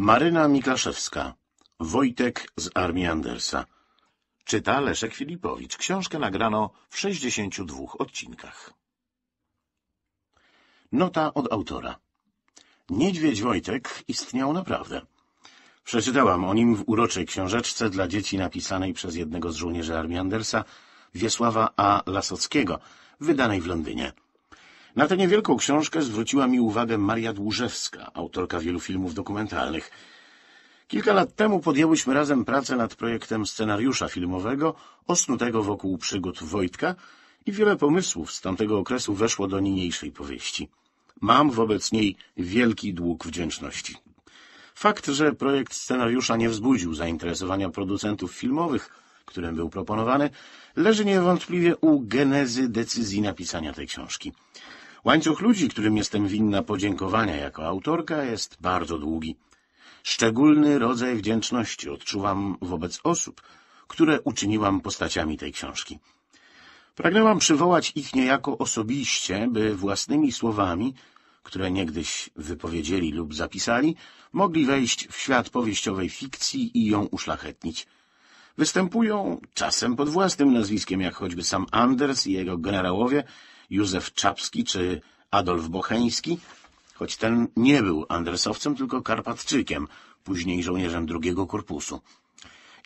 Maryna Miklaszewska. Wojtek z Armii Andersa. Czyta Leszek Filipowicz. Książkę nagrano w 62 odcinkach. Nota od autora. Niedźwiedź Wojtek istniał naprawdę. Przeczytałam o nim w uroczej książeczce dla dzieci napisanej przez jednego z żołnierzy Armii Andersa, Wiesława A. Lasockiego, wydanej w Londynie. Na tę niewielką książkę zwróciła mi uwagę Maria Dłużewska, autorka wielu filmów dokumentalnych. Kilka lat temu podjęłyśmy razem pracę nad projektem scenariusza filmowego osnutego wokół przygód Wojtka i wiele pomysłów z tamtego okresu weszło do niniejszej powieści. Mam wobec niej wielki dług wdzięczności. Fakt, że projekt scenariusza nie wzbudził zainteresowania producentów filmowych, którym był proponowany, leży niewątpliwie u genezy decyzji napisania tej książki. Łańcuch ludzi, którym jestem winna podziękowania jako autorka, jest bardzo długi. Szczególny rodzaj wdzięczności odczuwam wobec osób, które uczyniłam postaciami tej książki. Pragnęłam przywołać ich niejako osobiście, by własnymi słowami, które niegdyś wypowiedzieli lub zapisali, mogli wejść w świat powieściowej fikcji i ją uszlachetnić. Występują czasem pod własnym nazwiskiem, jak choćby sam Anders i jego generałowie, Józef Czapski czy Adolf Bocheński, choć ten nie był Andersowcem, tylko Karpatczykiem, później żołnierzem drugiego korpusu.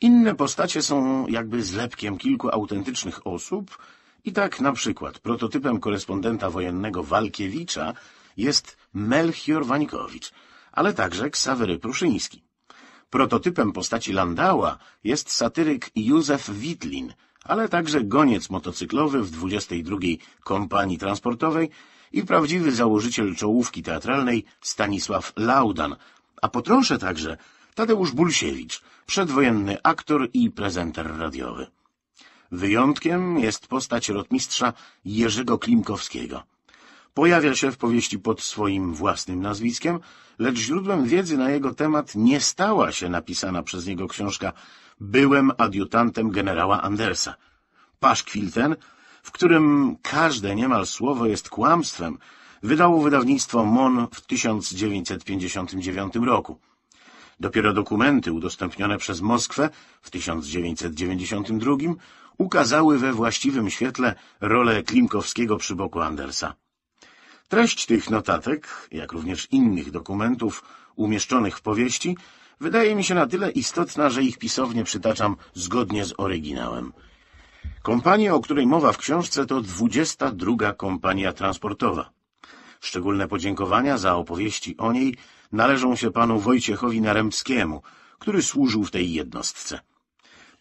Inne postacie są jakby zlepkiem kilku autentycznych osób i tak na przykład prototypem korespondenta wojennego Walkiewicza jest Melchior Wańkowicz, ale także Ksawery Pruszyński. Prototypem postaci Landała jest satyryk Józef Witlin – ale także goniec motocyklowy w 22 Kompanii Transportowej i prawdziwy założyciel czołówki teatralnej Stanisław Laudan, a potrąszę także Tadeusz Bulsiewicz, przedwojenny aktor i prezenter radiowy. Wyjątkiem jest postać rotmistrza Jerzego Klimkowskiego. Pojawia się w powieści pod swoim własnym nazwiskiem, lecz źródłem wiedzy na jego temat nie stała się napisana przez niego książka byłem adiutantem generała Andersa. Paszkwil ten, w którym każde niemal słowo jest kłamstwem, wydało wydawnictwo MON w 1959 roku. Dopiero dokumenty udostępnione przez Moskwę w 1992 ukazały we właściwym świetle rolę Klimkowskiego przy boku Andersa. Treść tych notatek, jak również innych dokumentów umieszczonych w powieści, wydaje mi się na tyle istotna, że ich pisownie przytaczam zgodnie z oryginałem. Kompania, o której mowa w książce, to 22. Kompania Transportowa. Szczególne podziękowania za opowieści o niej należą się panu Wojciechowi Naremskiemu, który służył w tej jednostce.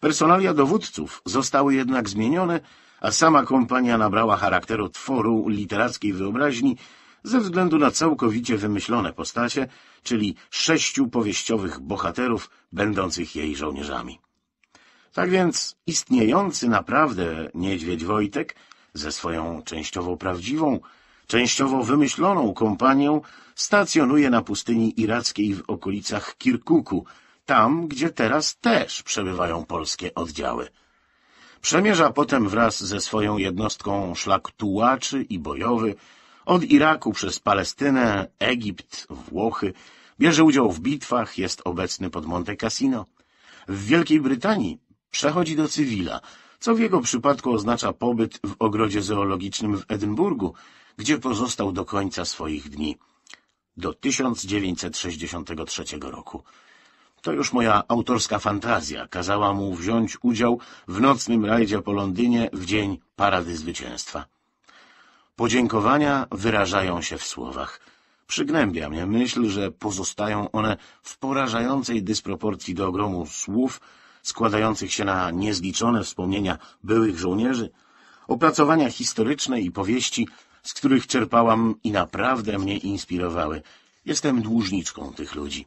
Personalia dowódców zostały jednak zmienione, a sama kompania nabrała charakteru tworu literackiej wyobraźni ze względu na całkowicie wymyślone postacie, czyli sześciu powieściowych bohaterów będących jej żołnierzami. Tak więc istniejący naprawdę niedźwiedź Wojtek ze swoją częściowo prawdziwą, częściowo wymyśloną kompanią stacjonuje na pustyni irackiej w okolicach Kirkuku, tam gdzie teraz też przebywają polskie oddziały. Przemierza potem wraz ze swoją jednostką szlak tułaczy i bojowy od Iraku przez Palestynę, Egipt, Włochy, bierze udział w bitwach, jest obecny pod Monte Cassino. W Wielkiej Brytanii przechodzi do cywila, co w jego przypadku oznacza pobyt w ogrodzie zoologicznym w Edynburgu, gdzie pozostał do końca swoich dni. Do 1963 roku. To już moja autorska fantazja kazała mu wziąć udział w nocnym rajdzie po Londynie w dzień Parady Zwycięstwa. Podziękowania wyrażają się w słowach. Przygnębia mnie myśl, że pozostają one w porażającej dysproporcji do ogromu słów składających się na niezliczone wspomnienia byłych żołnierzy, opracowania historyczne i powieści, z których czerpałam i naprawdę mnie inspirowały. Jestem dłużniczką tych ludzi.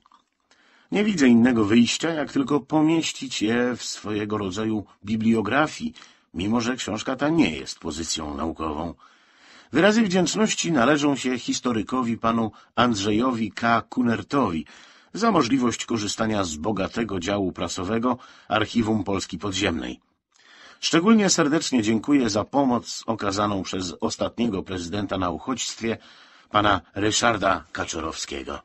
Nie widzę innego wyjścia, jak tylko pomieścić je w swojego rodzaju bibliografii, mimo że książka ta nie jest pozycją naukową. Wyrazy wdzięczności należą się historykowi panu Andrzejowi K. Kunertowi za możliwość korzystania z bogatego działu prasowego Archiwum Polski Podziemnej. Szczególnie serdecznie dziękuję za pomoc okazaną przez ostatniego prezydenta na uchodźstwie, pana Ryszarda Kaczorowskiego.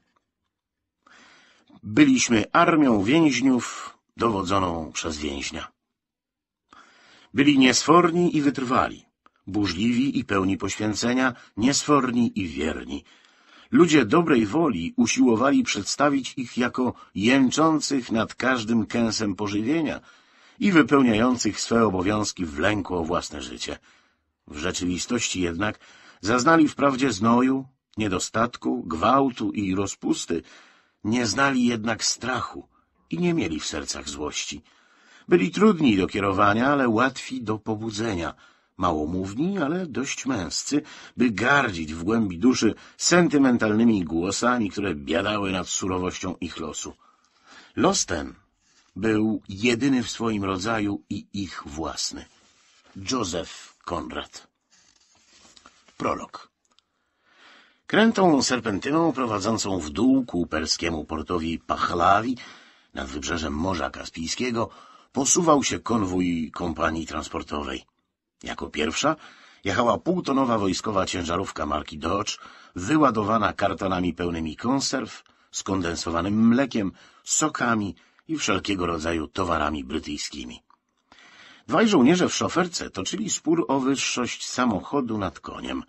Byliśmy armią więźniów dowodzoną przez więźnia. Byli niesforni i wytrwali burzliwi i pełni poświęcenia, niesforni i wierni. Ludzie dobrej woli usiłowali przedstawić ich jako jęczących nad każdym kęsem pożywienia i wypełniających swe obowiązki w lęku o własne życie. W rzeczywistości jednak zaznali wprawdzie znoju, niedostatku, gwałtu i rozpusty, nie znali jednak strachu i nie mieli w sercach złości. Byli trudni do kierowania, ale łatwi do pobudzenia — małomówni, ale dość męscy, by gardzić w głębi duszy sentymentalnymi głosami, które biadały nad surowością ich losu. Los ten był jedyny w swoim rodzaju i ich własny. Józef Konrad Prolog Krętą serpentyną prowadzącą w dół ku perskiemu portowi Pachlawi nad wybrzeżem Morza Kaspijskiego posuwał się konwój kompanii transportowej. Jako pierwsza jechała półtonowa wojskowa ciężarówka marki Dodge, wyładowana kartonami pełnymi konserw, skondensowanym mlekiem, sokami i wszelkiego rodzaju towarami brytyjskimi. Dwaj żołnierze w szoferce toczyli spór o wyższość samochodu nad koniem.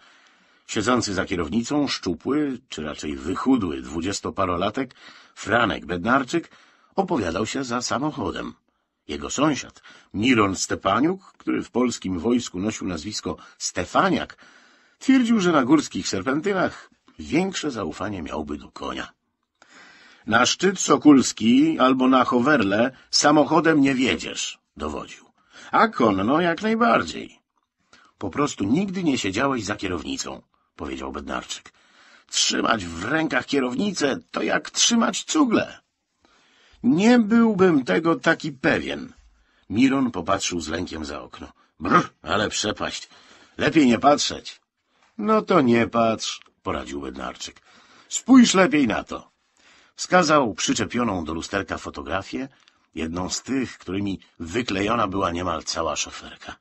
Siedzący za kierownicą szczupły, czy raczej wychudły dwudziestoparolatek, Franek Bednarczyk, opowiadał się za samochodem. Jego sąsiad, Miron Stepaniuk, który w polskim wojsku nosił nazwisko Stefaniak, twierdził, że na górskich serpentynach większe zaufanie miałby do konia. Na szczyt Sokulski albo na Hoverle samochodem nie wiedziesz, dowodził. A konno jak najbardziej. Po prostu nigdy nie siedziałeś za kierownicą, powiedział Bednarczyk. Trzymać w rękach kierownicę to jak trzymać cugle. Nie byłbym tego taki pewien. Miron popatrzył z lękiem za okno. Brr, ale przepaść. Lepiej nie patrzeć. No to nie patrz, poradził Bednarczyk. Spójrz lepiej na to. Wskazał przyczepioną do lusterka fotografię, jedną z tych, którymi wyklejona była niemal cała szoferka.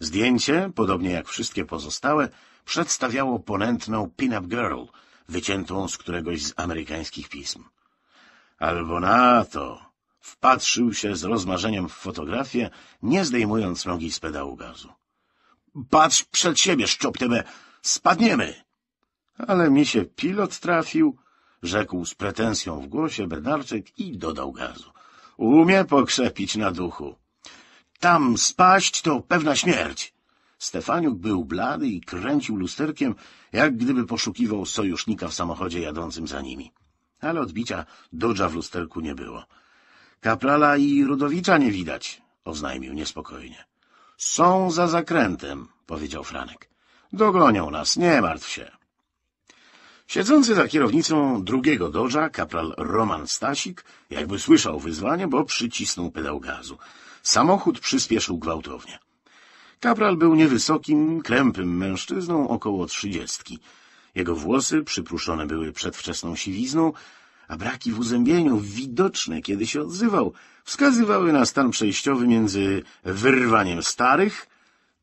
Zdjęcie, podobnie jak wszystkie pozostałe, przedstawiało ponętną pin-up girl, wyciętą z któregoś z amerykańskich pism. Albo na to! Wpatrzył się z rozmarzeniem w fotografię, nie zdejmując nogi z pedału gazu. Patrz przed siebie, szczoptybę! Spadniemy! Ale mi się pilot trafił, rzekł z pretensją w głosie Bednarczyk i dodał gazu. Umie pokrzepić na duchu. Tam spaść to pewna śmierć. Stefaniuk był blady i kręcił lusterkiem, jak gdyby poszukiwał sojusznika w samochodzie jadącym za nimi ale odbicia Dodża w lusterku nie było. Kaprala i Rudowicza nie widać, oznajmił niespokojnie. Są za zakrętem, powiedział Franek. Dogonią nas, nie martw się. Siedzący za kierownicą drugiego doża, kapral Roman Stasik, jakby słyszał wyzwanie, bo przycisnął pedał gazu. Samochód przyspieszył gwałtownie. Kapral był niewysokim, krępym mężczyzną około trzydziestki. Jego włosy przyprószone były przedwczesną siwizną, a braki w uzębieniu, widoczne, kiedy się odzywał, wskazywały na stan przejściowy między wyrwaniem starych,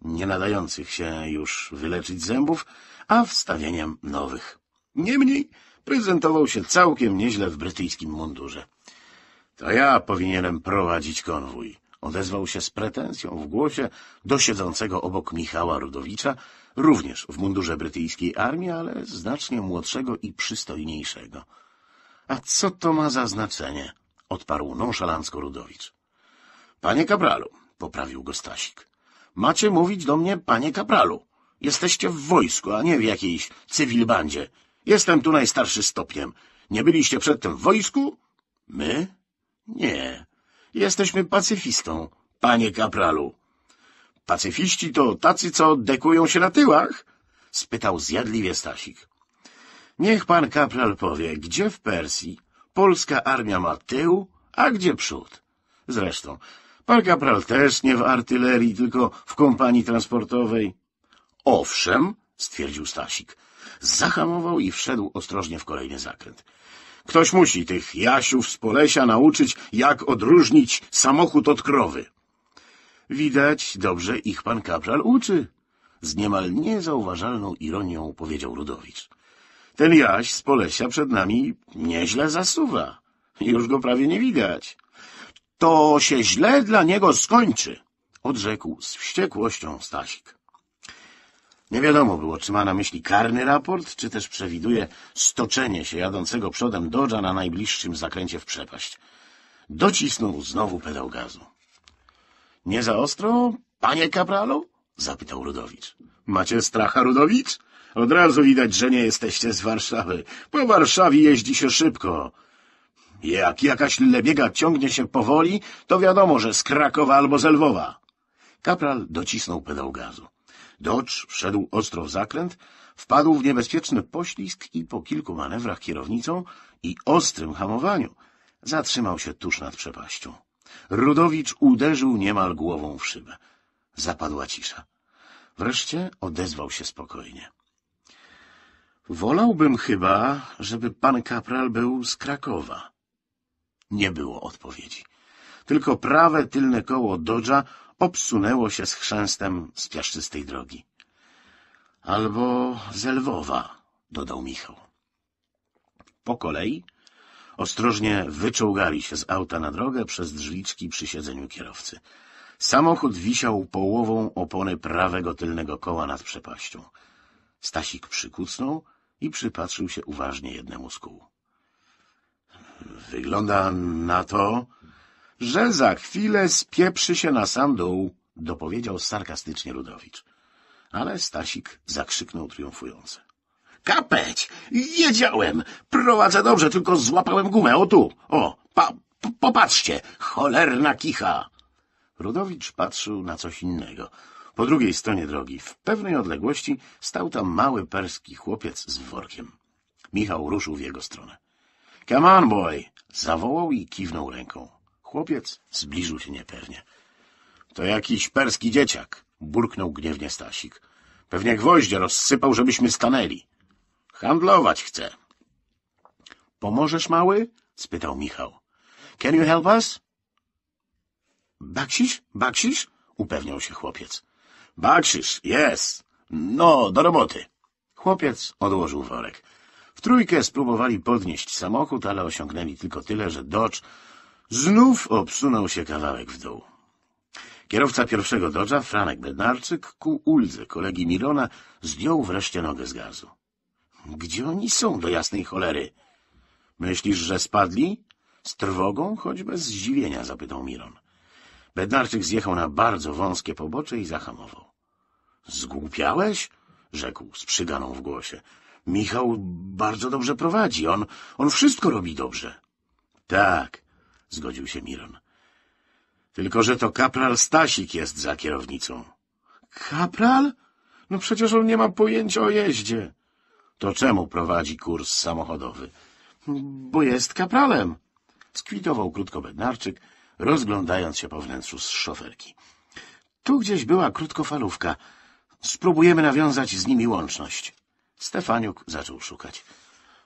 nie nadających się już wyleczyć zębów, a wstawieniem nowych. Niemniej prezentował się całkiem nieźle w brytyjskim mundurze. To ja powinienem prowadzić konwój, odezwał się z pretensją w głosie do siedzącego obok Michała Rudowicza, również w mundurze brytyjskiej armii, ale znacznie młodszego i przystojniejszego. — A co to ma za znaczenie? — odparł nonszalancko Rudowicz. — Panie kapralu — poprawił go Stasik. — Macie mówić do mnie panie kapralu. Jesteście w wojsku, a nie w jakiejś cywilbandzie. Jestem tu najstarszy stopniem. Nie byliście przedtem w wojsku? — My? — Nie. Jesteśmy pacyfistą, panie kapralu. Pacyfiści to tacy, co dekują się na tyłach? spytał zjadliwie Stasik. Niech pan kapral powie, gdzie w Persji polska armia ma tył, a gdzie przód. Zresztą, pan kapral też nie w artylerii, tylko w kompanii transportowej. Owszem, stwierdził Stasik. Zahamował i wszedł ostrożnie w kolejny zakręt. Ktoś musi tych Jasiów z Polesia nauczyć, jak odróżnić samochód od krowy. Widać, dobrze ich pan kapral uczy. Z niemal niezauważalną ironią powiedział Rudowicz. Ten Jaś z Polesia przed nami nieźle zasuwa. Już go prawie nie widać. To się źle dla niego skończy, odrzekł z wściekłością Stasik. Nie wiadomo było, czy ma na myśli karny raport, czy też przewiduje stoczenie się jadącego przodem Dodża na najbliższym zakręcie w przepaść. Docisnął znowu pedał gazu. — Nie za ostro, panie kapralu? — zapytał Rudowicz. — Macie stracha, Rudowicz? Od razu widać, że nie jesteście z Warszawy. Po Warszawie jeździ się szybko. Jak jakaś lebiega ciągnie się powoli, to wiadomo, że z Krakowa albo z Lwowa. Kapral docisnął pedał gazu. Docz, wszedł ostro w zakręt, wpadł w niebezpieczny poślizg i po kilku manewrach kierownicą i ostrym hamowaniu zatrzymał się tuż nad przepaścią. Rudowicz uderzył niemal głową w szybę. Zapadła cisza. Wreszcie odezwał się spokojnie. Wolałbym chyba, żeby pan kapral był z Krakowa. Nie było odpowiedzi. Tylko prawe tylne koło Dodża obsunęło się z chrzęstem z piaszczystej drogi. Albo Zelwowa, Lwowa, dodał Michał. Po kolei Ostrożnie wyczołgali się z auta na drogę przez drzwiczki przy siedzeniu kierowcy. Samochód wisiał połową opony prawego tylnego koła nad przepaścią. Stasik przykucnął i przypatrzył się uważnie jednemu z kół. Wygląda na to, że za chwilę spieprzy się na sam dół, dopowiedział sarkastycznie Rudowicz. Ale Stasik zakrzyknął triumfująco. Kapeć! Wiedziałem! Prowadzę dobrze, tylko złapałem gumę. O tu! O! Pa, popatrzcie! Cholerna kicha! Rudowicz patrzył na coś innego. Po drugiej stronie drogi, w pewnej odległości, stał tam mały perski chłopiec z workiem. Michał ruszył w jego stronę. — Come on, boy! — zawołał i kiwnął ręką. Chłopiec zbliżył się niepewnie. — To jakiś perski dzieciak! — burknął gniewnie Stasik. — Pewnie gwoździe rozsypał, żebyśmy stanęli. Handlować chcę. Pomożesz, mały? spytał Michał. Can you help us? Baksisz? Baksisz? upewniał się chłopiec. Baksisz, yes. No, do roboty. Chłopiec odłożył worek. W trójkę spróbowali podnieść samochód, ale osiągnęli tylko tyle, że docz. znów obsunął się kawałek w dół. Kierowca pierwszego dodża, Franek Bednarczyk, ku uldze kolegi Milona, zdjął wreszcie nogę z gazu. Gdzie oni są, do jasnej cholery? Myślisz, że spadli? Z trwogą, choć bez zdziwienia, zapytał Miron. Bednarczyk zjechał na bardzo wąskie pobocze i zahamował. Zgłupiałeś? rzekł z przyganą w głosie. Michał bardzo dobrze prowadzi. On, on wszystko robi dobrze. Tak, zgodził się Miron. Tylko, że to kapral Stasik jest za kierownicą. Kapral? No przecież on nie ma pojęcia o jeździe. To czemu prowadzi kurs samochodowy? Bo jest kapralem. Skwitował krótko Bednarczyk, rozglądając się po wnętrzu z szoferki. Tu gdzieś była krótkofalówka. Spróbujemy nawiązać z nimi łączność. Stefaniuk zaczął szukać.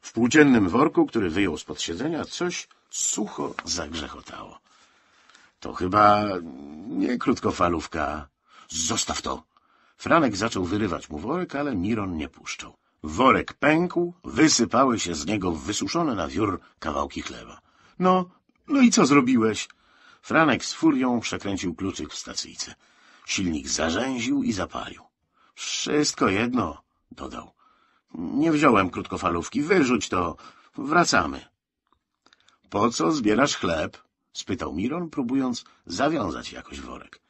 W płóciennym worku, który wyjął z pod siedzenia, coś sucho zagrzechotało. To chyba nie krótkofalówka. Zostaw to. Franek zaczął wyrywać mu worek, ale Miron nie puszczał. Worek pękł, wysypały się z niego wysuszone na wiór kawałki chleba. No, no i co zrobiłeś? Franek z furią przekręcił kluczyk w stacyjce. Silnik zarzęził i zapalił. Wszystko jedno, dodał. Nie wziąłem krótkofalówki, wyrzuć to, wracamy. Po co zbierasz chleb? spytał Miron, próbując zawiązać jakoś worek.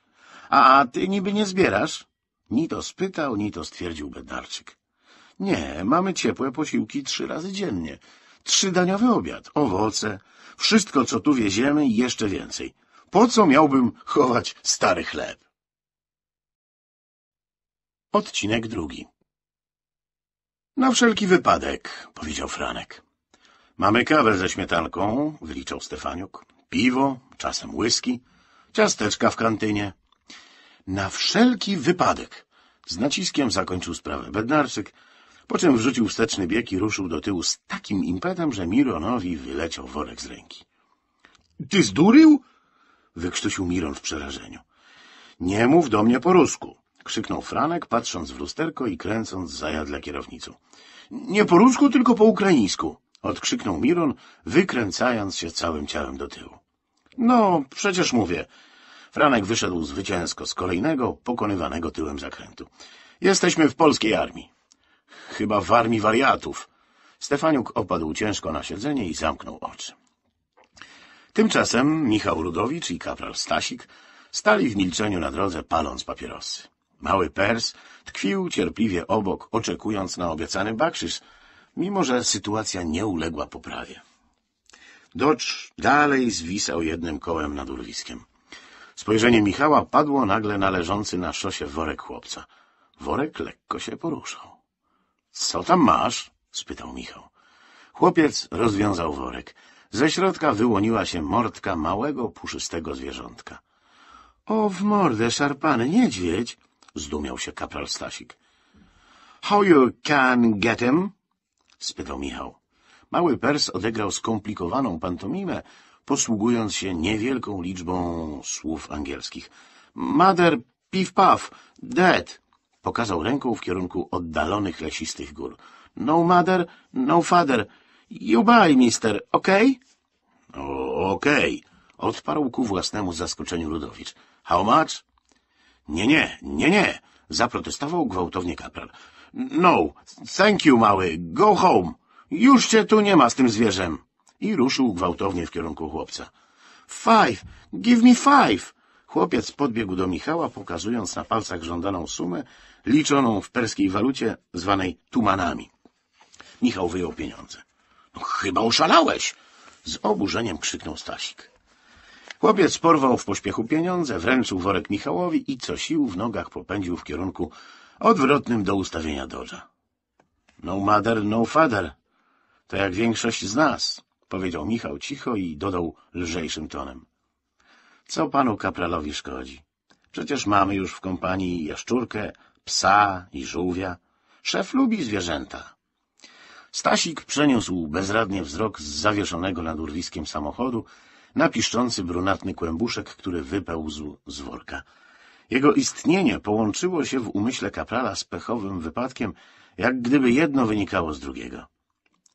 A ty niby nie zbierasz? Ni to spytał, ni to stwierdził Bedarczyk. Nie, mamy ciepłe posiłki trzy razy dziennie. Trzydaniowy obiad, owoce, wszystko co tu wieziemy i jeszcze więcej. Po co miałbym chować stary chleb? Odcinek drugi. Na wszelki wypadek, powiedział Franek. Mamy kawę ze śmietanką, wyliczał Stefaniuk, piwo, czasem whisky, ciasteczka w kantynie. Na wszelki wypadek, z naciskiem zakończył sprawę Bednarczyk, po czym wrzucił wsteczny bieg i ruszył do tyłu z takim impetem, że Mironowi wyleciał worek z ręki. — Ty zdurił? — wykrztusił Miron w przerażeniu. — Nie mów do mnie po rusku! — krzyknął Franek, patrząc w lusterko i kręcąc zajadle kierownicą. — Nie po rusku, tylko po ukraińsku! — odkrzyknął Miron, wykręcając się całym ciałem do tyłu. — No, przecież mówię! Franek wyszedł zwycięsko z kolejnego, pokonywanego tyłem zakrętu. — Jesteśmy w polskiej armii. Chyba w armii wariatów. Stefaniuk opadł ciężko na siedzenie i zamknął oczy. Tymczasem Michał Rudowicz i kapral Stasik stali w milczeniu na drodze, paląc papierosy. Mały Pers tkwił cierpliwie obok, oczekując na obiecany bakrzyż, mimo że sytuacja nie uległa poprawie. Docz dalej zwisał jednym kołem nad urwiskiem. Spojrzenie Michała padło nagle na leżący na szosie worek chłopca. Worek lekko się poruszał. — Co tam masz? — spytał Michał. Chłopiec rozwiązał worek. Ze środka wyłoniła się mordka małego, puszystego zwierzątka. — O, w mordę, szarpany niedźwiedź! — zdumiał się kapral Stasik. — How you can get him? — spytał Michał. Mały Pers odegrał skomplikowaną pantomimę, posługując się niewielką liczbą słów angielskich. — Mother, pif-paf, dead! Pokazał ręką w kierunku oddalonych lesistych gór. No mother, no father. You buy, mister, okej? Okay? Okej, okay. odparł ku własnemu zaskoczeniu Ludowicz. How much? Nie, nie, nie, nie, zaprotestował gwałtownie kapral. No, thank you, mały, go home. Już cię tu nie ma z tym zwierzem. I ruszył gwałtownie w kierunku chłopca. Five, give me five. Chłopiec podbiegł do Michała, pokazując na palcach żądaną sumę liczoną w perskiej walucie zwanej tumanami. Michał wyjął pieniądze. No, chyba oszalałeś! Z oburzeniem krzyknął Stasik. Chłopiec porwał w pośpiechu pieniądze, wręczył worek Michałowi i co sił w nogach popędził w kierunku odwrotnym do ustawienia doża. No mother, no father. To jak większość z nas, powiedział Michał cicho i dodał lżejszym tonem. Co panu kapralowi szkodzi? Przecież mamy już w kompanii jaszczurkę, psa i żółwia. Szef lubi zwierzęta. Stasik przeniósł bezradnie wzrok z zawieszonego nad urwiskiem samochodu na piszczący brunatny kłębuszek, który wypełzł z worka. Jego istnienie połączyło się w umyśle kaprala z pechowym wypadkiem, jak gdyby jedno wynikało z drugiego.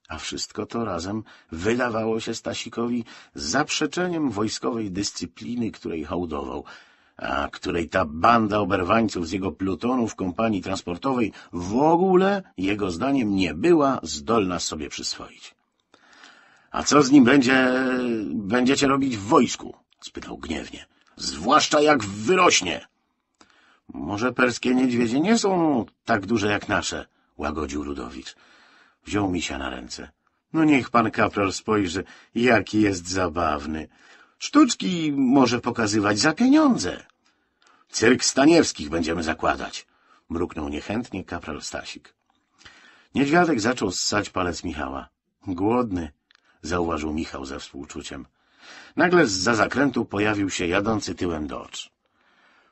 A wszystko to razem wydawało się Stasikowi zaprzeczeniem wojskowej dyscypliny, której hołdował — a której ta banda oberwańców z jego plutonu w kompanii transportowej w ogóle, jego zdaniem, nie była zdolna sobie przyswoić. — A co z nim będzie... będziecie robić w wojsku? — spytał gniewnie. — Zwłaszcza jak wyrośnie! — Może perskie niedźwiedzie nie są tak duże jak nasze — łagodził Ludowicz. Wziął misia na ręce. — No niech pan kapral spojrzy, jaki jest zabawny. Sztuczki może pokazywać za pieniądze. Cyrk Staniewskich będziemy zakładać, mruknął niechętnie kapral Stasik. Niedźwiadek zaczął ssać palec Michała. Głodny, zauważył Michał ze współczuciem. Nagle z za zakrętu pojawił się jadący tyłem oczu.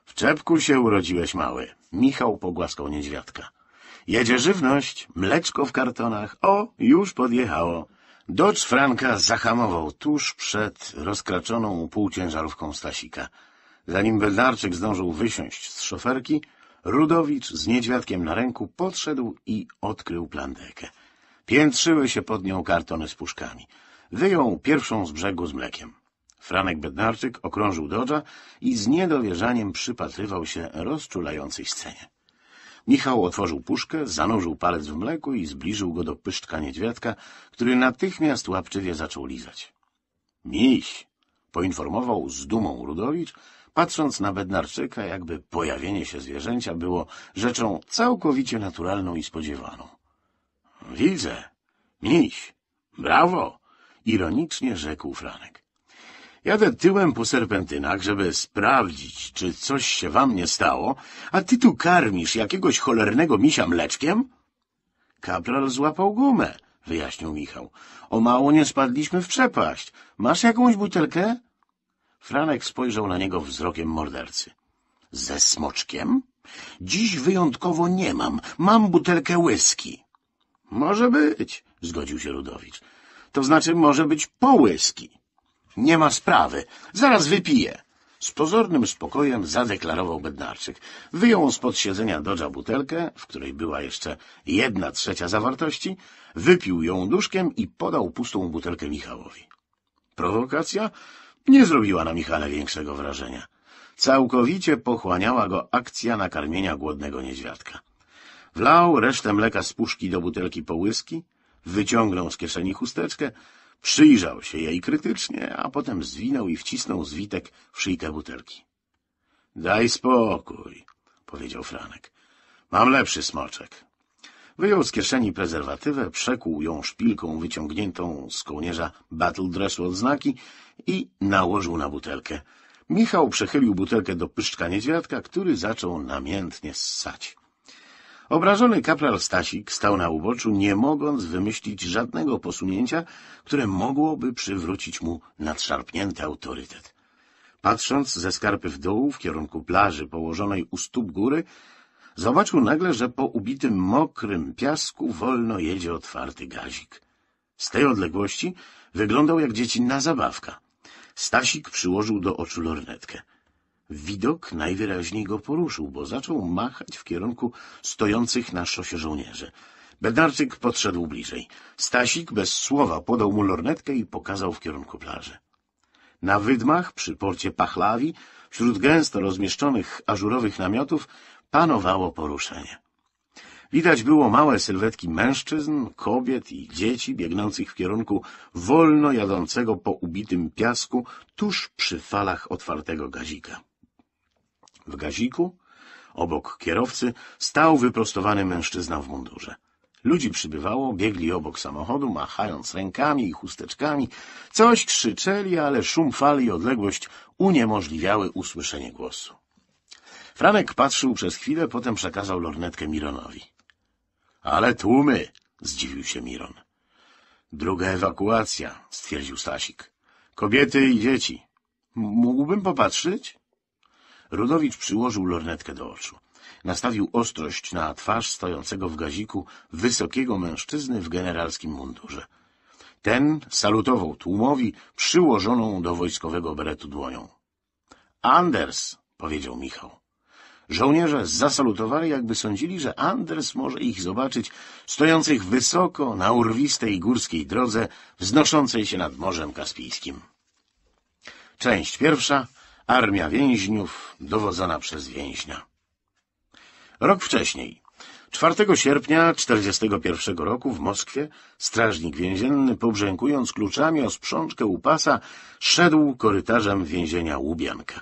W czepku się urodziłeś, mały. Michał pogłaskał niedźwiadka. Jedzie żywność, mleczko w kartonach. O, już podjechało. Docz Franka zahamował tuż przed rozkraczoną półciężarówką Stasika. Zanim Bednarczyk zdążył wysiąść z szoferki, Rudowicz z niedźwiadkiem na ręku podszedł i odkrył plandekę. Piętrzyły się pod nią kartony z puszkami. Wyjął pierwszą z brzegu z mlekiem. Franek Bednarczyk okrążył Dodża i z niedowierzaniem przypatrywał się rozczulającej scenie. Michał otworzył puszkę, zanurzył palec w mleku i zbliżył go do pyszczka niedźwiadka, który natychmiast łapczywie zaczął lizać. — Miś! — poinformował z dumą Rudowicz, patrząc na Bednarczyka, jakby pojawienie się zwierzęcia było rzeczą całkowicie naturalną i spodziewaną. — Widzę! Miś! Brawo! — ironicznie rzekł Franek. Jadę tyłem po serpentynach, żeby sprawdzić, czy coś się wam nie stało, a ty tu karmisz jakiegoś cholernego misia mleczkiem? Kapral złapał gumę, wyjaśnił Michał. O mało nie spadliśmy w przepaść. Masz jakąś butelkę? Franek spojrzał na niego wzrokiem mordercy. Ze smoczkiem? Dziś wyjątkowo nie mam. Mam butelkę whisky. Może być, zgodził się Ludowicz. To znaczy może być połyski. Nie ma sprawy. Zaraz wypiję. Z pozornym spokojem zadeklarował Bednarczyk. Wyjął pod siedzenia Dodża butelkę, w której była jeszcze jedna trzecia zawartości, wypił ją duszkiem i podał pustą butelkę Michałowi. Prowokacja nie zrobiła na Michale większego wrażenia. Całkowicie pochłaniała go akcja nakarmienia głodnego niedźwiadka. Wlał resztę mleka z puszki do butelki połyski, wyciągnął z kieszeni chusteczkę Przyjrzał się jej krytycznie, a potem zwinął i wcisnął zwitek w szyjkę butelki. — Daj spokój — powiedział Franek. — Mam lepszy smoczek. Wyjął z kieszeni prezerwatywę, przekłuł ją szpilką wyciągniętą z kołnierza battle dressu odznaki i nałożył na butelkę. Michał przechylił butelkę do pyszczka niedźwiadka, który zaczął namiętnie ssać. Obrażony kapral Stasik stał na uboczu, nie mogąc wymyślić żadnego posunięcia, które mogłoby przywrócić mu nadszarpnięty autorytet. Patrząc ze skarpy w dół, w kierunku plaży położonej u stóp góry, zobaczył nagle, że po ubitym mokrym piasku wolno jedzie otwarty gazik. Z tej odległości wyglądał jak dziecinna zabawka. Stasik przyłożył do oczu lornetkę — Widok najwyraźniej go poruszył, bo zaczął machać w kierunku stojących na szosie żołnierzy. Bednarczyk podszedł bliżej. Stasik bez słowa podał mu lornetkę i pokazał w kierunku plaży. Na wydmach przy porcie Pachlawi, wśród gęsto rozmieszczonych ażurowych namiotów, panowało poruszenie. Widać było małe sylwetki mężczyzn, kobiet i dzieci biegnących w kierunku wolno jadącego po ubitym piasku tuż przy falach otwartego gazika. W gaziku, obok kierowcy, stał wyprostowany mężczyzna w mundurze. Ludzi przybywało, biegli obok samochodu, machając rękami i chusteczkami. Coś krzyczeli, ale szum fali i odległość uniemożliwiały usłyszenie głosu. Franek patrzył przez chwilę, potem przekazał lornetkę Mironowi. — Ale tłumy! — zdziwił się Miron. — Druga ewakuacja — stwierdził Stasik. — Kobiety i dzieci. — Mógłbym popatrzeć? Rudowicz przyłożył lornetkę do oczu. Nastawił ostrość na twarz stojącego w gaziku wysokiego mężczyzny w generalskim mundurze. Ten salutował tłumowi przyłożoną do wojskowego beretu dłonią. — Anders! — powiedział Michał. Żołnierze zasalutowali, jakby sądzili, że Anders może ich zobaczyć, stojących wysoko na urwistej górskiej drodze wznoszącej się nad Morzem Kaspijskim. Część pierwsza Armia więźniów dowodzona przez więźnia. Rok wcześniej, 4 sierpnia 1941 roku w Moskwie, strażnik więzienny, pobrzękując kluczami o sprzączkę u pasa, szedł korytarzem więzienia Łubianka.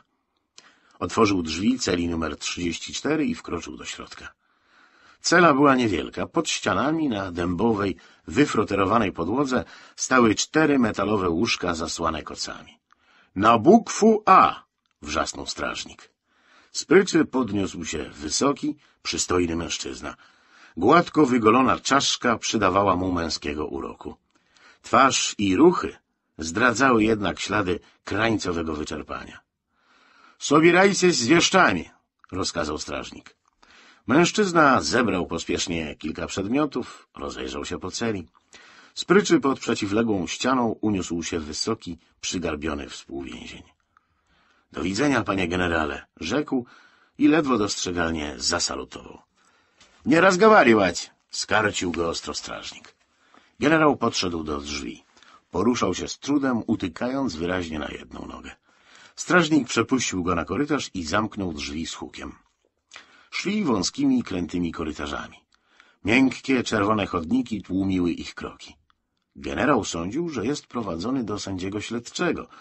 Otworzył drzwi celi numer 34 i wkroczył do środka. Cela była niewielka. Pod ścianami na dębowej, wyfroterowanej podłodze stały cztery metalowe łóżka zasłane kocami. — Na bukwu A! wrzasnął strażnik. Z pryczy podniósł się wysoki, przystojny mężczyzna. Gładko wygolona czaszka przydawała mu męskiego uroku. Twarz i ruchy zdradzały jednak ślady krańcowego wyczerpania. — Sobierajcie z wieszczami! — rozkazał strażnik. Mężczyzna zebrał pospiesznie kilka przedmiotów, rozejrzał się po celi. Spryczy pod przeciwległą ścianą uniósł się wysoki, przygarbiony współwięzień. Do widzenia, panie generale, rzekł i ledwo dostrzegalnie zasalutował. — Nie razgawariłać! — skarcił go ostro strażnik. Generał podszedł do drzwi. Poruszał się z trudem, utykając wyraźnie na jedną nogę. Strażnik przepuścił go na korytarz i zamknął drzwi z hukiem. Szli wąskimi, krętymi korytarzami. Miękkie, czerwone chodniki tłumiły ich kroki. Generał sądził, że jest prowadzony do sędziego śledczego —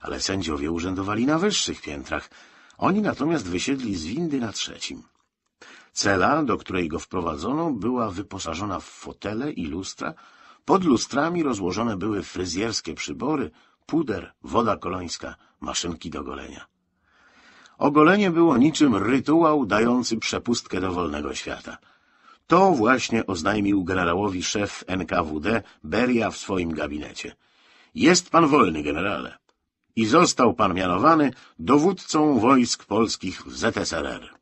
ale sędziowie urzędowali na wyższych piętrach. Oni natomiast wysiedli z windy na trzecim. Cela, do której go wprowadzono, była wyposażona w fotele i lustra. Pod lustrami rozłożone były fryzjerskie przybory, puder, woda kolońska, maszynki do golenia. Ogolenie było niczym rytuał dający przepustkę do wolnego świata. To właśnie oznajmił generałowi szef NKWD Beria w swoim gabinecie. — Jest pan wolny, generale i został pan mianowany dowódcą wojsk polskich w ZSRR.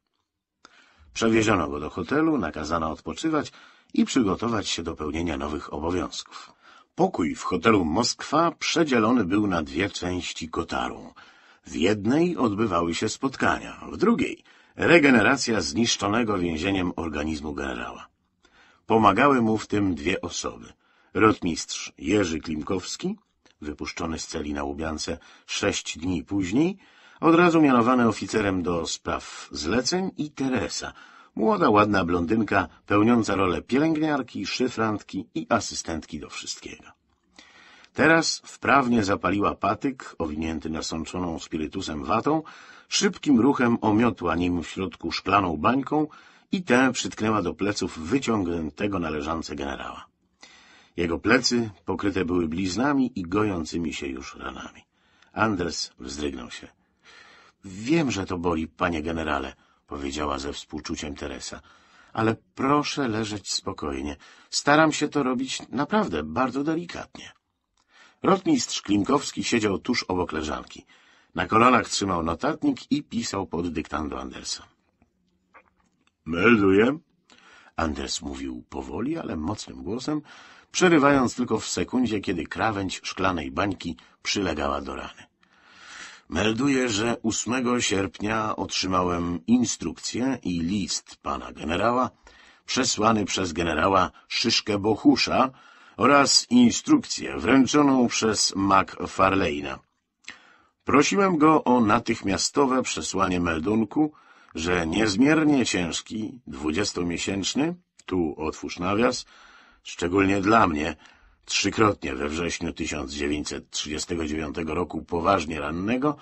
Przewieziono go do hotelu, nakazano odpoczywać i przygotować się do pełnienia nowych obowiązków. Pokój w hotelu Moskwa przedzielony był na dwie części kotarą. W jednej odbywały się spotkania, w drugiej regeneracja zniszczonego więzieniem organizmu generała. Pomagały mu w tym dwie osoby. Rotmistrz Jerzy Klimkowski wypuszczony z celi na Łubiance sześć dni później, od razu mianowany oficerem do spraw zleceń i Teresa, młoda, ładna blondynka, pełniąca rolę pielęgniarki, szyfrantki i asystentki do wszystkiego. Teraz wprawnie zapaliła patyk, owinięty nasączoną spirytusem watą, szybkim ruchem omiotła nim w środku szklaną bańką i tę przytknęła do pleców wyciągniętego należance generała. Jego plecy pokryte były bliznami i gojącymi się już ranami. Anders wzdrygnął się. — Wiem, że to boli, panie generale — powiedziała ze współczuciem Teresa — ale proszę leżeć spokojnie. Staram się to robić naprawdę bardzo delikatnie. Rotmistrz Klimkowski siedział tuż obok leżanki. Na kolanach trzymał notatnik i pisał pod dyktando Andersa. — Melduję — Anders mówił powoli, ale mocnym głosem, przerywając tylko w sekundzie, kiedy krawędź szklanej bańki przylegała do rany. Melduję, że 8 sierpnia otrzymałem instrukcję i list pana generała, przesłany przez generała Szyszkę Bohusza oraz instrukcję wręczoną przez Mac Farleina. Prosiłem go o natychmiastowe przesłanie meldunku, że niezmiernie ciężki, dwudziestomiesięczny, tu otwórz nawias, Szczególnie dla mnie, trzykrotnie we wrześniu 1939 roku poważnie rannego,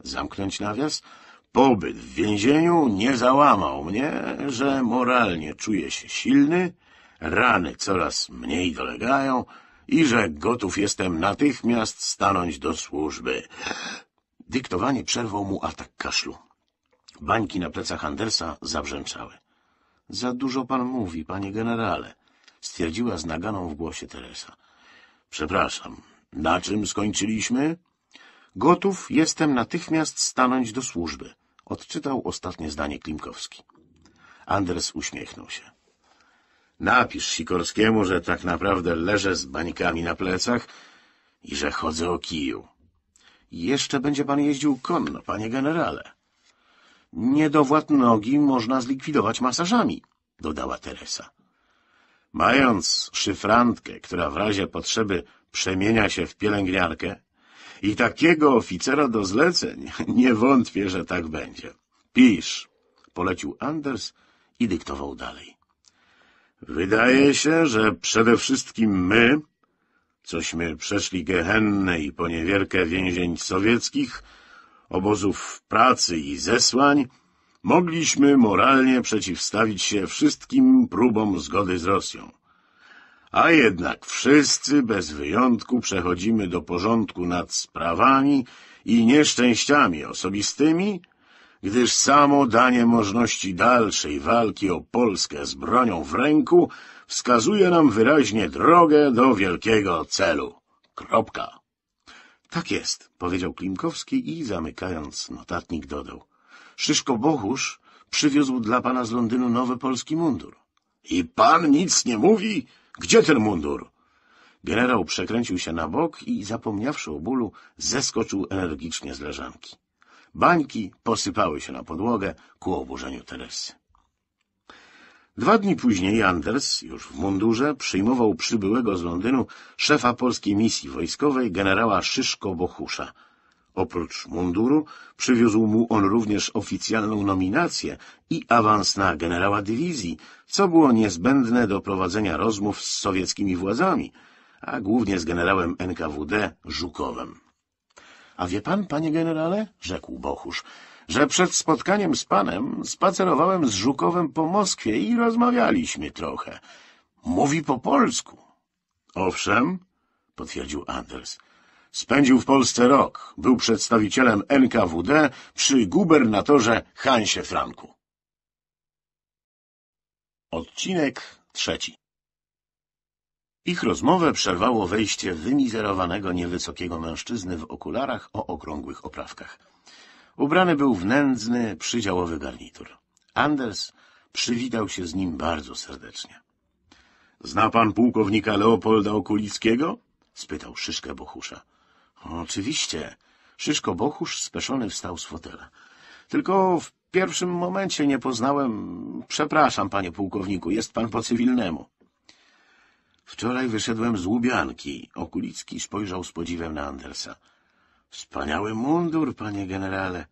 zamknąć nawias, pobyt w więzieniu nie załamał mnie, że moralnie czuję się silny, rany coraz mniej dolegają i że gotów jestem natychmiast stanąć do służby. Dyktowanie przerwał mu atak kaszlu. Bańki na plecach Andersa zabrzęczały. — Za dużo pan mówi, panie generale stwierdziła z naganą w głosie Teresa. Przepraszam, na czym skończyliśmy? Gotów jestem natychmiast stanąć do służby, odczytał ostatnie zdanie Klimkowski. Andres uśmiechnął się. Napisz Sikorskiemu, że tak naprawdę leżę z bańkami na plecach i że chodzę o kiju. Jeszcze będzie pan jeździł konno, panie generale. Niedowład nogi można zlikwidować masażami, dodała Teresa. Mając szyfrantkę, która w razie potrzeby przemienia się w pielęgniarkę i takiego oficera do zleceń, nie wątpię, że tak będzie. Pisz, polecił Anders i dyktował dalej. Wydaje się, że przede wszystkim my, cośmy przeszli gehenne i poniewierkę więzień sowieckich, obozów pracy i zesłań, mogliśmy moralnie przeciwstawić się wszystkim próbom zgody z Rosją. A jednak wszyscy bez wyjątku przechodzimy do porządku nad sprawami i nieszczęściami osobistymi, gdyż samo danie możliwości dalszej walki o Polskę z bronią w ręku wskazuje nam wyraźnie drogę do wielkiego celu. Kropka. Tak jest, powiedział Klimkowski i zamykając notatnik dodał. Szyszko Bohusz przywiózł dla pana z Londynu nowy polski mundur. I pan nic nie mówi? Gdzie ten mundur? Generał przekręcił się na bok i, zapomniawszy o bólu, zeskoczył energicznie z leżanki. Bańki posypały się na podłogę ku oburzeniu Teresy. Dwa dni później Anders, już w mundurze, przyjmował przybyłego z Londynu szefa polskiej misji wojskowej generała Szyszko Bohusza, Oprócz munduru przywiózł mu on również oficjalną nominację i awans na generała dywizji, co było niezbędne do prowadzenia rozmów z sowieckimi władzami, a głównie z generałem NKWD Żukowem. — A wie pan, panie generale — rzekł Bochusz — że przed spotkaniem z panem spacerowałem z Żukowem po Moskwie i rozmawialiśmy trochę. Mówi po polsku. — Owszem — potwierdził Anders — Spędził w Polsce rok. Był przedstawicielem NKWD przy gubernatorze Hansie Franku. Odcinek trzeci Ich rozmowę przerwało wejście wymizerowanego niewysokiego mężczyzny w okularach o okrągłych oprawkach. Ubrany był w nędzny, przydziałowy garnitur. Anders przywitał się z nim bardzo serdecznie. — Zna pan pułkownika Leopolda Okulickiego? — spytał Szyszkę Bohusza. Oczywiście. Szyszko Bochusz speszony wstał z fotela. Tylko w pierwszym momencie nie poznałem... Przepraszam, panie pułkowniku, jest pan po cywilnemu. Wczoraj wyszedłem z Łubianki. Okulicki spojrzał z podziwem na Andersa. Wspaniały mundur, panie generale.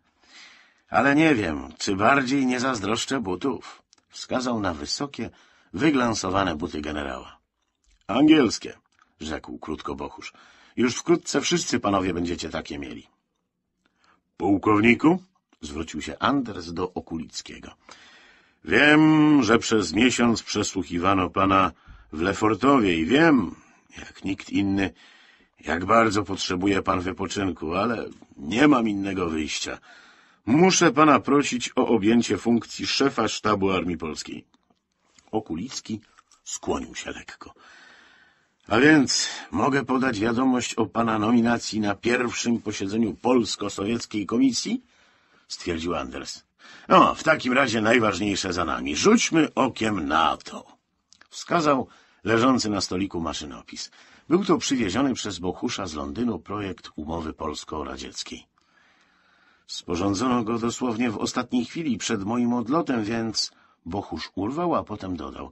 Ale nie wiem, czy bardziej nie zazdroszczę butów. Wskazał na wysokie, wyglansowane buty generała. Angielskie, rzekł krótko Bochusz. Już wkrótce wszyscy panowie będziecie takie mieli. Pułkowniku, zwrócił się Anders do Okulickiego. Wiem, że przez miesiąc przesłuchiwano pana w Lefortowie i wiem, jak nikt inny, jak bardzo potrzebuje pan wypoczynku, ale nie mam innego wyjścia. Muszę pana prosić o objęcie funkcji szefa sztabu Armii Polskiej. Okulicki skłonił się lekko. A więc mogę podać wiadomość o pana nominacji na pierwszym posiedzeniu polsko-sowieckiej komisji? stwierdził Anders. No, w takim razie najważniejsze za nami. Rzućmy okiem na to. Wskazał leżący na stoliku maszynopis. Był to przywieziony przez Bohusza z Londynu projekt umowy polsko-radzieckiej. Sporządzono go dosłownie w ostatniej chwili przed moim odlotem, więc Bohusz urwał, a potem dodał.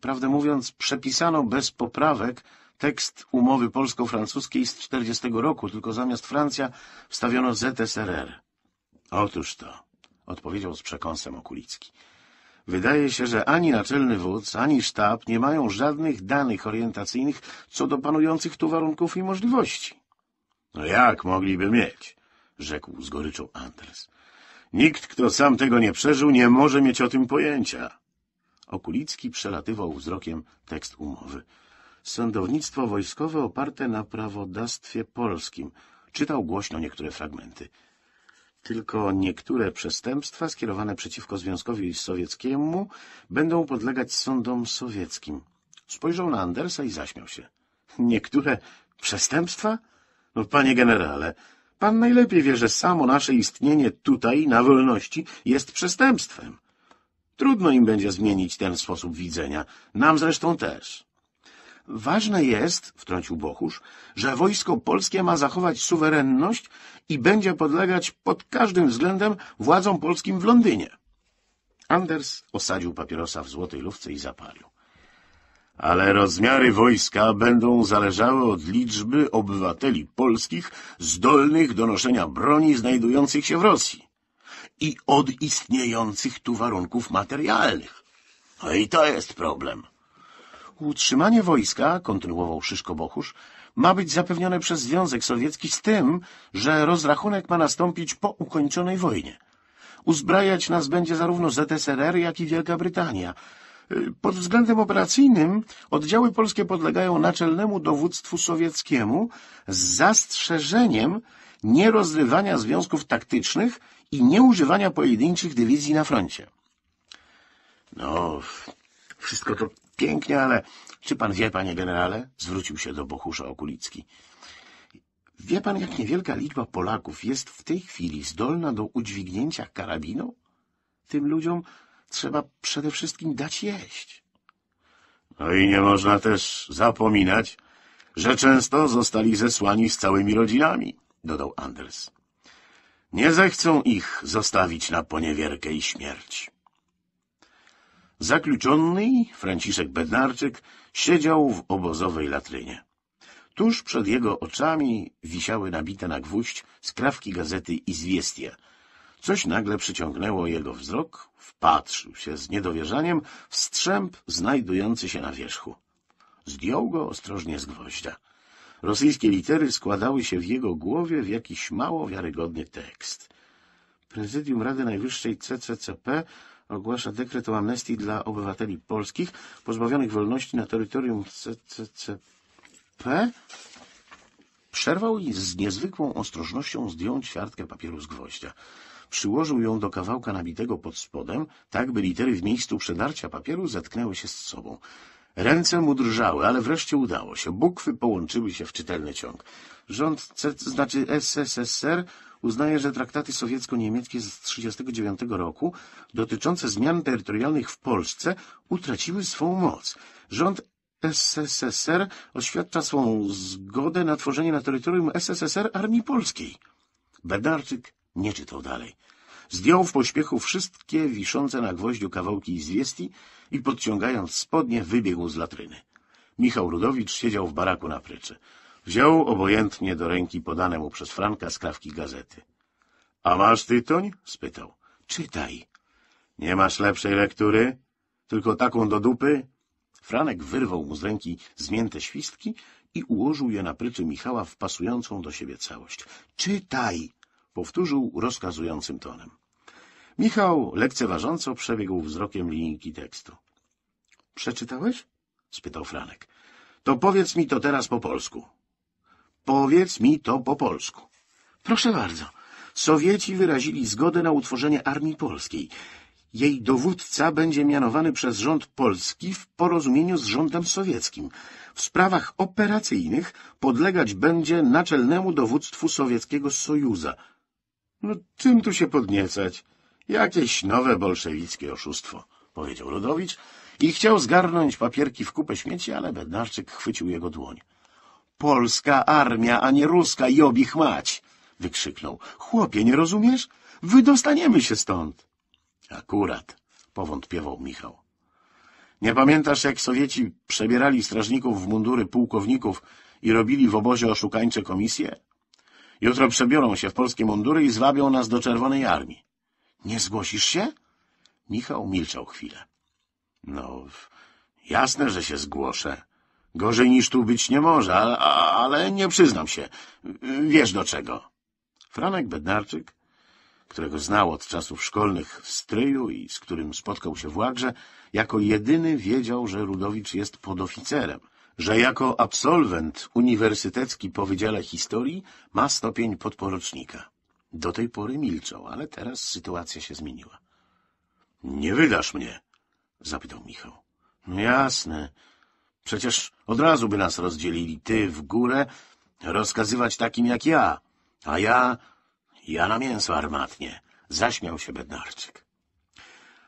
Prawdę mówiąc, przepisano bez poprawek tekst umowy polsko-francuskiej z 40 roku, tylko zamiast Francja wstawiono ZSRR. Otóż to, odpowiedział z przekąsem Okulicki. Wydaje się, że ani naczelny wódz, ani sztab nie mają żadnych danych orientacyjnych co do panujących tu warunków i możliwości. No jak mogliby mieć? rzekł z goryczą Anders. Nikt, kto sam tego nie przeżył, nie może mieć o tym pojęcia. Okulicki przelatywał wzrokiem tekst umowy. Sądownictwo wojskowe oparte na prawodawstwie polskim. Czytał głośno niektóre fragmenty. Tylko niektóre przestępstwa skierowane przeciwko Związkowi Sowieckiemu będą podlegać sądom sowieckim. Spojrzał na Andersa i zaśmiał się. Niektóre przestępstwa? No, panie generale, pan najlepiej wie, że samo nasze istnienie tutaj, na wolności, jest przestępstwem. Trudno im będzie zmienić ten sposób widzenia. Nam zresztą też. Ważne jest, wtrącił Bochusz, że wojsko polskie ma zachować suwerenność i będzie podlegać pod każdym względem władzom polskim w Londynie. Anders osadził papierosa w złotej lufce i zapalił. Ale rozmiary wojska będą zależały od liczby obywateli polskich zdolnych do noszenia broni znajdujących się w Rosji i od istniejących tu warunków materialnych. No i to jest problem. Utrzymanie wojska, kontynuował Szyszko Bochusz, ma być zapewnione przez Związek Sowiecki z tym, że rozrachunek ma nastąpić po ukończonej wojnie. Uzbrajać nas będzie zarówno ZSRR, jak i Wielka Brytania. Pod względem operacyjnym oddziały polskie podlegają naczelnemu dowództwu sowieckiemu z zastrzeżeniem nierozrywania związków taktycznych i nieużywania pojedynczych dywizji na froncie. No, wszystko to pięknie, ale czy pan wie, panie generale? Zwrócił się do Bohusza Okulicki. Wie pan, jak niewielka liczba Polaków jest w tej chwili zdolna do udźwignięcia karabinu? Tym ludziom trzeba przede wszystkim dać jeść. No i nie można też zapominać, że często zostali zesłani z całymi rodzinami, dodał Anders. Nie zechcą ich zostawić na poniewierkę i śmierć. Zakluczony Franciszek Bednarczyk siedział w obozowej latrynie. Tuż przed jego oczami wisiały nabite na gwóźdź skrawki gazety Izwiestia. Coś nagle przyciągnęło jego wzrok, wpatrzył się z niedowierzaniem w strzęp znajdujący się na wierzchu. Zdjął go ostrożnie z gwoździa. Rosyjskie litery składały się w jego głowie w jakiś mało wiarygodny tekst. Prezydium Rady Najwyższej CCCP ogłasza dekret o amnestii dla obywateli polskich pozbawionych wolności na terytorium CCCP. Przerwał i z niezwykłą ostrożnością zdjął ćwiartkę papieru z gwoździa. Przyłożył ją do kawałka nabitego pod spodem, tak by litery w miejscu przedarcia papieru zetknęły się z sobą. Ręce mu drżały, ale wreszcie udało się. Bukwy połączyły się w czytelny ciąg. Rząd C, znaczy SSSR uznaje, że traktaty sowiecko-niemieckie z 1939 roku dotyczące zmian terytorialnych w Polsce utraciły swą moc. Rząd SSSR oświadcza swą zgodę na tworzenie na terytorium SSSR Armii Polskiej. Bedarczyk nie czytał dalej. Zdjął w pośpiechu wszystkie wiszące na gwoździu kawałki zwiesti i podciągając spodnie wybiegł z latryny. Michał Rudowicz siedział w baraku na pryczy. Wziął obojętnie do ręki podane mu przez Franka skrawki gazety. — A masz tytoń? — spytał. — Czytaj. — Nie masz lepszej lektury? Tylko taką do dupy? Franek wyrwał mu z ręki zmięte świstki i ułożył je na pryczy Michała w pasującą do siebie całość. — Czytaj! — powtórzył rozkazującym tonem. Michał lekceważąco przebiegł wzrokiem linijki tekstu. — Przeczytałeś? — spytał Franek. — To powiedz mi to teraz po polsku. — Powiedz mi to po polsku. — Proszę bardzo. Sowieci wyrazili zgodę na utworzenie Armii Polskiej. Jej dowódca będzie mianowany przez rząd polski w porozumieniu z rządem sowieckim. W sprawach operacyjnych podlegać będzie naczelnemu dowództwu sowieckiego Sojuza. No czym tu się podniecać? Jakieś nowe bolszewickie oszustwo, powiedział Rodowicz i chciał zgarnąć papierki w kupę śmieci, ale Bednarczyk chwycił jego dłoń. Polska armia, a nie ruska, obich mać! wykrzyknął. Chłopie, nie rozumiesz? Wydostaniemy się stąd. Akurat, powątpiewał Michał. Nie pamiętasz, jak Sowieci przebierali strażników w mundury pułkowników i robili w obozie oszukańcze komisje? Jutro przebiorą się w polskie mundury i zwabią nas do Czerwonej Armii. Nie zgłosisz się? Michał milczał chwilę. No, jasne, że się zgłoszę. Gorzej niż tu być nie może, ale nie przyznam się. Wiesz do czego. Franek Bednarczyk, którego znał od czasów szkolnych w Stryju i z którym spotkał się w Łagrze, jako jedyny wiedział, że Rudowicz jest podoficerem, że jako absolwent uniwersytecki po Wydziale Historii ma stopień podporucznika. Do tej pory milczał, ale teraz sytuacja się zmieniła. Nie wydasz mnie? zapytał Michał. No jasne. Przecież od razu by nas rozdzielili. Ty w górę rozkazywać takim jak ja, a ja... ja na mięso armatnie. Zaśmiał się Bednarczyk.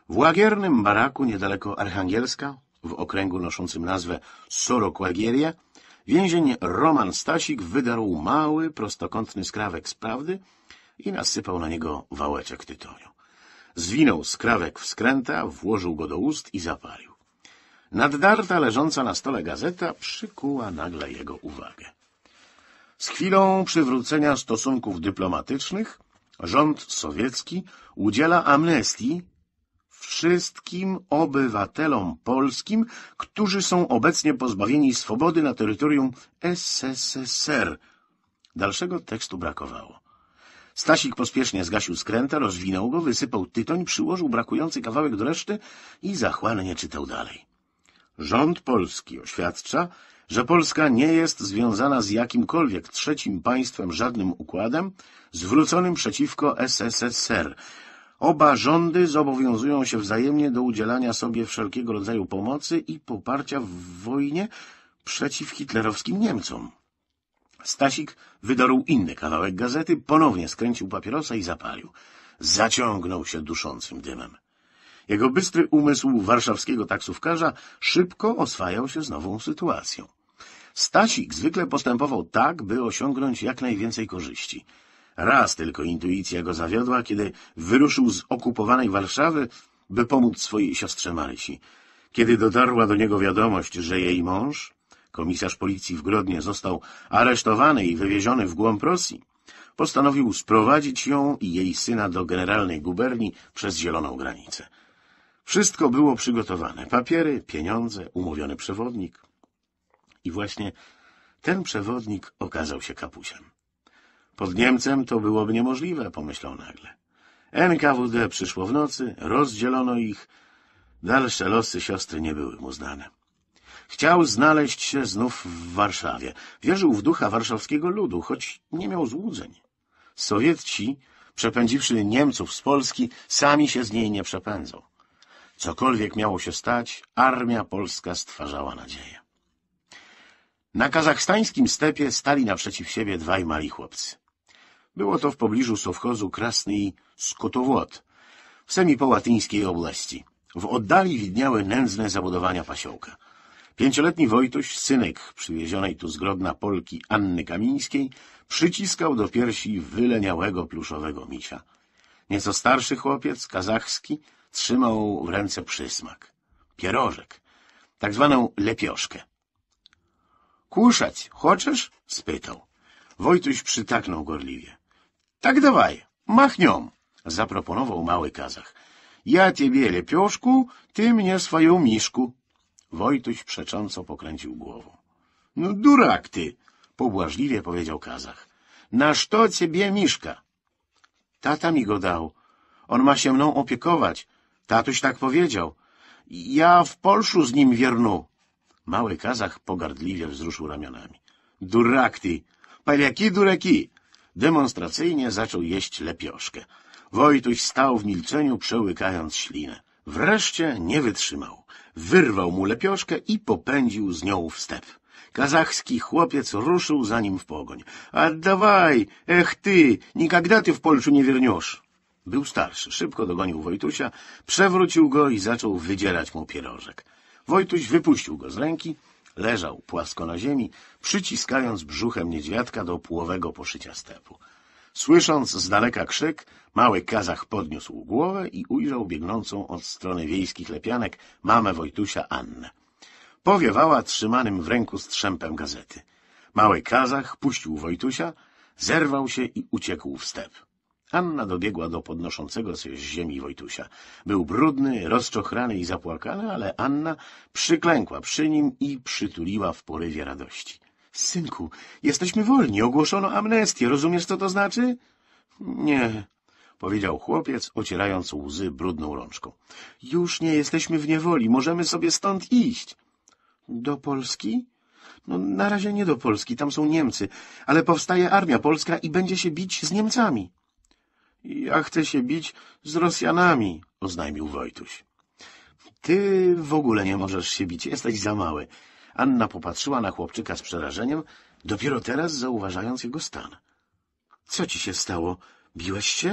W łagiernym baraku niedaleko Archangielska, w okręgu noszącym nazwę Sorokłagieria, więzień Roman Stasik wydarł mały, prostokątny skrawek z prawdy, i nasypał na niego wałeczek tytoniu. Zwinął skrawek w skręta, włożył go do ust i zapalił. Naddarta leżąca na stole gazeta przykuła nagle jego uwagę. Z chwilą przywrócenia stosunków dyplomatycznych rząd sowiecki udziela amnestii wszystkim obywatelom polskim, którzy są obecnie pozbawieni swobody na terytorium SSSR. Dalszego tekstu brakowało. Stasik pospiesznie zgasił skrętę, rozwinął go, wysypał tytoń, przyłożył brakujący kawałek do reszty i zachłannie czytał dalej. Rząd polski oświadcza, że Polska nie jest związana z jakimkolwiek trzecim państwem żadnym układem zwróconym przeciwko SSSR. Oba rządy zobowiązują się wzajemnie do udzielania sobie wszelkiego rodzaju pomocy i poparcia w wojnie przeciw hitlerowskim Niemcom. Stasik wydarł inny kawałek gazety, ponownie skręcił papierosa i zapalił. Zaciągnął się duszącym dymem. Jego bystry umysł warszawskiego taksówkarza szybko oswajał się z nową sytuacją. Stasik zwykle postępował tak, by osiągnąć jak najwięcej korzyści. Raz tylko intuicja go zawiodła, kiedy wyruszył z okupowanej Warszawy, by pomóc swojej siostrze Marysi. Kiedy dotarła do niego wiadomość, że jej mąż komisarz policji w Grodnie został aresztowany i wywieziony w głąb Rosji, postanowił sprowadzić ją i jej syna do generalnej guberni przez zieloną granicę. Wszystko było przygotowane. Papiery, pieniądze, umówiony przewodnik. I właśnie ten przewodnik okazał się kapusiem. Pod Niemcem to byłoby niemożliwe, pomyślał nagle. NKWD przyszło w nocy, rozdzielono ich. Dalsze losy siostry nie były mu znane. Chciał znaleźć się znów w Warszawie. Wierzył w ducha warszawskiego ludu, choć nie miał złudzeń. Sowietci, przepędziwszy Niemców z Polski, sami się z niej nie przepędzą. Cokolwiek miało się stać, armia polska stwarzała nadzieję. Na kazachstańskim stepie stali naprzeciw siebie dwaj mali chłopcy. Było to w pobliżu sowchozu Krasny Skotowłot w semipołatyńskiej oblasti. W oddali widniały nędzne zabudowania pasiołka. Pięcioletni Wojtuś, synek przywiezionej tu z Grodna Polki Anny Kamińskiej, przyciskał do piersi wyleniałego pluszowego misia. Nieco starszy chłopiec, kazachski, trzymał w ręce przysmak. Pierożek, tak zwaną lepioszkę. — Kuszać chcesz? — spytał. Wojtuś przytaknął gorliwie. — Tak dawaj, machniom! — zaproponował mały kazach. — Ja ciebie lepioszku, ty mnie swoją miszku. Wojtuś przecząco pokręcił głową. — No durak ty! — pobłażliwie powiedział Kazach. — Na szto ciebie Miszka? — Tata mi go dał. On ma się mną opiekować. Tatuś tak powiedział. Ja w Polszu z nim wiernu. Mały Kazach pogardliwie wzruszył ramionami. — Durak ty! Paliaki dureki! Demonstracyjnie zaczął jeść lepioszkę. Wojtuś stał w milczeniu, przełykając ślinę. Wreszcie nie wytrzymał wyrwał mu lepioszkę i popędził z nią w step. Kazachski chłopiec ruszył za nim w pogoń. — dawaj, Ech ty! nigdy ty w Polczu nie wierniesz! Był starszy, szybko dogonił Wojtusia, przewrócił go i zaczął wydzierać mu pierożek. Wojtuś wypuścił go z ręki, leżał płasko na ziemi, przyciskając brzuchem niedźwiadka do połowego poszycia stepu. Słysząc z daleka krzyk, Mały kazach podniósł głowę i ujrzał biegnącą od strony wiejskich lepianek mamę Wojtusia Annę. Powiewała trzymanym w ręku strzępem gazety. Mały kazach puścił Wojtusia, zerwał się i uciekł w step. Anna dobiegła do podnoszącego się z ziemi Wojtusia. Był brudny, rozczochrany i zapłakany, ale Anna przyklękła przy nim i przytuliła w porywie radości. — Synku, jesteśmy wolni, ogłoszono amnestię, rozumiesz, co to znaczy? — Nie, powiedział chłopiec, ocierając łzy brudną rączką. Już nie jesteśmy w niewoli, możemy sobie stąd iść. Do Polski? No, na razie nie do Polski, tam są Niemcy, ale powstaje armia polska i będzie się bić z Niemcami. Ja chcę się bić z Rosjanami, oznajmił Wojtuś. Ty w ogóle nie możesz się bić, jesteś za mały. Anna popatrzyła na chłopczyka z przerażeniem, dopiero teraz zauważając jego stan. — Co ci się stało? Biłeś się?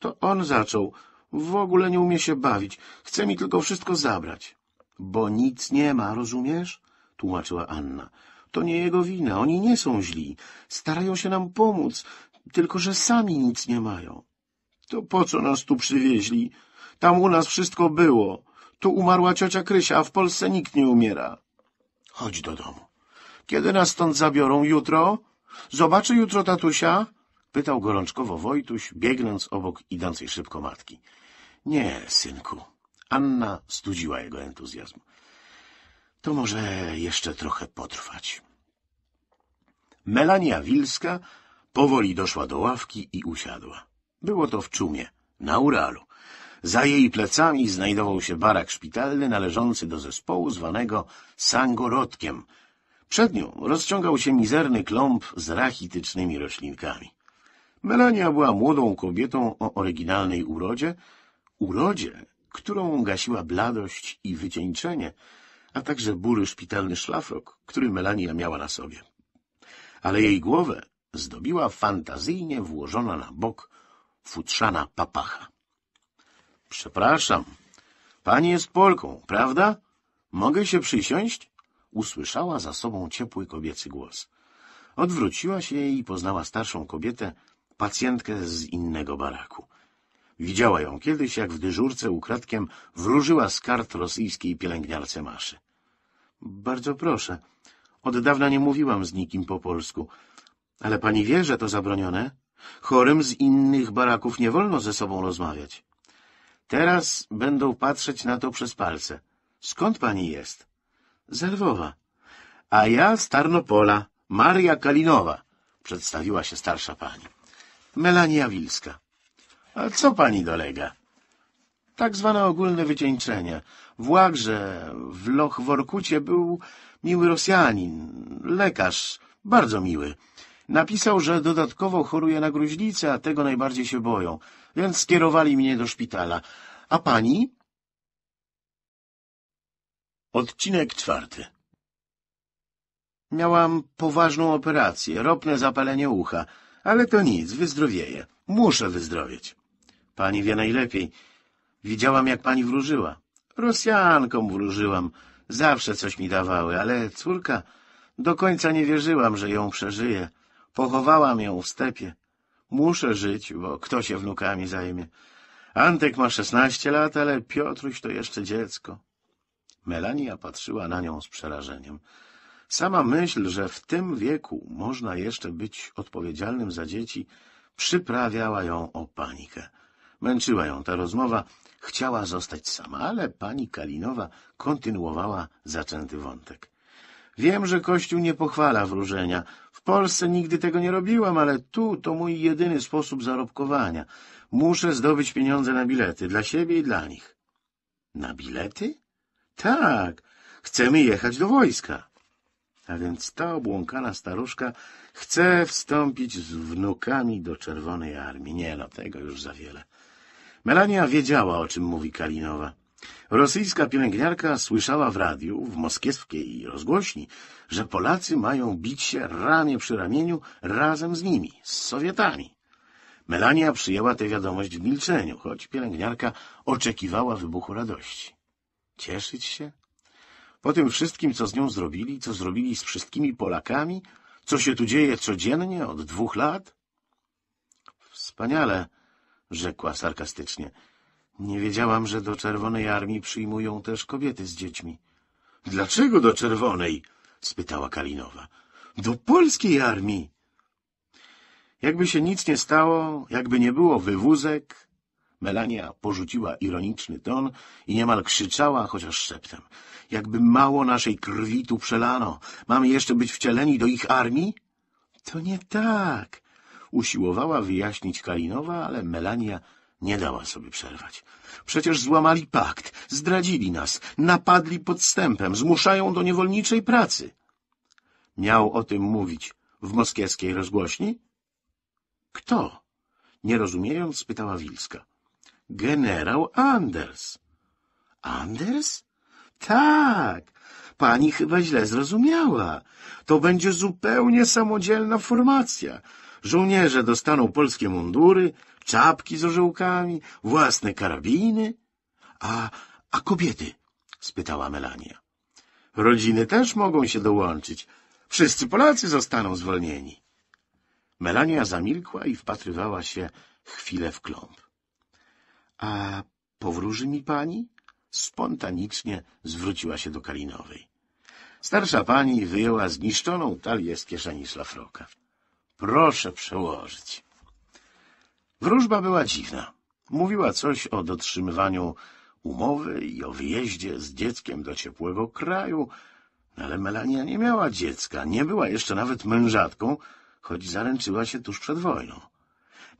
To on zaczął. W ogóle nie umie się bawić. Chce mi tylko wszystko zabrać. Bo nic nie ma, rozumiesz? Tłumaczyła Anna. To nie jego wina. Oni nie są źli. Starają się nam pomóc, tylko że sami nic nie mają. To po co nas tu przywieźli? Tam u nas wszystko było. Tu umarła ciocia Krysia, a w Polsce nikt nie umiera. Chodź do domu. Kiedy nas stąd zabiorą? Jutro? Zobaczy jutro tatusia? Pytał gorączkowo Wojtuś, biegnąc obok idącej szybko matki. Nie, synku. Anna studziła jego entuzjazm. To może jeszcze trochę potrwać. Melania Wilska powoli doszła do ławki i usiadła. Było to w czumie, na Uralu. Za jej plecami znajdował się barak szpitalny należący do zespołu zwanego Sangorodkiem. Przed nią rozciągał się mizerny kląb z rachitycznymi roślinkami. Melania była młodą kobietą o oryginalnej urodzie, urodzie, którą gasiła bladość i wycieńczenie, a także bury szpitalny szlafrok, który Melania miała na sobie. Ale jej głowę zdobiła fantazyjnie włożona na bok futrzana papacha. — Przepraszam, pani jest Polką, prawda? Mogę się przysiąść? Usłyszała za sobą ciepły kobiecy głos. Odwróciła się i poznała starszą kobietę pacjentkę z innego baraku. Widziała ją kiedyś, jak w dyżurce ukradkiem wróżyła z kart rosyjskiej pielęgniarce Maszy. — Bardzo proszę. Od dawna nie mówiłam z nikim po polsku. Ale pani wie, że to zabronione? Chorym z innych baraków nie wolno ze sobą rozmawiać. Teraz będą patrzeć na to przez palce. Skąd pani jest? Z Lwowa. A ja z Tarnopola, Maria Kalinowa, przedstawiła się starsza pani. Melania Wilska. A co pani dolega? Tak zwane ogólne wycieńczenie. W Łagrze, w Loch Workucie był miły Rosjanin, lekarz, bardzo miły. Napisał, że dodatkowo choruje na gruźlicę, a tego najbardziej się boją, więc skierowali mnie do szpitala. A pani? Odcinek czwarty Miałam poważną operację, ropne zapalenie ucha. Ale to nic, wyzdrowieję. Muszę wyzdrowieć. Pani wie najlepiej. Widziałam, jak pani wróżyła. Rosjankom wróżyłam. Zawsze coś mi dawały, ale córka... Do końca nie wierzyłam, że ją przeżyję. Pochowałam ją w stepie. Muszę żyć, bo kto się wnukami zajmie. Antek ma szesnaście lat, ale Piotruś to jeszcze dziecko. Melania patrzyła na nią z przerażeniem. Sama myśl, że w tym wieku można jeszcze być odpowiedzialnym za dzieci, przyprawiała ją o panikę. Męczyła ją ta rozmowa, chciała zostać sama, ale pani Kalinowa kontynuowała zaczęty wątek. Wiem, że Kościół nie pochwala wróżenia. W Polsce nigdy tego nie robiłam, ale tu to mój jedyny sposób zarobkowania. Muszę zdobyć pieniądze na bilety, dla siebie i dla nich. Na bilety? Tak, chcemy jechać do wojska. A więc ta obłąkana staruszka chce wstąpić z wnukami do Czerwonej Armii. Nie, no tego już za wiele. Melania wiedziała, o czym mówi Kalinowa. Rosyjska pielęgniarka słyszała w radiu, w moskiewskiej rozgłośni, że Polacy mają bić się ramię przy ramieniu razem z nimi, z Sowietami. Melania przyjęła tę wiadomość w milczeniu, choć pielęgniarka oczekiwała wybuchu radości. Cieszyć się? Po tym wszystkim, co z nią zrobili, co zrobili z wszystkimi Polakami, co się tu dzieje codziennie od dwóch lat? Wspaniale, rzekła sarkastycznie. Nie wiedziałam, że do Czerwonej Armii przyjmują też kobiety z dziećmi. Dlaczego do Czerwonej? spytała Kalinowa. Do polskiej armii. Jakby się nic nie stało, jakby nie było wywózek, Melania porzuciła ironiczny ton i niemal krzyczała, chociaż szeptem. Jakby mało naszej krwi tu przelano. Mamy jeszcze być wcieleni do ich armii? To nie tak. Usiłowała wyjaśnić Kalinowa, ale Melania nie dała sobie przerwać. Przecież złamali pakt, zdradzili nas, napadli podstępem, zmuszają do niewolniczej pracy. Miał o tym mówić w moskiewskiej rozgłośni? Kto? Nie rozumiejąc, spytała Wilska. Generał Anders. Anders? Tak, pani chyba źle zrozumiała. To będzie zupełnie samodzielna formacja. Żołnierze dostaną polskie mundury, czapki z orzełkami, własne karabiny. A, a kobiety? spytała Melania. Rodziny też mogą się dołączyć. Wszyscy Polacy zostaną zwolnieni. Melania zamilkła i wpatrywała się chwilę w kląb. — A powróży mi pani? spontanicznie zwróciła się do Kalinowej. Starsza pani wyjęła zniszczoną talię z kieszeni szlafroka. — Proszę przełożyć. Wróżba była dziwna. Mówiła coś o dotrzymywaniu umowy i o wyjeździe z dzieckiem do ciepłego kraju, no ale Melania nie miała dziecka, nie była jeszcze nawet mężatką, choć zaręczyła się tuż przed wojną.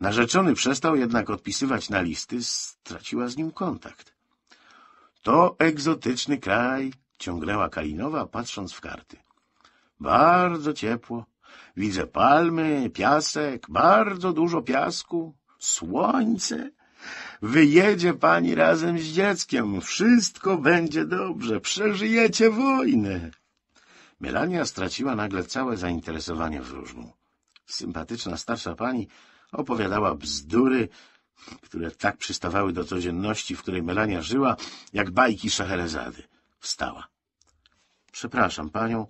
Narzeczony przestał jednak odpisywać na listy, straciła z nim kontakt. To egzotyczny kraj, ciągnęła Kalinowa, patrząc w karty. Bardzo ciepło. Widzę palmy, piasek, bardzo dużo piasku, słońce. Wyjedzie pani razem z dzieckiem. Wszystko będzie dobrze. Przeżyjecie wojnę. Melania straciła nagle całe zainteresowanie wróżbą. Sympatyczna starsza pani opowiadała bzdury, które tak przystawały do codzienności, w której Melania żyła, jak bajki Szaherezady. Wstała. Przepraszam panią,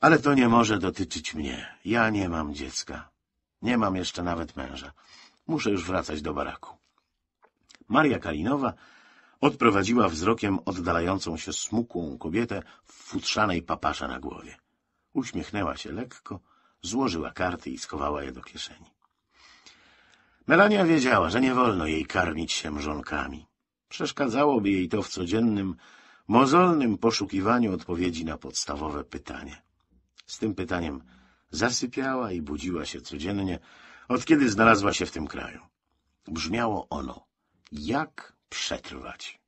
ale to nie może dotyczyć mnie. Ja nie mam dziecka. Nie mam jeszcze nawet męża. Muszę już wracać do baraku. Maria Kalinowa odprowadziła wzrokiem oddalającą się smukłą kobietę w futrzanej papasza na głowie. Uśmiechnęła się lekko, złożyła karty i schowała je do kieszeni. Melania wiedziała, że nie wolno jej karmić się mrzonkami. Przeszkadzałoby jej to w codziennym, mozolnym poszukiwaniu odpowiedzi na podstawowe pytanie. Z tym pytaniem zasypiała i budziła się codziennie, od kiedy znalazła się w tym kraju. Brzmiało ono — jak przetrwać?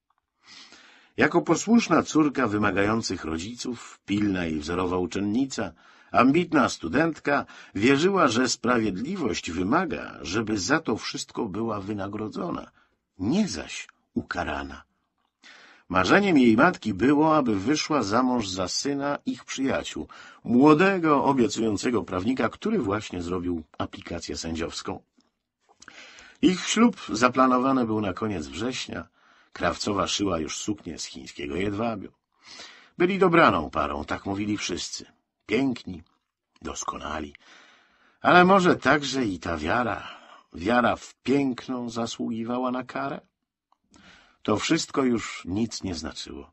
Jako posłuszna córka wymagających rodziców, pilna i wzorowa uczennica — Ambitna studentka wierzyła, że sprawiedliwość wymaga, żeby za to wszystko była wynagrodzona, nie zaś ukarana. Marzeniem jej matki było, aby wyszła za mąż za syna ich przyjaciół, młodego, obiecującego prawnika, który właśnie zrobił aplikację sędziowską. Ich ślub zaplanowany był na koniec września. Krawcowa szyła już suknię z chińskiego jedwabiu. Byli dobraną parą, tak mówili wszyscy piękni, doskonali, ale może także i ta wiara, wiara w piękną zasługiwała na karę? To wszystko już nic nie znaczyło.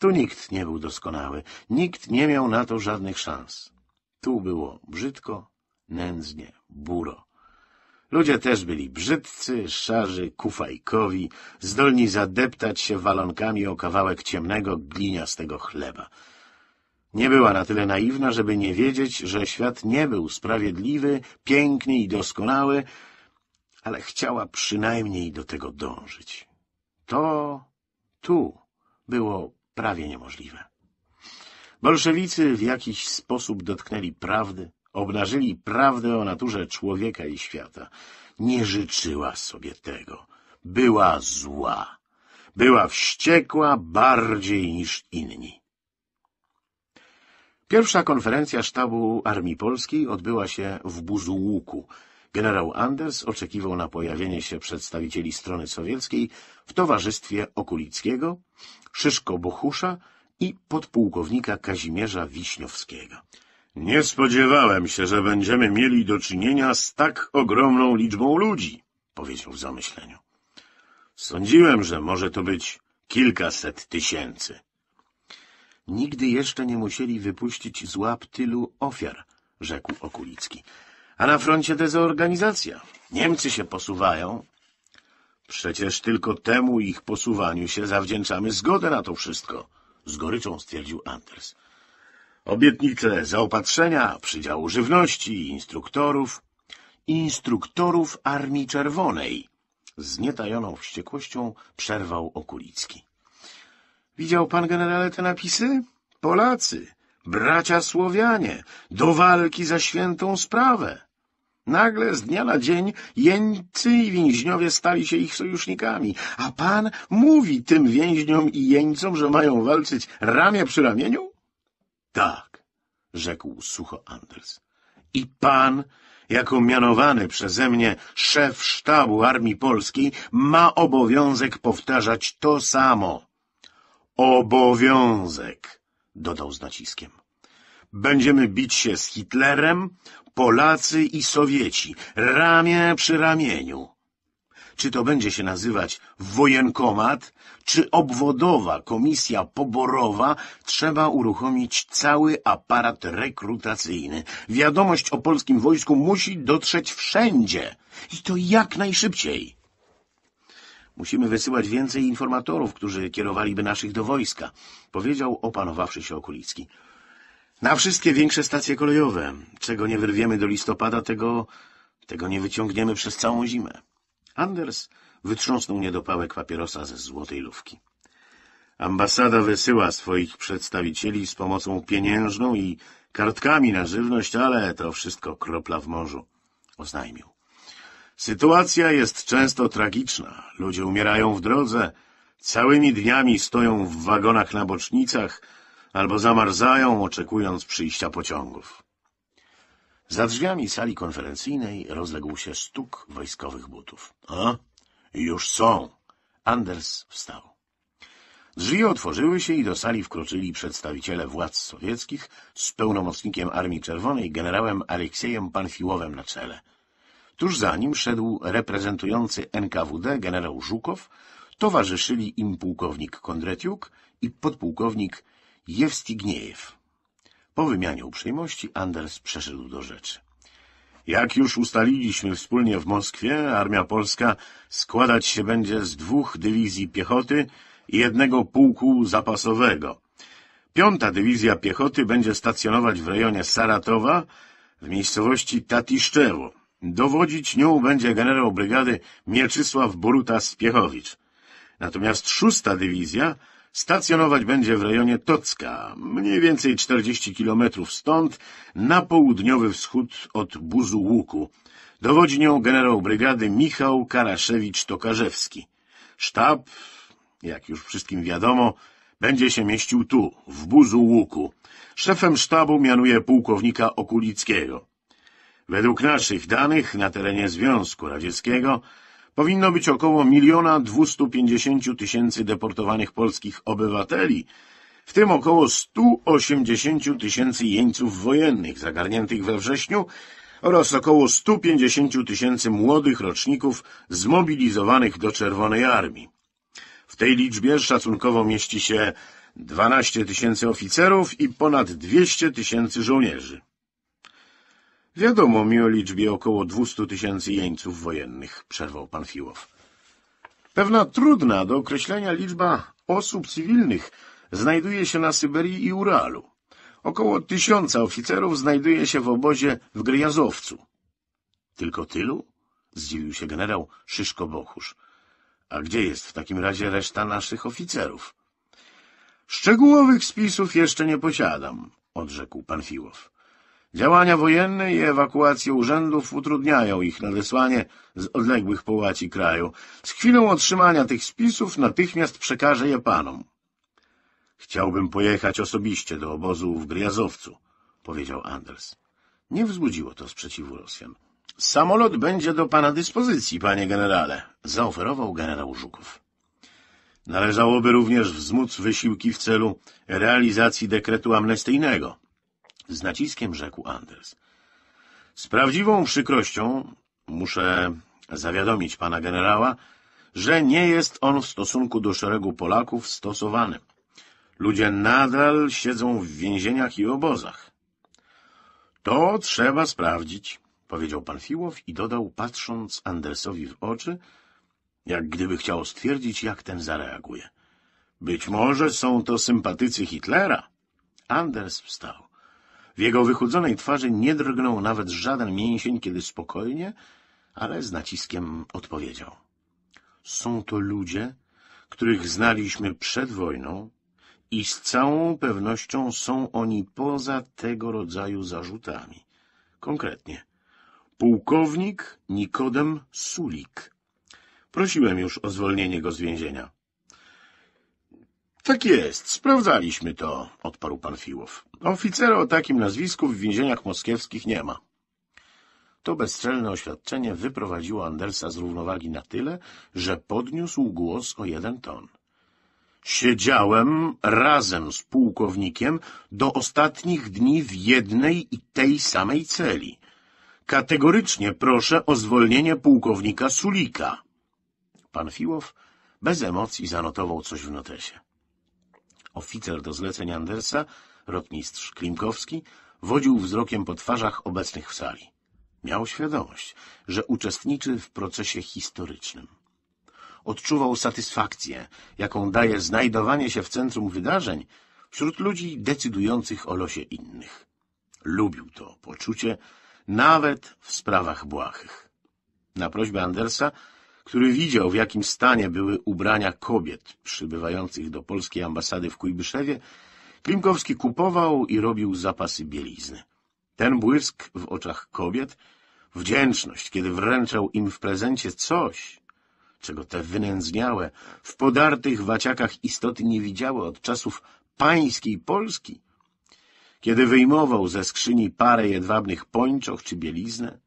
Tu nikt nie był doskonały, nikt nie miał na to żadnych szans. Tu było brzydko, nędznie, buro. Ludzie też byli brzydcy, szarzy, kufajkowi, zdolni zadeptać się walonkami o kawałek ciemnego, gliniastego chleba. Nie była na tyle naiwna, żeby nie wiedzieć, że świat nie był sprawiedliwy, piękny i doskonały, ale chciała przynajmniej do tego dążyć. To tu było prawie niemożliwe. Bolszewicy w jakiś sposób dotknęli prawdy, obnażyli prawdę o naturze człowieka i świata. Nie życzyła sobie tego. Była zła. Była wściekła bardziej niż inni. Pierwsza konferencja sztabu Armii Polskiej odbyła się w Buzułuku. Generał Anders oczekiwał na pojawienie się przedstawicieli strony sowieckiej w towarzystwie Okulickiego, Szyszko-Bohusza i podpułkownika Kazimierza Wiśniowskiego. Nie spodziewałem się, że będziemy mieli do czynienia z tak ogromną liczbą ludzi, powiedział w zamyśleniu. Sądziłem, że może to być kilkaset tysięcy. Nigdy jeszcze nie musieli wypuścić z łap tylu ofiar, rzekł Okulicki. A na froncie dezorganizacja. Niemcy się posuwają. Przecież tylko temu ich posuwaniu się zawdzięczamy zgodę na to wszystko, z goryczą stwierdził Anders. Obietnice zaopatrzenia, przydziału żywności, instruktorów, instruktorów Armii Czerwonej. Z nietajoną wściekłością przerwał Okulicki. Widział pan, generale, te napisy? Polacy, bracia Słowianie, do walki za świętą sprawę. Nagle z dnia na dzień jeńcy i więźniowie stali się ich sojusznikami, a pan mówi tym więźniom i jeńcom, że mają walczyć ramię przy ramieniu? Tak, rzekł sucho Anders. I pan, jako mianowany przeze mnie szef sztabu Armii Polskiej, ma obowiązek powtarzać to samo. Obowiązek, dodał z naciskiem. Będziemy bić się z Hitlerem, Polacy i Sowieci, ramię przy ramieniu. Czy to będzie się nazywać wojenkomat, czy obwodowa komisja poborowa, trzeba uruchomić cały aparat rekrutacyjny. Wiadomość o polskim wojsku musi dotrzeć wszędzie i to jak najszybciej. Musimy wysyłać więcej informatorów, którzy kierowaliby naszych do wojska, powiedział opanowawszy się Okulicki. Na wszystkie większe stacje kolejowe. Czego nie wyrwiemy do listopada, tego, tego nie wyciągniemy przez całą zimę. Anders wytrząsnął niedopałek papierosa ze złotej lówki. Ambasada wysyła swoich przedstawicieli z pomocą pieniężną i kartkami na żywność, ale to wszystko kropla w morzu, oznajmił. Sytuacja jest często tragiczna. Ludzie umierają w drodze, całymi dniami stoją w wagonach na bocznicach albo zamarzają, oczekując przyjścia pociągów. Za drzwiami sali konferencyjnej rozległ się stuk wojskowych butów. — A? Już są! Anders wstał. Drzwi otworzyły się i do sali wkroczyli przedstawiciele władz sowieckich z pełnomocnikiem Armii Czerwonej, generałem Aleksiejem Panfiłowem na czele — Tuż za nim szedł reprezentujący NKWD generał Żukow, towarzyszyli im pułkownik Kondretiuk i podpułkownik Jewstigniejew. Po wymianie uprzejmości Anders przeszedł do rzeczy. Jak już ustaliliśmy wspólnie w Moskwie, Armia Polska składać się będzie z dwóch dywizji piechoty i jednego pułku zapasowego. Piąta dywizja piechoty będzie stacjonować w rejonie Saratowa w miejscowości Tatiszczewo. Dowodzić nią będzie generał brygady Mieczysław Boruta-Spiechowicz. Natomiast szósta dywizja stacjonować będzie w rejonie Tocka, mniej więcej 40 kilometrów stąd, na południowy wschód od Buzu Łuku. Dowodzi nią generał brygady Michał Karaszewicz-Tokarzewski. Sztab, jak już wszystkim wiadomo, będzie się mieścił tu, w Buzu Łuku. Szefem sztabu mianuje pułkownika Okulickiego. Według naszych danych na terenie Związku Radzieckiego powinno być około miliona 250 tysięcy deportowanych polskich obywateli, w tym około 180 tysięcy jeńców wojennych zagarniętych we wrześniu oraz około 150 tysięcy młodych roczników zmobilizowanych do Czerwonej Armii. W tej liczbie szacunkowo mieści się 12 tysięcy oficerów i ponad 200 tysięcy żołnierzy. Wiadomo mi o liczbie około 200 tysięcy jeńców wojennych, przerwał pan Fiłow. Pewna trudna do określenia liczba osób cywilnych znajduje się na Syberii i Uralu. Około tysiąca oficerów znajduje się w obozie w Gryjazowcu. Tylko tylu? Zdziwił się generał Szyszko-Bochusz. A gdzie jest w takim razie reszta naszych oficerów? Szczegółowych spisów jeszcze nie posiadam, odrzekł pan Fiłow. Działania wojenne i ewakuacje urzędów utrudniają ich nadesłanie z odległych połaci kraju. Z chwilą otrzymania tych spisów natychmiast przekażę je panom. Chciałbym pojechać osobiście do obozu w Gryazowcu, powiedział Anders. Nie wzbudziło to sprzeciwu Rosjan. Samolot będzie do pana dyspozycji, panie generale, zaoferował generał Żukow. Należałoby również wzmóc wysiłki w celu realizacji dekretu amnestyjnego, z naciskiem rzekł Anders. Z prawdziwą przykrością muszę zawiadomić pana generała, że nie jest on w stosunku do szeregu Polaków stosowany. Ludzie nadal siedzą w więzieniach i obozach. To trzeba sprawdzić, powiedział pan Fiłow i dodał, patrząc Andersowi w oczy, jak gdyby chciał stwierdzić, jak ten zareaguje. Być może są to sympatycy Hitlera. Anders wstał. W jego wychudzonej twarzy nie drgnął nawet żaden mięsień, kiedy spokojnie, ale z naciskiem odpowiedział. Są to ludzie, których znaliśmy przed wojną i z całą pewnością są oni poza tego rodzaju zarzutami. Konkretnie, pułkownik Nikodem Sulik. Prosiłem już o zwolnienie go z więzienia. Tak jest, sprawdzaliśmy to, odparł pan Fiłow. Oficera o takim nazwisku w więzieniach moskiewskich nie ma. To bezstrzelne oświadczenie wyprowadziło Andersa z równowagi na tyle, że podniósł głos o jeden ton. Siedziałem razem z pułkownikiem do ostatnich dni w jednej i tej samej celi. Kategorycznie proszę o zwolnienie pułkownika Sulika. Pan Fiłow bez emocji zanotował coś w notesie oficer do zleceń Andersa, rotmistrz Klimkowski, wodził wzrokiem po twarzach obecnych w sali. Miał świadomość, że uczestniczy w procesie historycznym. Odczuwał satysfakcję, jaką daje znajdowanie się w centrum wydarzeń wśród ludzi decydujących o losie innych. Lubił to poczucie, nawet w sprawach błahych. Na prośbę Andersa który widział, w jakim stanie były ubrania kobiet przybywających do polskiej ambasady w Kujbyszewie, Klimkowski kupował i robił zapasy bielizny. Ten błysk w oczach kobiet, wdzięczność, kiedy wręczał im w prezencie coś, czego te wynędzniałe, w podartych waciakach istoty nie widziały od czasów pańskiej Polski, kiedy wyjmował ze skrzyni parę jedwabnych pończoch czy bieliznę,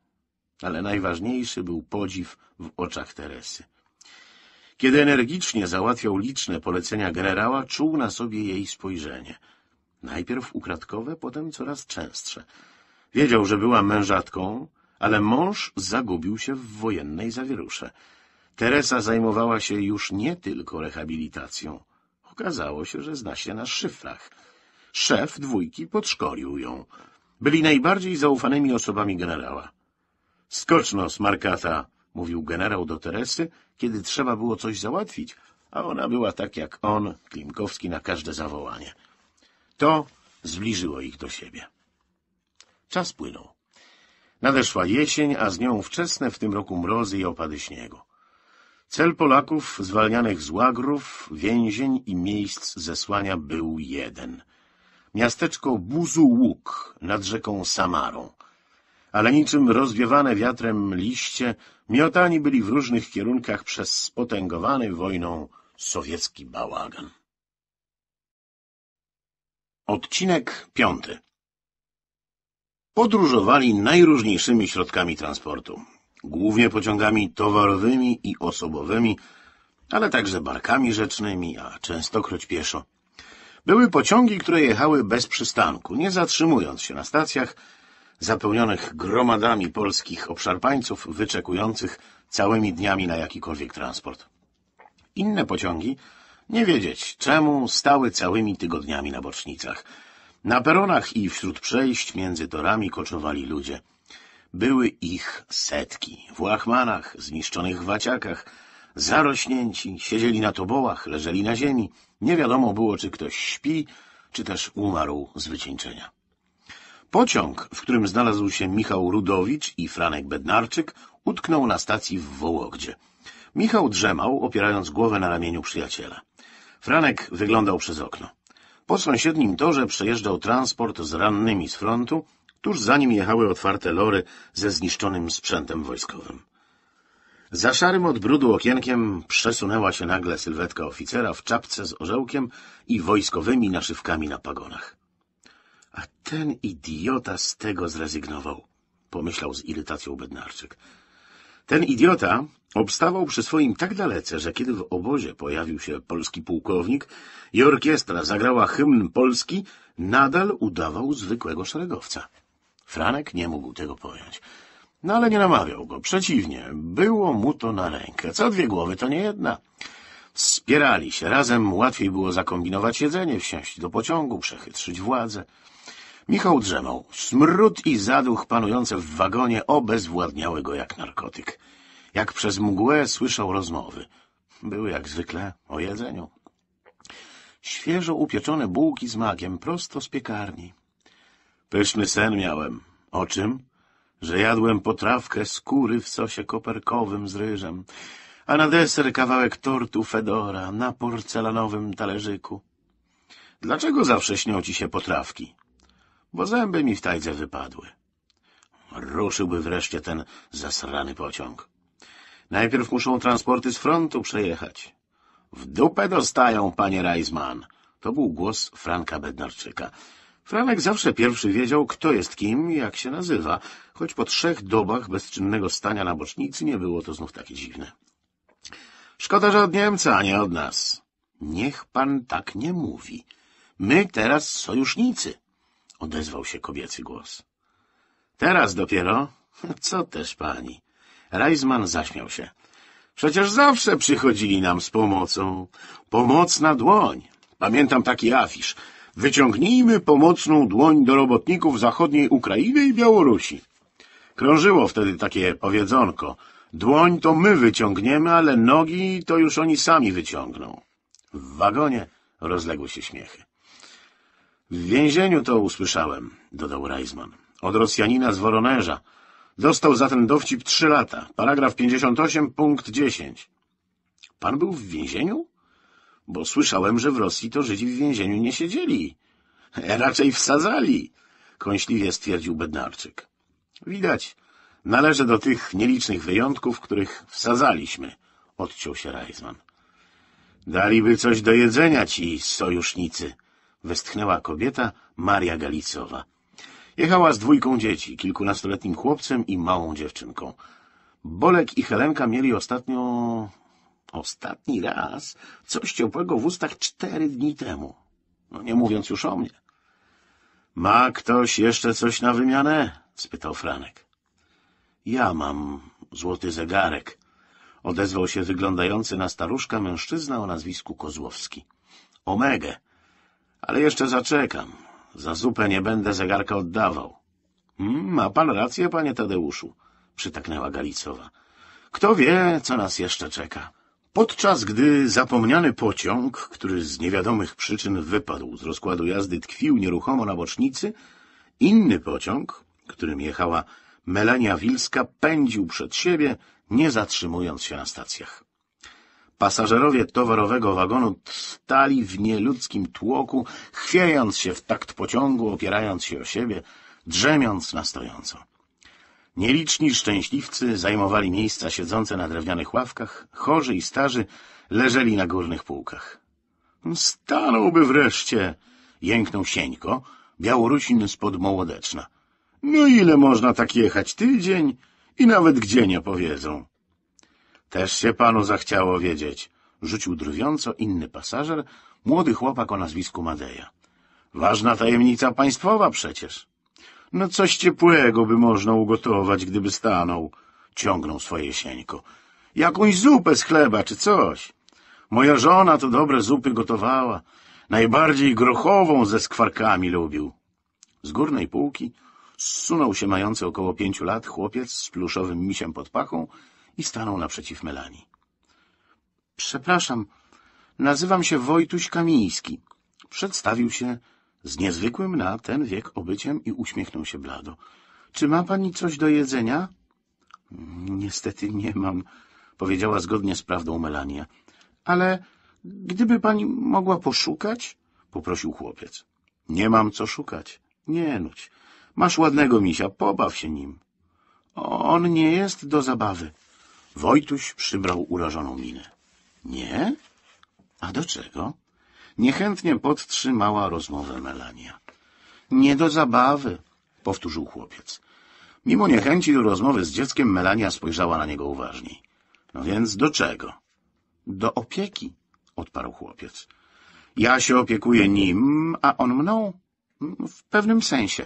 ale najważniejszy był podziw w oczach Teresy. Kiedy energicznie załatwiał liczne polecenia generała, czuł na sobie jej spojrzenie. Najpierw ukradkowe, potem coraz częstsze. Wiedział, że była mężatką, ale mąż zagubił się w wojennej zawierusze. Teresa zajmowała się już nie tylko rehabilitacją. Okazało się, że zna się na szyfrach. Szef dwójki podszkolił ją. Byli najbardziej zaufanymi osobami generała. Skoczno, smarkata, mówił generał do Teresy, kiedy trzeba było coś załatwić, a ona była tak jak on, Klimkowski, na każde zawołanie. To zbliżyło ich do siebie. Czas płynął. Nadeszła jesień, a z nią wczesne w tym roku mrozy i opady śniegu. Cel Polaków zwalnianych z łagrów, więzień i miejsc zesłania był jeden. Miasteczko Buzułuk nad rzeką Samarą ale niczym rozwiewane wiatrem liście miotani byli w różnych kierunkach przez spotęgowany wojną sowiecki bałagan. Odcinek piąty Podróżowali najróżniejszymi środkami transportu, głównie pociągami towarowymi i osobowymi, ale także barkami rzecznymi, a częstokroć pieszo. Były pociągi, które jechały bez przystanku, nie zatrzymując się na stacjach, zapełnionych gromadami polskich obszarpańców wyczekujących całymi dniami na jakikolwiek transport. Inne pociągi nie wiedzieć czemu stały całymi tygodniami na bocznicach. Na peronach i wśród przejść między torami koczowali ludzie. Były ich setki, w łachmanach, zniszczonych waciakach, zarośnięci, siedzieli na tobołach, leżeli na ziemi. Nie wiadomo było, czy ktoś śpi, czy też umarł z wycieńczenia. Pociąg, w którym znalazł się Michał Rudowicz i Franek Bednarczyk, utknął na stacji w Wołogdzie. Michał drzemał, opierając głowę na ramieniu przyjaciela. Franek wyglądał przez okno. Po sąsiednim torze przejeżdżał transport z rannymi z frontu, tuż za nim jechały otwarte lory ze zniszczonym sprzętem wojskowym. Za szarym od brudu okienkiem przesunęła się nagle sylwetka oficera w czapce z orzełkiem i wojskowymi naszywkami na pagonach. A ten idiota z tego zrezygnował, pomyślał z irytacją Bednarczyk. Ten idiota obstawał przy swoim tak dalece, że kiedy w obozie pojawił się polski pułkownik i orkiestra zagrała hymn Polski, nadal udawał zwykłego szeregowca. Franek nie mógł tego pojąć. No ale nie namawiał go, przeciwnie, było mu to na rękę. Co dwie głowy, to nie jedna. Wspierali się, razem łatwiej było zakombinować jedzenie, wsiąść do pociągu, przechytrzyć władzę. Michał drzemał. Smród i zaduch panujące w wagonie obezwładniały go jak narkotyk. Jak przez mgłę słyszał rozmowy. Były jak zwykle o jedzeniu. Świeżo upieczone bułki z makiem prosto z piekarni. Pyszny sen miałem. O czym? Że jadłem potrawkę skóry w sosie koperkowym z ryżem, a na deser kawałek tortu Fedora na porcelanowym talerzyku. Dlaczego zawsze śnią ci się potrawki? bo zęby mi w tajdze wypadły. Ruszyłby wreszcie ten zasrany pociąg. Najpierw muszą transporty z frontu przejechać. W dupę dostają, panie Reisman. To był głos Franka Bednarczyka. Franek zawsze pierwszy wiedział, kto jest kim i jak się nazywa, choć po trzech dobach bezczynnego stania na bocznicy nie było to znów takie dziwne. Szkoda, że od Niemca, a nie od nas. Niech pan tak nie mówi. My teraz sojusznicy. — odezwał się kobiecy głos. — Teraz dopiero? Co też pani? Reisman zaśmiał się. — Przecież zawsze przychodzili nam z pomocą. Pomocna dłoń. Pamiętam taki afisz. Wyciągnijmy pomocną dłoń do robotników zachodniej Ukrainy i Białorusi. Krążyło wtedy takie powiedzonko. Dłoń to my wyciągniemy, ale nogi to już oni sami wyciągną. W wagonie rozległy się śmiechy. W więzieniu to usłyszałem, dodał Reisman. Od Rosjanina z Woronerza. Dostał za ten dowcip trzy lata. Paragraf 58, punkt 10. Pan był w więzieniu? Bo słyszałem, że w Rosji to Żydzi w więzieniu nie siedzieli. E, raczej wsadzali, kąśliwie stwierdził Bednarczyk. Widać, należy do tych nielicznych wyjątków, których wsadzaliśmy, odciął się Reisman. Daliby coś do jedzenia ci sojusznicy — westchnęła kobieta Maria Galicowa. Jechała z dwójką dzieci, kilkunastoletnim chłopcem i małą dziewczynką. Bolek i Helenka mieli ostatnio... ostatni raz coś ciepłego w ustach cztery dni temu. No nie mówiąc już o mnie. Ma ktoś jeszcze coś na wymianę? spytał Franek. Ja mam złoty zegarek, odezwał się wyglądający na staruszka mężczyzna o nazwisku Kozłowski. Omegę, ale jeszcze zaczekam. Za zupę nie będę zegarka oddawał. Hmm, ma pan rację, panie Tadeuszu — przytaknęła Galicowa. — Kto wie, co nas jeszcze czeka. Podczas gdy zapomniany pociąg, który z niewiadomych przyczyn wypadł z rozkładu jazdy, tkwił nieruchomo na bocznicy, inny pociąg, którym jechała Melania Wilska, pędził przed siebie, nie zatrzymując się na stacjach. Pasażerowie towarowego wagonu stali w nieludzkim tłoku, chwiejąc się w takt pociągu, opierając się o siebie, drzemiąc na stojąco. Nieliczni szczęśliwcy zajmowali miejsca siedzące na drewnianych ławkach, chorzy i starzy leżeli na górnych półkach. Stanąłby wreszcie, jęknął Sieńko, Białorusin spod Mołodeczna. No ile można tak jechać tydzień i nawet gdzie nie powiedzą. Też się panu zachciało wiedzieć. Rzucił drwiąco inny pasażer, młody chłopak o nazwisku Madeja. Ważna tajemnica państwowa przecież. No coś ciepłego by można ugotować, gdyby stanął. Ciągnął swoje Jesieńko. Jakąś zupę z chleba czy coś. Moja żona to dobre zupy gotowała. Najbardziej grochową ze skwarkami lubił. Z górnej półki zsunął się mający około pięciu lat chłopiec z pluszowym misiem pod pachą i stanął naprzeciw Melanii. Przepraszam, nazywam się Wojtuś Kamiński. Przedstawił się z niezwykłym na ten wiek obyciem i uśmiechnął się blado. Czy ma pani coś do jedzenia? Niestety nie mam, powiedziała zgodnie z prawdą Melania. Ale gdyby pani mogła poszukać? poprosił chłopiec. Nie mam co szukać. Nie nuć. Masz ładnego misia, pobaw się nim. On nie jest do zabawy. Wojtuś przybrał urażoną minę. Nie? A do czego? Niechętnie podtrzymała rozmowę Melania. Nie do zabawy, powtórzył chłopiec. Mimo niechęci do rozmowy z dzieckiem, Melania spojrzała na niego uważniej. No więc do czego? Do opieki, odparł chłopiec. Ja się opiekuję nim, a on mną? W pewnym sensie.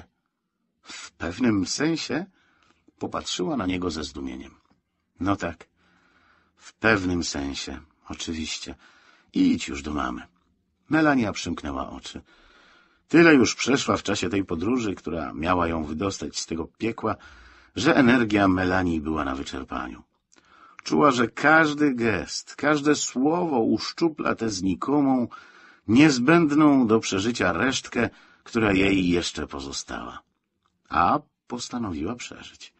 W pewnym sensie? Popatrzyła na niego ze zdumieniem. No tak. W pewnym sensie, oczywiście. Idź już do mamy. Melania przymknęła oczy. Tyle już przeszła w czasie tej podróży, która miała ją wydostać z tego piekła, że energia Melanii była na wyczerpaniu. Czuła, że każdy gest, każde słowo uszczupla tę znikomą, niezbędną do przeżycia resztkę, która jej jeszcze pozostała. A postanowiła przeżyć.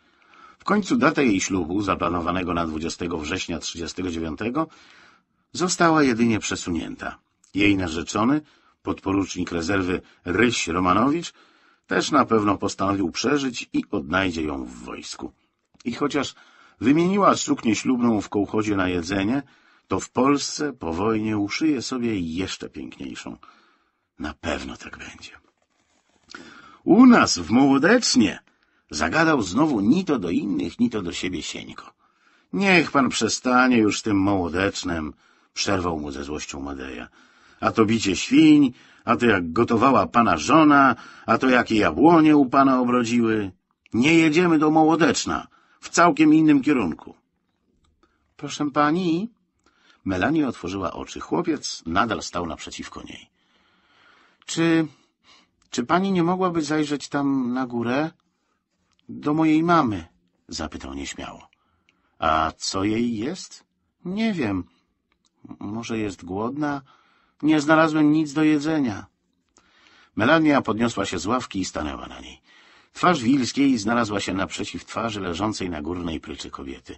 W końcu data jej ślubu, zaplanowanego na 20 września 1939, została jedynie przesunięta. Jej narzeczony, podporucznik rezerwy Ryś Romanowicz, też na pewno postanowił przeżyć i odnajdzie ją w wojsku. I chociaż wymieniła suknię ślubną w kołchodzie na jedzenie, to w Polsce po wojnie uszyje sobie jeszcze piękniejszą. Na pewno tak będzie. U nas w Mołodecznie Zagadał znowu ni to do innych, ni to do siebie Sieńko. — Niech pan przestanie już tym mołodecznem — przerwał mu ze złością Madeja. — A to bicie świń, a to jak gotowała pana żona, a to jakie jabłonie u pana obrodziły. Nie jedziemy do Mołodeczna, w całkiem innym kierunku. — Proszę pani... Melanie otworzyła oczy. Chłopiec nadal stał naprzeciwko niej. — Czy... czy pani nie mogłaby zajrzeć tam na górę? Do mojej mamy, zapytał nieśmiało. A co jej jest? Nie wiem. Może jest głodna? Nie znalazłem nic do jedzenia. Melania podniosła się z ławki i stanęła na niej. Twarz Wilskiej znalazła się naprzeciw twarzy leżącej na górnej pryczy kobiety.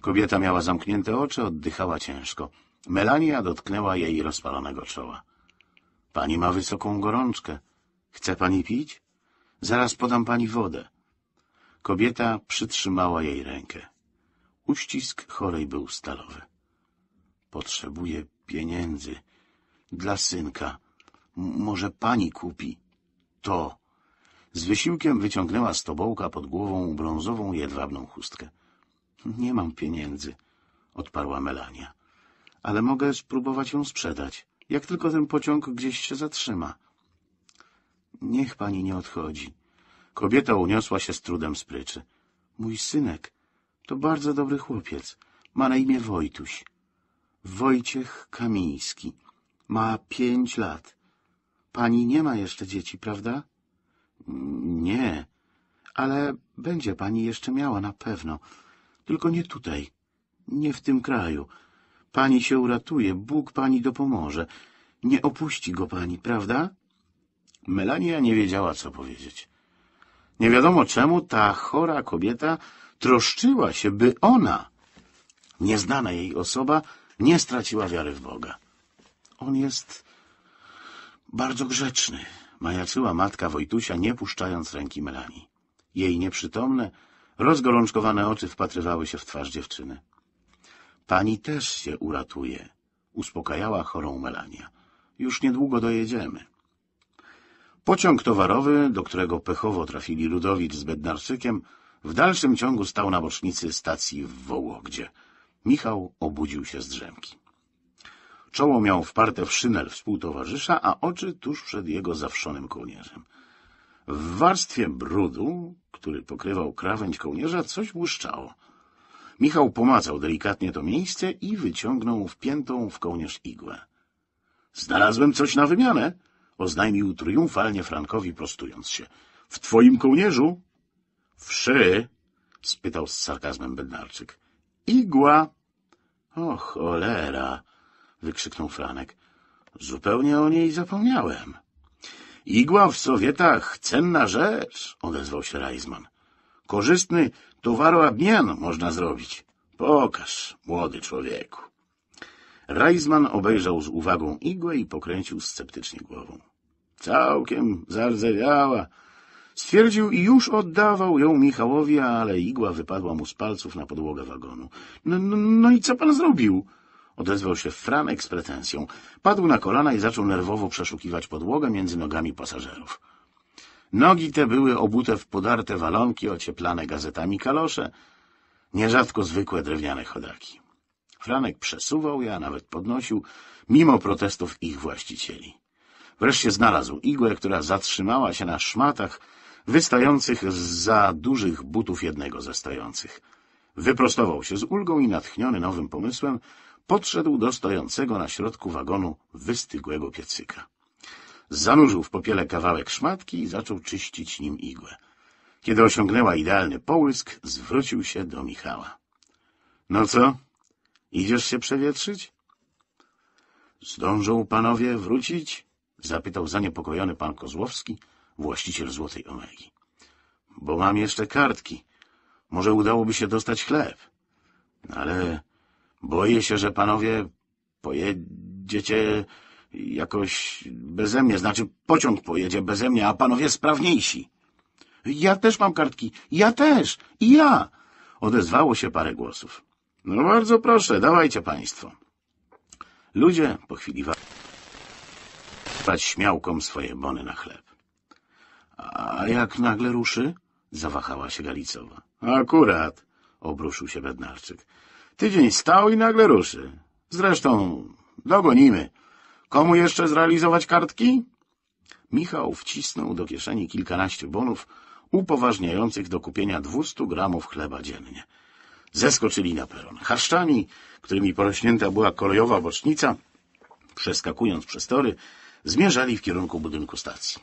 Kobieta miała zamknięte oczy, oddychała ciężko. Melania dotknęła jej rozpalonego czoła. — Pani ma wysoką gorączkę. Chce pani pić? Zaraz podam pani wodę. Kobieta przytrzymała jej rękę. Uścisk chorej był stalowy. Potrzebuje pieniędzy. Dla synka. może pani kupi. To. Z wysiłkiem wyciągnęła z tobołka pod głową brązową jedwabną chustkę. Nie mam pieniędzy, odparła Melania. Ale mogę spróbować ją sprzedać, jak tylko ten pociąg gdzieś się zatrzyma. Niech pani nie odchodzi. Kobieta uniosła się z trudem z pryczy. Mój synek to bardzo dobry chłopiec. Ma na imię Wojtuś. Wojciech Kamiński. Ma pięć lat. Pani nie ma jeszcze dzieci, prawda? Nie, ale będzie pani jeszcze miała na pewno. Tylko nie tutaj, nie w tym kraju. Pani się uratuje, Bóg pani dopomoże. Nie opuści go pani, prawda? Melania nie wiedziała, co powiedzieć. Nie wiadomo czemu ta chora kobieta troszczyła się, by ona, nieznana jej osoba, nie straciła wiary w Boga. On jest bardzo grzeczny, majaczyła matka Wojtusia, nie puszczając ręki Melanii. Jej nieprzytomne, rozgorączkowane oczy wpatrywały się w twarz dziewczyny. Pani też się uratuje, uspokajała chorą Melania. Już niedługo dojedziemy. Pociąg towarowy, do którego pechowo trafili Ludowicz z Bednarczykiem, w dalszym ciągu stał na bocznicy stacji w Wołogdzie. Michał obudził się z drzemki. Czoło miał wparte w szynel współtowarzysza, a oczy tuż przed jego zawszonym kołnierzem. W warstwie brudu, który pokrywał krawędź kołnierza, coś błyszczało. Michał pomacał delikatnie to miejsce i wyciągnął wpiętą w kołnierz igłę. — Znalazłem coś na wymianę! oznajmił triumfalnie Frankowi, prostując się. — W twoim kołnierzu? — W szyi? — spytał z sarkazmem Bednarczyk. — Igła! — O cholera! — wykrzyknął Franek. — Zupełnie o niej zapomniałem. — Igła w Sowietach cenna rzecz — odezwał się Reisman. — Korzystny towaroobmien można zrobić. Pokaż, młody człowieku. Rajzman obejrzał z uwagą igłę i pokręcił sceptycznie głową. Całkiem zardzewiała. Stwierdził i już oddawał ją Michałowi, ale igła wypadła mu z palców na podłogę wagonu. No, no, no i co pan zrobił? Odezwał się Franek z pretensją. Padł na kolana i zaczął nerwowo przeszukiwać podłogę między nogami pasażerów. Nogi te były obute w podarte walonki, ocieplane gazetami kalosze, nierzadko zwykłe drewniane chodaki. Franek przesuwał je, a nawet podnosił, mimo protestów ich właścicieli. Wreszcie znalazł igłę, która zatrzymała się na szmatach wystających z za dużych butów jednego ze stojących. Wyprostował się z ulgą i natchniony nowym pomysłem podszedł do stojącego na środku wagonu wystygłego piecyka. Zanurzył w popiele kawałek szmatki i zaczął czyścić nim igłę. Kiedy osiągnęła idealny połysk, zwrócił się do Michała. — No co? Idziesz się przewietrzyć? Zdążą panowie wrócić? Zapytał zaniepokojony pan Kozłowski, właściciel Złotej Omegi. Bo mam jeszcze kartki. Może udałoby się dostać chleb. No ale boję się, że panowie pojedziecie jakoś beze mnie. Znaczy pociąg pojedzie beze mnie, a panowie sprawniejsi. Ja też mam kartki. Ja też. I ja. Odezwało się parę głosów. No bardzo proszę, dawajcie państwo. Ludzie po chwili wać śmiałkom swoje bony na chleb. A jak nagle ruszy? Zawahała się Galicowa. Akurat, obruszył się Bednarczyk. Tydzień stał i nagle ruszy. Zresztą dogonimy. Komu jeszcze zrealizować kartki? Michał wcisnął do kieszeni kilkanaście bonów upoważniających do kupienia dwustu gramów chleba dziennie zeskoczyli na peron. Harszczami, którymi porośnięta była kolejowa bocznica, przeskakując przez tory, zmierzali w kierunku budynku stacji.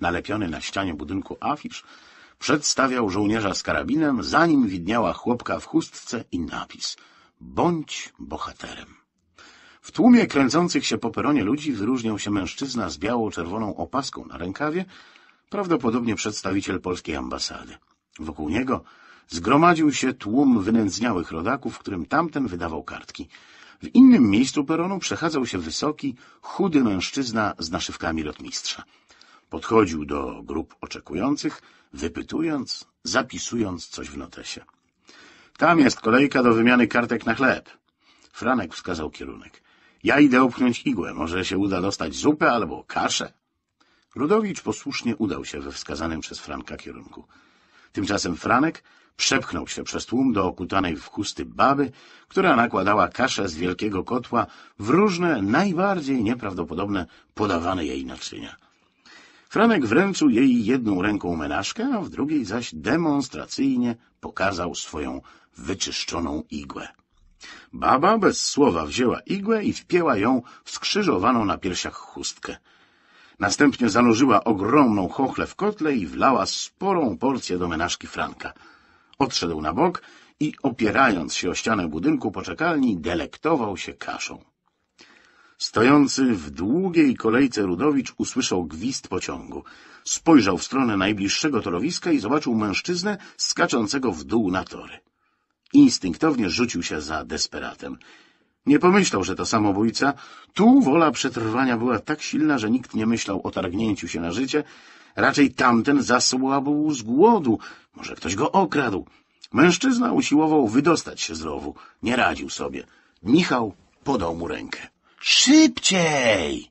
Nalepiony na ścianie budynku afisz przedstawiał żołnierza z karabinem, za nim widniała chłopka w chustce i napis Bądź bohaterem. W tłumie kręcących się po peronie ludzi wyróżniał się mężczyzna z biało-czerwoną opaską na rękawie, prawdopodobnie przedstawiciel polskiej ambasady. Wokół niego zgromadził się tłum wynędzniałych rodaków, którym tamten wydawał kartki. W innym miejscu peronu przechadzał się wysoki, chudy mężczyzna z naszywkami lotmistrza. Podchodził do grup oczekujących, wypytując, zapisując coś w notesie. Tam jest kolejka do wymiany kartek na chleb. Franek wskazał kierunek. Ja idę upchnąć igłę, może się uda dostać zupę albo kaszę. Rudowicz posłusznie udał się we wskazanym przez Franka kierunku. Tymczasem Franek Przepchnął się przez tłum do okutanej w chusty baby, która nakładała kaszę z wielkiego kotła w różne, najbardziej nieprawdopodobne podawane jej naczynia. Franek wręczył jej jedną ręką menażkę, a w drugiej zaś demonstracyjnie pokazał swoją wyczyszczoną igłę. Baba bez słowa wzięła igłę i wpięła ją w skrzyżowaną na piersiach chustkę. Następnie zanurzyła ogromną chochlę w kotle i wlała sporą porcję do menażki Franka — Odszedł na bok i opierając się o ścianę budynku poczekalni, delektował się kaszą. Stojący w długiej kolejce Rudowicz usłyszał gwizd pociągu. Spojrzał w stronę najbliższego torowiska i zobaczył mężczyznę skaczącego w dół na tory. Instynktownie rzucił się za desperatem. Nie pomyślał, że to samobójca. Tu wola przetrwania była tak silna, że nikt nie myślał o targnięciu się na życie, Raczej tamten zasłabł z głodu. Może ktoś go okradł. Mężczyzna usiłował wydostać się z rowu. Nie radził sobie. Michał podał mu rękę. Szybciej!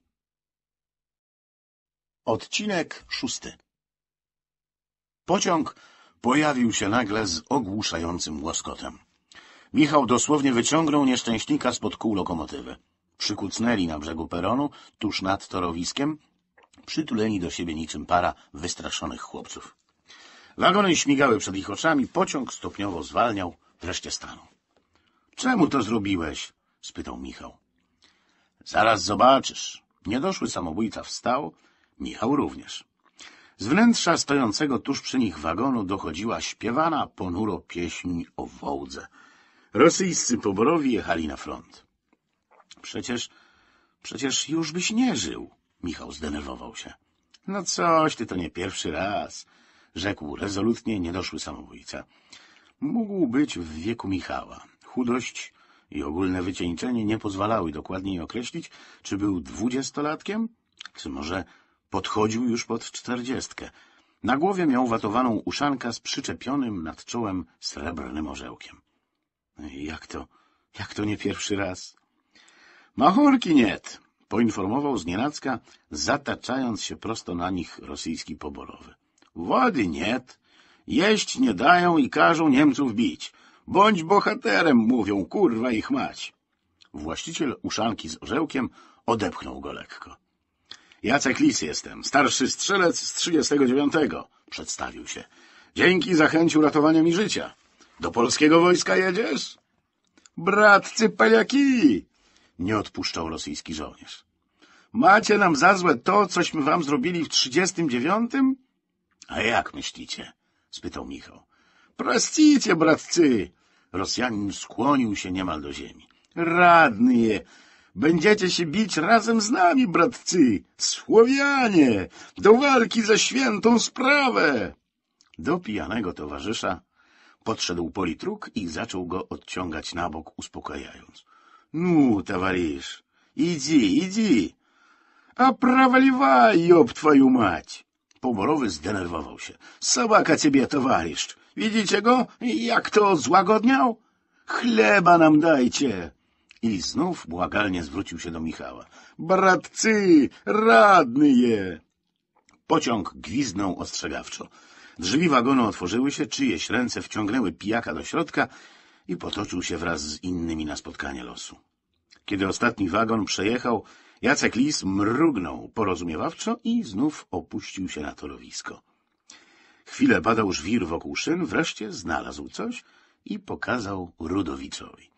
Odcinek szósty. Pociąg pojawił się nagle z ogłuszającym łoskotem. Michał dosłownie wyciągnął nieszczęśnika spod kół lokomotywy. Przykucnęli na brzegu peronu, tuż nad torowiskiem, przytuleni do siebie niczym para wystraszonych chłopców. Wagony śmigały przed ich oczami, pociąg stopniowo zwalniał, wreszcie stanął. — Czemu to zrobiłeś? — spytał Michał. — Zaraz zobaczysz. Niedoszły samobójca wstał, Michał również. Z wnętrza stojącego tuż przy nich wagonu dochodziła śpiewana ponuro pieśń o wołdze. Rosyjscy poborowi jechali na front. — Przecież, przecież już byś nie żył Michał zdenerwował się. — No coś, ty to nie pierwszy raz — rzekł rezolutnie niedoszły samobójca. Mógł być w wieku Michała. Chudość i ogólne wycieńczenie nie pozwalały dokładniej określić, czy był dwudziestolatkiem, czy może podchodził już pod czterdziestkę. Na głowie miał watowaną uszankę z przyczepionym nad czołem srebrnym orzełkiem. — Jak to, jak to nie pierwszy raz? — Machorki niet! Poinformował znienacka, zataczając się prosto na nich rosyjski poborowy. Wody nie, jeść nie dają i każą Niemców bić. Bądź bohaterem, mówią, kurwa ich mać. Właściciel uszanki z orzełkiem odepchnął go lekko. Jacek Lis jestem, starszy strzelec z 39. Przedstawił się. Dzięki zachęciu ratowania mi życia. Do polskiego wojska jedziesz? Bratcy paliaki! nie odpuszczał rosyjski żołnierz. Macie nam za złe to, cośmy wam zrobili w trzydziestym dziewiątym? A jak myślicie? spytał Michał. Prosticie, bratcy! Rosjanin skłonił się niemal do ziemi. Radnie! Będziecie się bić razem z nami, bratcy! Słowianie! Do walki za świętą sprawę! Do pijanego towarzysza podszedł politruk i zaczął go odciągać na bok, uspokajając. Ну, towarzysz, иди, иди. a проваливай, ёб твою мать! Pomorowy zdenerwował się. Sobaka ciebie, towarzysz! Widzicie go? Jak to złagodniał? Chleba nam dajcie! I znów błagalnie zwrócił się do Michała. Bratcy, radny je! Pociąg gwiznął ostrzegawczo. Drzwi wagonu otworzyły się, czyjeś ręce wciągnęły pijaka do środka i potoczył się wraz z innymi na spotkanie losu. Kiedy ostatni wagon przejechał, Jacek Lis mrugnął porozumiewawczo i znów opuścił się na torowisko. Chwilę badał żwir wokół szyn, wreszcie znalazł coś i pokazał Rudowiczowi.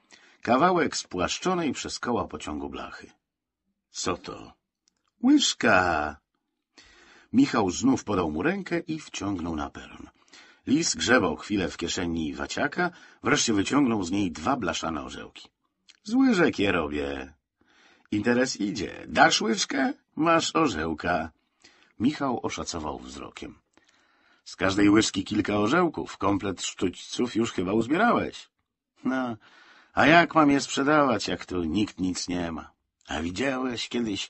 Kawałek spłaszczonej przez koła pociągu blachy. Co to? Łyżka! Michał znów podał mu rękę i wciągnął na peron. Lis grzebał chwilę w kieszeni waciaka, wreszcie wyciągnął z niej dwa blaszane orzełki. — Zły rzekie robię. — Interes idzie. Dasz łyżkę, Masz orzełka. Michał oszacował wzrokiem. — Z każdej łyżki kilka orzełków. Komplet sztućców już chyba uzbierałeś. — No, a jak mam je sprzedawać, jak tu nikt nic nie ma? A widziałeś kiedyś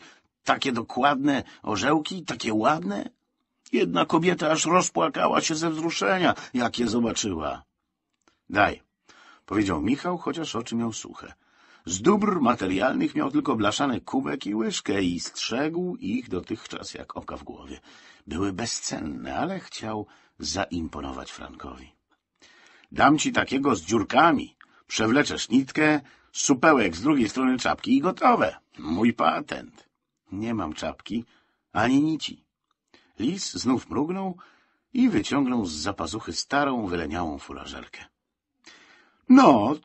takie dokładne orzełki, takie ładne? Jedna kobieta aż rozpłakała się ze wzruszenia, jak je zobaczyła. — Daj — powiedział Michał, chociaż oczy miał suche. Z dóbr materialnych miał tylko blaszany kubek i łyżkę i strzegł ich dotychczas jak oka w głowie. Były bezcenne, ale chciał zaimponować Frankowi. — Dam ci takiego z dziurkami. Przewleczesz nitkę, supełek z drugiej strony czapki i gotowe. Mój patent. — Nie mam czapki ani nici Lis znów mrugnął i wyciągnął z zapazuchy starą, wyleniałą furażerkę. — No,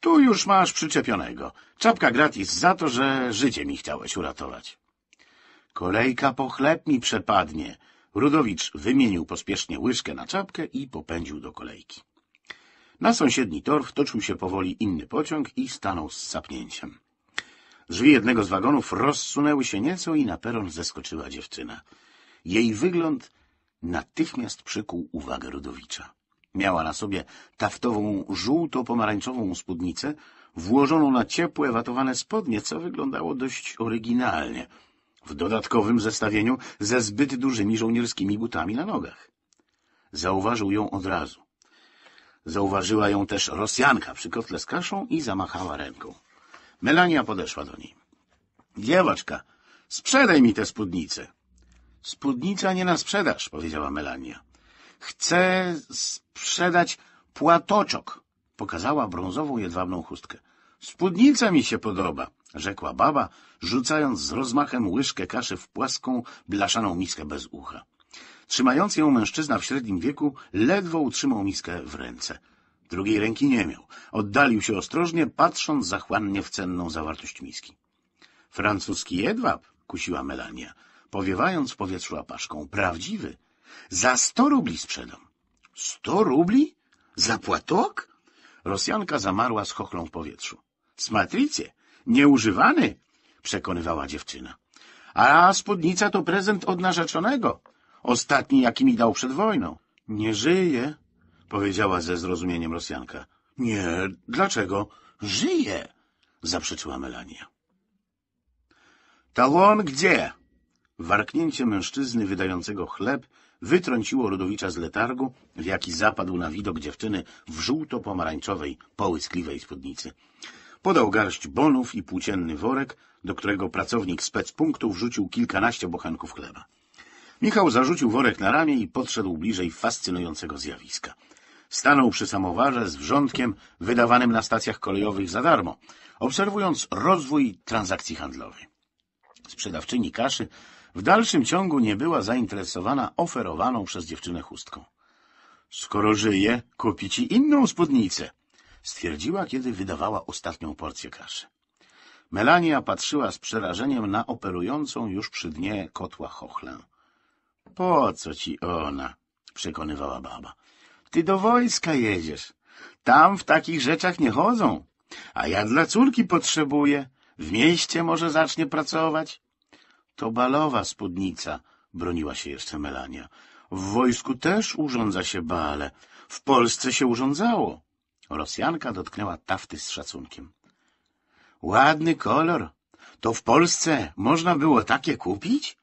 tu już masz przyczepionego. Czapka gratis za to, że życie mi chciałeś uratować. Kolejka po chleb mi przepadnie. Rudowicz wymienił pospiesznie łyżkę na czapkę i popędził do kolejki. Na sąsiedni tor wtoczył się powoli inny pociąg i stanął z sapnięciem. Drzwi jednego z wagonów rozsunęły się nieco i na peron zeskoczyła dziewczyna. Jej wygląd natychmiast przykuł uwagę Rodowicza. Miała na sobie taftową żółto-pomarańczową spódnicę, włożoną na ciepłe, watowane spodnie, co wyglądało dość oryginalnie, w dodatkowym zestawieniu ze zbyt dużymi żołnierskimi butami na nogach. Zauważył ją od razu. Zauważyła ją też Rosjanka przy kotle z kaszą i zamachała ręką. Melania podeszła do niej. — Dziewaczka, sprzedaj mi te spódnicę! — Spódnica nie na sprzedaż, powiedziała Melania. Chcę sprzedać płatoczok. Pokazała brązową jedwabną chustkę. Spódnica mi się podoba, rzekła baba, rzucając z rozmachem łyżkę kaszy w płaską, blaszaną miskę bez ucha. Trzymając ją mężczyzna w średnim wieku ledwo utrzymał miskę w ręce. Drugiej ręki nie miał. Oddalił się ostrożnie, patrząc zachłannie w cenną zawartość miski. — Francuski jedwab — kusiła Melania powiewając w powietrzu apaszką. Prawdziwy. Za sto rubli sprzedam. Sto rubli? Za płatok? Rosjanka zamarła z chochlą w powietrzu. Smatricie, nieużywany, przekonywała dziewczyna. A spódnica to prezent od narzeczonego. Ostatni, jaki mi dał przed wojną. Nie żyje, powiedziała ze zrozumieniem Rosjanka. Nie, dlaczego? Żyje, zaprzeczyła Melania. Talon gdzie? Warknięcie mężczyzny wydającego chleb wytrąciło Rodowicza z letargu, w jaki zapadł na widok dziewczyny w żółto-pomarańczowej, połyskliwej spódnicy. Podał garść bonów i płócienny worek, do którego pracownik specpunktu wrzucił kilkanaście bochenków chleba. Michał zarzucił worek na ramię i podszedł bliżej fascynującego zjawiska. Stanął przy samowarze z wrzątkiem wydawanym na stacjach kolejowych za darmo, obserwując rozwój transakcji handlowej. Sprzedawczyni kaszy w dalszym ciągu nie była zainteresowana oferowaną przez dziewczynę chustką. Skoro żyje, kupi ci inną spódnicę, stwierdziła, kiedy wydawała ostatnią porcję kaszy. Melania patrzyła z przerażeniem na operującą już przy dnie kotła chochlę. — Po co ci ona? — przekonywała baba. — Ty do wojska jedziesz. Tam w takich rzeczach nie chodzą. A ja dla córki potrzebuję. W mieście może zacznie pracować. To balowa spódnica, broniła się jeszcze Melania. W wojsku też urządza się bale. W Polsce się urządzało. Rosjanka dotknęła tafty z szacunkiem. Ładny kolor. To w Polsce można było takie kupić?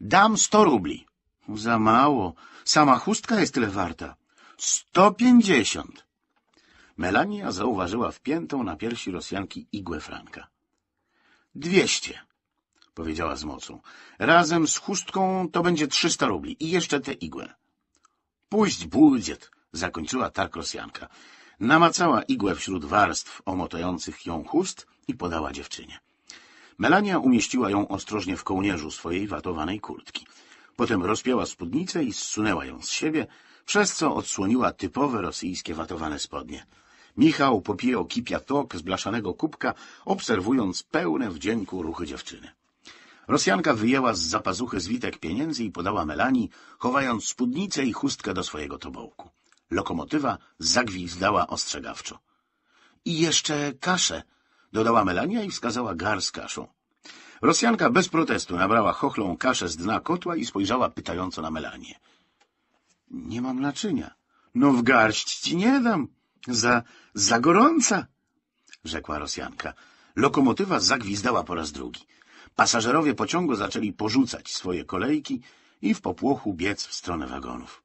Dam sto rubli. Za mało. Sama chustka jest tyle warta. Sto pięćdziesiąt. Melania zauważyła wpiętą na piersi Rosjanki igłę Franka. Dwieście powiedziała z mocą. Razem z chustką to będzie trzysta rubli i jeszcze te igłę. Puść budziet, zakończyła tak Rosjanka. Namacała igłę wśród warstw omotających ją chust i podała dziewczynie. Melania umieściła ją ostrożnie w kołnierzu swojej watowanej kurtki. Potem rozpięła spódnicę i zsunęła ją z siebie, przez co odsłoniła typowe rosyjskie watowane spodnie. Michał popijał kipiatok z blaszanego kubka, obserwując pełne wdzięku ruchy dziewczyny. Rosjanka wyjęła z zapazuchy zwitek pieniędzy i podała Melanii, chowając spódnicę i chustkę do swojego tobołku. Lokomotywa zagwizdała ostrzegawczo. — I jeszcze kaszę! — dodała Melania i wskazała gar z kaszą. Rosjanka bez protestu nabrała chochlą kaszę z dna kotła i spojrzała pytająco na Melanię. — Nie mam naczynia. — No w garść ci nie dam. Za, za gorąca! — rzekła Rosjanka. Lokomotywa zagwizdała po raz drugi. Pasażerowie pociągu zaczęli porzucać swoje kolejki i w popłochu biec w stronę wagonów.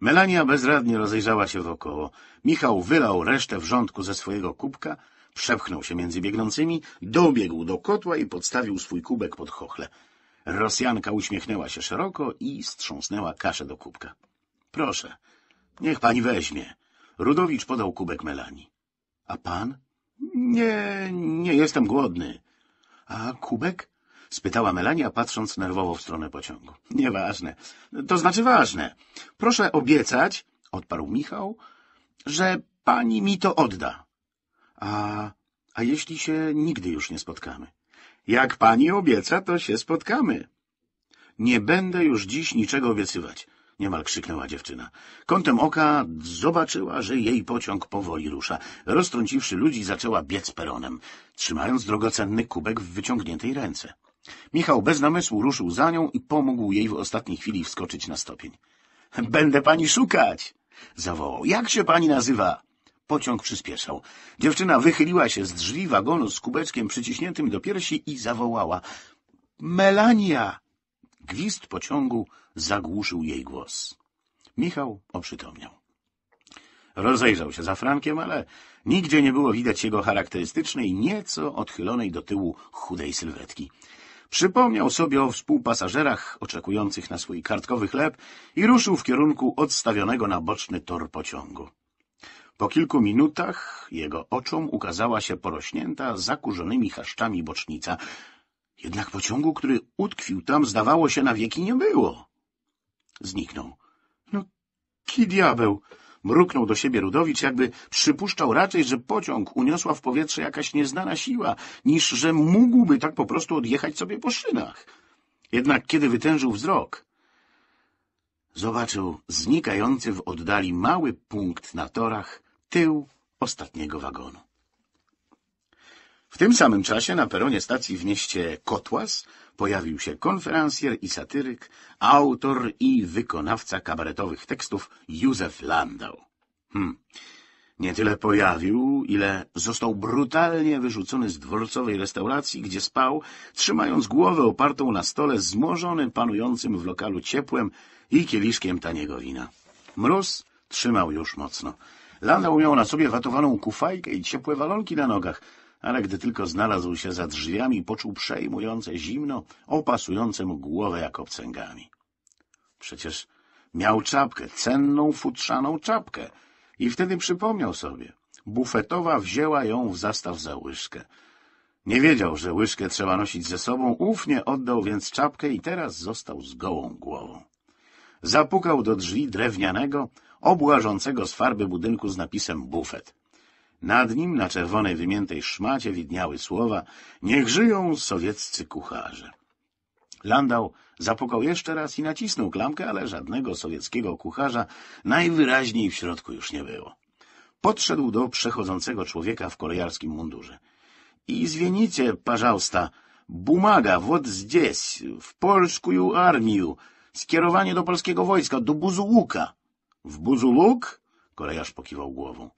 Melania bezradnie rozejrzała się wokoło. Michał wylał resztę wrzątku ze swojego kubka, przepchnął się między biegnącymi, dobiegł do kotła i podstawił swój kubek pod chochle. Rosjanka uśmiechnęła się szeroko i strząsnęła kaszę do kubka. — Proszę, niech pani weźmie. Rudowicz podał kubek Melanii. — A pan? — Nie, nie jestem głodny. — A kubek? spytała Melania, patrząc nerwowo w stronę pociągu. Nieważne. To znaczy ważne. Proszę obiecać, odparł Michał, że pani mi to odda. A, a jeśli się nigdy już nie spotkamy? Jak pani obieca, to się spotkamy. Nie będę już dziś niczego obiecywać, niemal krzyknęła dziewczyna. Kątem oka zobaczyła, że jej pociąg powoli rusza. Roztrąciwszy ludzi, zaczęła biec peronem, trzymając drogocenny kubek w wyciągniętej ręce. Michał bez namysłu ruszył za nią i pomógł jej w ostatniej chwili wskoczyć na stopień. — Będę pani szukać! — zawołał. — Jak się pani nazywa? Pociąg przyspieszał. Dziewczyna wychyliła się z drzwi wagonu z kubeczkiem przyciśniętym do piersi i zawołała. — Melania! Gwizd pociągu zagłuszył jej głos. Michał oprzytomniał. Rozejrzał się za Frankiem, ale nigdzie nie było widać jego charakterystycznej, nieco odchylonej do tyłu chudej sylwetki. Przypomniał sobie o współpasażerach oczekujących na swój kartkowy chleb i ruszył w kierunku odstawionego na boczny tor pociągu. Po kilku minutach jego oczom ukazała się porośnięta zakurzonymi chaszczami bocznica. Jednak pociągu, który utkwił tam, zdawało się, na wieki nie było. Zniknął. — No, ki diabeł! Mruknął do siebie Rudowicz, jakby przypuszczał raczej, że pociąg uniosła w powietrze jakaś nieznana siła, niż że mógłby tak po prostu odjechać sobie po szynach. Jednak kiedy wytężył wzrok, zobaczył znikający w oddali mały punkt na torach tył ostatniego wagonu. W tym samym czasie na peronie stacji w mieście Kotłas pojawił się konferencjer i satyryk, autor i wykonawca kabaretowych tekstów Józef Landau. Hm. Nie tyle pojawił, ile został brutalnie wyrzucony z dworcowej restauracji, gdzie spał, trzymając głowę opartą na stole zmożonym panującym w lokalu ciepłem i kieliszkiem taniego wina. Mróz trzymał już mocno. Landau miał na sobie watowaną kufajkę i ciepłe walonki na nogach — ale gdy tylko znalazł się za drzwiami, poczuł przejmujące zimno, opasujące mu głowę jak obcęgami. Przecież miał czapkę, cenną, futrzaną czapkę i wtedy przypomniał sobie. Bufetowa wzięła ją w zastaw za łyżkę. Nie wiedział, że łyżkę trzeba nosić ze sobą, ufnie oddał więc czapkę i teraz został z gołą głową. Zapukał do drzwi drewnianego, obłażącego z farby budynku z napisem bufet. Nad nim, na czerwonej wymiętej szmacie, widniały słowa Niech żyją sowieccy kucharze. Landau zapukał jeszcze raz i nacisnął klamkę, ale żadnego sowieckiego kucharza najwyraźniej w środku już nie było. Podszedł do przechodzącego człowieka w kolejarskim mundurze. — I zwienicie, parzausta, bumaga, wod здесь, w polskuju armiu, skierowanie do polskiego wojska, do Buzuluka. — W Buzuluk? — kolejarz pokiwał głową.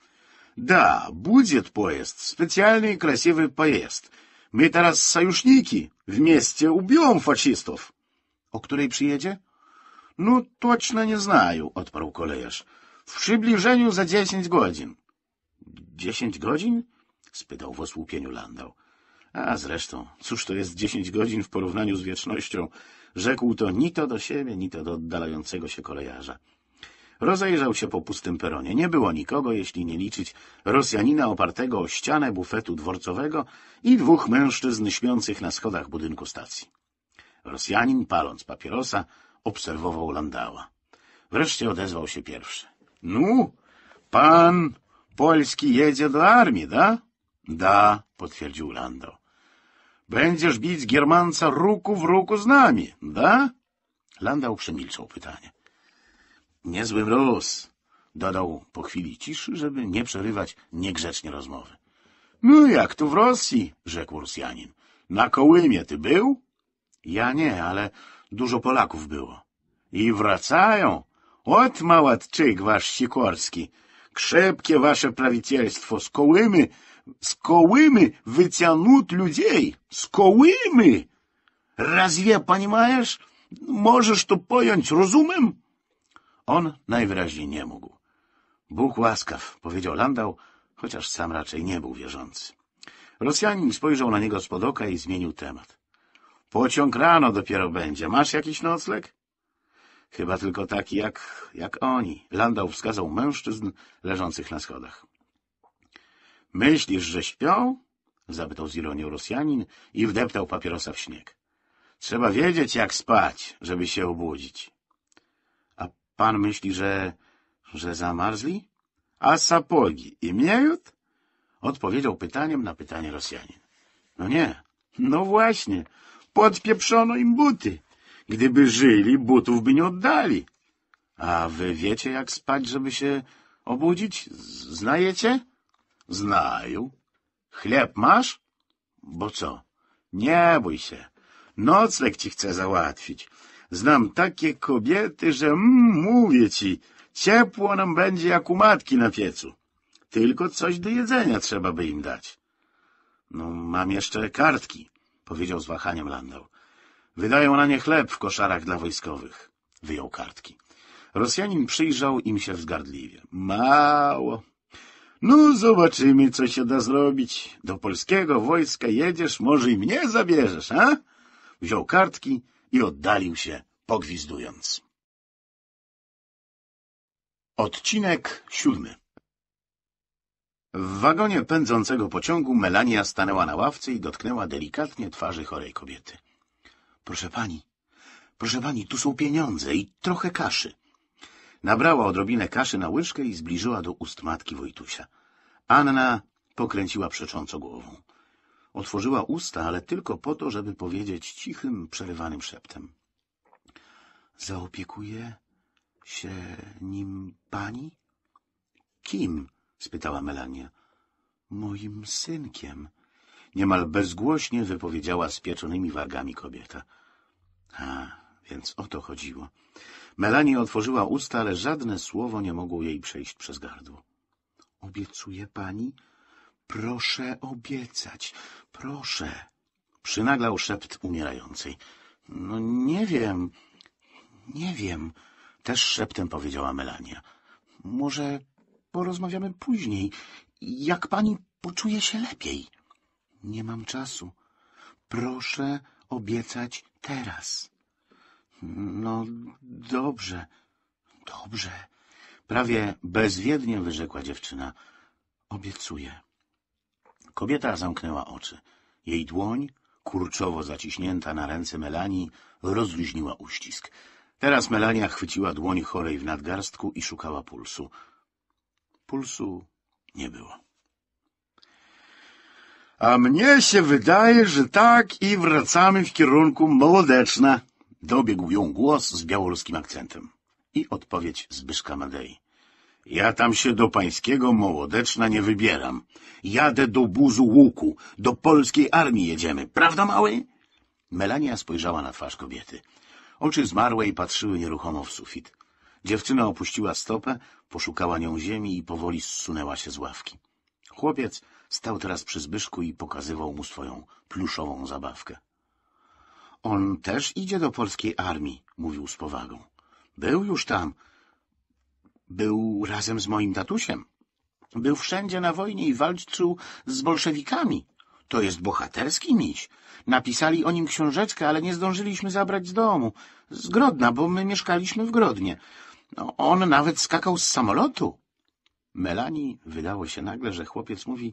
Да, будет поезд, специальный красивый поезд. My teraz sojuszniki, w mieście ubiją fascistów. O której przyjedzie? No, точно nie знаю, odparł kolejarz. W przybliżeniu za dziesięć godzin. Dziesięć godzin? spytał w osłupieniu Landau. A zresztą, cóż to jest dziesięć godzin w porównaniu z wiecznością? Rzekł to ni to do siebie, ni to do oddalającego się kolejarza. Rozejrzał się po pustym peronie. Nie było nikogo, jeśli nie liczyć Rosjanina opartego o ścianę bufetu dworcowego i dwóch mężczyzn śpiących na schodach budynku stacji. Rosjanin, paląc papierosa, obserwował Landała. Wreszcie odezwał się pierwszy. — Nu, pan polski jedzie do armii, da? — Da, potwierdził Landau. — Będziesz bić Giermanca ruku w ruku z nami, da? Landał przemilczał pytanie. Niezły mróz, dodał po chwili ciszy, żeby nie przerywać niegrzecznie rozmowy. No jak tu w Rosji, rzekł Rosjanin. Na Kołymie ty był? Ja nie, ale dużo Polaków było. I wracają. Ot, małatczyk wasz Sikorski. Krzepkie wasze prawicielstwo z Kołymy, z Kołymy wyciągnut людей, z Kołymy. Разве понимаешь? Możesz to pojąć rozumem? On najwyraźniej nie mógł. Bóg łaskaw, powiedział Landau, chociaż sam raczej nie był wierzący. Rosjanin spojrzał na niego spod oka i zmienił temat. Pociąg rano dopiero będzie. Masz jakiś nocleg? Chyba tylko taki jak, jak oni. Landau wskazał mężczyzn leżących na schodach. Myślisz, że śpią? Zapytał z ironią Rosjanin i wdeptał papierosa w śnieg. Trzeba wiedzieć, jak spać, żeby się obudzić. Pan myśli, że... że zamarzli? A sapogi imieют? Odpowiedział pytaniem na pytanie Rosjanin. No nie. No właśnie. Podpieprzono im buty. Gdyby żyli, butów by nie oddali. A wy wiecie, jak spać, żeby się obudzić? Znajecie? Znaju. Chleb masz? Bo co? Nie bój się. Nocleg ci chcę załatwić. Znam takie kobiety, że mm, mówię ci, ciepło nam będzie jak u matki na piecu. Tylko coś do jedzenia trzeba by im dać. No, mam jeszcze kartki, powiedział z wahaniem Landau. Wydają na nie chleb w koszarach dla wojskowych. Wyjął kartki. Rosjanin przyjrzał im się wzgardliwie. Mało. No, zobaczymy, co się da zrobić. Do polskiego wojska jedziesz, może i mnie zabierzesz, a? Wziął kartki i oddalił się, pogwizdując. Odcinek siódmy W wagonie pędzącego pociągu Melania stanęła na ławce i dotknęła delikatnie twarzy chorej kobiety. — Proszę pani, proszę pani, tu są pieniądze i trochę kaszy. Nabrała odrobinę kaszy na łyżkę i zbliżyła do ust matki Wojtusia. Anna pokręciła przecząco głową. Otworzyła usta, ale tylko po to, żeby powiedzieć cichym, przerywanym szeptem. Zaopiekuje się nim pani? Kim? spytała Melania. Moim synkiem. Niemal bezgłośnie wypowiedziała spieczonymi wargami kobieta. A, więc o to chodziło. Melanie otworzyła usta, ale żadne słowo nie mogło jej przejść przez gardło. Obiecuje pani? Proszę obiecać, proszę. Przynaglał szept umierającej. No nie wiem, nie wiem, też szeptem powiedziała Melania. Może porozmawiamy później, jak pani poczuje się lepiej. Nie mam czasu. Proszę obiecać teraz. No dobrze, dobrze. Prawie bezwiednie wyrzekła dziewczyna. Obiecuję. Kobieta zamknęła oczy. Jej dłoń, kurczowo zaciśnięta na ręce Melanii, rozluźniła uścisk. Teraz Melania chwyciła dłoń chorej w nadgarstku i szukała pulsu. Pulsu nie było. A mnie się wydaje, że tak i wracamy w kierunku Młodeczna. Dobiegł ją głos z białoruskim akcentem. I odpowiedź Zbyszka Madei. Ja tam się do pańskiego Mołodeczna nie wybieram. Jadę do Buzu Łuku, do polskiej armii jedziemy, prawda mały? Melania spojrzała na twarz kobiety. Oczy zmarłej patrzyły nieruchomo w sufit. Dziewczyna opuściła stopę, poszukała nią ziemi i powoli zsunęła się z ławki. Chłopiec stał teraz przy Zbyszku i pokazywał mu swoją pluszową zabawkę. — On też idzie do polskiej armii — mówił z powagą. — Był już tam był razem z moim tatusiem. Był wszędzie na wojnie i walczył z bolszewikami. To jest bohaterski miś. Napisali o nim książeczkę, ale nie zdążyliśmy zabrać z domu. Z Grodna, bo my mieszkaliśmy w Grodnie. No, on nawet skakał z samolotu. Melani wydało się nagle, że chłopiec mówi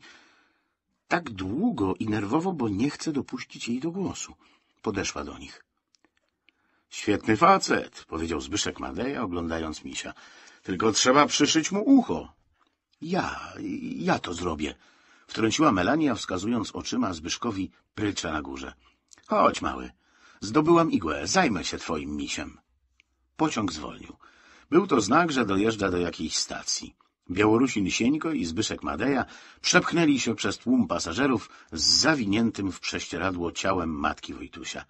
tak długo i nerwowo, bo nie chce dopuścić jej do głosu. Podeszła do nich. — Świetny facet — powiedział Zbyszek Madeja, oglądając misia. Tylko trzeba przyszyć mu ucho. Ja, ja to zrobię. Wtrąciła Melania, wskazując oczyma Zbyszkowi prycza na górze. Chodź, mały. Zdobyłam igłę, zajmę się twoim misiem. Pociąg zwolnił. Był to znak, że dojeżdża do jakiejś stacji. Białorusin Sieńko i Zbyszek Madeja przepchnęli się przez tłum pasażerów z zawiniętym w prześcieradło ciałem matki Wojtusia.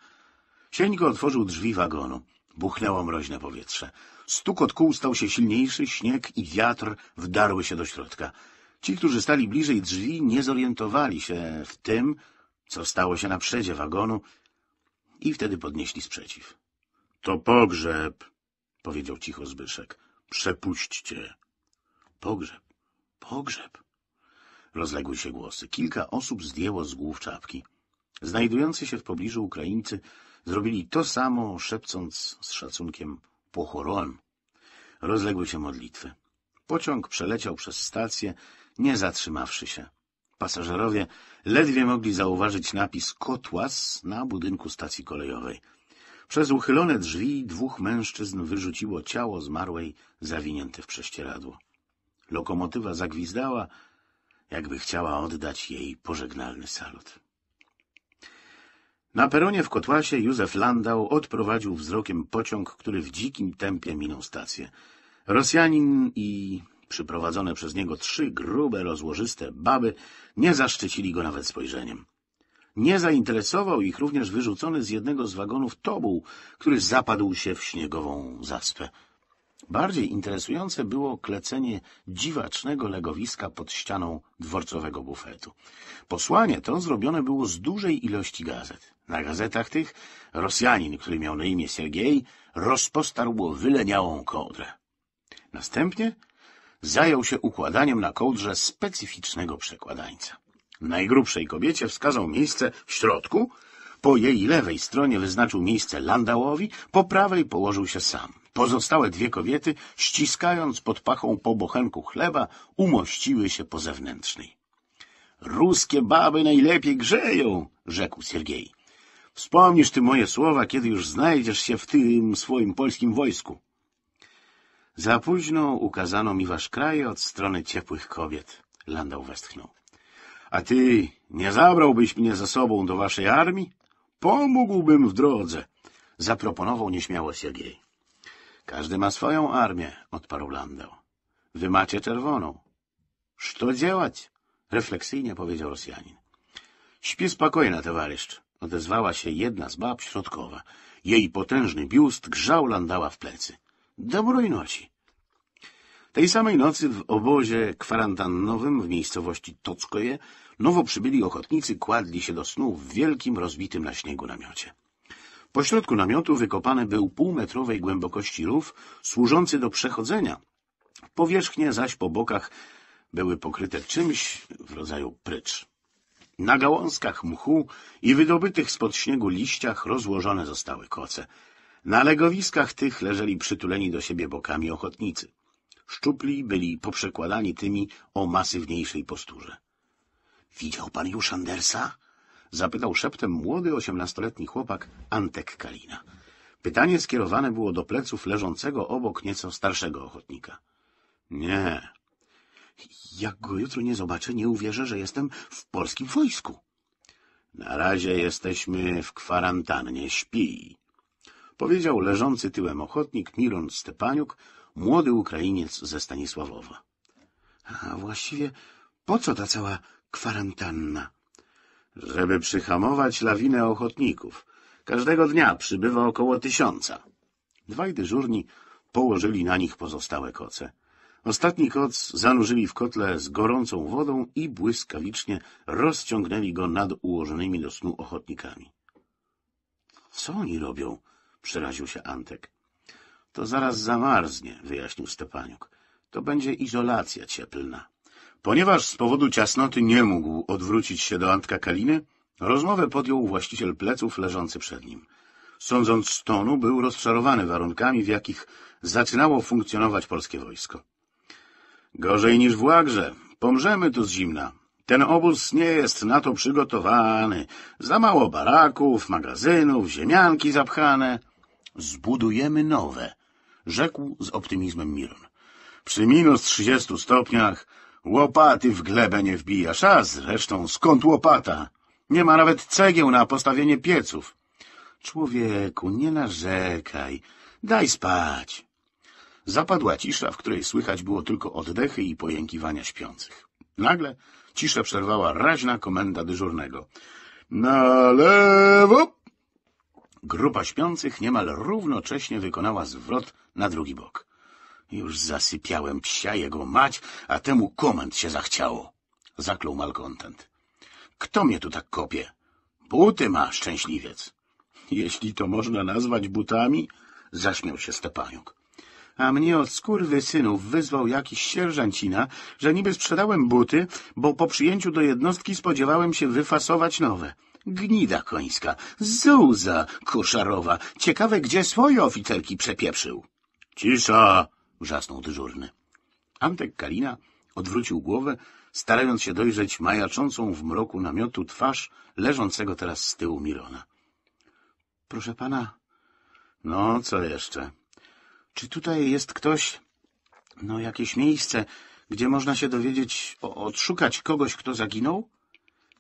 Sieńko otworzył drzwi wagonu. Buchnęło mroźne powietrze. Stukot kół stał się silniejszy, śnieg i wiatr wdarły się do środka. Ci, którzy stali bliżej drzwi, nie zorientowali się w tym, co stało się na przedzie wagonu i wtedy podnieśli sprzeciw. — To pogrzeb — powiedział cicho Zbyszek. — Przepuśćcie. — Pogrzeb, pogrzeb — rozległy się głosy. Kilka osób zdjęło z głów czapki. Znajdujący się w pobliżu Ukraińcy zrobili to samo, szepcąc z szacunkiem — pochorón. Rozległy się modlitwy. Pociąg przeleciał przez stację, nie zatrzymawszy się. Pasażerowie ledwie mogli zauważyć napis Kotłas na budynku stacji kolejowej. Przez uchylone drzwi dwóch mężczyzn wyrzuciło ciało zmarłej zawinięte w prześcieradło. Lokomotywa zagwizdała, jakby chciała oddać jej pożegnalny salut. Na peronie w Kotłasie Józef Landau odprowadził wzrokiem pociąg, który w dzikim tempie minął stację. Rosjanin i przyprowadzone przez niego trzy grube, rozłożyste baby nie zaszczycili go nawet spojrzeniem. Nie zainteresował ich również wyrzucony z jednego z wagonów tobuł, który zapadł się w śniegową zaspę. Bardziej interesujące było klecenie dziwacznego legowiska pod ścianą dworcowego bufetu. Posłanie to zrobione było z dużej ilości gazet. Na gazetach tych Rosjanin, który miał na imię Sergiej, rozpostarł wyleniałą kołdrę. Następnie zajął się układaniem na kołdrze specyficznego przekładańca. Najgrubszej kobiecie wskazał miejsce w środku, po jej lewej stronie wyznaczył miejsce Landałowi, po prawej położył się sam. Pozostałe dwie kobiety, ściskając pod pachą po bochenku chleba, umościły się po zewnętrznej. — Ruskie baby najlepiej grzeją — rzekł Siergiej. — Wspomnisz ty moje słowa, kiedy już znajdziesz się w tym swoim polskim wojsku. Za późno ukazano mi wasz kraj od strony ciepłych kobiet — Landał westchnął. — A ty nie zabrałbyś mnie ze sobą do waszej armii? Pomógłbym w drodze, zaproponował nieśmiało Siergiej. Każdy ma swoją armię, odparł Landau. Wy macie czerwoną. Co działać? refleksyjnie powiedział Rosjanin. Śpi spokojna, towarzysz, odezwała się jedna z bab środkowa. Jej potężny biust grzał Landała w plecy. Dobrojności. Tej samej nocy w obozie kwarantannowym w miejscowości Tockoje nowo przybyli ochotnicy kładli się do snu w wielkim, rozbitym na śniegu namiocie. Pośrodku namiotu wykopany był półmetrowej głębokości rów, służący do przechodzenia. Powierzchnie zaś po bokach były pokryte czymś w rodzaju prycz. Na gałązkach mchu i wydobytych spod śniegu liściach rozłożone zostały koce. Na legowiskach tych leżeli przytuleni do siebie bokami ochotnicy. Szczupli byli poprzekładani tymi o masywniejszej posturze. — Widział pan już Andersa? — zapytał szeptem młody, osiemnastoletni chłopak Antek Kalina. Pytanie skierowane było do pleców leżącego obok nieco starszego ochotnika. — Nie. — Jak go jutro nie zobaczę, nie uwierzę, że jestem w polskim wojsku. — Na razie jesteśmy w kwarantannie, śpi — powiedział leżący tyłem ochotnik Miron Stepaniuk, młody Ukrainiec ze Stanisławowa. A właściwie po co ta cała kwarantanna? Żeby przyhamować lawinę ochotników. Każdego dnia przybywa około tysiąca. Dwaj dyżurni położyli na nich pozostałe koce. Ostatni koc zanurzyli w kotle z gorącą wodą i błyskawicznie rozciągnęli go nad ułożonymi do snu ochotnikami. — Co oni robią? — przeraził się Antek. To zaraz zamarznie, wyjaśnił Stepaniuk. To będzie izolacja cieplna. Ponieważ z powodu ciasnoty nie mógł odwrócić się do Antka Kaliny, rozmowę podjął właściciel pleców leżący przed nim. Sądząc z tonu, był rozczarowany warunkami, w jakich zaczynało funkcjonować polskie wojsko. Gorzej niż w Łagrze. Pomrzemy tu z zimna. Ten obóz nie jest na to przygotowany. Za mało baraków, magazynów, ziemianki zapchane. Zbudujemy nowe, rzekł z optymizmem Miron. Przy minus trzydziestu stopniach łopaty w glebę nie wbijasz, a zresztą skąd łopata? Nie ma nawet cegieł na postawienie pieców. Człowieku, nie narzekaj, daj spać. Zapadła cisza, w której słychać było tylko oddechy i pojękiwania śpiących. Nagle ciszę przerwała raźna komenda dyżurnego. Na lewo! Grupa śpiących niemal równocześnie wykonała zwrot na drugi bok. Już zasypiałem psia jego mać, a temu komend się zachciało. Zaklął malkontent. Kto mnie tu tak kopie? Buty ma, szczęśliwiec. Jeśli to można nazwać butami, zaśmiał się Stepaniuk. A mnie od skurwy synów wyzwał jakiś sierżancina, że niby sprzedałem buty, bo po przyjęciu do jednostki spodziewałem się wyfasować nowe. Gnida końska, zuza koszarowa. Ciekawe, gdzie swoje oficerki przepieprzył. — Cisza! — wrzasnął dyżurny. Antek Kalina odwrócił głowę, starając się dojrzeć majaczącą w mroku namiotu twarz leżącego teraz z tyłu Mirona. — Proszę pana... — No, co jeszcze? — Czy tutaj jest ktoś... No, jakieś miejsce, gdzie można się dowiedzieć, o, odszukać kogoś, kto zaginął?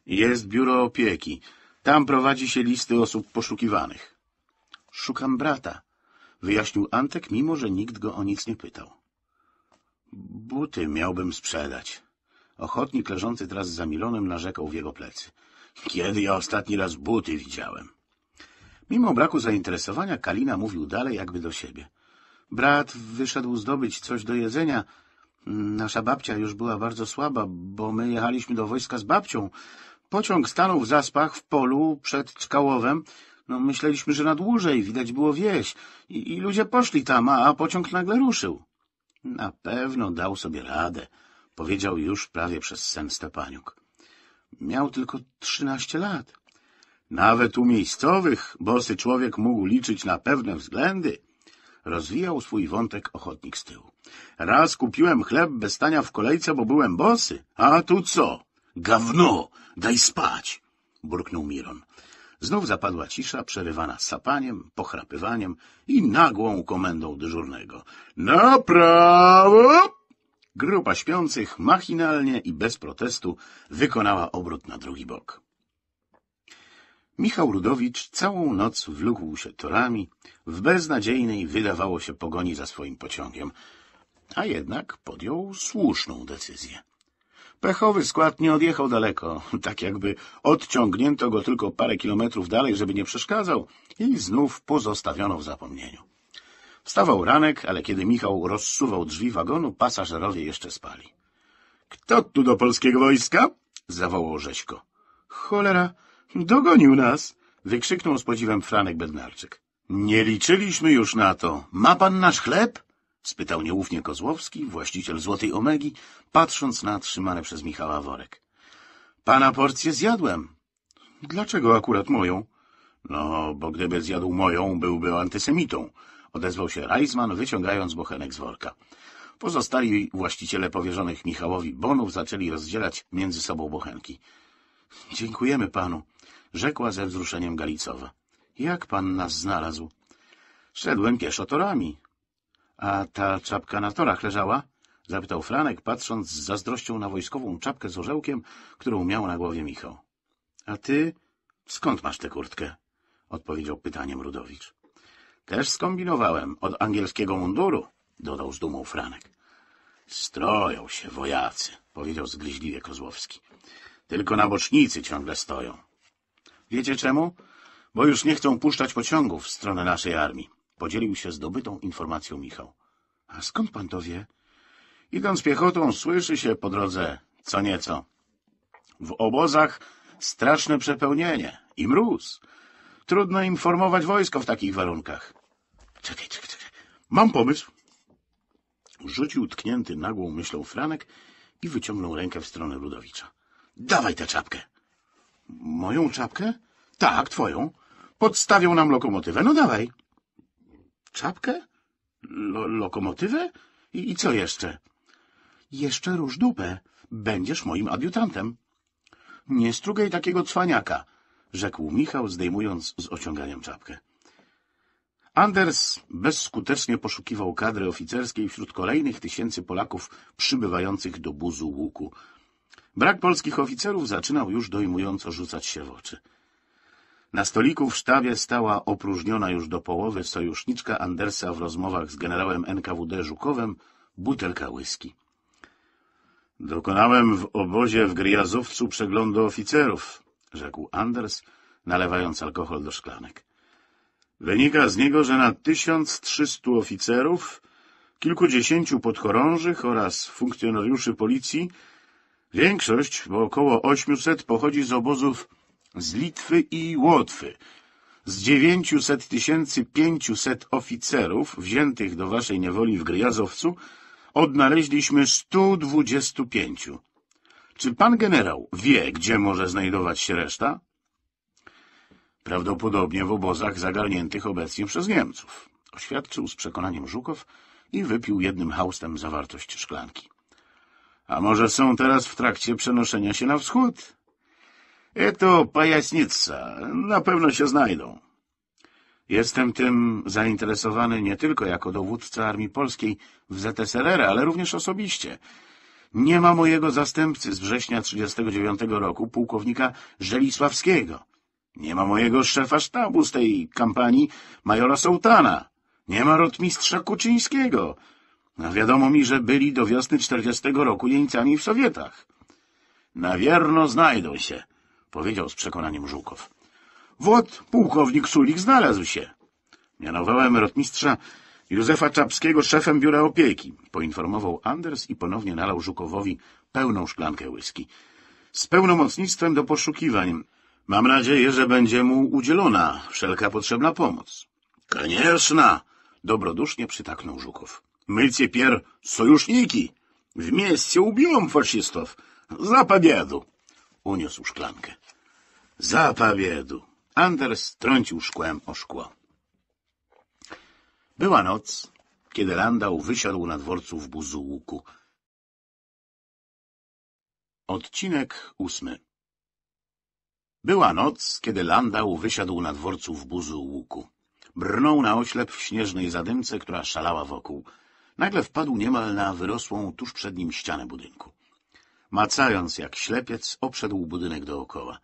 Jest biuro opieki. Tam prowadzi się listy osób poszukiwanych. Szukam brata, wyjaśnił Antek, mimo że nikt go o nic nie pytał. Buty miałbym sprzedać. Ochotnik leżący teraz za Milonem narzekał w jego plecy. Kiedy ja ostatni raz buty widziałem? Mimo braku zainteresowania Kalina mówił dalej jakby do siebie. Brat wyszedł zdobyć coś do jedzenia. Nasza babcia już była bardzo słaba, bo my jechaliśmy do wojska z babcią. Pociąg stanął w zaspach w polu przed Czkałowem. No, myśleliśmy, że na dłużej, widać było wieś. I, I, ludzie poszli tam, a, a pociąg nagle ruszył. Na pewno dał sobie radę, powiedział już prawie przez sen Stepaniuk. Miał tylko trzynaście lat. Nawet u miejscowych bosy człowiek mógł liczyć na pewne względy. Rozwijał swój wątek ochotnik z tyłu. Raz kupiłem chleb bez stania w kolejce, bo byłem bosy. A tu co? Gawno! Daj spać! burknął Miron. Znów zapadła cisza, przerywana sapaniem, pochrapywaniem i nagłą komendą dyżurnego. Na prawo! Grupa śpiących machinalnie i bez protestu wykonała obrót na drugi bok. Michał Rudowicz całą noc wlókł się torami, w beznadziejnej wydawało się pogoni za swoim pociągiem, a jednak podjął słuszną decyzję. Pechowy skład nie odjechał daleko, tak jakby odciągnięto go tylko parę kilometrów dalej, żeby nie przeszkadzał i znów pozostawiono w zapomnieniu. Wstawał ranek, ale kiedy Michał rozsuwał drzwi wagonu, pasażerowie jeszcze spali. — Kto tu do polskiego wojska? — zawołał Rzeźko. — Cholera, dogonił nas! — wykrzyknął z podziwem Franek Bednarczyk. — Nie liczyliśmy już na to. Ma pan nasz chleb? — spytał nieufnie Kozłowski, właściciel Złotej Omegi, patrząc na trzymany przez Michała worek. — Pana porcję zjadłem. — Dlaczego akurat moją? — No, bo gdyby zjadł moją, byłby antysemitą — odezwał się Reisman, wyciągając bochenek z worka. Pozostali właściciele powierzonych Michałowi bonów zaczęli rozdzielać między sobą bochenki. — Dziękujemy panu — rzekła ze wzruszeniem Galicowa. — Jak pan nas znalazł? — Szedłem pieszo torami — A ta czapka na torach leżała? — zapytał Franek, patrząc z zazdrością na wojskową czapkę z orzełkiem, którą miał na głowie Michał. — A ty skąd masz tę kurtkę? — odpowiedział pytaniem Rudowicz. — Też skombinowałem od angielskiego munduru — dodał z dumą Franek. — Stroją się wojacy — powiedział zgryźliwie Kozłowski. — Tylko na bocznicy ciągle stoją. — Wiecie czemu? Bo już nie chcą puszczać pociągów w stronę naszej armii. Podzielił się zdobytą informacją Michał. A skąd pan to wie? Idąc piechotą słyszy się po drodze co nieco. W obozach straszne przepełnienie i mróz. Trudno informować wojsko w takich warunkach. Czekaj, czekaj, czekaj. Mam pomysł. Rzucił tknięty nagłą myślą Franek i wyciągnął rękę w stronę Ludowicza. Dawaj tę czapkę. Moją czapkę? Tak, twoją. Podstawią nam lokomotywę. No dawaj. Czapkę? Lo lokomotywę? I, I co jeszcze? Jeszcze róż dupę. Będziesz moim adiutantem. Nie strugaj takiego cwaniaka, rzekł Michał, zdejmując z ociąganiem czapkę. Anders bezskutecznie poszukiwał kadry oficerskiej wśród kolejnych tysięcy Polaków przybywających do buzu łuku. Brak polskich oficerów zaczynał już dojmująco rzucać się w oczy. Na stoliku w sztabie stała opróżniona już do połowy sojuszniczka Andersa w rozmowach z generałem NKWD Żukowem butelka whisky. Dokonałem w obozie w Gryjazowcu przeglądu oficerów, rzekł Anders, nalewając alkohol do szklanek. Wynika z niego, że na 1300 oficerów, kilkudziesięciu podchorążych oraz funkcjonariuszy policji, większość, bo około 800, pochodzi z obozów z Litwy i Łotwy. Z 900 500 oficerów wziętych do waszej niewoli w Gryjazowcu odnaleźliśmy 125. Czy pan generał wie, gdzie może znajdować się reszta? Prawdopodobnie w obozach zagarniętych obecnie przez Niemców, oświadczył z przekonaniem Żukow i wypił jednym haustem zawartość szklanki. A może są teraz w trakcie przenoszenia się na wschód? To pajaśnica. Na pewno się znajdą. Jestem tym zainteresowany nie tylko jako dowódca Armii Polskiej w ZSRR, ale również osobiście. Nie ma mojego zastępcy z września 1939 roku, pułkownika Żelisławskiego. Nie ma mojego szefa sztabu z tej kampanii, majora Sołtana. Nie ma rotmistrza Kuczyńskiego. A no, wiadomo mi, że byli do wiosny 1940 roku jeńcami w Sowietach. Na wierno znajdą się — powiedział z przekonaniem Żółkow. Wot, pułkownik Sulik znalazł się. Mianowałem rotmistrza Józefa Czapskiego szefem biura opieki, poinformował Anders i ponownie nalał Żukowowi pełną szklankę whisky. Z pełnomocnictwem do poszukiwań. Mam nadzieję, że będzie mu udzielona wszelka potrzebna pomoc. Konieczna! Dobrodusznie przytaknął Żukow. My pier sojuszniki! miejscu ubiłam фашистов! za победу! Uniósł szklankę. Zapa Anders trącił szkłem o szkło. Była noc, kiedy Landau wysiadł na dworcu w Buzułku. Odcinek ósmy Była noc, kiedy Landau wysiadł na dworcu w Buzułuku. Brnął na oślep w śnieżnej zadymce, która szalała wokół. Nagle wpadł niemal na wyrosłą tuż przed nim ścianę budynku. Macając jak ślepiec, obszedł budynek dookoła.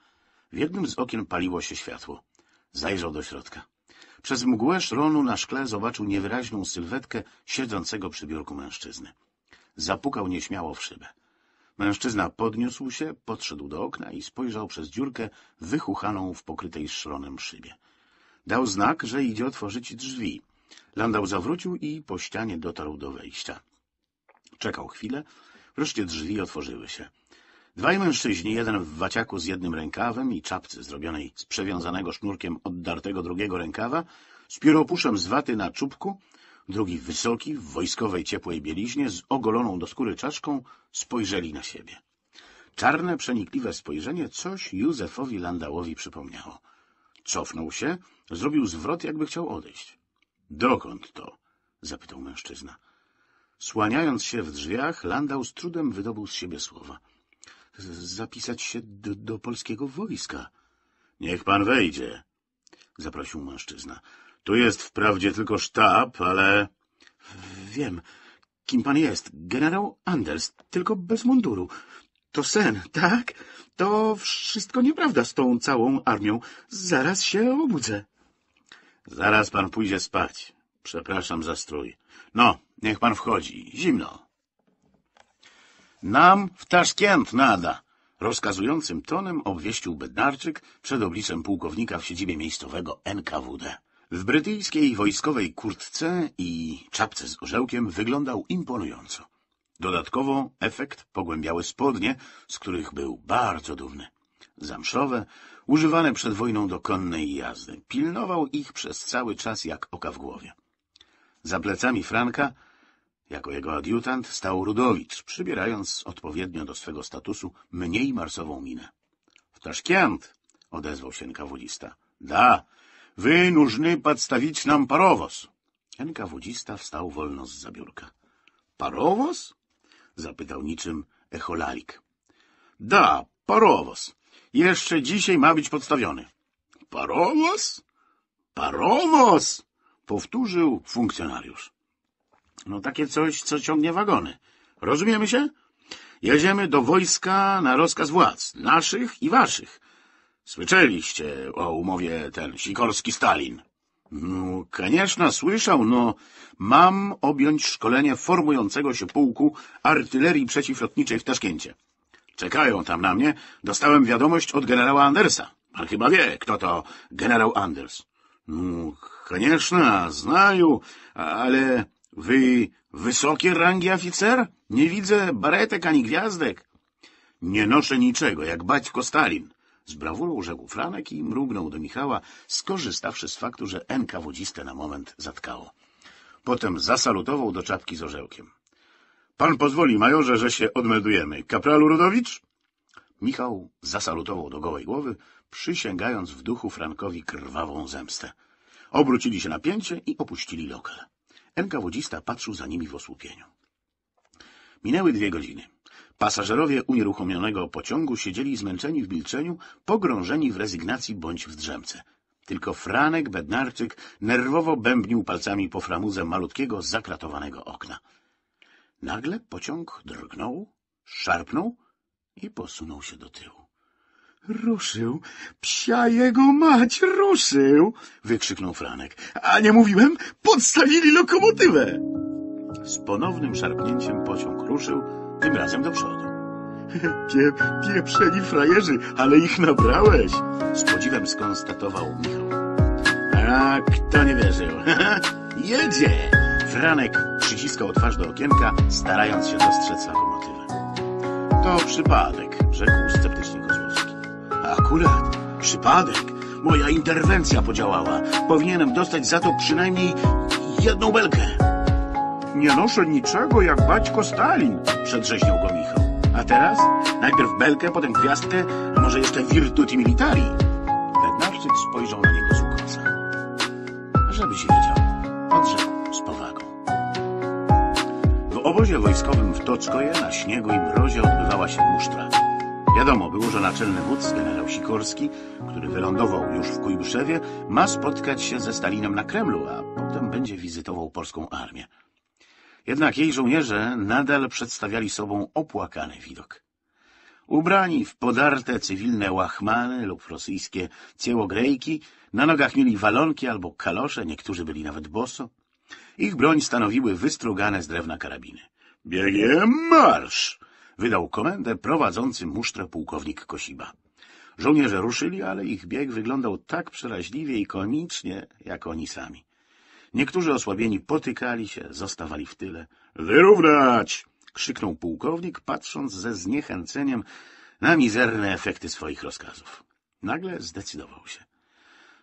W jednym z okien paliło się światło. Zajrzał do środka. Przez mgłę szronu na szkle zobaczył niewyraźną sylwetkę siedzącego przy biurku mężczyzny. Zapukał nieśmiało w szybę. Mężczyzna podniósł się, podszedł do okna i spojrzał przez dziurkę wychuchaną w pokrytej szronem szybie. Dał znak, że idzie otworzyć drzwi. Landał zawrócił i po ścianie dotarł do wejścia. Czekał chwilę, wreszcie drzwi otworzyły się. Dwaj mężczyźni, jeden w waciaku z jednym rękawem i czapce zrobionej z przewiązanego sznurkiem oddartego drugiego rękawa, z pióropuszem z waty na czubku, drugi wysoki, w wojskowej ciepłej bieliźnie, z ogoloną do skóry czaszką, spojrzeli na siebie. Czarne, przenikliwe spojrzenie coś Józefowi Landałowi przypomniało. Cofnął się, zrobił zwrot, jakby chciał odejść. — Dokąd to? — zapytał mężczyzna. Słaniając się w drzwiach, Landał z trudem wydobył z siebie słowa — zapisać się do, do polskiego wojska. Niech pan wejdzie, zaprosił mężczyzna. Tu jest wprawdzie tylko sztab, ale... Wiem, kim pan jest. Generał Anders, tylko bez munduru. To sen, tak? To wszystko nieprawda z tą całą armią. Zaraz się obudzę. Zaraz pan pójdzie spać. Przepraszam za strój. No, niech pan wchodzi. Zimno. Nam w Taszkent nada! Rozkazującym tonem obwieścił Bednarczyk przed obliczem pułkownika w siedzibie miejscowego NKWD. W brytyjskiej wojskowej kurtce i czapce z orzełkiem wyglądał imponująco. Dodatkowo efekt pogłębiały spodnie, z których był bardzo dumny. Zamszowe, używane przed wojną do konnej jazdy. Pilnował ich przez cały czas jak oka w głowie. Za plecami Franka jako jego adiutant stał Rudowicz, przybierając odpowiednio do swego statusu mniej marsową minę. — W Taszkent! — odezwał się nkawudzista. — Da, wy nużny podstawić nam parowoz. Nkawudzista wstał wolno z zabiórka. — Parowoz? — zapytał niczym echolalik. — Da, parowoz. Jeszcze dzisiaj ma być podstawiony. — Parowoz? Parowoz! — powtórzył funkcjonariusz. No takie coś, co ciągnie wagony. Rozumiemy się? Jedziemy do wojska na rozkaz władz, naszych i waszych. Słyszeliście o umowie ten Sikorski-Stalin. No, koniecznie słyszał, no, mam objąć szkolenie formującego się pułku artylerii przeciwlotniczej w Taszkencie. Czekają tam na mnie, dostałem wiadomość od generała Andersa. Pan chyba wie, kto to generał Anders. No, koniecznie, znaju, ale — Wy wysokie rangi oficer? Nie widzę baretek ani gwiazdek. — Nie noszę niczego, jak baćko Stalin. Z brawurą rzekł Franek i mrugnął do Michała, skorzystawszy z faktu, że Enka wodziste na moment zatkało. Potem zasalutował do czapki z orzełkiem. — Pan pozwoli, majorze, że się odmeldujemy. Kapralu Rudowicz? Michał zasalutował do gołej głowy, przysięgając w duchu Frankowi krwawą zemstę. Obrócili się na pięcie i opuścili lokal. MK-wodzista patrzył za nimi w osłupieniu. Minęły dwie godziny. Pasażerowie unieruchomionego pociągu siedzieli zmęczeni w milczeniu, pogrążeni w rezygnacji bądź w drzemce. Tylko Franek Bednarczyk nerwowo bębnił palcami po framudze malutkiego, zakratowanego okna. Nagle pociąg drgnął, szarpnął i posunął się do tyłu. Ruszył. Psia jego mać, ruszył! wykrzyknął Franek. A nie mówiłem? Podstawili lokomotywę! Z ponownym szarpnięciem pociąg ruszył, tym razem do przodu. Pie, pieprzeni frajerzy, ale ich nabrałeś! Z podziwem skonstatował Michał. A kto nie wierzył? Jedzie! Franek przyciskał twarz do okienka, starając się dostrzec lokomotywę. To przypadek, rzekł sceptycznie gospodarz. Akurat przypadek. Moja interwencja podziałała. Powinienem dostać za to przynajmniej jedną belkę. Nie noszę niczego jak baćko Stalin, przedrzeźniał go Michał. A teraz? Najpierw belkę, potem gwiazdkę, a może jeszcze virtuti militari. Bednarczyk spojrzał na niego z ukosa. Żeby się wiedział, odrzekł z powagą. W obozie wojskowym w Toczkoje na śniegu i mrozie odbywała się musztra. Wiadomo było, że naczelny wódz, generał Sikorski, który wylądował już w Kujbrzewie, ma spotkać się ze Stalinem na Kremlu, a potem będzie wizytował polską armię. Jednak jej żołnierze nadal przedstawiali sobą opłakany widok. Ubrani w podarte cywilne łachmany lub rosyjskie ciełogrejki, na nogach mieli walonki albo kalosze, niektórzy byli nawet boso. Ich broń stanowiły wystrugane z drewna karabiny. — Biegiem marsz! Wydał komendę prowadzący musztrę pułkownik Kosiba. Żołnierze ruszyli, ale ich bieg wyglądał tak przeraźliwie i komicznie, jak oni sami. Niektórzy osłabieni potykali się, zostawali w tyle. — Wyrównać! — krzyknął pułkownik, patrząc ze zniechęceniem na mizerne efekty swoich rozkazów. Nagle zdecydował się.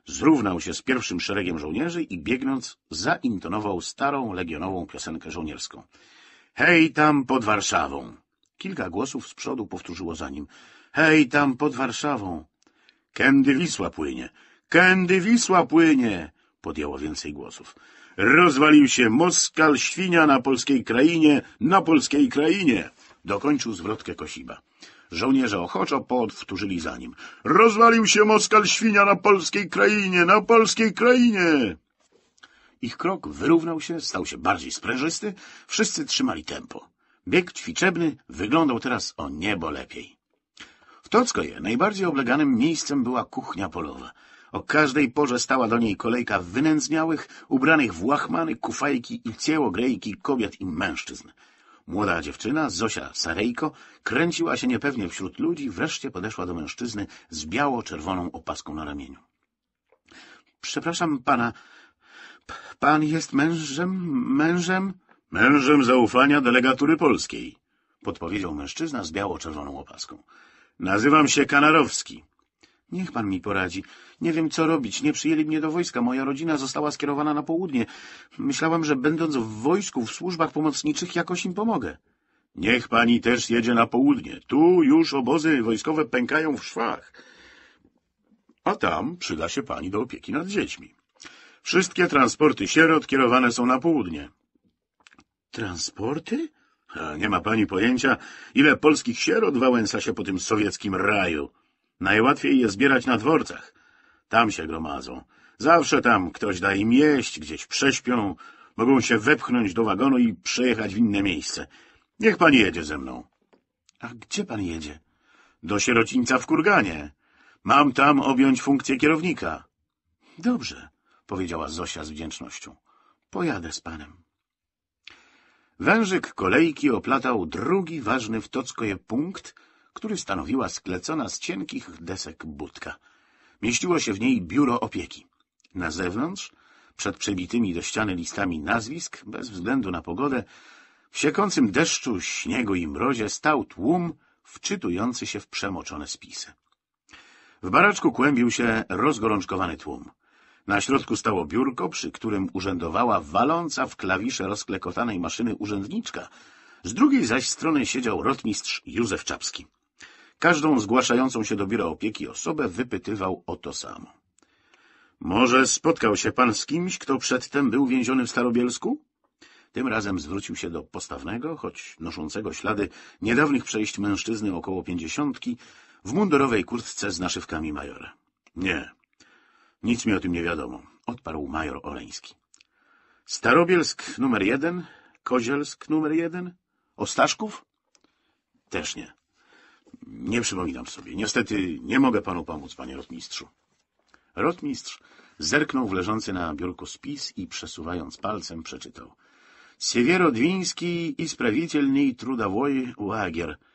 Zrównał się z pierwszym szeregiem żołnierzy i biegnąc zaintonował starą legionową piosenkę żołnierską. — Hej tam pod Warszawą! Kilka głosów z przodu powtórzyło za nim. Hej, tam pod Warszawą! Kędy Wisła płynie! Kędy Wisła płynie! Podjęło więcej głosów. Rozwalił się Moskal, świnia na polskiej krainie, na polskiej krainie! Dokończył zwrotkę Kosiba. Żołnierze ochoczo powtórzyli za nim. Rozwalił się Moskal, świnia na polskiej krainie, na polskiej krainie! Ich krok wyrównał się, stał się bardziej sprężysty, wszyscy trzymali tempo. Bieg ćwiczebny wyglądał teraz o niebo lepiej. W Tockoje najbardziej obleganym miejscem była kuchnia polowa. O każdej porze stała do niej kolejka wynędzniałych, ubranych w łachmany, kufajki i ciełogrejki kobiet i mężczyzn. Młoda dziewczyna, Zosia Sarejko, kręciła się niepewnie wśród ludzi, wreszcie podeszła do mężczyzny z biało-czerwoną opaską na ramieniu. — Przepraszam pana, pan jest mężem, mężem? Mężem zaufania delegatury polskiej, podpowiedział mężczyzna z biało-czerwoną opaską. Nazywam się Kanarowski. Niech pan mi poradzi. Nie wiem, co robić. Nie przyjęli mnie do wojska. Moja rodzina została skierowana na południe. Myślałam, że będąc w wojsku, w służbach pomocniczych, jakoś im pomogę. Niech pani też jedzie na południe. Tu już obozy wojskowe pękają w szwach. A tam przyda się pani do opieki nad dziećmi. Wszystkie transporty sierot kierowane są na południe. Transporty? A nie ma pani pojęcia, ile polskich sierot wałęsa się po tym sowieckim raju. Najłatwiej je zbierać na dworcach. Tam się gromadzą. Zawsze tam ktoś da im jeść, gdzieś prześpią, mogą się wepchnąć do wagonu i przejechać w inne miejsce. Niech pan jedzie ze mną. A gdzie pan jedzie? Do sierocińca w Kurganie. Mam tam objąć funkcję kierownika. Dobrze, powiedziała Zosia z wdzięcznością. Pojadę z panem. Wężyk kolejki oplatał drugi ważny w Tockoje punkt, który stanowiła sklecona z cienkich desek budka. Mieściło się w niej biuro opieki. Na zewnątrz, przed przebitymi do ściany listami nazwisk, bez względu na pogodę, w siekącym deszczu, śniegu i mrozie stał tłum wczytujący się w przemoczone spisy. W baraczku kłębił się rozgorączkowany tłum. Na środku stało biurko, przy którym urzędowała waląca w klawisze rozklekotanej maszyny urzędniczka. Z drugiej zaś strony siedział rotmistrz Józef Czapski. Każdą zgłaszającą się do biura opieki osobę wypytywał o to samo. Może spotkał się pan z kimś, kto przedtem był więziony w Starobielsku? Tym razem zwrócił się do postawnego, choć noszącego ślady niedawnych przejść mężczyzny około pięćdziesiątki, w mundurowej kurtce z naszywkami majora. Nie, nic mi o tym nie wiadomo, odparł major Oleński. Starobielsk numer jeden, Kozielsk numer jeden, Ostaszków? Też nie. Nie przypominam sobie. Niestety nie mogę panu pomóc, panie rotmistrzu. Rotmistrz zerknął w leżący na biurku spis i przesuwając palcem przeczytał. Siewierodwiński i sprawicielny trudowoj łagier —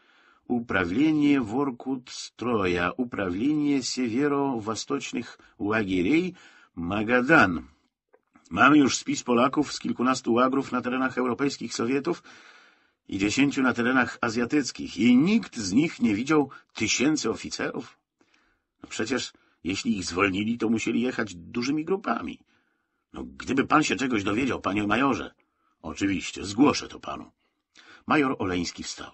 управление Воркутстроя, управление северо-восточnych лагерей Magadan. Mamy już spis Polaków z kilkunastu łagrów na terenach europejskich Sowietów i dziesięciu na terenach azjatyckich i nikt z nich nie widział tysięcy oficerów. No przecież jeśli ich zwolnili, to musieli jechać dużymi grupami. No, gdyby pan się czegoś dowiedział, panie majorze. Oczywiście, zgłoszę to panu. Major Oleński wstał.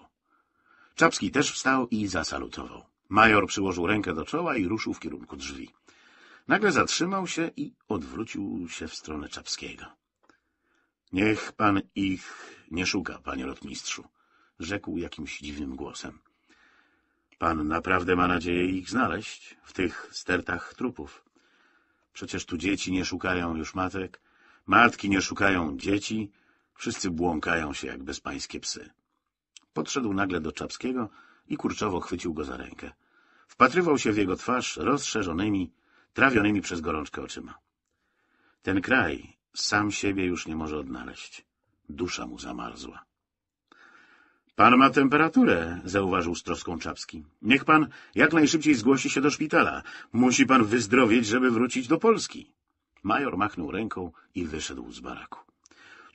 Czapski też wstał i zasalutował. Major przyłożył rękę do czoła i ruszył w kierunku drzwi. Nagle zatrzymał się i odwrócił się w stronę Czapskiego. — Niech pan ich nie szuka, panie lotmistrzu — rzekł jakimś dziwnym głosem. — Pan naprawdę ma nadzieję ich znaleźć w tych stertach trupów. Przecież tu dzieci nie szukają już matek, matki nie szukają dzieci, wszyscy błąkają się jak bezpańskie psy. Podszedł nagle do Czapskiego i kurczowo chwycił go za rękę. Wpatrywał się w jego twarz rozszerzonymi, trawionymi przez gorączkę oczyma. Ten kraj sam siebie już nie może odnaleźć. Dusza mu zamarzła. Pan ma temperaturę, zauważył z troską Czapski. Niech pan jak najszybciej zgłosi się do szpitala. Musi pan wyzdrowieć, żeby wrócić do Polski. Major machnął ręką i wyszedł z baraku.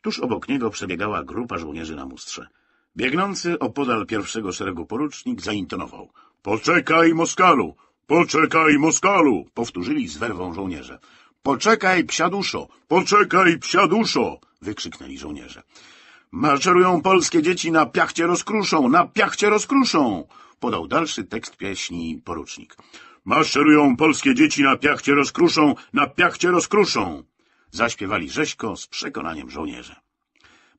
Tuż obok niego przebiegała grupa żołnierzy na mustrze. Biegnący opodal pierwszego szeregu porucznik zaintonował. — Poczekaj, Moskalu! Poczekaj, Moskalu! — powtórzyli z werwą żołnierze. — Poczekaj, psiaduszo! Poczekaj, psiaduszo! — wykrzyknęli żołnierze. — Maszerują polskie dzieci, na piachcie rozkruszą! Na piachcie rozkruszą! — podał dalszy tekst pieśni porucznik. — Maszerują polskie dzieci, na piachcie rozkruszą! Na piachcie rozkruszą! — zaśpiewali rzeźko z przekonaniem żołnierze.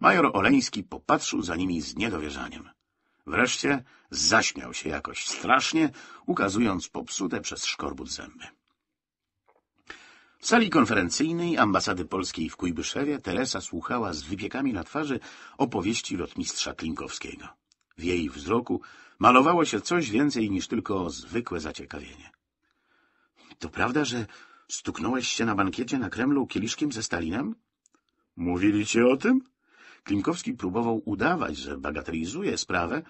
Major Oleński popatrzył za nimi z niedowierzaniem. Wreszcie zaśmiał się jakoś strasznie, ukazując popsute przez szkorbut zęby. W sali konferencyjnej ambasady polskiej w Kujbyszewie Teresa słuchała z wypiekami na twarzy opowieści lotmistrza Klinkowskiego. W jej wzroku malowało się coś więcej niż tylko zwykłe zaciekawienie. — To prawda, że stuknąłeś się na bankiecie na Kremlu kieliszkiem ze Stalinem? — Mówili ci o tym? Klimkowski próbował udawać, że bagatelizuje sprawę,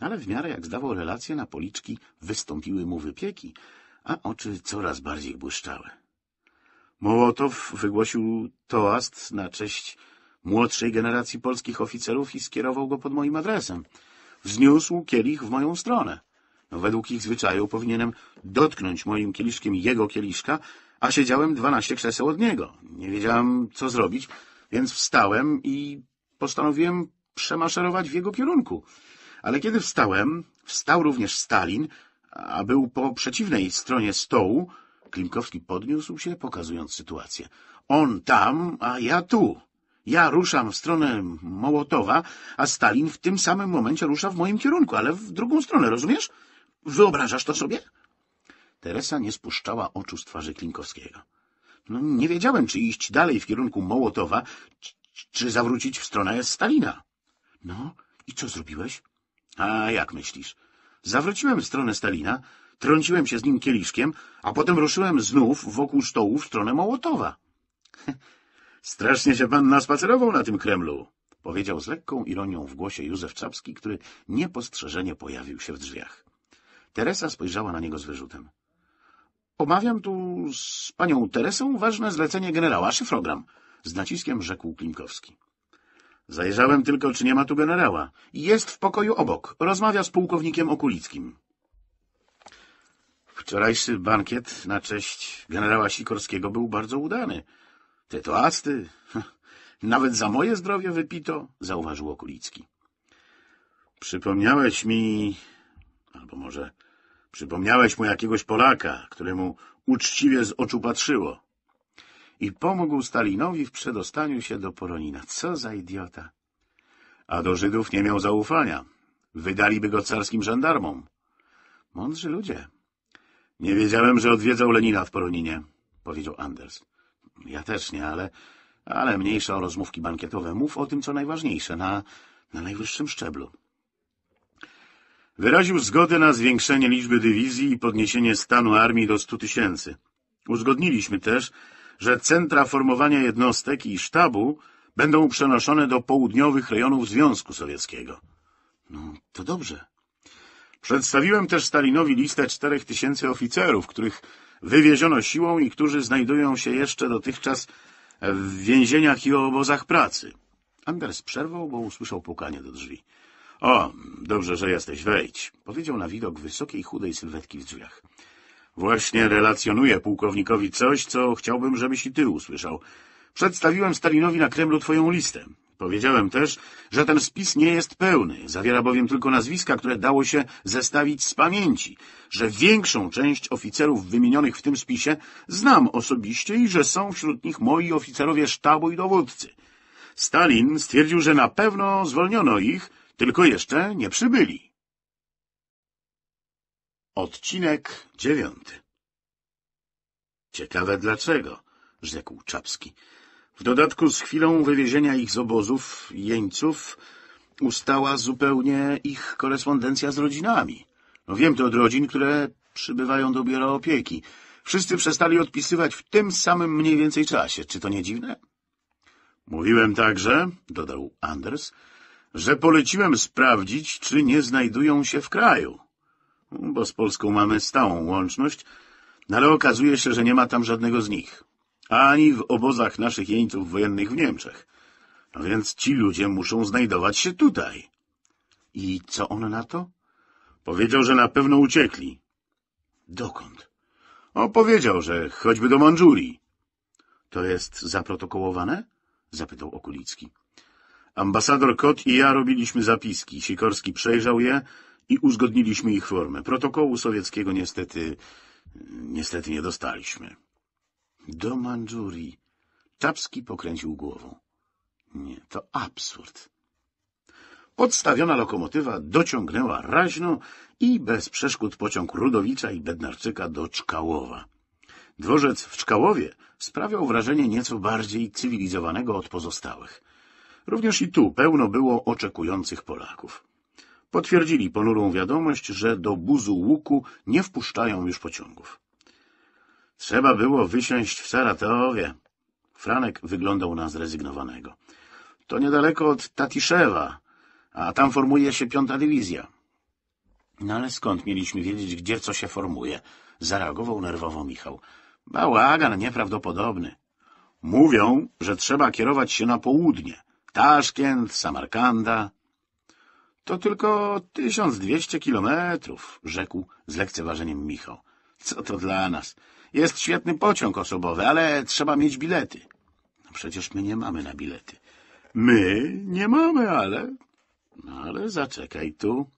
ale w miarę jak zdawał relacje na policzki, wystąpiły mu wypieki, a oczy coraz bardziej błyszczały. Mołotow wygłosił toast na cześć młodszej generacji polskich oficerów i skierował go pod moim adresem. Wzniósł kielich w moją stronę. No, według ich zwyczaju powinienem dotknąć moim kieliszkiem jego kieliszka, a siedziałem dwanaście krzeseł od niego. Nie wiedziałem, co zrobić, więc wstałem i postanowiłem przemaszerować w jego kierunku. Ale kiedy wstałem, wstał również Stalin, a był po przeciwnej stronie stołu, Klimkowski podniósł się, pokazując sytuację. On tam, a ja tu. Ja ruszam w stronę Mołotowa, a Stalin w tym samym momencie rusza w moim kierunku, ale w drugą stronę, rozumiesz? Wyobrażasz to sobie? Teresa nie spuszczała oczu z twarzy Klinkowskiego. No, nie wiedziałem, czy iść dalej w kierunku Mołotowa, czy zawrócić w stronę Stalina. No i co zrobiłeś? A jak myślisz? Zawróciłem w stronę Stalina, trąciłem się z nim kieliszkiem, a potem ruszyłem znów wokół stołu w stronę Mołotowa. Strasznie się pan naspacerował na tym Kremlu, powiedział z lekką ironią w głosie Józef Czapski, który niepostrzeżenie pojawił się w drzwiach. Teresa spojrzała na niego z wyrzutem. Omawiam tu z panią Teresą ważne zlecenie generała, szyfrogram. Z naciskiem rzekł Klimkowski. Zajrzałem tylko, czy nie ma tu generała. Jest w pokoju obok. Rozmawia z pułkownikiem Okulickim. Wczorajszy bankiet na cześć generała Sikorskiego był bardzo udany. Te toasty, nawet za moje zdrowie wypito, zauważył Okulicki. Przypomniałeś mi, albo może przypomniałeś mu jakiegoś Polaka, któremu uczciwie z oczu patrzyło i pomógł Stalinowi w przedostaniu się do Poronina. Co za idiota! A do Żydów nie miał zaufania. Wydaliby go carskim żandarmom. Mądrzy ludzie. Nie wiedziałem, że odwiedzał Lenina w Poroninie, powiedział Anders. Ja też nie, ale... Ale mniejsza o rozmówki bankietowe. Mów o tym, co najważniejsze, na, na najwyższym szczeblu. Wyraził zgodę na zwiększenie liczby dywizji i podniesienie stanu armii do stu tysięcy. Uzgodniliśmy też, że centra formowania jednostek i sztabu będą przenoszone do południowych rejonów Związku Sowieckiego. No, to dobrze. Przedstawiłem też Stalinowi listę czterech tysięcy oficerów, których wywieziono siłą i którzy znajdują się jeszcze dotychczas w więzieniach i obozach pracy. Anders przerwał, bo usłyszał pukanie do drzwi. — O, dobrze, że jesteś, wejdź — powiedział na widok wysokiej, chudej sylwetki w drzwiach. Właśnie relacjonuję pułkownikowi coś, co chciałbym, żebyś i ty usłyszał. Przedstawiłem Stalinowi na Kremlu twoją listę. Powiedziałem też, że ten spis nie jest pełny, zawiera bowiem tylko nazwiska, które dało się zestawić z pamięci, że większą część oficerów wymienionych w tym spisie znam osobiście i że są wśród nich moi oficerowie sztabu i dowódcy. Stalin stwierdził, że na pewno zwolniono ich, tylko jeszcze nie przybyli. Odcinek dziewiąty. Ciekawe dlaczego, rzekł Czapski. W dodatku z chwilą wywiezienia ich z obozów, jeńców, ustała zupełnie ich korespondencja z rodzinami. No wiem to od rodzin, które przybywają do biura opieki. Wszyscy przestali odpisywać w tym samym mniej więcej czasie. Czy to nie dziwne? Mówiłem także, dodał Anders, że poleciłem sprawdzić, czy nie znajdują się w kraju bo z Polską mamy stałą łączność, no ale okazuje się, że nie ma tam żadnego z nich. Ani w obozach naszych jeńców wojennych w Niemczech. No więc ci ludzie muszą znajdować się tutaj. I co on na to? Powiedział, że na pewno uciekli. Dokąd? O, powiedział, że choćby do Mandżurii. To jest zaprotokołowane? Zapytał Okulicki. Ambasador Kot i ja robiliśmy zapiski. Sikorski przejrzał je i uzgodniliśmy ich formę. Protokołu sowieckiego niestety... niestety nie dostaliśmy. Do Mandżurii. Tapski pokręcił głową. Nie, to absurd. Podstawiona lokomotywa dociągnęła raźno i bez przeszkód pociąg Rudowicza i Bednarczyka do Czkałowa. Dworzec w Czkałowie sprawiał wrażenie nieco bardziej cywilizowanego od pozostałych. Również i tu pełno było oczekujących Polaków. Potwierdzili ponurą wiadomość, że do buzu łuku nie wpuszczają już pociągów. Trzeba było wysiąść w Saratowie. Franek wyglądał na zrezygnowanego. To niedaleko od Tatiszewa, a tam formuje się piąta dywizja. No ale skąd mieliśmy wiedzieć, gdzie co się formuje? Zareagował nerwowo Michał. Bałagan nieprawdopodobny. Mówią, że trzeba kierować się na południe. Taszkent, Samarkanda. To tylko tysiąc dwieście kilometrów, rzekł z lekceważeniem Michał. Co to dla nas? Jest świetny pociąg osobowy, ale trzeba mieć bilety. No przecież my nie mamy na bilety. My nie mamy, ale... No ale zaczekaj tu.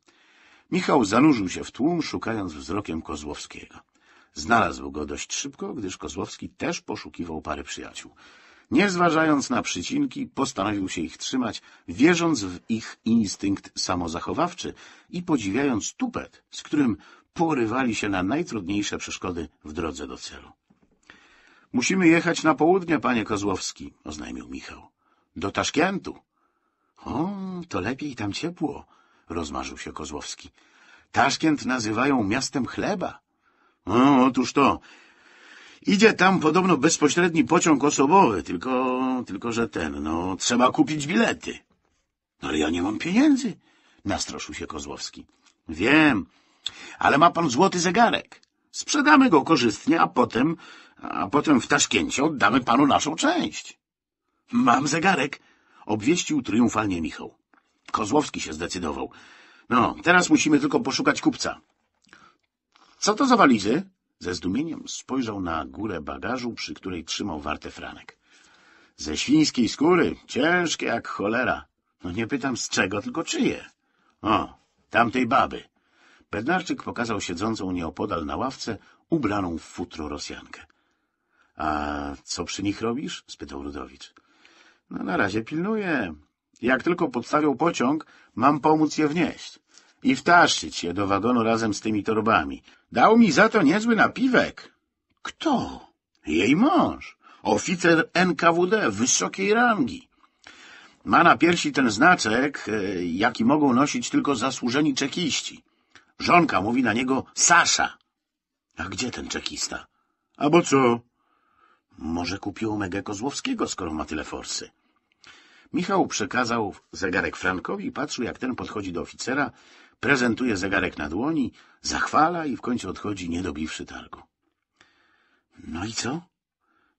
Michał zanurzył się w tłum, szukając wzrokiem Kozłowskiego. Znalazł go dość szybko, gdyż Kozłowski też poszukiwał pary przyjaciół. Nie zważając na przycinki, postanowił się ich trzymać, wierząc w ich instynkt samozachowawczy i podziwiając tupet, z którym porywali się na najtrudniejsze przeszkody w drodze do celu. — Musimy jechać na południe, panie Kozłowski — oznajmił Michał. — Do Taszkentu. — O, to lepiej tam ciepło — rozmarzył się Kozłowski. — Taszkent nazywają miastem chleba. — O otóż to. Idzie tam podobno bezpośredni pociąg osobowy, tylko, tylko że ten, no, trzeba kupić bilety. No ale ja nie mam pieniędzy, nastroszył się Kozłowski. Wiem, ale ma pan złoty zegarek. Sprzedamy go korzystnie, a potem, a potem w Taszkencie oddamy panu naszą część. Mam zegarek, obwieścił triumfalnie Michał. Kozłowski się zdecydował. No, teraz musimy tylko poszukać kupca. Co to za walizy? Ze zdumieniem spojrzał na górę bagażu, przy której trzymał warte franek. Ze świńskiej skóry, ciężkie jak cholera. No nie pytam z czego, tylko czyje. O, tamtej baby. Bednarczyk pokazał siedzącą nieopodal na ławce, ubraną w futro Rosjankę. — A co przy nich robisz? — spytał Rudowicz. — No na razie pilnuję. Jak tylko podstawią pociąg, mam pomóc je wnieść i wtaszczyć je do wagonu razem z tymi torbami. Dał mi za to niezły napiwek. Kto? Jej mąż. Oficer NKWD wysokiej rangi. Ma na piersi ten znaczek, e, jaki mogą nosić tylko zasłużeni czekiści. Żonka mówi na niego Sasza. A gdzie ten czekista? A bo co? Może kupił Megę Kozłowskiego, skoro ma tyle forsy. Michał przekazał zegarek Frankowi i patrzył, jak ten podchodzi do oficera prezentuje zegarek na dłoni, zachwala i w końcu odchodzi, nie dobiwszy targu. No i co?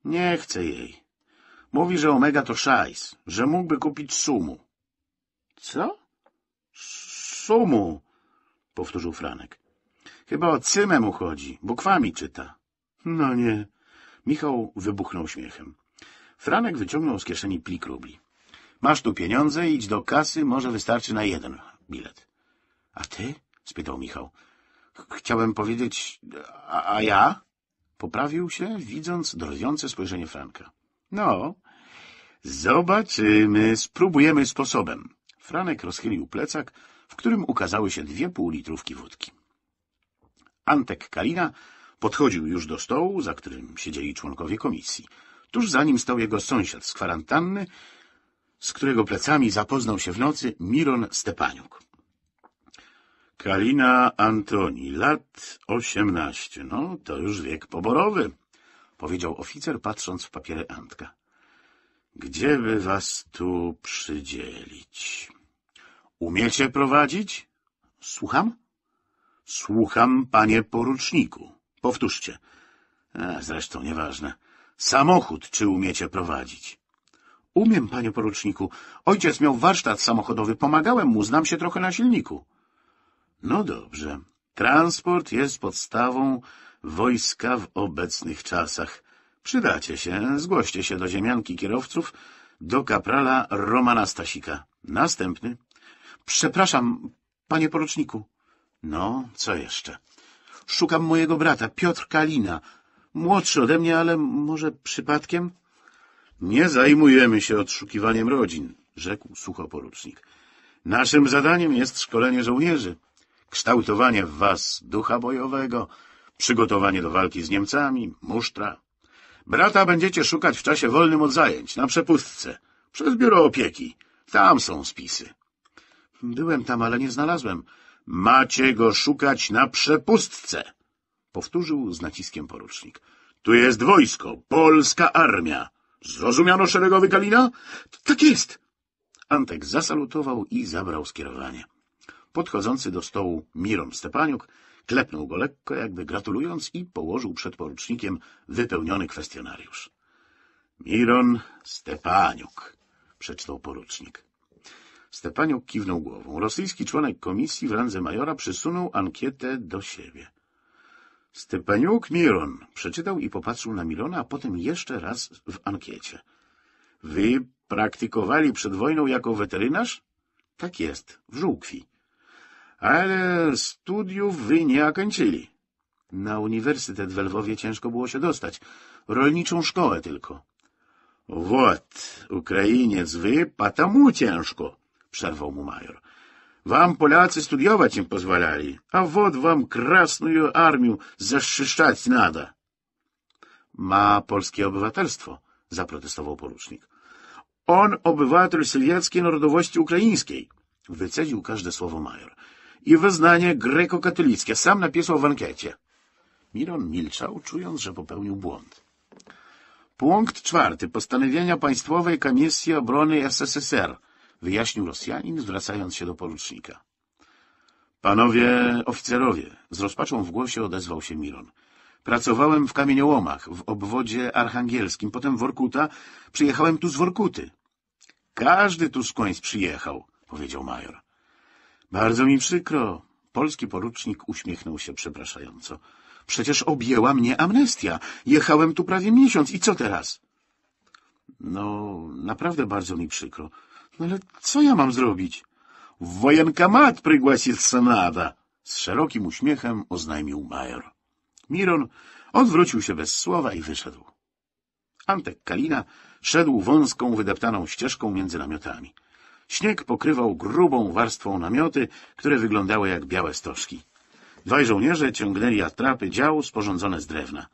Nie chce jej. Mówi, że Omega to szajs, że mógłby kupić sumu. Co? Sumu, powtórzył Franek. Chyba o cymę mu chodzi, bukwami czyta. No nie. Michał wybuchnął śmiechem. Franek wyciągnął z kieszeni plik rubli. Masz tu pieniądze, idź do kasy, może wystarczy na jeden bilet. A ty? spytał Michał. Chciałem powiedzieć, a, a ja? Poprawił się, widząc drwiące spojrzenie Franka. No, zobaczymy, spróbujemy sposobem. Franek rozchylił plecak, w którym ukazały się dwie półlitrówki wódki. Antek Kalina podchodził już do stołu, za którym siedzieli członkowie komisji. Tuż za nim stał jego sąsiad z kwarantanny, z którego plecami zapoznał się w nocy Miron Stepaniuk. Kalina Antoni, lat osiemnaście. No, to już wiek poborowy, powiedział oficer, patrząc w papierę Antka. Gdzie by was tu przydzielić? Umiecie prowadzić? Słucham? Słucham, panie poruczniku. Powtórzcie. A, zresztą nieważne. Samochód czy umiecie prowadzić? Umiem, panie poruczniku. Ojciec miał warsztat samochodowy. Pomagałem mu, znam się trochę na silniku. No dobrze. Transport jest podstawą wojska w obecnych czasach. Przydacie się, zgłoście się do ziemianki kierowców, do kaprala Romana Stasika. Następny. Przepraszam, panie poruczniku. No, co jeszcze? Szukam mojego brata, Piotr Kalina. Młodszy ode mnie, ale może przypadkiem? Nie zajmujemy się odszukiwaniem rodzin, rzekł sucho porucznik. Naszym zadaniem jest szkolenie żołnierzy kształtowanie w was ducha bojowego, przygotowanie do walki z Niemcami, musztra. Brata będziecie szukać w czasie wolnym od zajęć, na przepustce, przez biuro opieki. Tam są spisy. Byłem tam, ale nie znalazłem. Macie go szukać na przepustce, powtórzył z naciskiem porucznik. Tu jest wojsko, polska armia. Zrozumiano szeregowy Kalina? Tak jest. Antek zasalutował i zabrał skierowanie. Podchodzący do stołu Miron Stepaniuk klepnął go lekko, jakby gratulując i położył przed porucznikiem wypełniony kwestionariusz. Miron Stepaniuk, przeczytał porucznik. Stepaniuk kiwnął głową. Rosyjski członek komisji w randze majora przysunął ankietę do siebie. Stepaniuk Miron przeczytał i popatrzył na Milona, a potem jeszcze raz w ankiecie. Wy praktykowali przed wojną jako weterynarz? Tak jest, w żółkwi ale studiów wy nie akończyli. Na uniwersytet w Lwowie ciężko było się dostać. Rolniczą szkołę tylko. — Wot, Ukrainiec wy, потому ciężko — przerwał mu major. — Wam Polacy studiować im pozwalali, a wot wam krasную armię zaszczyszczać nada. — Ma polskie obywatelstwo — zaprotestował porucznik. — On obywatel sowieckiej narodowości ukraińskiej — wycedził każde słowo major i wyznanie grekokatolickie. Sam napisał w ankiecie. Miron milczał, czując, że popełnił błąd. Punkt czwarty. Postanowienia Państwowej Komisji Obrony SSSR, wyjaśnił Rosjanin, zwracając się do porucznika. Panowie oficerowie, z rozpaczą w głosie odezwał się Miron. Pracowałem w kamieniołomach, w obwodzie archangelskim, potem w Orkuta. Przyjechałem tu z Workuty. Każdy tu skądś przyjechał, powiedział major. Bardzo mi przykro. Polski porucznik uśmiechnął się przepraszająco. Przecież objęła mnie amnestia. Jechałem tu prawie miesiąc i co teraz? No, naprawdę bardzo mi przykro. No ale co ja mam zrobić? W wojenkamat prygłasił senada. Z szerokim uśmiechem oznajmił major. Miron odwrócił się bez słowa i wyszedł. Antek Kalina szedł wąską, wydeptaną ścieżką między namiotami. Śnieg pokrywał grubą warstwą namioty, które wyglądały jak białe stożki. Dwaj żołnierze ciągnęli atrapy działu sporządzone z drewna.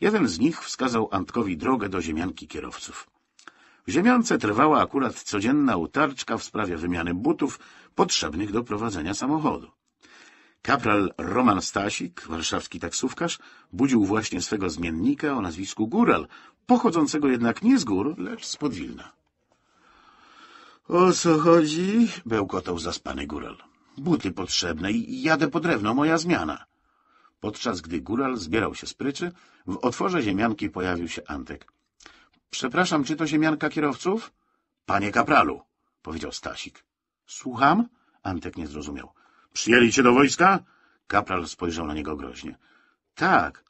Jeden z nich wskazał Antkowi drogę do ziemianki kierowców. W ziemiance trwała akurat codzienna utarczka w sprawie wymiany butów potrzebnych do prowadzenia samochodu. Kapral Roman Stasik, warszawski taksówkarz, budził właśnie swego zmiennika o nazwisku Góral, pochodzącego jednak nie z gór, lecz z Podwilna. — O co chodzi? — bełkotał zaspany góral. — Buty potrzebne i jadę po drewno, moja zmiana. Podczas gdy góral zbierał się z pryczy, w otworze ziemianki pojawił się Antek. — Przepraszam, czy to ziemianka kierowców? — Panie kapralu — powiedział Stasik. — Słucham? — Antek nie zrozumiał. — Przyjęli cię do wojska? Kapral spojrzał na niego groźnie. — Tak.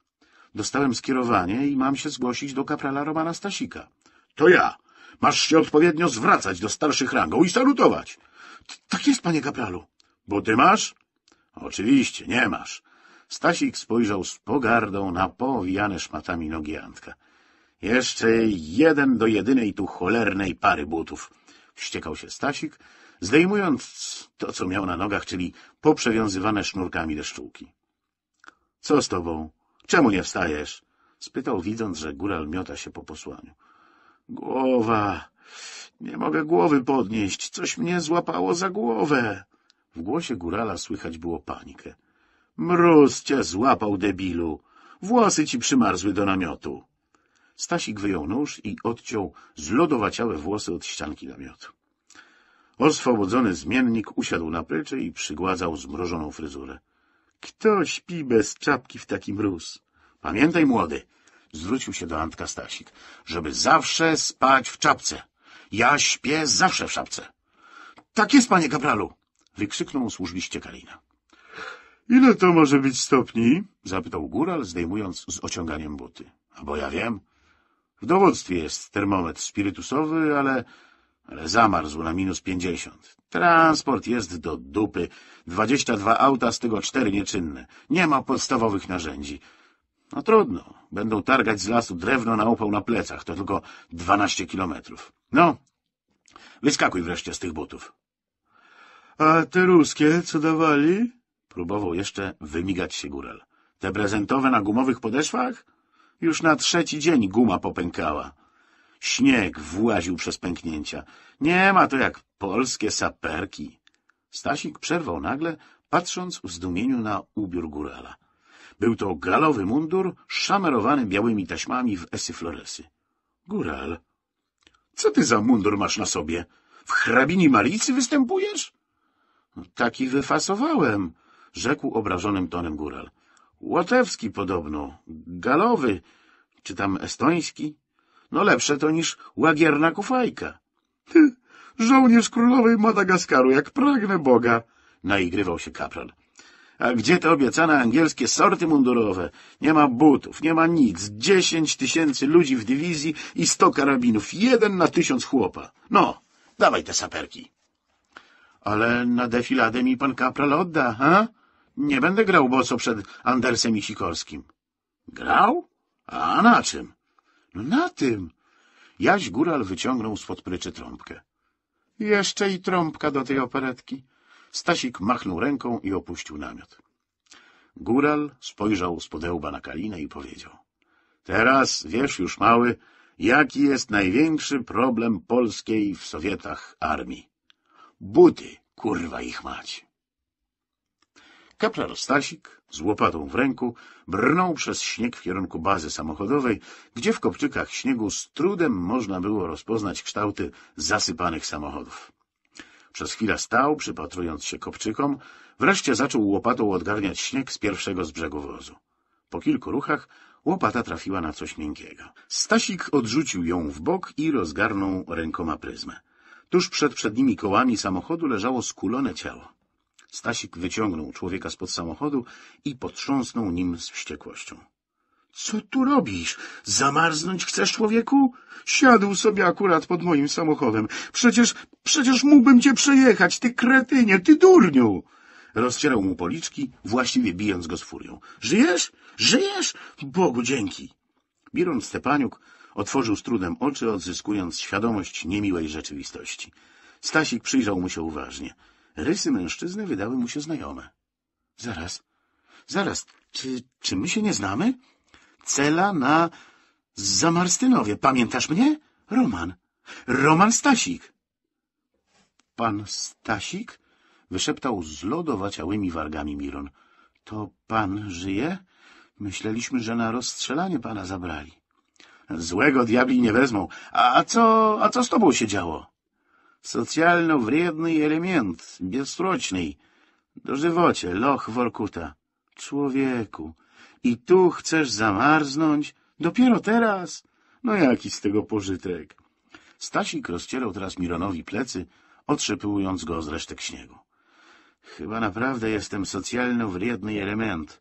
Dostałem skierowanie i mam się zgłosić do kaprala Romana Stasika. — To ja! Masz się odpowiednio zwracać do starszych rangą i salutować. Tak jest, panie kapralu. Bo ty masz? Oczywiście, nie masz. Stasik spojrzał z pogardą na powijane szmatami nogi Antka. Jeszcze jeden do jedynej tu cholernej pary butów. Wściekał się Stasik, zdejmując to, co miał na nogach, czyli poprzewiązywane sznurkami deszczułki. — Co z tobą? Czemu nie wstajesz? — spytał, widząc, że góral miota się po posłaniu. Głowa. Nie mogę głowy podnieść. Coś mnie złapało za głowę. W głosie górala słychać było panikę. Mróz cię złapał, debilu. Włosy ci przymarzły do namiotu. Stasik wyjął nóż i odciął zlodowaciałe włosy od ścianki namiotu. Oswobodzony zmiennik usiadł na pryczy i przygładzał zmrożoną fryzurę. — Kto śpi bez czapki w taki mróz? — Pamiętaj, młody, Zwrócił się do Antka Stasik. Żeby zawsze spać w czapce. Ja śpię zawsze w czapce. Tak jest, panie kapralu! Wykrzyknął służbiście Kalina. Ile to może być stopni? Zapytał góral, zdejmując z ociąganiem buty. A bo ja wiem. W dowództwie jest termometr spirytusowy, ale... Ale zamarzł na minus pięćdziesiąt. Transport jest do dupy. Dwadzieścia dwa auta, z tego cztery nieczynne. Nie ma podstawowych narzędzi. No trudno. Będą targać z lasu drewno na opał na plecach. To tylko dwanaście kilometrów. No, wyskakuj wreszcie z tych butów. A te ruskie, co dawali? Próbował jeszcze wymigać się góral. Te prezentowe na gumowych podeszwach? Już na trzeci dzień guma popękała. Śnieg właził przez pęknięcia. Nie ma to jak polskie saperki. Stasik przerwał nagle, patrząc w zdumieniu na ubiór górala. Był to galowy mundur, szamerowany białymi taśmami w esy floresy. Góral, co ty za mundur masz na sobie? W hrabini malicy występujesz? No, taki wyfasowałem, rzekł obrażonym tonem góral. Łotewski podobno, galowy, czy tam estoński. No lepsze to niż łagierna kufajka. Ty, żołnierz królowej Madagaskaru, jak pragnę Boga! Naigrywał się kapral. A gdzie te obiecane angielskie sorty mundurowe? Nie ma butów, nie ma nic. Dziesięć tysięcy ludzi w dywizji i sto karabinów. Jeden na tysiąc chłopa. No, dawaj te saperki. Ale na defiladę mi pan kapral odda, ha? Nie będę grał boso przed Andersem i Sikorskim. Grał? A na czym? No na tym. Jaś Góral wyciągnął spod pryczy trąbkę. Jeszcze i trąbka do tej operetki. Stasik machnął ręką i opuścił namiot. Góral spojrzał z podełba na Kalinę i powiedział — Teraz wiesz już, mały, jaki jest największy problem polskiej w Sowietach armii. Buty, kurwa ich mać! Kapral Stasik z łopatą w ręku brnął przez śnieg w kierunku bazy samochodowej, gdzie w kopczykach śniegu z trudem można było rozpoznać kształty zasypanych samochodów. Przez chwilę stał, przypatrując się kopczykom, wreszcie zaczął łopatą odgarniać śnieg z pierwszego z brzegu wozu. Po kilku ruchach łopata trafiła na coś miękkiego. Stasik odrzucił ją w bok i rozgarnął rękoma pryzmę. Tuż przed przednimi kołami samochodu leżało skulone ciało. Stasik wyciągnął człowieka spod samochodu i potrząsnął nim z wściekłością. Co tu robisz? Zamarznąć chcesz, człowieku? Siadł sobie akurat pod moim samochodem. Przecież, przecież mógłbym cię przejechać, ty kretynie, ty durniu! Rozcierał mu policzki, właściwie bijąc go z furią. Żyjesz? Żyjesz? Bogu dzięki! Biron Stepaniuk otworzył z trudem oczy, odzyskując świadomość niemiłej rzeczywistości. Stasik przyjrzał mu się uważnie. Rysy mężczyzny wydały mu się znajome. Zaraz, zaraz, czy, czy my się nie znamy? Cela na Zamarstynowie. Pamiętasz mnie? Roman. Roman Stasik. Pan Stasik? Wyszeptał z lodowaciałymi wargami Miron. To pan żyje? Myśleliśmy, że na rozstrzelanie pana zabrali. Złego diabli nie wezmą. A co, a co z tobą się działo? Socjalno wredny element, bezsroczny. Dożywocie, loch Workuta. Człowieku, i tu chcesz zamarznąć? Dopiero teraz? No jaki z tego pożytek? Stasik rozcierał teraz Mironowi plecy, otrzepując go z resztek śniegu. Chyba naprawdę jestem socjalno wredny element.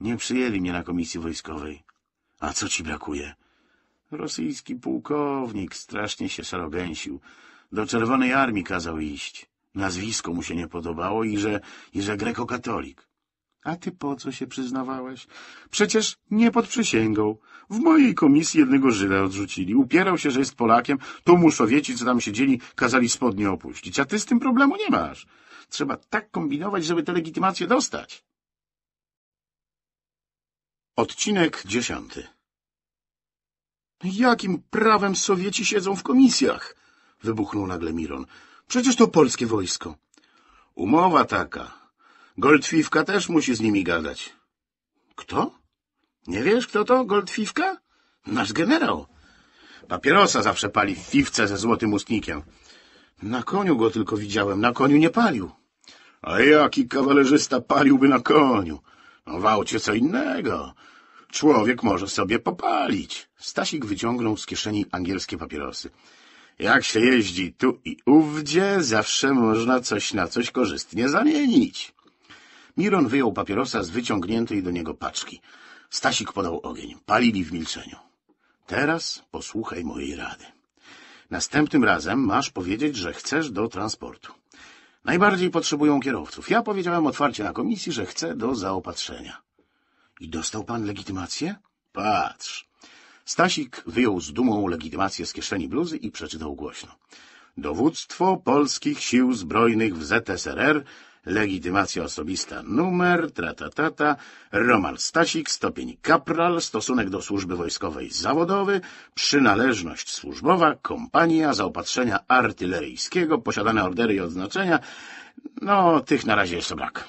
Nie przyjęli mnie na komisji wojskowej. A co ci brakuje? Rosyjski pułkownik strasznie się szarogęsił. Do Czerwonej Armii kazał iść. Nazwisko mu się nie podobało i że, i że grekokatolik. A ty po co się przyznawałeś? Przecież nie pod przysięgą. W mojej komisji jednego Żyda odrzucili. Upierał się, że jest Polakiem. To Sowieci, co tam siedzieli, kazali spodnie opuścić. A ty z tym problemu nie masz. Trzeba tak kombinować, żeby tę legitymację dostać. Odcinek dziesiąty Jakim prawem Sowieci siedzą w komisjach? Wybuchnął nagle Miron. Przecież to polskie wojsko. Umowa taka, Goldfifka też musi z nimi gadać. Kto? Nie wiesz, kto to? Goldfifka? Nasz generał. Papierosa zawsze pali w fifce ze złotym ustnikiem. Na koniu go tylko widziałem, na koniu nie palił. A jaki kawalerzysta paliłby na koniu? No, w aucie co innego. Człowiek może sobie popalić. Stasik wyciągnął z kieszeni angielskie papierosy. Jak się jeździ tu i ówdzie, zawsze można coś na coś korzystnie zamienić. Miron wyjął papierosa z wyciągniętej do niego paczki. Stasik podał ogień. Palili w milczeniu. Teraz posłuchaj mojej rady. Następnym razem masz powiedzieć, że chcesz do transportu. Najbardziej potrzebują kierowców. Ja powiedziałem otwarcie na komisji, że chcę do zaopatrzenia. I dostał pan legitymację? Patrz. Stasik wyjął z dumą legitymację z kieszeni bluzy i przeczytał głośno. Dowództwo Polskich Sił Zbrojnych w ZSRR legitymacja osobista numer, tratatata, Roman Stasik, stopień kapral, stosunek do służby wojskowej zawodowy, przynależność służbowa, kompania, zaopatrzenia artyleryjskiego, posiadane ordery i odznaczenia. No, tych na razie jeszcze brak.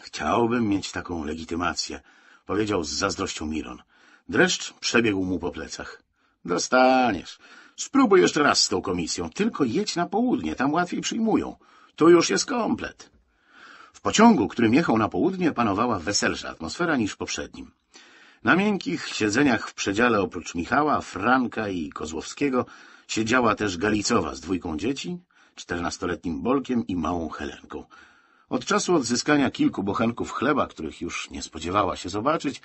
Chciałbym mieć taką legitymację, powiedział z zazdrością Miron. Dreszcz przebiegł mu po plecach. Dostaniesz. Spróbuj jeszcze raz z tą komisją, tylko jedź na południe, tam łatwiej przyjmują. Tu już jest komplet. W pociągu, którym jechał na południe, panowała weselsza atmosfera niż w poprzednim. Na miękkich siedzeniach w przedziale oprócz Michała, Franka i Kozłowskiego siedziała też Galicowa z dwójką dzieci, czternastoletnim Bolkiem i małą Helenką. Od czasu odzyskania kilku bochenków chleba, których już nie spodziewała się zobaczyć,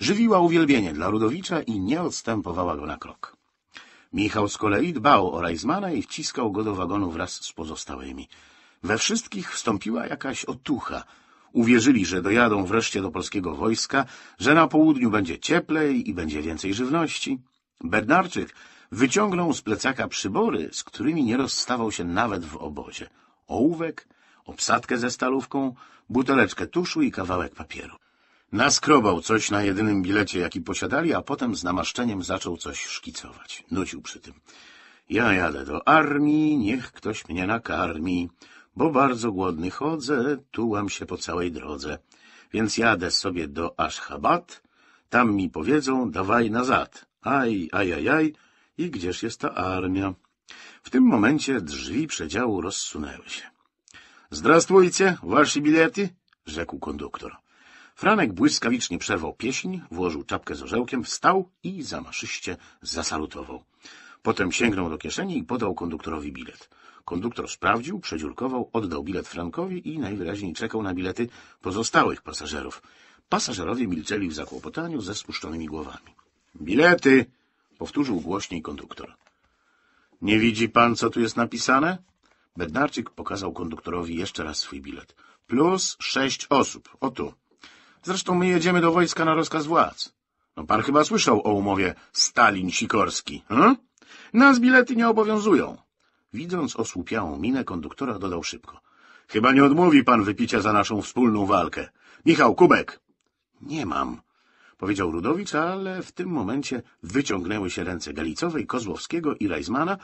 żywiła uwielbienie dla Rudowicza i nie odstępowała go na krok. Michał z kolei dbał o Rajzmana i wciskał go do wagonu wraz z pozostałymi. We wszystkich wstąpiła jakaś otucha. Uwierzyli, że dojadą wreszcie do polskiego wojska, że na południu będzie cieplej i będzie więcej żywności. Bernarczyk wyciągnął z plecaka przybory, z którymi nie rozstawał się nawet w obozie. Ołówek, obsadkę ze stalówką, buteleczkę tuszu i kawałek papieru. Naskrobał coś na jedynym bilecie, jaki posiadali, a potem z namaszczeniem zaczął coś szkicować. Nucił przy tym. Ja jadę do armii, niech ktoś mnie nakarmi bo bardzo głodny chodzę, tułam się po całej drodze. Więc jadę sobie do Ashchabat, tam mi powiedzą, dawaj nazad. Aj, aj, aj, aj. I gdzież jest ta armia? W tym momencie drzwi przedziału rozsunęły się. — Zdrastwujcie, wasi bilety? — rzekł konduktor. Franek błyskawicznie przerwał pieśń, włożył czapkę z orzełkiem, wstał i zamaszyście zasalutował. Potem sięgnął do kieszeni i podał konduktorowi bilet. Konduktor sprawdził, przedziurkował, oddał bilet Frankowi i najwyraźniej czekał na bilety pozostałych pasażerów. Pasażerowie milczeli w zakłopotaniu ze spuszczonymi głowami. — Bilety! — powtórzył głośniej konduktor. — Nie widzi pan, co tu jest napisane? Bednarczyk pokazał konduktorowi jeszcze raz swój bilet. — Plus sześć osób. O tu. Zresztą my jedziemy do wojska na rozkaz władz. No pan chyba słyszał o umowie Stalin-Sikorski, hm? Nas bilety nie obowiązują. Widząc osłupiałą minę, konduktora dodał szybko. — Chyba nie odmówi pan wypicia za naszą wspólną walkę. Michał, kubek! — Nie mam — powiedział Rudowicz, ale w tym momencie wyciągnęły się ręce Galicowej, Kozłowskiego i Rajzmana,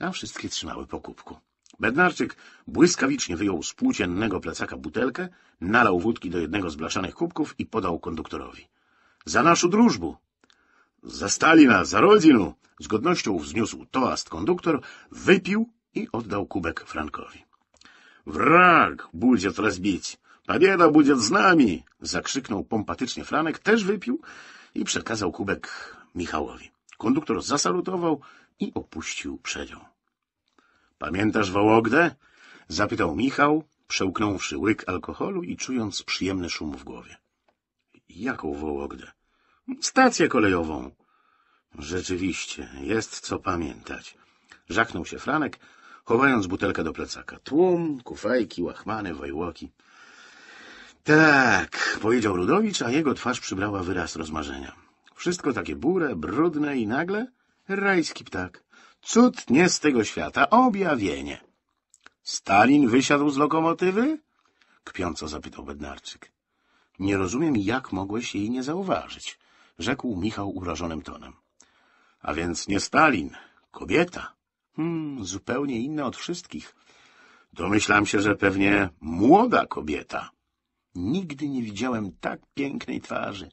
a wszystkie trzymały po kubku. Bednarczyk błyskawicznie wyjął z płóciennego plecaka butelkę, nalał wódki do jednego z blaszanych kubków i podał konduktorowi. — Za naszą drużbu! Za Stalina, za rodzinę! Z godnością wzniósł toast konduktor, wypił i oddał kubek Frankowi. Wrag будет rozbić! Победа będzie z nami! Zakrzyknął pompatycznie Franek, też wypił i przekazał kubek Michałowi. Konduktor zasalutował i opuścił przedział. Pamiętasz Wołogdę? Zapytał Michał, przełknąwszy łyk alkoholu i czując przyjemny szum w głowie. Jaką Wołogdę? Stację kolejową. Rzeczywiście, jest co pamiętać. Żachnął się Franek, chowając butelkę do plecaka. Tłum, kufajki, łachmany, wojłoki. Tak, powiedział Rudowicz, a jego twarz przybrała wyraz rozmarzenia. Wszystko takie bure, brudne i nagle rajski ptak. Cud nie z tego świata, objawienie. Stalin wysiadł z lokomotywy? Kpiąco zapytał Bednarczyk. Nie rozumiem, jak mogłeś jej nie zauważyć rzekł Michał urażonym tonem. A więc nie Stalin, kobieta. Hmm, zupełnie inna od wszystkich. Domyślam się, że pewnie młoda kobieta. Nigdy nie widziałem tak pięknej twarzy,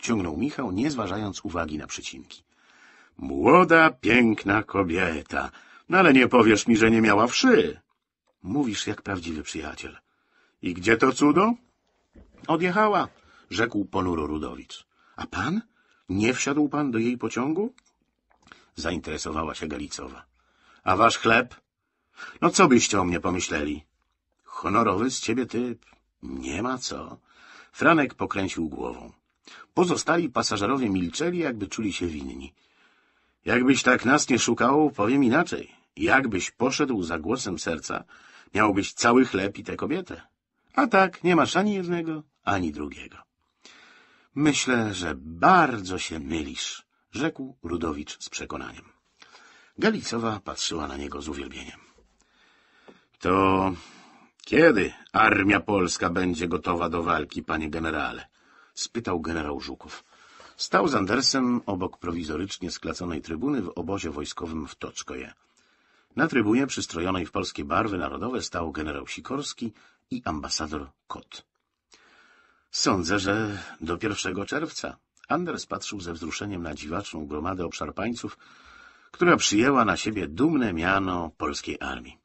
ciągnął Michał, nie zważając uwagi na przycinki. Młoda, piękna kobieta. No ale nie powiesz mi, że nie miała wszy. Mówisz jak prawdziwy przyjaciel. I gdzie to cudo? Odjechała, rzekł ponuro Rudowicz. A pan? Nie wsiadł pan do jej pociągu? Zainteresowała się Galicowa. A wasz chleb? No co byście o mnie pomyśleli? Honorowy z ciebie typ. Nie ma co. Franek pokręcił głową. Pozostali pasażerowie milczeli, jakby czuli się winni. Jakbyś tak nas nie szukał, powiem inaczej. Jakbyś poszedł za głosem serca, miałbyś cały chleb i tę kobietę. A tak, nie masz ani jednego, ani drugiego. Myślę, że bardzo się mylisz, rzekł Rudowicz z przekonaniem. Galicowa patrzyła na niego z uwielbieniem. To kiedy armia polska będzie gotowa do walki, panie generale? spytał generał Żukow. Stał z Andersem obok prowizorycznie sklaconej trybuny w obozie wojskowym w Toczkoje. Na trybunie przystrojonej w polskie barwy narodowe stał generał Sikorski i ambasador Kot. Sądzę, że do pierwszego czerwca. Anders patrzył ze wzruszeniem na dziwaczną gromadę obszarpańców, która przyjęła na siebie dumne miano polskiej armii.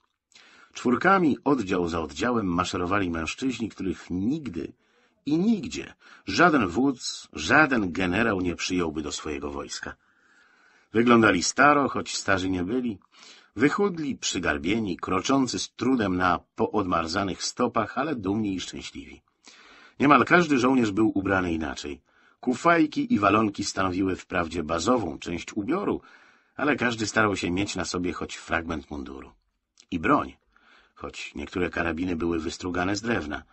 Czwórkami oddział za oddziałem maszerowali mężczyźni, których nigdy i nigdzie żaden wódz, żaden generał nie przyjąłby do swojego wojska. Wyglądali staro, choć starzy nie byli, wychudli, przygarbieni, kroczący z trudem na poodmarzanych stopach, ale dumni i szczęśliwi. Niemal każdy żołnierz był ubrany inaczej. Kufajki i walonki stanowiły wprawdzie bazową część ubioru, ale każdy starał się mieć na sobie choć fragment munduru. I broń, choć niektóre karabiny były wystrugane z drewna.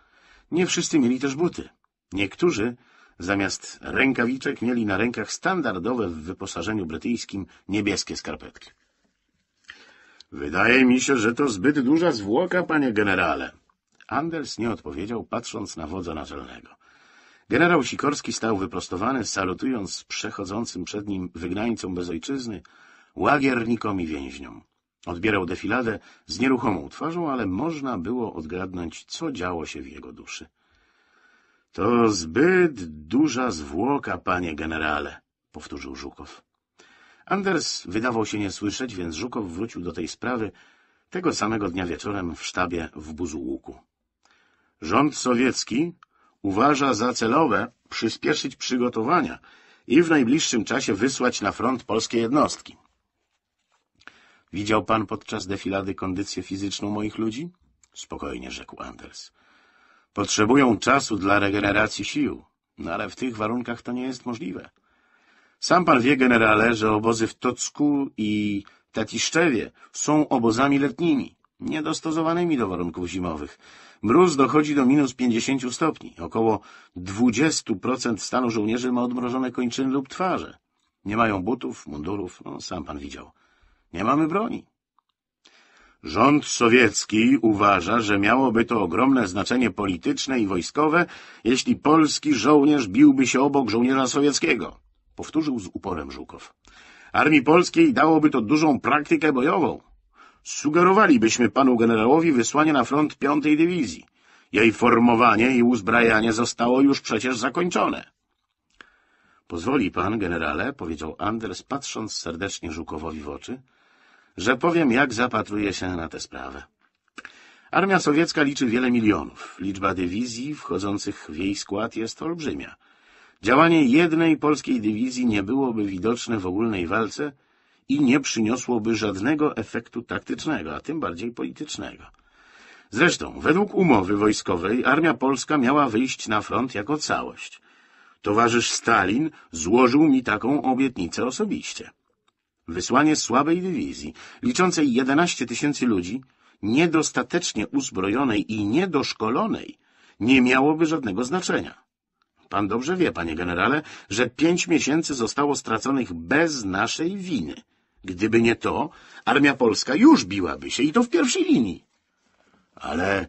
Nie wszyscy mieli też buty. Niektórzy zamiast rękawiczek mieli na rękach standardowe w wyposażeniu brytyjskim niebieskie skarpetki. — Wydaje mi się, że to zbyt duża zwłoka, panie generale Anders nie odpowiedział, patrząc na wodza naczelnego. Generał Sikorski stał wyprostowany, salutując przechodzącym przed nim wygnańcom bez ojczyzny, łagiernikom i więźniom. Odbierał defiladę z nieruchomą twarzą, ale można było odgadnąć, co działo się w jego duszy. — To zbyt duża zwłoka, panie generale — powtórzył Żukow. Anders wydawał się nie słyszeć, więc Żukow wrócił do tej sprawy tego samego dnia wieczorem w sztabie w Buzułuku. Rząd sowiecki uważa za celowe przyspieszyć przygotowania i w najbliższym czasie wysłać na front polskie jednostki. Widział pan podczas defilady kondycję fizyczną moich ludzi? Spokojnie, rzekł Anders. Potrzebują czasu dla regeneracji sił, no ale w tych warunkach to nie jest możliwe. Sam pan wie, generale, że obozy w Tocku i Tatiszczewie są obozami letnimi niedostosowanymi do warunków zimowych. Mróz dochodzi do minus 50 stopni. Około 20% stanu żołnierzy ma odmrożone kończyny lub twarze. Nie mają butów, mundurów, no, sam pan widział. Nie mamy broni. Rząd sowiecki uważa, że miałoby to ogromne znaczenie polityczne i wojskowe, jeśli polski żołnierz biłby się obok żołnierza sowieckiego, powtórzył z uporem Żukow. Armii polskiej dałoby to dużą praktykę bojową. Sugerowalibyśmy panu generałowi wysłanie na front piątej dywizji. Jej formowanie i uzbrajanie zostało już przecież zakończone. — Pozwoli pan, generale — powiedział Anders, patrząc serdecznie Żukowowi w oczy — że powiem, jak zapatruje się na tę sprawę. Armia sowiecka liczy wiele milionów. Liczba dywizji wchodzących w jej skład jest olbrzymia. Działanie jednej polskiej dywizji nie byłoby widoczne w ogólnej walce — i nie przyniosłoby żadnego efektu taktycznego, a tym bardziej politycznego. Zresztą, według umowy wojskowej armia polska miała wyjść na front jako całość. Towarzysz Stalin złożył mi taką obietnicę osobiście. Wysłanie słabej dywizji, liczącej 11 tysięcy ludzi, niedostatecznie uzbrojonej i niedoszkolonej, nie miałoby żadnego znaczenia. Pan dobrze wie, panie generale, że pięć miesięcy zostało straconych bez naszej winy. Gdyby nie to, armia polska już biłaby się i to w pierwszej linii. Ale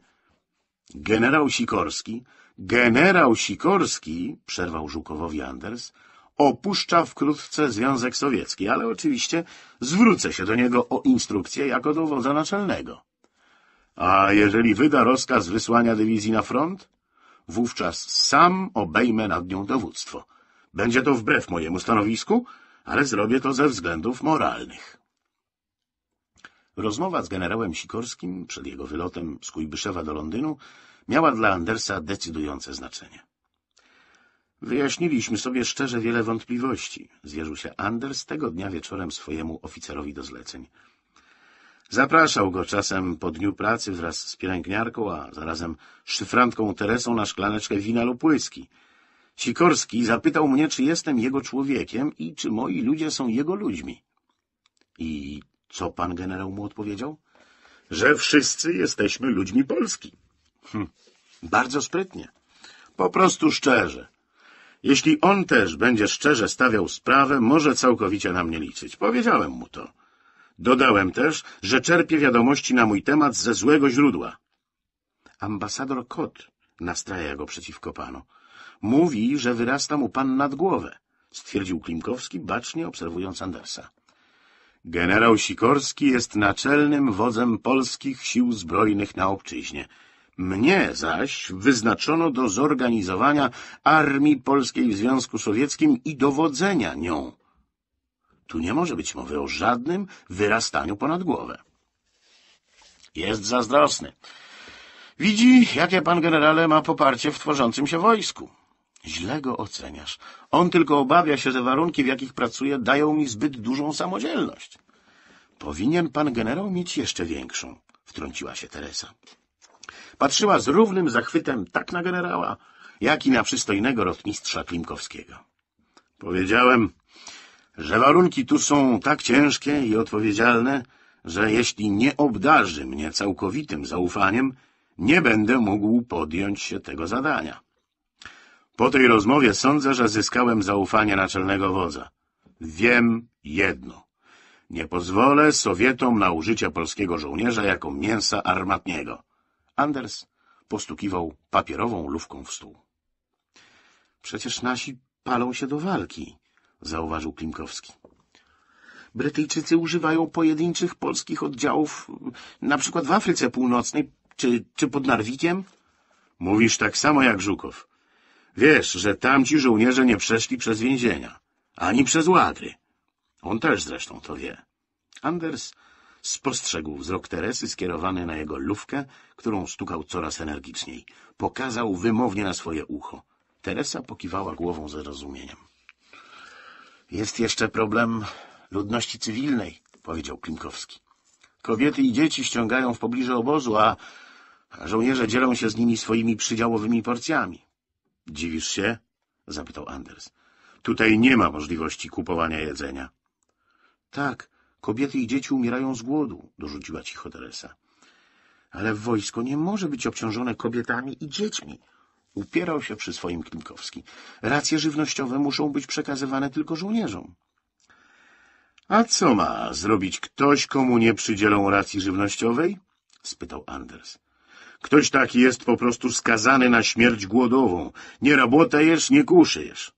generał Sikorski, generał Sikorski, przerwał Żukowowi Anders, opuszcza wkrótce Związek Sowiecki, ale oczywiście zwrócę się do niego o instrukcję jako do wodza naczelnego. A jeżeli wyda rozkaz wysłania dywizji na front, wówczas sam obejmę nad nią dowództwo. Będzie to wbrew mojemu stanowisku, ale zrobię to ze względów moralnych. Rozmowa z generałem Sikorskim przed jego wylotem z Kujbyszewa do Londynu miała dla Andersa decydujące znaczenie. Wyjaśniliśmy sobie szczerze wiele wątpliwości, zwierzył się Anders tego dnia wieczorem swojemu oficerowi do zleceń. Zapraszał go czasem po dniu pracy wraz z pielęgniarką, a zarazem szyfrantką Teresą na szklaneczkę wina lub łyski. Sikorski zapytał mnie, czy jestem jego człowiekiem i czy moi ludzie są jego ludźmi. I co pan generał mu odpowiedział? Że wszyscy jesteśmy ludźmi Polski. Hm. Bardzo sprytnie. Po prostu szczerze. Jeśli on też będzie szczerze stawiał sprawę, może całkowicie na mnie liczyć. Powiedziałem mu to. Dodałem też, że czerpie wiadomości na mój temat ze złego źródła. Ambasador Kot nastraja go przeciwko panu. Mówi, że wyrasta mu pan nad głowę, stwierdził Klimkowski, bacznie obserwując Andersa. Generał Sikorski jest naczelnym wodzem polskich sił zbrojnych na obczyźnie. Mnie zaś wyznaczono do zorganizowania Armii Polskiej w Związku Sowieckim i dowodzenia nią. Tu nie może być mowy o żadnym wyrastaniu ponad głowę. Jest zazdrosny. Widzi, jakie pan generale ma poparcie w tworzącym się wojsku. Źle go oceniasz. On tylko obawia się, że warunki, w jakich pracuje, dają mi zbyt dużą samodzielność. Powinien pan generał mieć jeszcze większą, wtrąciła się Teresa. Patrzyła z równym zachwytem tak na generała, jak i na przystojnego rotmistrza Klimkowskiego. Powiedziałem, że warunki tu są tak ciężkie i odpowiedzialne, że jeśli nie obdarzy mnie całkowitym zaufaniem, nie będę mógł podjąć się tego zadania. Po tej rozmowie sądzę, że zyskałem zaufanie naczelnego wodza. Wiem jedno. Nie pozwolę Sowietom na użycie polskiego żołnierza jako mięsa armatniego. Anders postukiwał papierową lufką w stół. Przecież nasi palą się do walki, zauważył Klimkowski. Brytyjczycy używają pojedynczych polskich oddziałów, na przykład w Afryce Północnej czy, czy pod Narwikiem? Mówisz tak samo jak Żukow. Wiesz, że tamci żołnierze nie przeszli przez więzienia, ani przez łagry. On też zresztą to wie. Anders spostrzegł wzrok Teresy skierowany na jego lufkę, którą stukał coraz energiczniej. Pokazał wymownie na swoje ucho. Teresa pokiwała głową ze rozumieniem. Jest jeszcze problem ludności cywilnej, powiedział Klimkowski. Kobiety i dzieci ściągają w pobliżu obozu, a żołnierze dzielą się z nimi swoimi przydziałowymi porcjami. Dziwisz się? zapytał Anders. Tutaj nie ma możliwości kupowania jedzenia. Tak, kobiety i dzieci umierają z głodu, dorzuciła cicho Teresa. Ale wojsko nie może być obciążone kobietami i dziećmi. Upierał się przy swoim Klinkowski. Racje żywnościowe muszą być przekazywane tylko żołnierzom. A co ma zrobić ktoś, komu nie przydzielą racji żywnościowej? spytał Anders. Ktoś taki jest po prostu skazany na śmierć głodową. Nie robotajesz, nie kuszyjesz.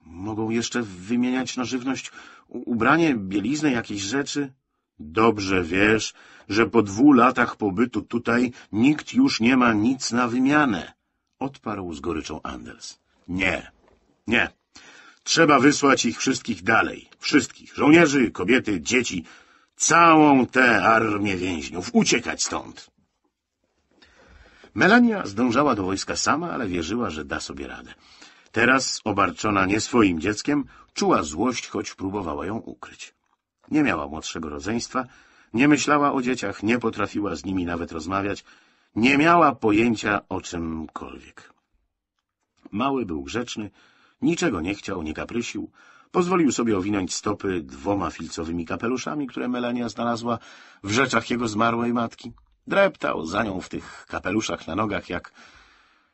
Mogą jeszcze wymieniać na żywność ubranie, bieliznę, jakieś rzeczy? Dobrze wiesz, że po dwóch latach pobytu tutaj nikt już nie ma nic na wymianę. Odparł z goryczą Anders. Nie, nie. Trzeba wysłać ich wszystkich dalej. Wszystkich. Żołnierzy, kobiety, dzieci. Całą tę armię więźniów. Uciekać stąd. Melania zdążała do wojska sama, ale wierzyła, że da sobie radę. Teraz, obarczona nie swoim dzieckiem, czuła złość, choć próbowała ją ukryć. Nie miała młodszego rodzeństwa, nie myślała o dzieciach, nie potrafiła z nimi nawet rozmawiać, nie miała pojęcia o czymkolwiek. Mały był grzeczny, niczego nie chciał, nie kaprysił, pozwolił sobie owinąć stopy dwoma filcowymi kapeluszami, które Melania znalazła w rzeczach jego zmarłej matki. Dreptał za nią w tych kapeluszach na nogach jak,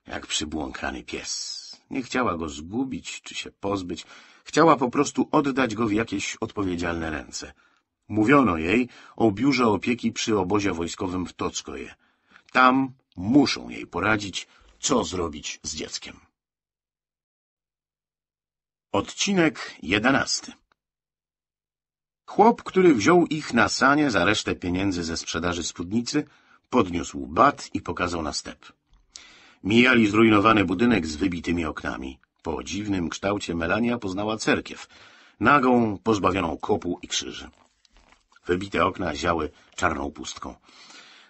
jak przybłąkany pies. Nie chciała go zgubić czy się pozbyć. Chciała po prostu oddać go w jakieś odpowiedzialne ręce. Mówiono jej o biurze opieki przy obozie wojskowym w Tockoje. Tam muszą jej poradzić, co zrobić z dzieckiem. Odcinek jedenasty Chłop, który wziął ich na sanie za resztę pieniędzy ze sprzedaży spódnicy, podniósł bat i pokazał na step. Mijali zrujnowany budynek z wybitymi oknami. Po dziwnym kształcie Melania poznała cerkiew, nagą, pozbawioną kopu i krzyży. Wybite okna ziały czarną pustką,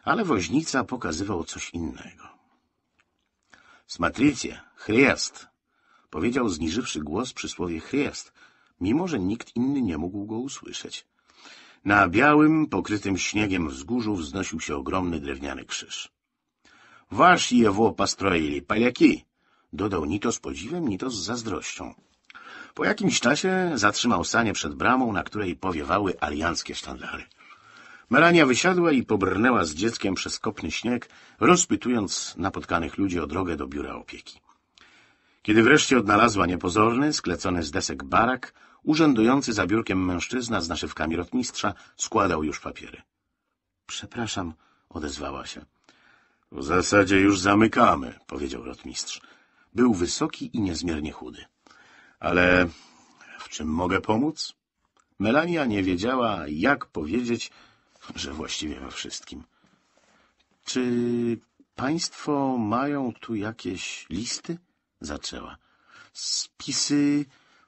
ale woźnica pokazywał coś innego. — Smatrycie, chriest! — powiedział zniżywszy głos przysłowie chriest — mimo że nikt inny nie mógł go usłyszeć. Na białym, pokrytym śniegiem wzgórzu wznosił się ogromny drewniany krzyż. — Wasz jewo pastroili, paliaki! — dodał to z podziwem, to z zazdrością. Po jakimś czasie zatrzymał sanie przed bramą, na której powiewały alianckie sztandary. Melania wysiadła i pobrnęła z dzieckiem przez kopny śnieg, rozpytując napotkanych ludzi o drogę do biura opieki. Kiedy wreszcie odnalazła niepozorny, sklecony z desek barak, Urzędujący za biurkiem mężczyzna z naszywkami rotmistrza składał już papiery. — Przepraszam — odezwała się. — W zasadzie już zamykamy — powiedział rotmistrz. Był wysoki i niezmiernie chudy. — Ale w czym mogę pomóc? Melania nie wiedziała, jak powiedzieć, że właściwie we wszystkim. — Czy państwo mają tu jakieś listy? — zaczęła. — Spisy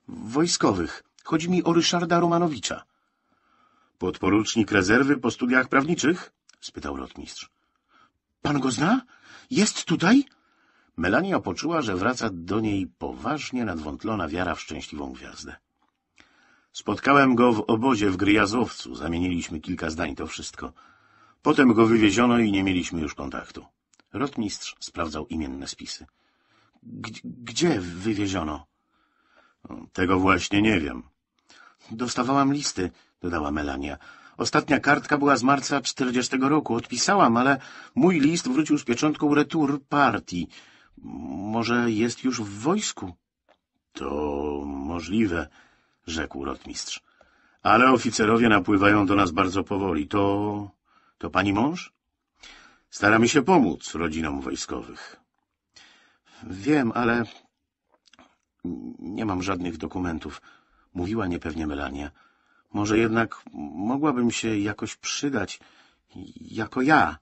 wojskowych — Chodzi mi o Ryszarda Romanowicza. Podporucznik rezerwy po studiach prawniczych? spytał rotmistrz. Pan go zna? Jest tutaj? Melania poczuła, że wraca do niej poważnie nadwątlona wiara w szczęśliwą gwiazdę. Spotkałem go w obozie w Gryjazowcu, zamieniliśmy kilka zdań, to wszystko. Potem go wywieziono i nie mieliśmy już kontaktu. Rotmistrz sprawdzał imienne spisy. gdzie wywieziono? Tego właśnie nie wiem. Dostawałam listy, dodała Melania. Ostatnia kartka była z marca 40 roku. Odpisałam, ale mój list wrócił z pieczątką retur partii. Może jest już w wojsku? To możliwe, rzekł rotmistrz. Ale oficerowie napływają do nas bardzo powoli. To... to pani mąż? Staramy się pomóc rodzinom wojskowych. Wiem, ale nie mam żadnych dokumentów, mówiła niepewnie Melania. Może jednak mogłabym się jakoś przydać, jako ja.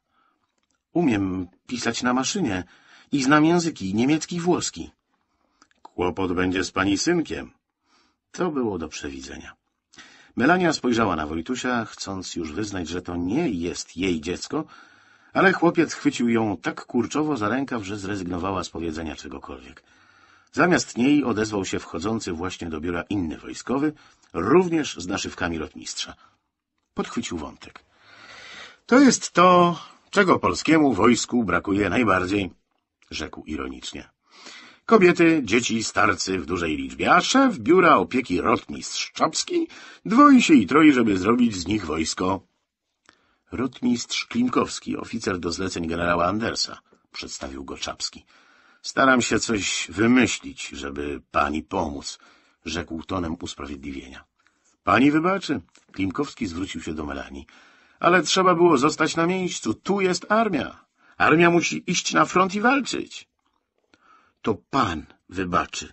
Umiem pisać na maszynie i znam języki niemiecki i włoski. Kłopot będzie z pani synkiem. To było do przewidzenia. Melania spojrzała na Wojtusia, chcąc już wyznać, że to nie jest jej dziecko, ale chłopiec chwycił ją tak kurczowo za rękaw, że zrezygnowała z powiedzenia czegokolwiek. Zamiast niej odezwał się wchodzący właśnie do biura inny wojskowy, również z naszywkami lotmistrza. Podchwycił wątek. To jest to, czego polskiemu wojsku brakuje najbardziej, rzekł ironicznie. Kobiety, dzieci, starcy w dużej liczbie, a szef biura opieki rotmistrz Czapski dwoi się i troi, żeby zrobić z nich wojsko. Rotmistrz Klimkowski, oficer do zleceń generała Andersa, przedstawił go Czapski. Staram się coś wymyślić, żeby pani pomóc, rzekł tonem usprawiedliwienia. Pani wybaczy. Klimkowski zwrócił się do Melanii. Ale trzeba było zostać na miejscu. Tu jest armia. Armia musi iść na front i walczyć. To pan wybaczy,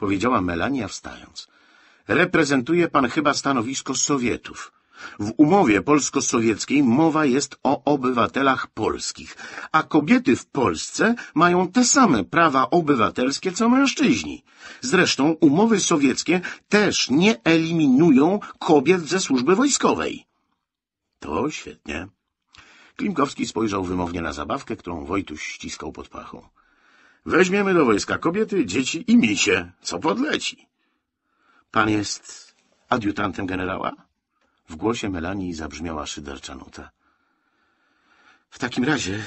powiedziała Melania wstając. Reprezentuje pan chyba stanowisko Sowietów. W umowie polsko-sowieckiej mowa jest o obywatelach polskich, a kobiety w Polsce mają te same prawa obywatelskie co mężczyźni. Zresztą umowy sowieckie też nie eliminują kobiet ze służby wojskowej. To świetnie. Klimkowski spojrzał wymownie na zabawkę, którą Wojtuś ściskał pod pachą. Weźmiemy do wojska kobiety, dzieci i misie, co podleci. Pan jest adiutantem generała? W głosie Melanii zabrzmiała szydercza nuta. W takim razie,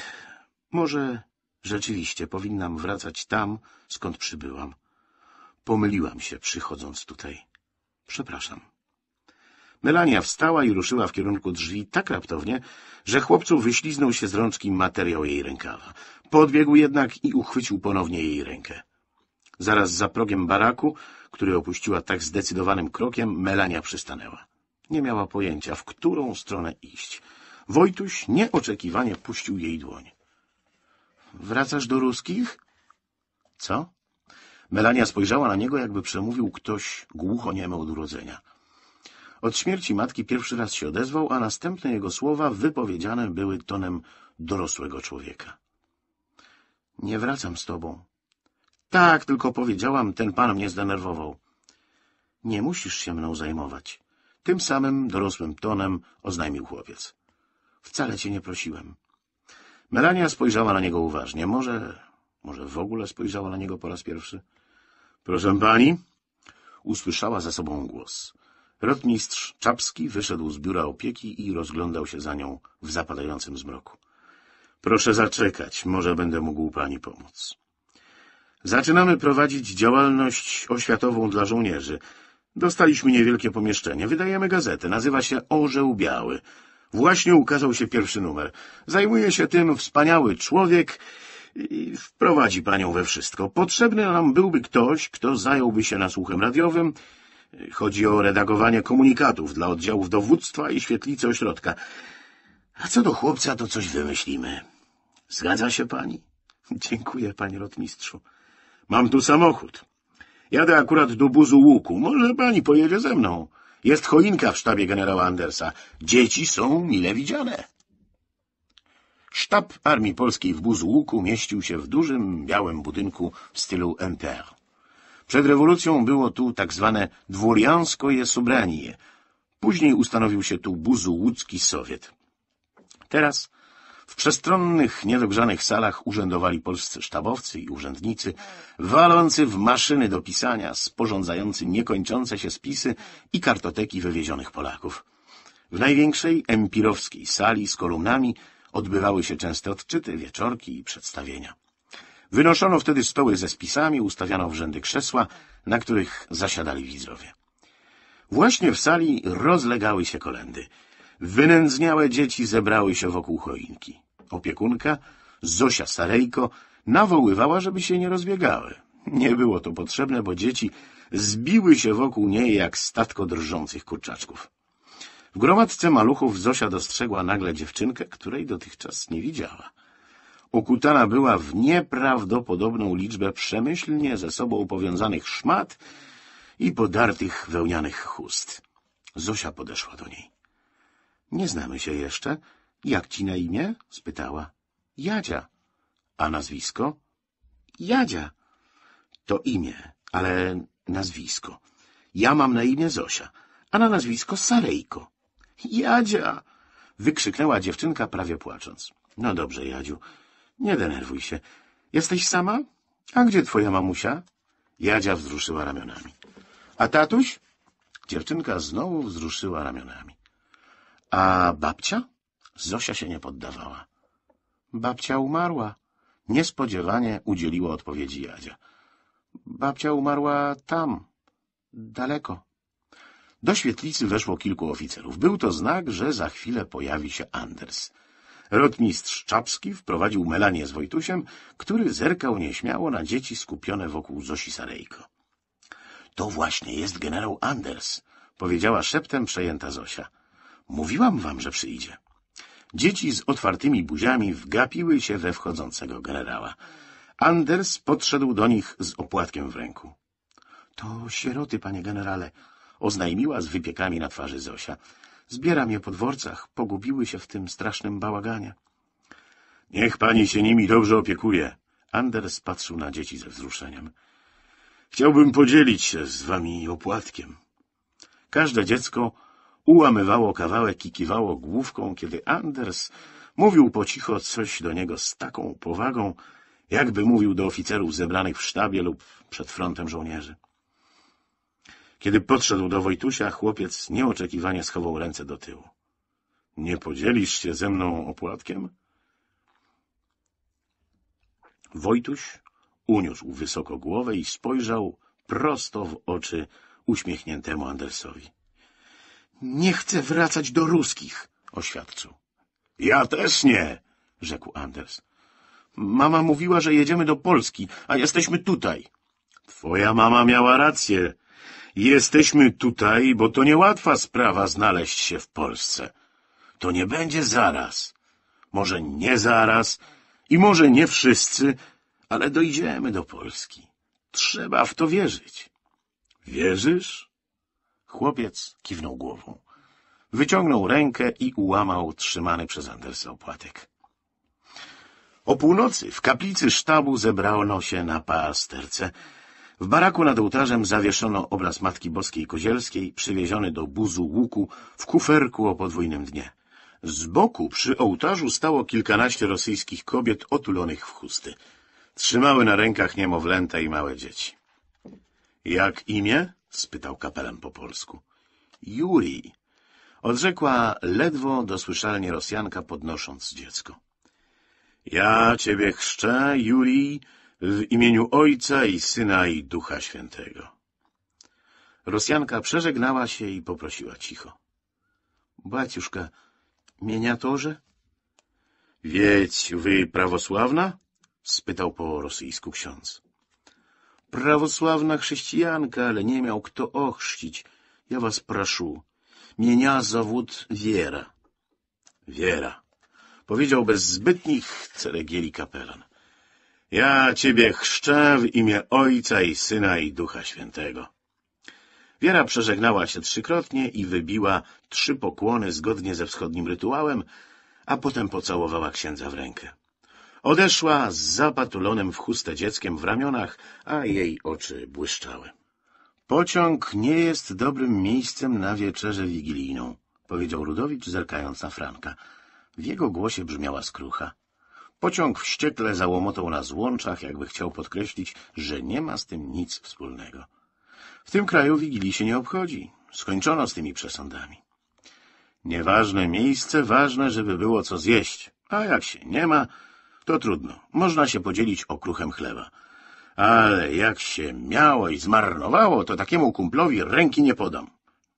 może rzeczywiście powinnam wracać tam, skąd przybyłam. Pomyliłam się, przychodząc tutaj. Przepraszam. Melania wstała i ruszyła w kierunku drzwi tak raptownie, że chłopcu wyśliznął się z rączki materiał jej rękawa. Podbiegł jednak i uchwycił ponownie jej rękę. Zaraz za progiem baraku, który opuściła tak zdecydowanym krokiem, Melania przystanęła. Nie miała pojęcia, w którą stronę iść. Wojtuś nieoczekiwanie puścił jej dłoń. Wracasz do ruskich? Co? Melania spojrzała na niego, jakby przemówił ktoś głuchoniemy od urodzenia. Od śmierci matki pierwszy raz się odezwał, a następne jego słowa wypowiedziane były tonem dorosłego człowieka. Nie wracam z tobą. Tak, tylko powiedziałam, ten pan mnie zdenerwował. Nie musisz się mną zajmować. Tym samym dorosłym tonem oznajmił chłopiec. Wcale cię nie prosiłem. Melania spojrzała na niego uważnie. Może, może w ogóle spojrzała na niego po raz pierwszy. Proszę pani, usłyszała za sobą głos. Rotmistrz Czapski wyszedł z biura opieki i rozglądał się za nią w zapadającym zmroku. Proszę zaczekać, może będę mógł pani pomóc. Zaczynamy prowadzić działalność oświatową dla żołnierzy. Dostaliśmy niewielkie pomieszczenie. Wydajemy gazetę. Nazywa się Orzeł Biały. Właśnie ukazał się pierwszy numer. Zajmuje się tym wspaniały człowiek i wprowadzi panią we wszystko. Potrzebny nam byłby ktoś, kto zająłby się nasłuchem radiowym. Chodzi o redagowanie komunikatów dla oddziałów dowództwa i świetlicy ośrodka. A co do chłopca, to coś wymyślimy. Zgadza się pani? Dziękuję, panie lotmistrzu. Mam tu samochód. Jadę akurat do buzu łuku. Może pani pojedzie ze mną. Jest choinka w sztabie generała Andersa. Dzieci są mile widziane. Sztab Armii Polskiej w buzu łuku mieścił się w dużym, białym budynku w stylu Empire. Przed rewolucją było tu tak zwane dwurianskoje sobranie. Później ustanowił się tu buzu łódzki Sowiet. Teraz w przestronnych, niedogrzanych salach urzędowali polscy sztabowcy i urzędnicy, walący w maszyny do pisania, sporządzający niekończące się spisy i kartoteki wywiezionych Polaków. W największej empirowskiej sali z kolumnami odbywały się częste odczyty, wieczorki i przedstawienia. Wynoszono wtedy stoły ze spisami, ustawiano w rzędy krzesła, na których zasiadali widzowie. Właśnie w sali rozlegały się kolendy – Wynędzniałe dzieci zebrały się wokół choinki. Opiekunka, Zosia Sarejko, nawoływała, żeby się nie rozbiegały. Nie było to potrzebne, bo dzieci zbiły się wokół niej jak statko drżących kurczaczków. W gromadce maluchów Zosia dostrzegła nagle dziewczynkę, której dotychczas nie widziała. Okutana była w nieprawdopodobną liczbę przemyślnie ze sobą powiązanych szmat i podartych wełnianych chust. Zosia podeszła do niej. Nie znamy się jeszcze. Jak ci na imię? spytała. Jadzia. A nazwisko? Jadzia. To imię, ale nazwisko. Ja mam na imię Zosia, a na nazwisko Sarejko. Jadzia! wykrzyknęła dziewczynka prawie płacząc. No dobrze, Jadziu, nie denerwuj się. Jesteś sama? A gdzie twoja mamusia? Jadzia wzruszyła ramionami. A tatuś? Dziewczynka znowu wzruszyła ramionami. A babcia? Zosia się nie poddawała. Babcia umarła. Niespodziewanie udzieliło odpowiedzi Jadzia. Babcia umarła tam, daleko. Do świetlicy weszło kilku oficerów. Był to znak, że za chwilę pojawi się Anders. Rotmistrz Czapski wprowadził Melanię z Wojtusiem, który zerkał nieśmiało na dzieci skupione wokół Zosi Sarejko. — To właśnie jest generał Anders — powiedziała szeptem przejęta Zosia. Mówiłam wam, że przyjdzie. Dzieci z otwartymi buziami wgapiły się we wchodzącego generała. Anders podszedł do nich z opłatkiem w ręku. — To sieroty, panie generale — oznajmiła z wypiekami na twarzy Zosia. — Zbieram je po dworcach. Pogubiły się w tym strasznym bałaganie. — Niech pani się nimi dobrze opiekuje — Anders patrzył na dzieci ze wzruszeniem. — Chciałbym podzielić się z wami opłatkiem. Każde dziecko ułamywało kawałek i kiwało główką, kiedy Anders mówił po cicho coś do niego z taką powagą, jakby mówił do oficerów zebranych w sztabie lub przed frontem żołnierzy. Kiedy podszedł do Wojtusia, chłopiec nieoczekiwanie schował ręce do tyłu. — Nie podzielisz się ze mną opłatkiem? Wojtuś uniósł wysoko głowę i spojrzał prosto w oczy uśmiechniętemu Andersowi. Nie chcę wracać do ruskich, oświadczył. Ja też nie, rzekł Anders. Mama mówiła, że jedziemy do Polski, a jesteśmy tutaj. Twoja mama miała rację. Jesteśmy tutaj, bo to niełatwa sprawa znaleźć się w Polsce. To nie będzie zaraz. Może nie zaraz i może nie wszyscy, ale dojdziemy do Polski. Trzeba w to wierzyć. Wierzysz? Chłopiec kiwnął głową. Wyciągnął rękę i ułamał trzymany przez Andersa opłatek. O północy w kaplicy sztabu zebrano się na pasterce. W baraku nad ołtarzem zawieszono obraz Matki Boskiej Kozielskiej, przywieziony do buzu łuku w kuferku o podwójnym dnie. Z boku przy ołtarzu stało kilkanaście rosyjskich kobiet otulonych w chusty. Trzymały na rękach niemowlęta i małe dzieci. — Jak imię? spytał kapelan po polsku. Juri! odrzekła ledwo dosłyszalnie Rosjanka, podnosząc dziecko. Ja ciebie chrzczę, Juri, w imieniu Ojca i Syna i Ducha Świętego. Rosjanka przeżegnała się i poprosiła cicho. Baciuszka, mieniatorze? Wiedź, wy prawosławna? spytał po rosyjsku ksiądz православна христианка, ale nie miał kto ochrzcić. Ja was proszę. Mienia zawód Wiera. Wiera. powiedział bez zbytnich ceregieli kapelan. Ja ciebie chrzczę w imię Ojca i Syna i Ducha Świętego. Wiera przeżegnała się trzykrotnie i wybiła trzy pokłony zgodnie ze wschodnim rytuałem, a potem pocałowała księdza w rękę. Odeszła z zapatulonym w chustę dzieckiem w ramionach, a jej oczy błyszczały. Pociąg nie jest dobrym miejscem na wieczerzę wigilijną, powiedział Rudowicz, zerkając na Franka. W jego głosie brzmiała skrucha. Pociąg wściekle załomotał na złączach, jakby chciał podkreślić, że nie ma z tym nic wspólnego. W tym kraju Wigilii się nie obchodzi. Skończono z tymi przesądami. Nieważne miejsce, ważne, żeby było co zjeść. A jak się nie ma, to trudno. Można się podzielić okruchem chleba. Ale jak się miało i zmarnowało, to takiemu kumplowi ręki nie podam,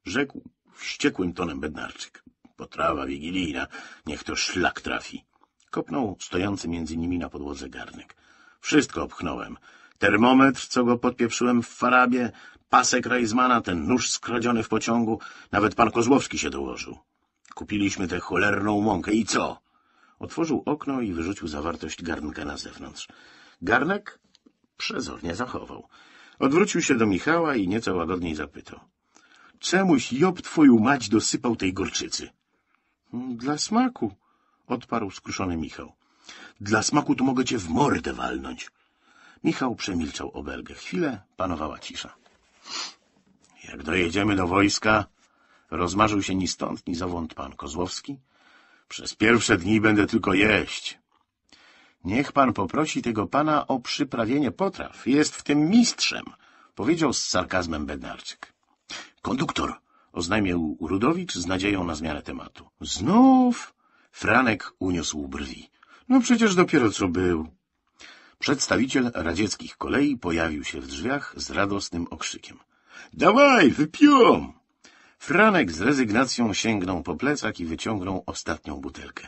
rzekł wściekłym tonem Bednarczyk. Potrawa wigilijna, niech to szlak trafi. Kopnął stojący między nimi na podłodze garnek. Wszystko obchnąłem. Termometr, co go podpieprzyłem w farabie, pasek rajzmana, ten nóż skradziony w pociągu, nawet pan Kozłowski się dołożył. Kupiliśmy tę cholerną mąkę i co? Otworzył okno i wyrzucił zawartość garnka na zewnątrz. Garnek przezornie zachował. Odwrócił się do Michała i nieco łagodniej zapytał. — Czemuś Job twoją mać dosypał tej gorczycy? Mm, — Dla smaku — odparł skruszony Michał. — Dla smaku to mogę cię w mordę walnąć. Michał przemilczał obelgę. Chwilę panowała cisza. — Jak dojedziemy do wojska... Rozmarzył się ni stąd, ni zawąd pan Kozłowski przez pierwsze dni będę tylko jeść. Niech pan poprosi tego pana o przyprawienie potraw. Jest w tym mistrzem, powiedział z sarkazmem Bednarczyk. Konduktor, oznajmił Rudowicz z nadzieją na zmianę tematu. Znów? Franek uniósł brwi. No przecież dopiero co był. Przedstawiciel radzieckich kolei pojawił się w drzwiach z radosnym okrzykiem. Dawaj, wypiłam! Franek z rezygnacją sięgnął po plecak i wyciągnął ostatnią butelkę.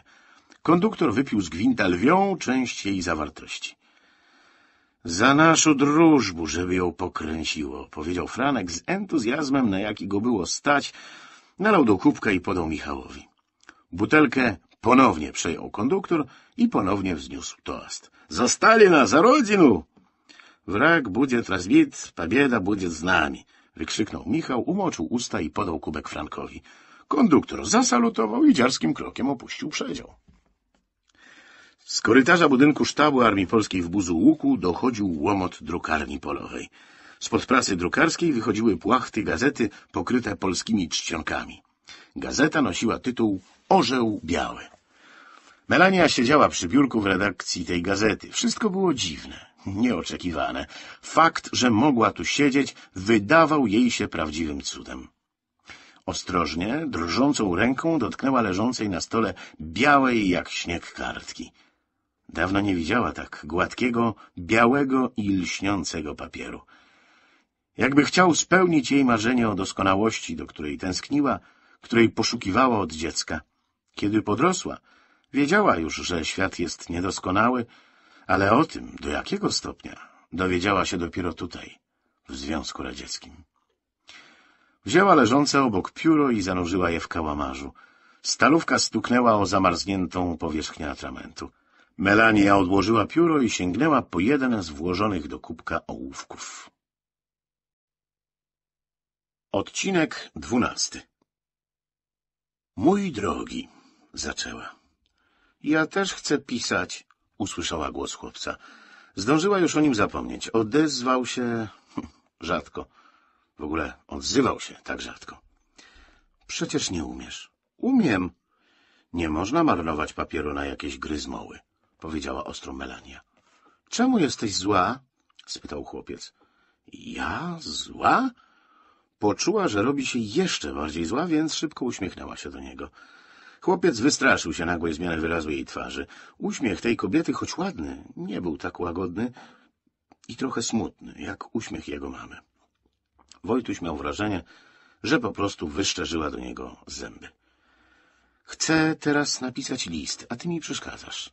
Konduktor wypił z gwinta lwią część jej zawartości. Za naszą drużbu, żeby ją pokręciło, powiedział Franek z entuzjazmem, na jaki go było stać, nalał do kubka i podał Michałowi. Butelkę ponownie przejął konduktor i ponownie wzniósł toast. Za Stalina, za rodzinu! Wrak będzie transmit, pobieda budzie z nami wykrzyknął Michał, umoczył usta i podał kubek Frankowi. Konduktor zasalutował i dziarskim krokiem opuścił przedział. Z korytarza budynku sztabu Armii Polskiej w Buzu Łuku dochodził łomot drukarni polowej. Spod pracy drukarskiej wychodziły płachty gazety pokryte polskimi czcionkami. Gazeta nosiła tytuł Orzeł Biały. Melania siedziała przy biurku w redakcji tej gazety. Wszystko było dziwne. Nieoczekiwane. Fakt, że mogła tu siedzieć, wydawał jej się prawdziwym cudem. Ostrożnie, drżącą ręką dotknęła leżącej na stole białej jak śnieg kartki. Dawno nie widziała tak gładkiego, białego i lśniącego papieru. Jakby chciał spełnić jej marzenie o doskonałości, do której tęskniła, której poszukiwała od dziecka. Kiedy podrosła, wiedziała już, że świat jest niedoskonały, ale o tym, do jakiego stopnia, dowiedziała się dopiero tutaj, w Związku Radzieckim. Wzięła leżące obok pióro i zanurzyła je w kałamarzu. Stalówka stuknęła o zamarzniętą powierzchnię atramentu. Melania odłożyła pióro i sięgnęła po jeden z włożonych do kubka ołówków. Odcinek dwunasty Mój drogi, zaczęła. Ja też chcę pisać, usłyszała głos chłopca. Zdążyła już o nim zapomnieć. Odezwał się hm, rzadko. W ogóle odzywał się tak rzadko. Przecież nie umiesz. Umiem. Nie można marnować papieru na jakieś gry powiedziała ostro Melania. Czemu jesteś zła? spytał chłopiec. Ja zła? Poczuła, że robi się jeszcze bardziej zła, więc szybko uśmiechnęła się do niego. Chłopiec wystraszył się nagłej zmiany wyrazu jej twarzy. Uśmiech tej kobiety, choć ładny, nie był tak łagodny i trochę smutny, jak uśmiech jego mamy. Wojtuś miał wrażenie, że po prostu wyszczerzyła do niego zęby. Chcę teraz napisać list, a ty mi przeszkadzasz.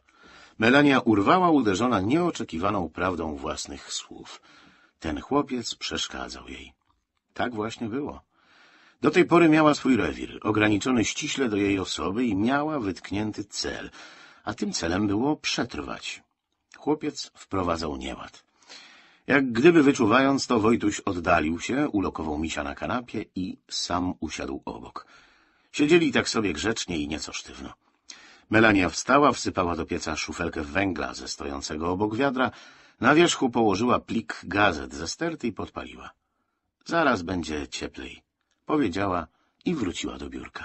Melania urwała uderzona nieoczekiwaną prawdą własnych słów. Ten chłopiec przeszkadzał jej. Tak właśnie było. Do tej pory miała swój rewir, ograniczony ściśle do jej osoby i miała wytknięty cel, a tym celem było przetrwać. Chłopiec wprowadzał nieład. Jak gdyby wyczuwając to, Wojtuś oddalił się, ulokował misia na kanapie i sam usiadł obok. Siedzieli tak sobie grzecznie i nieco sztywno. Melania wstała, wsypała do pieca szufelkę węgla ze stojącego obok wiadra, na wierzchu położyła plik gazet ze sterty i podpaliła. Zaraz będzie cieplej powiedziała i wróciła do biurka.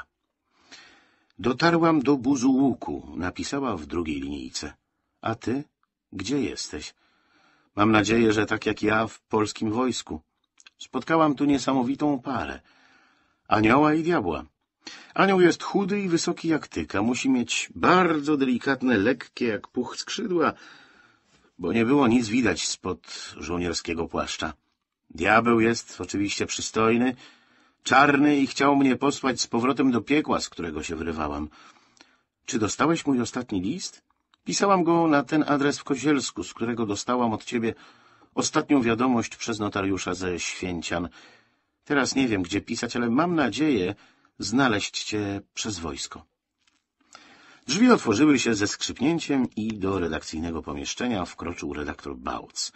Dotarłam do buzu łuku, napisała w drugiej linijce. A ty? Gdzie jesteś? Mam nadzieję, że tak jak ja w polskim wojsku. Spotkałam tu niesamowitą parę. Anioła i diabła. Anioł jest chudy i wysoki jak tyka. Musi mieć bardzo delikatne, lekkie jak puch skrzydła, bo nie było nic widać spod żołnierskiego płaszcza. Diabeł jest oczywiście przystojny, czarny i chciał mnie posłać z powrotem do piekła, z którego się wyrywałam. Czy dostałeś mój ostatni list? Pisałam go na ten adres w Kozielsku, z którego dostałam od ciebie ostatnią wiadomość przez notariusza ze Święcian. Teraz nie wiem, gdzie pisać, ale mam nadzieję znaleźć cię przez wojsko. Drzwi otworzyły się ze skrzypnięciem i do redakcyjnego pomieszczenia wkroczył redaktor Bałc.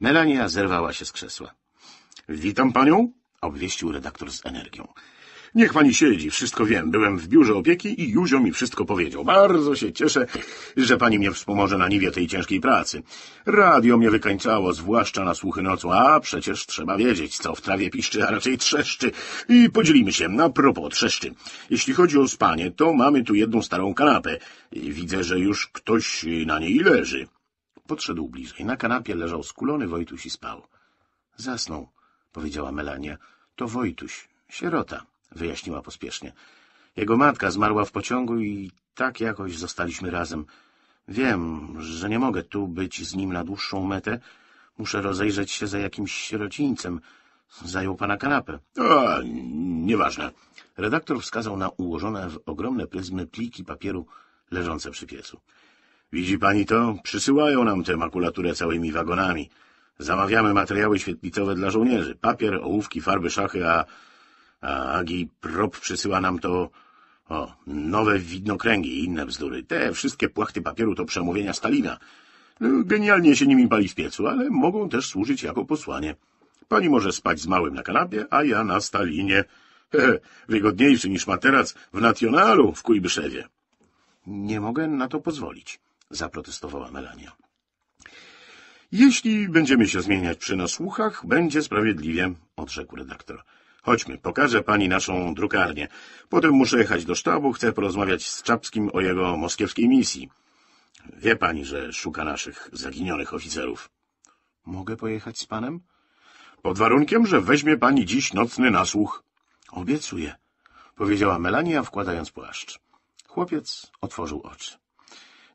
Melania zerwała się z krzesła. — Witam panią obwieścił redaktor z energią. Niech pani siedzi, wszystko wiem. Byłem w biurze opieki i Józio mi wszystko powiedział. Bardzo się cieszę, że pani mnie wspomoże na niwie tej ciężkiej pracy. Radio mnie wykańczało, zwłaszcza na słuchy nocą, a przecież trzeba wiedzieć, co w trawie piszczy, a raczej trzeszczy. I podzielimy się na propos trzeszczy. Jeśli chodzi o spanie, to mamy tu jedną starą kanapę. Widzę, że już ktoś na niej leży. Podszedł bliżej. Na kanapie leżał skulony Wojtuś i spał. Zasnął, powiedziała Melania. To Wojtuś, sierota, wyjaśniła pospiesznie. Jego matka zmarła w pociągu i tak jakoś zostaliśmy razem. Wiem, że nie mogę tu być z nim na dłuższą metę. Muszę rozejrzeć się za jakimś sierocińcem. Zajął pana kanapę. A, nieważne. Redaktor wskazał na ułożone w ogromne pryzmy pliki papieru leżące przy piecu. Widzi pani to? Przysyłają nam tę makulaturę całymi wagonami. Zamawiamy materiały świetlicowe dla żołnierzy. Papier, ołówki, farby, szachy, a, a Agi Prop przysyła nam to... O, nowe widnokręgi i inne bzdury. Te wszystkie płachty papieru to przemówienia Stalina. No, genialnie się nimi pali w piecu, ale mogą też służyć jako posłanie. Pani może spać z małym na kanapie, a ja na Stalinie. Hehe, wygodniejszy niż materac w Nationalu w Kujbyszewie. Nie mogę na to pozwolić, zaprotestowała Melania. Jeśli będziemy się zmieniać przy nasłuchach, będzie sprawiedliwie, odrzekł redaktor. Chodźmy, pokażę pani naszą drukarnię. Potem muszę jechać do sztabu, chcę porozmawiać z Czapskim o jego moskiewskiej misji. Wie pani, że szuka naszych zaginionych oficerów. Mogę pojechać z panem? Pod warunkiem, że weźmie pani dziś nocny nasłuch. Obiecuję, powiedziała Melania, wkładając płaszcz. Chłopiec otworzył oczy.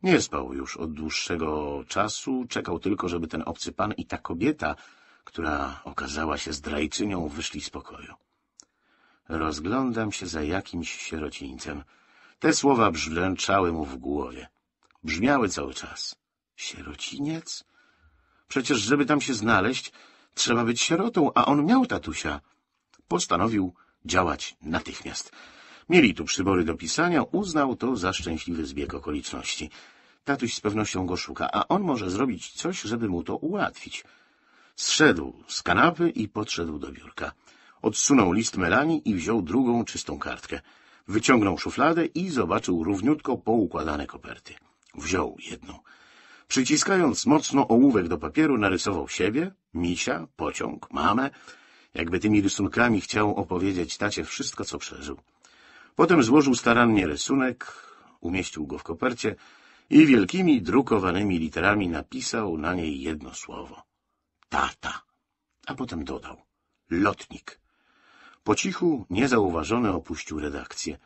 Nie spał już od dłuższego czasu, czekał tylko, żeby ten obcy pan i ta kobieta, która okazała się zdrajczynią, wyszli z pokoju. Rozglądam się za jakimś sierocińcem. Te słowa brzęczały mu w głowie. Brzmiały cały czas. Sierociniec? Przecież, żeby tam się znaleźć, trzeba być sierotą, a on miał tatusia. Postanowił działać natychmiast. Mieli tu przybory do pisania, uznał to za szczęśliwy zbieg okoliczności. Tatuś z pewnością go szuka, a on może zrobić coś, żeby mu to ułatwić. Zszedł z kanapy i podszedł do biurka. Odsunął list Melani i wziął drugą czystą kartkę. Wyciągnął szufladę i zobaczył równiutko poukładane koperty. Wziął jedną. Przyciskając mocno ołówek do papieru, narysował siebie, misia, pociąg, mamę, jakby tymi rysunkami chciał opowiedzieć tacie wszystko, co przeżył. Potem złożył starannie rysunek, umieścił go w kopercie i wielkimi drukowanymi literami napisał na niej jedno słowo. Tata. A potem dodał. Lotnik. Po cichu, niezauważony opuścił redakcję.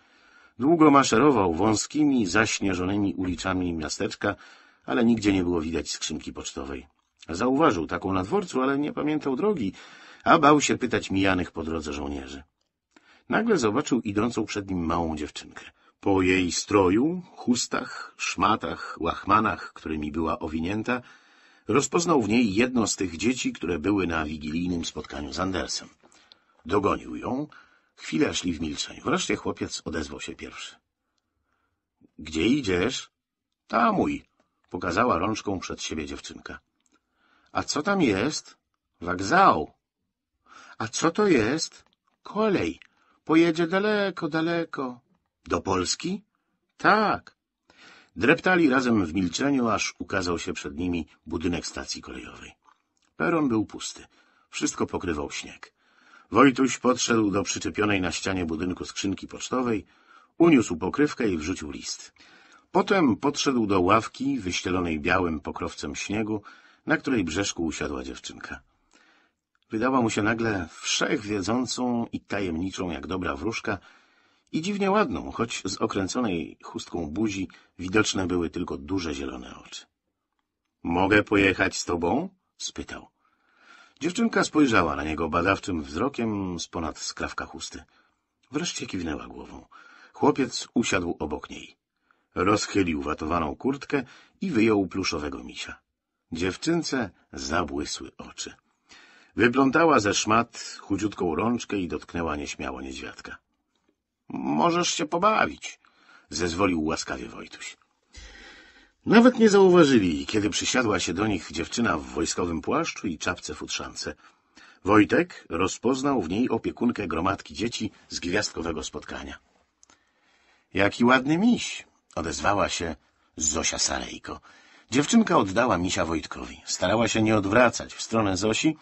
Długo maszerował wąskimi, zaśnieżonymi uliczami miasteczka, ale nigdzie nie było widać skrzynki pocztowej. Zauważył taką na dworcu, ale nie pamiętał drogi, a bał się pytać mijanych po drodze żołnierzy nagle zobaczył idącą przed nim małą dziewczynkę. Po jej stroju, chustach, szmatach, łachmanach, którymi była owinięta, rozpoznał w niej jedno z tych dzieci, które były na wigilijnym spotkaniu z Andersem. Dogonił ją, chwilę szli w milczeniu. Wreszcie chłopiec odezwał się pierwszy. — Gdzie idziesz? — Ta mój — pokazała rączką przed siebie dziewczynka. — A co tam jest? — Wagzał. — A co to jest? — Kolej — Pojedzie daleko, daleko. Do Polski? Tak. Dreptali razem w milczeniu, aż ukazał się przed nimi budynek stacji kolejowej. Peron był pusty. Wszystko pokrywał śnieg. Wojtuś podszedł do przyczepionej na ścianie budynku skrzynki pocztowej, uniósł pokrywkę i wrzucił list. Potem podszedł do ławki wyścielonej białym pokrowcem śniegu, na której brzeszku usiadła dziewczynka. Wydała mu się nagle wszechwiedzącą i tajemniczą jak dobra wróżka i dziwnie ładną, choć z okręconej chustką buzi widoczne były tylko duże zielone oczy. — Mogę pojechać z tobą? — spytał. Dziewczynka spojrzała na niego badawczym wzrokiem z ponad skrawka chusty. Wreszcie kiwnęła głową. Chłopiec usiadł obok niej. Rozchylił watowaną kurtkę i wyjął pluszowego misia. Dziewczynce zabłysły oczy. Wyplątała ze szmat chudziutką rączkę i dotknęła nieśmiało niedźwiadka. — Możesz się pobawić — zezwolił łaskawie Wojtuś. Nawet nie zauważyli, kiedy przysiadła się do nich dziewczyna w wojskowym płaszczu i czapce futrzance. Wojtek rozpoznał w niej opiekunkę gromadki dzieci z gwiazdkowego spotkania. — Jaki ładny miś! — odezwała się Zosia Sarejko. Dziewczynka oddała misia Wojtkowi. Starała się nie odwracać w stronę Zosi,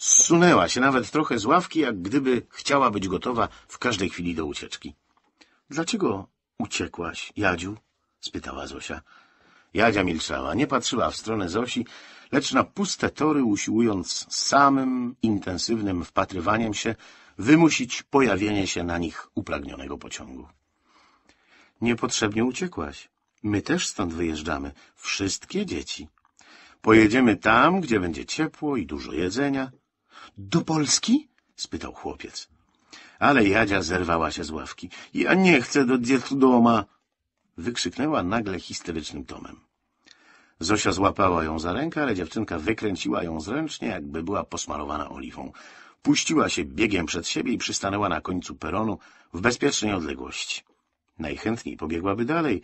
Zsunęła się nawet trochę z ławki, jak gdyby chciała być gotowa w każdej chwili do ucieczki. — Dlaczego uciekłaś, Jadziu? — spytała Zosia. Jadzia milczała, nie patrzyła w stronę Zosi, lecz na puste tory usiłując samym intensywnym wpatrywaniem się wymusić pojawienie się na nich upragnionego pociągu. — Niepotrzebnie uciekłaś. My też stąd wyjeżdżamy. Wszystkie dzieci. Pojedziemy tam, gdzie będzie ciepło i dużo jedzenia, do Polski? spytał chłopiec. Ale Jadzia zerwała się z ławki. Ja nie chcę do doma! wykrzyknęła nagle histerycznym tomem. Zosia złapała ją za rękę, ale dziewczynka wykręciła ją zręcznie, jakby była posmarowana oliwą. Puściła się biegiem przed siebie i przystanęła na końcu peronu w bezpiecznej odległości. Najchętniej pobiegłaby dalej,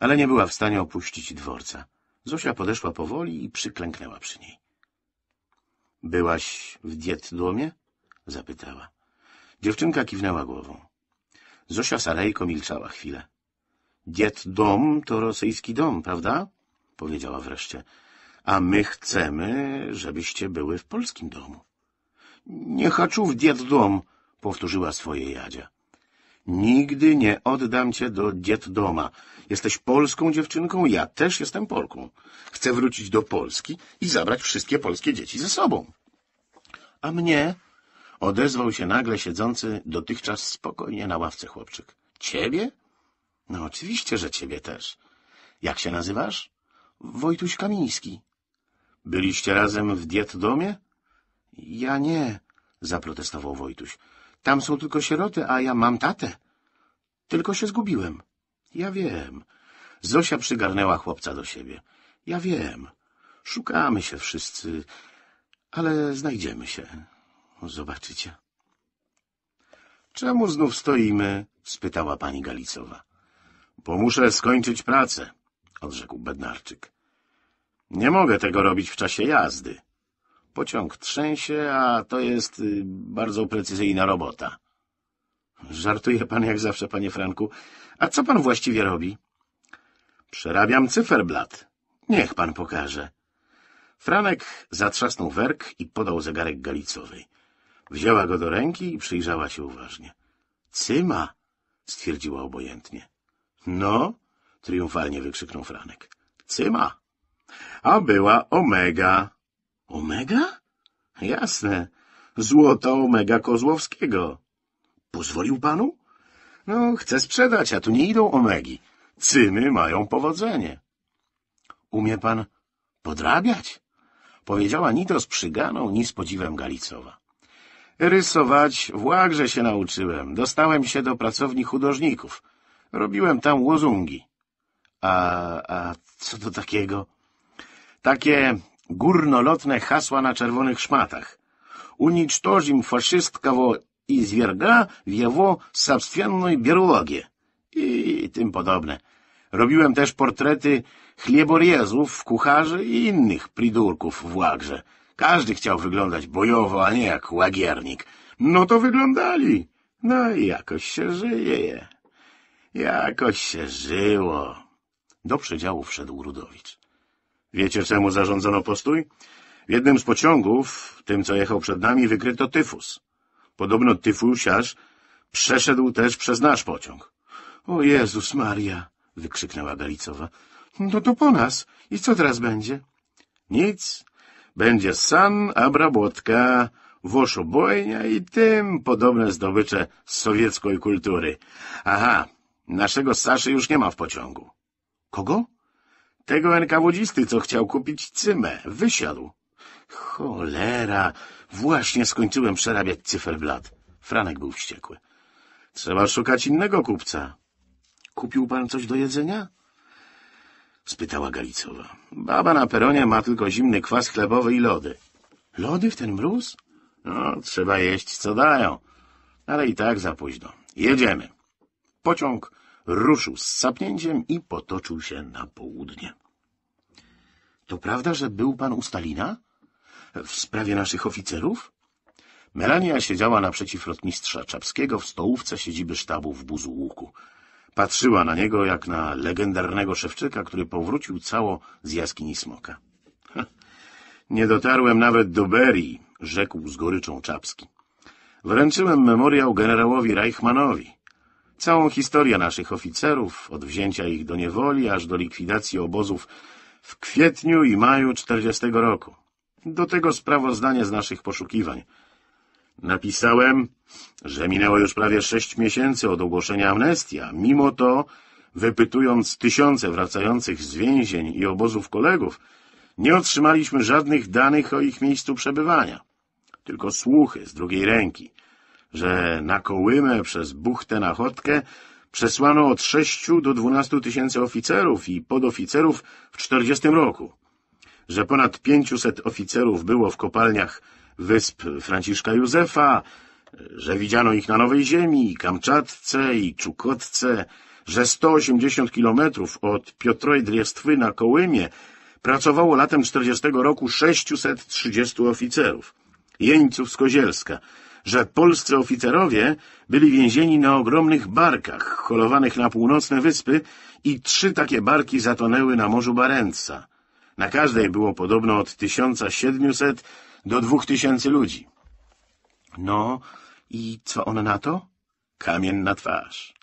ale nie była w stanie opuścić dworca. Zosia podeszła powoli i przyklęknęła przy niej. Byłaś w dietdomie? zapytała. Dziewczynka kiwnęła głową. Zosia Sarejko milczała chwilę. Dietdom to rosyjski dom, prawda? powiedziała wreszcie. A my chcemy, żebyście były w polskim domu. Nie w dietdom, powtórzyła swoje Jadzia. Nigdy nie oddam cię do dietdoma, Jesteś polską dziewczynką, ja też jestem Polką. Chcę wrócić do Polski i zabrać wszystkie polskie dzieci ze sobą. A mnie? Odezwał się nagle siedzący dotychczas spokojnie na ławce chłopczyk. Ciebie? No oczywiście, że ciebie też. Jak się nazywasz? Wojtuś Kamiński. Byliście razem w dietdomie? Ja nie, zaprotestował Wojtuś. Tam są tylko sieroty, a ja mam tatę. Tylko się zgubiłem. Ja wiem. Zosia przygarnęła chłopca do siebie. Ja wiem. Szukamy się wszyscy, ale znajdziemy się. Zobaczycie. Czemu znów stoimy? spytała pani Galicowa. Bo muszę skończyć pracę, odrzekł Bednarczyk. Nie mogę tego robić w czasie jazdy. Pociąg trzęsie, a to jest y, bardzo precyzyjna robota. Żartuje pan jak zawsze, panie Franku. A co pan właściwie robi? Przerabiam cyferblat. Niech pan pokaże. Franek zatrzasnął werk i podał zegarek galicowej. Wzięła go do ręki i przyjrzała się uważnie. Cyma! stwierdziła obojętnie. No! triumfalnie wykrzyknął Franek. Cyma! A była Omega. Omega? Jasne. Złota Omega Kozłowskiego. Pozwolił panu? No, chcę sprzedać, a tu nie idą omegi. Cymy mają powodzenie. Umie pan podrabiać? Powiedziała ni to z przyganą, ni z podziwem Galicowa. Rysować w Łagrze się nauczyłem. Dostałem się do pracowni chudożników. Robiłem tam łozungi. A, a co to takiego? Takie górnolotne hasła na czerwonych szmatach. Unicz faszystkowo izwerga w jego собственной берлоге i tym podobne. Robiłem też portrety chleborezów, kucharzy i innych pridurków w łagrze. Każdy chciał wyglądać bojowo, a nie jak łagiernik. No to wyglądali. No i jakoś się żyje. Jakoś się żyło. Do przedziału wszedł Rudowicz. Wiecie, czemu zarządzono postój? W jednym z pociągów, tym co jechał przed nami, wykryto tyfus. Podobno tyfusiarz przeszedł też przez nasz pociąg. — O Jezus Maria! — wykrzyknęła Galicowa. — No to po nas. I co teraz będzie? — Nic. Będzie san, abrabłotka, woszobojnia i tym podobne zdobycze z sowieckiej kultury. Aha, naszego Saszy już nie ma w pociągu. — Kogo? — Tego enkawodzisty, co chciał kupić cymę. Wysiadł. Cholera! Właśnie skończyłem przerabiać cyferblat. Franek był wściekły. Trzeba szukać innego kupca. Kupił pan coś do jedzenia? spytała Galicowa. Baba na peronie ma tylko zimny kwas chlebowy i lody. Lody w ten mróz? No, trzeba jeść co dają. Ale i tak za późno. Jedziemy. Pociąg ruszył z sapnięciem i potoczył się na południe. To prawda, że był pan u Stalina? w sprawie naszych oficerów? Melania siedziała naprzeciw lotmistrza Czapskiego w stołówce siedziby sztabu w Buzu Łuku. Patrzyła na niego jak na legendarnego szewczyka, który powrócił cało z jaskini Smoka. — Nie dotarłem nawet do Berii — rzekł z goryczą Czapski. — Wręczyłem memoriał generałowi Reichmanowi. Całą historię naszych oficerów, od wzięcia ich do niewoli, aż do likwidacji obozów w kwietniu i maju czterdziestego roku. Do tego sprawozdanie z naszych poszukiwań. Napisałem, że minęło już prawie sześć miesięcy od ogłoszenia amnestii, mimo to, wypytując tysiące wracających z więzień i obozów kolegów, nie otrzymaliśmy żadnych danych o ich miejscu przebywania. Tylko słuchy z drugiej ręki, że na Kołymę przez Buchtę na Chotkę przesłano od sześciu do dwunastu tysięcy oficerów i podoficerów w czterdziestym roku że ponad 500 oficerów było w kopalniach wysp Franciszka Józefa, że widziano ich na Nowej Ziemi, Kamczatce i Czukotce, że 180 kilometrów od Piotroj Driestwy na Kołymie pracowało latem 40 roku 630 oficerów, jeńców z Kozielska, że polscy oficerowie byli więzieni na ogromnych barkach holowanych na północne wyspy i trzy takie barki zatonęły na Morzu Barentsa. Na każdej było podobno od 1700 do 2000 ludzi. No i co on na to? Kamień na twarz.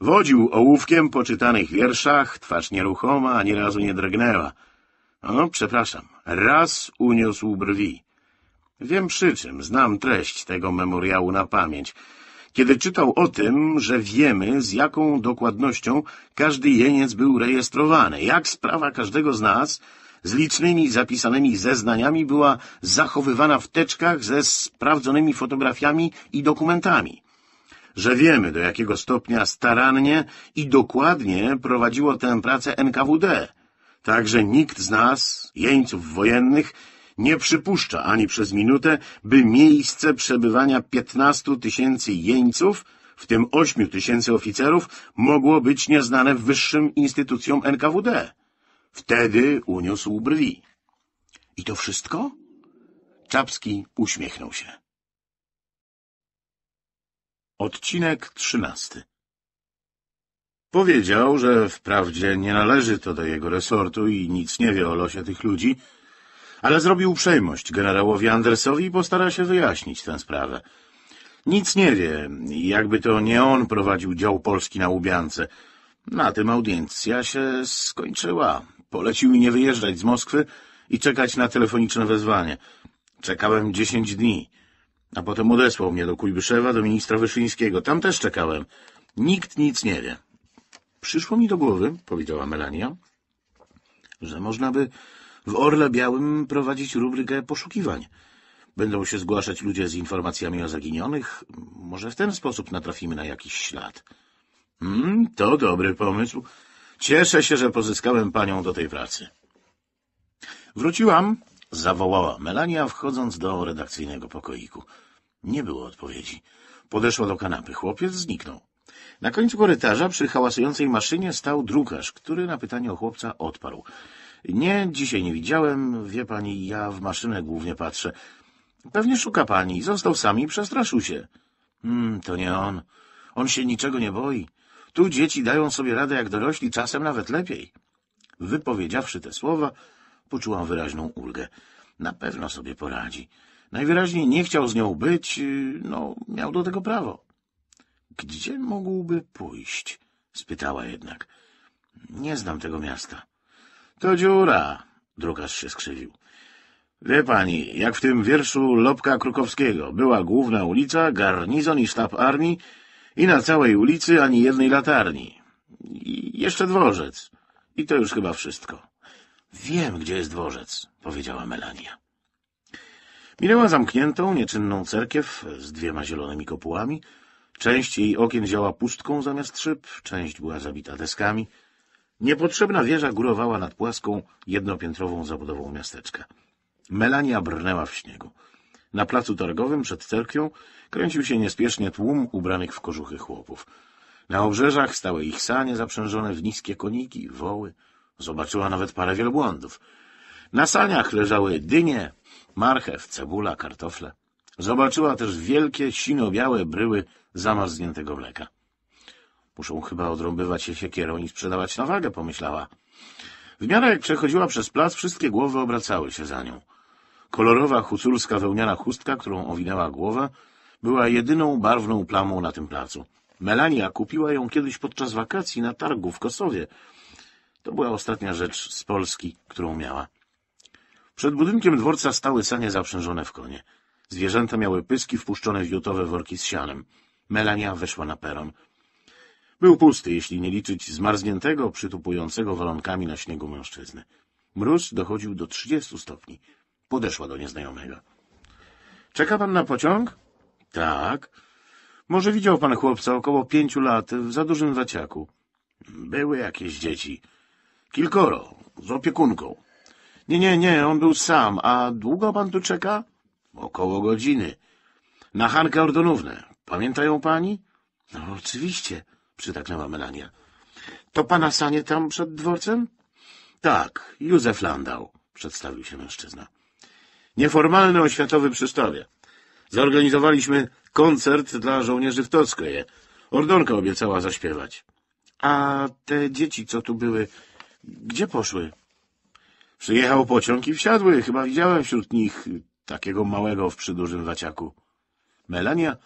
Wodził ołówkiem po czytanych wierszach, twarz nieruchoma, ani razu nie drgnęła. No, przepraszam, raz uniósł brwi. Wiem przy czym, znam treść tego memoriału na pamięć. Kiedy czytał o tym, że wiemy, z jaką dokładnością każdy jeniec był rejestrowany, jak sprawa każdego z nas z licznymi zapisanymi zeznaniami była zachowywana w teczkach ze sprawdzonymi fotografiami i dokumentami. Że wiemy, do jakiego stopnia starannie i dokładnie prowadziło tę pracę NKWD. Także nikt z nas, jeńców wojennych, nie przypuszcza ani przez minutę, by miejsce przebywania 15 tysięcy jeńców, w tym 8 tysięcy oficerów, mogło być nieznane wyższym instytucjom NKWD. Wtedy uniósł brwi. I to wszystko? Czapski uśmiechnął się. Odcinek trzynasty Powiedział, że wprawdzie nie należy to do jego resortu i nic nie wie o losie tych ludzi, ale zrobił uprzejmość generałowi Andersowi i postara się wyjaśnić tę sprawę. Nic nie wie, jakby to nie on prowadził dział Polski na Łubiance. Na tym audiencja się skończyła. Polecił mi nie wyjeżdżać z Moskwy i czekać na telefoniczne wezwanie. Czekałem dziesięć dni, a potem odesłał mnie do Kujbyszewa, do ministra Wyszyńskiego. Tam też czekałem. Nikt nic nie wie. Przyszło mi do głowy, powiedziała Melania, że można by w Orle Białym prowadzić rubrykę poszukiwań. Będą się zgłaszać ludzie z informacjami o zaginionych. Może w ten sposób natrafimy na jakiś ślad. Hmm, to dobry pomysł. Cieszę się, że pozyskałem panią do tej pracy. Wróciłam, zawołała Melania, wchodząc do redakcyjnego pokoiku. Nie było odpowiedzi. Podeszła do kanapy. Chłopiec zniknął. Na końcu korytarza przy hałasującej maszynie stał drukarz, który na pytanie o chłopca odparł. Nie, dzisiaj nie widziałem. Wie pani, ja w maszynę głównie patrzę. Pewnie szuka pani. Został sam i przestraszył się. Hmm, to nie on. On się niczego nie boi. Tu dzieci dają sobie radę jak dorośli, czasem nawet lepiej. Wypowiedziawszy te słowa, poczułam wyraźną ulgę. Na pewno sobie poradzi. Najwyraźniej nie chciał z nią być, y, no, miał do tego prawo. Gdzie mógłby pójść? spytała jednak. Nie znam tego miasta. To dziura, drukarz się skrzywił. Wie pani, jak w tym wierszu Lobka Krukowskiego, była główna ulica, garnizon i sztab armii, i na całej ulicy ani jednej latarni. I jeszcze dworzec. I to już chyba wszystko. Wiem, gdzie jest dworzec, powiedziała Melania. Minęła zamkniętą, nieczynną cerkiew z dwiema zielonymi kopułami. Część jej okien działa pustką, zamiast szyb, część była zabita deskami. Niepotrzebna wieża górowała nad płaską, jednopiętrową zabudową miasteczka. Melania brnęła w śniegu. Na placu targowym przed cerkwią kręcił się niespiesznie tłum ubranych w kożuchy chłopów. Na obrzeżach stały ich sanie zaprzężone w niskie koniki, woły. Zobaczyła nawet parę wielbłądów. Na saniach leżały dynie, marchew, cebula, kartofle. Zobaczyła też wielkie, sino-białe bryły zamarzniętego mleka. Muszą chyba odrąbywać się siekierą i sprzedawać na wagę, pomyślała. W miarę jak przechodziła przez plac, wszystkie głowy obracały się za nią. Kolorowa huculska wełniana chustka, którą owinęła głowę, była jedyną barwną plamą na tym placu. Melania kupiła ją kiedyś podczas wakacji na targu w Kosowie. To była ostatnia rzecz z Polski, którą miała. Przed budynkiem dworca stały sanie zaprzężone w konie. Zwierzęta miały pyski wpuszczone w jutowe worki z sianem. Melania weszła na peron. Był pusty, jeśli nie liczyć zmarzniętego, przytupującego walonkami na śniegu mężczyzny. Mróz dochodził do trzydziestu stopni. Podeszła do nieznajomego. Czeka pan na pociąg? Tak. Może widział pan chłopca około pięciu lat w za dużym zaciaku? — Były jakieś dzieci. Kilkoro, z opiekunką. Nie, nie, nie, on był sam. A długo pan tu czeka? Około godziny. Na Hankę Ordonównę. Pamiętają pani? No oczywiście, przytaknęła Melania. To pana sanie tam przed dworcem? Tak, Józef Landau, przedstawił się mężczyzna nieformalny oświatowy przystawie. Zorganizowaliśmy koncert dla żołnierzy w Tockoje. Ordonka obiecała zaśpiewać. A te dzieci, co tu były, gdzie poszły? Przyjechał pociąg i wsiadły. Chyba widziałem wśród nich takiego małego w przydużym waciaku. Melania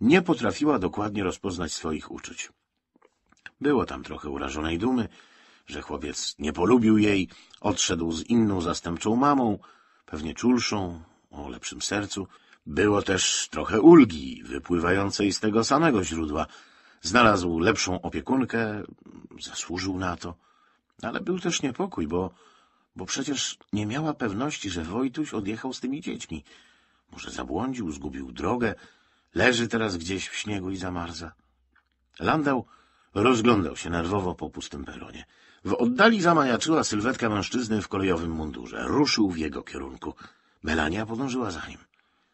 nie potrafiła dokładnie rozpoznać swoich uczuć. Było tam trochę urażonej dumy, że chłopiec nie polubił jej, odszedł z inną zastępczą mamą, pewnie czulszą, o lepszym sercu. Było też trochę ulgi, wypływającej z tego samego źródła. Znalazł lepszą opiekunkę, zasłużył na to. Ale był też niepokój, bo, bo przecież nie miała pewności, że Wojtuś odjechał z tymi dziećmi. Może zabłądził, zgubił drogę, leży teraz gdzieś w śniegu i zamarza. Landau rozglądał się nerwowo po pustym peronie. W oddali zamajaczyła sylwetka mężczyzny w kolejowym mundurze. Ruszył w jego kierunku. Melania podążyła za nim.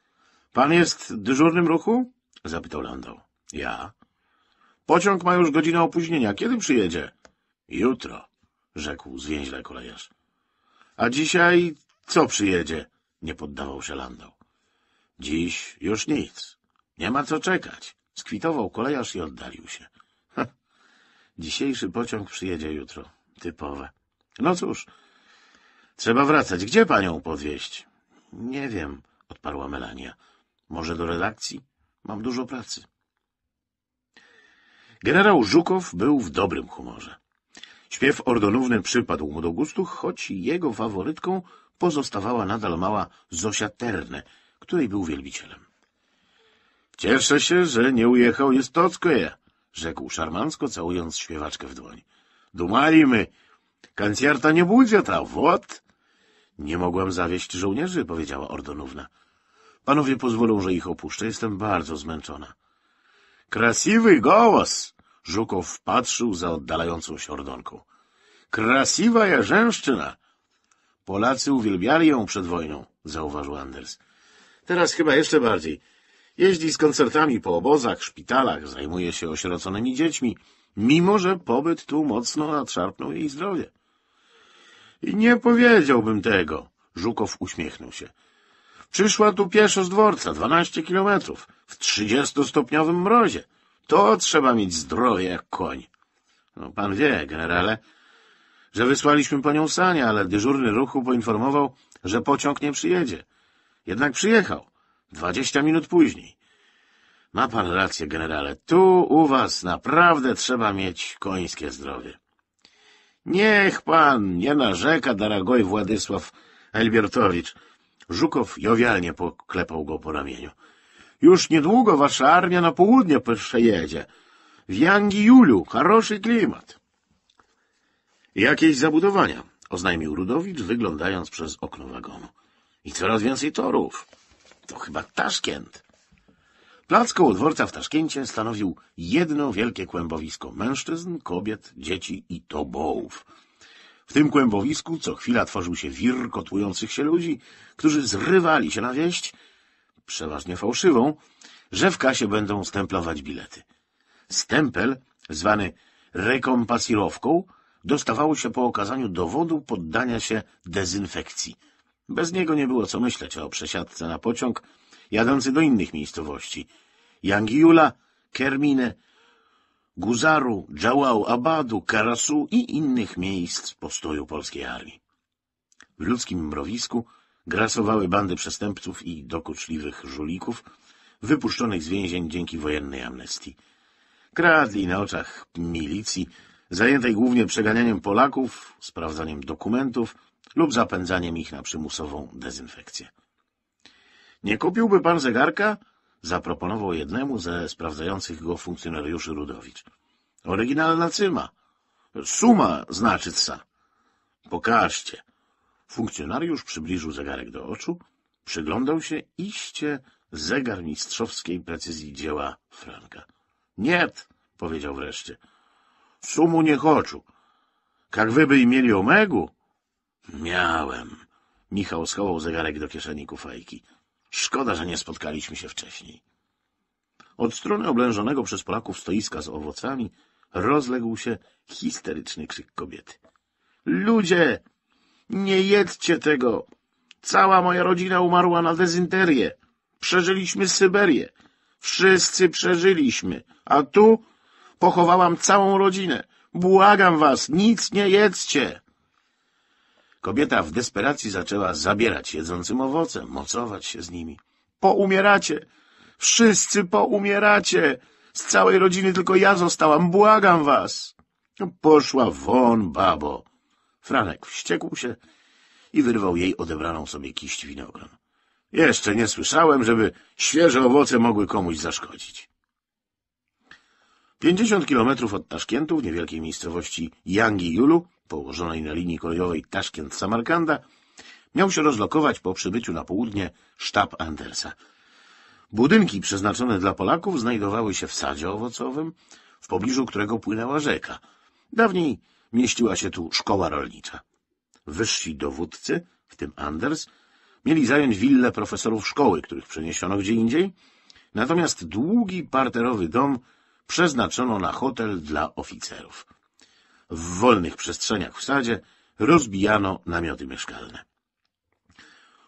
— Pan jest w dyżurnym ruchu? — zapytał Landau. — Ja. — Pociąg ma już godzinę opóźnienia. Kiedy przyjedzie? — Jutro — rzekł zwięźle kolejarz. — A dzisiaj co przyjedzie? — nie poddawał się Landau. — Dziś już nic. Nie ma co czekać — skwitował kolejarz i oddalił się. Dzisiejszy pociąg przyjedzie jutro. Typowe. No cóż, trzeba wracać. Gdzie panią podwieźć? Nie wiem, odparła Melania. Może do redakcji? Mam dużo pracy. Generał Żukow był w dobrym humorze. Śpiew ordonówny przypadł mu do gustu, choć jego faworytką pozostawała nadal mała Zosia Terne, której był wielbicielem. — Cieszę się, że nie ujechał Jestockoje rzekł szarmancko, całując śpiewaczkę w dłoń. Dumali my. Koncerta nie będzie ta, wot. Nie mogłam zawieść żołnierzy, powiedziała Ordonówna. Panowie pozwolą, że ich opuszczę. Jestem bardzo zmęczona. Krasiwy głos! Żukow patrzył za oddalającą się ordonką. Krasiwa jarzęszczyna! Polacy uwielbiali ją przed wojną, zauważył Anders. Teraz chyba jeszcze bardziej. Jeździ z koncertami po obozach, szpitalach, zajmuje się osieroconymi dziećmi, mimo że pobyt tu mocno nadszarpnął jej zdrowie. I nie powiedziałbym tego, Żukow uśmiechnął się. Przyszła tu pieszo z dworca, dwanaście kilometrów, w trzydziestostopniowym mrozie. To trzeba mieć zdrowie jak koń. No, pan wie, generale, że wysłaliśmy po nią sanie, ale dyżurny ruchu poinformował, że pociąg nie przyjedzie. Jednak przyjechał. Dwadzieścia minut później. Ma pan rację, generale. Tu u was naprawdę trzeba mieć końskie zdrowie. Niech pan nie narzeka, Daragoj Władysław Elbiertowicz. Żukow jowialnie poklepał go po ramieniu. Już niedługo wasza armia na południe przejedzie. W jangi Juliu, хороший klimat. Jakieś zabudowania, oznajmił Rudowicz, wyglądając przez okno wagonu. I coraz więcej torów. To chyba Taszkent. Plac koło dworca w Taszkencie stanowił jedno wielkie kłębowisko mężczyzn, kobiet, dzieci i tobołów. W tym kłębowisku co chwila tworzył się wir kotłujących się ludzi, którzy zrywali się na wieść, przeważnie fałszywą, że w kasie będą stemplować bilety. Stempel, zwany rekompasirowką, dostawało się po okazaniu dowodu poddania się dezynfekcji – bez niego nie było co myśleć o przesiadce na pociąg jadący do innych miejscowości. Yangiula, Kermine, Guzaru, Dżałał, Abadu, Karasu i innych miejsc postoju polskiej armii. W ludzkim mrowisku grasowały bandy przestępców i dokuczliwych żulików, wypuszczonych z więzień dzięki wojennej amnestii. Kradli na oczach milicji, zajętej głównie przeganianiem Polaków, sprawdzaniem dokumentów, lub zapędzaniem ich na przymusową dezynfekcję. Nie kupiłby pan zegarka? Zaproponował jednemu ze sprawdzających go funkcjonariuszy Rudowicz. Oryginalna cyma. Suma znaczy ca. Pokażcie. Funkcjonariusz przybliżył zegarek do oczu, przyglądał się iście zegar mistrzowskiej precyzji dzieła Franka. — Niet — powiedział wreszcie. — Sumu nie choczu. Jak wy by mieli omegu, Miałem. Michał schował zegarek do kieszeni kufajki. Szkoda, że nie spotkaliśmy się wcześniej. Od strony oblężonego przez Polaków stoiska z owocami rozległ się histeryczny krzyk kobiety. Ludzie! Nie jedzcie tego! Cała moja rodzina umarła na dezynterię. Przeżyliśmy Syberię. Wszyscy przeżyliśmy. A tu pochowałam całą rodzinę. Błagam was, nic nie jedzcie! Kobieta w desperacji zaczęła zabierać jedzącym owoce, mocować się z nimi. Poumieracie! Wszyscy poumieracie! Z całej rodziny tylko ja zostałam, błagam was! Poszła won, babo! Franek wściekł się i wyrwał jej odebraną sobie kiść winogron. Jeszcze nie słyszałem, żeby świeże owoce mogły komuś zaszkodzić. Pięćdziesiąt kilometrów od Taszkentu, w niewielkiej miejscowości Yangi Julu, położonej na linii kolejowej Taszkent-Samarkanda, miał się rozlokować po przybyciu na południe sztab Andersa. Budynki przeznaczone dla Polaków znajdowały się w sadzie owocowym, w pobliżu którego płynęła rzeka. Dawniej mieściła się tu szkoła rolnicza. Wyżsi dowódcy, w tym Anders, mieli zająć willę profesorów szkoły, których przeniesiono gdzie indziej, natomiast długi parterowy dom przeznaczono na hotel dla oficerów w wolnych przestrzeniach w sadzie rozbijano namioty mieszkalne.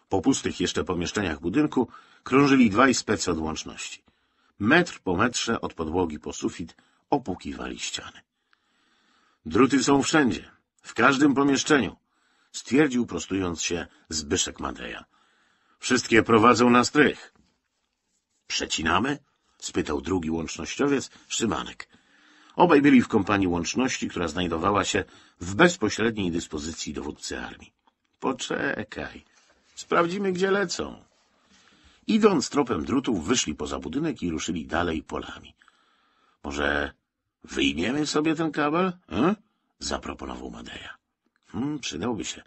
Po pustych jeszcze pomieszczeniach budynku krążyli dwaj specy od łączności. Metr po metrze od podłogi po sufit opukiwali ściany. Druty są wszędzie, w każdym pomieszczeniu, stwierdził prostując się Zbyszek Madeja. Wszystkie prowadzą na strych. Przecinamy? spytał drugi łącznościowiec Szymanek. Obaj byli w kompanii łączności, która znajdowała się w bezpośredniej dyspozycji dowódcy armii. Poczekaj. Sprawdzimy, gdzie lecą. Idąc tropem drutów, wyszli poza budynek i ruszyli dalej polami. Może wyjmiemy sobie ten kabel? Hmm? Zaproponował Madeja. Hmm, przydałby się.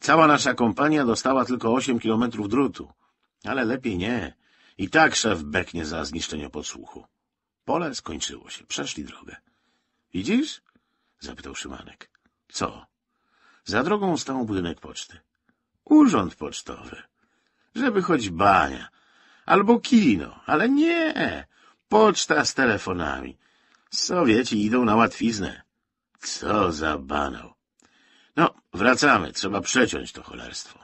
Cała nasza kompania dostała tylko osiem kilometrów drutu. Ale lepiej nie. I tak szef beknie za zniszczenie podsłuchu. Pole skończyło się. Przeszli drogę. Widzisz? zapytał Szymanek. Co? Za drogą stał budynek poczty. Urząd pocztowy. Żeby choć bania. Albo kino. Ale nie. Poczta z telefonami. Sowieci idą na łatwiznę. Co za banał. No, wracamy. Trzeba przeciąć to cholerstwo.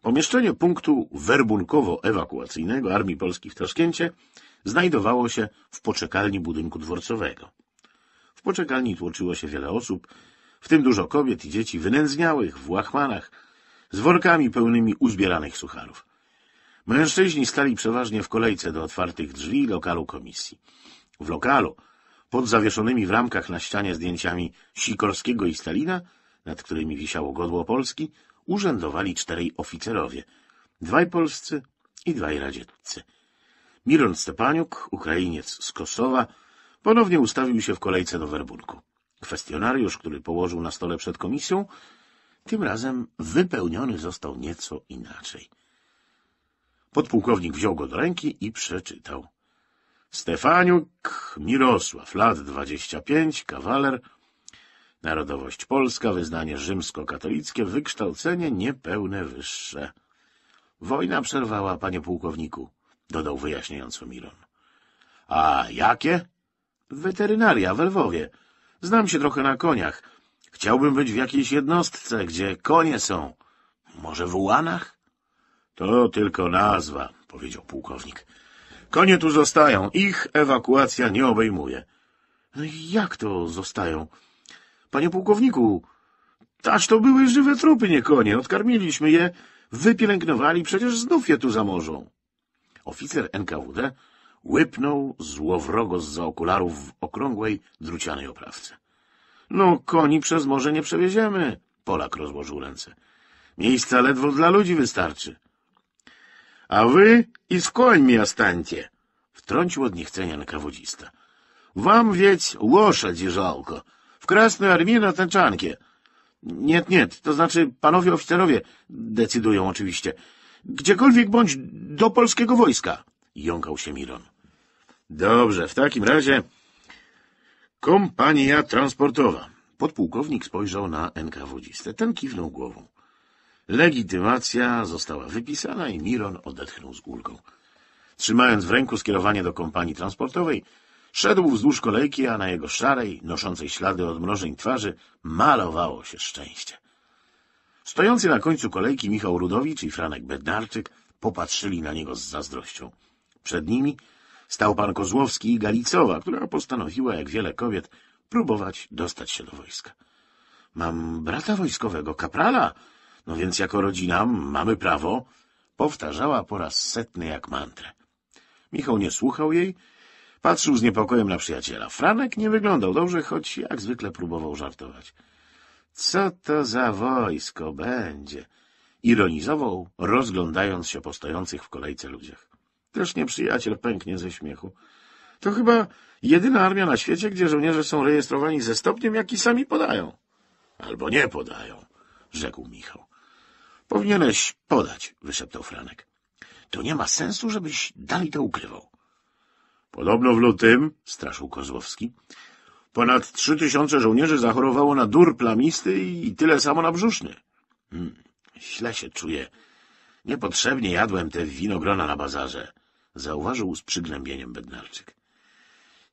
Pomieszczenie punktu werbunkowo-ewakuacyjnego Armii Polskiej w Taszkencie znajdowało się w poczekalni budynku dworcowego. W poczekalni tłoczyło się wiele osób, w tym dużo kobiet i dzieci wynędzniałych w łachmanach, z workami pełnymi uzbieranych sucharów. Mężczyźni stali przeważnie w kolejce do otwartych drzwi lokalu komisji. W lokalu, pod zawieszonymi w ramkach na ścianie zdjęciami Sikorskiego i Stalina, nad którymi wisiało godło Polski, urzędowali czterej oficerowie, dwaj polscy i dwaj radzieccy. Miron Stepaniuk, Ukrainiec z Kosowa, ponownie ustawił się w kolejce do werbunku. Kwestionariusz, który położył na stole przed komisją, tym razem wypełniony został nieco inaczej. Podpułkownik wziął go do ręki i przeczytał. Stefaniuk Mirosław, lat 25, kawaler, narodowość polska, wyznanie rzymskokatolickie, wykształcenie niepełne wyższe. Wojna przerwała, panie pułkowniku dodał wyjaśniająco Miron. A jakie? Weterynaria w Lwowie. Znam się trochę na koniach. Chciałbym być w jakiejś jednostce, gdzie konie są. Może w ułanach? To tylko nazwa, powiedział pułkownik. Konie tu zostają, ich ewakuacja nie obejmuje. No i jak to zostają? Panie pułkowniku, aż to były żywe trupy, nie konie. Odkarmiliśmy je, wypielęgnowali, przecież znów je tu zamorzą. Oficer NKWD łypnął złowrogo z okularów w okrągłej, drucianej oprawce. — No, koni przez morze nie przewieziemy — Polak rozłożył ręce. — Miejsca ledwo dla ludzi wystarczy. — A wy i z końmi ostańcie! — wtrącił od niechcenia nakawodzista. — Wam wieć łosze, żalko. W Krasnej Armii na tęczankie. — Nie, nie. to znaczy panowie oficerowie decydują oczywiście — gdziekolwiek bądź do polskiego wojska, jąkał się Miron. Dobrze, w takim razie kompania transportowa. Podpułkownik spojrzał na NKWdzistę. Ten kiwnął głową. Legitymacja została wypisana i Miron odetchnął z ulgą. Trzymając w ręku skierowanie do kompanii transportowej, szedł wzdłuż kolejki, a na jego szarej, noszącej ślady odmrożeń twarzy malowało się szczęście. Stojący na końcu kolejki Michał Rudowicz i Franek Bednarczyk popatrzyli na niego z zazdrością. Przed nimi stał pan Kozłowski i Galicowa, która postanowiła, jak wiele kobiet, próbować dostać się do wojska. — Mam brata wojskowego, kaprala, no więc jako rodzina mamy prawo — powtarzała po raz setny jak mantrę. Michał nie słuchał jej, patrzył z niepokojem na przyjaciela. Franek nie wyglądał dobrze, choć jak zwykle próbował żartować. Co to za wojsko będzie? Ironizował, rozglądając się po stojących w kolejce ludziach. Też nieprzyjaciel pęknie ze śmiechu. To chyba jedyna armia na świecie, gdzie żołnierze są rejestrowani ze stopniem, jaki sami podają. Albo nie podają, rzekł Michał. Powinieneś podać, wyszeptał Franek. To nie ma sensu, żebyś dalej to ukrywał. Podobno w lutym, straszył Kozłowski, Ponad trzy tysiące żołnierzy zachorowało na dur plamisty i tyle samo na brzuszny. Hmm, źle się czuję. Niepotrzebnie jadłem te winogrona na bazarze, zauważył z przygnębieniem Bednarczyk.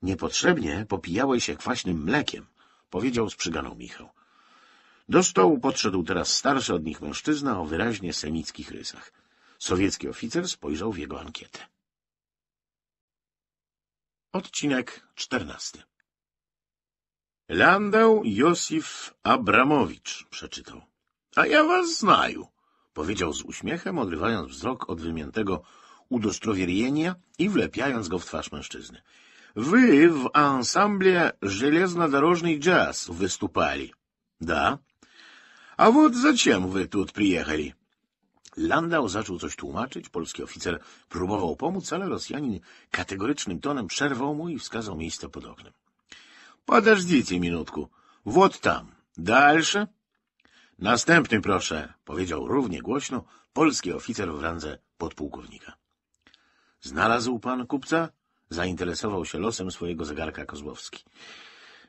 Niepotrzebnie popijałeś się kwaśnym mlekiem, powiedział z przyganą Michał. Do stołu podszedł teraz starszy od nich mężczyzna o wyraźnie semickich rysach. Sowiecki oficer spojrzał w jego ankietę. Odcinek czternasty Landał Josif Abramowicz przeczytał. A ja was znaju, powiedział z uśmiechem, odrywając wzrok od wymiętego udostrowierienia i wlepiając go w twarz mężczyzny. Wy w ансамбле «Железнодорожный jazz wystupali, da? A вот зачем wy tut przyjechali? Landau zaczął coś tłumaczyć, polski oficer próbował pomóc, ale Rosjanin kategorycznym tonem przerwał mu i wskazał miejsce pod oknem. Подождите минутку. Вот там. Дальше. Następny proszę, powiedział równie głośno polski oficer w randze podpułkownika. Znalazł pan kupca? Zainteresował się losem swojego zegarka Kozłowski.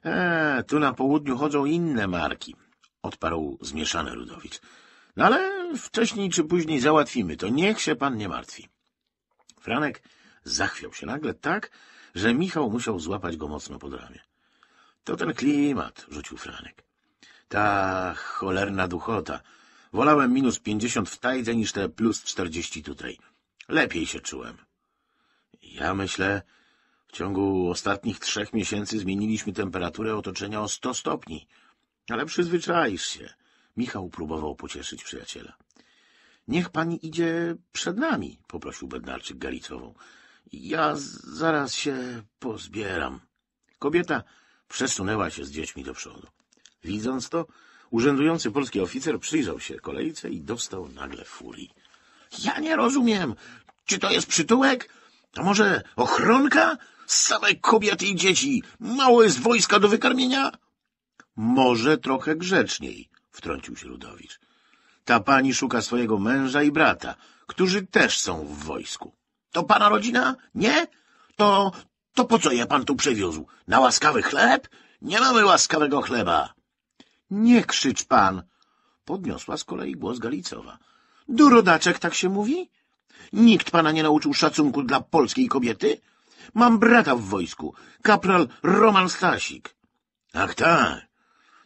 E, tu na południu chodzą inne marki, odparł zmieszany Rudowicz. No ale wcześniej czy później załatwimy to, niech się pan nie martwi. Franek zachwiał się nagle tak, że Michał musiał złapać go mocno pod ramię. To ten klimat, rzucił Franek. Ta cholerna duchota. Wolałem minus pięćdziesiąt w tajdze niż te plus czterdzieści tutaj. Lepiej się czułem. Ja myślę, w ciągu ostatnich trzech miesięcy zmieniliśmy temperaturę otoczenia o sto stopni. Ale przyzwyczaisz się. Michał próbował pocieszyć przyjaciela. Niech pani idzie przed nami, poprosił Bednarczyk Galicową. Ja zaraz się pozbieram. Kobieta przesunęła się z dziećmi do przodu. Widząc to, urzędujący polski oficer przyjrzał się kolejce i dostał nagle furii. — Ja nie rozumiem. Czy to jest przytułek? A może ochronka? Same kobiety i dzieci. Mało jest wojska do wykarmienia? — Może trochę grzeczniej — wtrącił się Ludowicz. — Ta pani szuka swojego męża i brata, którzy też są w wojsku. — To pana rodzina? Nie? To to po co je pan tu przywiózł? Na łaskawy chleb? Nie mamy łaskawego chleba. Nie krzycz pan, podniosła z kolei głos Galicowa. Do rodaczek tak się mówi? Nikt pana nie nauczył szacunku dla polskiej kobiety? Mam brata w wojsku, kapral Roman Stasik. Ach tak,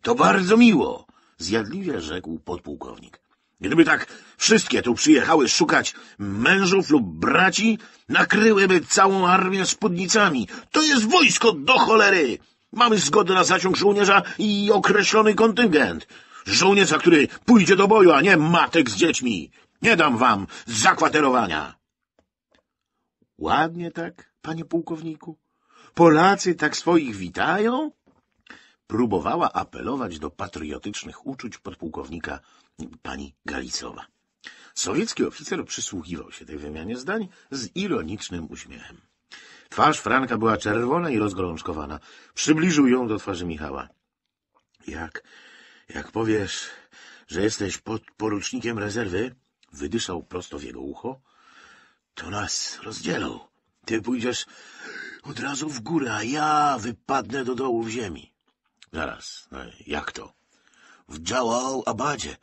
to bardzo miło, zjadliwie rzekł podpułkownik. Gdyby tak wszystkie tu przyjechały szukać mężów lub braci, nakryłyby całą armię spódnicami. To jest wojsko do cholery! Mamy zgodę na zaciąg żołnierza i określony kontyngent. Żołnierza, który pójdzie do boju, a nie matek z dziećmi. Nie dam wam zakwaterowania. Ładnie tak, panie pułkowniku. Polacy tak swoich witają? Próbowała apelować do patriotycznych uczuć podpułkownika pani Galicowa. Sowiecki oficer przysłuchiwał się tej wymianie zdań z ironicznym uśmiechem. Twarz Franka była czerwona i rozgorączkowana. Przybliżył ją do twarzy Michała. Jak, jak powiesz, że jesteś podporucznikiem rezerwy, wydyszał prosto w jego ucho, to nas rozdzielą. Ty pójdziesz od razu w górę, a ja wypadnę do dołu w ziemi. Zaraz, no jak to? W Dżałał Abadzie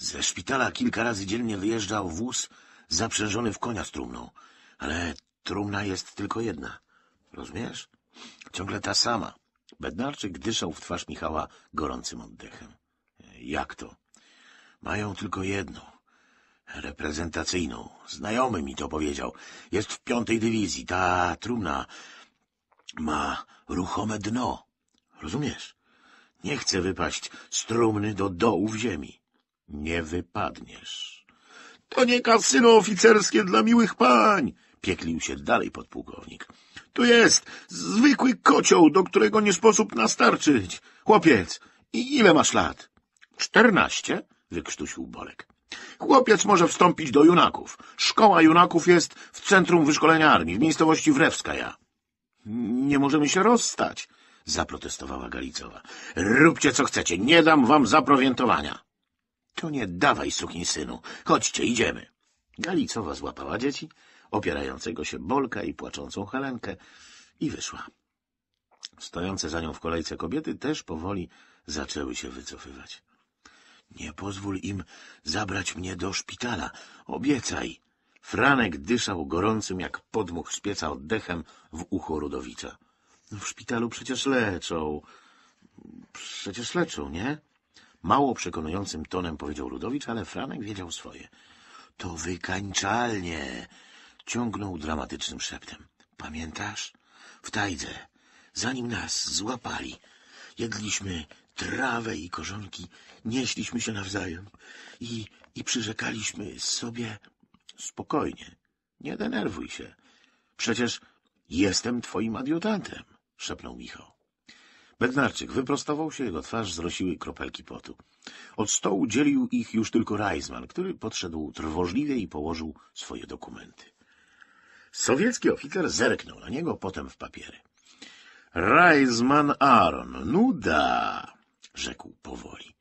ze szpitala kilka razy dziennie wyjeżdżał wóz zaprzężony w konia z trumną. Ale trumna jest tylko jedna. Rozumiesz? Ciągle ta sama. Bednarczyk dyszał w twarz Michała gorącym oddechem. Jak to? Mają tylko jedną. Reprezentacyjną. Znajomy mi to powiedział. Jest w piątej dywizji. Ta trumna ma ruchome dno. Rozumiesz? Nie chce wypaść z trumny do dołu w ziemi. Nie wypadniesz. To nie kasyno oficerskie dla miłych pań, pieklił się dalej podpułkownik. Tu jest zwykły kocioł, do którego nie sposób nastarczyć. Chłopiec, ile masz lat? Czternaście, wykrztusił Bolek. Chłopiec może wstąpić do junaków. Szkoła junaków jest w Centrum Wyszkolenia Armii, w miejscowości Wrewskaja. Nie możemy się rozstać, zaprotestowała Galicowa. Róbcie co chcecie, nie dam wam zaprowientowania. — To nie dawaj, synu. Chodźcie, idziemy. Galicowa złapała dzieci, opierającego się Bolka i płaczącą Helenkę i wyszła. Stojące za nią w kolejce kobiety też powoli zaczęły się wycofywać. — Nie pozwól im zabrać mnie do szpitala. Obiecaj! Franek dyszał gorącym jak podmuch z pieca oddechem w ucho Rudowicza. No, — W szpitalu przecież leczą. Przecież leczą, nie? Mało przekonującym tonem powiedział Rudowicz, ale Franek wiedział swoje. — To wykańczalnie! — ciągnął dramatycznym szeptem. — Pamiętasz? W tajdze, zanim nas złapali, jedliśmy trawę i korzonki, nieśliśmy się nawzajem i, i przyrzekaliśmy sobie... — Spokojnie, nie denerwuj się. Przecież jestem twoim adiutantem, szepnął Michał. Bednarczyk wyprostował się, jego twarz zrosiły kropelki potu. Od stołu dzielił ich już tylko Reisman, który podszedł trwożliwie i położył swoje dokumenty. Sowiecki oficer zerknął na niego, potem w papiery. — Reisman Aaron, nuda! — rzekł powoli.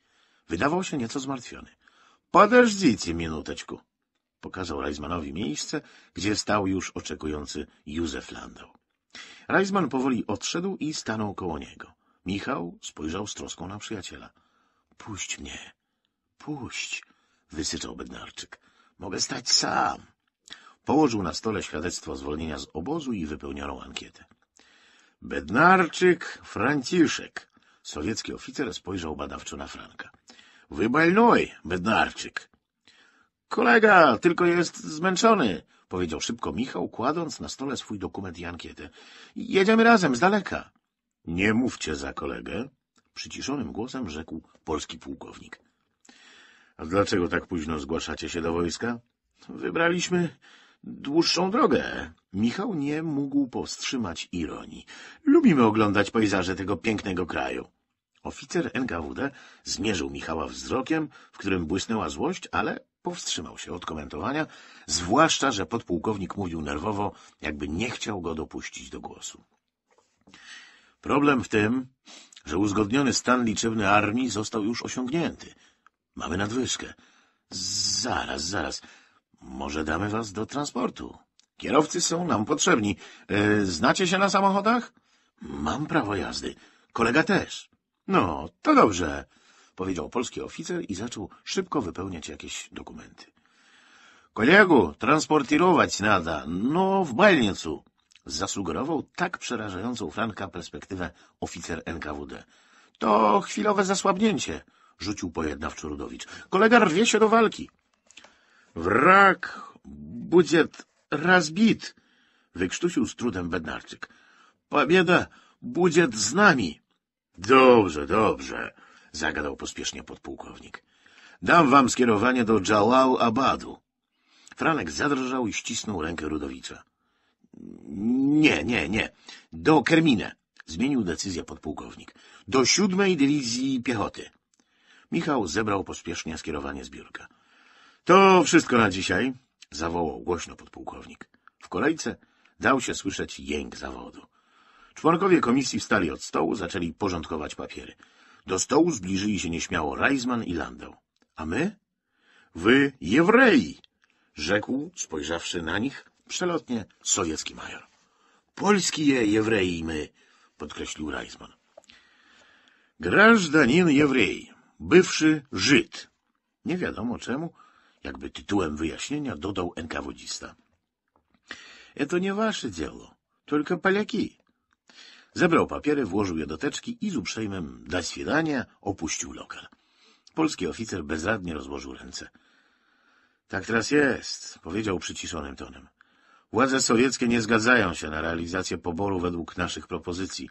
Wydawał się nieco zmartwiony. — Podejrzyjcie minuteczku! — pokazał Reismanowi miejsce, gdzie stał już oczekujący Józef Landau. Reisman powoli odszedł i stanął koło niego. Michał spojrzał z troską na przyjaciela. — Puść mnie. — Puść — wysyczał Bednarczyk. — Mogę stać sam. Położył na stole świadectwo zwolnienia z obozu i wypełnioną ankietę. Bednarczyk Franciszek. Sowiecki oficer spojrzał badawczo na Franka. — Wybalnuj, Bednarczyk. — Kolega, tylko jest zmęczony — powiedział szybko Michał, kładąc na stole swój dokument i ankietę. — Jedziemy razem, z daleka. — Nie mówcie za kolegę — przyciszonym głosem rzekł polski pułkownik. — A dlaczego tak późno zgłaszacie się do wojska? — Wybraliśmy dłuższą drogę. Michał nie mógł powstrzymać ironii. Lubimy oglądać pejzaże tego pięknego kraju. Oficer NKWD zmierzył Michała wzrokiem, w którym błysnęła złość, ale powstrzymał się od komentowania, zwłaszcza, że podpułkownik mówił nerwowo, jakby nie chciał go dopuścić do głosu. Problem w tym, że uzgodniony stan liczebny armii został już osiągnięty. Mamy nadwyżkę. Zaraz, zaraz. Może damy was do transportu. Kierowcy są nam potrzebni. E, znacie się na samochodach? Mam prawo jazdy. Kolega też. No, to dobrze, powiedział polski oficer i zaczął szybko wypełniać jakieś dokumenty. Kolegu, transportirować nada. No, w больницу zasugerował tak przerażającą Franka perspektywę oficer NKWD. — To chwilowe zasłabnięcie — rzucił pojednawczo Rudowicz. — Kolega rwie się do walki. — Wrak, budziet razbit — wykrztusił z trudem Bednarczyk. — Pobieda, budziet z nami. — Dobrze, dobrze — zagadał pospiesznie podpułkownik. — Dam wam skierowanie do Jalal Abadu. Franek zadrżał i ścisnął rękę Rudowicza. Nie, nie, nie. Do Kermine. Zmienił decyzję podpułkownik. Do siódmej dywizji piechoty. Michał zebrał pospiesznie skierowanie z biurka. To wszystko na dzisiaj, zawołał głośno podpułkownik. W kolejce dał się słyszeć jęk zawodu. Członkowie komisji wstali od stołu, zaczęli porządkować papiery. Do stołu zbliżyli się nieśmiało Reisman i Landau. A my? Wy, Jewrei! rzekł, spojrzawszy na nich, Przelotnie sowiecki major. Polski je Jewrei my, podkreślił Reisman. Grażdanin Jewrei, bywszy Żyd. Nie wiadomo czemu, jakby tytułem wyjaśnienia dodał enkawodzista. To nie wasze dzieło, tylko Polaki. Zebrał papiery, włożył je do teczki i z uprzejmym dać świdania opuścił lokal. Polski oficer bezradnie rozłożył ręce. — Tak teraz jest — powiedział przyciszonym tonem. Władze sowieckie nie zgadzają się na realizację poboru według naszych propozycji.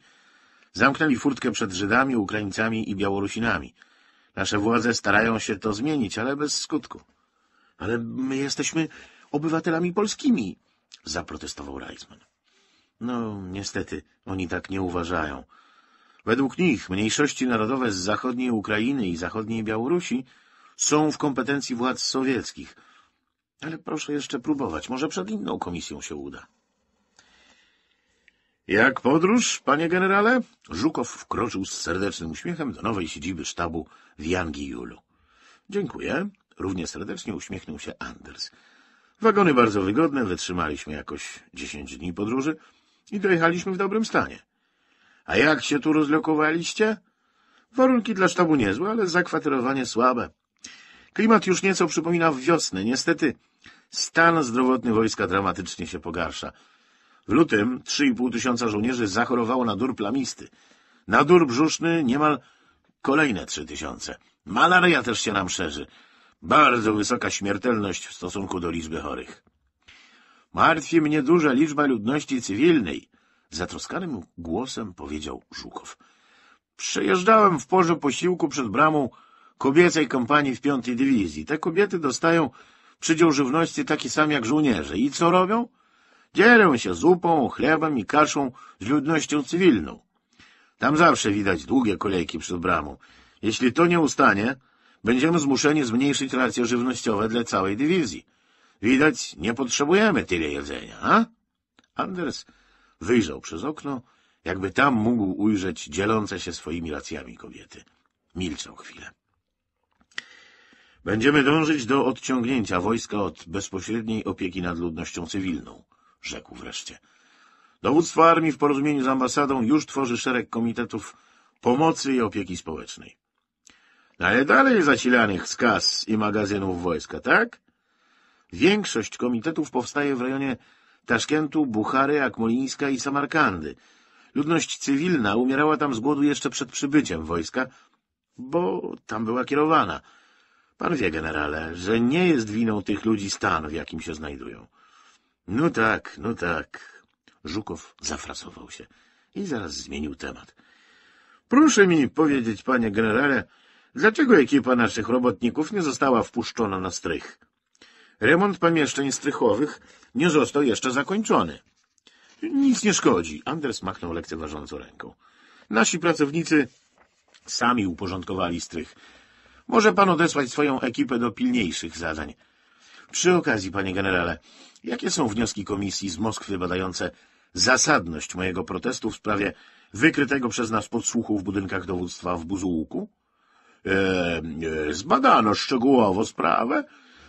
Zamknęli furtkę przed Żydami, Ukraińcami i Białorusinami. Nasze władze starają się to zmienić, ale bez skutku. Ale my jesteśmy obywatelami polskimi, zaprotestował Reisman. No, niestety, oni tak nie uważają. Według nich mniejszości narodowe z zachodniej Ukrainy i zachodniej Białorusi są w kompetencji władz sowieckich – ale proszę jeszcze próbować. Może przed inną komisją się uda. Jak podróż, panie generale? Żukow wkroczył z serdecznym uśmiechem do nowej siedziby sztabu w Jangi-Julu. Dziękuję. Równie serdecznie uśmiechnął się Anders. Wagony bardzo wygodne, wytrzymaliśmy jakoś dziesięć dni podróży i dojechaliśmy w dobrym stanie. A jak się tu rozlokowaliście? Warunki dla sztabu niezłe, ale zakwaterowanie słabe. Klimat już nieco przypomina wiosnę. Niestety stan zdrowotny wojska dramatycznie się pogarsza. W lutym 3,5 tysiąca żołnierzy zachorowało na dur plamisty. Na dur brzuszny niemal kolejne 3 tysiące. Malaria też się nam szerzy. Bardzo wysoka śmiertelność w stosunku do liczby chorych. Martwi mnie duża liczba ludności cywilnej, zatroskanym głosem powiedział Żukow. Przejeżdżałem w porze posiłku przed bramą kobiecej kompanii w piątej dywizji. Te kobiety dostają przydział żywności taki sam jak żołnierze. I co robią? Dzielą się zupą, chlebem i kaszą z ludnością cywilną. Tam zawsze widać długie kolejki przed bramą. Jeśli to nie ustanie, będziemy zmuszeni zmniejszyć racje żywnościowe dla całej dywizji. Widać, nie potrzebujemy tyle jedzenia, a? Anders wyjrzał przez okno, jakby tam mógł ujrzeć dzielące się swoimi racjami kobiety. Milczał chwilę. Będziemy dążyć do odciągnięcia wojska od bezpośredniej opieki nad ludnością cywilną, rzekł wreszcie. Dowództwo armii w porozumieniu z ambasadą już tworzy szereg komitetów pomocy i opieki społecznej. Ale dalej zasilanych z kas i magazynów wojska, tak? Większość komitetów powstaje w rejonie Taszkentu, Buchary, Akmolińska i Samarkandy. Ludność cywilna umierała tam z głodu jeszcze przed przybyciem wojska, bo tam była kierowana — Pan wie, generale, że nie jest winą tych ludzi stan, w jakim się znajdują. No tak, no tak. Żukow zafrasował się i zaraz zmienił temat. Proszę mi powiedzieć, panie generale, dlaczego ekipa naszych robotników nie została wpuszczona na strych? Remont pomieszczeń strychowych nie został jeszcze zakończony. Nic nie szkodzi. Anders machnął lekceważąco ręką. Nasi pracownicy sami uporządkowali strych. Może pan odesłać swoją ekipę do pilniejszych zadań. Przy okazji, panie generale, jakie są wnioski komisji z Moskwy badające zasadność mojego protestu w sprawie wykrytego przez nas podsłuchu w budynkach dowództwa w Buzułku? E, e, zbadano szczegółowo sprawę.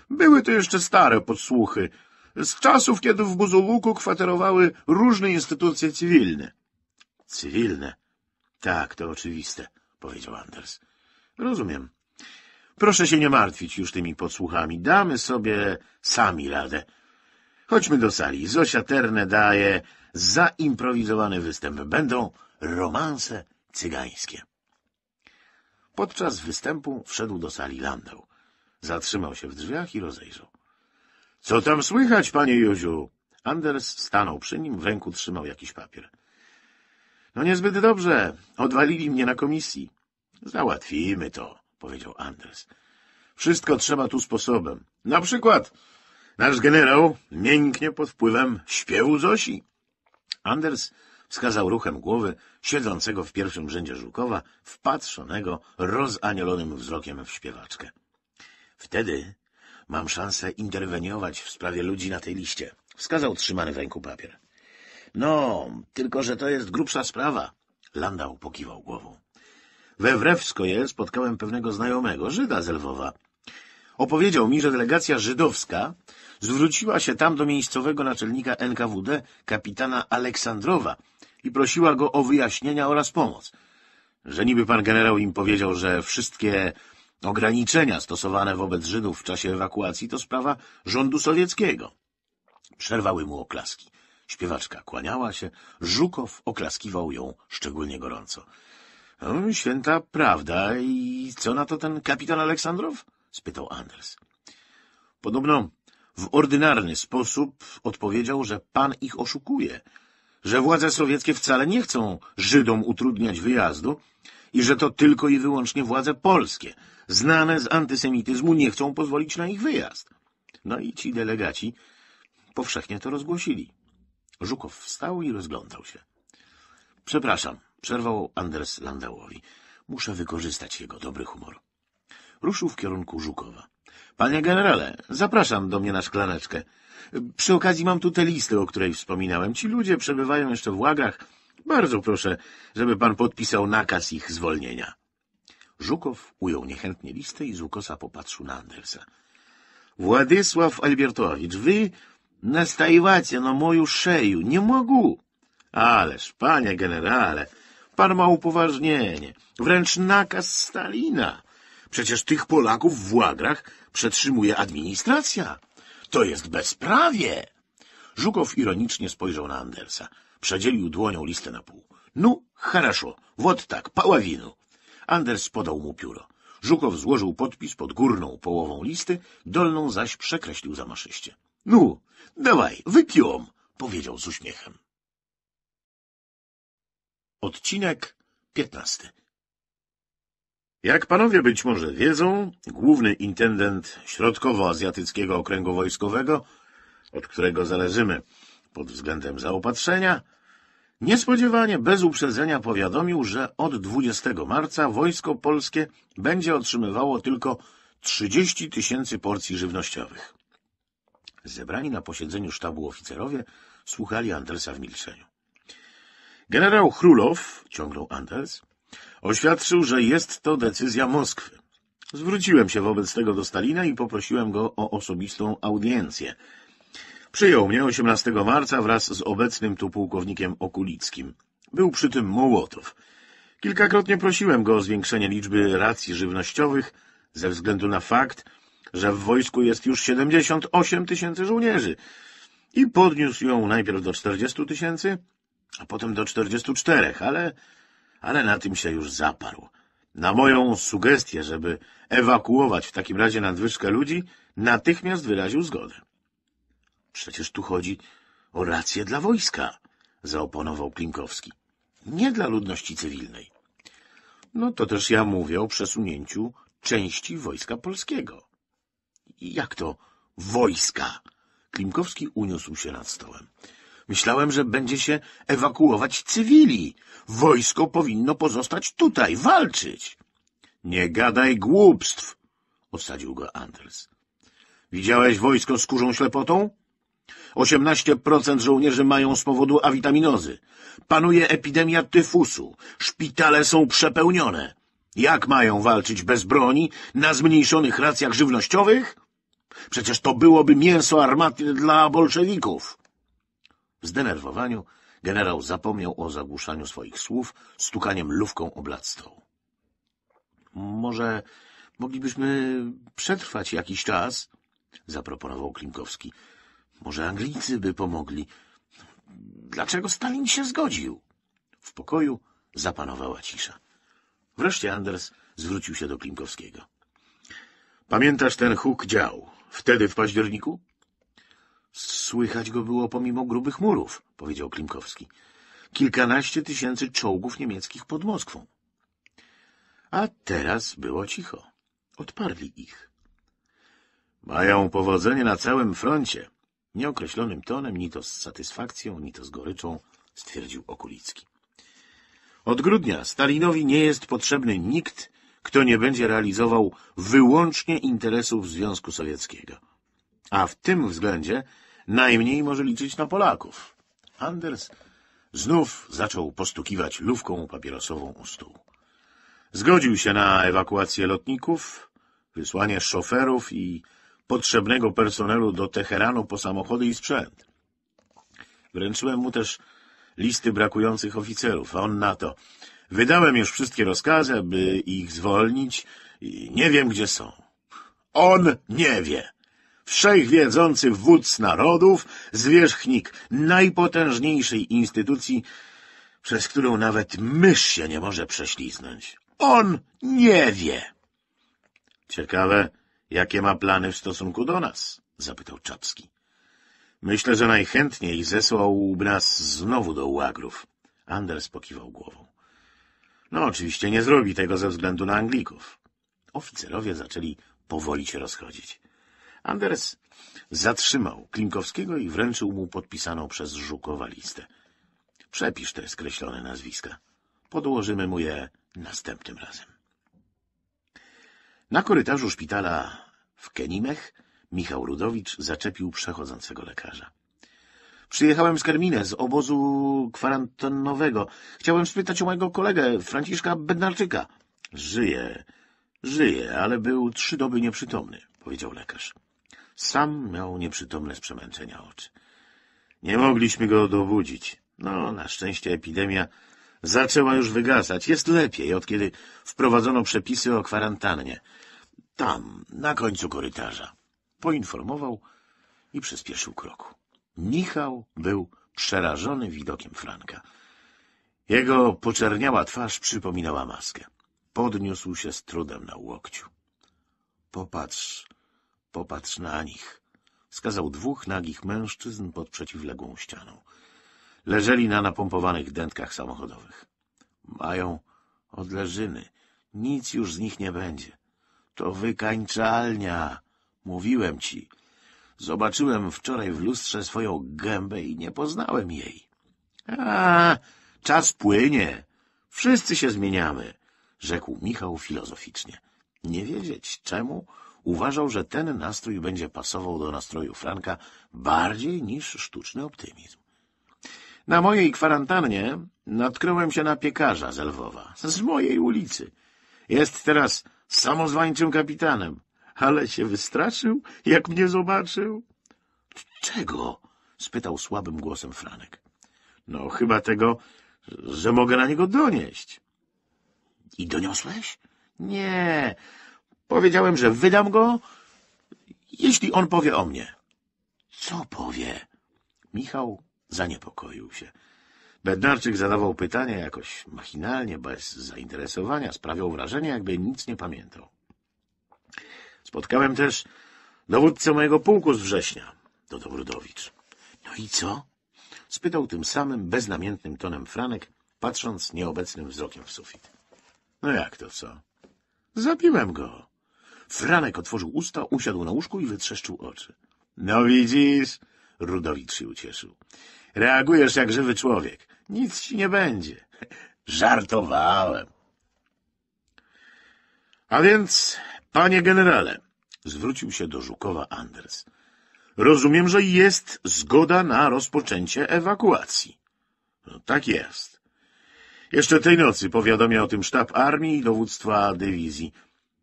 Były to jeszcze stare podsłuchy, z czasów, kiedy w Buzuluku kwaterowały różne instytucje cywilne. — Cywilne? — Tak, to oczywiste — powiedział Anders. — Rozumiem. Proszę się nie martwić już tymi podsłuchami. Damy sobie sami radę. Chodźmy do sali. Zosia Terne daje zaimprowizowany występ. Będą romanse cygańskie. Podczas występu wszedł do sali Landau. Zatrzymał się w drzwiach i rozejrzał. — Co tam słychać, panie Józiu? Anders stanął przy nim, w ręku trzymał jakiś papier. — No niezbyt dobrze. Odwalili mnie na komisji. — Załatwimy to powiedział Anders. Wszystko trzeba tu sposobem. Na przykład nasz generał mięknie pod wpływem śpiewu Zosi. Anders wskazał ruchem głowy siedzącego w pierwszym rzędzie Żukowa, wpatrzonego rozanielonym wzrokiem w śpiewaczkę. Wtedy mam szansę interweniować w sprawie ludzi na tej liście, wskazał trzymany w ręku papier. No, tylko że to jest grubsza sprawa, Landau pokiwał głową we Wrewskoje spotkałem pewnego znajomego, Żyda z Lwowa. Opowiedział mi, że delegacja żydowska zwróciła się tam do miejscowego naczelnika NKWD, kapitana Aleksandrowa, i prosiła go o wyjaśnienia oraz pomoc. Że niby pan generał im powiedział, że wszystkie ograniczenia stosowane wobec Żydów w czasie ewakuacji to sprawa rządu sowieckiego. Przerwały mu oklaski. Śpiewaczka kłaniała się, Żukow oklaskiwał ją szczególnie gorąco święta prawda. I co na to ten kapitan Aleksandrow? spytał Anders. Podobno w ordynarny sposób odpowiedział, że pan ich oszukuje, że władze sowieckie wcale nie chcą Żydom utrudniać wyjazdu i że to tylko i wyłącznie władze polskie, znane z antysemityzmu, nie chcą pozwolić na ich wyjazd. No i ci delegaci powszechnie to rozgłosili. Żukow wstał i rozglądał się. — Przepraszam Przerwał Anders Landałowi. Muszę wykorzystać jego dobry humor. Ruszył w kierunku Żukowa. Panie generale, zapraszam do mnie na szklaneczkę. Przy okazji mam tu tę listę, o której wspominałem. Ci ludzie przebywają jeszcze w łagach. Bardzo proszę, żeby pan podpisał nakaz ich zwolnienia. Żukow ujął niechętnie listę i z ukosa popatrzył na Andersa. — Władysław Albertowicz, wy nastajwacie na moją szeju. Nie mogę. — Ależ, panie generale, Pan ma upoważnienie, wręcz nakaz Stalina. Przecież tych Polaków w Łagrach przetrzymuje administracja. To jest bezprawie. Żukow ironicznie spojrzał na Andersa. Przedzielił dłonią listę na pół. No, хорошо, вот tak, paławinu. Anders podał mu pióro. Żukow złożył podpis pod górną połową listy, dolną zaś przekreślił zamaszyście. — No, dawaj, wypiłom — powiedział z uśmiechem. Odcinek 15. Jak panowie być może wiedzą, główny intendent Środkowoazjatyckiego Okręgu Wojskowego, od którego zależymy pod względem zaopatrzenia, niespodziewanie bez uprzedzenia powiadomił, że od 20 marca Wojsko Polskie będzie otrzymywało tylko 30 tysięcy porcji żywnościowych. Zebrani na posiedzeniu sztabu oficerowie słuchali Andersa w milczeniu. Generał Chrulow, ciągnął Anders, oświadczył, że jest to decyzja Moskwy. Zwróciłem się wobec tego do Stalina i poprosiłem go o osobistą audiencję. Przyjął mnie 18 marca wraz z obecnym tu pułkownikiem Okulickim. Był przy tym Mołotow. Kilkakrotnie prosiłem go o zwiększenie liczby racji żywnościowych ze względu na fakt, że w wojsku jest już 78 tysięcy żołnierzy i podniósł ją najpierw do 40 tysięcy, a potem do 44, ale, ale na tym się już zaparł. Na moją sugestię, żeby ewakuować w takim razie nadwyżkę ludzi, natychmiast wyraził zgodę. Przecież tu chodzi o rację dla wojska, zaoponował Klinkowski. Nie dla ludności cywilnej. No to też ja mówię o przesunięciu części Wojska Polskiego. Jak to wojska? Klimkowski uniósł się nad stołem. Myślałem, że będzie się ewakuować cywili. Wojsko powinno pozostać tutaj, walczyć. Nie gadaj głupstw, osadził go Anders. Widziałeś wojsko z kurzą ślepotą? Osiemnaście procent żołnierzy mają z powodu awitaminozy. Panuje epidemia tyfusu. Szpitale są przepełnione. Jak mają walczyć bez broni, na zmniejszonych racjach żywnościowych? Przecież to byłoby mięso armatne dla bolszewików. W zdenerwowaniu generał zapomniał o zagłuszaniu swoich słów stukaniem lufką o blat stołu. Może moglibyśmy przetrwać jakiś czas, zaproponował Klimkowski. Może Anglicy by pomogli. Dlaczego Stalin się zgodził? W pokoju zapanowała cisza. Wreszcie Anders zwrócił się do Klimkowskiego. Pamiętasz ten huk dział? Wtedy w październiku? Słychać go było pomimo grubych murów, powiedział Klimkowski. Kilkanaście tysięcy czołgów niemieckich pod Moskwą. A teraz było cicho. Odparli ich. Mają powodzenie na całym froncie. Nieokreślonym tonem, ni to z satysfakcją, ni to z goryczą, stwierdził Okulicki. Od grudnia Stalinowi nie jest potrzebny nikt, kto nie będzie realizował wyłącznie interesów Związku Sowieckiego. A w tym względzie najmniej może liczyć na Polaków. Anders znów zaczął postukiwać lufką papierosową u stół. Zgodził się na ewakuację lotników, wysłanie szoferów i potrzebnego personelu do Teheranu po samochody i sprzęt. Wręczyłem mu też listy brakujących oficerów, a on na to. Wydałem już wszystkie rozkazy, by ich zwolnić i nie wiem, gdzie są. On nie wie wszechwiedzący wódz narodów, zwierzchnik najpotężniejszej instytucji, przez którą nawet mysz się nie może prześliznąć. On nie wie. Ciekawe, jakie ma plany w stosunku do nas? zapytał Czapski. Myślę, że najchętniej zesłałby nas znowu do Łagrów. Anders pokiwał głową. No, oczywiście nie zrobi tego ze względu na Anglików. Oficerowie zaczęli powoli się rozchodzić. Anders zatrzymał Klinkowskiego i wręczył mu podpisaną przez Żukowa listę. Przepisz te skreślone nazwiska. Podłożymy mu je następnym razem. Na korytarzu szpitala w Kenimech Michał Rudowicz zaczepił przechodzącego lekarza. Przyjechałem z Kermine, z obozu kwarantannowego. Chciałem spytać o mojego kolegę, Franciszka Bednarczyka. Żyje, żyje, ale był trzy doby nieprzytomny, powiedział lekarz. Sam miał nieprzytomne z przemęczenia oczy. Nie mogliśmy go dobudzić. No, na szczęście epidemia zaczęła już wygasać. Jest lepiej, od kiedy wprowadzono przepisy o kwarantannie. Tam, na końcu korytarza. Poinformował i przyspieszył kroku. Michał był przerażony widokiem Franka. Jego poczerniała twarz przypominała maskę. Podniósł się z trudem na łokciu. — Popatrz Popatrz na nich. Wskazał dwóch nagich mężczyzn pod przeciwległą ścianą. Leżeli na napompowanych dętkach samochodowych. Mają odleżyny. Nic już z nich nie będzie. To wykańczalnia. Mówiłem ci. Zobaczyłem wczoraj w lustrze swoją gębę i nie poznałem jej. A, czas płynie. Wszyscy się zmieniamy, rzekł Michał filozoficznie. Nie wiedzieć czemu uważał, że ten nastrój będzie pasował do nastroju Franka bardziej niż sztuczny optymizm. Na mojej kwarantannie natknąłem się na piekarza z Lwowa, z mojej ulicy. Jest teraz samozwańczym kapitanem, ale się wystraszył, jak mnie zobaczył. — Czego? — spytał słabym głosem Franek. — No, chyba tego, że mogę na niego donieść. — I doniosłeś? — Nie, Powiedziałem, że wydam go, jeśli on powie o mnie. Co powie? Michał zaniepokoił się. Bednarczyk zadawał pytania jakoś machinalnie, bez zainteresowania. Sprawiał wrażenie, jakby nic nie pamiętał. Spotkałem też dowódcę mojego pułku z września, dodał Rudowicz. No i co? spytał tym samym beznamiętnym tonem Franek, patrząc nieobecnym wzrokiem w sufit. No jak to co? Zabiłem go. Franek otworzył usta, usiadł na łóżku i wytrzeszczył oczy. No widzisz, Rudowicz się ucieszył. Reagujesz jak żywy człowiek. Nic ci nie będzie. Żartowałem. A więc, panie generale, zwrócił się do Żukowa Anders. Rozumiem, że jest zgoda na rozpoczęcie ewakuacji. No, tak jest. Jeszcze tej nocy powiadomia o tym sztab armii i dowództwa dywizji.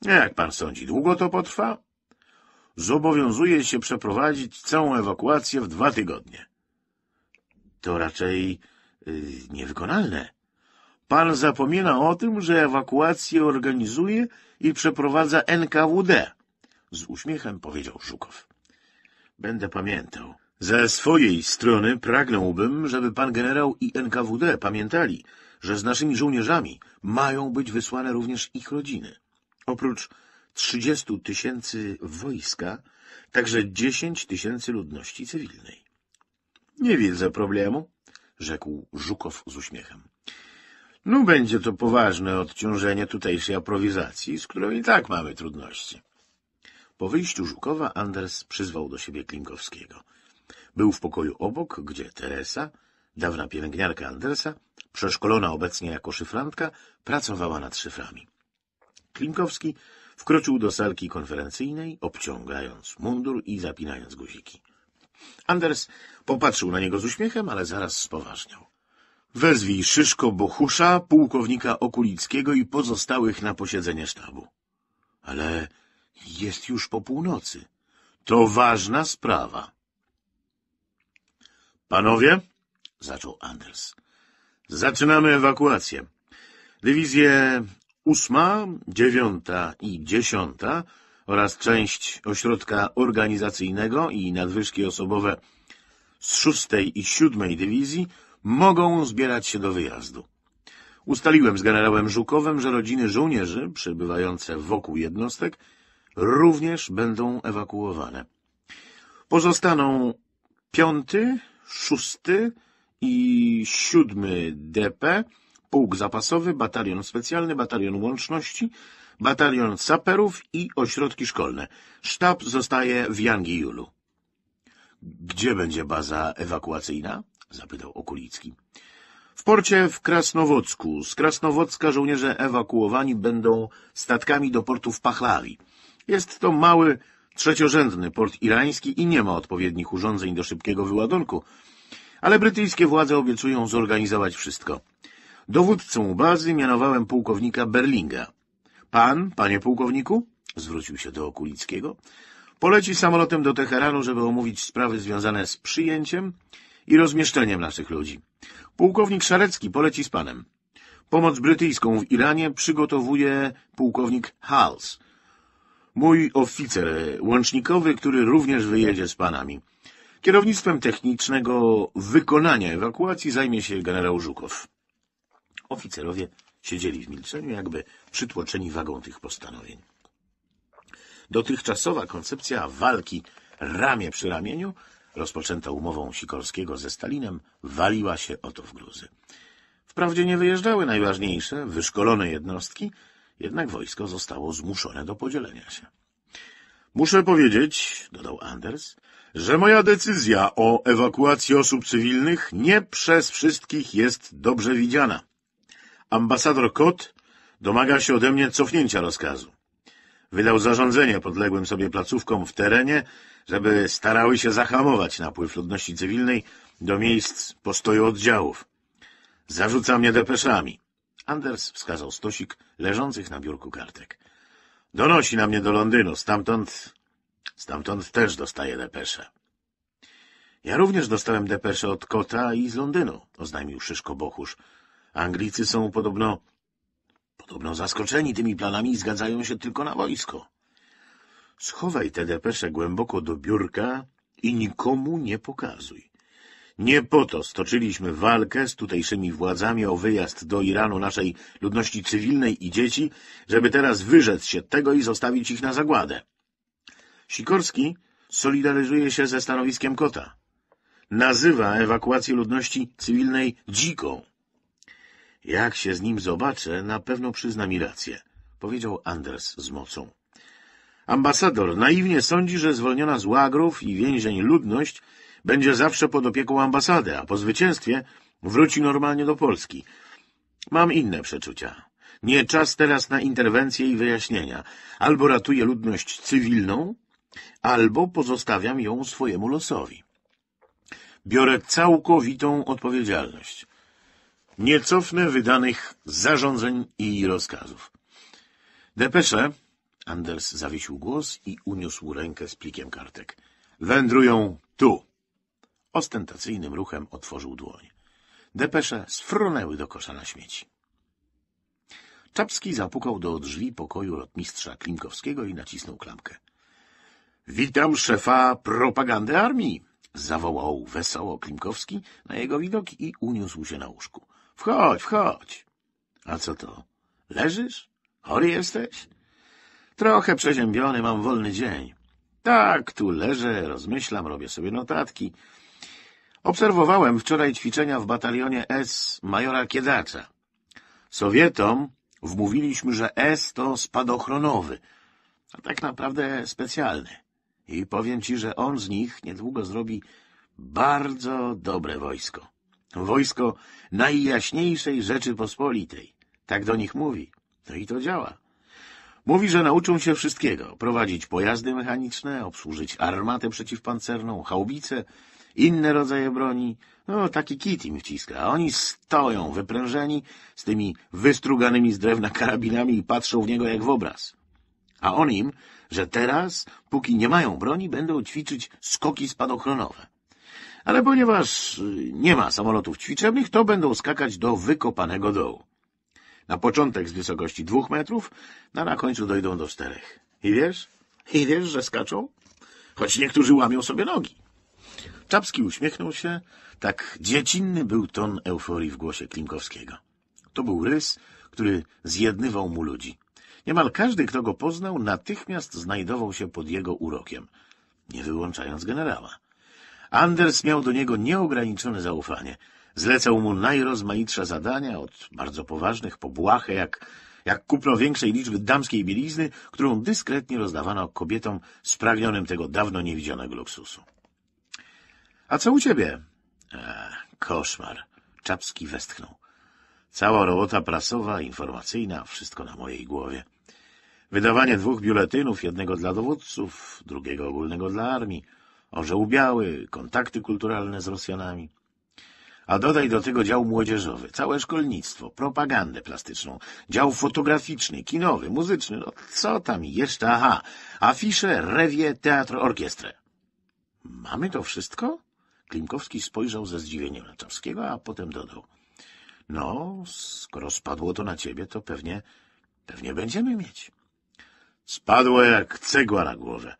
Jak pan sądzi, długo to potrwa? Zobowiązuje się przeprowadzić całą ewakuację w dwa tygodnie. To raczej yy, niewykonalne. Pan zapomina o tym, że ewakuację organizuje i przeprowadza NKWD. Z uśmiechem powiedział Żukow. Będę pamiętał. Ze swojej strony pragnąłbym, żeby pan generał i NKWD pamiętali, że z naszymi żołnierzami mają być wysłane również ich rodziny. Oprócz 30 tysięcy wojska, także 10 tysięcy ludności cywilnej. Nie widzę problemu, rzekł Żukow z uśmiechem. No będzie to poważne odciążenie tutejszej aprowizacji, z którą i tak mamy trudności. Po wyjściu Żukowa Anders przyzwał do siebie Klinkowskiego. Był w pokoju obok, gdzie Teresa, dawna pielęgniarka Andersa, przeszkolona obecnie jako szyfrantka, pracowała nad szyframi. Klimkowski wkroczył do salki konferencyjnej, obciągając mundur i zapinając guziki. Anders popatrzył na niego z uśmiechem, ale zaraz spoważniał. Wezwij Szyszko Bohusza, pułkownika Okulickiego i pozostałych na posiedzenie sztabu. Ale jest już po północy. To ważna sprawa. Panowie, zaczął Anders, zaczynamy ewakuację. Dywizje ósma, dziewiąta i dziesiąta oraz część ośrodka organizacyjnego i nadwyżki osobowe z szóstej i siódmej dywizji mogą zbierać się do wyjazdu. Ustaliłem z generałem Żukowem, że rodziny żołnierzy przebywające wokół jednostek również będą ewakuowane. Pozostaną piąty, szósty i siódmy DP pułk zapasowy, batalion specjalny, batalion łączności, batalion saperów i ośrodki szkolne. Sztab zostaje w Yangiulu. Gdzie będzie baza ewakuacyjna? — zapytał Okulicki. W porcie w Krasnowocku. Z Krasnowocka żołnierze ewakuowani będą statkami do portu w Pachlawi. Jest to mały, trzeciorzędny port irański i nie ma odpowiednich urządzeń do szybkiego wyładunku, ale brytyjskie władze obiecują zorganizować wszystko. Dowódcą bazy mianowałem pułkownika Berlinga. Pan, panie pułkowniku, zwrócił się do Okulickiego, poleci samolotem do Teheranu, żeby omówić sprawy związane z przyjęciem i rozmieszczeniem naszych ludzi. Pułkownik Szarecki poleci z panem. Pomoc brytyjską w Iranie przygotowuje pułkownik Hals. Mój oficer łącznikowy, który również wyjedzie z panami. Kierownictwem technicznego wykonania ewakuacji zajmie się generał Żukow. Oficerowie siedzieli w milczeniu, jakby przytłoczeni wagą tych postanowień. Dotychczasowa koncepcja walki ramię przy ramieniu, rozpoczęta umową Sikorskiego ze Stalinem, waliła się oto w gruzy. Wprawdzie nie wyjeżdżały najważniejsze, wyszkolone jednostki, jednak wojsko zostało zmuszone do podzielenia się. Muszę powiedzieć, dodał Anders, że moja decyzja o ewakuacji osób cywilnych nie przez wszystkich jest dobrze widziana. Ambasador Kot domagał się ode mnie cofnięcia rozkazu. Wydał zarządzenie podległym sobie placówkom w terenie, żeby starały się zahamować napływ ludności cywilnej do miejsc postoju oddziałów. Zarzuca mnie depeszami. Anders wskazał stosik leżących na biurku kartek. Donosi na mnie do Londynu, stamtąd... stamtąd też dostaje depesze. Ja również dostałem depesze od Kota i z Londynu, oznajmił Szyszko Bochusz, Anglicy są podobno... podobno zaskoczeni tymi planami i zgadzają się tylko na wojsko. Schowaj te depesze głęboko do biurka i nikomu nie pokazuj. Nie po to stoczyliśmy walkę z tutejszymi władzami o wyjazd do Iranu naszej ludności cywilnej i dzieci, żeby teraz wyrzec się tego i zostawić ich na zagładę. Sikorski solidaryzuje się ze stanowiskiem Kota. Nazywa ewakuację ludności cywilnej dziką. Jak się z nim zobaczę, na pewno przyzna mi rację, powiedział Anders z mocą. Ambasador naiwnie sądzi, że zwolniona z łagrów i więzień ludność będzie zawsze pod opieką ambasady, a po zwycięstwie wróci normalnie do Polski. Mam inne przeczucia. Nie czas teraz na interwencje i wyjaśnienia. Albo ratuję ludność cywilną, albo pozostawiam ją swojemu losowi. Biorę całkowitą odpowiedzialność nie cofnę wydanych zarządzeń i rozkazów. Depesze, Anders zawiesił głos i uniósł rękę z plikiem kartek. Wędrują tu. Ostentacyjnym ruchem otworzył dłoń. Depesze sfrunęły do kosza na śmieci. Czapski zapukał do drzwi pokoju lotmistrza Klimkowskiego i nacisnął klamkę. — Witam szefa propagandy armii! — zawołał wesoło Klimkowski na jego widok i uniósł się na łóżku. — Wchodź, wchodź. — A co to? Leżysz? Chory jesteś? — Trochę przeziębiony, mam wolny dzień. Tak, tu leżę, rozmyślam, robię sobie notatki. Obserwowałem wczoraj ćwiczenia w batalionie S majora Kiedacza. Sowietom wmówiliśmy, że S to spadochronowy, a tak naprawdę specjalny. I powiem ci, że on z nich niedługo zrobi bardzo dobre wojsko. Wojsko Najjaśniejszej Rzeczypospolitej. Tak do nich mówi. No i to działa. Mówi, że nauczą się wszystkiego. Prowadzić pojazdy mechaniczne, obsłużyć armatę przeciwpancerną, haubice, inne rodzaje broni. No, taki kit im wciska. A oni stoją wyprężeni z tymi wystruganymi z drewna karabinami i patrzą w niego jak w obraz. A on im, że teraz, póki nie mają broni, będą ćwiczyć skoki spadochronowe ale ponieważ y, nie ma samolotów ćwiczebnych, to będą skakać do wykopanego dołu. Na początek z wysokości dwóch metrów, no, a na końcu dojdą do czterech. I wiesz? I wiesz, że skaczą? Choć niektórzy łamią sobie nogi. Czapski uśmiechnął się. Tak dziecinny był ton euforii w głosie Klimkowskiego. To był rys, który zjednywał mu ludzi. Niemal każdy, kto go poznał, natychmiast znajdował się pod jego urokiem, nie wyłączając generała. Anders miał do niego nieograniczone zaufanie. Zlecał mu najrozmaitsze zadania, od bardzo poważnych po błahe, jak, jak kupno większej liczby damskiej bielizny, którą dyskretnie rozdawano kobietom spragnionym tego dawno niewidzianego luksusu. — A co u ciebie? E, — Koszmar. Czapski westchnął. Cała robota prasowa, informacyjna, wszystko na mojej głowie. Wydawanie dwóch biuletynów, jednego dla dowódców, drugiego ogólnego dla armii — Orzeł biały, kontakty kulturalne z Rosjanami. A dodaj do tego dział młodzieżowy, całe szkolnictwo, propagandę plastyczną, dział fotograficzny, kinowy, muzyczny, no co tam jeszcze, aha, afisze, rewie, teatr, orkiestrę. Mamy to wszystko? Klimkowski spojrzał ze zdziwieniem na Czarskiego, a potem dodał. No, skoro spadło to na ciebie, to pewnie, pewnie będziemy mieć. Spadło jak cegła na głowę.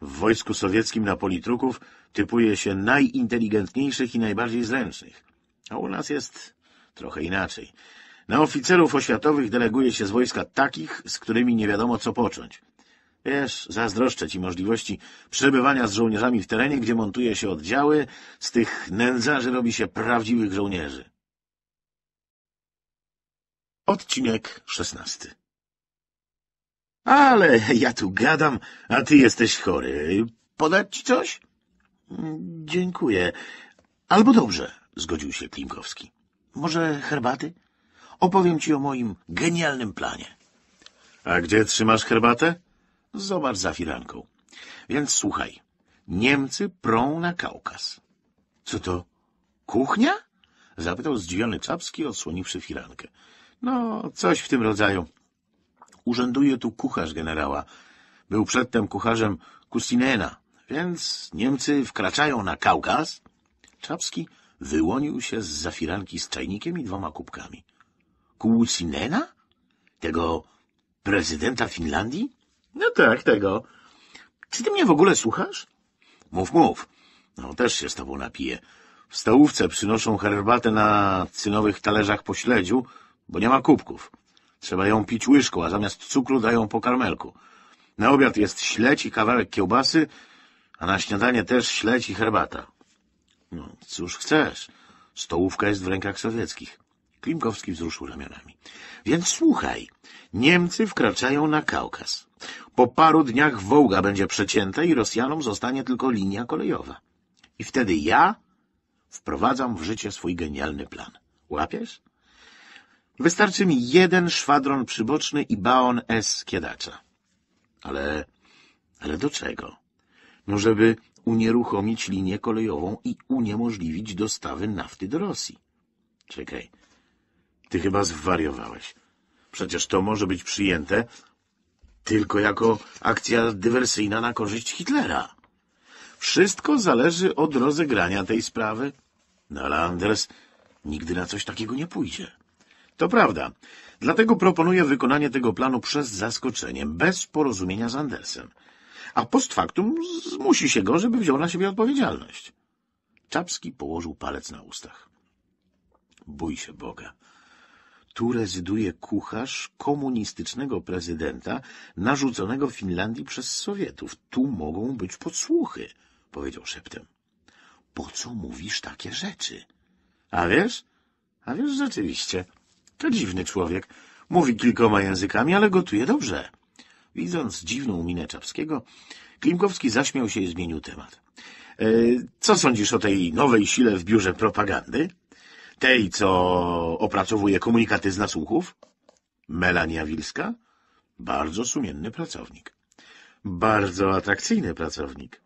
W wojsku sowieckim na politruków typuje się najinteligentniejszych i najbardziej zręcznych. A u nas jest trochę inaczej. Na oficerów oświatowych deleguje się z wojska takich, z którymi nie wiadomo co począć. Wiesz, zazdroszczę ci możliwości przebywania z żołnierzami w terenie, gdzie montuje się oddziały, z tych nędzarzy robi się prawdziwych żołnierzy. Odcinek szesnasty ale ja tu gadam, a ty jesteś chory. Podać ci coś? Mm, dziękuję. Albo dobrze, zgodził się Klimkowski. Może herbaty? Opowiem ci o moim genialnym planie. A gdzie trzymasz herbatę? Zobacz za firanką. Więc słuchaj, Niemcy prą na Kaukaz. Co to? Kuchnia? Zapytał zdziwiony Czapski, odsłoniwszy firankę. No, coś w tym rodzaju urzęduje tu kucharz generała. Był przedtem kucharzem Kusinena, więc Niemcy wkraczają na Kaukaz. Czapski wyłonił się z zafiranki z czajnikiem i dwoma kubkami. Kusinena? Tego prezydenta Finlandii? No tak, tego. Czy ty mnie w ogóle słuchasz? Mów, mów. No też się z tobą napiję. W stołówce przynoszą herbatę na cynowych talerzach po śledziu, bo nie ma kubków. Trzeba ją pić łyżką, a zamiast cukru dają po karmelku. Na obiad jest śledź i kawałek kiełbasy, a na śniadanie też śledź i herbata. No, cóż chcesz. Stołówka jest w rękach sowieckich. Klimkowski wzruszył ramionami. Więc słuchaj, Niemcy wkraczają na Kaukaz. Po paru dniach Wołga będzie przecięta i Rosjanom zostanie tylko linia kolejowa. I wtedy ja wprowadzam w życie swój genialny plan. Łapiesz? Wystarczy mi jeden szwadron przyboczny i baon S. Kiedacza. Ale... ale do czego? No żeby unieruchomić linię kolejową i uniemożliwić dostawy nafty do Rosji. Czekaj, ty chyba zwariowałeś. Przecież to może być przyjęte tylko jako akcja dywersyjna na korzyść Hitlera. Wszystko zależy od rozegrania tej sprawy. No ale Anders nigdy na coś takiego nie pójdzie. To prawda. Dlatego proponuję wykonanie tego planu przez zaskoczenie, bez porozumienia z Andersem. A post factum zmusi się go, żeby wziął na siebie odpowiedzialność. Czapski położył palec na ustach. Bój się Boga. Tu rezyduje kucharz komunistycznego prezydenta narzuconego Finlandii przez Sowietów. Tu mogą być podsłuchy, powiedział szeptem. Po co mówisz takie rzeczy? A wiesz? A wiesz rzeczywiście. To dziwny człowiek. Mówi kilkoma językami, ale gotuje dobrze. Widząc dziwną minę Czapskiego, Klimkowski zaśmiał się i zmienił temat. E, co sądzisz o tej nowej sile w biurze propagandy? Tej, co opracowuje komunikaty z nasłuchów? Melania Wilska? Bardzo sumienny pracownik. Bardzo atrakcyjny pracownik.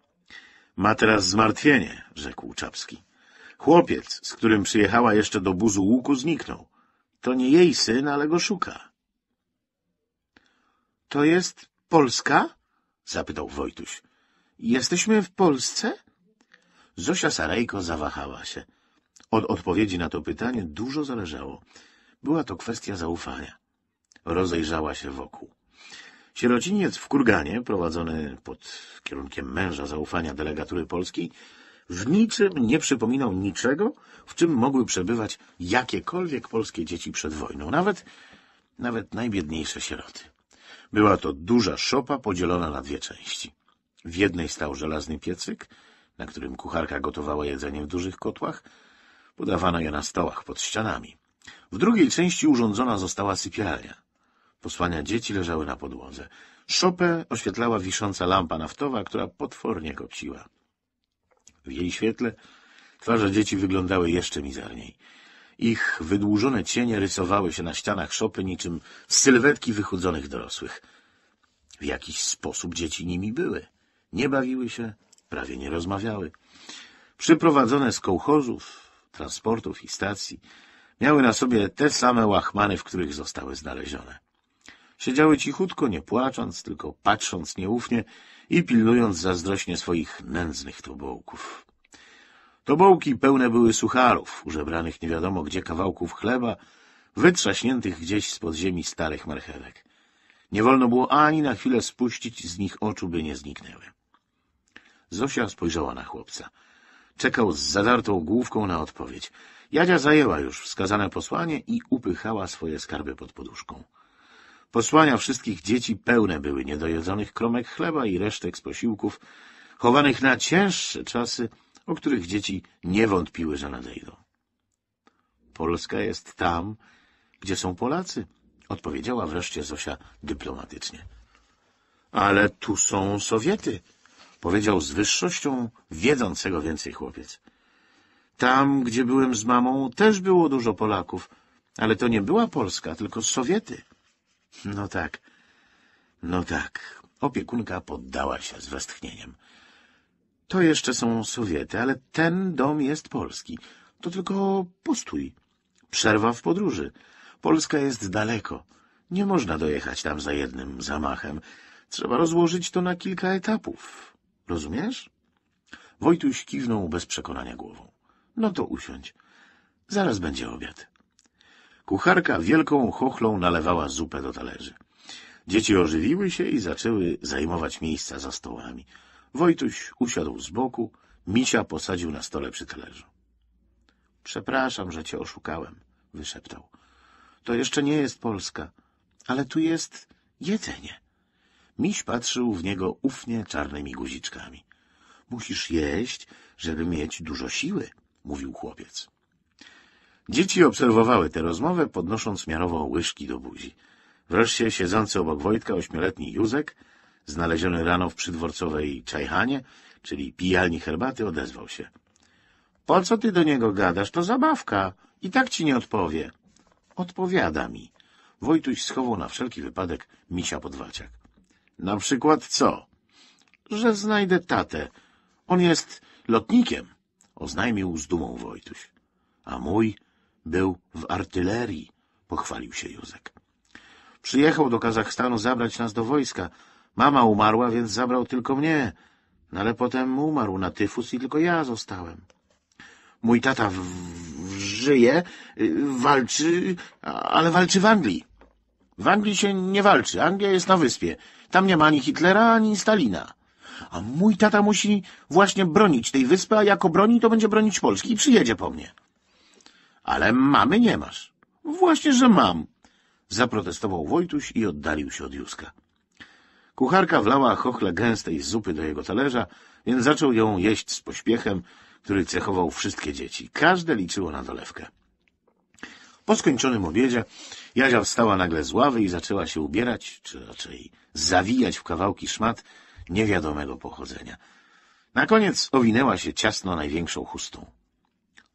Ma teraz zmartwienie, rzekł Czapski. Chłopiec, z którym przyjechała jeszcze do buzu łuku, zniknął. To nie jej syn, ale go szuka. To jest Polska? zapytał Wojtuś. Jesteśmy w Polsce? Zosia Sarejko zawahała się. Od odpowiedzi na to pytanie dużo zależało. Była to kwestia zaufania. Rozejrzała się wokół. Sierociniec w Kurganie, prowadzony pod kierunkiem męża zaufania delegatury Polski, w niczym nie przypominał niczego, w czym mogły przebywać jakiekolwiek polskie dzieci przed wojną, nawet, nawet najbiedniejsze sieroty. Była to duża szopa podzielona na dwie części. W jednej stał żelazny piecyk, na którym kucharka gotowała jedzenie w dużych kotłach, podawano je na stołach pod ścianami. W drugiej części urządzona została sypialnia. Posłania dzieci leżały na podłodze. Szopę oświetlała wisząca lampa naftowa, która potwornie kopciła. W jej świetle twarze dzieci wyglądały jeszcze mizerniej. Ich wydłużone cienie rysowały się na ścianach szopy niczym sylwetki wychudzonych dorosłych. W jakiś sposób dzieci nimi były. Nie bawiły się, prawie nie rozmawiały. Przyprowadzone z kołchozów, transportów i stacji miały na sobie te same łachmany, w których zostały znalezione. Siedziały cichutko, nie płacząc, tylko patrząc nieufnie i pilnując zazdrośnie swoich nędznych tobołków. Tobołki pełne były sucharów, użebranych nie wiadomo gdzie kawałków chleba, wytrzaśniętych gdzieś z podziemi starych marchewek. Nie wolno było ani na chwilę spuścić z nich oczu, by nie zniknęły. Zosia spojrzała na chłopca. Czekał z zadartą główką na odpowiedź. Jadzia zajęła już wskazane posłanie i upychała swoje skarby pod poduszką. Posłania wszystkich dzieci pełne były niedojedzonych kromek chleba i resztek z posiłków, chowanych na cięższe czasy, o których dzieci nie wątpiły, że nadejdą. Polska jest tam, gdzie są Polacy, odpowiedziała wreszcie Zosia dyplomatycznie. Ale tu są Sowiety, powiedział z wyższością wiedzącego więcej chłopiec. Tam, gdzie byłem z mamą, też było dużo Polaków, ale to nie była Polska, tylko Sowiety. No tak, no tak. Opiekunka poddała się z westchnieniem. To jeszcze są Sowiety, ale ten dom jest polski. To tylko postój. Przerwa w podróży. Polska jest daleko. Nie można dojechać tam za jednym zamachem. Trzeba rozłożyć to na kilka etapów. Rozumiesz? Wojtuś kiwnął bez przekonania głową. No to usiądź. Zaraz będzie obiad. Kucharka wielką chochlą nalewała zupę do talerzy. Dzieci ożywiły się i zaczęły zajmować miejsca za stołami. Wojtuś usiadł z boku, Misia posadził na stole przy talerzu. — Przepraszam, że cię oszukałem — wyszeptał. — To jeszcze nie jest Polska, ale tu jest jedzenie. Miś patrzył w niego ufnie czarnymi guziczkami. — Musisz jeść, żeby mieć dużo siły — mówił chłopiec. Dzieci obserwowały tę rozmowę, podnosząc miarowo łyżki do buzi. Wreszcie siedzący obok Wojtka ośmioletni Józek, znaleziony rano w przydworcowej Czajhanie, czyli pijalni herbaty, odezwał się. — Po co ty do niego gadasz? To zabawka. I tak ci nie odpowie. — Odpowiada mi. Wojtuś schował na wszelki wypadek misia podwaciak. — Na przykład co? — Że znajdę tatę. On jest lotnikiem — oznajmił z dumą Wojtuś. — A mój był w artylerii, pochwalił się Józek. Przyjechał do Kazachstanu zabrać nas do wojska. Mama umarła, więc zabrał tylko mnie. No ale potem umarł na tyfus i tylko ja zostałem. Mój tata w, w, żyje, y, walczy, ale walczy w Anglii. W Anglii się nie walczy. Anglia jest na wyspie. Tam nie ma ani Hitlera, ani Stalina. A mój tata musi właśnie bronić tej wyspy, a jako broni, to będzie bronić Polski i przyjedzie po mnie. Ale mamy nie masz. Właśnie, że mam. Zaprotestował Wojtuś i oddalił się od Józka. Kucharka wlała chochle gęstej zupy do jego talerza, więc zaczął ją jeść z pośpiechem, który cechował wszystkie dzieci. Każde liczyło na dolewkę. Po skończonym obiedzie Jadzia wstała nagle z ławy i zaczęła się ubierać, czy raczej zawijać w kawałki szmat niewiadomego pochodzenia. Na koniec owinęła się ciasno największą chustą.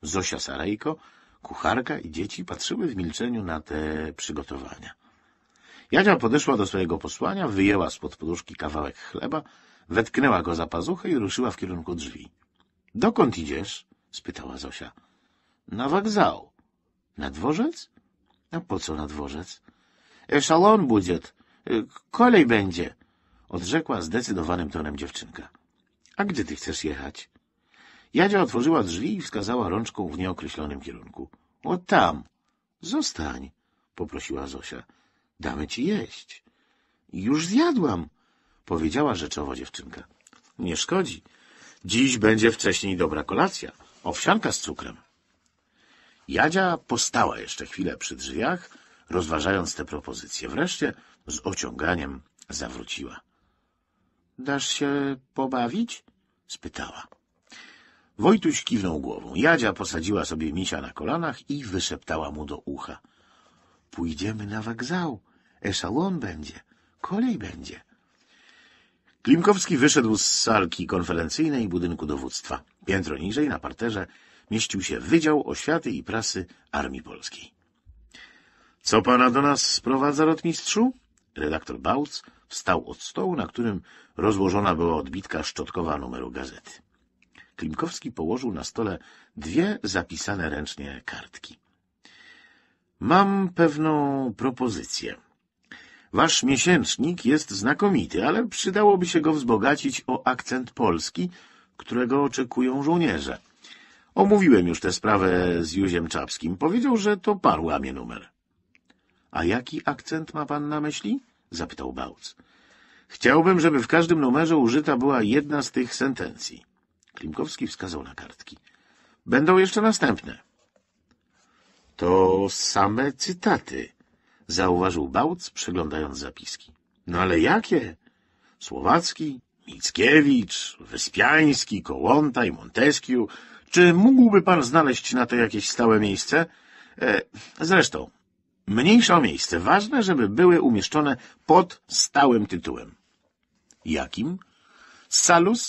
Zosia Sarejko Kucharka i dzieci patrzyły w milczeniu na te przygotowania. Jadzia podeszła do swojego posłania, wyjęła spod poduszki kawałek chleba, wetknęła go za pazuchę i ruszyła w kierunku drzwi. — Dokąd idziesz? — spytała Zosia. — Na wokzał. — Na dworzec? — A po co na dworzec? E, — Szalon będzie. Kolej będzie — odrzekła zdecydowanym tonem dziewczynka. — A gdzie ty chcesz jechać? Jadzia otworzyła drzwi i wskazała rączką w nieokreślonym kierunku. — O tam! — Zostań! — poprosiła Zosia. — Damy ci jeść. — Już zjadłam! — powiedziała rzeczowo dziewczynka. — Nie szkodzi. Dziś będzie wcześniej dobra kolacja. Owsianka z cukrem. Jadzia postała jeszcze chwilę przy drzwiach, rozważając te propozycje. Wreszcie z ociąganiem zawróciła. — Dasz się pobawić? — spytała. Wojtuś kiwnął głową. Jadzia posadziła sobie misia na kolanach i wyszeptała mu do ucha. — Pójdziemy na wokzał. Eszalon będzie. Kolej będzie. Klimkowski wyszedł z salki konferencyjnej budynku dowództwa. Piętro niżej, na parterze, mieścił się Wydział Oświaty i Prasy Armii Polskiej. — Co pana do nas sprowadza, rotmistrzu? Redaktor Bauc wstał od stołu, na którym rozłożona była odbitka szczotkowa numeru gazety. Klimkowski położył na stole dwie zapisane ręcznie kartki. Mam pewną propozycję. Wasz miesięcznik jest znakomity, ale przydałoby się go wzbogacić o akcent polski, którego oczekują żołnierze. Omówiłem już tę sprawę z Józiem Czapskim. Powiedział, że to parła mnie numer. — A jaki akcent ma pan na myśli? — zapytał Bałc. — Chciałbym, żeby w każdym numerze użyta była jedna z tych sentencji. Klimkowski wskazał na kartki. Będą jeszcze następne. To same cytaty, zauważył Bałc, przeglądając zapiski. No ale jakie? Słowacki, Mickiewicz, Wyspiański, Kołłątaj, Montesquieu. Czy mógłby pan znaleźć na to jakieś stałe miejsce? E, zresztą, mniejsze o miejsce. Ważne, żeby były umieszczone pod stałym tytułem. Jakim? Salus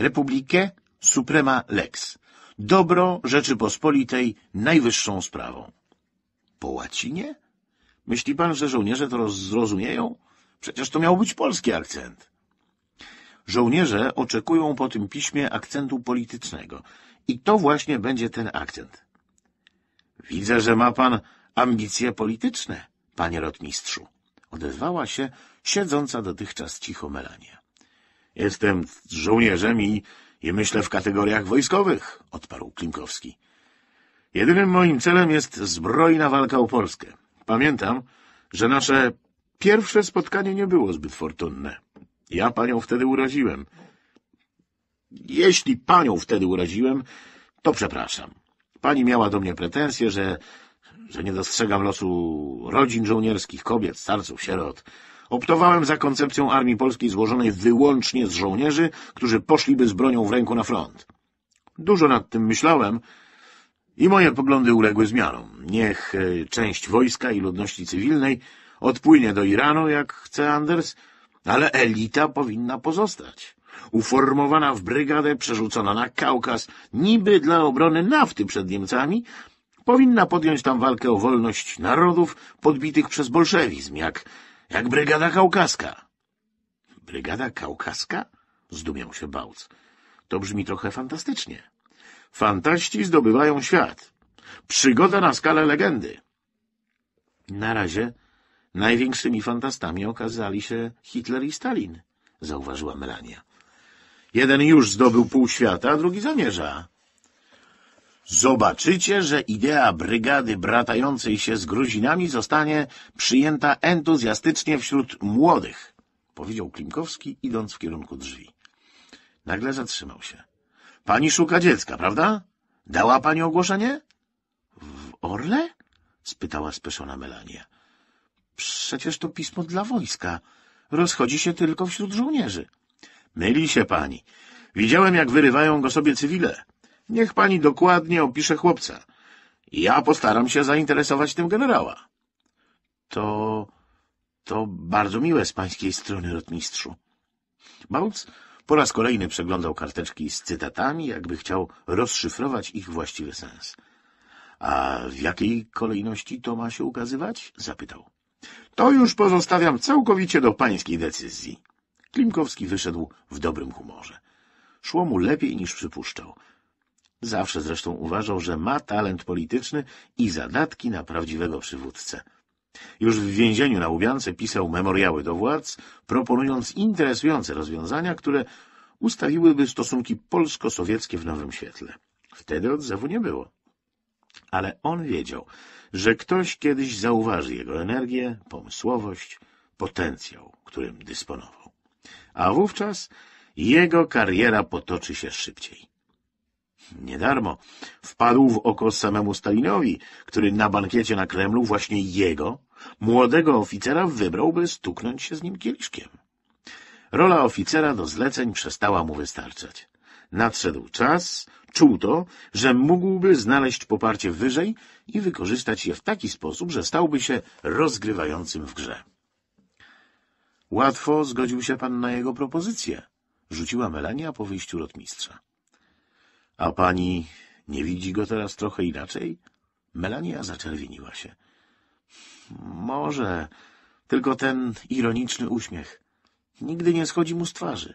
Republikę Suprema Lex. Dobro Rzeczypospolitej najwyższą sprawą. Po łacinie? Myśli pan, że żołnierze to zrozumieją? Przecież to miał być polski akcent. Żołnierze oczekują po tym piśmie akcentu politycznego. I to właśnie będzie ten akcent. Widzę, że ma pan ambicje polityczne, panie rotmistrzu. Odezwała się siedząca dotychczas cicho Melania. Jestem żołnierzem i, i myślę w kategoriach wojskowych, odparł Klimkowski. Jedynym moim celem jest zbrojna walka o Polskę. Pamiętam, że nasze pierwsze spotkanie nie było zbyt fortunne. Ja panią wtedy uraziłem. Jeśli panią wtedy uraziłem, to przepraszam. Pani miała do mnie pretensje, że, że nie dostrzegam losu rodzin żołnierskich, kobiet, starców, sierot. Optowałem za koncepcją Armii Polskiej złożonej wyłącznie z żołnierzy, którzy poszliby z bronią w ręku na front. Dużo nad tym myślałem i moje poglądy uległy zmianom. Niech e, część wojska i ludności cywilnej odpłynie do Iranu, jak chce Anders, ale elita powinna pozostać. Uformowana w brygadę, przerzucona na Kaukaz, niby dla obrony nafty przed Niemcami, powinna podjąć tam walkę o wolność narodów podbitych przez bolszewizm, jak jak brygada kaukaska. Brygada kaukaska? Zdumiał się Bałc. To brzmi trochę fantastycznie. Fantaści zdobywają świat. Przygoda na skalę legendy. Na razie największymi fantastami okazali się Hitler i Stalin, zauważyła Melania. Jeden już zdobył pół świata, a drugi zamierza. Zobaczycie, że idea brygady bratającej się z Gruzinami zostanie przyjęta entuzjastycznie wśród młodych, powiedział Klimkowski, idąc w kierunku drzwi. Nagle zatrzymał się. Pani szuka dziecka, prawda? Dała pani ogłoszenie? W Orle? spytała speszona Melania. Przecież to pismo dla wojska. Rozchodzi się tylko wśród żołnierzy. Myli się pani. Widziałem, jak wyrywają go sobie cywile. Niech pani dokładnie opisze chłopca. Ja postaram się zainteresować tym generała. To... to bardzo miłe z pańskiej strony, rotmistrzu. Bałc po raz kolejny przeglądał karteczki z cytatami, jakby chciał rozszyfrować ich właściwy sens. A w jakiej kolejności to ma się ukazywać? zapytał. To już pozostawiam całkowicie do pańskiej decyzji. Klimkowski wyszedł w dobrym humorze. Szło mu lepiej niż przypuszczał. Zawsze zresztą uważał, że ma talent polityczny i zadatki na prawdziwego przywódcę. Już w więzieniu na Łubiance pisał memoriały do władz, proponując interesujące rozwiązania, które ustawiłyby stosunki polsko-sowieckie w nowym świetle. Wtedy odzewu nie było. Ale on wiedział, że ktoś kiedyś zauważy jego energię, pomysłowość, potencjał, którym dysponował. A wówczas jego kariera potoczy się szybciej. Niedarmo. Wpadł w oko samemu Stalinowi, który na bankiecie na Kremlu właśnie jego, młodego oficera, wybrałby stuknąć się z nim kieliszkiem. Rola oficera do zleceń przestała mu wystarczać. Nadszedł czas, czuł to, że mógłby znaleźć poparcie wyżej i wykorzystać je w taki sposób, że stałby się rozgrywającym w grze. Łatwo zgodził się pan na jego propozycję, rzuciła Melania po wyjściu lotmistrza. A pani nie widzi go teraz trochę inaczej? Melania zaczerwieniła się. Może, tylko ten ironiczny uśmiech. Nigdy nie schodzi mu z twarzy.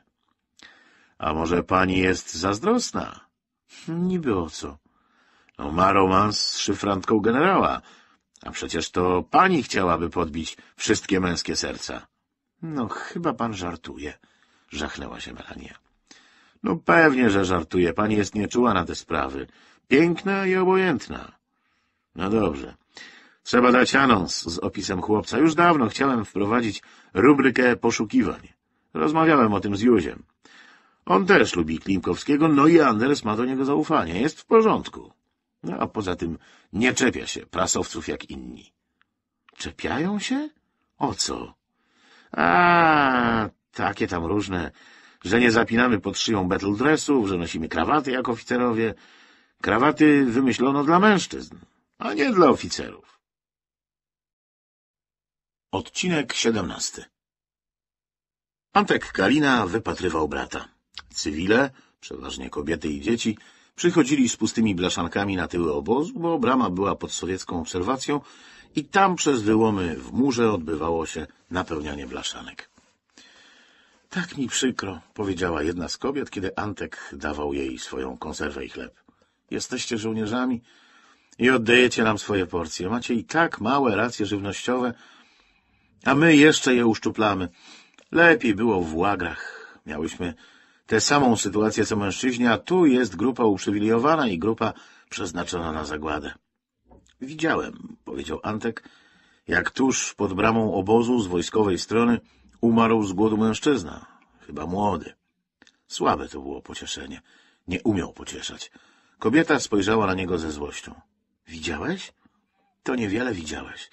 A może pani jest zazdrosna? Niby o co? No, ma romans z szyfrantką generała, a przecież to pani chciałaby podbić wszystkie męskie serca. No, chyba pan żartuje, żachnęła się Melania. No pewnie, że żartuje. Pani jest nieczuła na te sprawy. Piękna i obojętna. No dobrze. Trzeba dać anons z opisem chłopca. Już dawno chciałem wprowadzić rubrykę poszukiwań. Rozmawiałem o tym z Józiem. On też lubi Klimkowskiego, no i Anders ma do niego zaufanie. Jest w porządku. No a poza tym nie czepia się prasowców jak inni. Czepiają się? O co? A, takie tam różne że nie zapinamy pod szyją dressów, że nosimy krawaty jak oficerowie. Krawaty wymyślono dla mężczyzn, a nie dla oficerów. Odcinek 17 Antek Kalina wypatrywał brata. Cywile, przeważnie kobiety i dzieci, przychodzili z pustymi blaszankami na tyły obozu, bo brama była pod sowiecką obserwacją i tam przez wyłomy w murze odbywało się napełnianie blaszanek. Tak mi przykro, powiedziała jedna z kobiet, kiedy Antek dawał jej swoją konserwę i chleb. Jesteście żołnierzami i oddajecie nam swoje porcje. Macie i tak małe racje żywnościowe, a my jeszcze je uszczuplamy. Lepiej było w łagrach. Miałyśmy tę samą sytuację co mężczyźni, a tu jest grupa uprzywilejowana i grupa przeznaczona na zagładę. Widziałem, powiedział Antek, jak tuż pod bramą obozu z wojskowej strony Umarł z głodu mężczyzna, chyba młody. Słabe to było pocieszenie. Nie umiał pocieszać. Kobieta spojrzała na niego ze złością. — Widziałeś? — To niewiele widziałeś.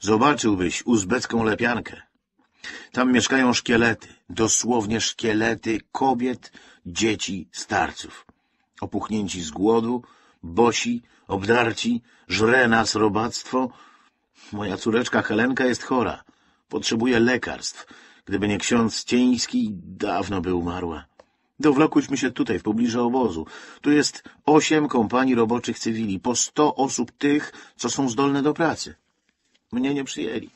Zobaczyłbyś uzbecką lepiankę. Tam mieszkają szkielety, dosłownie szkielety kobiet, dzieci, starców. Opuchnięci z głodu, bosi, obdarci, żre nas robactwo. Moja córeczka Helenka jest chora. Potrzebuje lekarstw. Gdyby nie ksiądz Cieński, dawno by umarła. Dowlokłyśmy się tutaj, w pobliżu obozu. Tu jest osiem kompanii roboczych cywili, po sto osób tych, co są zdolne do pracy. Mnie nie przyjęli.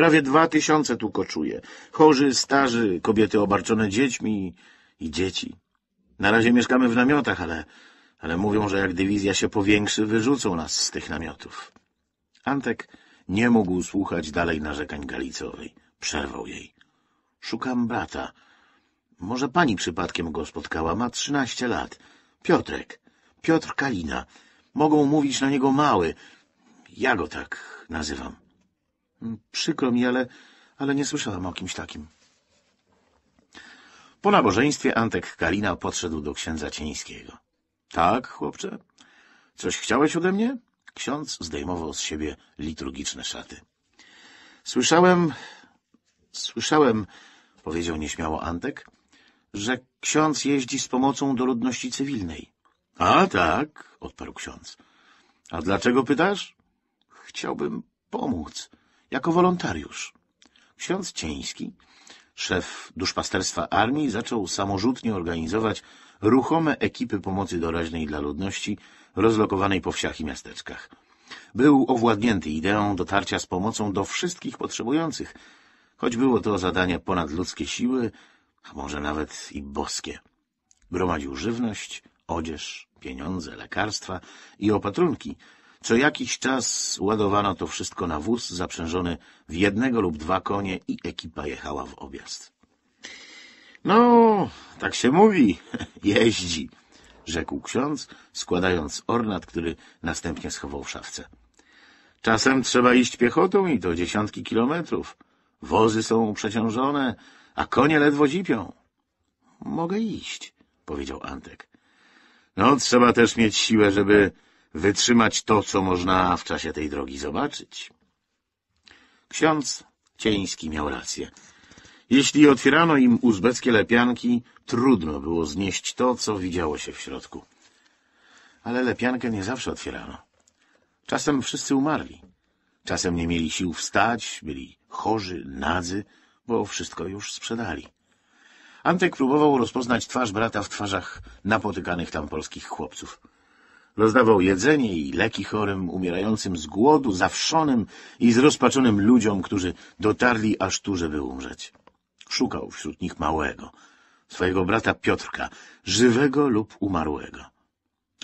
Prawie dwa tysiące tu koczuje. Chorzy, starzy, kobiety obarczone dziećmi i dzieci. Na razie mieszkamy w namiotach, ale, ale mówią, że jak dywizja się powiększy, wyrzucą nas z tych namiotów. Antek nie mógł słuchać dalej narzekań Galicowej. Przerwał jej. Szukam brata. Może pani przypadkiem go spotkała. Ma trzynaście lat. Piotrek. Piotr Kalina. Mogą mówić na niego mały. Ja go tak nazywam. Przykro mi, ale, ale nie słyszałam o kimś takim. Po nabożeństwie Antek Kalina podszedł do księdza Cieńskiego. — Tak, chłopcze? Coś chciałeś ode mnie? Ksiądz zdejmował z siebie liturgiczne szaty. Słyszałem, słyszałem, powiedział nieśmiało Antek, że ksiądz jeździ z pomocą do ludności cywilnej. A tak, odparł ksiądz. A dlaczego pytasz? Chciałbym pomóc, jako wolontariusz. Ksiądz Cieński, szef duszpasterstwa armii, zaczął samorzutnie organizować ruchome ekipy pomocy doraźnej dla ludności rozlokowanej po wsiach i miasteczkach. Był owładnięty ideą dotarcia z pomocą do wszystkich potrzebujących, choć było to zadanie ponad ludzkie siły, a może nawet i boskie. Gromadził żywność, odzież, pieniądze, lekarstwa i opatrunki. Co jakiś czas ładowano to wszystko na wóz zaprzężony w jednego lub dwa konie i ekipa jechała w objazd. No, tak się mówi, jeździ, rzekł ksiądz, składając ornat, który następnie schował w szafce. Czasem trzeba iść piechotą i to dziesiątki kilometrów. Wozy są przeciążone, a konie ledwo zipią. Mogę iść, powiedział Antek. No, trzeba też mieć siłę, żeby wytrzymać to, co można w czasie tej drogi zobaczyć. Ksiądz Cieński miał rację. Jeśli otwierano im uzbeckie lepianki, trudno było znieść to, co widziało się w środku. Ale lepiankę nie zawsze otwierano. Czasem wszyscy umarli. Czasem nie mieli sił wstać, byli chorzy, nadzy, bo wszystko już sprzedali. Antek próbował rozpoznać twarz brata w twarzach napotykanych tam polskich chłopców. Rozdawał jedzenie i leki chorym, umierającym z głodu, zawszonym i zrozpaczonym ludziom, którzy dotarli aż tu, żeby umrzeć. Szukał wśród nich małego, swojego brata Piotrka, żywego lub umarłego.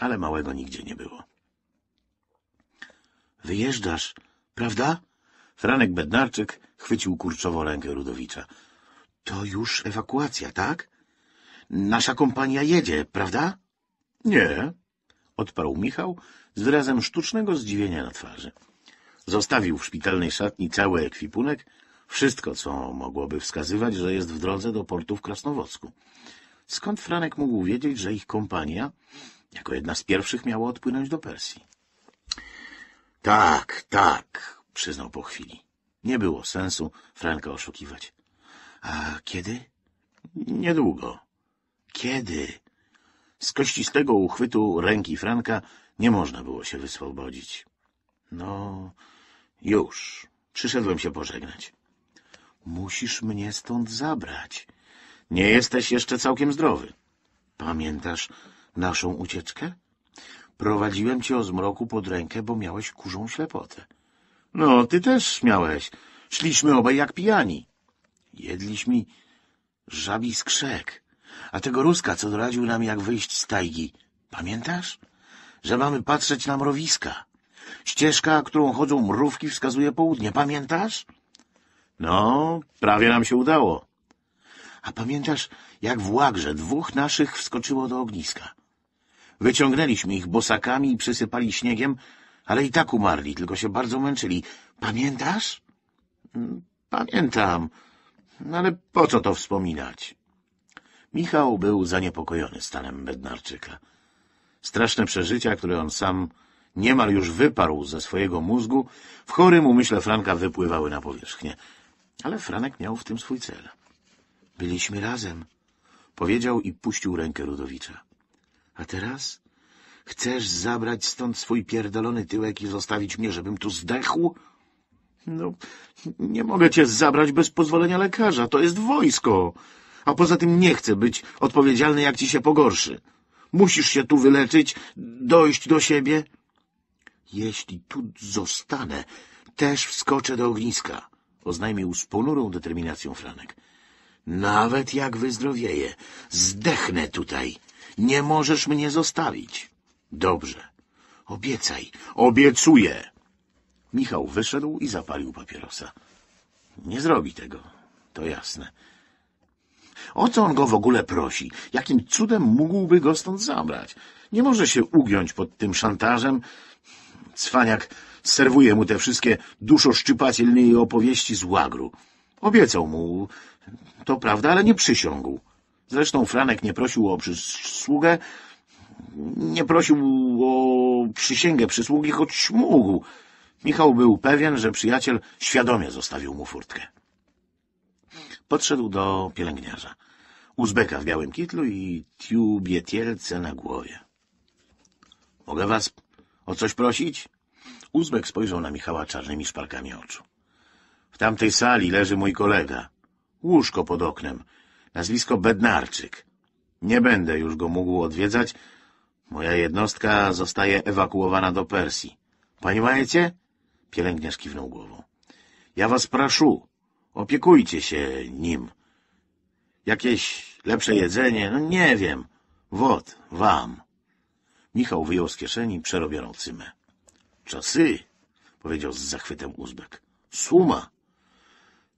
Ale małego nigdzie nie było. — Wyjeżdżasz, prawda? Franek Bednarczyk chwycił kurczowo rękę Rudowicza. — To już ewakuacja, tak? Nasza kompania jedzie, prawda? — Nie — odparł Michał z wyrazem sztucznego zdziwienia na twarzy. Zostawił w szpitalnej szatni cały ekwipunek wszystko, co mogłoby wskazywać, że jest w drodze do portu w Krasnowodzku. Skąd Franek mógł wiedzieć, że ich kompania jako jedna z pierwszych miała odpłynąć do Persji? Tak, tak, przyznał po chwili. Nie było sensu Franka oszukiwać. A kiedy? Niedługo. Kiedy? Z kościstego uchwytu ręki Franka nie można było się wyswobodzić. No, już. Przyszedłem się pożegnać. Musisz mnie stąd zabrać. Nie jesteś jeszcze całkiem zdrowy. Pamiętasz naszą ucieczkę? Prowadziłem cię o zmroku pod rękę, bo miałeś kurzą ślepotę. No, ty też miałeś. Szliśmy obaj jak pijani. Jedliśmy żabi skrzek, a tego Ruska, co doradził nam, jak wyjść z tajgi. Pamiętasz? Że mamy patrzeć na mrowiska. Ścieżka, którą chodzą mrówki, wskazuje południe. Pamiętasz? No, prawie nam się udało. A pamiętasz, jak w łagrze dwóch naszych wskoczyło do ogniska? Wyciągnęliśmy ich bosakami i przysypali śniegiem, ale i tak umarli, tylko się bardzo męczyli. Pamiętasz? Mm, pamiętam, no ale po co to wspominać? Michał był zaniepokojony stanem Bednarczyka. Straszne przeżycia, które on sam niemal już wyparł ze swojego mózgu, w chorym umyśle Franka wypływały na powierzchnię. Ale Franek miał w tym swój cel. Byliśmy razem, powiedział i puścił rękę Rudowicza. A teraz chcesz zabrać stąd swój pierdolony tyłek i zostawić mnie, żebym tu zdechł? No, nie mogę cię zabrać bez pozwolenia lekarza, to jest wojsko. A poza tym nie chcę być odpowiedzialny, jak ci się pogorszy. Musisz się tu wyleczyć, dojść do siebie. Jeśli tu zostanę, też wskoczę do ogniska oznajmił z ponurą determinacją Franek. Nawet jak wyzdrowieję, zdechnę tutaj. Nie możesz mnie zostawić. Dobrze. Obiecaj. Obiecuję. Michał wyszedł i zapalił papierosa. Nie zrobi tego. To jasne. O co on go w ogóle prosi? Jakim cudem mógłby go stąd zabrać? Nie może się ugiąć pod tym szantażem. Cwaniak serwuje mu te wszystkie duszoszczypacielne jej opowieści z łagru. Obiecał mu, to prawda, ale nie przysiągł. Zresztą Franek nie prosił o przysługę, nie prosił o przysięgę przysługi, choć mógł. Michał był pewien, że przyjaciel świadomie zostawił mu furtkę. Podszedł do pielęgniarza. Uzbeka w białym kitlu i tielce na głowie. — Mogę was o coś prosić? Uzbek spojrzał na Michała czarnymi szparkami oczu. — W tamtej sali leży mój kolega. Łóżko pod oknem. Nazwisko Bednarczyk. Nie będę już go mógł odwiedzać. Moja jednostka zostaje ewakuowana do Persji. Понимаете? Pielęgniarz kiwnął głową. Ja was proszu, opiekujcie się nim. Jakieś lepsze jedzenie? No nie wiem. Wod, wam. Michał wyjął z kieszeni przerobioną cymę. Czasy, powiedział z zachwytem Uzbek. Suma.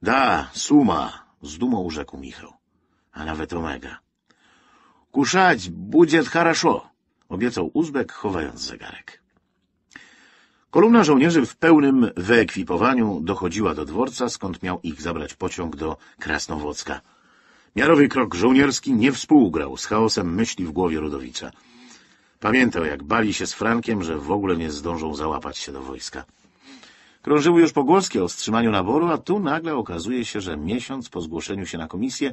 Da, suma, z dumą rzekł Michał, a nawet omega. Kuszać będzie haraszo, obiecał Uzbek, chowając zegarek. Kolumna żołnierzy w pełnym wyekwipowaniu dochodziła do dworca, skąd miał ich zabrać pociąg do Krasnowocka. Miarowy krok żołnierski nie współgrał z chaosem myśli w głowie Rudowicza. Pamiętał, jak bali się z Frankiem, że w ogóle nie zdążą załapać się do wojska. Krążyły już pogłoski o wstrzymaniu naboru, a tu nagle okazuje się, że miesiąc po zgłoszeniu się na komisję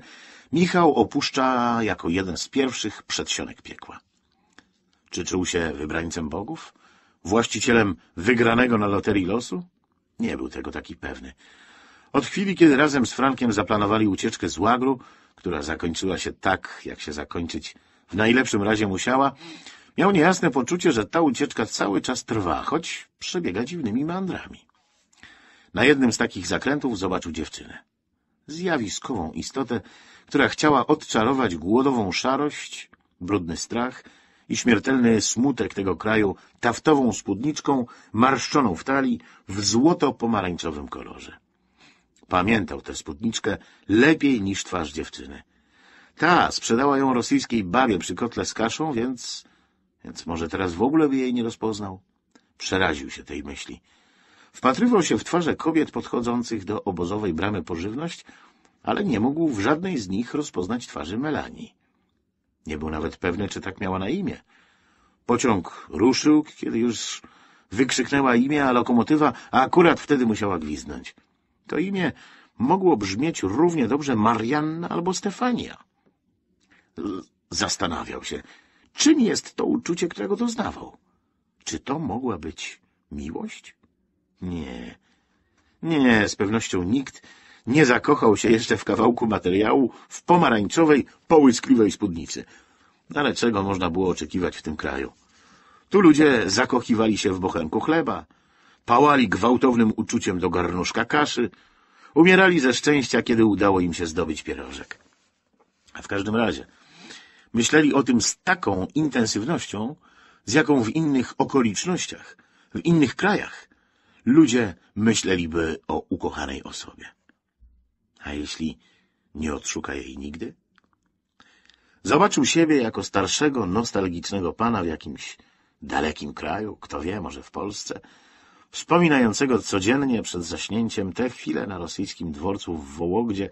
Michał opuszcza jako jeden z pierwszych przedsionek piekła. Czy czuł się wybrańcem bogów? Właścicielem wygranego na loterii losu? Nie był tego taki pewny. Od chwili, kiedy razem z Frankiem zaplanowali ucieczkę z Łagru, która zakończyła się tak, jak się zakończyć w najlepszym razie musiała, Miał niejasne poczucie, że ta ucieczka cały czas trwa, choć przebiega dziwnymi mandrami. Na jednym z takich zakrętów zobaczył dziewczynę. Zjawiskową istotę, która chciała odczarować głodową szarość, brudny strach i śmiertelny smutek tego kraju taftową spódniczką, marszczoną w talii, w złoto-pomarańczowym kolorze. Pamiętał tę spódniczkę lepiej niż twarz dziewczyny. Ta sprzedała ją rosyjskiej babie przy kotle z kaszą, więc więc może teraz w ogóle by jej nie rozpoznał? Przeraził się tej myśli. Wpatrywał się w twarze kobiet podchodzących do obozowej bramy po żywność, ale nie mógł w żadnej z nich rozpoznać twarzy Melanii. Nie był nawet pewny, czy tak miała na imię. Pociąg ruszył, kiedy już wykrzyknęła imię, a lokomotywa a akurat wtedy musiała gwiznąć. To imię mogło brzmieć równie dobrze Marianna albo Stefania. Zastanawiał się, Czym jest to uczucie, którego doznawał? Czy to mogła być miłość? Nie. Nie, z pewnością nikt nie zakochał się jeszcze w kawałku materiału w pomarańczowej, połyskliwej spódnicy. Ale czego można było oczekiwać w tym kraju? Tu ludzie zakochiwali się w bochenku chleba, pałali gwałtownym uczuciem do garnuszka kaszy, umierali ze szczęścia, kiedy udało im się zdobyć pierożek. A w każdym razie Myśleli o tym z taką intensywnością, z jaką w innych okolicznościach, w innych krajach ludzie myśleliby o ukochanej osobie. A jeśli nie odszuka jej nigdy? Zobaczył siebie jako starszego, nostalgicznego pana w jakimś dalekim kraju, kto wie, może w Polsce, wspominającego codziennie przed zaśnięciem te chwile na rosyjskim dworcu w Wołogdzie,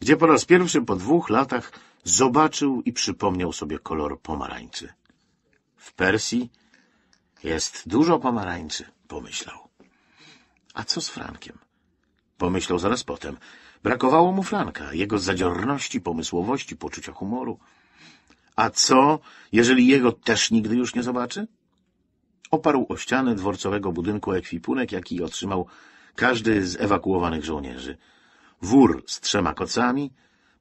gdzie po raz pierwszy po dwóch latach Zobaczył i przypomniał sobie kolor pomarańczy. W Persji jest dużo pomarańczy, pomyślał. A co z Frankiem? Pomyślał zaraz potem. Brakowało mu Franka, jego zadziorności, pomysłowości, poczucia humoru. A co, jeżeli jego też nigdy już nie zobaczy? Oparł o ścianę dworcowego budynku ekwipunek, jaki otrzymał każdy z ewakuowanych żołnierzy. Wór z trzema kocami,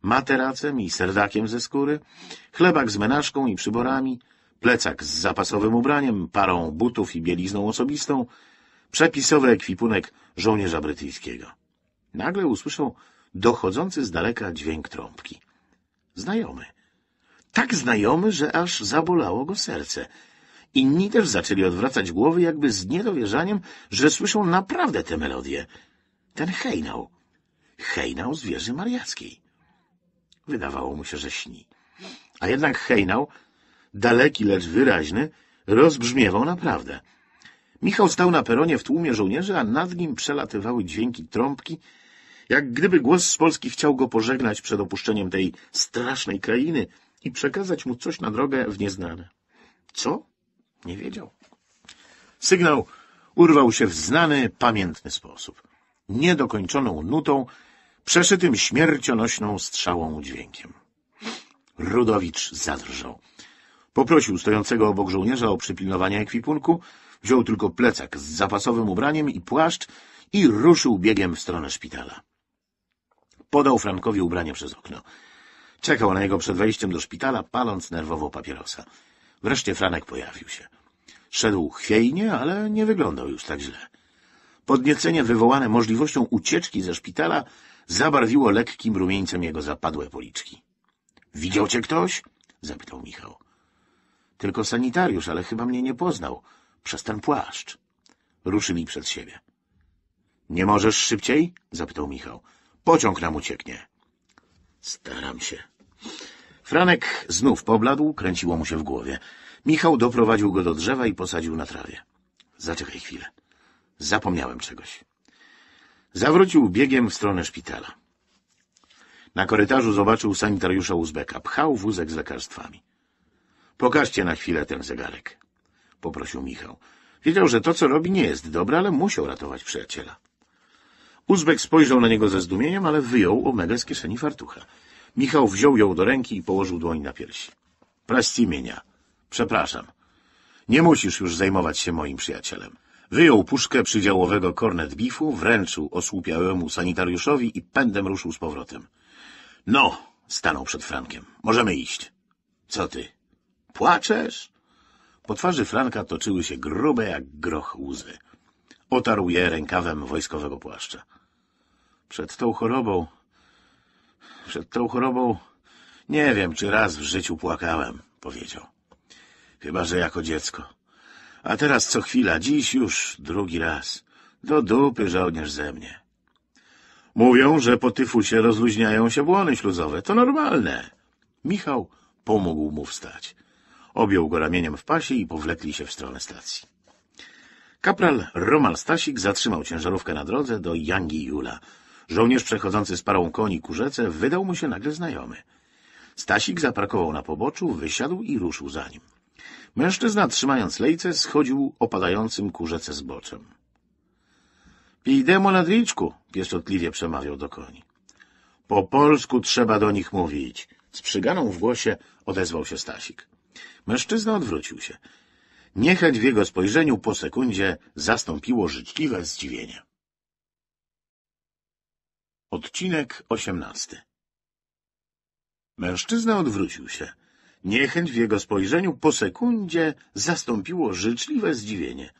materacem i serdakiem ze skóry, chlebak z menażką i przyborami, plecak z zapasowym ubraniem, parą butów i bielizną osobistą, przepisowy ekwipunek żołnierza brytyjskiego. Nagle usłyszał dochodzący z daleka dźwięk trąbki. Znajomy. Tak znajomy, że aż zabolało go serce. Inni też zaczęli odwracać głowy jakby z niedowierzaniem, że słyszą naprawdę te melodie. Ten hejnał. Hejnał z wieży mariackiej. Wydawało mu się, że śni. A jednak hejnał, daleki lecz wyraźny, rozbrzmiewał naprawdę. Michał stał na peronie w tłumie żołnierzy, a nad nim przelatywały dźwięki trąbki, jak gdyby głos z Polski chciał go pożegnać przed opuszczeniem tej strasznej krainy i przekazać mu coś na drogę w nieznane. Co? Nie wiedział. Sygnał urwał się w znany, pamiętny sposób. Niedokończoną nutą przeszytym śmiercionośną strzałą dźwiękiem. Rudowicz zadrżał. Poprosił stojącego obok żołnierza o przypilnowanie ekwipunku, wziął tylko plecak z zapasowym ubraniem i płaszcz i ruszył biegiem w stronę szpitala. Podał Frankowi ubranie przez okno. Czekał na niego przed wejściem do szpitala, paląc nerwowo papierosa. Wreszcie Franek pojawił się. Szedł chwiejnie, ale nie wyglądał już tak źle. Podniecenie wywołane możliwością ucieczki ze szpitala zabarwiło lekkim rumieńcem jego zapadłe policzki. — Widział cię ktoś? — zapytał Michał. — Tylko sanitariusz, ale chyba mnie nie poznał. Przez ten płaszcz. Ruszyli przed siebie. — Nie możesz szybciej? — zapytał Michał. — Pociąg nam ucieknie. — Staram się. Franek znów pobladł, kręciło mu się w głowie. Michał doprowadził go do drzewa i posadził na trawie. — Zaczekaj chwilę. Zapomniałem czegoś. Zawrócił biegiem w stronę szpitala. Na korytarzu zobaczył sanitariusza Uzbeka. Pchał wózek z lekarstwami. — Pokażcie na chwilę ten zegarek — poprosił Michał. Wiedział, że to, co robi, nie jest dobre, ale musiał ratować przyjaciela. Uzbek spojrzał na niego ze zdumieniem, ale wyjął omegę z kieszeni fartucha. Michał wziął ją do ręki i położył dłoń na piersi. — Prestimienia. Przepraszam. Nie musisz już zajmować się moim przyjacielem. Wyjął puszkę przydziałowego kornet bifu, wręczył osłupiałemu sanitariuszowi i pędem ruszył z powrotem. — No! — stanął przed Frankiem. — Możemy iść. — Co ty? — Płaczesz? Po twarzy Franka toczyły się grube jak groch łzy. Otarł je rękawem wojskowego płaszcza. Przed tą chorobą... Przed tą chorobą... Nie wiem, czy raz w życiu płakałem, powiedział. Chyba, że jako dziecko. A teraz co chwila, dziś już drugi raz. Do dupy żołnierz ze mnie. Mówią, że po tyfusie rozluźniają się błony śluzowe. To normalne. Michał pomógł mu wstać. Objął go ramieniem w pasie i powlekli się w stronę stacji. Kapral Roman Stasik zatrzymał ciężarówkę na drodze do Yangi Jula. Żołnierz przechodzący z parą koni ku rzece wydał mu się nagle znajomy. Stasik zaparkował na poboczu, wysiadł i ruszył za nim. Mężczyzna, trzymając lejce, schodził opadającym ku rzece zboczem. — Idziemy na dliczku — pieszczotliwie przemawiał do koni. — Po polsku trzeba do nich mówić — z przyganą w głosie odezwał się Stasik. Mężczyzna odwrócił się. Niechęć w jego spojrzeniu po sekundzie zastąpiło życzliwe zdziwienie. Odcinek osiemnasty Mężczyzna odwrócił się. Niechęć w jego spojrzeniu po sekundzie zastąpiło życzliwe zdziwienie.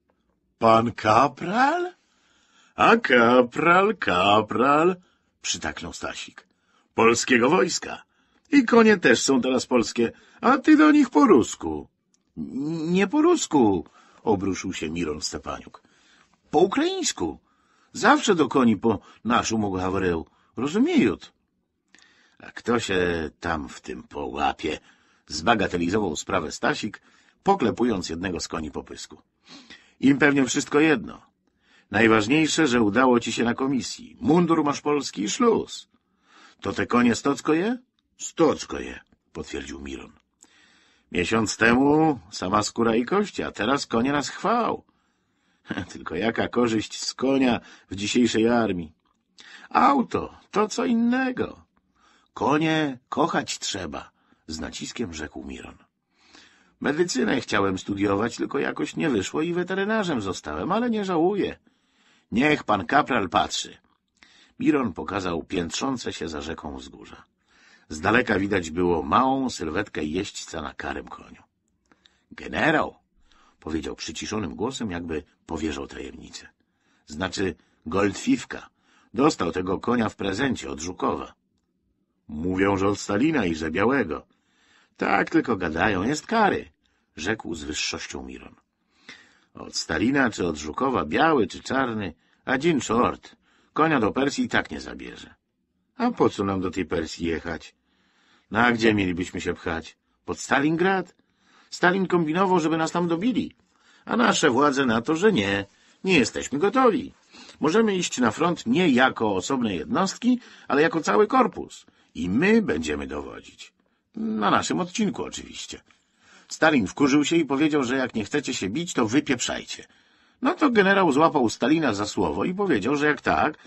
— Pan kapral? — A kapral, kapral — przytaknął Stasik. — Polskiego wojska. I konie też są teraz polskie, a ty do nich po rusku. — Nie po rusku — obruszył się Miron Stepaniuk. — Po ukraińsku. Zawsze do koni po naszemu gawrył. Rozumieją. A kto się tam w tym połapie? Zbagatelizował sprawę Stasik, poklepując jednego z koni po pysku. Im pewnie wszystko jedno. Najważniejsze, że udało ci się na komisji. Mundur masz polski i szluz. To te konie stocko je? Stoczko je, potwierdził Miron. Miesiąc temu sama skóra i kości, a teraz konie nas chwał. Tylko jaka korzyść z konia w dzisiejszej armii? Auto to co innego. Konie kochać trzeba, z naciskiem rzekł Miron. Medycynę chciałem studiować, tylko jakoś nie wyszło i weterynarzem zostałem, ale nie żałuję. Niech pan kapral patrzy. Miron pokazał piętrzące się za rzeką wzgórza. Z daleka widać było małą sylwetkę jeźdźca na karym koniu. Generał, powiedział przyciszonym głosem, jakby powierzał tajemnicę. Znaczy goldfifka. Dostał tego konia w prezencie od Żukowa. Mówią, że od Stalina i że Białego. Tak tylko gadają, jest kary, rzekł z wyższością Miron. Od Stalina czy od Żukowa, biały czy czarny, a dzień czort, konia do Persji i tak nie zabierze. A po co nam do tej Persji jechać? No gdzie mielibyśmy się pchać? Pod Stalingrad? Stalin kombinował, żeby nas tam dobili. A nasze władze na to, że nie, nie jesteśmy gotowi. Możemy iść na front nie jako osobne jednostki, ale jako cały korpus. I my będziemy dowodzić. Na naszym odcinku oczywiście. Stalin wkurzył się i powiedział, że jak nie chcecie się bić, to wypieprzajcie. No to generał złapał Stalina za słowo i powiedział, że jak tak,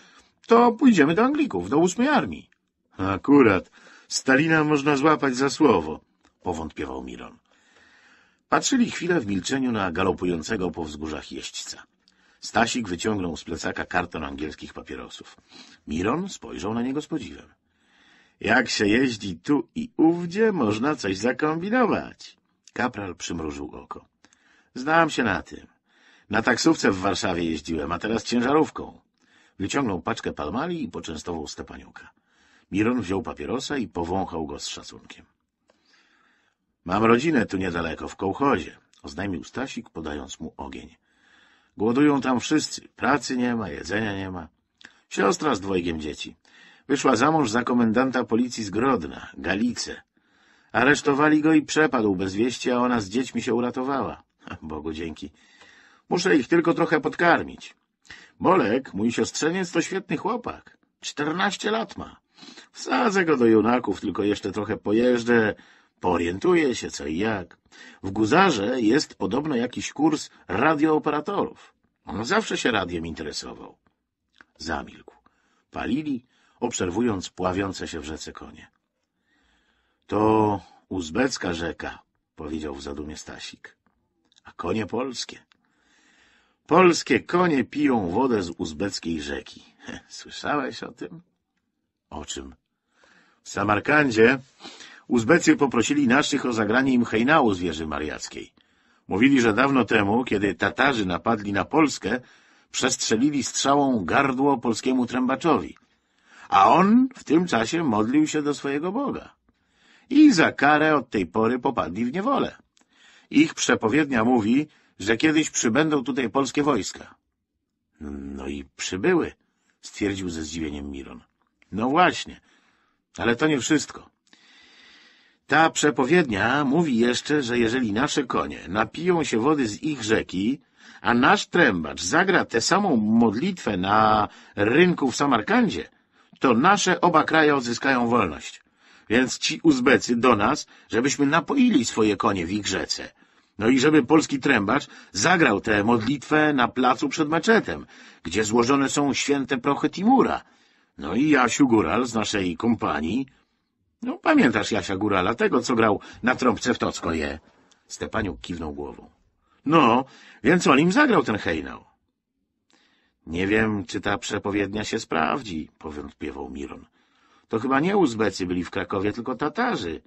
to pójdziemy do Anglików, do ósmej armii. Akurat, Stalina można złapać za słowo, powątpiewał Miron. Patrzyli chwilę w milczeniu na galopującego po wzgórzach jeźdźca. Stasik wyciągnął z plecaka karton angielskich papierosów. Miron spojrzał na niego z podziwem. Jak się jeździ tu i ówdzie, można coś zakombinować. Kapral przymrużył oko. Znam się na tym. Na taksówce w Warszawie jeździłem, a teraz ciężarówką. Wyciągnął paczkę palmali i poczęstował Stepaniuka. Miron wziął papierosa i powąchał go z szacunkiem. — Mam rodzinę tu niedaleko, w Kołchodzie — oznajmił Stasik, podając mu ogień. — Głodują tam wszyscy. Pracy nie ma, jedzenia nie ma. Siostra z dwojgiem dzieci. Wyszła za mąż za komendanta policji z Grodna, Galice. Aresztowali go i przepadł bez wieści, a ona z dziećmi się uratowała. Bogu dzięki. Muszę ich tylko trochę podkarmić. Bolek, mój siostrzeniec, to świetny chłopak. Czternaście lat ma. Wsadzę go do junaków, tylko jeszcze trochę pojeżdżę, Orientuje się co i jak. W Guzarze jest podobno jakiś kurs radiooperatorów. On zawsze się radiem interesował. Zamilkł. Palili, obserwując pławiące się w rzece konie. — To uzbecka rzeka — powiedział w zadumie Stasik. — A konie polskie? — Polskie konie piją wodę z uzbeckiej rzeki. — Słyszałeś o tym? — O czym? — W Samarkandzie Uzbecy poprosili naszych o zagranie im hejnału z wieży mariackiej. Mówili, że dawno temu, kiedy Tatarzy napadli na Polskę, przestrzelili strzałą gardło polskiemu trębaczowi a on w tym czasie modlił się do swojego Boga. I za karę od tej pory popadli w niewolę. Ich przepowiednia mówi, że kiedyś przybędą tutaj polskie wojska. No i przybyły, stwierdził ze zdziwieniem Miron. No właśnie, ale to nie wszystko. Ta przepowiednia mówi jeszcze, że jeżeli nasze konie napiją się wody z ich rzeki, a nasz trębacz zagra tę samą modlitwę na rynku w Samarkandzie, to nasze oba kraje odzyskają wolność. Więc ci Uzbecy do nas, żebyśmy napoili swoje konie w ich rzece. No i żeby polski trębacz zagrał tę modlitwę na placu przed meczetem, gdzie złożone są święte prochy Timura. No i Jasiu Góral z naszej kompanii... No pamiętasz Jasia Górala, tego, co grał na trąbce w Tockoje. Stepaniuk kiwnął głową. No, więc on im zagrał ten hejnał. Nie wiem, czy ta przepowiednia się sprawdzi, powątpiewał Miron. To chyba nie Uzbecy byli w Krakowie, tylko Tatarzy.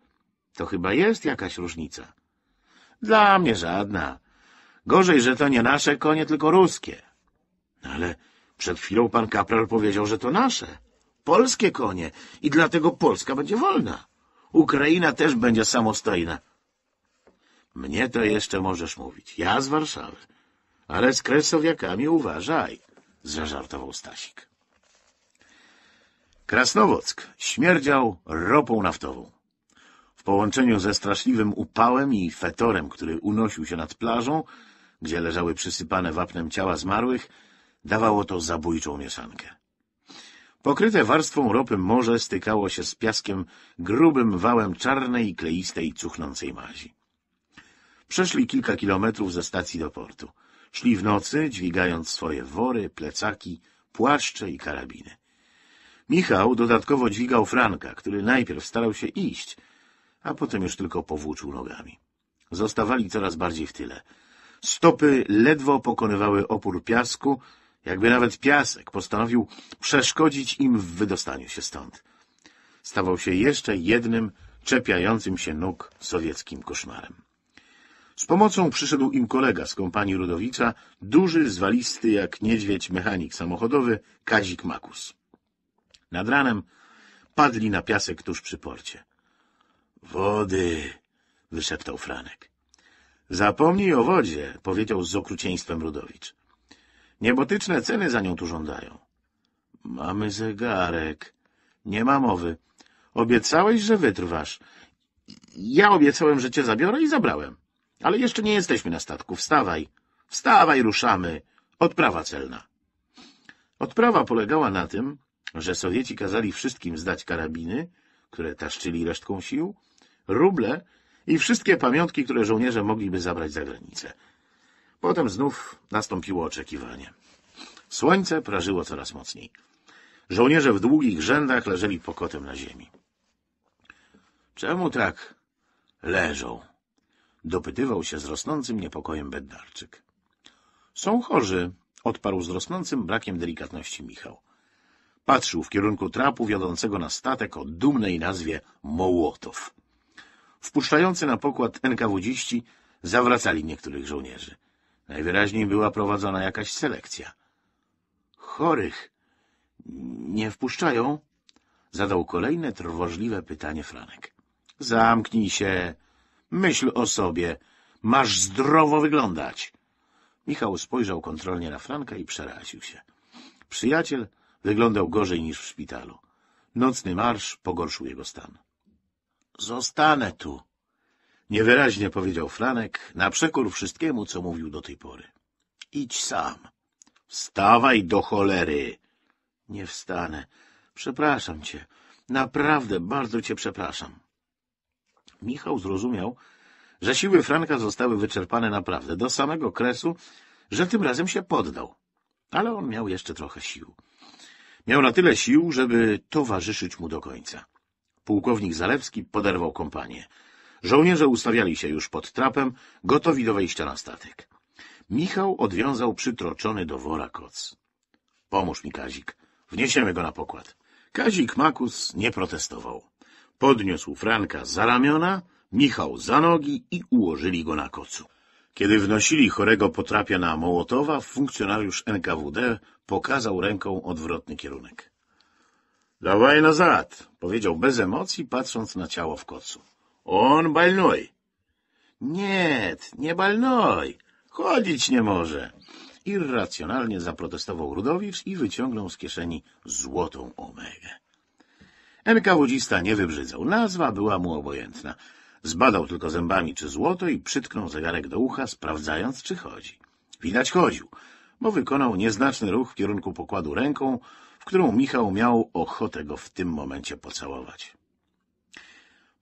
To chyba jest jakaś różnica. Dla mnie żadna. Gorzej, że to nie nasze konie, tylko ruskie. No ale przed chwilą pan Kapral powiedział, że to nasze. Polskie konie i dlatego Polska będzie wolna. Ukraina też będzie samostojna. Mnie to jeszcze możesz mówić. Ja z Warszawy. Ale z kresowiakami uważaj. — zażartował Stasik. Krasnowock śmierdział ropą naftową. W połączeniu ze straszliwym upałem i fetorem, który unosił się nad plażą, gdzie leżały przysypane wapnem ciała zmarłych, dawało to zabójczą mieszankę. Pokryte warstwą ropy morze stykało się z piaskiem grubym wałem czarnej, kleistej, cuchnącej mazi. Przeszli kilka kilometrów ze stacji do portu. Szli w nocy, dźwigając swoje wory, plecaki, płaszcze i karabiny. Michał dodatkowo dźwigał Franka, który najpierw starał się iść, a potem już tylko powłóczył nogami. Zostawali coraz bardziej w tyle. Stopy ledwo pokonywały opór piasku, jakby nawet piasek postanowił przeszkodzić im w wydostaniu się stąd. Stawał się jeszcze jednym czepiającym się nóg sowieckim koszmarem. Z pomocą przyszedł im kolega z kompanii Rudowicza, duży, zwalisty jak niedźwiedź mechanik samochodowy Kazik Makus. Nad ranem padli na piasek tuż przy porcie. — Wody! — wyszeptał Franek. — Zapomnij o wodzie — powiedział z okrucieństwem Rudowicz. — Niebotyczne ceny za nią tu żądają. — Mamy zegarek. — Nie ma mowy. Obiecałeś, że wytrwasz. — Ja obiecałem, że cię zabiorę i zabrałem. — ale jeszcze nie jesteśmy na statku. Wstawaj. Wstawaj, ruszamy. Odprawa celna. Odprawa polegała na tym, że Sowieci kazali wszystkim zdać karabiny, które taszczyli resztką sił, ruble i wszystkie pamiątki, które żołnierze mogliby zabrać za granicę. Potem znów nastąpiło oczekiwanie. Słońce prażyło coraz mocniej. Żołnierze w długich rzędach leżeli pokotem na ziemi. — Czemu tak leżą? dopytywał się z rosnącym niepokojem Bednarczyk. Są chorzy, odparł z rosnącym brakiem delikatności Michał. Patrzył w kierunku trapu wiodącego na statek o dumnej nazwie Mołotow. Wpuszczający na pokład NKWdziści zawracali niektórych żołnierzy. Najwyraźniej była prowadzona jakaś selekcja. Chorych nie wpuszczają? Zadał kolejne trwożliwe pytanie Franek. Zamknij się, Myśl o sobie. Masz zdrowo wyglądać. Michał spojrzał kontrolnie na Franka i przeraził się. Przyjaciel wyglądał gorzej niż w szpitalu. Nocny marsz pogorszył jego stan. Zostanę tu. Niewyraźnie powiedział Franek, na przekór wszystkiemu, co mówił do tej pory. Idź sam. Wstawaj do cholery. Nie wstanę. Przepraszam cię. Naprawdę bardzo cię przepraszam. Michał zrozumiał, że siły Franka zostały wyczerpane naprawdę do samego kresu, że tym razem się poddał. Ale on miał jeszcze trochę sił. Miał na tyle sił, żeby towarzyszyć mu do końca. Pułkownik Zalewski poderwał kompanię. Żołnierze ustawiali się już pod trapem, gotowi do wejścia na statek. Michał odwiązał przytroczony do wora koc. — Pomóż mi, Kazik. Wniesiemy go na pokład. Kazik Makus nie protestował. Podniósł Franka za ramiona, Michał za nogi i ułożyli go na kocu. Kiedy wnosili chorego potrapia na Mołotowa, funkcjonariusz NKWD pokazał ręką odwrotny kierunek. — Dawaj nazad — powiedział bez emocji, patrząc na ciało w kocu. — On balnoj. — Nie, nie balnoj. Chodzić nie może. Irracjonalnie zaprotestował Rudowicz i wyciągnął z kieszeni złotą omegę. Enkaudzista nie wybrzydzał. Nazwa była mu obojętna. Zbadał tylko zębami, czy złoto i przytknął zegarek do ucha, sprawdzając, czy chodzi. Widać chodził, bo wykonał nieznaczny ruch w kierunku pokładu ręką, w którą Michał miał ochotę go w tym momencie pocałować.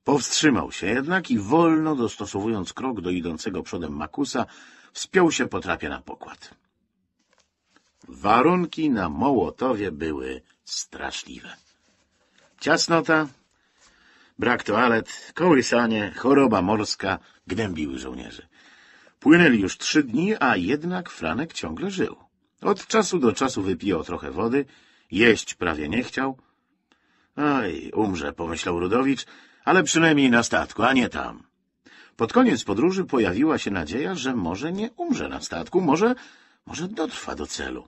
Powstrzymał się jednak i wolno, dostosowując krok do idącego przodem Makusa, wspiął się po trapie na pokład. Warunki na Mołotowie były straszliwe. Ciasnota, brak toalet, kołysanie, choroba morska gnębiły żołnierzy. Płynęli już trzy dni, a jednak Franek ciągle żył. Od czasu do czasu wypijał trochę wody, jeść prawie nie chciał. Oj, umrze, pomyślał Rudowicz, ale przynajmniej na statku, a nie tam. Pod koniec podróży pojawiła się nadzieja, że może nie umrze na statku, może, może dotrwa do celu.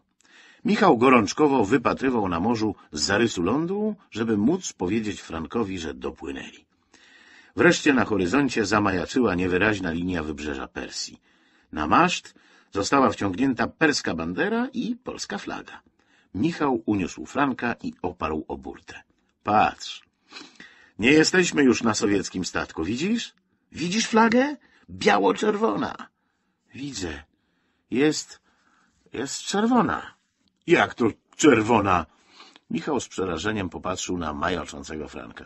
Michał gorączkowo wypatrywał na morzu z zarysu lądu, żeby móc powiedzieć Frankowi, że dopłynęli. Wreszcie na horyzoncie zamajaczyła niewyraźna linia wybrzeża Persji. Na maszt została wciągnięta perska bandera i polska flaga. Michał uniósł Franka i oparł o burtę. Patrz, nie jesteśmy już na sowieckim statku, widzisz? Widzisz flagę? Biało-czerwona. Widzę. Jest, jest czerwona. Jak to czerwona? Michał z przerażeniem popatrzył na majaczącego Franka.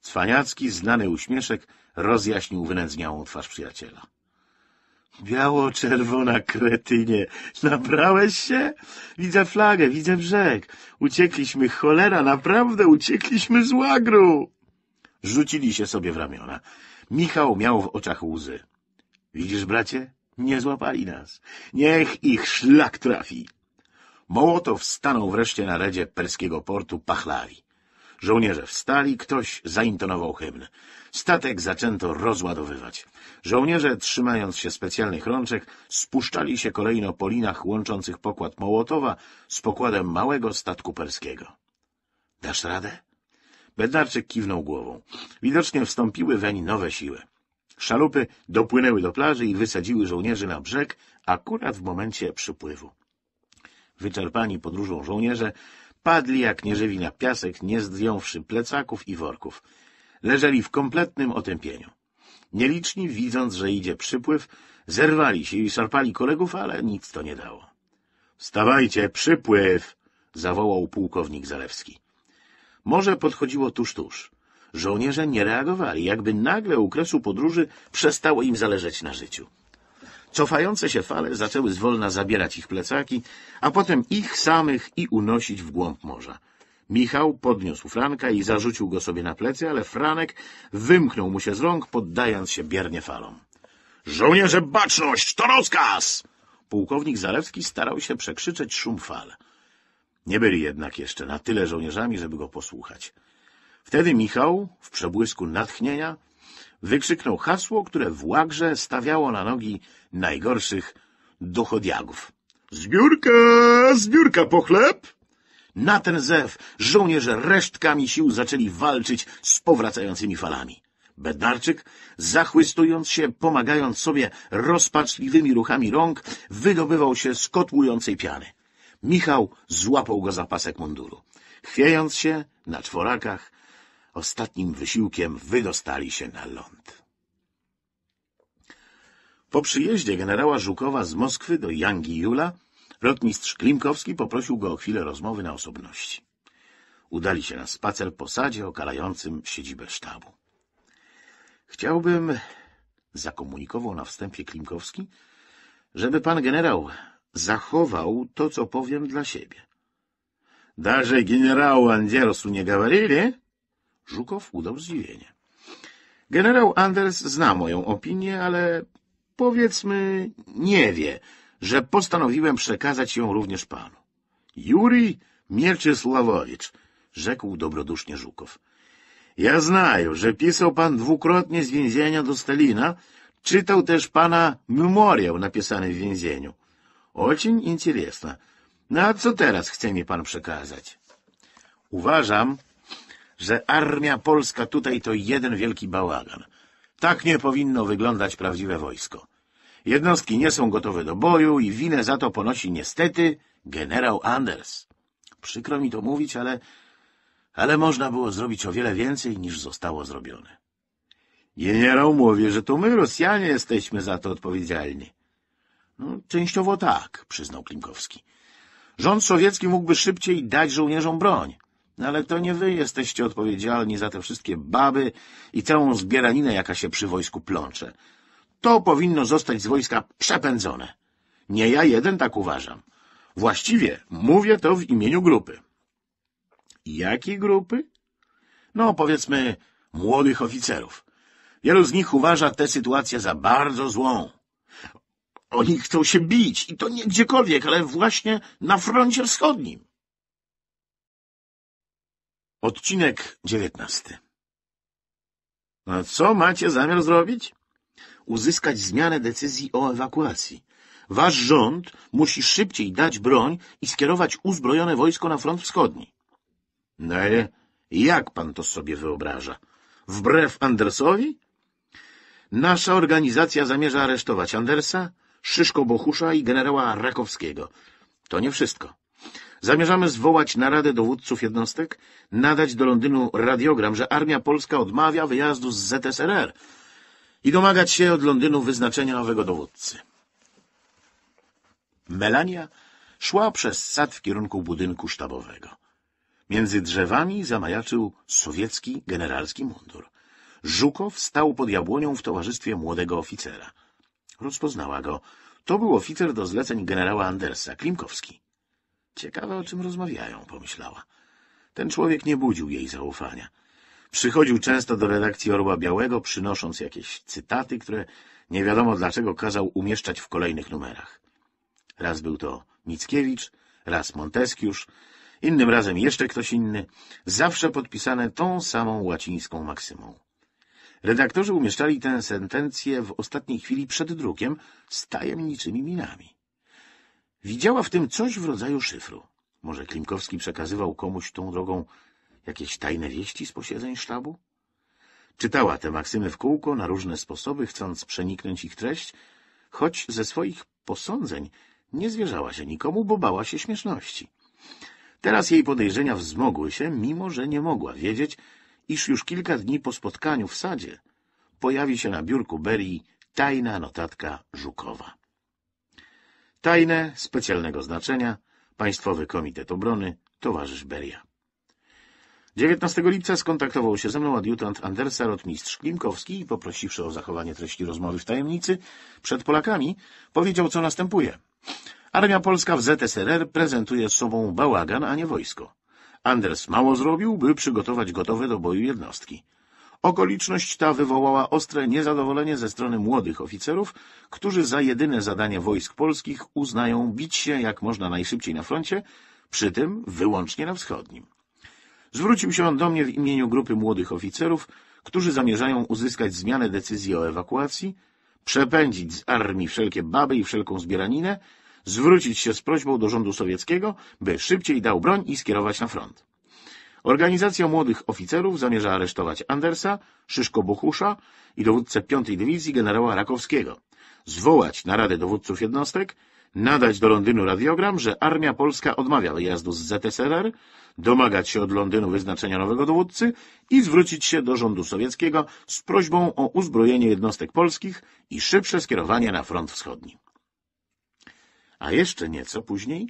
Cwaniacki, znany uśmieszek, rozjaśnił wynędzniałą twarz przyjaciela. Biało-czerwona kretynie, nabrałeś się? Widzę flagę, widzę brzeg. Uciekliśmy, cholera, naprawdę uciekliśmy z łagru. Rzucili się sobie w ramiona. Michał miał w oczach łzy. Widzisz, bracie? Nie złapali nas. Niech ich szlak trafi. Mołotow stanął wreszcie na ledzie perskiego portu Pachlawi. Żołnierze wstali, ktoś zaintonował hymn. Statek zaczęto rozładowywać. Żołnierze, trzymając się specjalnych rączek, spuszczali się kolejno po linach łączących pokład Mołotowa z pokładem małego statku perskiego. — Dasz radę? Bednarczyk kiwnął głową. Widocznie wstąpiły weń nowe siły. Szalupy dopłynęły do plaży i wysadziły żołnierzy na brzeg akurat w momencie przypływu. Wyczerpani podróżą żołnierze padli jak nieżywi na piasek, nie zdjąwszy plecaków i worków. Leżeli w kompletnym otępieniu. Nieliczni, widząc, że idzie przypływ, zerwali się i szarpali kolegów, ale nic to nie dało. — Stawajcie, przypływ! — zawołał pułkownik Zalewski. Morze podchodziło tuż, tuż. Żołnierze nie reagowali, jakby nagle u kresu podróży przestało im zależeć na życiu. Cofające się fale zaczęły zwolna zabierać ich plecaki, a potem ich samych i unosić w głąb morza. Michał podniósł Franka i zarzucił go sobie na plecy, ale Franek wymknął mu się z rąk, poddając się biernie falom. — Żołnierze, baczność! To rozkaz! Pułkownik Zalewski starał się przekrzyczeć szum fal. Nie byli jednak jeszcze na tyle żołnierzami, żeby go posłuchać. Wtedy Michał, w przebłysku natchnienia, wykrzyknął hasło, które w łagrze stawiało na nogi najgorszych duchodiagów. Zbiórka, zbiórka po chleb! Na ten zew żołnierze resztkami sił zaczęli walczyć z powracającymi falami. Bednarczyk, zachłystując się, pomagając sobie rozpaczliwymi ruchami rąk, wydobywał się z kotłującej piany. Michał złapał go za pasek munduru. Chwiejąc się na czworakach, ostatnim wysiłkiem wydostali się na ląd. Po przyjeździe generała Żukowa z Moskwy do Jangi Jula rotmistrz Klimkowski poprosił go o chwilę rozmowy na osobności. Udali się na spacer po sadzie okalającym siedzibę sztabu. Chciałbym, zakomunikował na wstępie Klimkowski, żeby pan generał zachował to, co powiem dla siebie. Даже generał Andersu nie gawarili? Żukow udał zdziwienie. Generał Anders zna moją opinię, ale powiedzmy, nie wie, że postanowiłem przekazać ją również panu. — Juri Mierczysławowicz — rzekł dobrodusznie Żukow. — Ja znaję, że pisał pan dwukrotnie z więzienia do Stalina, czytał też pana memoriał napisany w więzieniu. — Очень интересно. No a co teraz chce mi pan przekazać? — Uważam, że armia polska tutaj to jeden wielki bałagan. Tak nie powinno wyglądać prawdziwe wojsko. Jednostki nie są gotowe do boju i winę za to ponosi niestety generał Anders. Przykro mi to mówić, ale, ale można było zrobić o wiele więcej niż zostało zrobione. Generał mówi, że to my, Rosjanie, jesteśmy za to odpowiedzialni. No, częściowo tak, przyznał Klimkowski. Rząd sowiecki mógłby szybciej dać żołnierzom broń. Ale to nie wy jesteście odpowiedzialni za te wszystkie baby i całą zbieraninę, jaka się przy wojsku plącze. To powinno zostać z wojska przepędzone. Nie ja jeden tak uważam. Właściwie mówię to w imieniu grupy. Jakiej grupy? No, powiedzmy, młodych oficerów. Wielu z nich uważa tę sytuację za bardzo złą. Oni chcą się bić i to nie gdziekolwiek, ale właśnie na froncie wschodnim. Odcinek dziewiętnasty. A no co macie zamiar zrobić? Uzyskać zmianę decyzji o ewakuacji. Wasz rząd musi szybciej dać broń i skierować uzbrojone wojsko na front wschodni. No jak pan to sobie wyobraża? Wbrew Andersowi? Nasza organizacja zamierza aresztować Andersa, Szyszko Bohusza i generała Rakowskiego. To nie wszystko. Zamierzamy zwołać naradę dowódców jednostek, nadać do Londynu radiogram, że armia polska odmawia wyjazdu z ZSRR i domagać się od Londynu wyznaczenia nowego dowódcy. Melania szła przez sad w kierunku budynku sztabowego. Między drzewami zamajaczył sowiecki generalski mundur. Żukow stał pod jabłonią w towarzystwie młodego oficera. Rozpoznała go. To był oficer do zleceń generała Andersa, Klimkowski. Ciekawe, o czym rozmawiają, pomyślała. Ten człowiek nie budził jej zaufania. Przychodził często do redakcji Orła Białego, przynosząc jakieś cytaty, które nie wiadomo dlaczego kazał umieszczać w kolejnych numerach. Raz był to Mickiewicz, raz Monteskiusz, innym razem jeszcze ktoś inny, zawsze podpisane tą samą łacińską maksymą. Redaktorzy umieszczali tę sentencję w ostatniej chwili przed drukiem z tajemniczymi minami. Widziała w tym coś w rodzaju szyfru. Może Klimkowski przekazywał komuś tą drogą jakieś tajne wieści z posiedzeń sztabu? Czytała te maksymy w kółko na różne sposoby, chcąc przeniknąć ich treść, choć ze swoich posądzeń nie zwierzała się nikomu, bo bała się śmieszności. Teraz jej podejrzenia wzmogły się, mimo że nie mogła wiedzieć, iż już kilka dni po spotkaniu w sadzie pojawi się na biurku Berii tajna notatka Żukowa. Tajne, specjalnego znaczenia, Państwowy Komitet Obrony, towarzysz Beria. 19 lipca skontaktował się ze mną adiutant Andersa rotmistrz Klimkowski i poprosiwszy o zachowanie treści rozmowy w tajemnicy przed Polakami, powiedział co następuje. Armia Polska w ZSRR prezentuje z sobą bałagan, a nie wojsko. Anders mało zrobił, by przygotować gotowe do boju jednostki. Okoliczność ta wywołała ostre niezadowolenie ze strony młodych oficerów, którzy za jedyne zadanie wojsk polskich uznają bić się jak można najszybciej na froncie, przy tym wyłącznie na wschodnim. Zwrócił się on do mnie w imieniu grupy młodych oficerów, którzy zamierzają uzyskać zmianę decyzji o ewakuacji, przepędzić z armii wszelkie baby i wszelką zbieraninę, zwrócić się z prośbą do rządu sowieckiego, by szybciej dał broń i skierować na front. Organizacja młodych oficerów zamierza aresztować Andersa, Szyszko-Buchusza i dowódcę piątej Dywizji generała Rakowskiego, zwołać radę dowódców jednostek, nadać do Londynu radiogram, że Armia Polska odmawia wyjazdu z ZSRR, domagać się od Londynu wyznaczenia nowego dowódcy i zwrócić się do rządu sowieckiego z prośbą o uzbrojenie jednostek polskich i szybsze skierowanie na front wschodni. A jeszcze nieco później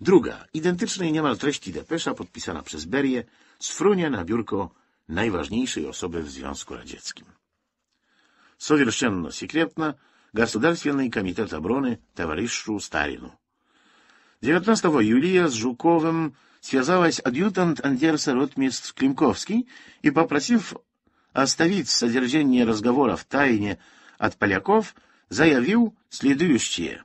Druga, identycznej niemal treści depesza podpisana przez Berię, sfrunie na biurko najważniejszej osoby w Związku Radzieckim. Совершенно секретно Государственный комитет обороны товарищу Старину. 19 июля с Жуковым связалась адъютант Андерса ротмистр Климковский и, попросив оставить содержание разговора в тайне от поляков, заявил следующее.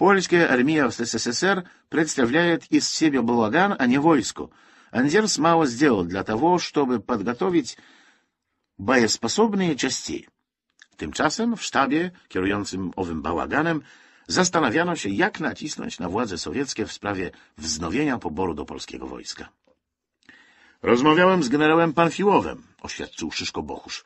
Польская армия в СССР представляет из себя балаган, а не войску. Андерс мало сделал для того, чтобы подготовить боеспособные части. Tymczasem w sztabie kierującym owym bałaganem zastanawiano się, jak nacisnąć na władze sowieckie w sprawie wznowienia poboru do polskiego wojska. Rozmawiałem z generałem Panfiłowem, oświadczył Szyszko Bochusz.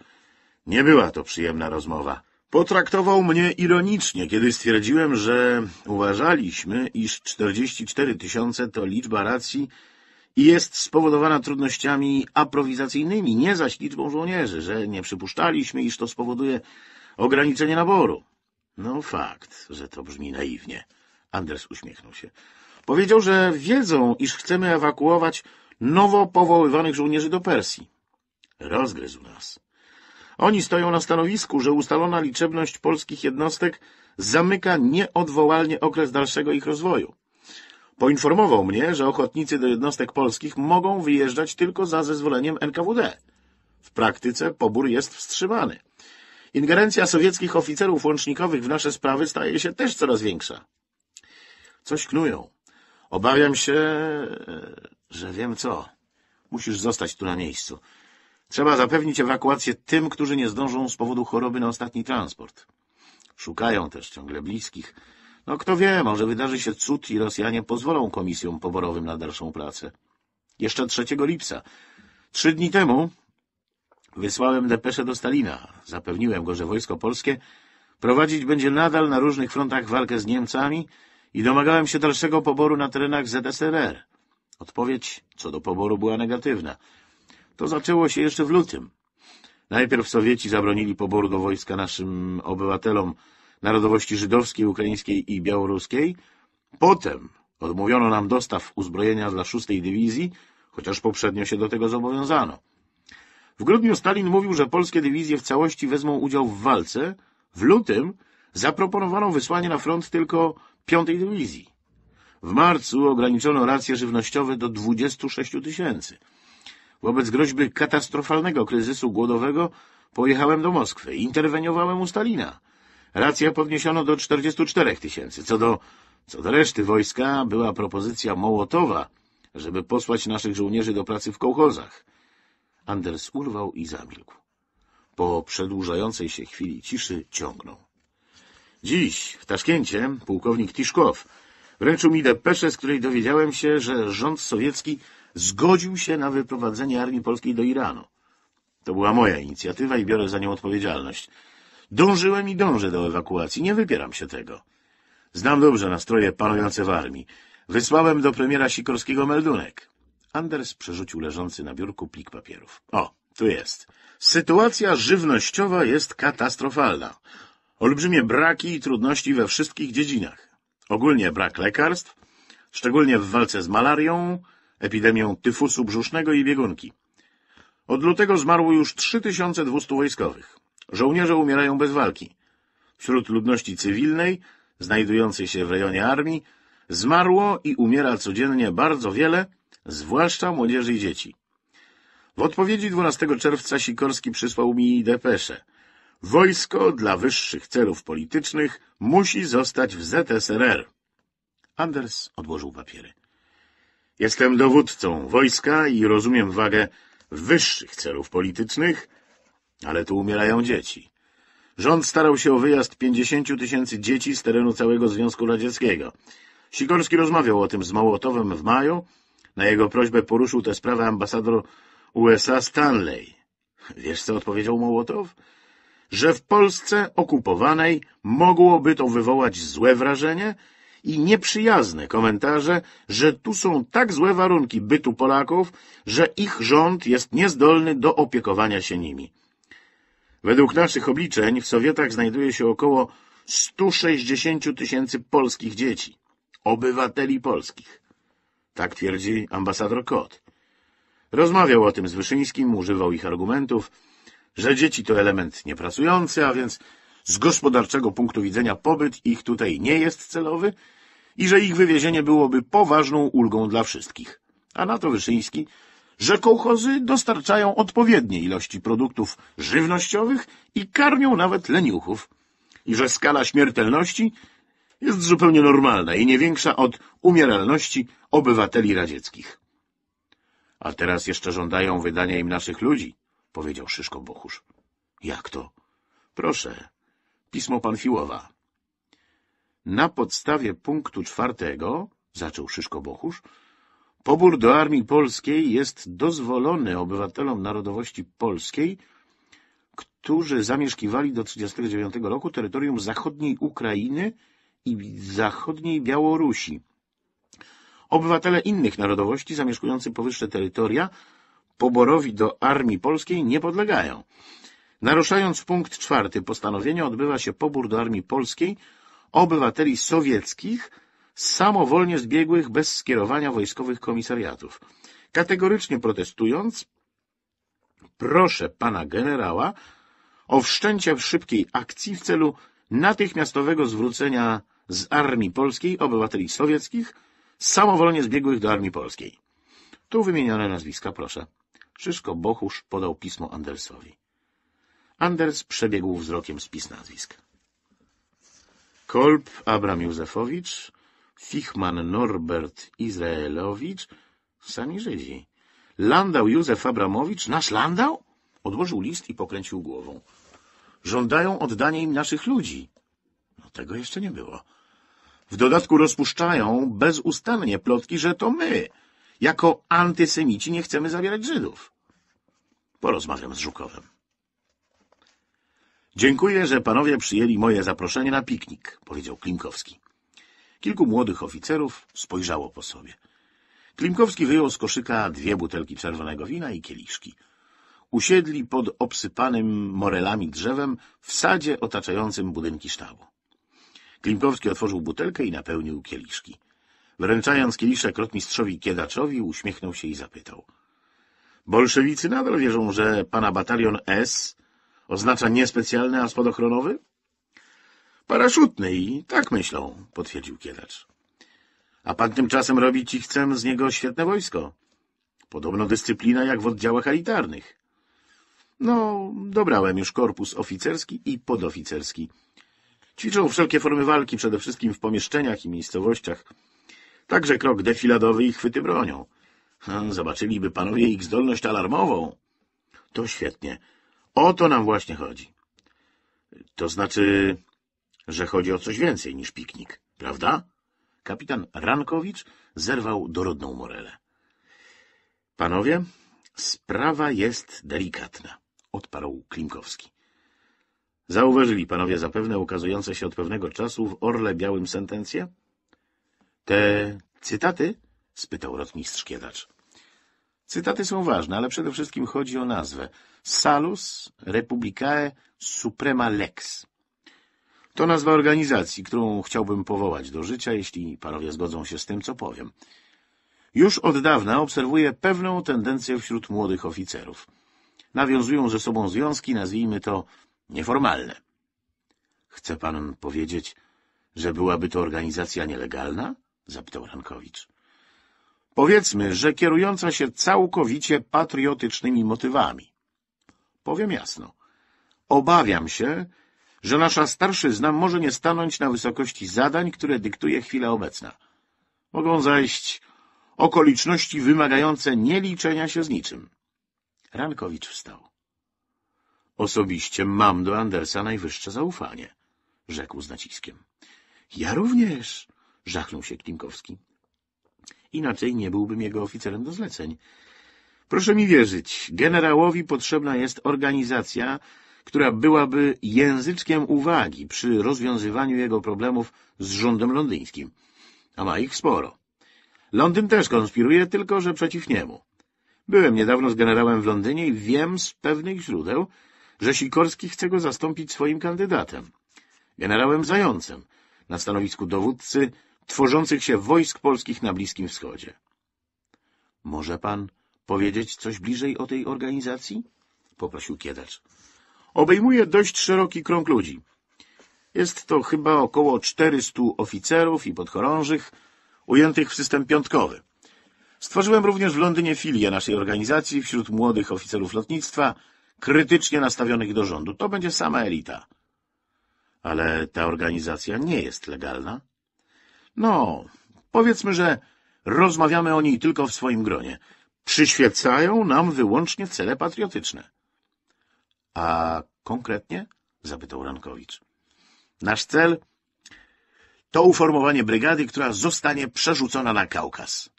Nie była to przyjemna rozmowa. Potraktował mnie ironicznie, kiedy stwierdziłem, że uważaliśmy, iż 44 tysiące to liczba racji i jest spowodowana trudnościami aprowizacyjnymi, nie zaś liczbą żołnierzy, że nie przypuszczaliśmy, iż to spowoduje ograniczenie naboru. No fakt, że to brzmi naiwnie. Anders uśmiechnął się. Powiedział, że wiedzą, iż chcemy ewakuować nowo powoływanych żołnierzy do Persji. Rozgryzł nas. Oni stoją na stanowisku, że ustalona liczebność polskich jednostek zamyka nieodwołalnie okres dalszego ich rozwoju. Poinformował mnie, że ochotnicy do jednostek polskich mogą wyjeżdżać tylko za zezwoleniem NKWD. W praktyce pobór jest wstrzymany. Ingerencja sowieckich oficerów łącznikowych w nasze sprawy staje się też coraz większa. Coś knują. Obawiam się, e, że wiem co. Musisz zostać tu na miejscu. Trzeba zapewnić ewakuację tym, którzy nie zdążą z powodu choroby na ostatni transport. Szukają też ciągle bliskich. No kto wie, może wydarzy się cud i Rosjanie pozwolą komisjom poborowym na dalszą pracę. Jeszcze 3 lipca. Trzy dni temu wysłałem depeszę do Stalina. Zapewniłem go, że Wojsko Polskie prowadzić będzie nadal na różnych frontach walkę z Niemcami i domagałem się dalszego poboru na terenach ZSRR. Odpowiedź co do poboru była negatywna. To zaczęło się jeszcze w lutym. Najpierw Sowieci zabronili poboru do wojska naszym obywatelom narodowości żydowskiej, ukraińskiej i białoruskiej. Potem odmówiono nam dostaw uzbrojenia dla szóstej dywizji, chociaż poprzednio się do tego zobowiązano. W grudniu Stalin mówił, że polskie dywizje w całości wezmą udział w walce. W lutym zaproponowano wysłanie na front tylko piątej dywizji. W marcu ograniczono racje żywnościowe do 26 tysięcy. Wobec groźby katastrofalnego kryzysu głodowego pojechałem do Moskwy, interweniowałem u Stalina. Rację podniesiono do 44 tysięcy. Co do, co do reszty wojska była propozycja Mołotowa, żeby posłać naszych żołnierzy do pracy w kołchozach. Anders urwał i zamilkł. Po przedłużającej się chwili ciszy ciągnął. Dziś w Taszkencie pułkownik Tiszkow wręczył mi depeszę, z której dowiedziałem się, że rząd sowiecki zgodził się na wyprowadzenie armii polskiej do Iranu. To była moja inicjatywa i biorę za nią odpowiedzialność. Dążyłem i dążę do ewakuacji, nie wypieram się tego. Znam dobrze nastroje panujące w armii. Wysłałem do premiera Sikorskiego meldunek. Anders przerzucił leżący na biurku plik papierów. O, tu jest. Sytuacja żywnościowa jest katastrofalna. Olbrzymie braki i trudności we wszystkich dziedzinach. Ogólnie brak lekarstw, szczególnie w walce z malarią, epidemią tyfusu brzusznego i biegunki. Od lutego zmarło już 3200 wojskowych. Żołnierze umierają bez walki. Wśród ludności cywilnej, znajdującej się w rejonie armii, zmarło i umiera codziennie bardzo wiele, zwłaszcza młodzieży i dzieci. W odpowiedzi 12 czerwca Sikorski przysłał mi depeszę. Wojsko dla wyższych celów politycznych musi zostać w ZSRR. Anders odłożył papiery. Jestem dowódcą wojska i rozumiem wagę wyższych celów politycznych, ale tu umierają dzieci. Rząd starał się o wyjazd 50 tysięcy dzieci z terenu całego Związku Radzieckiego. Sikorski rozmawiał o tym z Mołotowem w maju. Na jego prośbę poruszył tę sprawę ambasador USA Stanley. Wiesz, co odpowiedział Mołotow? Że w Polsce okupowanej mogłoby to wywołać złe wrażenie, i nieprzyjazne komentarze, że tu są tak złe warunki bytu Polaków, że ich rząd jest niezdolny do opiekowania się nimi. Według naszych obliczeń w Sowietach znajduje się około 160 tysięcy polskich dzieci, obywateli polskich. Tak twierdzi ambasador Kot. Rozmawiał o tym z Wyszyńskim, używał ich argumentów, że dzieci to element niepracujący, a więc z gospodarczego punktu widzenia pobyt ich tutaj nie jest celowy, i że ich wywiezienie byłoby poważną ulgą dla wszystkich. A na to Wyszyński, że kołchozy dostarczają odpowiednie ilości produktów żywnościowych i karmią nawet leniuchów i że skala śmiertelności jest zupełnie normalna i nie większa od umieralności obywateli radzieckich. A teraz jeszcze żądają wydania im naszych ludzi, powiedział Szyszko Bochusz. Jak to? Proszę, pismo pan Fiłowa na podstawie punktu czwartego, zaczął Szyszko Bochusz, pobór do Armii Polskiej jest dozwolony obywatelom narodowości polskiej, którzy zamieszkiwali do 1939 roku terytorium zachodniej Ukrainy i zachodniej Białorusi. Obywatele innych narodowości zamieszkujący powyższe terytoria poborowi do Armii Polskiej nie podlegają. Naruszając punkt czwarty postanowienia odbywa się pobór do Armii Polskiej obywateli sowieckich samowolnie zbiegłych bez skierowania wojskowych komisariatów. Kategorycznie protestując, proszę pana generała o wszczęcie szybkiej akcji w celu natychmiastowego zwrócenia z Armii Polskiej obywateli sowieckich samowolnie zbiegłych do Armii Polskiej. Tu wymienione nazwiska, proszę. Szyszko Bochusz podał pismo Andersowi. Anders przebiegł wzrokiem spis nazwisk. Kolb Abram Józefowicz, Fichman Norbert Izraelowicz, sami Żydzi. Landał Józef Abramowicz, nasz Landał? Odłożył list i pokręcił głową. Żądają oddania im naszych ludzi. No, tego jeszcze nie było. W dodatku rozpuszczają bezustannie plotki, że to my, jako antysemici, nie chcemy zabierać Żydów. Porozmawiam z Żukowem. Dziękuję, że panowie przyjęli moje zaproszenie na piknik, powiedział Klimkowski. Kilku młodych oficerów spojrzało po sobie. Klimkowski wyjął z koszyka dwie butelki czerwonego wina i kieliszki. Usiedli pod obsypanym morelami drzewem w sadzie otaczającym budynki sztabu. Klimkowski otworzył butelkę i napełnił kieliszki. Wręczając kieliszek rotmistrzowi Kiedaczowi, uśmiechnął się i zapytał. Bolszewicy nadal wierzą, że pana batalion S oznacza nie specjalny, a spadochronowy? Paraszutny i tak myślą, potwierdził Kielecz. A pan tymczasem robi ci chcę z niego świetne wojsko. Podobno dyscyplina jak w oddziałach elitarnych. No, dobrałem już korpus oficerski i podoficerski. Ćwiczą wszelkie formy walki, przede wszystkim w pomieszczeniach i miejscowościach. Także krok defiladowy i chwyty bronią. Hm, zobaczyliby panowie ich zdolność alarmową. To świetnie. O to nam właśnie chodzi. To znaczy, że chodzi o coś więcej niż piknik, prawda? Kapitan Rankowicz zerwał dorodną morelę. Panowie, sprawa jest delikatna, odparł Klimkowski. Zauważyli panowie zapewne ukazujące się od pewnego czasu w Orle Białym sentencje? Te cytaty? spytał rotmistrz Kiedacz. Cytaty są ważne, ale przede wszystkim chodzi o nazwę. Salus Republicae Suprema Lex. To nazwa organizacji, którą chciałbym powołać do życia, jeśli panowie zgodzą się z tym, co powiem. Już od dawna obserwuję pewną tendencję wśród młodych oficerów. Nawiązują ze sobą związki, nazwijmy to nieformalne. Chce pan powiedzieć, że byłaby to organizacja nielegalna? zapytał Rankowicz. Powiedzmy, że kierująca się całkowicie patriotycznymi motywami. Powiem jasno. Obawiam się, że nasza starszyzna może nie stanąć na wysokości zadań, które dyktuje chwila obecna. Mogą zajść okoliczności wymagające nieliczenia się z niczym. Rankowicz wstał. Osobiście mam do Andersa najwyższe zaufanie, rzekł z naciskiem. Ja również, żachnął się Klinkowski inaczej nie byłbym jego oficerem do zleceń. Proszę mi wierzyć, generałowi potrzebna jest organizacja, która byłaby języczkiem uwagi przy rozwiązywaniu jego problemów z rządem londyńskim. A ma ich sporo. Londyn też konspiruje, tylko że przeciw niemu. Byłem niedawno z generałem w Londynie i wiem z pewnych źródeł, że Sikorski chce go zastąpić swoim kandydatem, generałem Zającem, na stanowisku dowódcy tworzących się wojsk polskich na Bliskim Wschodzie. Może pan powiedzieć coś bliżej o tej organizacji? poprosił Kiedacz. Obejmuje dość szeroki krąg ludzi. Jest to chyba około 400 oficerów i podchorążych ujętych w system piątkowy. Stworzyłem również w Londynie filię naszej organizacji wśród młodych oficerów lotnictwa, krytycznie nastawionych do rządu. To będzie sama elita. Ale ta organizacja nie jest legalna. No, powiedzmy, że rozmawiamy o niej tylko w swoim gronie. Przyświecają nam wyłącznie cele patriotyczne. A konkretnie? zapytał Rankowicz. Nasz cel to uformowanie brygady, która zostanie przerzucona na Kaukaz.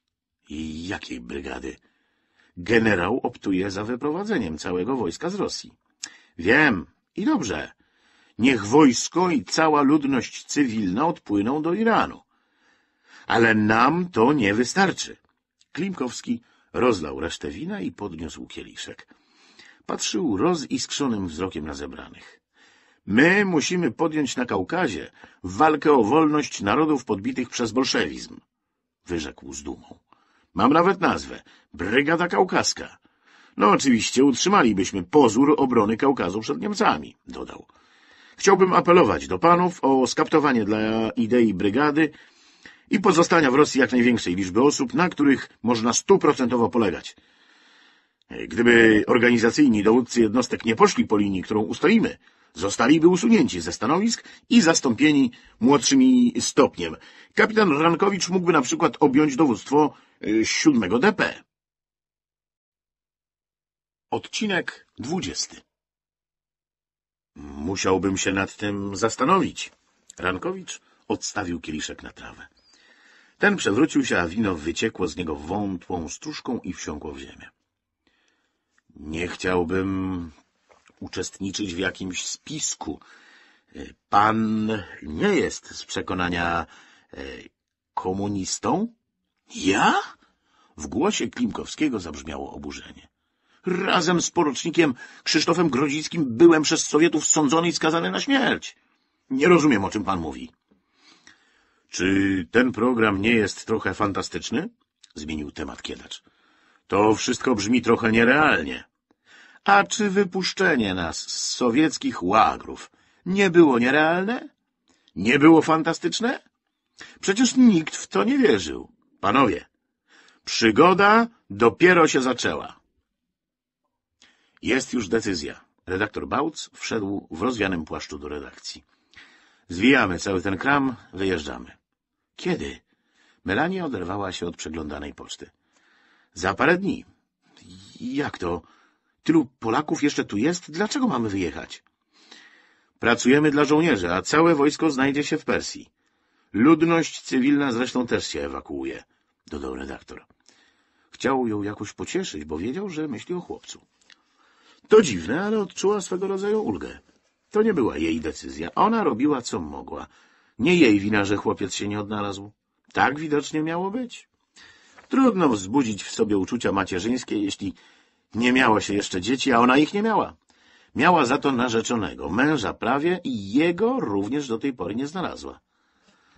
I jakiej brygady? Generał optuje za wyprowadzeniem całego wojska z Rosji. Wiem, i dobrze. Niech wojsko i cała ludność cywilna odpłyną do Iranu ale nam to nie wystarczy. Klimkowski rozlał resztę wina i podniósł kieliszek. Patrzył roziskrzonym wzrokiem na zebranych. My musimy podjąć na Kaukazie walkę o wolność narodów podbitych przez bolszewizm, wyrzekł z dumą. Mam nawet nazwę Brygada Kaukaska. No oczywiście utrzymalibyśmy pozór obrony Kaukazu przed Niemcami, dodał. Chciałbym apelować do panów o skaptowanie dla idei brygady i pozostania w Rosji jak największej liczby osób, na których można stuprocentowo polegać. E, gdyby organizacyjni dowódcy jednostek nie poszli po linii, którą ustalimy, zostaliby usunięci ze stanowisk i zastąpieni młodszymi stopniem. Kapitan Rankowicz mógłby na przykład objąć dowództwo 7 e, DP. Odcinek 20 Musiałbym się nad tym zastanowić. Rankowicz odstawił kieliszek na trawę. Ten przewrócił się, a wino wyciekło z niego wątłą stróżką i wsiąkło w ziemię. Nie chciałbym uczestniczyć w jakimś spisku. E, pan nie jest z przekonania e, komunistą? Ja? W głosie Klimkowskiego zabrzmiało oburzenie. Razem z porucznikiem Krzysztofem Grodzickim byłem przez Sowietów sądzony i skazany na śmierć. Nie rozumiem, o czym pan mówi. Czy ten program nie jest trochę fantastyczny? Zmienił temat Kiedacz. To wszystko brzmi trochę nierealnie. A czy wypuszczenie nas z sowieckich łagrów nie było nierealne? Nie było fantastyczne? Przecież nikt w to nie wierzył. Panowie, przygoda dopiero się zaczęła. Jest już decyzja. Redaktor Bałc wszedł w rozwianym płaszczu do redakcji. Zwijamy cały ten kram, wyjeżdżamy. Kiedy? Melania oderwała się od przeglądanej poczty. Za parę dni. Jak to? Tylu Polaków jeszcze tu jest? Dlaczego mamy wyjechać? Pracujemy dla żołnierzy, a całe wojsko znajdzie się w Persji. Ludność cywilna zresztą też się ewakuuje, dodał redaktor. Chciał ją jakoś pocieszyć, bo wiedział, że myśli o chłopcu. To dziwne, ale odczuła swego rodzaju ulgę. To nie była jej decyzja. Ona robiła, co mogła. Nie jej wina, że chłopiec się nie odnalazł. Tak widocznie miało być. Trudno wzbudzić w sobie uczucia macierzyńskie, jeśli nie miało się jeszcze dzieci, a ona ich nie miała. Miała za to narzeczonego, męża prawie i jego również do tej pory nie znalazła.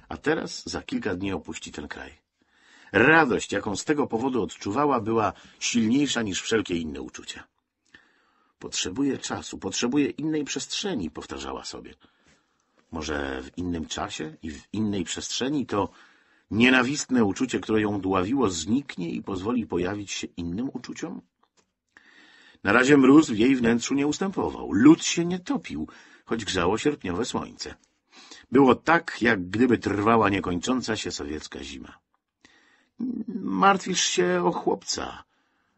A teraz za kilka dni opuści ten kraj. Radość, jaką z tego powodu odczuwała, była silniejsza niż wszelkie inne uczucia. Potrzebuje czasu, potrzebuje innej przestrzeni, powtarzała sobie może w innym czasie i w innej przestrzeni, to nienawistne uczucie, które ją dławiło, zniknie i pozwoli pojawić się innym uczuciom? Na razie mróz w jej wnętrzu nie ustępował. Lód się nie topił, choć grzało sierpniowe słońce. Było tak, jak gdyby trwała niekończąca się sowiecka zima. Martwisz się o chłopca,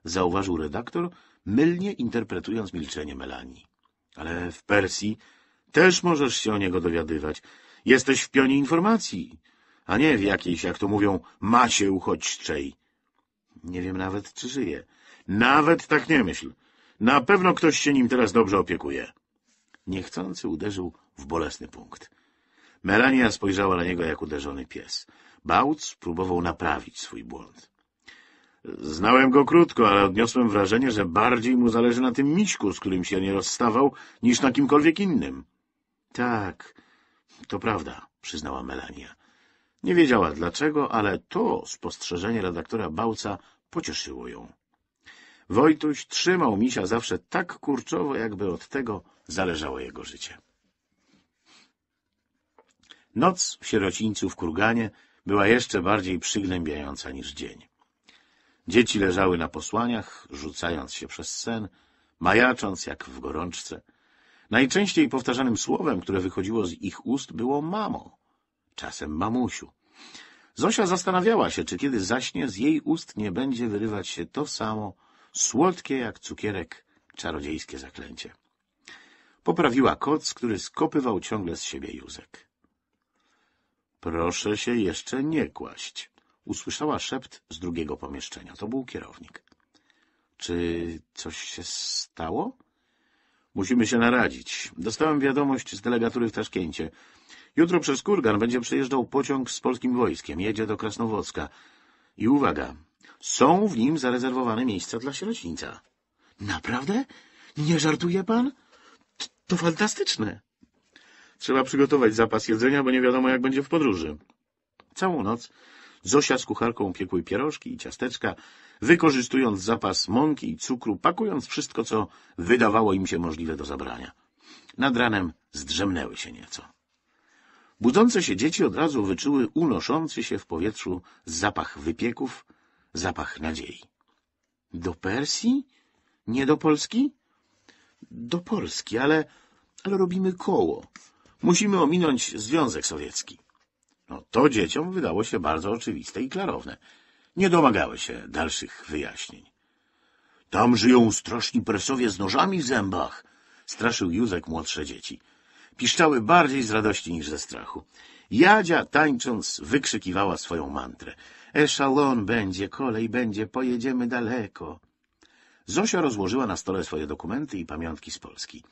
zauważył redaktor, mylnie interpretując milczenie Melanii. Ale w Persji też możesz się o niego dowiadywać. Jesteś w pionie informacji, a nie w jakiejś, jak to mówią, macie uchodźczej. Nie wiem nawet, czy żyje. Nawet tak nie myśl. Na pewno ktoś się nim teraz dobrze opiekuje. Niechcący uderzył w bolesny punkt. Melania spojrzała na niego jak uderzony pies. Bałc próbował naprawić swój błąd. Znałem go krótko, ale odniosłem wrażenie, że bardziej mu zależy na tym miśku, z którym się nie rozstawał, niż na kimkolwiek innym. Tak, to prawda, przyznała Melania. Nie wiedziała dlaczego, ale to spostrzeżenie redaktora Bałca pocieszyło ją. Wojtuś trzymał misia zawsze tak kurczowo, jakby od tego zależało jego życie. Noc w sierocińcu w Kurganie była jeszcze bardziej przygnębiająca niż dzień. Dzieci leżały na posłaniach, rzucając się przez sen, majacząc jak w gorączce — Najczęściej powtarzanym słowem, które wychodziło z ich ust, było mamo, czasem mamusiu. Zosia zastanawiała się, czy kiedy zaśnie, z jej ust nie będzie wyrywać się to samo, słodkie jak cukierek, czarodziejskie zaklęcie. Poprawiła koc, który skopywał ciągle z siebie Józek. Proszę się jeszcze nie kłaść. Usłyszała szept z drugiego pomieszczenia. To był kierownik. Czy coś się stało? Musimy się naradzić. Dostałem wiadomość z delegatury w Taszkencie. Jutro przez Kurgan będzie przejeżdżał pociąg z polskim wojskiem. Jedzie do Krasnowodzka. I uwaga, są w nim zarezerwowane miejsca dla sierocińca. Naprawdę? Nie żartuje pan? T to fantastyczne. Trzeba przygotować zapas jedzenia, bo nie wiadomo, jak będzie w podróży. Całą noc Zosia z kucharką piekły pierożki i ciasteczka, wykorzystując zapas mąki i cukru, pakując wszystko, co wydawało im się możliwe do zabrania. Nad ranem zdrzemnęły się nieco. Budzące się dzieci od razu wyczuły unoszący się w powietrzu zapach wypieków, zapach nadziei. Do Persji? Nie do Polski? Do Polski, ale, ale robimy koło. Musimy ominąć Związek Sowiecki. No, to dzieciom wydało się bardzo oczywiste i klarowne. Nie domagały się dalszych wyjaśnień. — Tam żyją straszni presowie z nożami w zębach! — straszył Józek młodsze dzieci. Piszczały bardziej z radości niż ze strachu. Jadzia, tańcząc, wykrzykiwała swoją mantrę. Eszalon będzie, kolej będzie, pojedziemy daleko. Zosia rozłożyła na stole swoje dokumenty i pamiątki z Polski.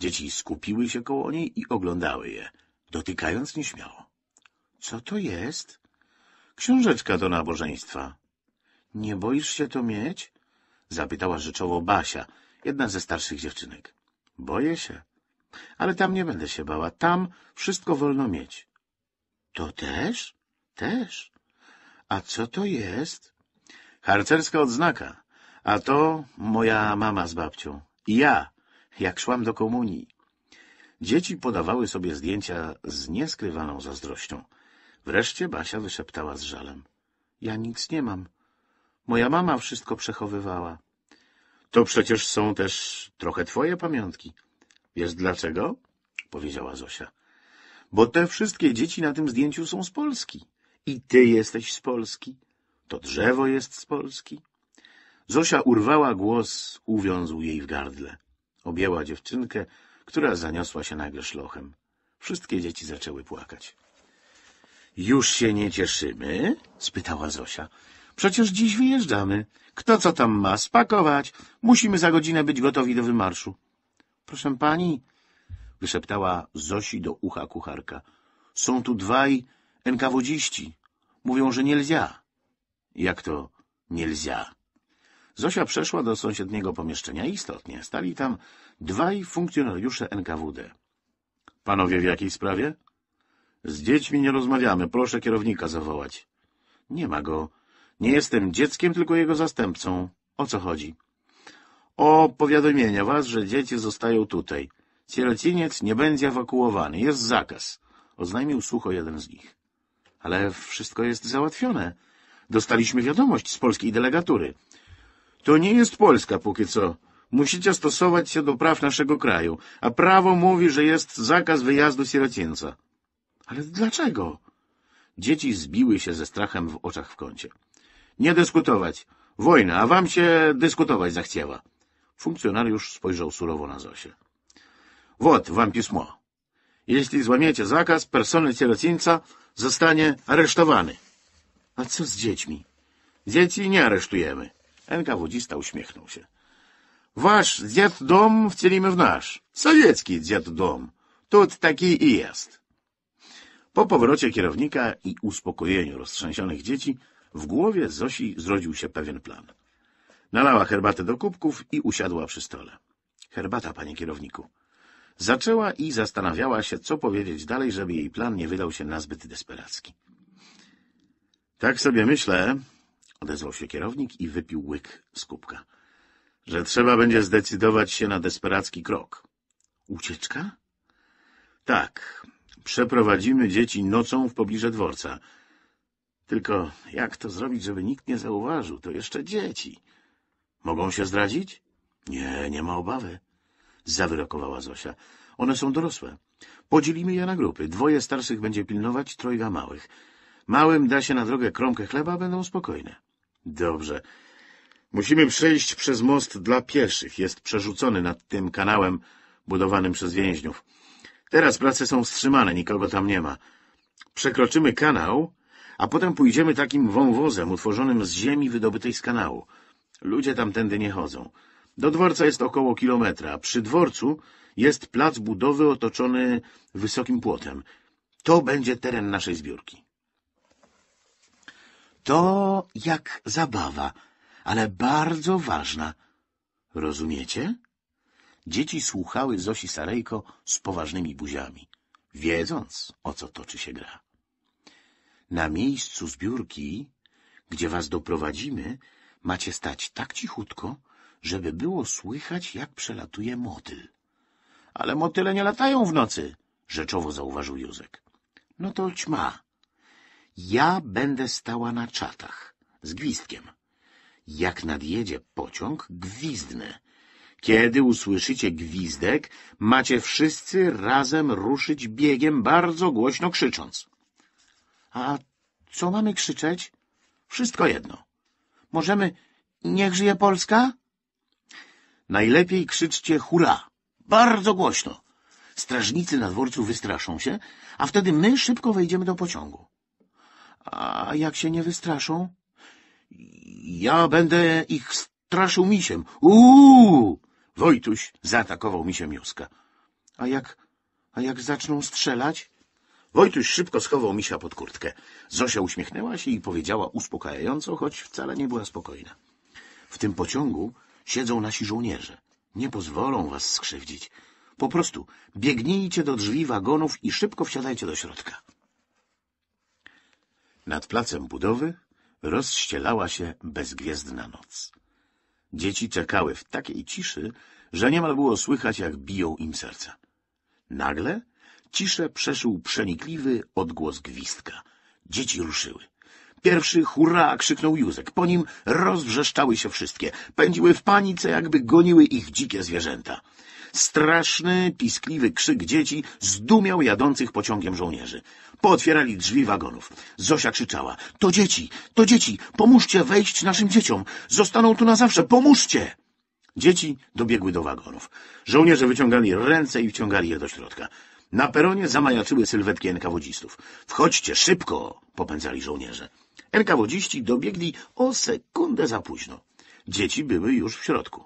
Dzieci skupiły się koło niej i oglądały je, dotykając nieśmiało. Co to jest? Książeczka do nabożeństwa. Nie boisz się to mieć? Zapytała rzeczowo Basia, jedna ze starszych dziewczynek. Boję się. Ale tam nie będę się bała. Tam wszystko wolno mieć. To też? Też. A co to jest? Harcerska odznaka. A to moja mama z babcią. I ja, jak szłam do komunii. Dzieci podawały sobie zdjęcia z nieskrywaną zazdrością. Wreszcie Basia wyszeptała z żalem. Ja nic nie mam. Moja mama wszystko przechowywała. To przecież są też trochę twoje pamiątki. Wiesz dlaczego? powiedziała Zosia. Bo te wszystkie dzieci na tym zdjęciu są z Polski. I ty jesteś z Polski. To drzewo jest z Polski. Zosia urwała głos, uwiązł jej w gardle. Objęła dziewczynkę, która zaniosła się nagle szlochem. Wszystkie dzieci zaczęły płakać. Już się nie cieszymy? spytała Zosia. Przecież dziś wyjeżdżamy. Kto co tam ma? Spakować. Musimy za godzinę być gotowi do wymarszu. Proszę pani, wyszeptała Zosi do ucha kucharka. Są tu dwaj enkawodziści. Mówią, że nie lzia. Jak to nie lzia? Zosia przeszła do sąsiedniego pomieszczenia. Istotnie, stali tam dwaj funkcjonariusze NKWD. Panowie w jakiej sprawie? Z dziećmi nie rozmawiamy, proszę kierownika zawołać. Nie ma go. Nie jestem dzieckiem, tylko jego zastępcą. O co chodzi? O powiadomienie was, że dzieci zostają tutaj. Sierociniec nie będzie ewakuowany, jest zakaz. Oznajmił sucho jeden z nich. Ale wszystko jest załatwione. Dostaliśmy wiadomość z polskiej delegatury. To nie jest Polska póki co. Musicie stosować się do praw naszego kraju, a prawo mówi, że jest zakaz wyjazdu sierocińca. Ale dlaczego? Dzieci zbiły się ze strachem w oczach w kącie. Nie dyskutować. Wojna, a wam się dyskutować zachciała. Funkcjonariusz spojrzał surowo na Zosię. Wot wam pismo. Jeśli złamiecie zakaz, personel sierocińca zostanie aresztowany. A co z dziećmi? Dzieci nie aresztujemy. NKWD uśmiechnął się. Wasz dziad dom wcielimy w nasz. Sowiecki dziad dom. Tut taki i jest. Po powrocie kierownika i uspokojeniu roztrzęsionych dzieci w głowie Zosi zrodził się pewien plan. Nalała herbatę do kubków i usiadła przy stole. Herbata, panie kierowniku. Zaczęła i zastanawiała się, co powiedzieć dalej, żeby jej plan nie wydał się nazbyt desperacki. Tak sobie myślę, odezwał się kierownik i wypił łyk z kubka, że trzeba będzie zdecydować się na desperacki krok. Ucieczka? Tak, Przeprowadzimy dzieci nocą w pobliże dworca. Tylko jak to zrobić, żeby nikt nie zauważył? To jeszcze dzieci. Mogą się zdradzić? Nie, nie ma obawy. Zawyrokowała Zosia. One są dorosłe. Podzielimy je na grupy. Dwoje starszych będzie pilnować, trojga małych. Małym da się na drogę kromkę chleba, będą spokojne. Dobrze. Musimy przejść przez most dla pieszych. Jest przerzucony nad tym kanałem budowanym przez więźniów. Teraz prace są wstrzymane, nikogo tam nie ma. Przekroczymy kanał, a potem pójdziemy takim wąwozem utworzonym z ziemi wydobytej z kanału. Ludzie tamtędy nie chodzą. Do dworca jest około kilometra. Przy dworcu jest plac budowy otoczony wysokim płotem. To będzie teren naszej zbiórki. To jak zabawa, ale bardzo ważna. Rozumiecie? Dzieci słuchały Zosi Sarejko z poważnymi buziami, wiedząc, o co toczy się gra. Na miejscu zbiórki, gdzie was doprowadzimy, macie stać tak cichutko, żeby było słychać, jak przelatuje motyl. Ale motyle nie latają w nocy, rzeczowo zauważył Józek. No to ćma. Ja będę stała na czatach, z gwizdkiem. Jak nadjedzie pociąg, gwizdnę kiedy usłyszycie gwizdek, macie wszyscy razem ruszyć biegiem, bardzo głośno krzycząc. A co mamy krzyczeć? Wszystko jedno. Możemy niech żyje Polska? Najlepiej krzyczcie hura, bardzo głośno. Strażnicy na dworcu wystraszą się, a wtedy my szybko wejdziemy do pociągu. A jak się nie wystraszą? Ja będę ich straszył misiem. Uuu! Wojtuś zaatakował mi się miuska. A jak, a jak zaczną strzelać? Wojtuś szybko schował misia pod kurtkę. Zosia uśmiechnęła się i powiedziała uspokajająco, choć wcale nie była spokojna. W tym pociągu siedzą nasi żołnierze. Nie pozwolą was skrzywdzić. Po prostu biegnijcie do drzwi wagonów i szybko wsiadajcie do środka. Nad placem budowy rozścielała się bezgwiezdna noc. Dzieci czekały w takiej ciszy, że niemal było słychać, jak biją im serca. Nagle ciszę przeszył przenikliwy odgłos gwizdka. Dzieci ruszyły. Pierwszy hurra krzyknął Józek, po nim rozwrzeszczały się wszystkie. Pędziły w panice, jakby goniły ich dzikie zwierzęta. Straszny, piskliwy krzyk dzieci zdumiał jadących pociągiem żołnierzy. Pootwierali drzwi wagonów. Zosia krzyczała. To dzieci! To dzieci! Pomóżcie wejść naszym dzieciom! Zostaną tu na zawsze! Pomóżcie! Dzieci dobiegły do wagonów. Żołnierze wyciągali ręce i wciągali je do środka. Na peronie zamajaczyły sylwetki enkawodzistów. Wchodźcie szybko! popędzali żołnierze. Enkawodziści dobiegli o sekundę za późno. Dzieci były już w środku.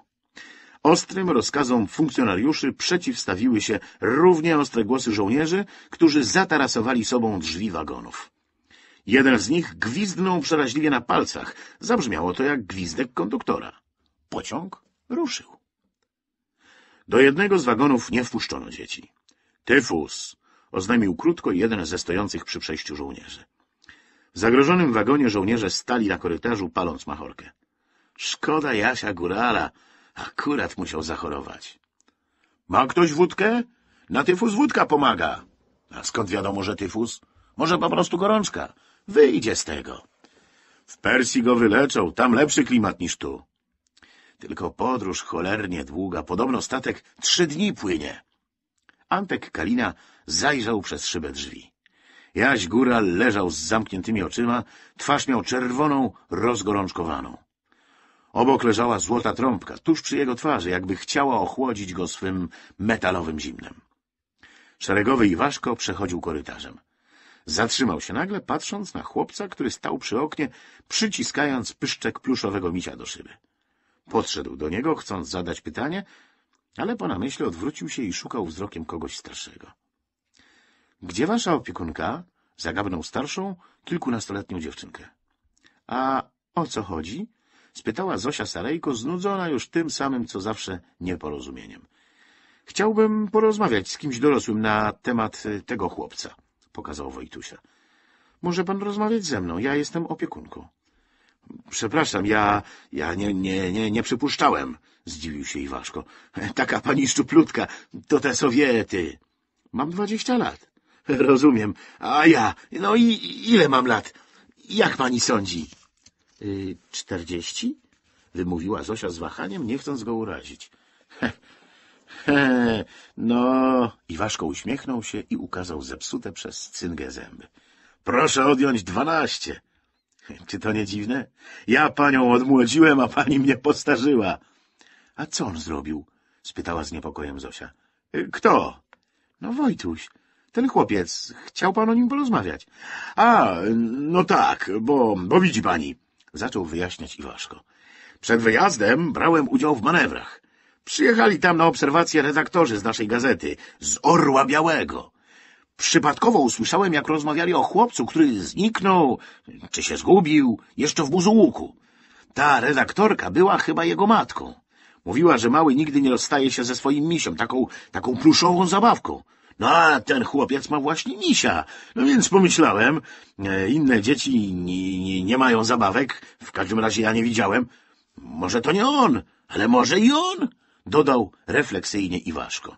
Ostrym rozkazom funkcjonariuszy przeciwstawiły się równie ostre głosy żołnierzy, którzy zatarasowali sobą drzwi wagonów. Jeden z nich gwizdnął przeraźliwie na palcach. Zabrzmiało to jak gwizdek konduktora. Pociąg ruszył. Do jednego z wagonów nie wpuszczono dzieci. Tyfus! oznajmił krótko jeden ze stojących przy przejściu żołnierzy. W zagrożonym wagonie żołnierze stali na korytarzu, paląc machorkę. Szkoda Jasia Górala, Akurat musiał zachorować. — Ma ktoś wódkę? Na tyfus wódka pomaga. — A skąd wiadomo, że tyfus? Może po prostu gorączka. Wyjdzie z tego. W Persji go wyleczą, tam lepszy klimat niż tu. Tylko podróż cholernie długa, podobno statek trzy dni płynie. Antek Kalina zajrzał przez szybę drzwi. Jaś Góral leżał z zamkniętymi oczyma, twarz miał czerwoną, rozgorączkowaną. Obok leżała złota trąbka, tuż przy jego twarzy, jakby chciała ochłodzić go swym metalowym zimnem. Szeregowy Iwaszko przechodził korytarzem. Zatrzymał się nagle, patrząc na chłopca, który stał przy oknie, przyciskając pyszczek pluszowego misia do szyby. Podszedł do niego, chcąc zadać pytanie, ale po namyśle odwrócił się i szukał wzrokiem kogoś starszego. — Gdzie wasza opiekunka? — zagabnął starszą, kilkunastoletnią dziewczynkę. — A o co chodzi? spytała Zosia Sarejko, znudzona już tym samym, co zawsze, nieporozumieniem. — Chciałbym porozmawiać z kimś dorosłym na temat y, tego chłopca — pokazał Wojtusia. — Może pan rozmawiać ze mną, ja jestem opiekunką. — Przepraszam, ja, ja nie, nie, nie, nie przypuszczałem — zdziwił się Iwaszko. — Taka pani szczuplutka, to te Sowiety. — Mam dwadzieścia lat. — Rozumiem. A ja, no i ile mam lat? Jak pani sądzi? Czterdzieści? Wymówiła Zosia z wahaniem, nie chcąc go urazić. He, he, no... Iwaszko uśmiechnął się i ukazał zepsute przez cyngę zęby. Proszę odjąć dwanaście. Czy to nie dziwne? Ja panią odmłodziłem, a pani mnie postarzyła. A co on zrobił? spytała z niepokojem Zosia. Kto? No Wojtuś. Ten chłopiec. Chciał pan o nim porozmawiać. A, no tak, bo, bo widzi pani. Zaczął wyjaśniać Iwaszko. Przed wyjazdem brałem udział w manewrach. Przyjechali tam na obserwacje redaktorzy z naszej gazety, z Orła Białego. Przypadkowo usłyszałem, jak rozmawiali o chłopcu, który zniknął, czy się zgubił, jeszcze w Buzułuku. Ta redaktorka była chyba jego matką. Mówiła, że mały nigdy nie rozstaje się ze swoim misiem, taką, taką pluszową zabawką. No a ten chłopiec ma właśnie misia. No więc pomyślałem, e, inne dzieci nie, nie mają zabawek, w każdym razie ja nie widziałem. Może to nie on, ale może i on, dodał refleksyjnie Iwaszko.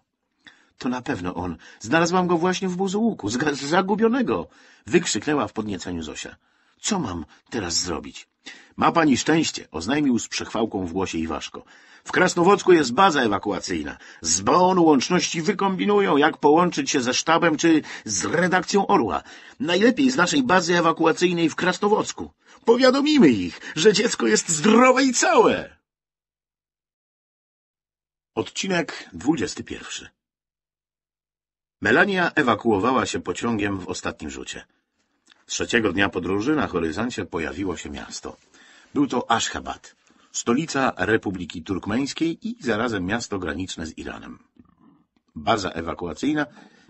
To na pewno on. Znalazłam go właśnie w buzułuku, zagubionego, wykrzyknęła w podnieceniu Zosia. Co mam teraz zrobić? Ma pani szczęście, oznajmił z przechwałką w głosie Iwaszko. W Krasnowocku jest baza ewakuacyjna. Z łączności wykombinują, jak połączyć się ze sztabem czy z redakcją Orła. Najlepiej z naszej bazy ewakuacyjnej w Krasnowocku. Powiadomimy ich, że dziecko jest zdrowe i całe. Odcinek 21 Melania ewakuowała się pociągiem w ostatnim rzucie. trzeciego dnia podróży na horyzoncie pojawiło się miasto. Był to Ashgabat stolica Republiki Turkmeńskiej i zarazem miasto graniczne z Iranem. Baza ewakuacyjna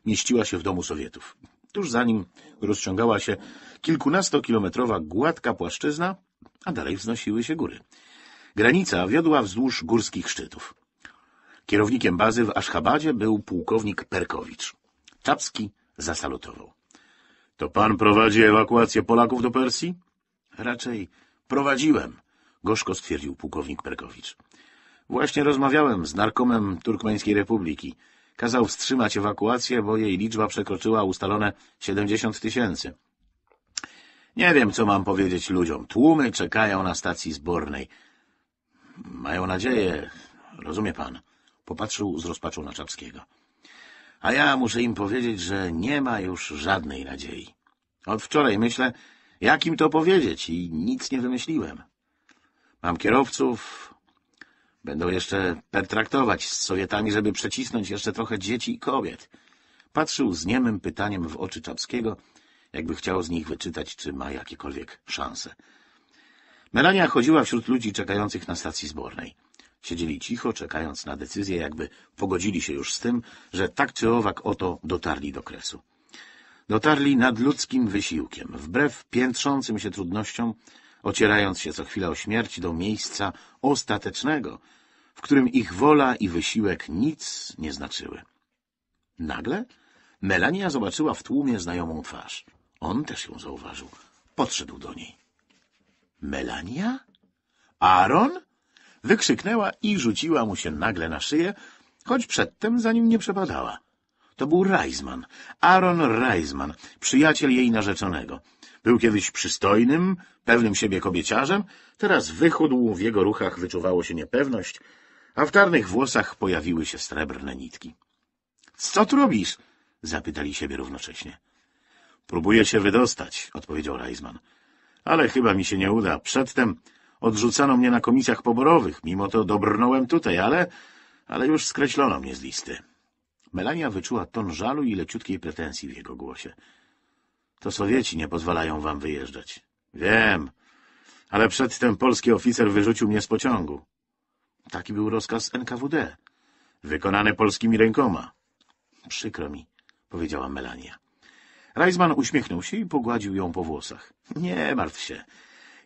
mieściła się w domu Sowietów. Tuż za nim rozciągała się kilkunastokilometrowa gładka płaszczyzna, a dalej wznosiły się góry. Granica wiodła wzdłuż górskich szczytów. Kierownikiem bazy w Aszchabadzie był pułkownik Perkowicz. Czapski zasalutował. — To pan prowadzi ewakuację Polaków do Persji? — Raczej prowadziłem gorzko stwierdził pułkownik Perkowicz. Właśnie rozmawiałem z narkomem Turkmeńskiej Republiki. Kazał wstrzymać ewakuację, bo jej liczba przekroczyła ustalone 70 tysięcy. Nie wiem, co mam powiedzieć ludziom. Tłumy czekają na stacji zbornej. Mają nadzieję, rozumie pan. Popatrzył z rozpaczą na Czapskiego. A ja muszę im powiedzieć, że nie ma już żadnej nadziei. Od wczoraj myślę, jak im to powiedzieć i nic nie wymyśliłem. Mam kierowców. Będą jeszcze pertraktować z Sowietami, żeby przecisnąć jeszcze trochę dzieci i kobiet. Patrzył z niemym pytaniem w oczy Czapskiego, jakby chciał z nich wyczytać, czy ma jakiekolwiek szanse. Melania chodziła wśród ludzi czekających na stacji zbornej. Siedzieli cicho, czekając na decyzję, jakby pogodzili się już z tym, że tak czy owak oto dotarli do kresu. Dotarli nad ludzkim wysiłkiem, wbrew piętrzącym się trudnościom, ocierając się co chwila o śmierć do miejsca ostatecznego, w którym ich wola i wysiłek nic nie znaczyły. Nagle Melania zobaczyła w tłumie znajomą twarz. On też ją zauważył. Podszedł do niej. Melania? Aaron? Wykrzyknęła i rzuciła mu się nagle na szyję, choć przedtem za nim nie przepadała. To był Reisman, Aaron Reisman, przyjaciel jej narzeczonego. Był kiedyś przystojnym, pewnym siebie kobieciarzem, teraz wychudł, w jego ruchach wyczuwało się niepewność, a w czarnych włosach pojawiły się srebrne nitki. — Co tu robisz? — zapytali siebie równocześnie. — Próbuję się wydostać — odpowiedział Reisman. — Ale chyba mi się nie uda. Przedtem odrzucano mnie na komisjach poborowych, mimo to dobrnąłem tutaj, ale... ale już skreślono mnie z listy. Melania wyczuła ton żalu i leciutkiej pretensji w jego głosie. To Sowieci nie pozwalają wam wyjeżdżać. Wiem, ale przedtem polski oficer wyrzucił mnie z pociągu. Taki był rozkaz NKWD, wykonany polskimi rękoma. Przykro mi, powiedziała Melania. Reisman uśmiechnął się i pogładził ją po włosach. Nie martw się.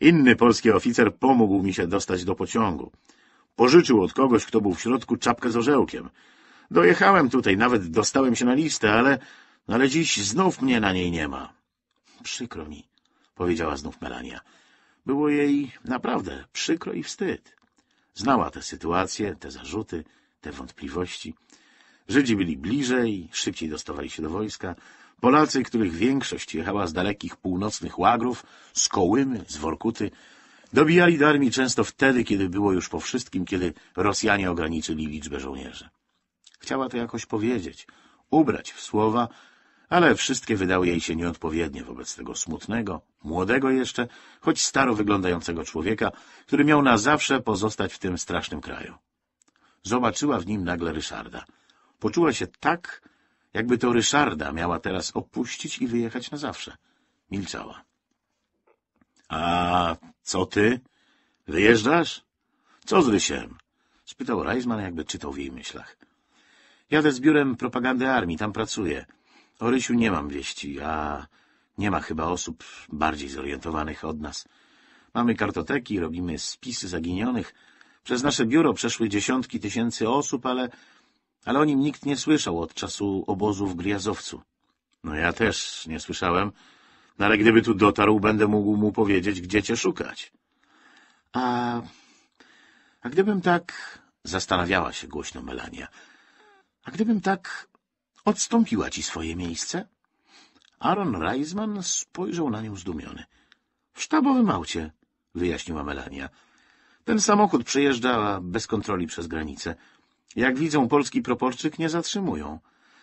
Inny polski oficer pomógł mi się dostać do pociągu. Pożyczył od kogoś, kto był w środku, czapkę z orzełkiem. Dojechałem tutaj, nawet dostałem się na listę, ale, ale dziś znów mnie na niej nie ma. Przykro mi, powiedziała znów Melania. Było jej naprawdę przykro i wstyd. Znała te sytuacje te zarzuty, te wątpliwości. Żydzi byli bliżej, szybciej dostawali się do wojska. Polacy, których większość jechała z dalekich północnych łagrów, z Kołymy, z Workuty, dobijali do armii często wtedy, kiedy było już po wszystkim, kiedy Rosjanie ograniczyli liczbę żołnierzy. Chciała to jakoś powiedzieć, ubrać w słowa, ale wszystkie wydały jej się nieodpowiednie wobec tego smutnego, młodego jeszcze, choć staro wyglądającego człowieka, który miał na zawsze pozostać w tym strasznym kraju. Zobaczyła w nim nagle Ryszarda. Poczuła się tak, jakby to Ryszarda miała teraz opuścić i wyjechać na zawsze. Milczała. — A co ty? Wyjeżdżasz? — Co z Rysiem? — spytał Reisman, jakby czytał w jej myślach. — Jadę z biurem propagandy armii, tam pracuję — o Rysiu nie mam wieści, a nie ma chyba osób bardziej zorientowanych od nas. Mamy kartoteki, robimy spisy zaginionych. Przez nasze biuro przeszły dziesiątki tysięcy osób, ale, ale o nim nikt nie słyszał od czasu obozu w Gryazowcu. No ja też nie słyszałem, no ale gdyby tu dotarł, będę mógł mu powiedzieć, gdzie cię szukać. A... a gdybym tak... Zastanawiała się głośno Melania. A gdybym tak Odstąpiła ci swoje miejsce? Aaron Reisman spojrzał na nią zdumiony. — W sztabowym aucie — wyjaśniła Melania. — Ten samochód przejeżdżała bez kontroli przez granicę. Jak widzą, polski proporczyk nie zatrzymują.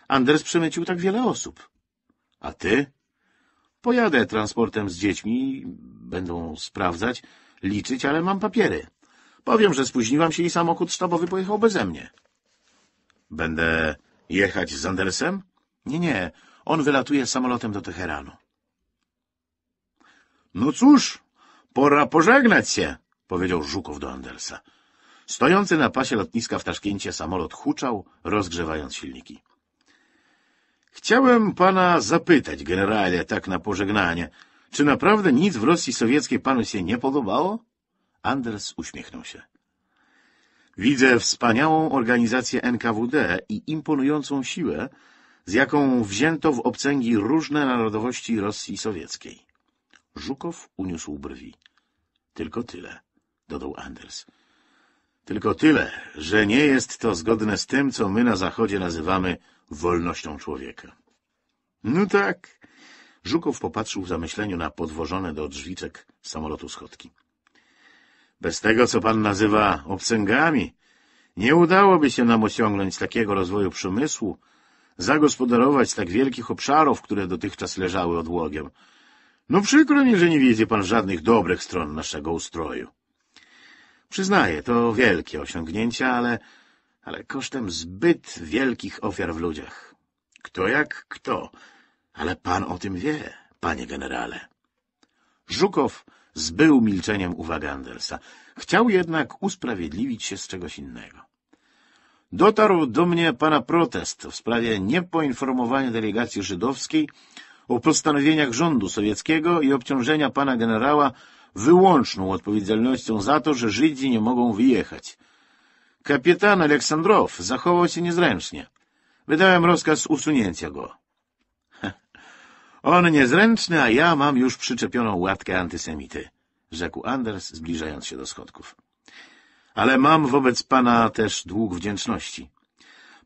Anders przemycił tak wiele osób. — A ty? — Pojadę transportem z dziećmi, będą sprawdzać, liczyć, ale mam papiery. Powiem, że spóźniłam się i samochód sztabowy pojechał beze mnie. — Będę Jechać z Andersem? Nie, nie. On wylatuje samolotem do Teheranu. No cóż, pora pożegnać się, powiedział Żukow do Andersa. Stojący na pasie lotniska w Taszkencie samolot huczał, rozgrzewając silniki. Chciałem pana zapytać, generale, tak na pożegnanie, czy naprawdę nic w Rosji Sowieckiej panu się nie podobało? Anders uśmiechnął się. Widzę wspaniałą organizację NKWD i imponującą siłę, z jaką wzięto w obcęgi różne narodowości Rosji Sowieckiej. Żukow uniósł brwi. Tylko tyle, dodał Anders. Tylko tyle, że nie jest to zgodne z tym, co my na Zachodzie nazywamy wolnością człowieka. No tak. Żukow popatrzył w zamyśleniu na podwożone do drzwiczek samolotu schodki. Bez tego, co pan nazywa obcęgami, nie udałoby się nam osiągnąć takiego rozwoju przemysłu, zagospodarować tak wielkich obszarów, które dotychczas leżały odłogiem. No przykro mi, że nie widzi pan żadnych dobrych stron naszego ustroju. Przyznaję, to wielkie osiągnięcia, ale, ale kosztem zbyt wielkich ofiar w ludziach. Kto jak kto, ale pan o tym wie, panie generale. Żukow Zbył milczeniem uwagę Andersa. Chciał jednak usprawiedliwić się z czegoś innego. Dotarł do mnie pana protest w sprawie niepoinformowania delegacji żydowskiej o postanowieniach rządu sowieckiego i obciążenia pana generała wyłączną odpowiedzialnością za to, że Żydzi nie mogą wyjechać. Kapitan Aleksandrow zachował się niezręcznie. Wydałem rozkaz usunięcia go. On niezręczny, a ja mam już przyczepioną łatkę antysemity, rzekł Anders, zbliżając się do schodków. Ale mam wobec pana też dług wdzięczności.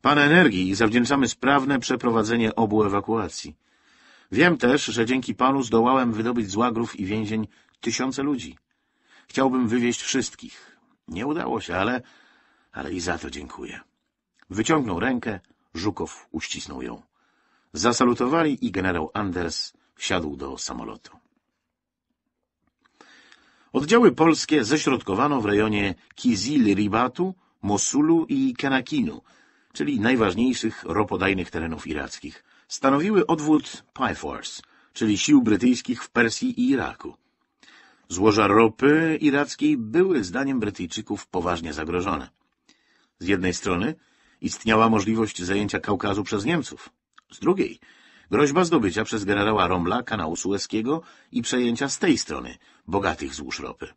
Pana energii zawdzięczamy sprawne przeprowadzenie obu ewakuacji. Wiem też, że dzięki panu zdołałem wydobyć z łagrów i więzień tysiące ludzi. Chciałbym wywieźć wszystkich. Nie udało się, ale... ale i za to dziękuję. Wyciągnął rękę, Żukow uścisnął ją. Zasalutowali i generał Anders wsiadł do samolotu. Oddziały polskie ześrodkowano w rejonie Kizil-Ribatu, Mosulu i Kanakinu, czyli najważniejszych ropodajnych terenów irackich. Stanowiły odwód Pi Force, czyli sił brytyjskich w Persji i Iraku. Złoża ropy irackiej były zdaniem Brytyjczyków poważnie zagrożone. Z jednej strony istniała możliwość zajęcia Kaukazu przez Niemców, z drugiej groźba zdobycia przez generała Romla kanału Sueskiego i przejęcia z tej strony bogatych złóż ropy.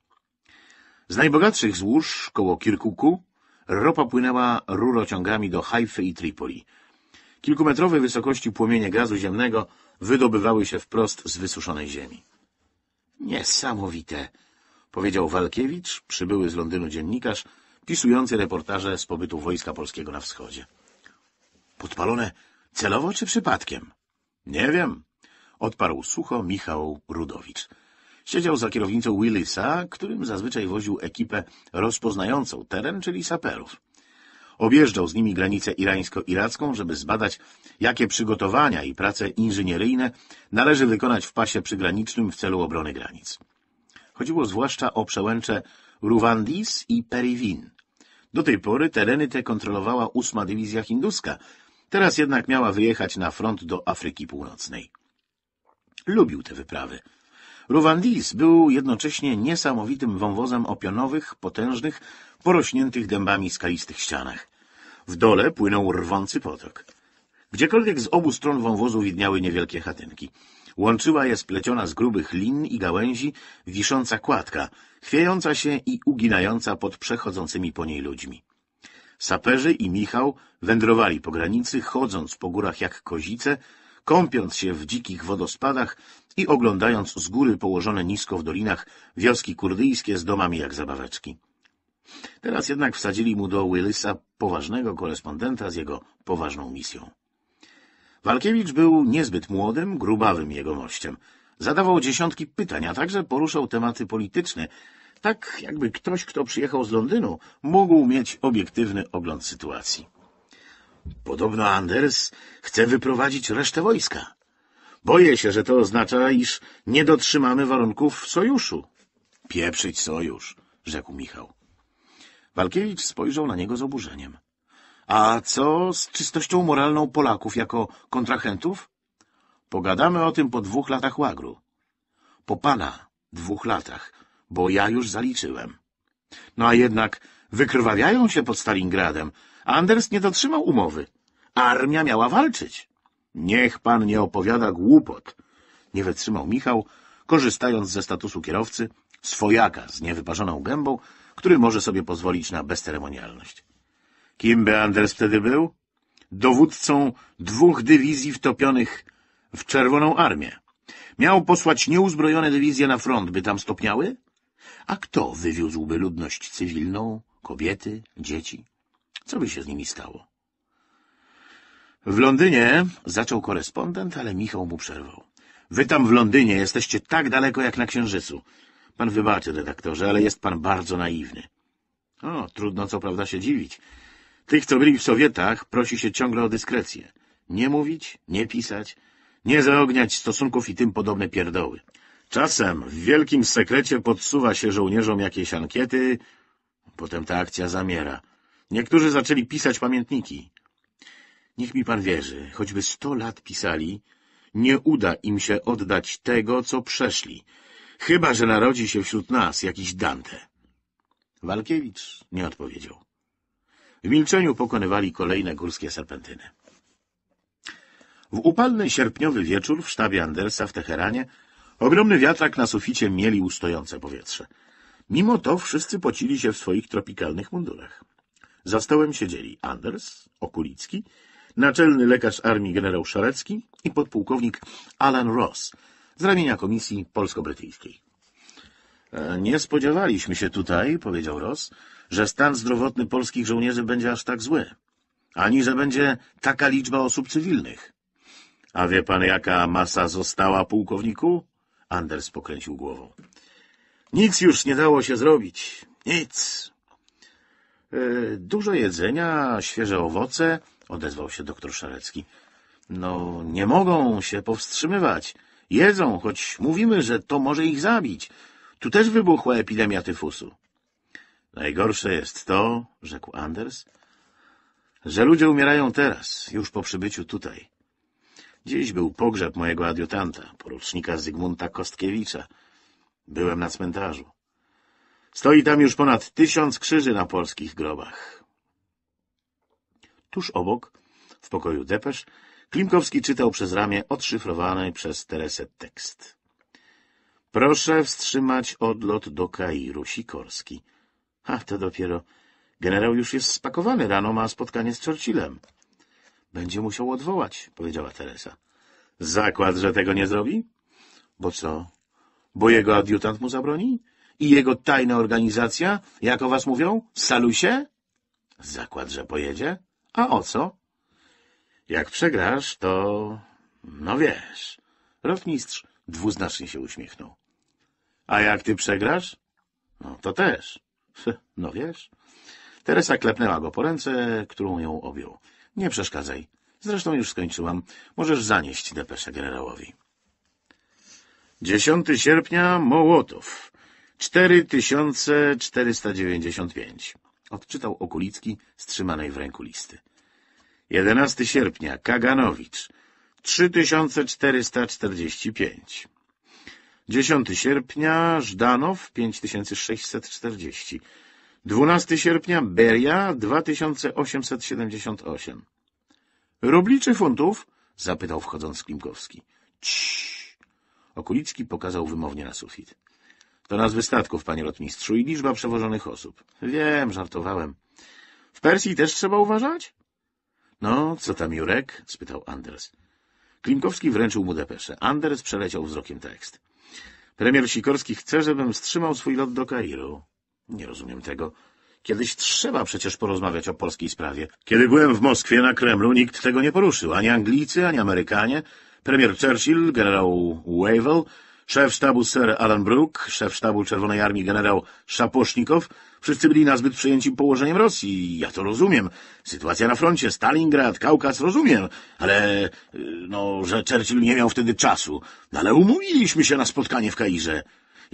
Z najbogatszych złóż koło Kirkuku ropa płynęła rurociągami do Hajfy i Tripoli. Kilkumetrowej wysokości płomienie gazu ziemnego wydobywały się wprost z wysuszonej ziemi. Niesamowite, powiedział Walkiewicz, przybyły z Londynu dziennikarz, pisujący reportaże z pobytu Wojska Polskiego na wschodzie. Podpalone Celowo czy przypadkiem? Nie wiem, odparł sucho Michał Rudowicz. Siedział za kierownicą Willisa, którym zazwyczaj woził ekipę rozpoznającą teren, czyli saperów. Objeżdżał z nimi granicę irańsko-iracką, żeby zbadać, jakie przygotowania i prace inżynieryjne należy wykonać w pasie przygranicznym w celu obrony granic. Chodziło zwłaszcza o przełęcze Ruwandis i Perivin. Do tej pory tereny te kontrolowała ósma dywizja hinduska, Teraz jednak miała wyjechać na front do Afryki Północnej. Lubił te wyprawy. Ruwandis był jednocześnie niesamowitym wąwozem pionowych, potężnych, porośniętych dębami skalistych ścianach. W dole płynął rwący potok. Gdziekolwiek z obu stron wąwozu widniały niewielkie chatynki. Łączyła je spleciona z grubych lin i gałęzi wisząca kładka, chwiejąca się i uginająca pod przechodzącymi po niej ludźmi. Saperzy i Michał wędrowali po granicy, chodząc po górach jak kozice, kąpiąc się w dzikich wodospadach i oglądając z góry położone nisko w dolinach wioski kurdyjskie z domami jak zabaweczki. Teraz jednak wsadzili mu do Willisa poważnego korespondenta z jego poważną misją. Walkiewicz był niezbyt młodym, grubawym jegomościem. Zadawał dziesiątki pytań, a także poruszał tematy polityczne, tak jakby ktoś, kto przyjechał z Londynu, mógł mieć obiektywny ogląd sytuacji. Podobno Anders chce wyprowadzić resztę wojska. Boję się, że to oznacza, iż nie dotrzymamy warunków sojuszu. Pieprzyć sojusz, rzekł Michał. Walkiewicz spojrzał na niego z oburzeniem. A co z czystością moralną Polaków jako kontrahentów? Pogadamy o tym po dwóch latach łagru. Po pana dwóch latach bo ja już zaliczyłem. No a jednak wykrwawiają się pod Stalingradem. Anders nie dotrzymał umowy. Armia miała walczyć. Niech pan nie opowiada głupot. Nie wytrzymał Michał, korzystając ze statusu kierowcy, swojaka z niewyparzoną gębą, który może sobie pozwolić na bezceremonialność. Kim by Anders wtedy był? Dowódcą dwóch dywizji wtopionych w Czerwoną Armię. Miał posłać nieuzbrojone dywizje na front, by tam stopniały? A kto wywiózłby ludność cywilną, kobiety, dzieci? Co by się z nimi stało? W Londynie zaczął korespondent, ale Michał mu przerwał. Wy tam w Londynie jesteście tak daleko jak na Księżycu. Pan wybaczy, redaktorze, ale jest pan bardzo naiwny. O, trudno co prawda się dziwić. Tych, co byli w Sowietach, prosi się ciągle o dyskrecję. Nie mówić, nie pisać, nie zaogniać stosunków i tym podobne pierdoły. Czasem w wielkim sekrecie podsuwa się żołnierzom jakieś ankiety, potem ta akcja zamiera. Niektórzy zaczęli pisać pamiętniki. Niech mi pan wierzy, choćby sto lat pisali, nie uda im się oddać tego, co przeszli, chyba że narodzi się wśród nas jakiś Dante. Walkiewicz nie odpowiedział. W milczeniu pokonywali kolejne górskie serpentyny. W upalny sierpniowy wieczór w sztabie Andersa w Teheranie Ogromny wiatrak na suficie mieli ustojące powietrze. Mimo to wszyscy pocili się w swoich tropikalnych mundurach. Za stołem siedzieli Anders, Okulicki, naczelny lekarz armii generał Szarecki i podpułkownik Alan Ross z ramienia Komisji Polsko-Brytyjskiej. E, nie spodziewaliśmy się tutaj, powiedział Ross, że stan zdrowotny polskich żołnierzy będzie aż tak zły, ani że będzie taka liczba osób cywilnych. A wie pan, jaka masa została, pułkowniku? Anders pokręcił głową. Nic już nie dało się zrobić. Nic. E, dużo jedzenia, świeże owoce, odezwał się doktor Szarecki. No, nie mogą się powstrzymywać. Jedzą, choć mówimy, że to może ich zabić. Tu też wybuchła epidemia tyfusu. Najgorsze jest to, rzekł Anders, że ludzie umierają teraz, już po przybyciu tutaj. Dziś był pogrzeb mojego adiutanta, porucznika Zygmunta Kostkiewicza. Byłem na cmentarzu. Stoi tam już ponad tysiąc krzyży na polskich grobach. Tuż obok, w pokoju depesz, Klimkowski czytał przez ramię odszyfrowany przez Teresę tekst. Proszę wstrzymać odlot do Kairu Sikorski. A to dopiero... Generał już jest spakowany, rano ma spotkanie z Churchillem. Będzie musiał odwołać, powiedziała Teresa. Zakład, że tego nie zrobi? Bo co? Bo jego adiutant mu zabroni? I jego tajna organizacja, jak o was mówią, w salusie? Zakład, że pojedzie? A o co? Jak przegrasz, to... no wiesz. Rotmistrz dwuznacznie się uśmiechnął. A jak ty przegrasz? No to też. No wiesz. Teresa klepnęła go po ręce, którą ją objął. Nie przeszkadzaj. Zresztą już skończyłam. Możesz zanieść depeszę generałowi. 10 sierpnia Mołotow. 4495. Odczytał Okulicki z trzymanej w ręku listy. 11 sierpnia Kaganowicz. 3445. 10 sierpnia Żdanow 5640. 12 sierpnia Beria 2878. Robliczy funtów? zapytał wchodząc Klimkowski. Ciii! Okulicki pokazał wymownie na sufit. To nazwy statków, panie lotmistrzu, i liczba przewożonych osób. Wiem, żartowałem. W Persji też trzeba uważać? No, co tam, Jurek? spytał Anders. Klimkowski wręczył mu depeszę. Anders przeleciał wzrokiem tekst. Premier Sikorski chce, żebym wstrzymał swój lot do Kairu. Nie rozumiem tego. Kiedyś trzeba przecież porozmawiać o polskiej sprawie. Kiedy byłem w Moskwie na Kremlu, nikt tego nie poruszył. Ani Anglicy, ani Amerykanie. Premier Churchill, generał Wavell, szef sztabu Sir Alan Brooke, szef sztabu Czerwonej Armii generał Szaposznikow. Wszyscy byli nazbyt przyjęci położeniem Rosji. Ja to rozumiem. Sytuacja na froncie, Stalingrad, Kaukaz, rozumiem. Ale, y, no, że Churchill nie miał wtedy czasu. No, ale umówiliśmy się na spotkanie w Kairze.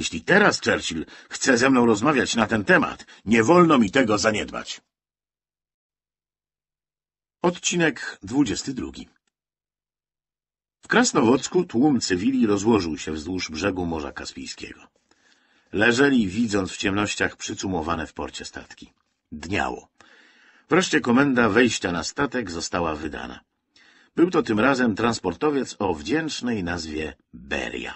Jeśli teraz Churchill chce ze mną rozmawiać na ten temat, nie wolno mi tego zaniedbać. Odcinek 22 W Krasnowocku tłum cywili rozłożył się wzdłuż brzegu Morza Kaspijskiego. Leżeli, widząc w ciemnościach przycumowane w porcie statki. Dniało. Wreszcie komenda wejścia na statek została wydana. Był to tym razem transportowiec o wdzięcznej nazwie Beria.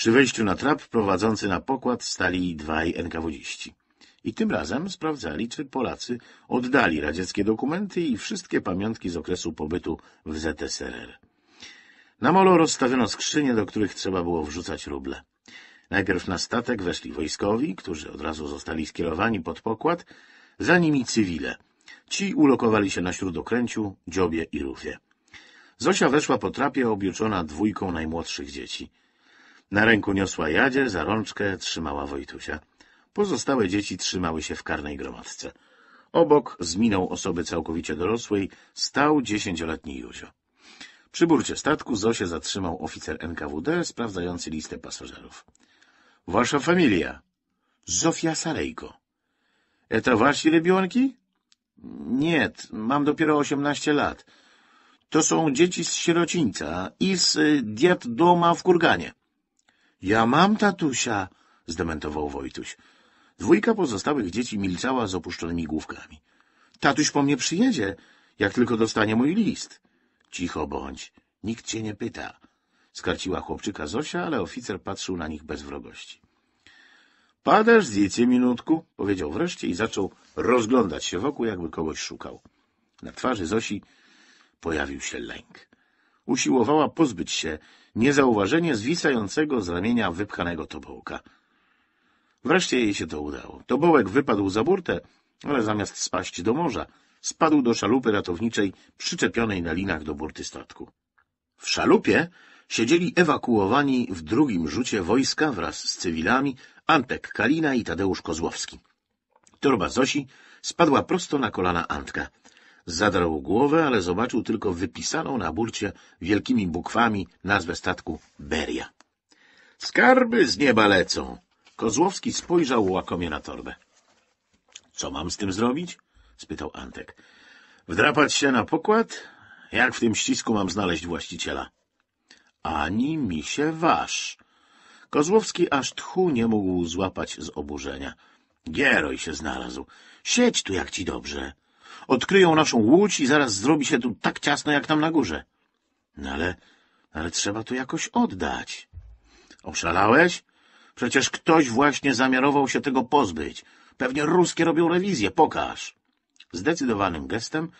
Przy wejściu na trap prowadzący na pokład stali dwaj NKWdziści. I tym razem sprawdzali, czy Polacy oddali radzieckie dokumenty i wszystkie pamiątki z okresu pobytu w ZSRR. Na molo rozstawiono skrzynie, do których trzeba było wrzucać ruble. Najpierw na statek weszli wojskowi, którzy od razu zostali skierowani pod pokład, za nimi cywile. Ci ulokowali się na śródokręciu, dziobie i rufie. Zosia weszła po trapie objuczona dwójką najmłodszych dzieci. Na ręku niosła Jadzie, za rączkę trzymała Wojtusia. Pozostałe dzieci trzymały się w karnej gromadce. Obok, zminął osoby całkowicie dorosłej, stał dziesięcioletni Józio. Przy burcie statku Zosie zatrzymał oficer NKWD sprawdzający listę pasażerów. — Wasza familia? — Zofia Salejko. — Eto wasi lebionki? — Nie, mam dopiero osiemnaście lat. To są dzieci z sierocińca i z y, diet doma w Kurganie. — Ja mam tatusia — zdementował Wojtuś. Dwójka pozostałych dzieci milczała z opuszczonymi główkami. — Tatuś po mnie przyjedzie, jak tylko dostanie mój list. — Cicho bądź, nikt cię nie pyta — skarciła chłopczyka Zosia, ale oficer patrzył na nich bez wrogości. — Padasz, zjecie minutku — powiedział wreszcie i zaczął rozglądać się wokół, jakby kogoś szukał. Na twarzy Zosi pojawił się lęk. Usiłowała pozbyć się niezauważenie zwisającego z ramienia wypchanego tobołka. Wreszcie jej się to udało. Tobołek wypadł za burtę, ale zamiast spaść do morza, spadł do szalupy ratowniczej przyczepionej na linach do burty statku. W szalupie siedzieli ewakuowani w drugim rzucie wojska wraz z cywilami Antek Kalina i Tadeusz Kozłowski. Torba Zosi spadła prosto na kolana Antka. Zadarł głowę, ale zobaczył tylko wypisaną na burcie wielkimi bukwami nazwę statku Beria. Skarby z nieba lecą. Kozłowski spojrzał łakomie na torbę. Co mam z tym zrobić? spytał Antek. Wdrapać się na pokład? Jak w tym ścisku mam znaleźć właściciela? Ani mi się wasz. Kozłowski aż tchu nie mógł złapać z oburzenia. Gieroj się znalazł. Siedź tu, jak ci dobrze. Odkryją naszą łódź i zaraz zrobi się tu tak ciasno, jak tam na górze. No ale, no ale trzeba tu jakoś oddać. Oszalałeś? Przecież ktoś właśnie zamiarował się tego pozbyć. Pewnie ruskie robią rewizję, pokaż. Zdecydowanym gestem,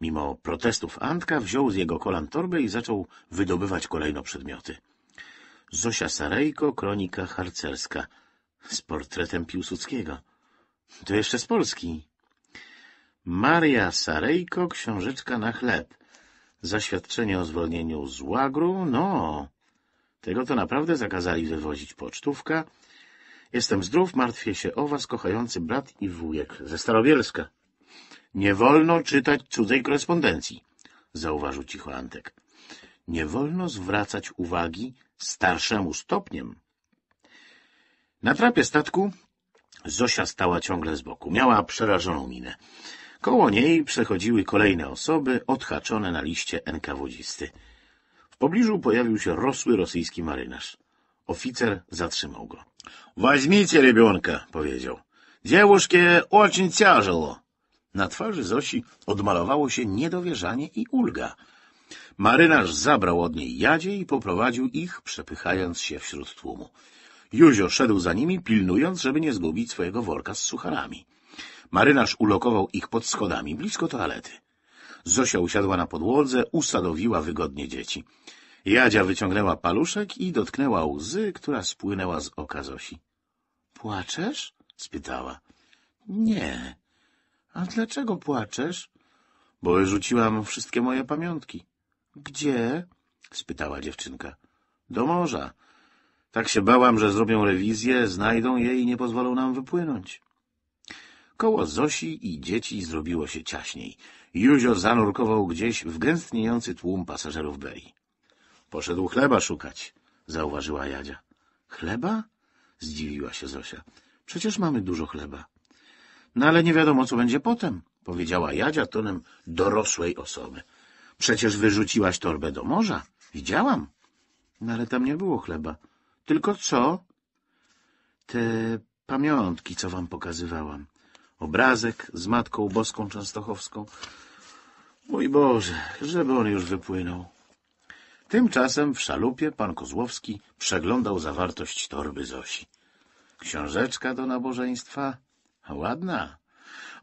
mimo protestów Antka, wziął z jego kolan torbę i zaczął wydobywać kolejno przedmioty. Zosia Sarejko, kronika harcerska. Z portretem Piłsudskiego. To jeszcze z Polski. Maria Sarejko, książeczka na chleb. Zaświadczenie o zwolnieniu z łagru? No, tego to naprawdę zakazali wywozić pocztówka. Jestem zdrów, martwię się o was, kochający brat i wujek ze Starobielska. Nie wolno czytać cudzej korespondencji, zauważył cicho Antek. Nie wolno zwracać uwagi starszemu stopniem. Na trapie statku Zosia stała ciągle z boku. Miała przerażoną minę. Koło niej przechodziły kolejne osoby odhaczone na liście enkawodzisty. W pobliżu pojawił się rosły rosyjski marynarz. Oficer zatrzymał go. — Weźmijcie ребенка, powiedział. — Dziewuszkie очень ciężko. Na twarzy Zosi odmalowało się niedowierzanie i ulga. Marynarz zabrał od niej jadzie i poprowadził ich, przepychając się wśród tłumu. Józio szedł za nimi, pilnując, żeby nie zgubić swojego worka z sucharami. Marynarz ulokował ich pod schodami, blisko toalety. Zosia usiadła na podłodze, usadowiła wygodnie dzieci. Jadzia wyciągnęła paluszek i dotknęła łzy, która spłynęła z oka Zosi. — Płaczesz? — spytała. — Nie. — A dlaczego płaczesz? — Bo rzuciłam wszystkie moje pamiątki. — Gdzie? — spytała dziewczynka. — Do morza. Tak się bałam, że zrobią rewizję, znajdą je i nie pozwolą nam wypłynąć. Koło Zosi i dzieci zrobiło się ciaśniej. Józio zanurkował gdzieś w gęstniejący tłum pasażerów Beri. — Poszedł chleba szukać — zauważyła Jadzia. — Chleba? — zdziwiła się Zosia. — Przecież mamy dużo chleba. — No ale nie wiadomo, co będzie potem — powiedziała Jadzia tonem dorosłej osoby. — Przecież wyrzuciłaś torbę do morza. Widziałam. — No ale tam nie było chleba. — Tylko co? — Te pamiątki, co wam pokazywałam obrazek z Matką Boską Częstochowską. Mój Boże, żeby on już wypłynął. Tymczasem w szalupie pan Kozłowski przeglądał zawartość torby Zosi. Książeczka do nabożeństwa? Ładna.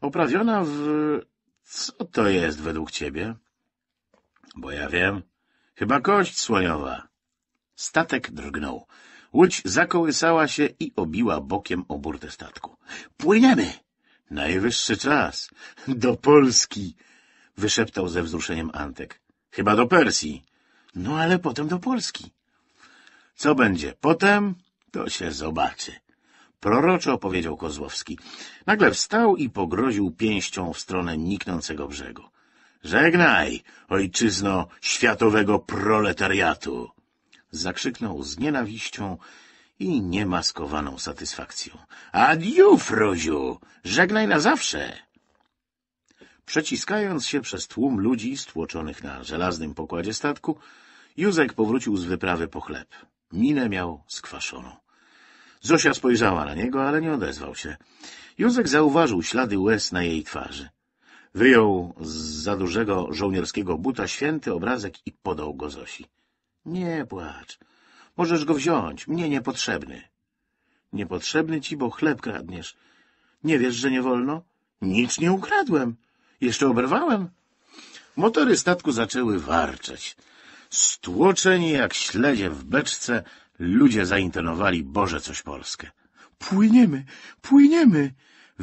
Oprawiona w... Co to jest według ciebie? Bo ja wiem. Chyba kość słoniowa. Statek drgnął. Łódź zakołysała się i obiła bokiem o burtę statku. — Płyniemy! — Najwyższy czas. Do Polski! — wyszeptał ze wzruszeniem Antek. — Chyba do Persji. — No ale potem do Polski. — Co będzie potem, to się zobaczy. Proroczo powiedział Kozłowski. Nagle wstał i pogroził pięścią w stronę niknącego brzegu. — Żegnaj, ojczyzno światowego proletariatu! — zakrzyknął z nienawiścią i niemaskowaną satysfakcją. Adiu, Froziu! Żegnaj na zawsze! Przeciskając się przez tłum ludzi stłoczonych na żelaznym pokładzie statku, Józek powrócił z wyprawy po chleb. Minę miał skwaszoną. Zosia spojrzała na niego, ale nie odezwał się. Józek zauważył ślady łez na jej twarzy. Wyjął z za dużego żołnierskiego buta święty obrazek i podał go Zosi. — Nie płacz. Możesz go wziąć, mnie niepotrzebny. Niepotrzebny ci, bo chleb kradniesz. Nie wiesz, że nie wolno? Nic nie ukradłem. Jeszcze oberwałem. Motory statku zaczęły warczeć. Stłoczeni jak śledzie w beczce, ludzie zaintonowali Boże coś Polskę. Płyniemy, płyniemy!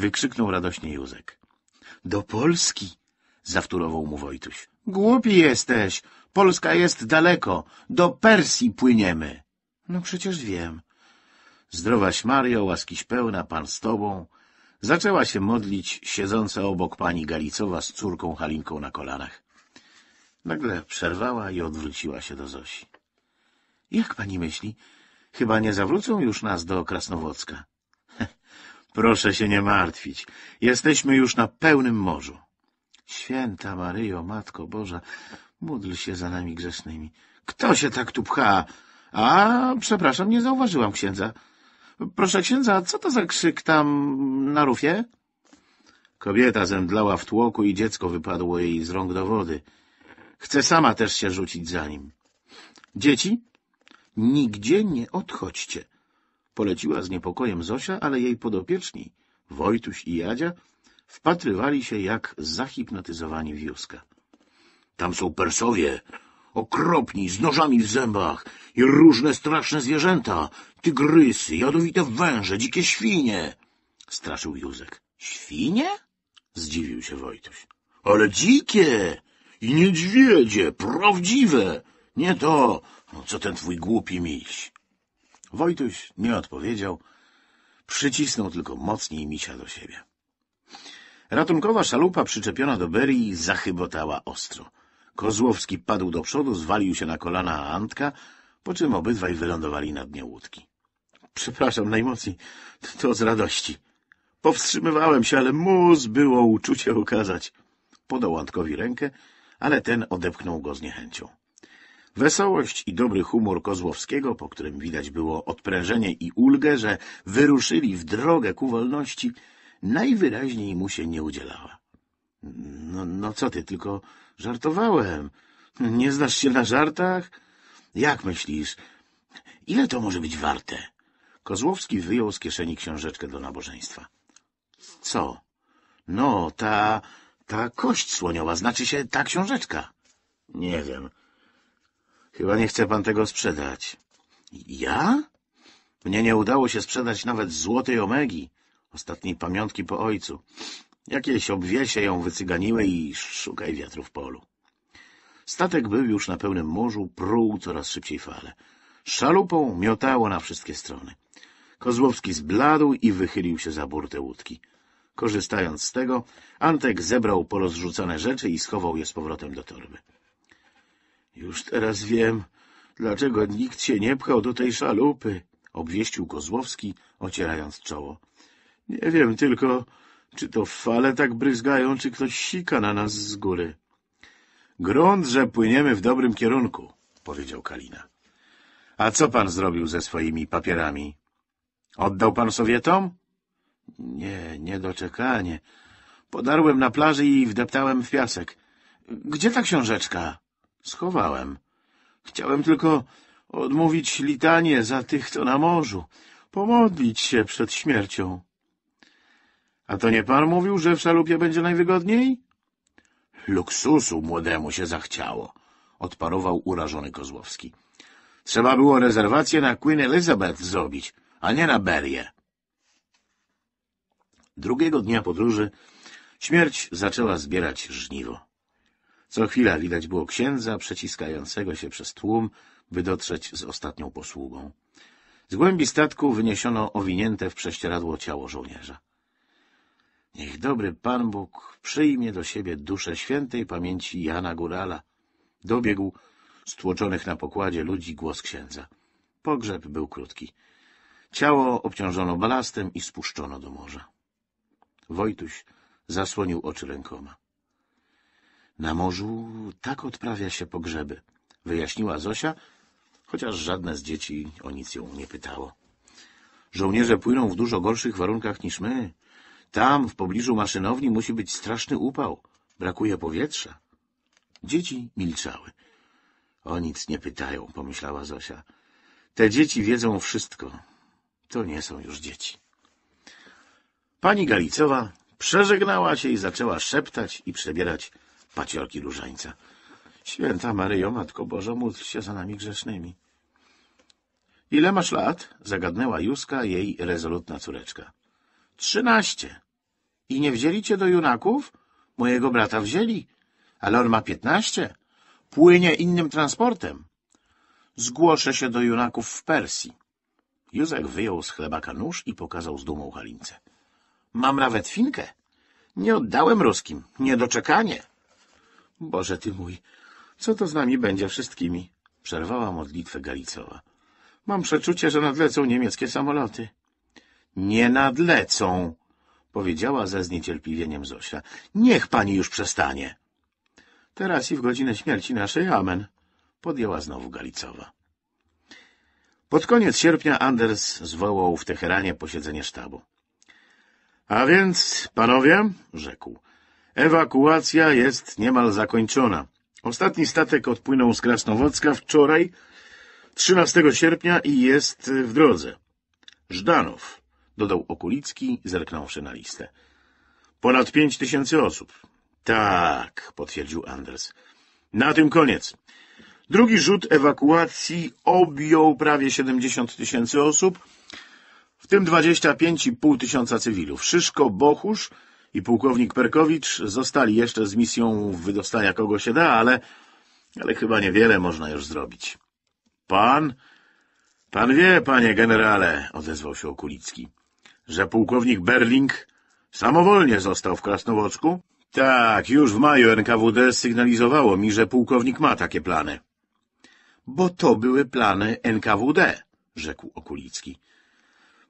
wykrzyknął radośnie Józek. Do Polski! zawtórował mu Wojtuś. Głupi jesteś! Polska jest daleko. Do Persji płyniemy. No przecież wiem. Zdrowaś Mario, łaskiś pełna, pan z tobą. Zaczęła się modlić siedząca obok pani Galicowa z córką Halinką na kolanach. Nagle przerwała i odwróciła się do Zosi. — Jak pani myśli? Chyba nie zawrócą już nas do Krasnowocka. — Proszę się nie martwić. Jesteśmy już na pełnym morzu. — Święta Maryjo, Matko Boża, Módl się za nami grzesznymi. Kto się tak tu pcha? A, przepraszam, nie zauważyłam księdza. Proszę księdza, co to za krzyk tam na rufie? Kobieta zemdlała w tłoku i dziecko wypadło jej z rąk do wody. Chce sama też się rzucić za nim. Dzieci, nigdzie nie odchodźcie. Poleciła z niepokojem Zosia, ale jej podopieczni, Wojtuś i Jadzia, wpatrywali się jak zahipnotyzowani w Józka. Tam są Persowie, okropni, z nożami w zębach i różne straszne zwierzęta, tygrysy, jadowite węże, dzikie świnie. Straszył Józek. Świnie? Zdziwił się Wojtuś. Ale dzikie! I niedźwiedzie, prawdziwe! Nie to, no co ten twój głupi miś. Wojtuś nie odpowiedział, przycisnął tylko mocniej misia do siebie. Ratunkowa szalupa przyczepiona do Berii zachybotała ostro. Kozłowski padł do przodu, zwalił się na kolana a Antka, po czym obydwaj wylądowali na dnie łódki. — Przepraszam najmocniej, to z radości. Powstrzymywałem się, ale mus było uczucie ukazać. Podał Antkowi rękę, ale ten odepchnął go z niechęcią. Wesołość i dobry humor Kozłowskiego, po którym widać było odprężenie i ulgę, że wyruszyli w drogę ku wolności, najwyraźniej mu się nie udzielała. No, no co ty, tylko Żartowałem. Nie znasz się na żartach? Jak myślisz? Ile to może być warte? Kozłowski wyjął z kieszeni książeczkę do nabożeństwa. Co? No, ta... ta kość słoniowa, znaczy się ta książeczka. Nie wiem. Chyba nie chce pan tego sprzedać. Ja? Mnie nie udało się sprzedać nawet złotej omegi, ostatniej pamiątki po ojcu. Jakieś obwiesie ją wycyganiły i szukaj wiatru w polu. Statek był już na pełnym morzu, pruł coraz szybciej fale. Szalupą miotało na wszystkie strony. Kozłowski zbladł i wychylił się za burtę łódki. Korzystając z tego, Antek zebrał porozrzucane rzeczy i schował je z powrotem do torby. — Już teraz wiem, dlaczego nikt się nie pchał do tej szalupy — obwieścił Kozłowski, ocierając czoło. — Nie wiem tylko, czy to fale tak bryzgają, czy ktoś sika na nas z góry? Grunt, że płyniemy w dobrym kierunku, powiedział Kalina. A co pan zrobił ze swoimi papierami? Oddał pan Sowietom? Nie, niedoczekanie. Podarłem na plaży i wdeptałem w piasek. Gdzie ta książeczka? Schowałem. Chciałem tylko odmówić litanie za tych, co na morzu, pomodlić się przed śmiercią. A to nie pan mówił, że w szalupie będzie najwygodniej? Luksusu młodemu się zachciało, odparował urażony Kozłowski. Trzeba było rezerwację na Queen Elizabeth zrobić, a nie na Berię. Drugiego dnia podróży śmierć zaczęła zbierać żniwo. Co chwila widać było księdza przeciskającego się przez tłum, by dotrzeć z ostatnią posługą. Z głębi statku wyniesiono owinięte w prześcieradło ciało żołnierza. Niech dobry Pan Bóg przyjmie do siebie duszę świętej pamięci Jana Górala. Dobiegł stłoczonych na pokładzie ludzi głos księdza. Pogrzeb był krótki. Ciało obciążono balastem i spuszczono do morza. Wojtuś zasłonił oczy rękoma. Na morzu tak odprawia się pogrzeby, wyjaśniła Zosia, chociaż żadne z dzieci o nic ją nie pytało. Żołnierze płyną w dużo gorszych warunkach niż my. Tam, w pobliżu maszynowni, musi być straszny upał. Brakuje powietrza. Dzieci milczały. O nic nie pytają, pomyślała Zosia. Te dzieci wiedzą wszystko. To nie są już dzieci. Pani Galicowa przeżegnała się i zaczęła szeptać i przebierać paciorki różańca. Święta Maryjo, Matko Boża, módl się za nami grzesznymi. Ile masz lat? Zagadnęła Józka jej rezolutna córeczka. Trzynaście. I nie wzięli cię do junaków? Mojego brata wzięli, ale on ma piętnaście. Płynie innym transportem. Zgłoszę się do junaków w Persji. Józek wyjął z chlebaka nóż i pokazał z dumą Halince. Mam nawet finkę. Nie oddałem ruskim. Niedoczekanie. Boże ty mój, co to z nami będzie wszystkimi? Przerwała modlitwę Galicowa. Mam przeczucie, że nadlecą niemieckie samoloty. Nie nadlecą, powiedziała ze zniecierpliwieniem Zosia. Niech pani już przestanie. Teraz i w godzinę śmierci naszej amen, podjęła znowu Galicowa. Pod koniec sierpnia Anders zwołał w Teheranie posiedzenie sztabu. A więc, panowie, rzekł, ewakuacja jest niemal zakończona. Ostatni statek odpłynął z Krasnowocka wczoraj, 13 sierpnia i jest w drodze. Żdanow, dodał Okulicki, zerknąwszy na listę. Ponad pięć tysięcy osób. Tak, potwierdził Anders. Na tym koniec. Drugi rzut ewakuacji objął prawie 70 tysięcy osób, w tym 25,5 tysiąca cywilów. Szyszko, Bochusz i pułkownik Perkowicz zostali jeszcze z misją wydostania kogo się da, ale, ale chyba niewiele można już zrobić. Pan? Pan wie, panie generale, odezwał się Okulicki że pułkownik Berling samowolnie został w Krasnowocku? Tak, już w maju NKWD sygnalizowało mi, że pułkownik ma takie plany. Bo to były plany NKWD, rzekł Okulicki.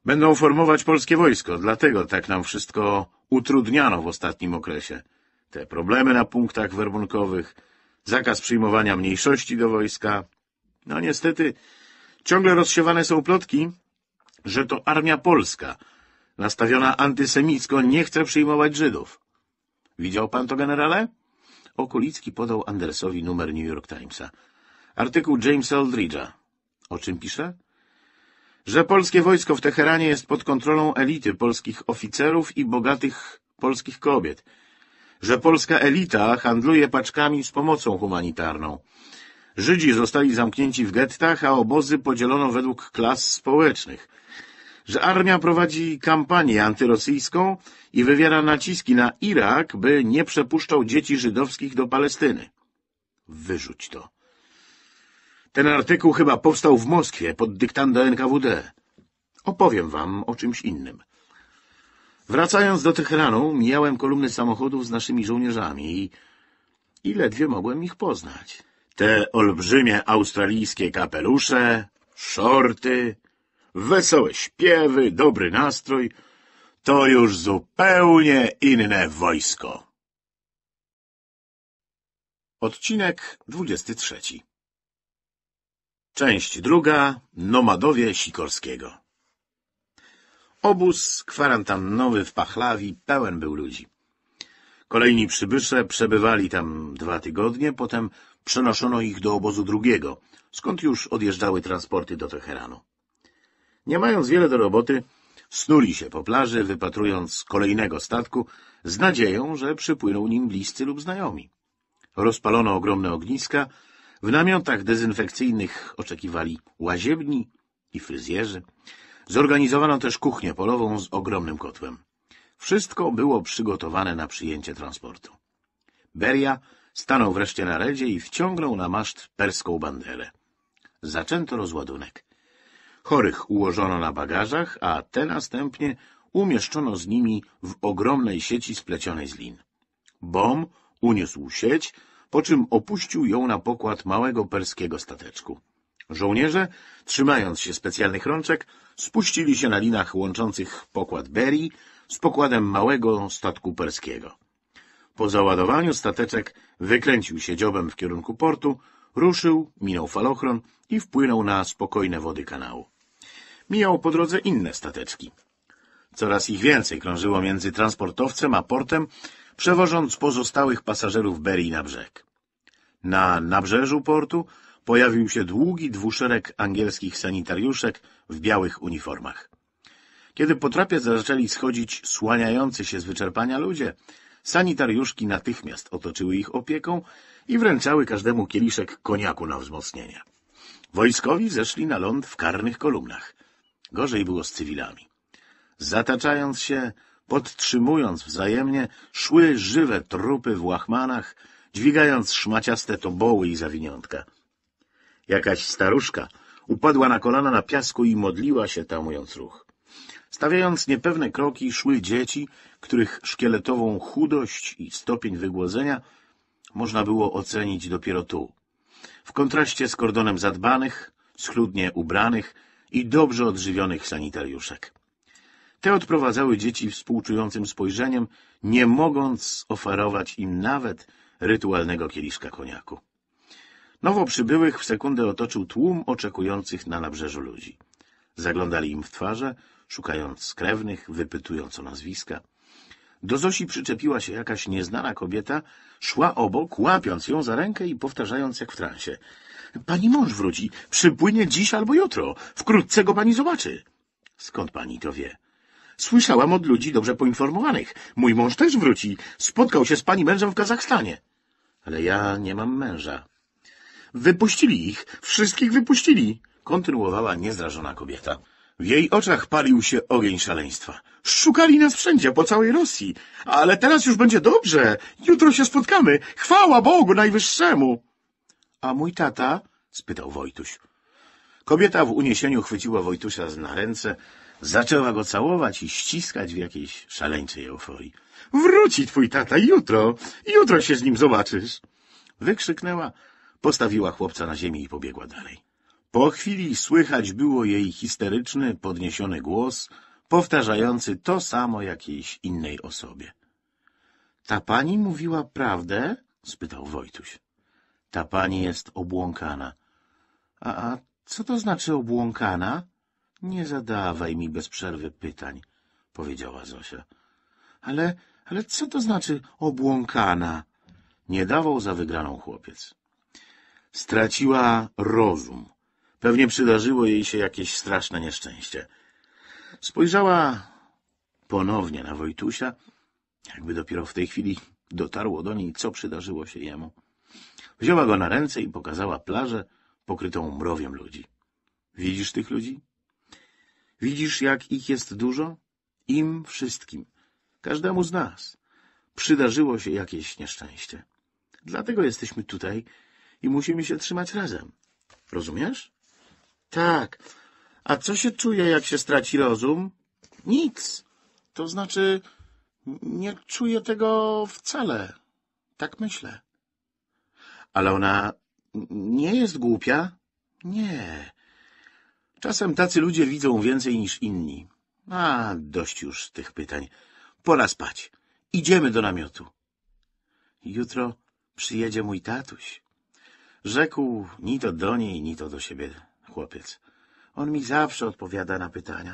Będą formować polskie wojsko, dlatego tak nam wszystko utrudniano w ostatnim okresie. Te problemy na punktach werbunkowych, zakaz przyjmowania mniejszości do wojska. No niestety, ciągle rozsiewane są plotki, że to armia polska nastawiona antysemicko, nie chce przyjmować Żydów. Widział pan to, generale? Okulicki podał Andersowi numer New York Timesa. Artykuł Jamesa Aldridge'a. O czym pisze? Że polskie wojsko w Teheranie jest pod kontrolą elity polskich oficerów i bogatych polskich kobiet. Że polska elita handluje paczkami z pomocą humanitarną. Żydzi zostali zamknięci w gettach, a obozy podzielono według klas społecznych – że armia prowadzi kampanię antyrosyjską i wywiera naciski na Irak, by nie przepuszczał dzieci żydowskich do Palestyny. Wyrzuć to. Ten artykuł chyba powstał w Moskwie pod dyktando NKWD. Opowiem wam o czymś innym. Wracając do Teheranu, mijałem kolumny samochodów z naszymi żołnierzami i, i ledwie mogłem ich poznać. Te olbrzymie australijskie kapelusze, szorty, wesołe śpiewy, dobry nastrój, to już zupełnie inne wojsko. Odcinek 23 Część druga Nomadowie Sikorskiego Obóz kwarantannowy w Pachlawi pełen był ludzi. Kolejni przybysze przebywali tam dwa tygodnie, potem przenoszono ich do obozu drugiego, skąd już odjeżdżały transporty do Teheranu. Nie mając wiele do roboty, snuli się po plaży, wypatrując kolejnego statku, z nadzieją, że przypłyną nim bliscy lub znajomi. Rozpalono ogromne ogniska, w namiotach dezynfekcyjnych oczekiwali łaziebni i fryzjerzy. Zorganizowano też kuchnię polową z ogromnym kotłem. Wszystko było przygotowane na przyjęcie transportu. Beria stanął wreszcie na redzie i wciągnął na maszt perską banderę. Zaczęto rozładunek. Chorych ułożono na bagażach, a te następnie umieszczono z nimi w ogromnej sieci splecionej z lin. Bom uniósł sieć, po czym opuścił ją na pokład małego perskiego stateczku. Żołnierze, trzymając się specjalnych rączek, spuścili się na linach łączących pokład Berii z pokładem małego statku perskiego. Po załadowaniu stateczek wykręcił się dziobem w kierunku portu, ruszył, minął falochron i wpłynął na spokojne wody kanału mijał po drodze inne stateczki. Coraz ich więcej krążyło między transportowcem a portem, przewożąc pozostałych pasażerów Berii na brzeg. Na nabrzeżu portu pojawił się długi dwuszereg angielskich sanitariuszek w białych uniformach. Kiedy po trapie zaczęli schodzić słaniający się z wyczerpania ludzie, sanitariuszki natychmiast otoczyły ich opieką i wręczały każdemu kieliszek koniaku na wzmocnienie. Wojskowi zeszli na ląd w karnych kolumnach. Gorzej było z cywilami. Zataczając się, podtrzymując wzajemnie, szły żywe trupy w łachmanach, dźwigając szmaciaste toboły i zawiniątka. Jakaś staruszka upadła na kolana na piasku i modliła się, tamując ruch. Stawiając niepewne kroki, szły dzieci, których szkieletową chudość i stopień wygłodzenia można było ocenić dopiero tu. W kontraście z kordonem zadbanych, schludnie ubranych, i dobrze odżywionych sanitariuszek. Te odprowadzały dzieci współczującym spojrzeniem, nie mogąc oferować im nawet rytualnego kieliszka koniaku. Nowo przybyłych w sekundę otoczył tłum oczekujących na nabrzeżu ludzi. Zaglądali im w twarze, szukając krewnych, wypytując o nazwiska. Do Zosi przyczepiła się jakaś nieznana kobieta, szła obok, łapiąc ją za rękę i powtarzając jak w transie. Pani mąż wróci. Przypłynie dziś albo jutro. Wkrótce go pani zobaczy. Skąd pani to wie? Słyszałam od ludzi dobrze poinformowanych. Mój mąż też wróci. Spotkał się z pani mężem w Kazachstanie. Ale ja nie mam męża. Wypuścili ich. Wszystkich wypuścili. Kontynuowała niezrażona kobieta. W jej oczach palił się ogień szaleństwa. Szukali nas wszędzie, po całej Rosji. Ale teraz już będzie dobrze. Jutro się spotkamy. Chwała Bogu Najwyższemu. — A mój tata? — spytał Wojtuś. Kobieta w uniesieniu chwyciła Wojtusia na ręce, zaczęła go całować i ściskać w jakiejś szaleńczej euforii. — Wróci twój tata jutro! Jutro się z nim zobaczysz! Wykrzyknęła, postawiła chłopca na ziemi i pobiegła dalej. Po chwili słychać było jej histeryczny, podniesiony głos, powtarzający to samo jakiejś innej osobie. — Ta pani mówiła prawdę? — spytał Wojtuś. Ta pani jest obłąkana. A, a co to znaczy obłąkana? Nie zadawaj mi bez przerwy pytań, powiedziała Zosia. Ale, ale co to znaczy obłąkana? Nie dawał za wygraną chłopiec. Straciła rozum. Pewnie przydarzyło jej się jakieś straszne nieszczęście. Spojrzała ponownie na Wojtusia, jakby dopiero w tej chwili dotarło do niej, co przydarzyło się jemu. Wzięła go na ręce i pokazała plażę pokrytą mrowiem ludzi. Widzisz tych ludzi? Widzisz, jak ich jest dużo? Im wszystkim, każdemu z nas, przydarzyło się jakieś nieszczęście. Dlatego jesteśmy tutaj i musimy się trzymać razem. Rozumiesz? Tak. A co się czuje, jak się straci rozum? Nic. To znaczy, nie czuję tego wcale. Tak myślę. Ale ona nie jest głupia? Nie. Czasem tacy ludzie widzą więcej niż inni. A, dość już tych pytań. Pora spać. Idziemy do namiotu. Jutro przyjedzie mój tatuś. Rzekł ni to do niej, ni to do siebie chłopiec. On mi zawsze odpowiada na pytania.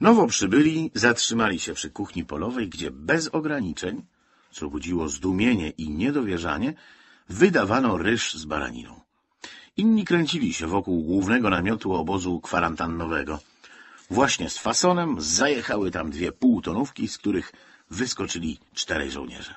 Nowo przybyli zatrzymali się przy kuchni polowej, gdzie bez ograniczeń co budziło zdumienie i niedowierzanie, wydawano ryż z baraniną. Inni kręcili się wokół głównego namiotu obozu kwarantannowego. Właśnie z fasonem zajechały tam dwie półtonówki, z których wyskoczyli czterej żołnierze.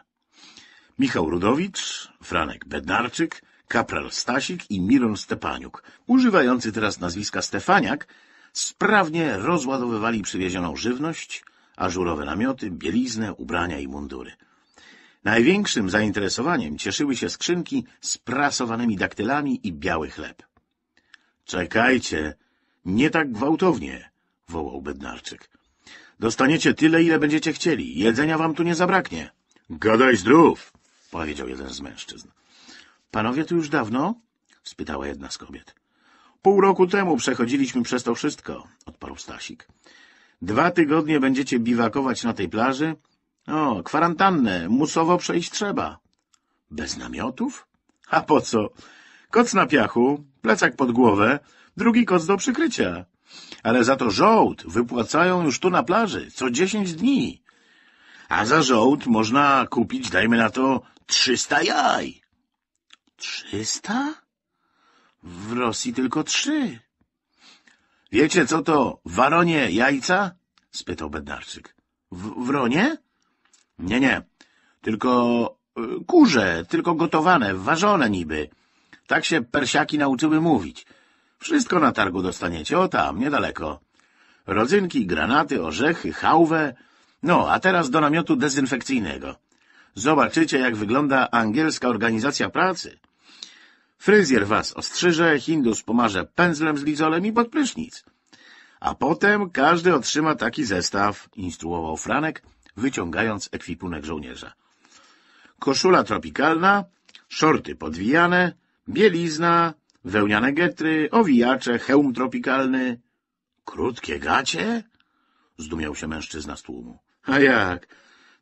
Michał Rudowicz, Franek Bednarczyk, kapral Stasik i Miron Stepaniuk, używający teraz nazwiska Stefaniak, sprawnie rozładowywali przywiezioną żywność, ażurowe namioty, bieliznę, ubrania i mundury. Największym zainteresowaniem cieszyły się skrzynki z prasowanymi daktylami i biały chleb. — Czekajcie, nie tak gwałtownie — wołał Bednarczyk. — Dostaniecie tyle, ile będziecie chcieli. Jedzenia wam tu nie zabraknie. — Gadaj zdrów! — powiedział jeden z mężczyzn. — Panowie tu już dawno? — spytała jedna z kobiet. — Pół roku temu przechodziliśmy przez to wszystko — odparł Stasik. — Dwa tygodnie będziecie biwakować na tej plaży, o, kwarantannę. Musowo przejść trzeba. Bez namiotów? A po co? Koc na piachu, plecak pod głowę, drugi koc do przykrycia. Ale za to żołd wypłacają już tu na plaży, co dziesięć dni. A za żołd można kupić, dajmy na to, trzysta jaj. Trzysta? W Rosji tylko trzy. Wiecie, co to waronie jajca? spytał Bednarczyk. W wronie? Nie, nie, tylko y, kurze, tylko gotowane, ważone niby. Tak się persiaki nauczyły mówić. Wszystko na targu dostaniecie, o tam, niedaleko. Rodzynki, granaty, orzechy, hałwę. No, a teraz do namiotu dezynfekcyjnego. Zobaczycie, jak wygląda angielska organizacja pracy. Fryzjer was ostrzyże, Hindus pomarze pędzlem z lizolem i pod prysznic. A potem każdy otrzyma taki zestaw, instruował Franek, wyciągając ekwipunek żołnierza. Koszula tropikalna, szorty podwijane, bielizna, wełniane getry, owijacze, hełm tropikalny. Krótkie gacie? Zdumiał się mężczyzna z tłumu. A jak?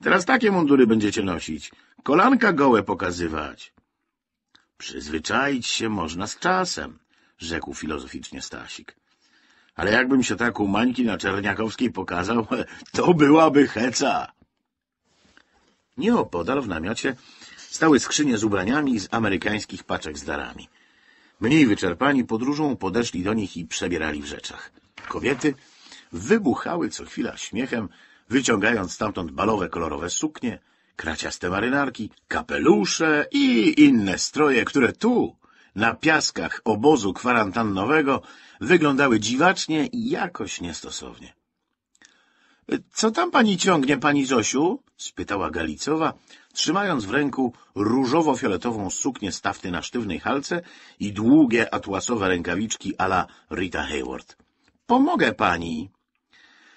Teraz takie mundury będziecie nosić. Kolanka gołe pokazywać. Przyzwyczaić się można z czasem, rzekł filozoficznie Stasik ale jakbym się tak u Mańki na Czerniakowskiej pokazał, to byłaby heca. Nieopodal w namiocie stały skrzynie z ubraniami i z amerykańskich paczek z darami. Mniej wyczerpani podróżą podeszli do nich i przebierali w rzeczach. Kobiety wybuchały co chwila śmiechem, wyciągając stamtąd balowe kolorowe suknie, kraciaste marynarki, kapelusze i inne stroje, które tu, na piaskach obozu kwarantannowego, wyglądały dziwacznie i jakoś niestosownie. — Co tam pani ciągnie, pani Zosiu? — spytała Galicowa, trzymając w ręku różowo-fioletową suknię stawty na sztywnej halce i długie atłasowe rękawiczki ala Rita Hayward. — Pomogę pani!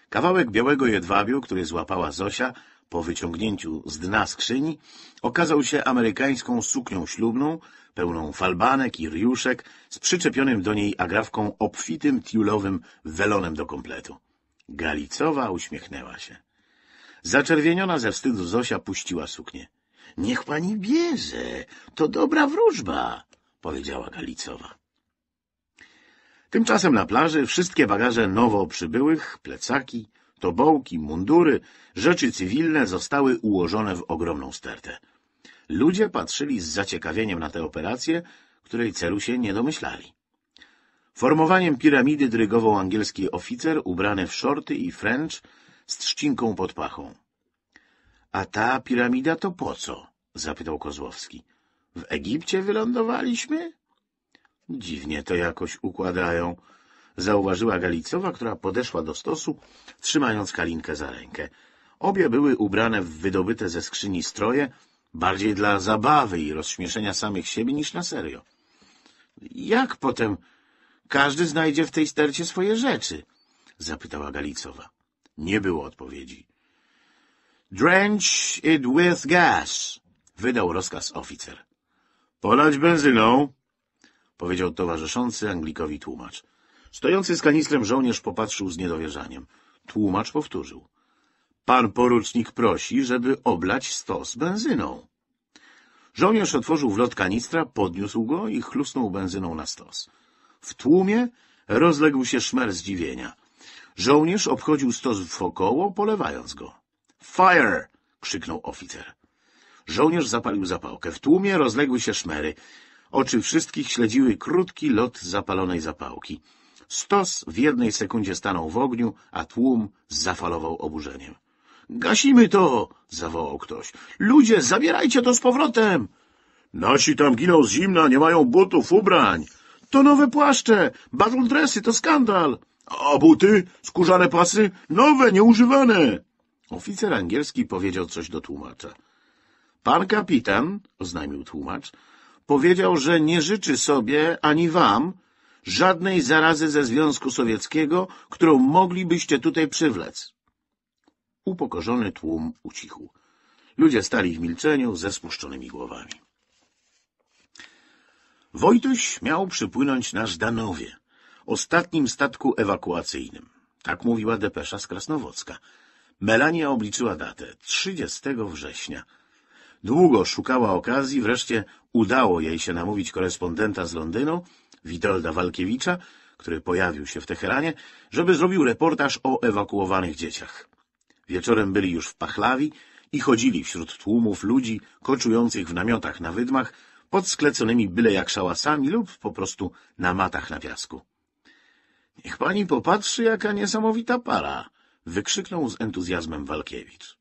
Kawałek białego jedwabiu, który złapała Zosia po wyciągnięciu z dna skrzyni, okazał się amerykańską suknią ślubną, pełną falbanek i riuszek, z przyczepionym do niej agrafką obfitym tiulowym welonem do kompletu. Galicowa uśmiechnęła się. Zaczerwieniona ze wstydu Zosia puściła suknię. — Niech pani bierze, to dobra wróżba — powiedziała Galicowa. Tymczasem na plaży wszystkie bagaże nowo przybyłych, plecaki, tobołki, mundury, rzeczy cywilne zostały ułożone w ogromną stertę. Ludzie patrzyli z zaciekawieniem na tę operację, której celu się nie domyślali. Formowaniem piramidy drygował angielski oficer ubrany w szorty i french z trzcinką pod pachą. — A ta piramida to po co? — zapytał Kozłowski. — W Egipcie wylądowaliśmy? — Dziwnie to jakoś układają — zauważyła Galicowa, która podeszła do stosu, trzymając Kalinkę za rękę. Obie były ubrane w wydobyte ze skrzyni stroje, bardziej dla zabawy i rozśmieszenia samych siebie niż na serio. Jak potem każdy znajdzie w tej stercie swoje rzeczy? zapytała Galicowa. Nie było odpowiedzi. Drench it with gas, wydał rozkaz oficer. Polać benzyną, powiedział towarzyszący Anglikowi tłumacz. Stojący z kanistrem żołnierz popatrzył z niedowierzaniem. Tłumacz powtórzył. Pan porucznik prosi, żeby oblać stos benzyną. Żołnierz otworzył wlot kanistra, podniósł go i chlusnął benzyną na stos. W tłumie rozległ się szmer zdziwienia. Żołnierz obchodził stos wokoło, polewając go. — Fire! — krzyknął oficer. Żołnierz zapalił zapałkę. W tłumie rozległy się szmery. Oczy wszystkich śledziły krótki lot zapalonej zapałki. Stos w jednej sekundzie stanął w ogniu, a tłum zafalował oburzeniem. — Gasimy to! — zawołał ktoś. — Ludzie, zabierajcie to z powrotem! — Nasi tam giną z zimna, nie mają butów, ubrań! — To nowe płaszcze! Battle dressy, to skandal! — A buty? Skórzane pasy? Nowe, nieużywane! Oficer angielski powiedział coś do tłumacza. — Pan kapitan — oznajmił tłumacz — powiedział, że nie życzy sobie ani wam żadnej zarazy ze Związku Sowieckiego, którą moglibyście tutaj przywlec. Upokorzony tłum ucichł. Ludzie stali w milczeniu ze spuszczonymi głowami. Wojtuś miał przypłynąć na Żdanowie, ostatnim statku ewakuacyjnym. Tak mówiła depesza z Krasnowocka. Melania obliczyła datę 30 września. Długo szukała okazji, wreszcie udało jej się namówić korespondenta z Londynu, Witolda Walkiewicza, który pojawił się w Teheranie, żeby zrobił reportaż o ewakuowanych dzieciach. Wieczorem byli już w Pachlawi i chodzili wśród tłumów ludzi koczujących w namiotach na wydmach, pod skleconymi byle jak szałasami lub po prostu na matach na piasku. — Niech pani popatrzy, jaka niesamowita para! — wykrzyknął z entuzjazmem Walkiewicz.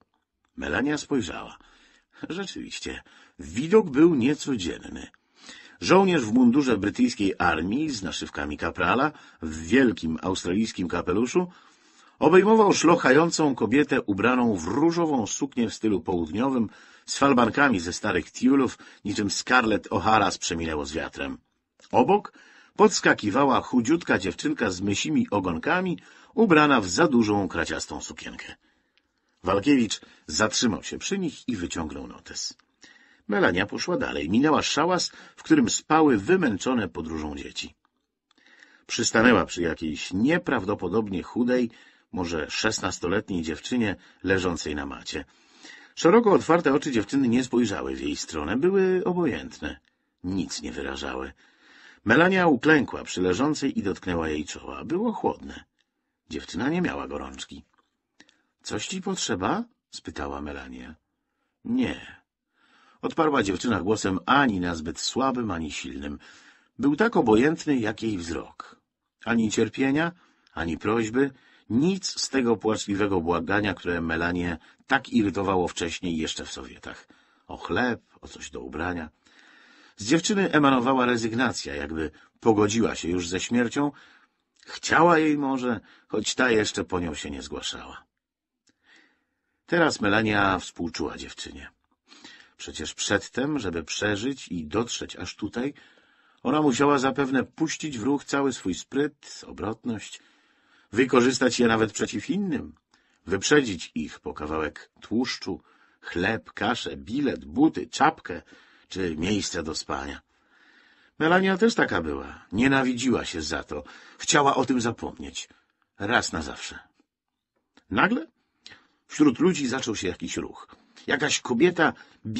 Melania spojrzała. Rzeczywiście, widok był niecodzienny. Żołnierz w mundurze brytyjskiej armii z naszywkami kaprala, w wielkim australijskim kapeluszu, Obejmował szlochającą kobietę ubraną w różową suknię w stylu południowym, z falbankami ze starych tiulów, niczym Scarlett O'Hara przeminęło z wiatrem. Obok podskakiwała chudziutka dziewczynka z mysimi ogonkami, ubrana w za dużą, kraciastą sukienkę. Walkiewicz zatrzymał się przy nich i wyciągnął notes. Melania poszła dalej. Minęła szałas, w którym spały wymęczone podróżą dzieci. Przystanęła przy jakiejś nieprawdopodobnie chudej, może szesnastoletniej dziewczynie leżącej na macie. Szeroko otwarte oczy dziewczyny nie spojrzały w jej stronę, były obojętne. Nic nie wyrażały. Melania uklękła przy leżącej i dotknęła jej czoła. Było chłodne. Dziewczyna nie miała gorączki. — Coś ci potrzeba? — spytała Melania. — Nie. Odparła dziewczyna głosem ani na zbyt słabym, ani silnym. Był tak obojętny, jak jej wzrok. Ani cierpienia, ani prośby, nic z tego płaczliwego błagania, które Melanie tak irytowało wcześniej jeszcze w Sowietach. O chleb, o coś do ubrania. Z dziewczyny emanowała rezygnacja, jakby pogodziła się już ze śmiercią. Chciała jej może, choć ta jeszcze po nią się nie zgłaszała. Teraz Melania współczuła dziewczynie. Przecież przedtem, żeby przeżyć i dotrzeć aż tutaj, ona musiała zapewne puścić w ruch cały swój spryt, obrotność — wykorzystać je nawet przeciw innym, wyprzedzić ich po kawałek tłuszczu, chleb, kaszę, bilet, buty, czapkę czy miejsce do spania. Melania też taka była. Nienawidziła się za to. Chciała o tym zapomnieć. Raz na zawsze. Nagle wśród ludzi zaczął się jakiś ruch. Jakaś kobieta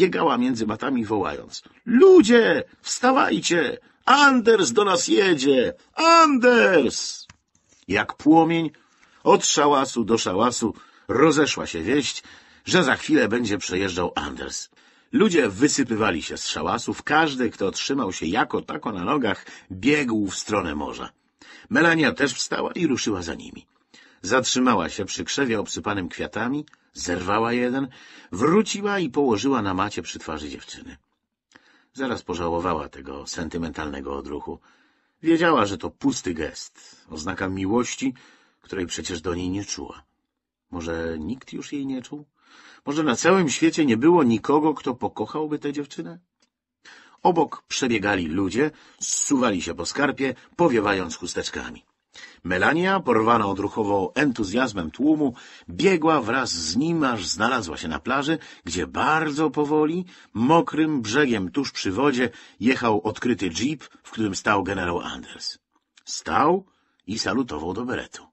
biegała między matami wołając — Ludzie, wstawajcie! Anders do nas jedzie! Anders! jak płomień, od szałasu do szałasu rozeszła się wieść, że za chwilę będzie przejeżdżał Anders. Ludzie wysypywali się z szałasów, każdy, kto trzymał się jako tako na nogach, biegł w stronę morza. Melania też wstała i ruszyła za nimi. Zatrzymała się przy krzewie obsypanym kwiatami, zerwała jeden, wróciła i położyła na macie przy twarzy dziewczyny. Zaraz pożałowała tego sentymentalnego odruchu. Wiedziała, że to pusty gest, oznaka miłości, której przecież do niej nie czuła. Może nikt już jej nie czuł? Może na całym świecie nie było nikogo, kto pokochałby tę dziewczynę? Obok przebiegali ludzie, zsuwali się po skarpie, powiewając chusteczkami. Melania, porwana odruchowo entuzjazmem tłumu, biegła wraz z nim, aż znalazła się na plaży, gdzie bardzo powoli, mokrym brzegiem tuż przy wodzie, jechał odkryty jeep, w którym stał generał Anders. Stał i salutował do beretu.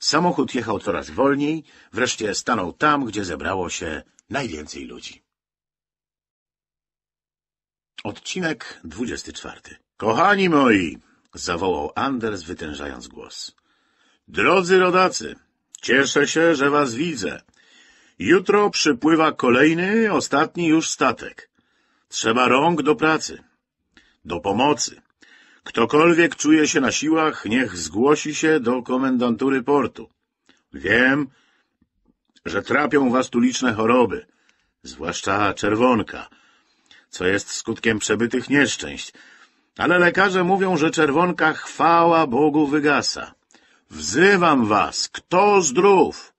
Samochód jechał coraz wolniej, wreszcie stanął tam, gdzie zebrało się najwięcej ludzi. Odcinek 24. Kochani moi, zawołał Anders, wytężając głos. Drodzy rodacy, cieszę się, że was widzę. Jutro przypływa kolejny, ostatni już statek. Trzeba rąk do pracy, do pomocy. Ktokolwiek czuje się na siłach, niech zgłosi się do komendantury portu. Wiem, że trapią was tu liczne choroby, zwłaszcza czerwonka, co jest skutkiem przebytych nieszczęść, ale lekarze mówią, że czerwonka chwała Bogu wygasa. Wzywam was, kto zdrów?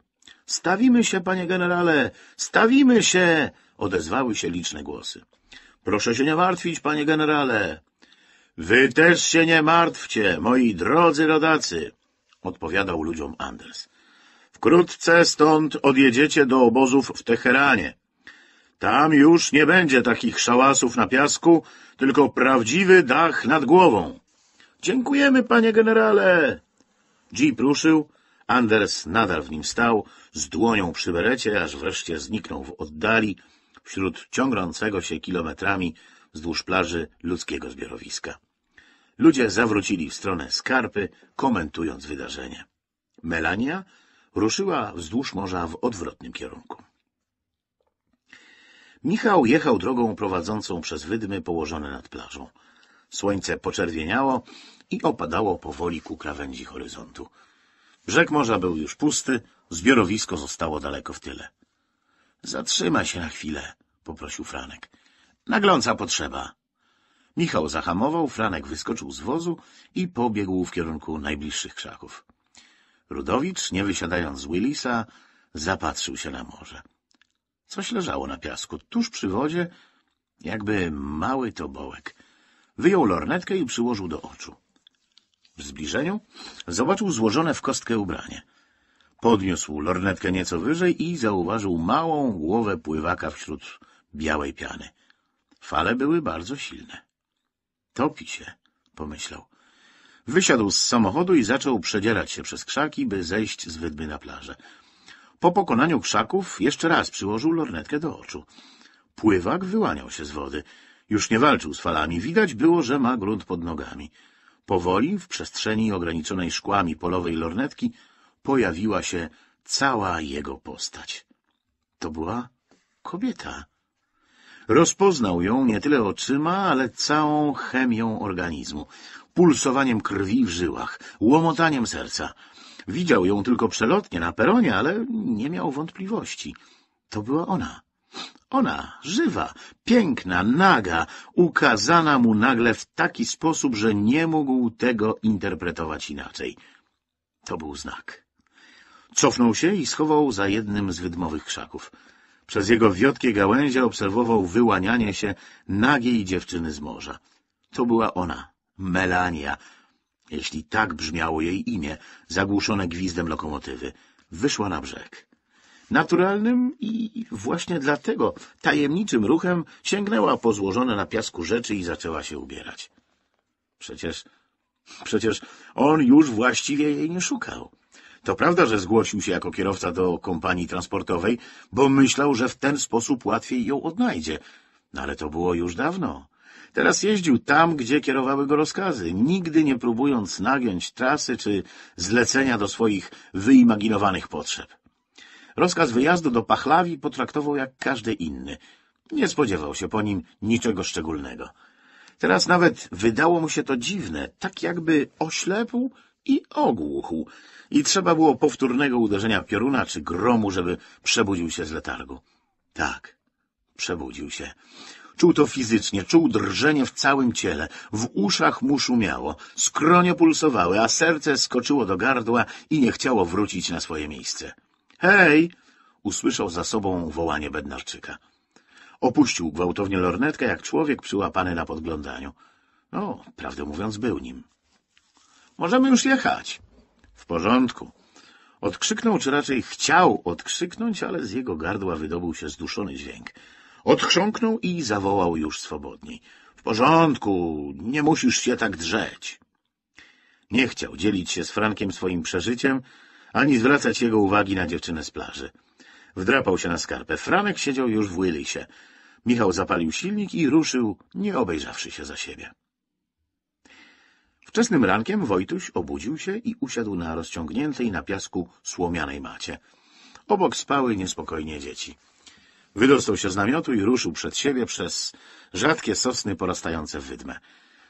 Stawimy się, panie generale, stawimy się, odezwały się liczne głosy. Proszę się nie martwić, panie generale. Wy też się nie martwcie, moi drodzy rodacy, odpowiadał ludziom Anders. Wkrótce stąd odjedziecie do obozów w Teheranie. Tam już nie będzie takich szałasów na piasku, tylko prawdziwy dach nad głową. Dziękujemy, panie generale! Jeep ruszył, Anders nadal w nim stał, z dłonią przy berecie, aż wreszcie zniknął w oddali, wśród ciągnącego się kilometrami wzdłuż plaży ludzkiego zbiorowiska. Ludzie zawrócili w stronę skarpy, komentując wydarzenie. Melania ruszyła wzdłuż morza w odwrotnym kierunku. Michał jechał drogą prowadzącą przez wydmy położone nad plażą. Słońce poczerwieniało i opadało powoli ku krawędzi horyzontu. Brzeg morza był już pusty, zbiorowisko zostało daleko w tyle. — Zatrzymaj się na chwilę — poprosił Franek. — Nagląca potrzeba. Michał zahamował, Franek wyskoczył z wozu i pobiegł w kierunku najbliższych krzaków. Rudowicz, nie wysiadając z Willisa, zapatrzył się na morze. — Coś leżało na piasku, tuż przy wodzie, jakby mały tobołek. Wyjął lornetkę i przyłożył do oczu. W zbliżeniu zobaczył złożone w kostkę ubranie. Podniósł lornetkę nieco wyżej i zauważył małą głowę pływaka wśród białej piany. Fale były bardzo silne. Topi się, pomyślał. Wysiadł z samochodu i zaczął przedzierać się przez krzaki, by zejść z wydmy na plażę. Po pokonaniu krzaków jeszcze raz przyłożył lornetkę do oczu. Pływak wyłaniał się z wody. Już nie walczył z falami. Widać było, że ma grunt pod nogami. Powoli, w przestrzeni ograniczonej szkłami polowej lornetki, pojawiła się cała jego postać. To była kobieta. Rozpoznał ją nie tyle oczyma, ale całą chemią organizmu, pulsowaniem krwi w żyłach, łomotaniem serca. Widział ją tylko przelotnie na peronie, ale nie miał wątpliwości. To była ona. Ona, żywa, piękna, naga, ukazana mu nagle w taki sposób, że nie mógł tego interpretować inaczej. To był znak. Cofnął się i schował za jednym z wydmowych krzaków. Przez jego wiotkie gałęzie obserwował wyłanianie się nagiej dziewczyny z morza. To była ona, Melania, jeśli tak brzmiało jej imię, zagłuszone gwizdem lokomotywy, wyszła na brzeg. Naturalnym i właśnie dlatego tajemniczym ruchem sięgnęła po złożone na piasku rzeczy i zaczęła się ubierać. Przecież, przecież on już właściwie jej nie szukał. To prawda, że zgłosił się jako kierowca do kompanii transportowej, bo myślał, że w ten sposób łatwiej ją odnajdzie. No ale to było już dawno. Teraz jeździł tam, gdzie kierowały go rozkazy, nigdy nie próbując nagiąć trasy czy zlecenia do swoich wyimaginowanych potrzeb. Rozkaz wyjazdu do Pachlawi potraktował jak każdy inny. Nie spodziewał się po nim niczego szczególnego. Teraz nawet wydało mu się to dziwne, tak jakby oślepł i ogłuchł i trzeba było powtórnego uderzenia pioruna czy gromu, żeby przebudził się z letargu. Tak, przebudził się. Czuł to fizycznie, czuł drżenie w całym ciele, w uszach mu szumiało, skronie pulsowały, a serce skoczyło do gardła i nie chciało wrócić na swoje miejsce. — Hej! — usłyszał za sobą wołanie Bednarczyka. Opuścił gwałtownie lornetkę, jak człowiek przyłapany na podglądaniu. No, prawdę mówiąc, był nim. — Możemy już jechać. — W porządku. Odkrzyknął, czy raczej chciał odkrzyknąć, ale z jego gardła wydobył się zduszony dźwięk. Odchrząknął i zawołał już swobodniej. — W porządku, nie musisz się tak drzeć. Nie chciał dzielić się z Frankiem swoim przeżyciem, ani zwracać jego uwagi na dziewczynę z plaży. Wdrapał się na skarpę. Franek siedział już w Willisie. Michał zapalił silnik i ruszył, nie obejrzawszy się za siebie. Wczesnym rankiem Wojtuś obudził się i usiadł na rozciągniętej na piasku słomianej macie. Obok spały niespokojnie dzieci. Wydostał się z namiotu i ruszył przed siebie przez rzadkie sosny porastające w wydmę.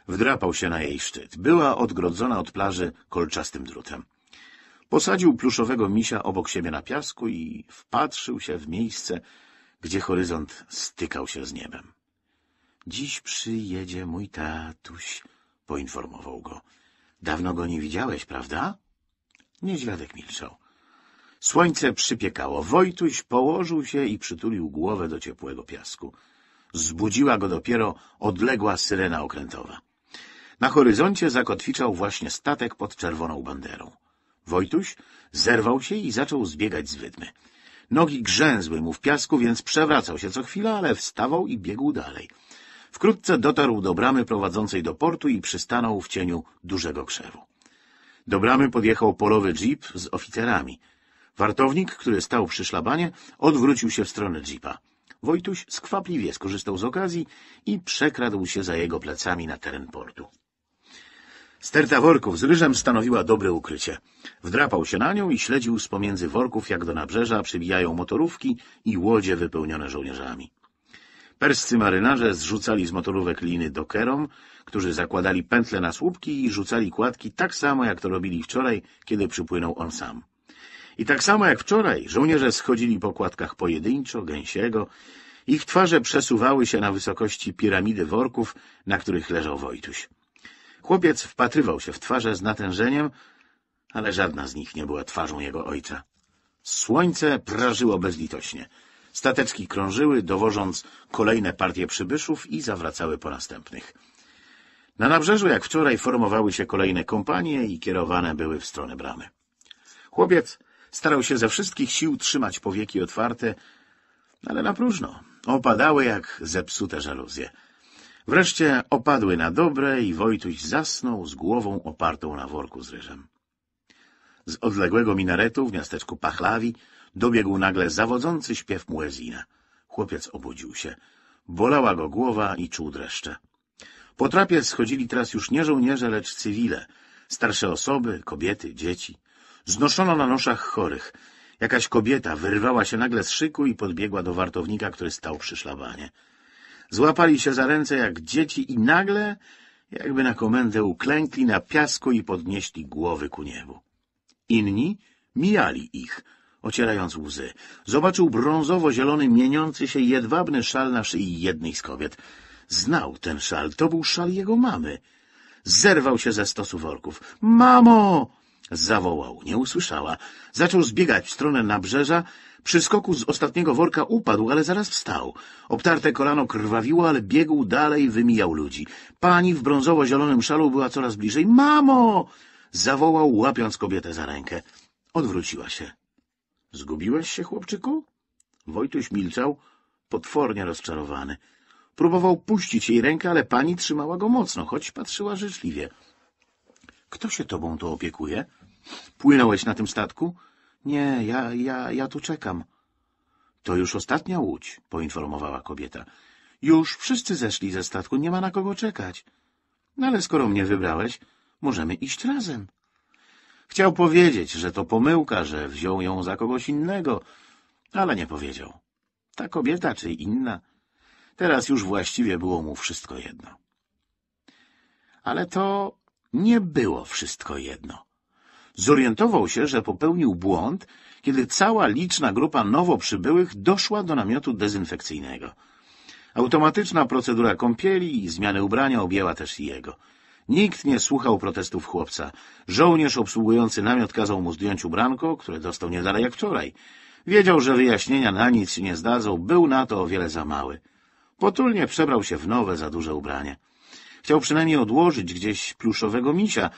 Wdrapał się na jej szczyt. Była odgrodzona od plaży kolczastym drutem. Posadził pluszowego misia obok siebie na piasku i wpatrzył się w miejsce, gdzie horyzont stykał się z niebem. — Dziś przyjedzie mój tatuś — poinformował go. — Dawno go nie widziałeś, prawda? Niedźwiadek milczał. Słońce przypiekało. Wojtuś położył się i przytulił głowę do ciepłego piasku. Zbudziła go dopiero odległa syrena okrętowa. Na horyzoncie zakotwiczał właśnie statek pod czerwoną banderą. Wojtuś zerwał się i zaczął zbiegać z wydmy. Nogi grzęzły mu w piasku, więc przewracał się co chwila, ale wstawał i biegł dalej. Wkrótce dotarł do bramy prowadzącej do portu i przystanął w cieniu dużego krzewu. Do bramy podjechał polowy jeep z oficerami — Wartownik, który stał przy szlabanie, odwrócił się w stronę jeepa. Wojtuś skwapliwie skorzystał z okazji i przekradł się za jego plecami na teren portu. Sterta worków z ryżem stanowiła dobre ukrycie. Wdrapał się na nią i śledził z pomiędzy worków, jak do nabrzeża przybijają motorówki i łodzie wypełnione żołnierzami. Perscy marynarze zrzucali z motorówek liny dokerom, którzy zakładali pętle na słupki i rzucali kładki tak samo, jak to robili wczoraj, kiedy przypłynął on sam. I tak samo jak wczoraj, żołnierze schodzili po kładkach pojedynczo, gęsiego, ich twarze przesuwały się na wysokości piramidy worków, na których leżał Wojtuś. Chłopiec wpatrywał się w twarze z natężeniem, ale żadna z nich nie była twarzą jego ojca. Słońce prażyło bezlitośnie. Stateczki krążyły, dowożąc kolejne partie przybyszów i zawracały po następnych. Na nabrzeżu, jak wczoraj, formowały się kolejne kompanie i kierowane były w stronę bramy. Chłopiec Starał się ze wszystkich sił trzymać powieki otwarte, ale na próżno. Opadały jak zepsute żaluzje. Wreszcie opadły na dobre i Wojtuś zasnął z głową opartą na worku z ryżem. Z odległego minaretu w miasteczku Pachlawi dobiegł nagle zawodzący śpiew muezina. Chłopiec obudził się. Bolała go głowa i czuł dreszcze. Po trapie schodzili teraz już nie żołnierze, lecz cywile. Starsze osoby, kobiety, dzieci. Znoszono na noszach chorych. Jakaś kobieta wyrwała się nagle z szyku i podbiegła do wartownika, który stał przy szlabanie. Złapali się za ręce jak dzieci i nagle, jakby na komendę, uklękli na piasku i podnieśli głowy ku niebu. Inni mijali ich, ocierając łzy. Zobaczył brązowo-zielony, mieniący się jedwabny szal na szyi jednej z kobiet. Znał ten szal, to był szal jego mamy. Zerwał się ze stosu worków. — Mamo! Zawołał, nie usłyszała. Zaczął zbiegać w stronę nabrzeża. Przy skoku z ostatniego worka upadł, ale zaraz wstał. Obtarte kolano krwawiło, ale biegł dalej, wymijał ludzi. Pani w brązowo-zielonym szalu była coraz bliżej. Mamo! Zawołał, łapiąc kobietę za rękę. Odwróciła się. Zgubiłeś się, chłopczyku? Wojtuś milczał, potwornie rozczarowany. Próbował puścić jej rękę, ale pani trzymała go mocno, choć patrzyła życzliwie. — Kto się tobą to opiekuje? Płynąłeś na tym statku? Nie, ja, ja, ja tu czekam. To już ostatnia łódź, poinformowała kobieta. Już wszyscy zeszli ze statku, nie ma na kogo czekać. No ale skoro mnie wybrałeś, możemy iść razem. Chciał powiedzieć, że to pomyłka, że wziął ją za kogoś innego, ale nie powiedział. Ta kobieta czy inna. Teraz już właściwie było mu wszystko jedno. Ale to nie było wszystko jedno zorientował się, że popełnił błąd, kiedy cała liczna grupa nowo przybyłych doszła do namiotu dezynfekcyjnego. Automatyczna procedura kąpieli i zmiany ubrania objęła też jego. Nikt nie słuchał protestów chłopca. Żołnierz obsługujący namiot kazał mu zdjąć ubranko, które dostał niedalej jak wczoraj. Wiedział, że wyjaśnienia na nic się nie zdadzą, był na to o wiele za mały. Potulnie przebrał się w nowe, za duże ubranie. Chciał przynajmniej odłożyć gdzieś pluszowego misia,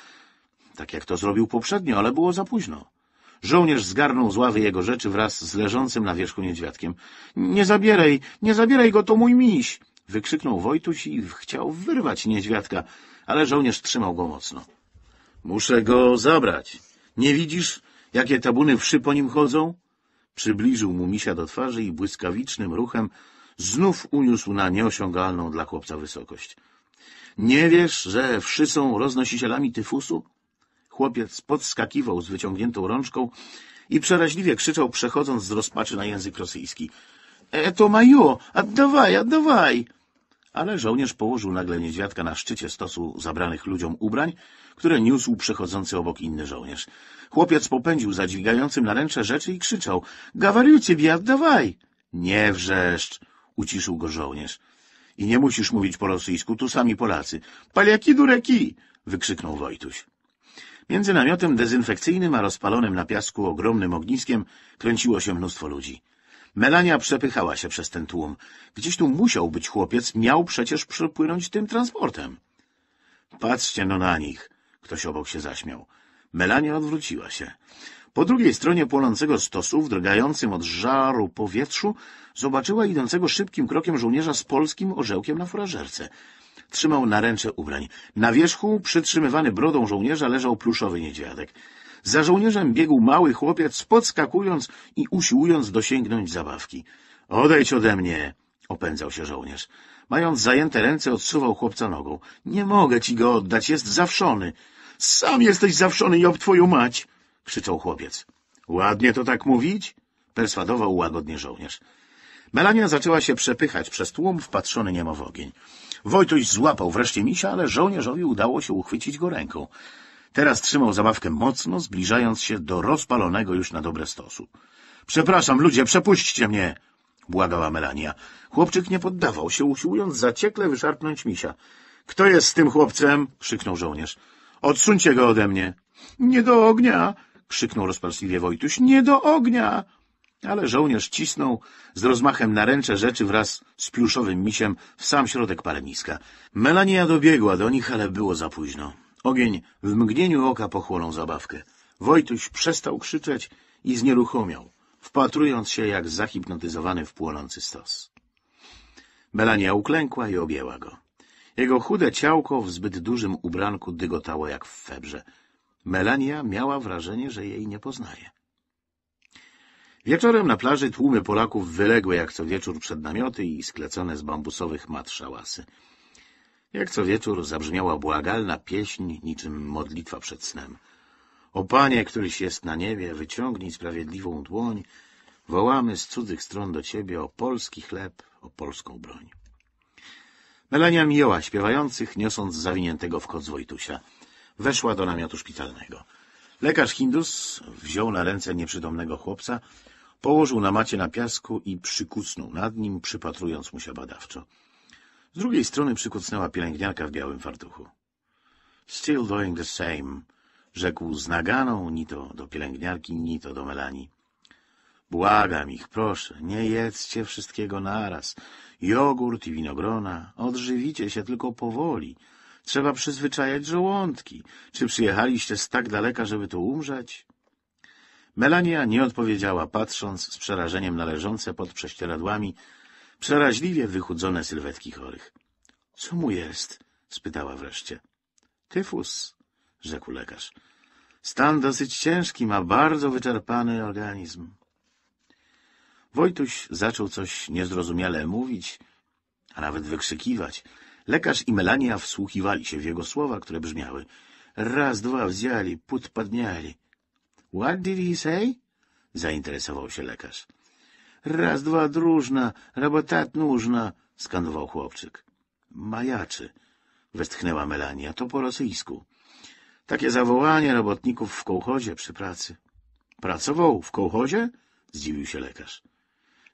tak jak to zrobił poprzednio, ale było za późno. Żołnierz zgarnął z ławy jego rzeczy wraz z leżącym na wierzchu niedźwiadkiem. — Nie zabieraj, nie zabieraj go, to mój miś! — wykrzyknął Wojtuś i chciał wyrwać niedźwiadka, ale żołnierz trzymał go mocno. — Muszę go zabrać. Nie widzisz, jakie tabuny wszy po nim chodzą? Przybliżył mu misia do twarzy i błyskawicznym ruchem znów uniósł na nieosiągalną dla chłopca wysokość. — Nie wiesz, że wszy są roznosicielami tyfusu? — Chłopiec podskakiwał z wyciągniętą rączką i przeraźliwie krzyczał, przechodząc z rozpaczy na język rosyjski. E, — To maju! Oddawaj, oddawaj! Ale żołnierz położył nagle niedźwiadka na szczycie stosu zabranych ludziom ubrań, które niósł przechodzący obok inny żołnierz. Chłopiec popędził za dźwigającym naręcze rzeczy i krzyczał — Gawariu ciebie, oddawaj! — Nie wrzeszcz! — uciszył go żołnierz. — I nie musisz mówić po rosyjsku, tu sami Polacy. — Paliaki dureki! — wykrzyknął Wojtuś. Między namiotem dezynfekcyjnym a rozpalonym na piasku ogromnym ogniskiem kręciło się mnóstwo ludzi. Melania przepychała się przez ten tłum. Gdzieś tu musiał być chłopiec, miał przecież przepłynąć tym transportem. Patrzcie no na nich. Ktoś obok się zaśmiał. Melania odwróciła się. Po drugiej stronie płonącego stosu, w drgającym od żaru powietrzu, zobaczyła idącego szybkim krokiem żołnierza z polskim orzełkiem na furażerce trzymał naręcze ubrań. Na wierzchu, przytrzymywany brodą żołnierza, leżał pluszowy niedźwiadek. Za żołnierzem biegł mały chłopiec, podskakując i usiłując dosięgnąć zabawki. — Odejdź ode mnie! — opędzał się żołnierz. Mając zajęte ręce, odsuwał chłopca nogą. — Nie mogę ci go oddać, jest zawszony. — Sam jesteś zawszony, job twoją mać! — krzyczał chłopiec. — Ładnie to tak mówić? — perswadował łagodnie żołnierz. Melania zaczęła się przepychać przez tłum wpatrzony niemo w ogień. Wojtuś złapał wreszcie misia, ale żołnierzowi udało się uchwycić go ręką. Teraz trzymał zabawkę mocno, zbliżając się do rozpalonego już na dobre stosu. — Przepraszam, ludzie, przepuśćcie mnie! — błagała Melania. Chłopczyk nie poddawał się, usiłując zaciekle wyszarpnąć misia. — Kto jest z tym chłopcem? — krzyknął żołnierz. — Odsuńcie go ode mnie! — Nie do ognia! — krzyknął rozpaczliwie Wojtuś. — Nie do ognia! Ale żołnierz cisnął z rozmachem naręcze rzeczy wraz z pluszowym misiem w sam środek palemiska. Melania dobiegła do nich, ale było za późno. Ogień w mgnieniu oka pochłonął zabawkę. Wojtuś przestał krzyczeć i znieruchomiał, wpatrując się jak zahipnotyzowany w płonący stos. Melania uklękła i objęła go. Jego chude ciałko w zbyt dużym ubranku dygotało jak w febrze. Melania miała wrażenie, że jej nie poznaje. Wieczorem na plaży tłumy Polaków wyległy jak co wieczór przed namioty i sklecone z bambusowych mat szałasy. Jak co wieczór zabrzmiała błagalna pieśń, niczym modlitwa przed snem. O Panie, któryś jest na niebie, wyciągnij sprawiedliwą dłoń, wołamy z cudzych stron do Ciebie o polski chleb, o polską broń. Melania mijała śpiewających, niosąc zawiniętego w koc Wojtusia. Weszła do namiotu szpitalnego. Lekarz Hindus wziął na ręce nieprzytomnego chłopca, Położył na macie na piasku i przykucnął nad nim, przypatrując mu się badawczo. Z drugiej strony przykucnęła pielęgniarka w białym fartuchu. — Still doing the same — rzekł z naganą ni to do pielęgniarki, ni to do Melanii. — Błagam ich, proszę, nie jedzcie wszystkiego naraz. Jogurt i winogrona. Odżywicie się tylko powoli. Trzeba przyzwyczajać żołądki. Czy przyjechaliście z tak daleka, żeby tu umrzeć? Melania nie odpowiedziała, patrząc z przerażeniem na leżące pod prześcieradłami przeraźliwie wychudzone sylwetki chorych. — Co mu jest? — spytała wreszcie. — Tyfus — rzekł lekarz. — Stan dosyć ciężki, ma bardzo wyczerpany organizm. Wojtuś zaczął coś niezrozumiale mówić, a nawet wykrzykiwać. Lekarz i Melania wsłuchiwali się w jego słowa, które brzmiały — Raz, dwa wzięli, put podniali. What did he say? Zainteresował się lekarz. Raz, dwa, drużna, robotat nużna — skanował chłopczyk. Majaczy, westchnęła Melania, to po rosyjsku. Takie zawołanie robotników w kołchodzie przy pracy. Pracował w kołchodzie? — Zdziwił się lekarz.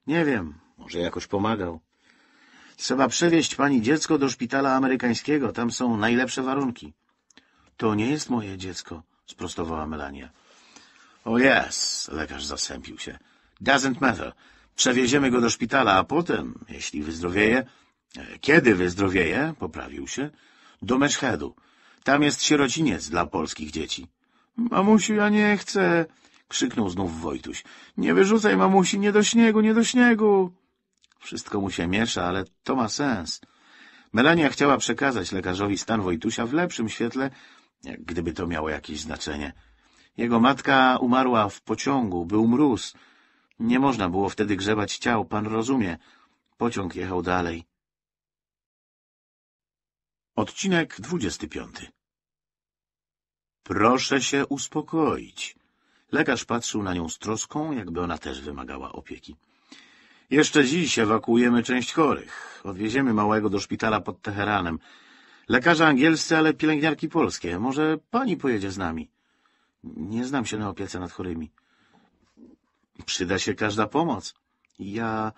Nie wiem, może jakoś pomagał. Trzeba przewieźć pani dziecko do szpitala amerykańskiego, tam są najlepsze warunki. To nie jest moje dziecko, sprostowała Melania. O oh yes, lekarz zasępił się. Doesn't matter. Przewieziemy go do szpitala, a potem, jeśli wyzdrowieje... E, kiedy wyzdrowieje, poprawił się, do Meszhedu. Tam jest sierociniec dla polskich dzieci. Mamusiu, ja nie chcę, krzyknął znów Wojtuś. Nie wyrzucaj mamusi, nie do śniegu, nie do śniegu. Wszystko mu się miesza, ale to ma sens. Melania chciała przekazać lekarzowi stan Wojtusia w lepszym świetle, gdyby to miało jakieś znaczenie. Jego matka umarła w pociągu, był mróz. Nie można było wtedy grzebać ciał, pan rozumie. Pociąg jechał dalej. Odcinek 25 Proszę się uspokoić. Lekarz patrzył na nią z troską, jakby ona też wymagała opieki. Jeszcze dziś ewakuujemy część chorych. Odwieziemy małego do szpitala pod Teheranem. Lekarze angielscy, ale pielęgniarki polskie. Może pani pojedzie z nami? Nie znam się na opiece nad chorymi. Przyda się każda pomoc. Ja...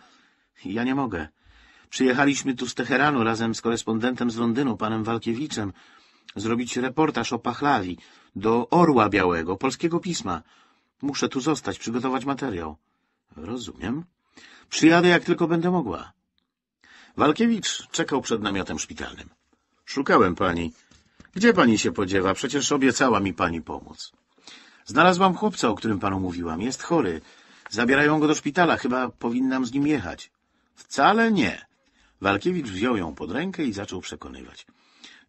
ja nie mogę. Przyjechaliśmy tu z Teheranu razem z korespondentem z Londynu, panem Walkiewiczem, zrobić reportaż o Pachlawi do Orła Białego, polskiego pisma. Muszę tu zostać, przygotować materiał. Rozumiem. Przyjadę, jak tylko będę mogła. Walkiewicz czekał przed namiotem szpitalnym. Szukałem pani. Gdzie pani się podziewa? Przecież obiecała mi pani pomóc. Znalazłam chłopca, o którym panu mówiłam. Jest chory. Zabierają go do szpitala. Chyba powinnam z nim jechać. Wcale nie. Walkiewicz wziął ją pod rękę i zaczął przekonywać.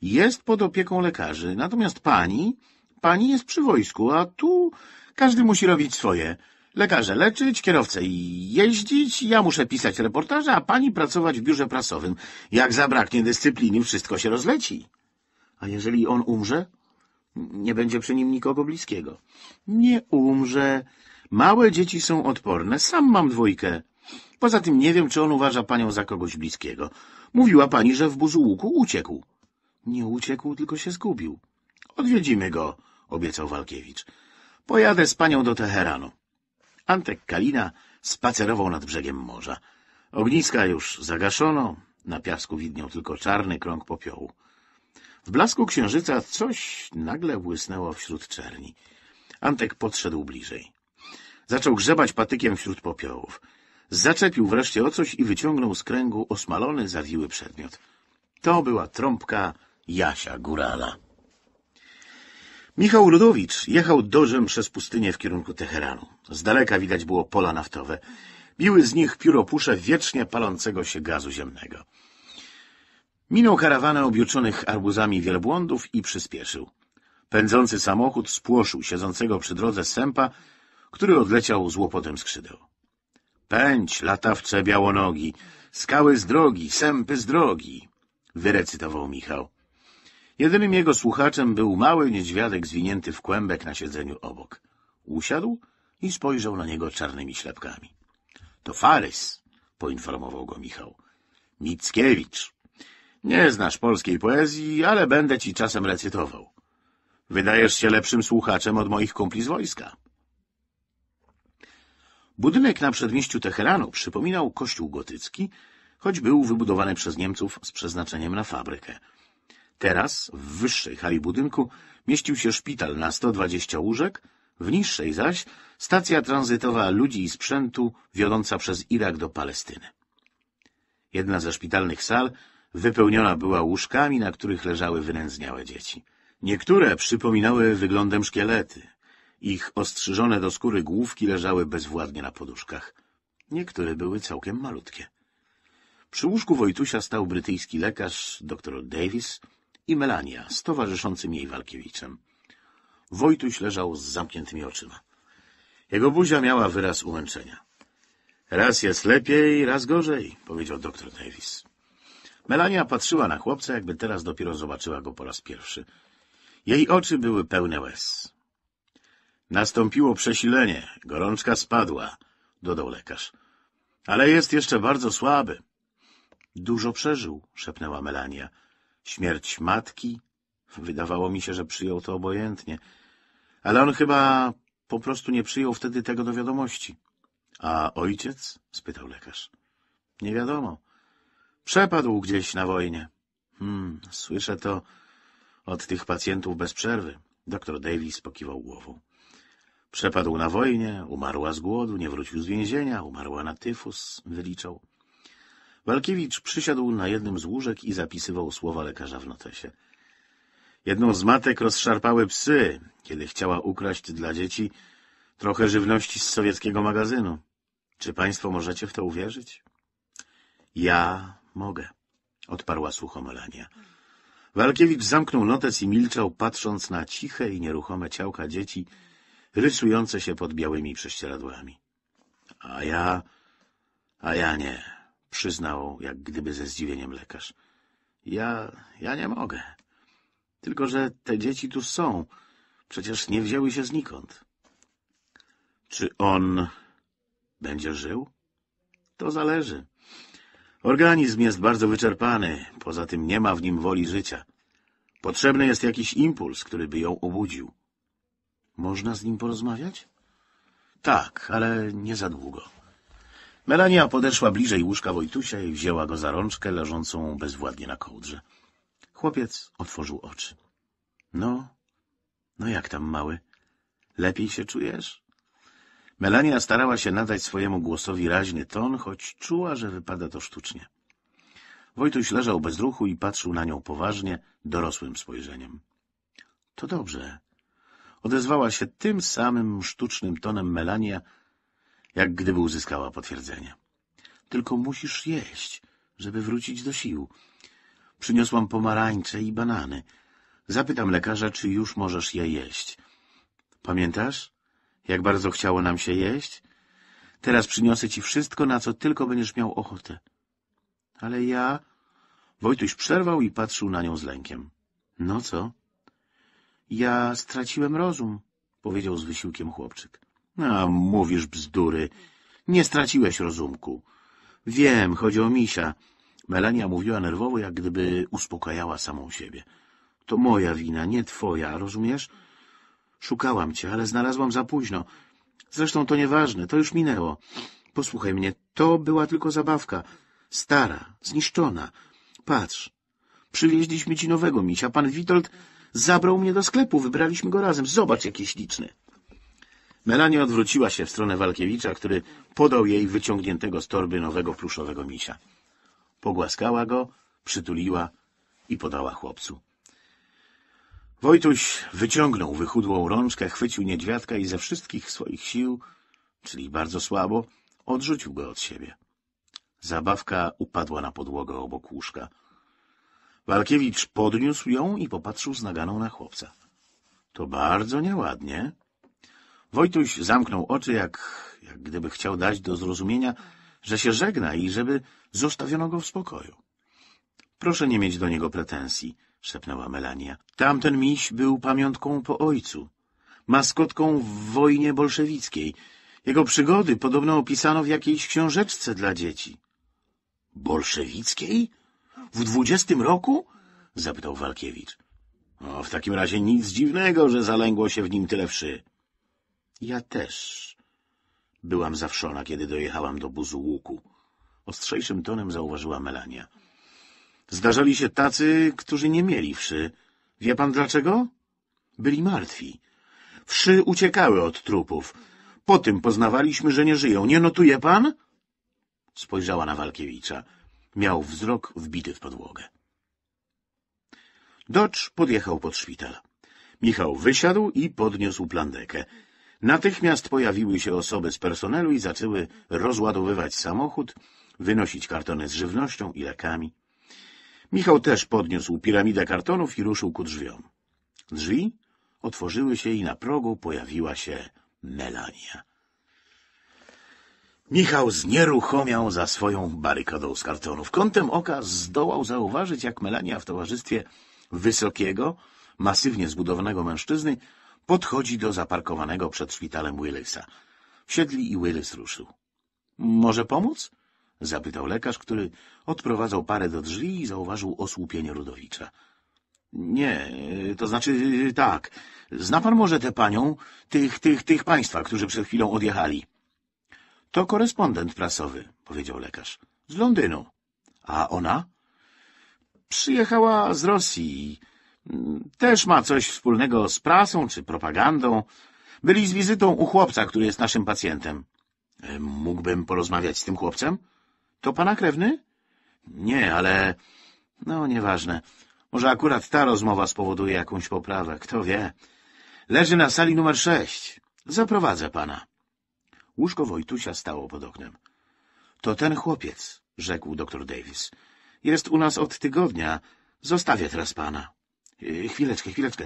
Jest pod opieką lekarzy, natomiast pani, pani jest przy wojsku, a tu każdy musi robić swoje. Lekarze leczyć, kierowcę jeździć, ja muszę pisać reportaże, a pani pracować w biurze prasowym. Jak zabraknie dyscypliny, wszystko się rozleci. A jeżeli on umrze? Nie będzie przy nim nikogo bliskiego. Nie umrze. Małe dzieci są odporne. Sam mam dwójkę. Poza tym nie wiem, czy on uważa panią za kogoś bliskiego. Mówiła pani, że w buzułku uciekł. Nie uciekł, tylko się zgubił. Odwiedzimy go, obiecał Walkiewicz. Pojadę z panią do Teheranu. Antek Kalina spacerował nad brzegiem morza. Ogniska już zagaszono, na piasku widniał tylko czarny krąg popiołu. W blasku księżyca coś nagle błysnęło wśród czerni. Antek podszedł bliżej. Zaczął grzebać patykiem wśród popiołów. Zaczepił wreszcie o coś i wyciągnął z kręgu osmalony, zawiły przedmiot. To była trąbka Jasia Górala. Michał Ludowicz jechał dożem przez pustynię w kierunku Teheranu. Z daleka widać było pola naftowe. Biły z nich pióropusze wiecznie palącego się gazu ziemnego. Minął karawanę objuczonych arbuzami wielbłądów i przyspieszył. Pędzący samochód spłoszył siedzącego przy drodze sępa, który odleciał z łopotem skrzydeł. Pędź, latawcze białonogi, skały z drogi, sępy z drogi, wyrecytował Michał. Jedynym jego słuchaczem był mały niedźwiadek zwinięty w kłębek na siedzeniu obok. Usiadł i spojrzał na niego czarnymi ślepkami. — To Farys — poinformował go Michał. — Mickiewicz. Nie znasz polskiej poezji, ale będę ci czasem recytował. Wydajesz się lepszym słuchaczem od moich kumpli z wojska. Budynek na przedmieściu Teheranu przypominał kościół gotycki, choć był wybudowany przez Niemców z przeznaczeniem na fabrykę. Teraz w wyższej hali budynku mieścił się szpital na 120 łóżek, w niższej zaś stacja tranzytowa ludzi i sprzętu wiodąca przez Irak do Palestyny. Jedna ze szpitalnych sal Wypełniona była łóżkami, na których leżały wynędzniałe dzieci. Niektóre przypominały wyglądem szkielety. Ich ostrzyżone do skóry główki leżały bezwładnie na poduszkach. Niektóre były całkiem malutkie. Przy łóżku Wojtusia stał brytyjski lekarz dr Davis i Melania z towarzyszącym jej Walkiewiczem. Wojtuś leżał z zamkniętymi oczyma. Jego buzia miała wyraz umęczenia. — Raz jest lepiej, raz gorzej — powiedział dr Davis. Melania patrzyła na chłopca, jakby teraz dopiero zobaczyła go po raz pierwszy. Jej oczy były pełne łez. Nastąpiło przesilenie, gorączka spadła, dodał lekarz. Ale jest jeszcze bardzo słaby. Dużo przeżył, szepnęła Melania. Śmierć matki? Wydawało mi się, że przyjął to obojętnie. Ale on chyba po prostu nie przyjął wtedy tego do wiadomości. — A ojciec? — spytał lekarz. — Nie wiadomo. Przepadł gdzieś na wojnie. Hmm, słyszę to od tych pacjentów bez przerwy. Doktor Davis pokiwał głową. Przepadł na wojnie, umarła z głodu, nie wrócił z więzienia, umarła na tyfus, wyliczał. Walkiewicz przysiadł na jednym z łóżek i zapisywał słowa lekarza w notesie. Jedną z matek rozszarpały psy, kiedy chciała ukraść dla dzieci trochę żywności z sowieckiego magazynu. Czy państwo możecie w to uwierzyć? Ja Mogę, odparła sucho Melania. Walkiewicz zamknął notes i milczał, patrząc na ciche i nieruchome ciałka dzieci, rysujące się pod białymi prześcieradłami. A ja... a ja nie, przyznał, jak gdyby ze zdziwieniem lekarz. Ja... ja nie mogę. Tylko, że te dzieci tu są. Przecież nie wzięły się znikąd. Czy on będzie żył? To zależy. Organizm jest bardzo wyczerpany, poza tym nie ma w nim woli życia. Potrzebny jest jakiś impuls, który by ją obudził. Można z nim porozmawiać? Tak, ale nie za długo. Melania podeszła bliżej łóżka Wojtusia i wzięła go za rączkę leżącą bezwładnie na kołdrze. Chłopiec otworzył oczy. — No, no jak tam, mały? Lepiej się czujesz? Melania starała się nadać swojemu głosowi raźny ton, choć czuła, że wypada to sztucznie. Wojtuś leżał bez ruchu i patrzył na nią poważnie, dorosłym spojrzeniem. — To dobrze — odezwała się tym samym sztucznym tonem Melania, jak gdyby uzyskała potwierdzenie. — Tylko musisz jeść, żeby wrócić do sił. Przyniosłam pomarańcze i banany. Zapytam lekarza, czy już możesz je jeść. — Pamiętasz? Jak bardzo chciało nam się jeść? Teraz przyniosę ci wszystko, na co tylko będziesz miał ochotę. Ale ja... Wojtuś przerwał i patrzył na nią z lękiem. No co? Ja straciłem rozum, powiedział z wysiłkiem chłopczyk. A, mówisz bzdury. Nie straciłeś rozumku. Wiem, chodzi o misia. Melania mówiła nerwowo, jak gdyby uspokajała samą siebie. To moja wina, nie twoja, rozumiesz? Szukałam cię, ale znalazłam za późno. Zresztą to nieważne, to już minęło. Posłuchaj mnie, to była tylko zabawka. Stara, zniszczona. Patrz, przywieźliśmy ci nowego misia. Pan Witold zabrał mnie do sklepu, wybraliśmy go razem. Zobacz, jaki śliczny. Melania odwróciła się w stronę Walkiewicza, który podał jej wyciągniętego z torby nowego pluszowego misia. Pogłaskała go, przytuliła i podała chłopcu. Wojtuś wyciągnął wychudłą rączkę, chwycił niedźwiadka i ze wszystkich swoich sił, czyli bardzo słabo, odrzucił go od siebie. Zabawka upadła na podłogę obok łóżka. Walkiewicz podniósł ją i popatrzył z naganą na chłopca. — To bardzo nieładnie. Wojtuś zamknął oczy, jak, jak gdyby chciał dać do zrozumienia, że się żegna i żeby zostawiono go w spokoju. — Proszę nie mieć do niego pretensji — szepnęła Melania. Tamten miś był pamiątką po ojcu, maskotką w wojnie bolszewickiej. Jego przygody podobno opisano w jakiejś książeczce dla dzieci. Bolszewickiej? W dwudziestym roku? zapytał Walkiewicz. O, no, w takim razie nic dziwnego, że zalęgło się w nim tyle wszy. Ja też. Byłam zawszona, kiedy dojechałam do buzu łuku. Ostrzejszym tonem zauważyła Melania. Zdarzali się tacy, którzy nie mieli wszy. Wie pan dlaczego? Byli martwi. Wszy uciekały od trupów. Po tym poznawaliśmy, że nie żyją. Nie notuje pan? Spojrzała na Walkiewicza. Miał wzrok wbity w podłogę. Docz podjechał pod szpital. Michał wysiadł i podniósł plandekę. Natychmiast pojawiły się osoby z personelu i zaczęły rozładowywać samochód, wynosić kartony z żywnością i lekami. Michał też podniósł piramidę kartonów i ruszył ku drzwiom. Drzwi otworzyły się i na progu pojawiła się Melania. Michał znieruchomiał za swoją barykadą z kartonów. Kątem oka zdołał zauważyć, jak Melania w towarzystwie wysokiego, masywnie zbudowanego mężczyzny podchodzi do zaparkowanego przed szpitalem Willisa. Wsiedli i Willis ruszył. — Może pomóc? Zapytał lekarz, który odprowadzał parę do drzwi i zauważył osłupienie Rudowicza. Nie, to znaczy tak. Zna pan może tę panią, tych, tych, tych państwa, którzy przed chwilą odjechali? To korespondent prasowy, powiedział lekarz. Z Londynu. A ona? Przyjechała z Rosji. Też ma coś wspólnego z prasą czy propagandą. Byli z wizytą u chłopca, który jest naszym pacjentem. E, mógłbym porozmawiać z tym chłopcem? To pana krewny? Nie, ale... No, nieważne. Może akurat ta rozmowa spowoduje jakąś poprawę, kto wie. Leży na sali numer sześć. Zaprowadzę pana. Łóżko Wojtusia stało pod oknem. To ten chłopiec, rzekł doktor Davis. Jest u nas od tygodnia. Zostawię teraz pana. E, chwileczkę, chwileczkę.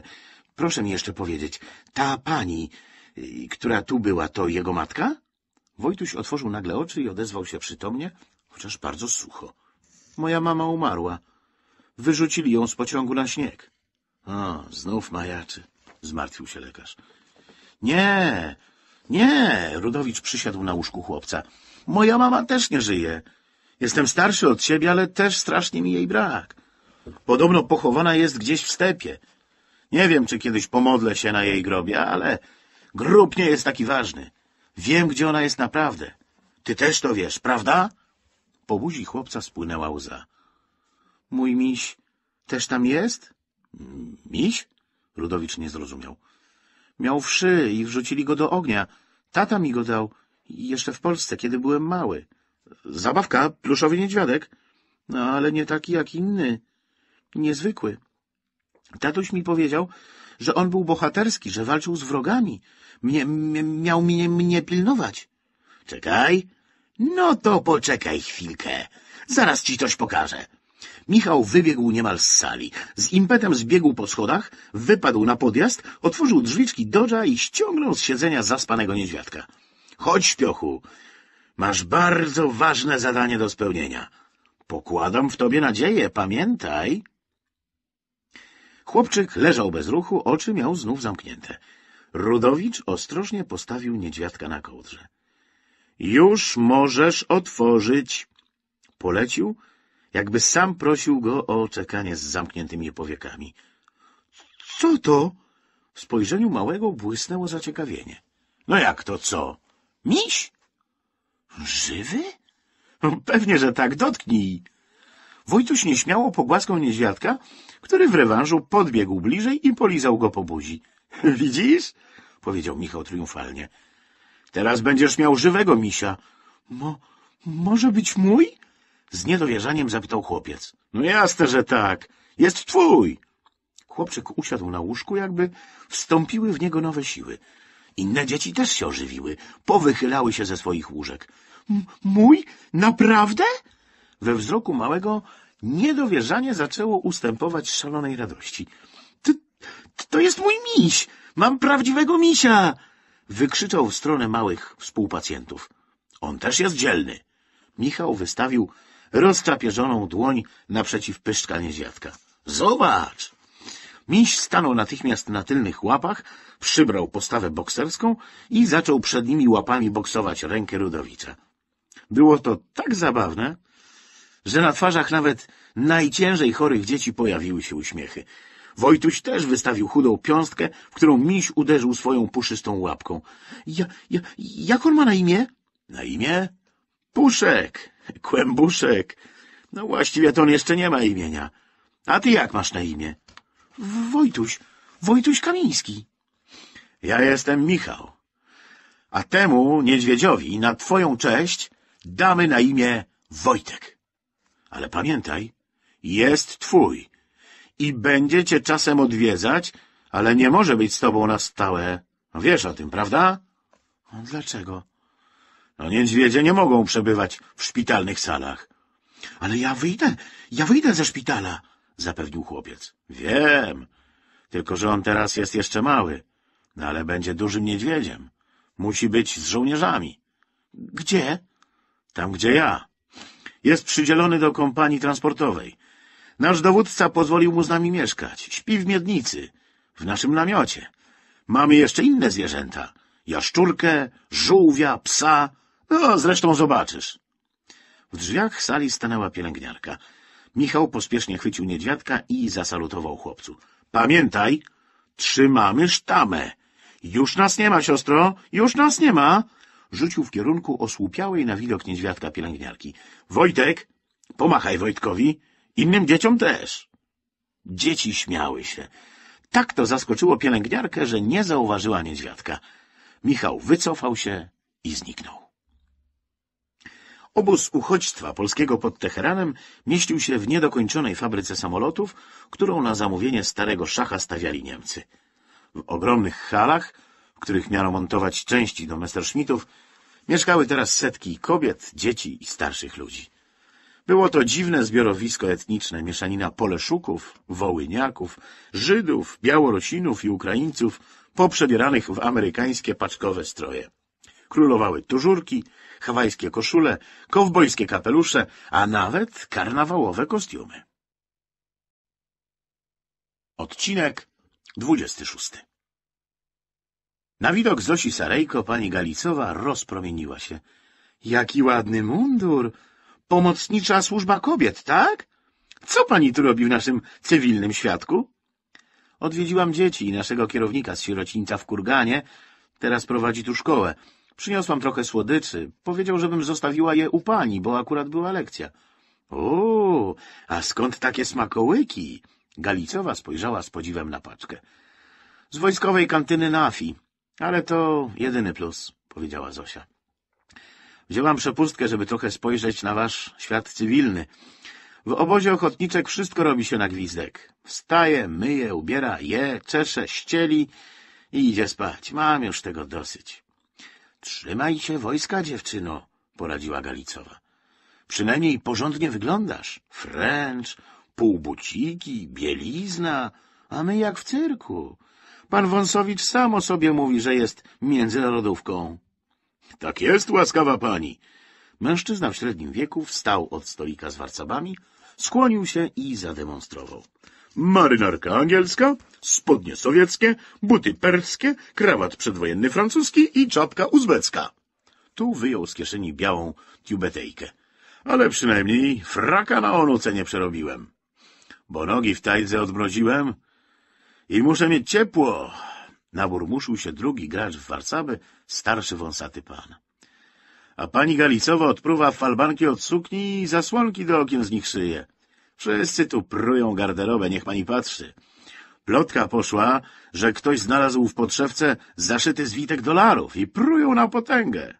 Proszę mi jeszcze powiedzieć, ta pani, e, która tu była, to jego matka? Wojtuś otworzył nagle oczy i odezwał się przytomnie, chociaż bardzo sucho. Moja mama umarła. Wyrzucili ją z pociągu na śnieg. O, znów majaczy, zmartwił się lekarz. Nie, nie, Rudowicz przysiadł na łóżku chłopca. Moja mama też nie żyje. Jestem starszy od ciebie, ale też strasznie mi jej brak. Podobno pochowana jest gdzieś w stepie. Nie wiem, czy kiedyś pomodlę się na jej grobie, ale grób nie jest taki ważny. Wiem, gdzie ona jest naprawdę. Ty też to wiesz, prawda? Po buzi chłopca spłynęła łza. — Mój miś też tam jest? — Miś? Ludowicz nie zrozumiał. — Miał wszy i wrzucili go do ognia. Tata mi go dał, jeszcze w Polsce, kiedy byłem mały. Zabawka, pluszowy niedźwiadek. No, ale nie taki jak inny. Niezwykły. Tatuś mi powiedział, że on był bohaterski, że walczył z wrogami. Mnie, miał mnie, mnie pilnować. — Czekaj! No to poczekaj chwilkę. Zaraz ci coś pokażę. Michał wybiegł niemal z sali. Z impetem zbiegł po schodach, wypadł na podjazd, otworzył drzwiczki Dodża i ściągnął z siedzenia zaspanego niedźwiadka. Chodź, Piochu. Masz bardzo ważne zadanie do spełnienia. Pokładam w tobie nadzieję, pamiętaj. Chłopczyk leżał bez ruchu, oczy miał znów zamknięte. Rudowicz ostrożnie postawił niedźwiadka na kołdrze. Już możesz otworzyć. Polecił, jakby sam prosił go o czekanie z zamkniętymi powiekami. Co to? W spojrzeniu małego błysnęło zaciekawienie. No jak to co? Miś? Żywy? Pewnie, że tak, dotknij. Wojtuś nieśmiało pogłaskał niedźwiadka, który w rewanżu podbiegł bliżej i polizał go po buzi. Widzisz? powiedział Michał triumfalnie. Teraz będziesz miał żywego misia. Mo, może być mój? Z niedowierzaniem zapytał chłopiec. No jasne, że tak. Jest twój. Chłopczyk usiadł na łóżku, jakby wstąpiły w niego nowe siły. Inne dzieci też się ożywiły, powychylały się ze swoich łóżek. mój? Naprawdę? We wzroku małego niedowierzanie zaczęło ustępować szalonej radości. To, to jest mój miś! Mam prawdziwego misia! wykrzyczał w stronę małych współpacjentów. On też jest dzielny. Michał wystawił rozczapieżoną dłoń naprzeciw pyszczka nieziadka. Zobacz! Miś stanął natychmiast na tylnych łapach, przybrał postawę bokserską i zaczął przed nimi łapami boksować rękę Rudowicza. Było to tak zabawne, że na twarzach nawet najciężej chorych dzieci pojawiły się uśmiechy. Wojtuś też wystawił chudą piąstkę, w którą miś uderzył swoją puszystą łapką. Ja, ja, jak on ma na imię? Na imię? Puszek, kłębuszek. No właściwie to on jeszcze nie ma imienia. A ty jak masz na imię? Wojtuś, Wojtuś Kamiński. Ja jestem Michał. A temu niedźwiedziowi na twoją cześć damy na imię Wojtek. Ale pamiętaj, jest twój i będzie cię czasem odwiedzać, ale nie może być z tobą na stałe. No wiesz o tym, prawda? dlaczego? No niedźwiedzie nie mogą przebywać w szpitalnych salach. Ale ja wyjdę, ja wyjdę ze szpitala, zapewnił chłopiec. Wiem, tylko że on teraz jest jeszcze mały, no ale będzie dużym niedźwiedziem. Musi być z żołnierzami. Gdzie? Tam, gdzie ja. Jest przydzielony do kompanii transportowej. Nasz dowódca pozwolił mu z nami mieszkać. Śpi w miednicy, w naszym namiocie. Mamy jeszcze inne zwierzęta. Jaszczurkę, żółwia, psa. No, zresztą zobaczysz. W drzwiach sali stanęła pielęgniarka. Michał pospiesznie chwycił niedźwiadka i zasalutował chłopcu. Pamiętaj, trzymamy sztamę. Już nas nie ma, siostro, już nas nie ma. Rzucił w kierunku osłupiałej na widok niedźwiadka pielęgniarki. Wojtek, pomachaj Wojtkowi. Innym dzieciom też. Dzieci śmiały się. Tak to zaskoczyło pielęgniarkę, że nie zauważyła niedźwiadka. Michał wycofał się i zniknął. Obóz uchodźstwa polskiego pod Teheranem mieścił się w niedokończonej fabryce samolotów, którą na zamówienie starego szacha stawiali Niemcy. W ogromnych halach, w których miano montować części do Messerschmittów, mieszkały teraz setki kobiet, dzieci i starszych ludzi. Było to dziwne zbiorowisko etniczne, mieszanina Poleszuków, Wołyniaków, Żydów, Białorusinów i Ukraińców poprzebieranych w amerykańskie paczkowe stroje. Królowały tużurki, hawajskie koszule, kowbojskie kapelusze, a nawet karnawałowe kostiumy. Odcinek 26 Na widok Zosi Sarejko pani Galicowa rozpromieniła się. — Jaki ładny mundur! pomocnicza służba kobiet, tak? Co pani tu robi w naszym cywilnym świadku? Odwiedziłam dzieci i naszego kierownika z sierocińca w Kurganie. Teraz prowadzi tu szkołę. Przyniosłam trochę słodyczy. Powiedział, żebym zostawiła je u pani, bo akurat była lekcja. O, a skąd takie smakołyki? Galicowa spojrzała z podziwem na paczkę. Z wojskowej kantyny Nafi, ale to jedyny plus, powiedziała Zosia. Wzięłam przepustkę, żeby trochę spojrzeć na wasz świat cywilny. W obozie ochotniczek wszystko robi się na gwizdek. Wstaje, myje, ubiera, je, czesze, ścieli i idzie spać. Mam już tego dosyć. — Trzymaj się wojska, dziewczyno — poradziła Galicowa. — Przynajmniej porządnie wyglądasz. Fręcz, półbuciki, bielizna, a my jak w cyrku. Pan Wąsowicz sam o sobie mówi, że jest międzynarodówką. — Tak jest, łaskawa pani! Mężczyzna w średnim wieku wstał od stolika z warcabami, skłonił się i zademonstrował. Marynarka angielska, spodnie sowieckie, buty perskie, krawat przedwojenny francuski i czapka uzbecka. Tu wyjął z kieszeni białą tubetejkę. Ale przynajmniej fraka na onuce nie przerobiłem, bo nogi w tajdze odmroziłem i muszę mieć ciepło, Naburmuszył się drugi gracz w warcaby, starszy wąsaty pan. A pani Galicowa odpruwa falbanki od sukni i zasłonki do okien z nich szyje. Wszyscy tu prują garderobę, niech pani patrzy. Plotka poszła, że ktoś znalazł w podszewce zaszyty zwitek dolarów i prują na potęgę.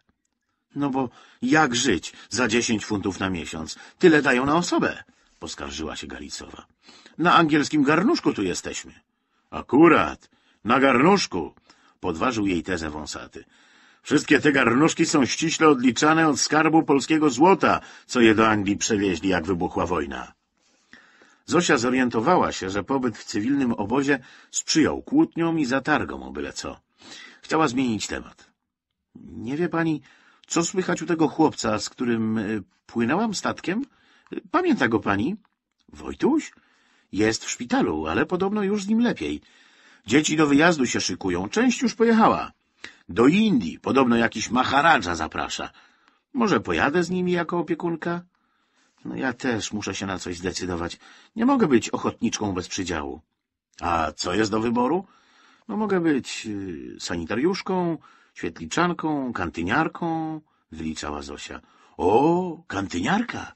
No bo jak żyć za dziesięć funtów na miesiąc? Tyle dają na osobę, poskarżyła się Galicowa. Na angielskim garnuszku tu jesteśmy. Akurat, na garnuszku! Podważył jej tezę wąsaty. Wszystkie te garnuszki są ściśle odliczane od skarbu polskiego złota, co je do Anglii przewieźli, jak wybuchła wojna. Zosia zorientowała się, że pobyt w cywilnym obozie sprzyjał kłótniom i zatargom o byle co. Chciała zmienić temat. Nie wie pani, co słychać u tego chłopca, z którym y, płynęłam statkiem? Pamięta go pani? Wojtuś? Jest w szpitalu, ale podobno już z nim lepiej. Dzieci do wyjazdu się szykują, część już pojechała. Do Indii podobno jakiś maharadża zaprasza. Może pojadę z nimi jako opiekunka? No ja też muszę się na coś zdecydować. Nie mogę być ochotniczką bez przydziału. A co jest do wyboru? No mogę być y, sanitariuszką, świetliczanką, kantyniarką, wyliczała Zosia. O, kantyniarka!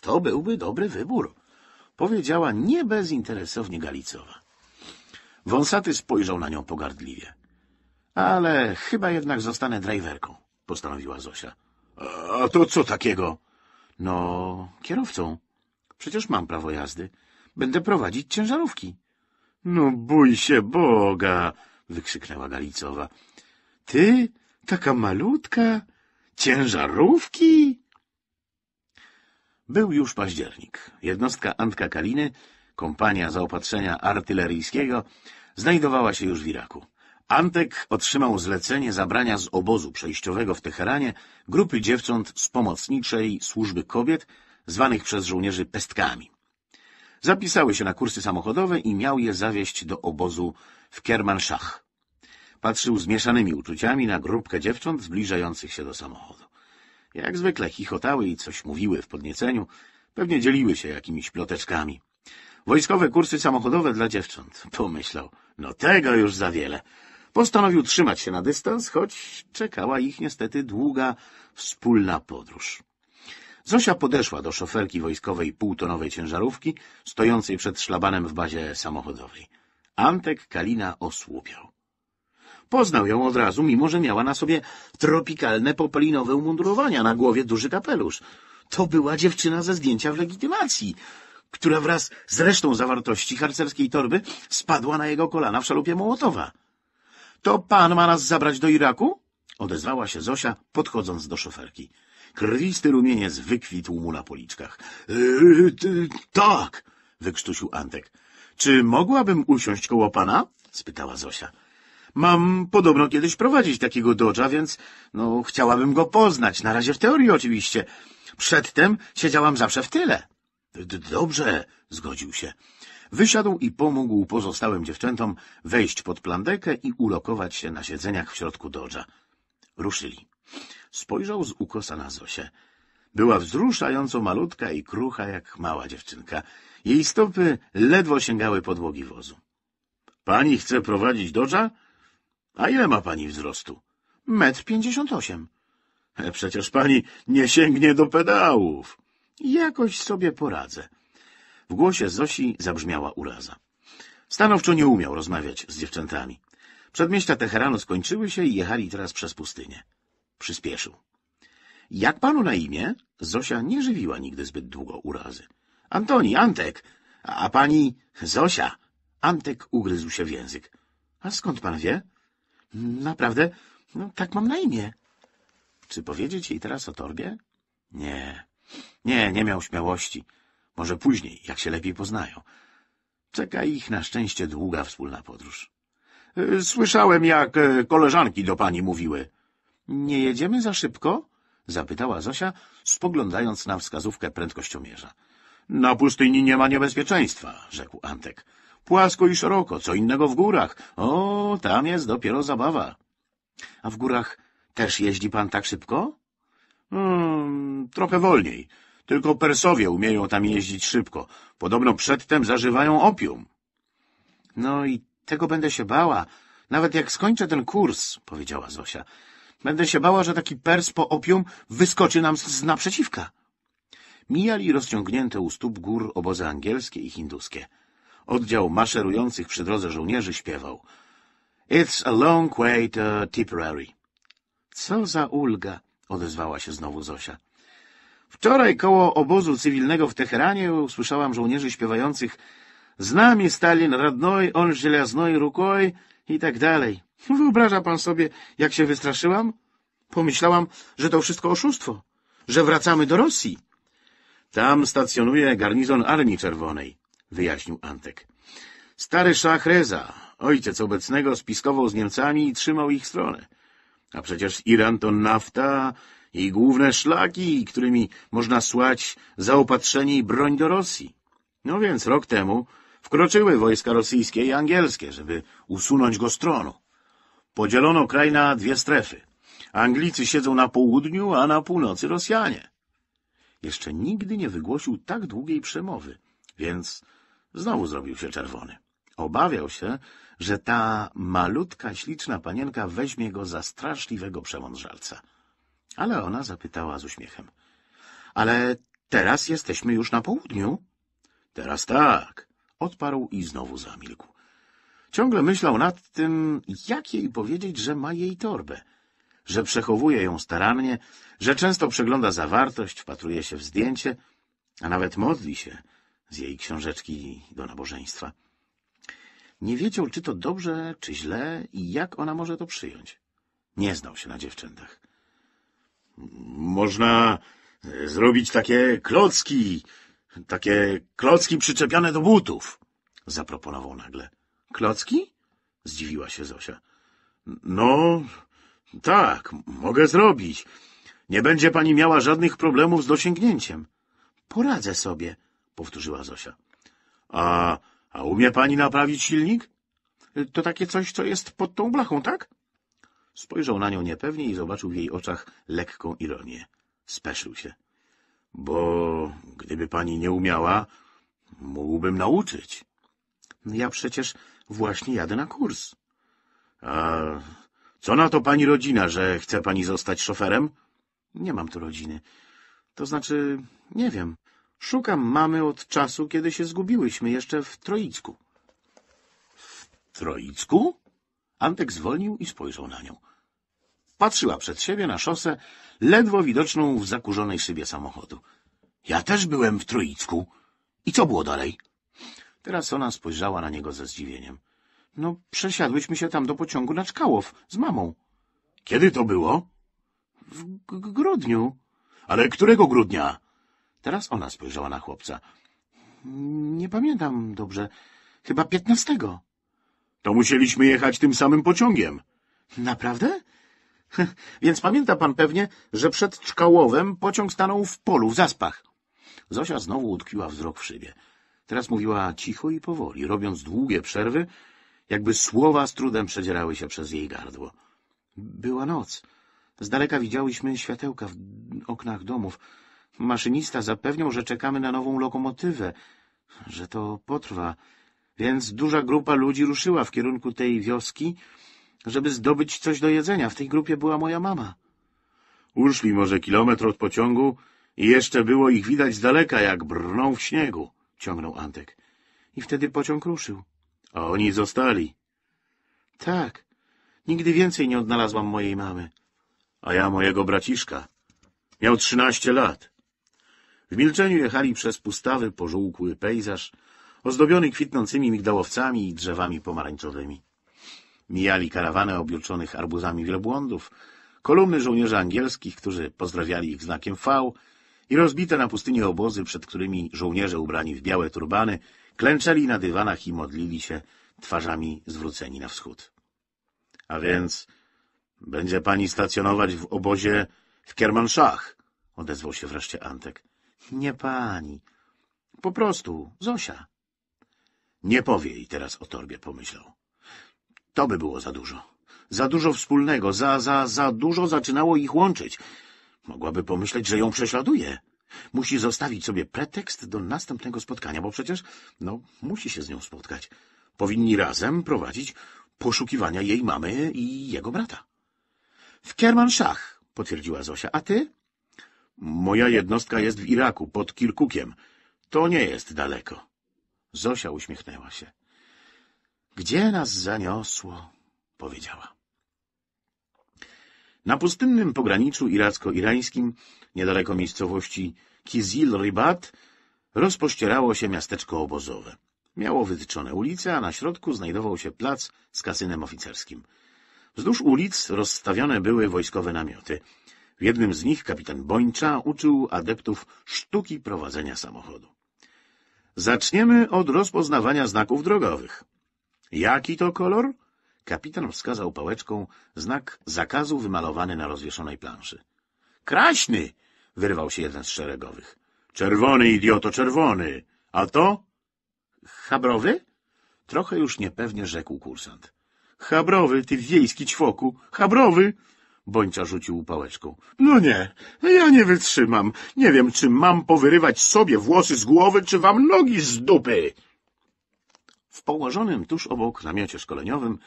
To byłby dobry wybór, powiedziała niebezinteresownie Galicowa. Wąsaty spojrzał na nią pogardliwie. Ale chyba jednak zostanę driverką, postanowiła Zosia. A to co takiego? No, kierowcą. Przecież mam prawo jazdy. Będę prowadzić ciężarówki. No bój się Boga! wykrzyknęła Galicowa. Ty, taka malutka, ciężarówki? Był już październik. Jednostka Antka Kaliny, kompania zaopatrzenia artyleryjskiego, znajdowała się już w Iraku. Antek otrzymał zlecenie zabrania z obozu przejściowego w Teheranie grupy dziewcząt z pomocniczej służby kobiet, zwanych przez żołnierzy pestkami. Zapisały się na kursy samochodowe i miał je zawieźć do obozu w Kermanszach. Patrzył z mieszanymi uczuciami na grupkę dziewcząt zbliżających się do samochodu. Jak zwykle chichotały i coś mówiły w podnieceniu, pewnie dzieliły się jakimiś ploteczkami. Wojskowe kursy samochodowe dla dziewcząt, pomyślał. No tego już za wiele. Postanowił trzymać się na dystans, choć czekała ich niestety długa, wspólna podróż. Zosia podeszła do szoferki wojskowej półtonowej ciężarówki, stojącej przed szlabanem w bazie samochodowej. Antek Kalina osłupiał. Poznał ją od razu, mimo że miała na sobie tropikalne popelinowe umundurowania, na głowie duży kapelusz. To była dziewczyna ze zdjęcia w legitymacji która wraz z resztą zawartości harcerskiej torby spadła na jego kolana w szalupie Mołotowa. — To pan ma nas zabrać do Iraku? — odezwała się Zosia, podchodząc do szoferki. Krwisty rumieniec wykwitł mu na policzkach. E, tak! — wykrztusił Antek. — Czy mogłabym usiąść koło pana? — spytała Zosia. Mam podobno kiedyś prowadzić takiego dodża, więc no chciałabym go poznać, na razie w teorii oczywiście. Przedtem siedziałam zawsze w tyle. — Dobrze — zgodził się. Wysiadł i pomógł pozostałym dziewczętom wejść pod plandekę i ulokować się na siedzeniach w środku dodża. Ruszyli. Spojrzał z ukosa na Zosię. Była wzruszająco malutka i krucha jak mała dziewczynka. Jej stopy ledwo sięgały podłogi wozu. — Pani chce prowadzić dodża? A ile ma pani wzrostu? — Metr pięćdziesiąt osiem. — Przecież pani nie sięgnie do pedałów. Jakoś sobie poradzę. W głosie Zosi zabrzmiała uraza. Stanowczo nie umiał rozmawiać z dziewczętami. Przedmieścia Teheranu skończyły się i jechali teraz przez pustynię. Przyspieszył. — Jak panu na imię? Zosia nie żywiła nigdy zbyt długo urazy. — Antoni, Antek! A, pani... Zosia! Antek ugryzł się w język. — A skąd pan wie? — Naprawdę, no, tak mam na imię. — Czy powiedzieć jej teraz o torbie? — Nie. Nie, nie miał śmiałości. Może później, jak się lepiej poznają. Czeka ich na szczęście długa wspólna podróż. E, słyszałem, jak e, koleżanki do pani mówiły. Nie jedziemy za szybko? Zapytała Zosia, spoglądając na wskazówkę prędkościomierza. Na pustyni nie ma niebezpieczeństwa, rzekł Antek. Płasko i szeroko, co innego w górach. O, tam jest dopiero zabawa. A w górach też jeździ pan tak szybko? Hmm, trochę wolniej. Tylko Persowie umieją tam jeździć szybko. Podobno przedtem zażywają opium. No i tego będę się bała. Nawet jak skończę ten kurs, powiedziała Zosia. Będę się bała, że taki Pers po opium wyskoczy nam z naprzeciwka. Mijali rozciągnięte u stóp gór obozy angielskie i hinduskie. Oddział maszerujących przy drodze żołnierzy śpiewał. It's a long way to Tipperary. Co za ulga! odezwała się znowu Zosia. Wczoraj koło obozu cywilnego w Teheranie usłyszałam żołnierzy śpiewających z nami Stalin radnoj, on żelaznoj, rukoj i tak dalej. Wyobraża pan sobie, jak się wystraszyłam? Pomyślałam, że to wszystko oszustwo, że wracamy do Rosji. Tam stacjonuje garnizon Armii Czerwonej, wyjaśnił Antek. Stary szach Reza, ojciec obecnego, spiskował z Niemcami i trzymał ich stronę. A przecież Iran to nafta i główne szlaki, którymi można słać zaopatrzenie i broń do Rosji. No więc rok temu wkroczyły wojska rosyjskie i angielskie, żeby usunąć go z tronu. Podzielono kraj na dwie strefy. Anglicy siedzą na południu, a na północy Rosjanie. Jeszcze nigdy nie wygłosił tak długiej przemowy, więc znowu zrobił się czerwony. Obawiał się, że ta malutka, śliczna panienka weźmie go za straszliwego przemądrzalca. Ale ona zapytała z uśmiechem. Ale teraz jesteśmy już na południu. Teraz tak, odparł i znowu zamilkł. Ciągle myślał nad tym, jak jej powiedzieć, że ma jej torbę, że przechowuje ją starannie, że często przegląda zawartość, wpatruje się w zdjęcie, a nawet modli się z jej książeczki do nabożeństwa. Nie wiedział, czy to dobrze, czy źle i jak ona może to przyjąć. Nie znał się na dziewczętach. Można e, zrobić takie klocki, takie klocki przyczepiane do butów, zaproponował nagle. Klocki? Zdziwiła się Zosia. No, tak, mogę zrobić. Nie będzie pani miała żadnych problemów z dosięgnięciem. Poradzę sobie, powtórzyła Zosia. A a umie pani naprawić silnik? To takie coś, co jest pod tą blachą, tak? Spojrzał na nią niepewnie i zobaczył w jej oczach lekką ironię. Speszył się. Bo gdyby pani nie umiała, mógłbym nauczyć. No ja przecież właśnie jadę na kurs. A co na to pani rodzina, że chce pani zostać szoferem? Nie mam tu rodziny. To znaczy, nie wiem. Szukam mamy od czasu, kiedy się zgubiłyśmy, jeszcze w Troicku. W Troicku? Antek zwolnił i spojrzał na nią. Patrzyła przed siebie na szosę, ledwo widoczną w zakurzonej szybie samochodu. Ja też byłem w Troicku. I co było dalej? Teraz ona spojrzała na niego ze zdziwieniem. No, przesiadłyśmy się tam do pociągu na Czkałow z mamą. Kiedy to było? W grudniu. Ale którego grudnia? Teraz ona spojrzała na chłopca. Nie pamiętam dobrze. Chyba piętnastego. To musieliśmy jechać tym samym pociągiem. Naprawdę? Więc pamięta pan pewnie, że przed Czkałowem pociąg stanął w polu, w zaspach. Zosia znowu utkwiła wzrok w szybie. Teraz mówiła cicho i powoli, robiąc długie przerwy, jakby słowa z trudem przedzierały się przez jej gardło. Była noc. Z daleka widziałyśmy światełka w oknach domów. Maszynista zapewniał, że czekamy na nową lokomotywę, że to potrwa. Więc duża grupa ludzi ruszyła w kierunku tej wioski, żeby zdobyć coś do jedzenia. W tej grupie była moja mama. Uszli może kilometr od pociągu i jeszcze było ich widać z daleka, jak brną w śniegu, ciągnął Antek. I wtedy pociąg ruszył. A oni zostali. Tak. Nigdy więcej nie odnalazłam mojej mamy. A ja mojego braciszka. Miał trzynaście lat. W milczeniu jechali przez pustawy, pożółkły pejzaż, ozdobiony kwitnącymi migdałowcami i drzewami pomarańczowymi. Mijali karawanę objuczonych arbuzami wielobłądów, kolumny żołnierzy angielskich, którzy pozdrawiali ich znakiem V i rozbite na pustyni obozy, przed którymi żołnierze ubrani w białe turbany klęczeli na dywanach i modlili się twarzami zwróceni na wschód. A więc będzie pani stacjonować w obozie w Kiermanszach, odezwał się wreszcie Antek. Nie pani. Po prostu Zosia. Nie powie i teraz o torbie, pomyślał. To by było za dużo. Za dużo wspólnego, za, za, za dużo zaczynało ich łączyć. Mogłaby pomyśleć, że ją prześladuje. Musi zostawić sobie pretekst do następnego spotkania, bo przecież, no, musi się z nią spotkać. Powinni razem prowadzić poszukiwania jej mamy i jego brata. W Kiermanszach, potwierdziła Zosia. A ty? Moja jednostka jest w Iraku, pod Kirkukiem. To nie jest daleko. Zosia uśmiechnęła się. Gdzie nas zaniosło? powiedziała. Na pustynnym pograniczu iracko-irańskim, niedaleko miejscowości Kizil Ribat, rozpościerało się miasteczko obozowe. Miało wytyczone ulice, a na środku znajdował się plac z kasynem oficerskim. Wzdłuż ulic rozstawione były wojskowe namioty. W jednym z nich kapitan Bończa uczył adeptów sztuki prowadzenia samochodu. Zaczniemy od rozpoznawania znaków drogowych. Jaki to kolor? Kapitan wskazał pałeczką znak zakazu wymalowany na rozwieszonej planszy. Kraśny! wyrwał się jeden z szeregowych. Czerwony, idioto, czerwony! A to? Chabrowy? Trochę już niepewnie rzekł kursant. Chabrowy, ty wiejski ćwoku! Chabrowy! Bończa rzucił pałeczką. No nie, ja nie wytrzymam. Nie wiem, czy mam powyrywać sobie włosy z głowy, czy wam nogi z dupy. W położonym tuż obok namiocie szkoleniowym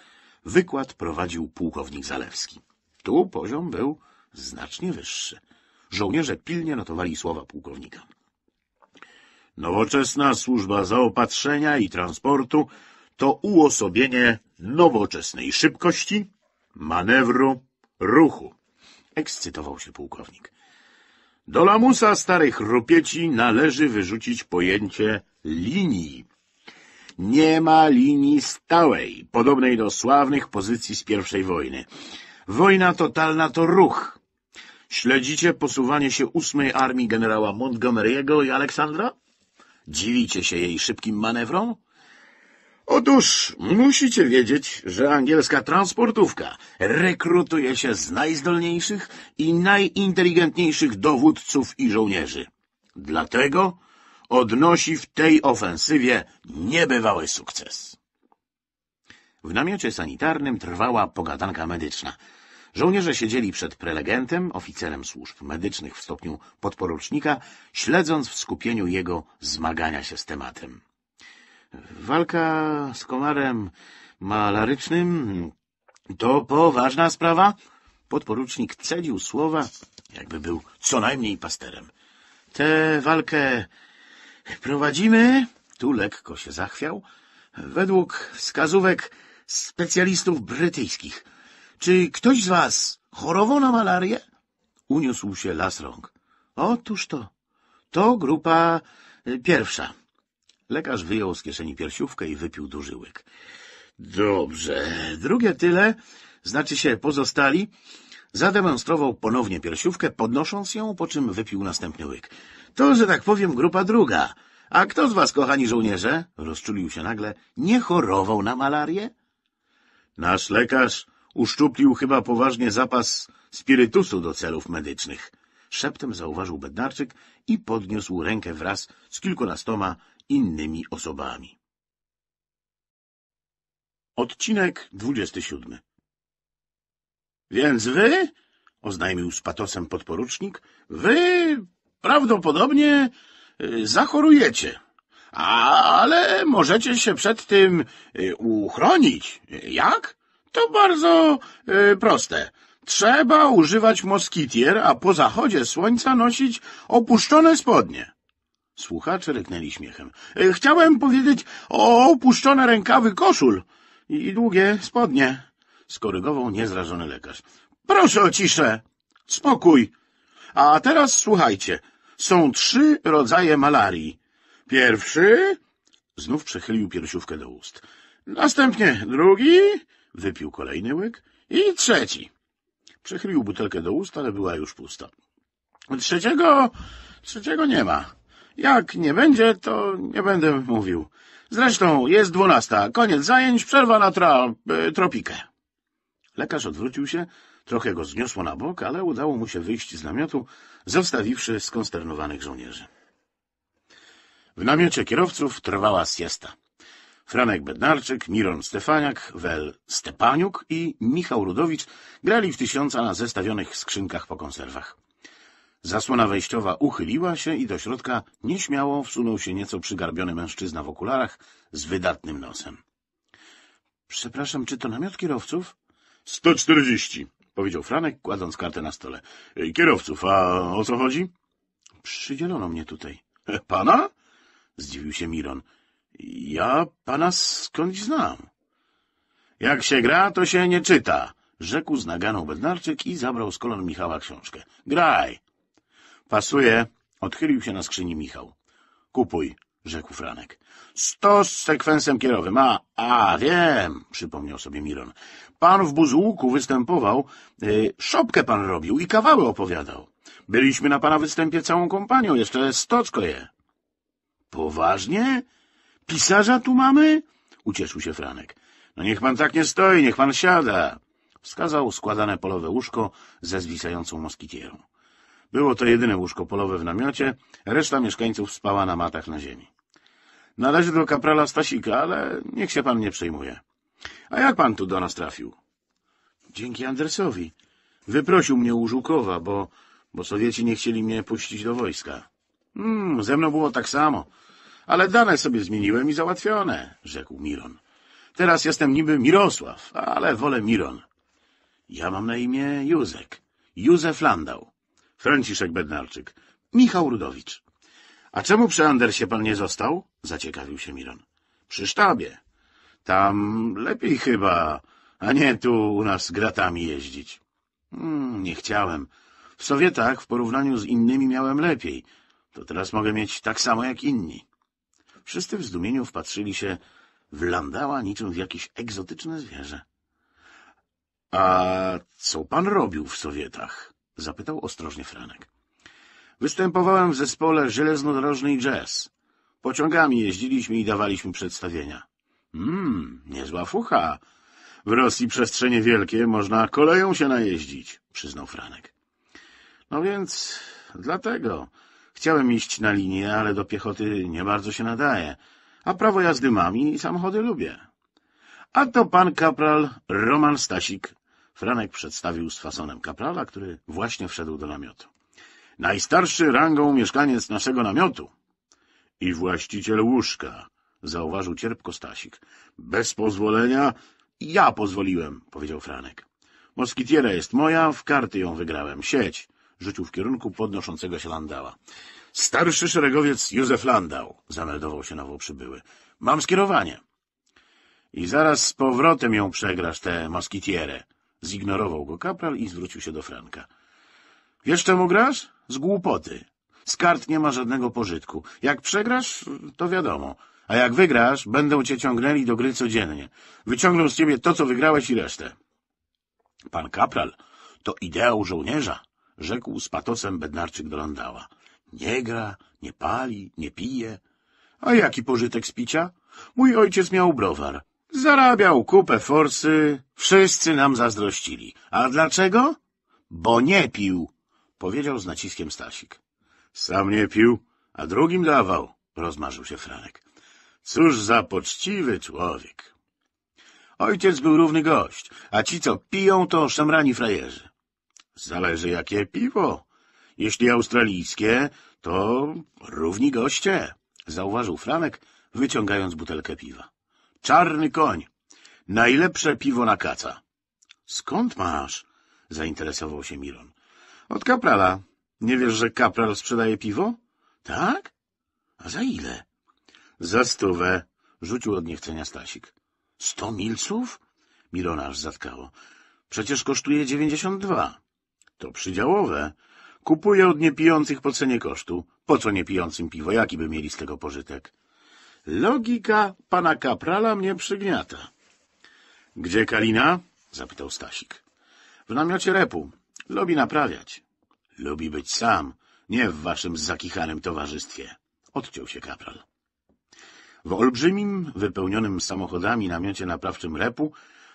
wykład prowadził pułkownik Zalewski. Tu poziom był znacznie wyższy. Żołnierze pilnie notowali słowa pułkownika. Nowoczesna służba zaopatrzenia i transportu to uosobienie nowoczesnej szybkości, manewru, ruchu! Ekscytował się pułkownik. Do lamusa starych rupieci należy wyrzucić pojęcie linii. Nie ma linii stałej, podobnej do sławnych pozycji z pierwszej wojny. Wojna totalna to ruch. Śledzicie posuwanie się ósmej armii generała Montgomery'ego i Aleksandra? Dziwicie się jej szybkim manewrom? Otóż musicie wiedzieć, że angielska transportówka rekrutuje się z najzdolniejszych i najinteligentniejszych dowódców i żołnierzy. Dlatego odnosi w tej ofensywie niebywały sukces. W namiocie sanitarnym trwała pogadanka medyczna. Żołnierze siedzieli przed prelegentem, oficerem służb medycznych w stopniu podporucznika, śledząc w skupieniu jego zmagania się z tematem. Walka z komarem malarycznym to poważna sprawa. Podporucznik celił słowa, jakby był co najmniej pasterem. Tę walkę prowadzimy, tu lekko się zachwiał, według wskazówek specjalistów brytyjskich. Czy ktoś z was chorował na malarię? Uniósł się las rąk. Otóż to. To grupa pierwsza. Lekarz wyjął z kieszeni piersiówkę i wypił duży łyk. Dobrze. Drugie tyle, znaczy się pozostali, zademonstrował ponownie piersiówkę, podnosząc ją, po czym wypił następny łyk. To, że tak powiem, grupa druga. A kto z was, kochani żołnierze, rozczulił się nagle, nie chorował na malarię? Nasz lekarz uszczuplił chyba poważnie zapas spirytusu do celów medycznych. Szeptem zauważył Bednarczyk i podniósł rękę wraz z kilkunastoma innymi osobami. Odcinek 27 Więc wy, oznajmił z patosem podporucznik, wy prawdopodobnie y, zachorujecie, ale możecie się przed tym y, uchronić. Jak? To bardzo y, proste. Trzeba używać moskitier, a po zachodzie słońca nosić opuszczone spodnie. Słuchacze ryknęli śmiechem. E, chciałem powiedzieć o opuszczone rękawy koszul i długie spodnie, skorygował niezrażony lekarz. Proszę o ciszę! Spokój! A teraz słuchajcie. Są trzy rodzaje malarii. Pierwszy... Znów przechylił piersiówkę do ust. Następnie drugi... Wypił kolejny łyk. I trzeci. Przechylił butelkę do ust, ale była już pusta. Trzeciego... Trzeciego nie ma. Jak nie będzie, to nie będę mówił. Zresztą jest dwunasta, koniec zajęć, przerwa na tra... E, tropikę. Lekarz odwrócił się, trochę go zniosło na bok, ale udało mu się wyjść z namiotu, zostawiwszy skonsternowanych żołnierzy. W namiocie kierowców trwała siesta. Franek Bednarczyk, Miron Stefaniak, Wel Stepaniuk i Michał Rudowicz grali w tysiąca na zestawionych skrzynkach po konserwach. Zasłona wejściowa uchyliła się i do środka nieśmiało wsunął się nieco przygarbiony mężczyzna w okularach z wydatnym nosem. — Przepraszam, czy to namiot kierowców? — Sto czterdzieści — powiedział Franek, kładąc kartę na stole. — Kierowców, a o co chodzi? — Przydzielono mnie tutaj. E, — Pana? — zdziwił się Miron. — Ja pana skąd znam? — Jak się gra, to się nie czyta — rzekł z naganą Bednarczyk i zabrał z kolon Michała książkę. — Graj! — Pasuje, odchylił się na skrzyni Michał. Kupuj, rzekł Franek. Sto z sekwensem kierowym. A, a, wiem, przypomniał sobie Miron. Pan w buzułku występował, y, szopkę pan robił i kawały opowiadał. Byliśmy na pana występie całą kompanią, jeszcze stoczko je. Poważnie? Pisarza tu mamy? Ucieszył się Franek. No niech pan tak nie stoi, niech pan siada. Wskazał składane polowe łóżko ze zwisającą moskitierą. Było to jedyne łóżko polowe w namiocie, reszta mieszkańców spała na matach na ziemi. Należy do kaprala Stasika, ale niech się pan nie przejmuje. A jak pan tu do nas trafił? Dzięki Andresowi. Wyprosił mnie u Żukowa, bo, bo Sowieci nie chcieli mnie puścić do wojska. Hmm, ze mną było tak samo. Ale dane sobie zmieniłem i załatwione, rzekł Miron. Teraz jestem niby Mirosław, ale wolę Miron. Ja mam na imię Józek. Józef Landau. Franciszek Bednarczyk. Michał Rudowicz. A czemu przy Andersie pan nie został? Zaciekawił się Miron. Przy sztabie. Tam lepiej chyba, a nie tu u nas gratami jeździć. Hmm, nie chciałem. W Sowietach w porównaniu z innymi miałem lepiej. To teraz mogę mieć tak samo jak inni. Wszyscy w zdumieniu wpatrzyli się w Landała niczym w jakieś egzotyczne zwierzę. — A co pan robił w Sowietach? Zapytał ostrożnie Franek. Występowałem w zespole żelazno-drożny jazz. Pociągami jeździliśmy i dawaliśmy przedstawienia. Mmm, niezła fucha. W Rosji przestrzenie wielkie, można koleją się najeździć, przyznał Franek. No więc dlatego. Chciałem iść na linię, ale do piechoty nie bardzo się nadaje, a prawo jazdy mam i samochody lubię. A to pan kapral Roman Stasik, Franek przedstawił fasonem kaprala, który właśnie wszedł do namiotu. Najstarszy rangą mieszkaniec naszego namiotu i właściciel łóżka, zauważył cierpko Stasik. Bez pozwolenia ja pozwoliłem, powiedział Franek. Moskitiera jest moja, w karty ją wygrałem. Sieć! Rzucił w kierunku podnoszącego się Landała. Starszy szeregowiec Józef Landał, zameldował się nowo przybyły. Mam skierowanie. I zaraz z powrotem ją przegrasz, tę moskitierę, Zignorował go kapral i zwrócił się do Franka. — Wiesz, czemu grasz? Z głupoty. Z kart nie ma żadnego pożytku. Jak przegrasz, to wiadomo. A jak wygrasz, będą cię ciągnęli do gry codziennie. Wyciągną z ciebie to, co wygrałeś i resztę. — Pan kapral to ideał żołnierza — rzekł z patosem bednarczyk do Landała. — Nie gra, nie pali, nie pije. — A jaki pożytek z picia? Mój ojciec miał browar. Zarabiał kupę forsy, wszyscy nam zazdrościli. A dlaczego? Bo nie pił, powiedział z naciskiem Stasik. Sam nie pił, a drugim dawał, rozmarzył się Franek. Cóż za poczciwy człowiek. Ojciec był równy gość, a ci, co piją, to szemrani frajerzy. Zależy, jakie piwo. Jeśli australijskie, to równi goście, zauważył Franek, wyciągając butelkę piwa. Czarny koń. Najlepsze piwo na kaca. Skąd masz? Zainteresował się Milon. Od kaprala. Nie wiesz, że kapral sprzedaje piwo? Tak? A za ile? Za stówę. Rzucił od niechcenia Stasik. Sto milców? Milona aż zatkało. Przecież kosztuje dziewięćdziesiąt dwa. To przydziałowe. Kupuję od niepijących po cenie kosztu. Po co niepijącym piwo? Jaki by mieli z tego pożytek? Logika pana kaprala mnie przygniata. — Gdzie Kalina? — zapytał Stasik. — W namiocie repu. Lubi naprawiać. — Lubi być sam, nie w waszym zakichanym towarzystwie — odciął się kapral. W olbrzymim, wypełnionym samochodami namiocie naprawczym repu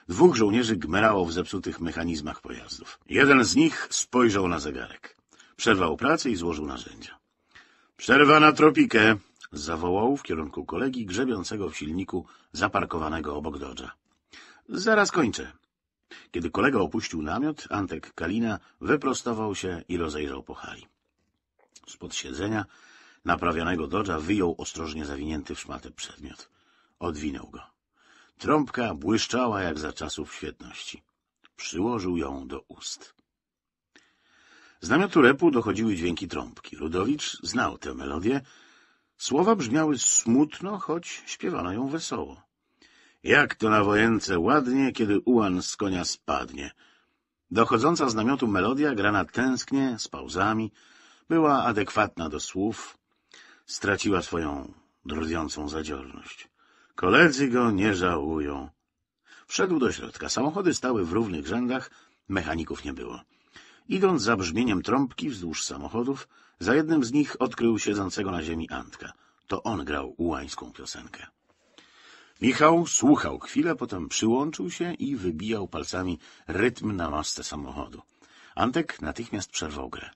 dwóch żołnierzy gmerało w zepsutych mechanizmach pojazdów. Jeden z nich spojrzał na zegarek. Przerwał pracę i złożył narzędzia. — Przerwa na tropikę! — zawołał w kierunku kolegi grzebiącego w silniku zaparkowanego obok Dodża. — Zaraz kończę. Kiedy kolega opuścił namiot, Antek Kalina wyprostował się i rozejrzał po hali. Spod siedzenia naprawianego Dodża wyjął ostrożnie zawinięty w szmatę przedmiot. Odwinął go. Trąbka błyszczała jak za czasów świetności. Przyłożył ją do ust. Z namiotu repu dochodziły dźwięki trąbki. Ludowicz znał tę melodię, Słowa brzmiały smutno, choć śpiewano ją wesoło. Jak to na wojence ładnie, kiedy ułan z konia spadnie. Dochodząca z namiotu melodia, grana tęsknie, z pauzami, była adekwatna do słów, straciła swoją drwiącą zadziorność. Koledzy go nie żałują. Wszedł do środka. Samochody stały w równych rzędach, mechaników nie było. Idąc za brzmieniem trąbki wzdłuż samochodów, za jednym z nich odkrył siedzącego na ziemi Antka. To on grał ułańską piosenkę. Michał słuchał chwilę, potem przyłączył się i wybijał palcami rytm na masce samochodu. Antek natychmiast przerwał grę.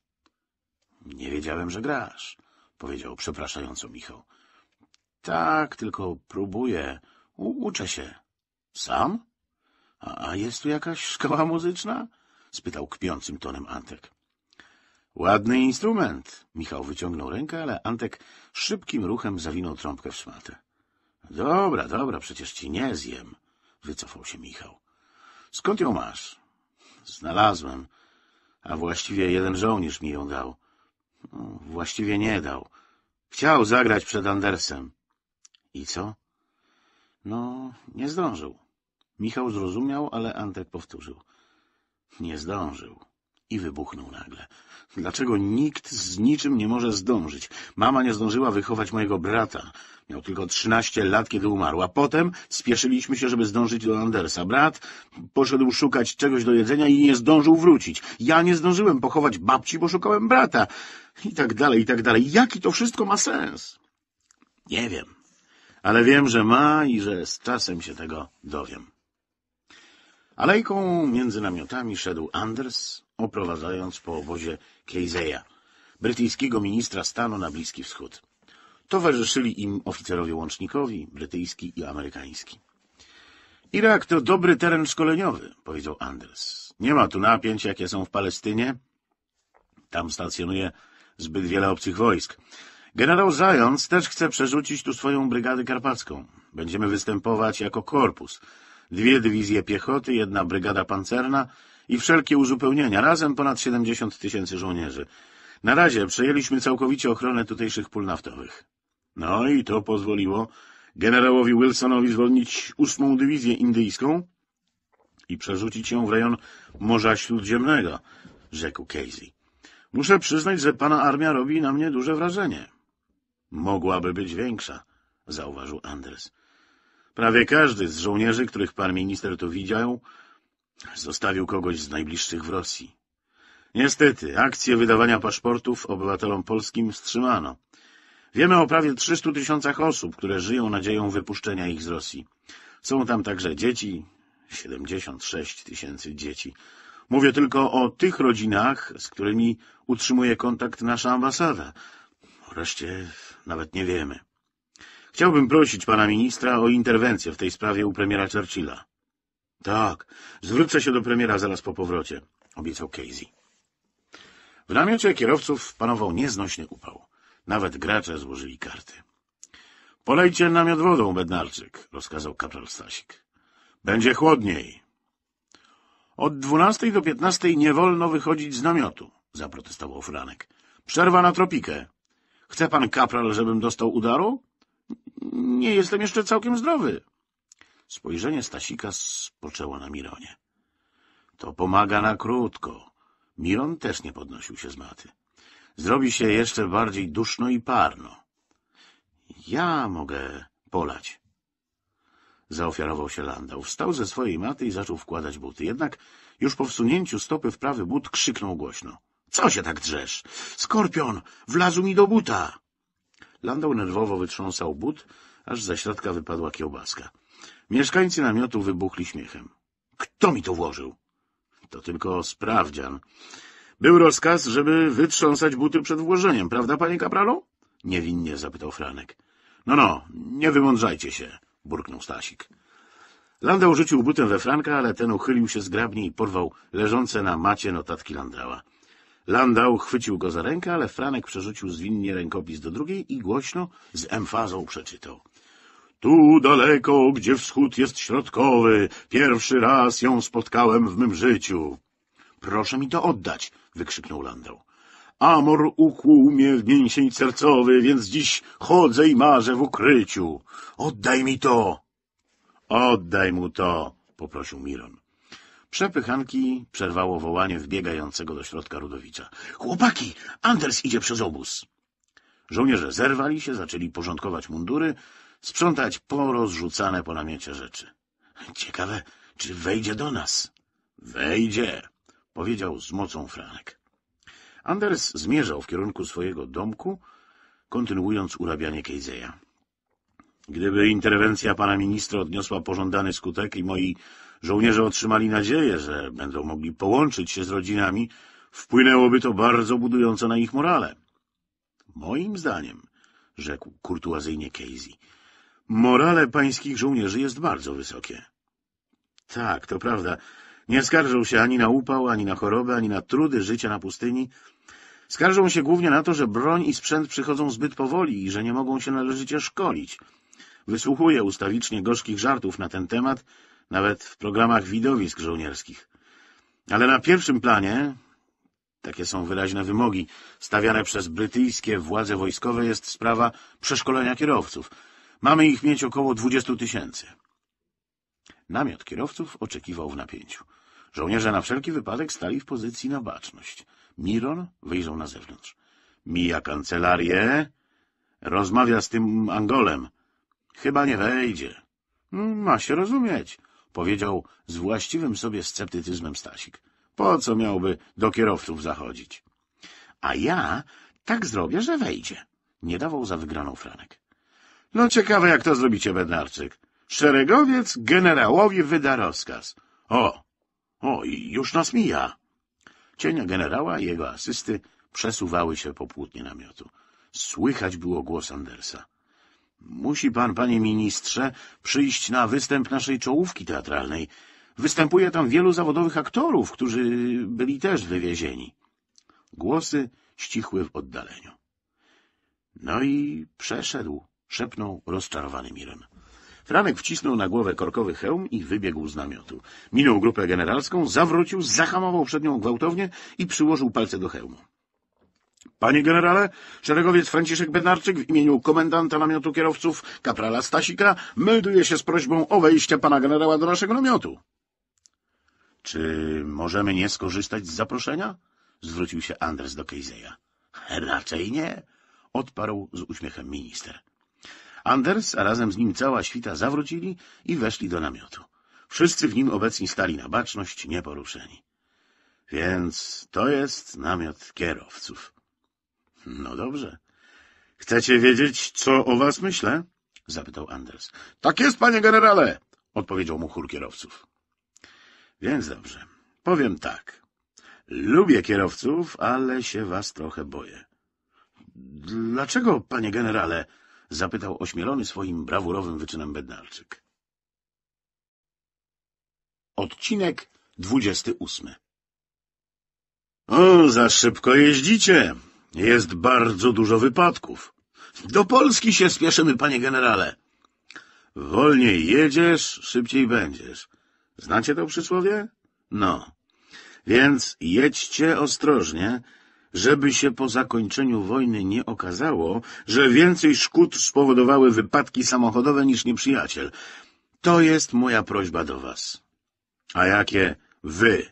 — Nie wiedziałem, że grasz — powiedział przepraszająco Michał. — Tak, tylko próbuję. U uczę się. — Sam? A, — A jest tu jakaś szkoła muzyczna? — spytał kpiącym tonem Antek. Ładny instrument. Michał wyciągnął rękę, ale Antek szybkim ruchem zawinął trąbkę w szmatę. Dobra, dobra, przecież ci nie zjem, wycofał się Michał. Skąd ją masz? Znalazłem, a właściwie jeden żołnierz mi ją dał. No, właściwie nie dał. Chciał zagrać przed Andersem. I co? No, nie zdążył. Michał zrozumiał, ale Antek powtórzył. Nie zdążył. I wybuchnął nagle. Dlaczego nikt z niczym nie może zdążyć? Mama nie zdążyła wychować mojego brata. Miał tylko trzynaście lat, kiedy umarła. potem spieszyliśmy się, żeby zdążyć do Andersa. Brat poszedł szukać czegoś do jedzenia i nie zdążył wrócić. Ja nie zdążyłem pochować babci, bo szukałem brata. I tak dalej, i tak dalej. Jaki to wszystko ma sens? Nie wiem, ale wiem, że ma i że z czasem się tego dowiem. Alejką między namiotami szedł Anders, oprowadzając po obozie Keizeya, brytyjskiego ministra stanu na Bliski Wschód. Towarzyszyli im oficerowie łącznikowi, brytyjski i amerykański. Irak to dobry teren szkoleniowy, powiedział Anders. Nie ma tu napięć, jakie są w Palestynie. Tam stacjonuje zbyt wiele obcych wojsk. Generał Zając też chce przerzucić tu swoją brygadę karpacką. Będziemy występować jako korpus dwie dywizje piechoty, jedna brygada pancerna i wszelkie uzupełnienia, razem ponad 70 tysięcy żołnierzy. Na razie przejęliśmy całkowicie ochronę tutejszych pól naftowych. No i to pozwoliło generałowi Wilsonowi zwolnić ósmą dywizję indyjską i przerzucić ją w rejon Morza Śródziemnego, rzekł Casey. Muszę przyznać, że pana armia robi na mnie duże wrażenie. Mogłaby być większa, zauważył Anders. Prawie każdy z żołnierzy, których pan minister tu widział, zostawił kogoś z najbliższych w Rosji. Niestety, akcję wydawania paszportów obywatelom polskim wstrzymano. Wiemy o prawie 300 tysiącach osób, które żyją nadzieją wypuszczenia ich z Rosji. Są tam także dzieci, 76 tysięcy dzieci. Mówię tylko o tych rodzinach, z którymi utrzymuje kontakt nasza ambasada. Wreszcie nawet nie wiemy. Chciałbym prosić pana ministra o interwencję w tej sprawie u premiera Churchilla. Tak, zwrócę się do premiera zaraz po powrocie, obiecał Casey. W namiocie kierowców panował nieznośny upał. Nawet gracze złożyli karty. Polejcie namiot wodą, Bednarczyk, rozkazał kapral Stasik. Będzie chłodniej. Od dwunastej do piętnastej nie wolno wychodzić z namiotu, zaprotestował Franek. Przerwa na tropikę. Chce pan kapral, żebym dostał udaru? Nie jestem jeszcze całkiem zdrowy. Spojrzenie Stasika spoczęło na Mironie. To pomaga na krótko. Miron też nie podnosił się z maty. Zrobi się jeszcze bardziej duszno i parno. Ja mogę polać. Zaofiarował się Landau. Wstał ze swojej maty i zaczął wkładać buty. Jednak już po wsunięciu stopy w prawy but krzyknął głośno. — Co się tak drzesz? Skorpion! Wlazł mi do buta! Landau nerwowo wytrząsał but, aż ze środka wypadła kiełbaska. Mieszkańcy namiotu wybuchli śmiechem. Kto mi to włożył? To tylko sprawdzian. Był rozkaz, żeby wytrząsać buty przed włożeniem, prawda, panie kapralu? Niewinnie zapytał Franek. No, no, nie wymądrzajcie się, burknął Stasik. Landau rzucił butem we Franka, ale ten uchylił się zgrabnie i porwał leżące na macie notatki Landała. Landau chwycił go za rękę, ale Franek przerzucił zwinnie rękopis do drugiej i głośno, z emfazą przeczytał. Tu daleko, gdzie wschód jest środkowy, pierwszy raz ją spotkałem w mym życiu. Proszę mi to oddać, wykrzyknął Landau. Amor ukłuł mnie w mięsień sercowy, więc dziś chodzę i marzę w ukryciu. Oddaj mi to! Oddaj mu to, poprosił Miron. Przepychanki przerwało wołanie wbiegającego do środka Rudowicza. — Chłopaki! Anders idzie przez obóz! Żołnierze zerwali się, zaczęli porządkować mundury, sprzątać porozrzucane po namiecie rzeczy. — Ciekawe, czy wejdzie do nas? — Wejdzie! — powiedział z mocą Franek. Anders zmierzał w kierunku swojego domku, kontynuując urabianie Kejzeja. Gdyby interwencja pana ministra odniosła pożądany skutek i moi żołnierze otrzymali nadzieję, że będą mogli połączyć się z rodzinami, wpłynęłoby to bardzo budująco na ich morale. Moim zdaniem, rzekł kurtuazyjnie Casey, morale pańskich żołnierzy jest bardzo wysokie. Tak, to prawda. Nie skarżą się ani na upał, ani na choroby, ani na trudy życia na pustyni. Skarżą się głównie na to, że broń i sprzęt przychodzą zbyt powoli i że nie mogą się należycie szkolić. Wysłuchuję ustawicznie gorzkich żartów na ten temat nawet w programach widowisk żołnierskich. Ale na pierwszym planie, takie są wyraźne wymogi stawiane przez brytyjskie władze wojskowe, jest sprawa przeszkolenia kierowców. Mamy ich mieć około 20 tysięcy. Namiot kierowców oczekiwał w napięciu. Żołnierze na wszelki wypadek stali w pozycji na baczność. Miron wyjrzał na zewnątrz. Mija kancelarię, rozmawia z tym Angolem. Chyba nie wejdzie. Ma się rozumieć powiedział z właściwym sobie sceptycyzmem Stasik. Po co miałby do kierowców zachodzić? A ja tak zrobię, że wejdzie. Nie dawał za wygraną Franek. No ciekawe, jak to zrobicie, Bednarczyk. Szeregowiec generałowi wyda rozkaz. O, o, i już nas mija. Cienia generała i jego asysty przesuwały się po płótnie namiotu. Słychać było głos Andersa. Musi pan, panie ministrze, przyjść na występ naszej czołówki teatralnej. Występuje tam wielu zawodowych aktorów, którzy byli też wywiezieni. Głosy ścichły w oddaleniu. No i przeszedł, szepnął rozczarowany Mirem. Franek wcisnął na głowę korkowy hełm i wybiegł z namiotu. Minął grupę generalską, zawrócił, zahamował przed nią gwałtownie i przyłożył palce do hełmu. Panie generale, szeregowiec Franciszek Bednarczyk w imieniu komendanta namiotu kierowców kaprala Stasika melduje się z prośbą o wejście pana generała do naszego namiotu. — Czy możemy nie skorzystać z zaproszenia? — zwrócił się Andres do Kejzeja. — Raczej nie — odparł z uśmiechem minister. Anders, a razem z nim cała świta zawrócili i weszli do namiotu. Wszyscy w nim obecni stali na baczność, nieporuszeni. — Więc to jest namiot kierowców — no dobrze. Chcecie wiedzieć, co o was myślę? zapytał Anders. Tak jest, panie generale, odpowiedział mu chór kierowców. Więc dobrze. Powiem tak. Lubię kierowców, ale się was trochę boję. Dlaczego, panie generale? zapytał ośmielony swoim brawurowym wyczynem bednarczyk. Odcinek dwudziesty ósmy. O, za szybko jeździcie, jest bardzo dużo wypadków. Do Polski się spieszymy, panie generale. Wolniej jedziesz, szybciej będziesz. Znacie to przysłowie? No. Więc jedźcie ostrożnie, żeby się po zakończeniu wojny nie okazało, że więcej szkód spowodowały wypadki samochodowe niż nieprzyjaciel. To jest moja prośba do was. A jakie wy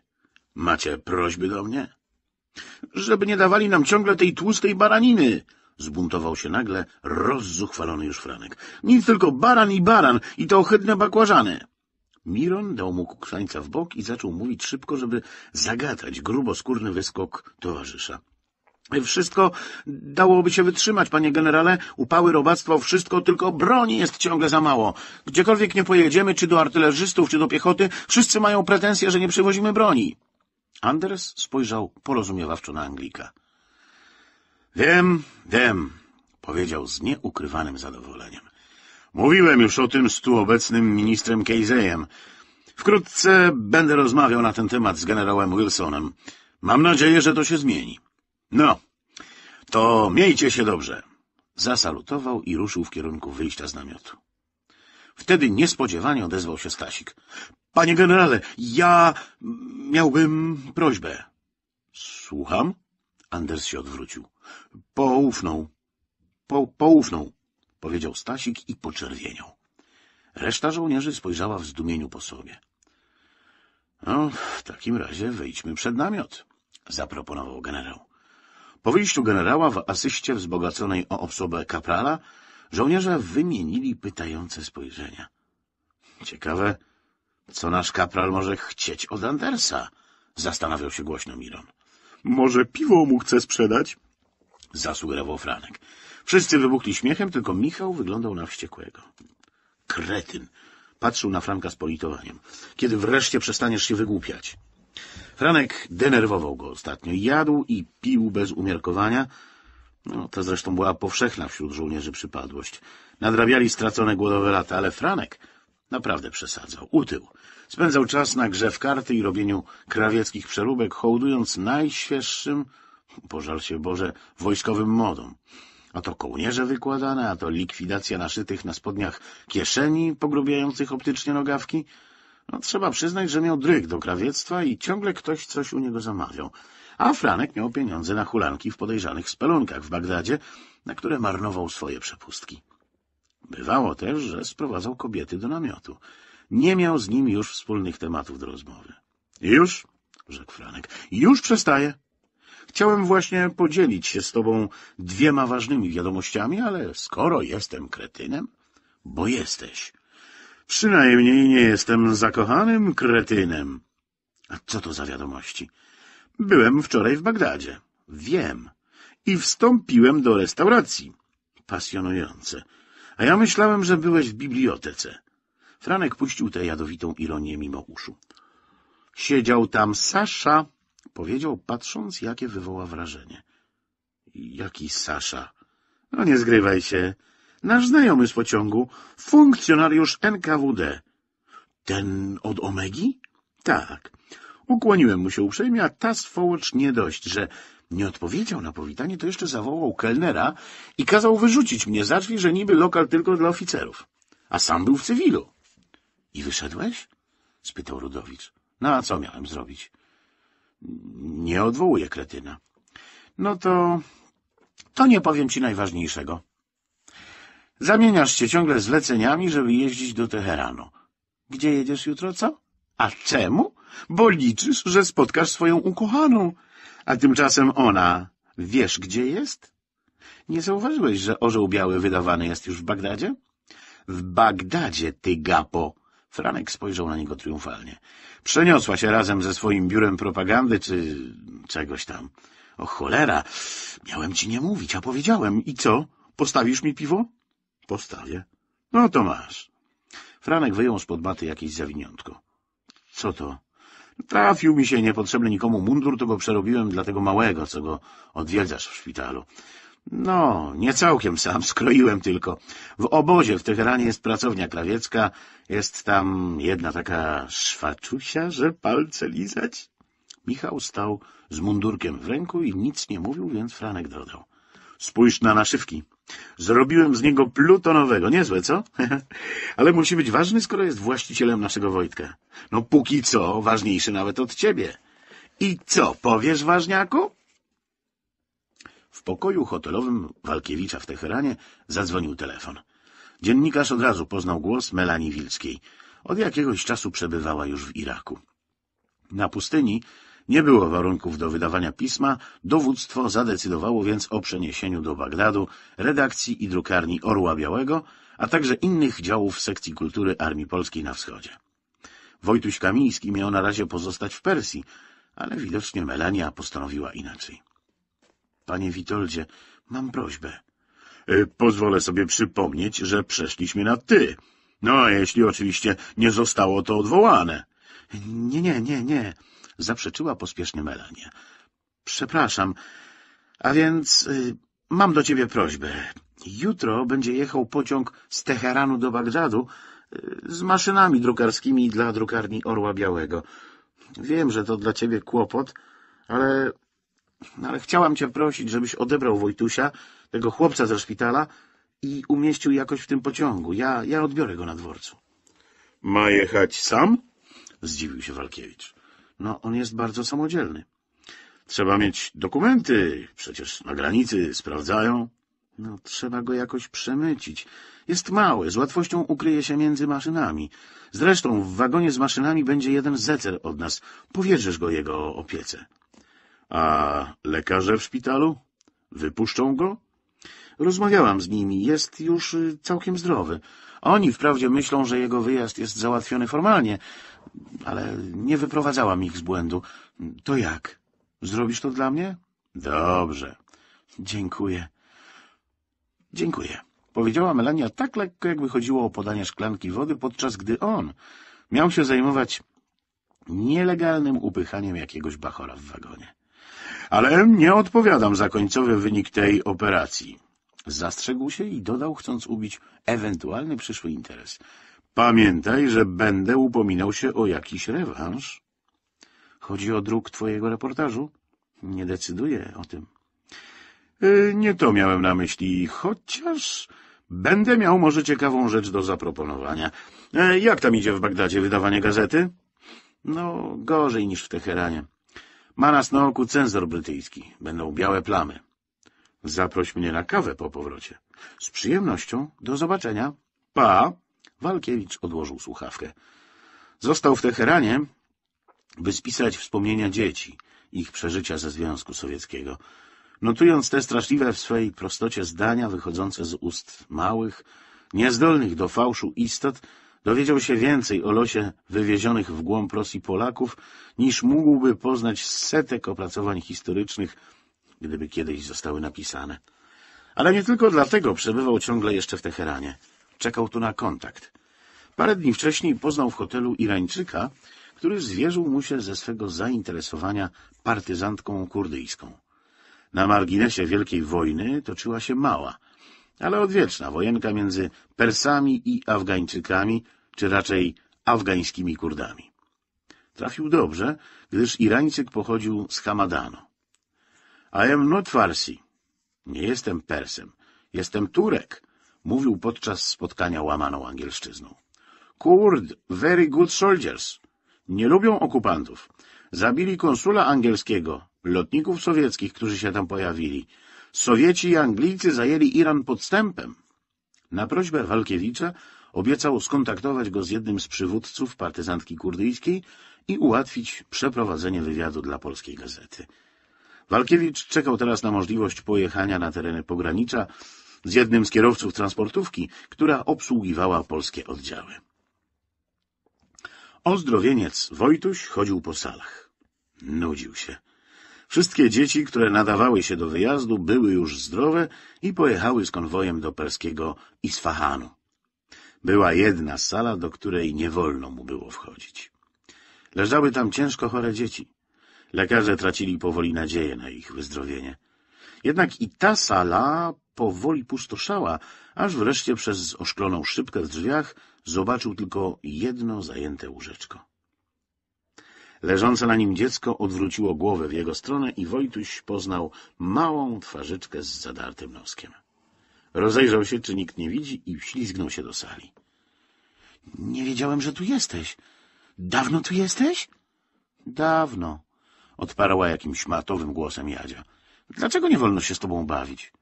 macie prośby do mnie? Żeby nie dawali nam ciągle tej tłustej baraniny! Zbuntował się nagle rozzuchwalony już Franek. Nic tylko baran i baran i te ohydne bakłażany! Miron dał mu kuksańca w bok i zaczął mówić szybko, żeby zagadać gruboskórny wyskok towarzysza. Wszystko dałoby się wytrzymać, panie generale. Upały, robactwo, wszystko, tylko broni jest ciągle za mało. Gdziekolwiek nie pojedziemy, czy do artylerzystów, czy do piechoty, wszyscy mają pretensje, że nie przywozimy broni. Anders spojrzał porozumiewawczo na Anglika. — Wiem, wiem — powiedział z nieukrywanym zadowoleniem. — Mówiłem już o tym z tu obecnym ministrem Caseyem. Wkrótce będę rozmawiał na ten temat z generałem Wilsonem. Mam nadzieję, że to się zmieni. No, to miejcie się dobrze. Zasalutował i ruszył w kierunku wyjścia z namiotu. Wtedy niespodziewanie odezwał się Stasik. Panie generale, ja miałbym prośbę. Słucham? Anders się odwrócił. Poufną. Po, poufną, powiedział Stasik i poczerwieniał. Reszta żołnierzy spojrzała w zdumieniu po sobie. No, w takim razie wyjdźmy przed namiot, zaproponował generał. Po wyjściu generała w asyście wzbogaconej o osobę kaprala żołnierze wymienili pytające spojrzenia. Ciekawe, co nasz kapral może chcieć od Andersa? Zastanawiał się głośno Miron. Może piwo mu chce sprzedać? Zasugerował Franek. Wszyscy wybuchli śmiechem, tylko Michał wyglądał na wściekłego. Kretyn! Patrzył na Franka z politowaniem. Kiedy wreszcie przestaniesz się wygłupiać? Franek denerwował go ostatnio. Jadł i pił bez umiarkowania. No, to zresztą była powszechna wśród żołnierzy przypadłość. Nadrabiali stracone głodowe lata, ale Franek Naprawdę przesadzał. Utył. Spędzał czas na grze w karty i robieniu krawieckich przeróbek, hołdując najświeższym, pożal się Boże, wojskowym modom. A to kołnierze wykładane, a to likwidacja naszytych na spodniach kieszeni pogrubiających optycznie nogawki. No, trzeba przyznać, że miał dryg do krawiectwa i ciągle ktoś coś u niego zamawiał. A Franek miał pieniądze na hulanki w podejrzanych spelunkach w Bagdadzie, na które marnował swoje przepustki. Bywało też, że sprowadzał kobiety do namiotu. Nie miał z nim już wspólnych tematów do rozmowy. Już, rzekł Franek, już przestaję. Chciałem właśnie podzielić się z tobą dwiema ważnymi wiadomościami, ale skoro jestem kretynem, bo jesteś. Przynajmniej nie jestem zakochanym kretynem. A co to za wiadomości? Byłem wczoraj w Bagdadzie. Wiem. I wstąpiłem do restauracji. Pasjonujące. A ja myślałem, że byłeś w bibliotece. Franek puścił tę jadowitą ironię mimo uszu. Siedział tam Sasza, powiedział, patrząc, jakie wywoła wrażenie. Jaki Sasza? No nie zgrywaj się. Nasz znajomy z pociągu, funkcjonariusz NKWD. Ten od Omegi? Tak. Ukłoniłem mu się uprzejmie, a ta swołocz nie dość, że nie odpowiedział na powitanie, to jeszcze zawołał kelnera i kazał wyrzucić mnie za drzwi, że niby lokal tylko dla oficerów. A sam był w cywilu. — I wyszedłeś? — spytał Rudowicz. — No a co miałem zrobić? — Nie odwołuję kretyna. — No to... to nie powiem ci najważniejszego. Zamieniasz się ciągle zleceniami, żeby jeździć do Teheranu. Gdzie jedziesz jutro, co? A czemu? Bo liczysz, że spotkasz swoją ukochaną — a tymczasem ona... Wiesz, gdzie jest? Nie zauważyłeś, że orzeł biały wydawany jest już w Bagdadzie? W Bagdadzie, ty gapo! Franek spojrzał na niego triumfalnie. Przeniosła się razem ze swoim biurem propagandy czy czegoś tam. O cholera, miałem ci nie mówić, a powiedziałem. I co? Postawisz mi piwo? Postawię. No to masz. Franek wyjął spod maty jakieś zawiniątko. Co to? Trafił mi się niepotrzebny nikomu mundur, to go przerobiłem dla tego małego, co go odwiedzasz w szpitalu. No, nie całkiem sam, skroiłem tylko. W obozie w Teheranie jest pracownia krawiecka, jest tam jedna taka szwaczusia, że palce lizać. Michał stał z mundurkiem w ręku i nic nie mówił, więc Franek dodał. — Spójrz na naszywki. Zrobiłem z niego plutonowego. Niezłe, co? Ale musi być ważny, skoro jest właścicielem naszego Wojtka. No póki co, ważniejszy nawet od ciebie. I co, powiesz, ważniaku? W pokoju hotelowym Walkiewicza w Teheranie zadzwonił telefon. Dziennikarz od razu poznał głos Melanii Wilskiej. Od jakiegoś czasu przebywała już w Iraku. Na pustyni nie było warunków do wydawania pisma, dowództwo zadecydowało więc o przeniesieniu do Bagdadu redakcji i drukarni Orła Białego, a także innych działów sekcji kultury Armii Polskiej na wschodzie. Wojtuś Kamiński miał na razie pozostać w Persji, ale widocznie Melania postanowiła inaczej. Panie Witoldzie, mam prośbę. E, pozwolę sobie przypomnieć, że przeszliśmy na ty. No, jeśli oczywiście nie zostało to odwołane. Nie, nie, nie, nie zaprzeczyła pospiesznie Melanie. Przepraszam, a więc y, mam do ciebie prośbę. Jutro będzie jechał pociąg z Teheranu do Bagdadu y, z maszynami drukarskimi dla drukarni Orła Białego. Wiem, że to dla ciebie kłopot, ale, ale chciałam cię prosić, żebyś odebrał Wojtusia, tego chłopca ze szpitala, i umieścił jakoś w tym pociągu. Ja, ja odbiorę go na dworcu. — Ma jechać sam? — zdziwił się Walkiewicz. No, on jest bardzo samodzielny. Trzeba mieć dokumenty, przecież na granicy sprawdzają. No, trzeba go jakoś przemycić. Jest mały, z łatwością ukryje się między maszynami. Zresztą w wagonie z maszynami będzie jeden zecer od nas. Powierzysz go jego opiece. A lekarze w szpitalu? Wypuszczą go? Rozmawiałam z nimi, jest już y, całkiem zdrowy. Oni wprawdzie myślą, że jego wyjazd jest załatwiony formalnie, ale nie wyprowadzałam ich z błędu. To jak? Zrobisz to dla mnie? Dobrze. Dziękuję. Dziękuję. Powiedziała Melania tak lekko, jakby chodziło o podanie szklanki wody, podczas gdy on miał się zajmować nielegalnym upychaniem jakiegoś bachora w wagonie. Ale nie odpowiadam za końcowy wynik tej operacji. Zastrzegł się i dodał, chcąc ubić ewentualny przyszły interes. Pamiętaj, że będę upominał się o jakiś rewanż. Chodzi o druk twojego reportażu? Nie decyduję o tym. Y, nie to miałem na myśli, chociaż będę miał może ciekawą rzecz do zaproponowania. E, jak tam idzie w Bagdadzie wydawanie gazety? No, gorzej niż w Teheranie. Ma nas na oku cenzor brytyjski. Będą białe plamy. Zaproś mnie na kawę po powrocie. Z przyjemnością. Do zobaczenia. Pa! Walkiewicz odłożył słuchawkę. Został w Teheranie, by spisać wspomnienia dzieci, ich przeżycia ze Związku Sowieckiego. Notując te straszliwe w swej prostocie zdania wychodzące z ust małych, niezdolnych do fałszu istot, dowiedział się więcej o losie wywiezionych w głąb Rosji Polaków, niż mógłby poznać z setek opracowań historycznych, gdyby kiedyś zostały napisane. Ale nie tylko dlatego przebywał ciągle jeszcze w Teheranie. Czekał tu na kontakt. Parę dni wcześniej poznał w hotelu Irańczyka, który zwierzył mu się ze swego zainteresowania partyzantką kurdyjską. Na marginesie Wielkiej Wojny toczyła się mała, ale odwieczna wojenka między Persami i Afgańczykami, czy raczej afgańskimi Kurdami. Trafił dobrze, gdyż Irańczyk pochodził z Hamadanu. I am not Farsi. Nie jestem Persem. Jestem Turek, mówił podczas spotkania łamaną angielszczyzną. Kurd, very good soldiers. Nie lubią okupantów. Zabili konsula angielskiego, lotników sowieckich, którzy się tam pojawili. Sowieci i Anglicy zajęli Iran podstępem. Na prośbę Walkiewicza obiecał skontaktować go z jednym z przywódców partyzantki kurdyjskiej i ułatwić przeprowadzenie wywiadu dla polskiej gazety. Walkiewicz czekał teraz na możliwość pojechania na tereny pogranicza z jednym z kierowców transportówki, która obsługiwała polskie oddziały. Ozdrowieniec Wojtuś chodził po salach. Nudził się. Wszystkie dzieci, które nadawały się do wyjazdu, były już zdrowe i pojechały z konwojem do perskiego Isfahanu. Była jedna sala, do której nie wolno mu było wchodzić. Leżały tam ciężko chore dzieci. Lekarze tracili powoli nadzieję na ich wyzdrowienie. Jednak i ta sala powoli pustoszała, aż wreszcie przez oszkloną szybkę w drzwiach zobaczył tylko jedno zajęte łóżeczko. Leżące na nim dziecko odwróciło głowę w jego stronę i Wojtuś poznał małą twarzyczkę z zadartym noskiem. Rozejrzał się, czy nikt nie widzi i wślizgnął się do sali. — Nie wiedziałem, że tu jesteś. Dawno tu jesteś? — Dawno — odparła jakimś matowym głosem Jadzia. Dlaczego nie wolno się z tobą bawić?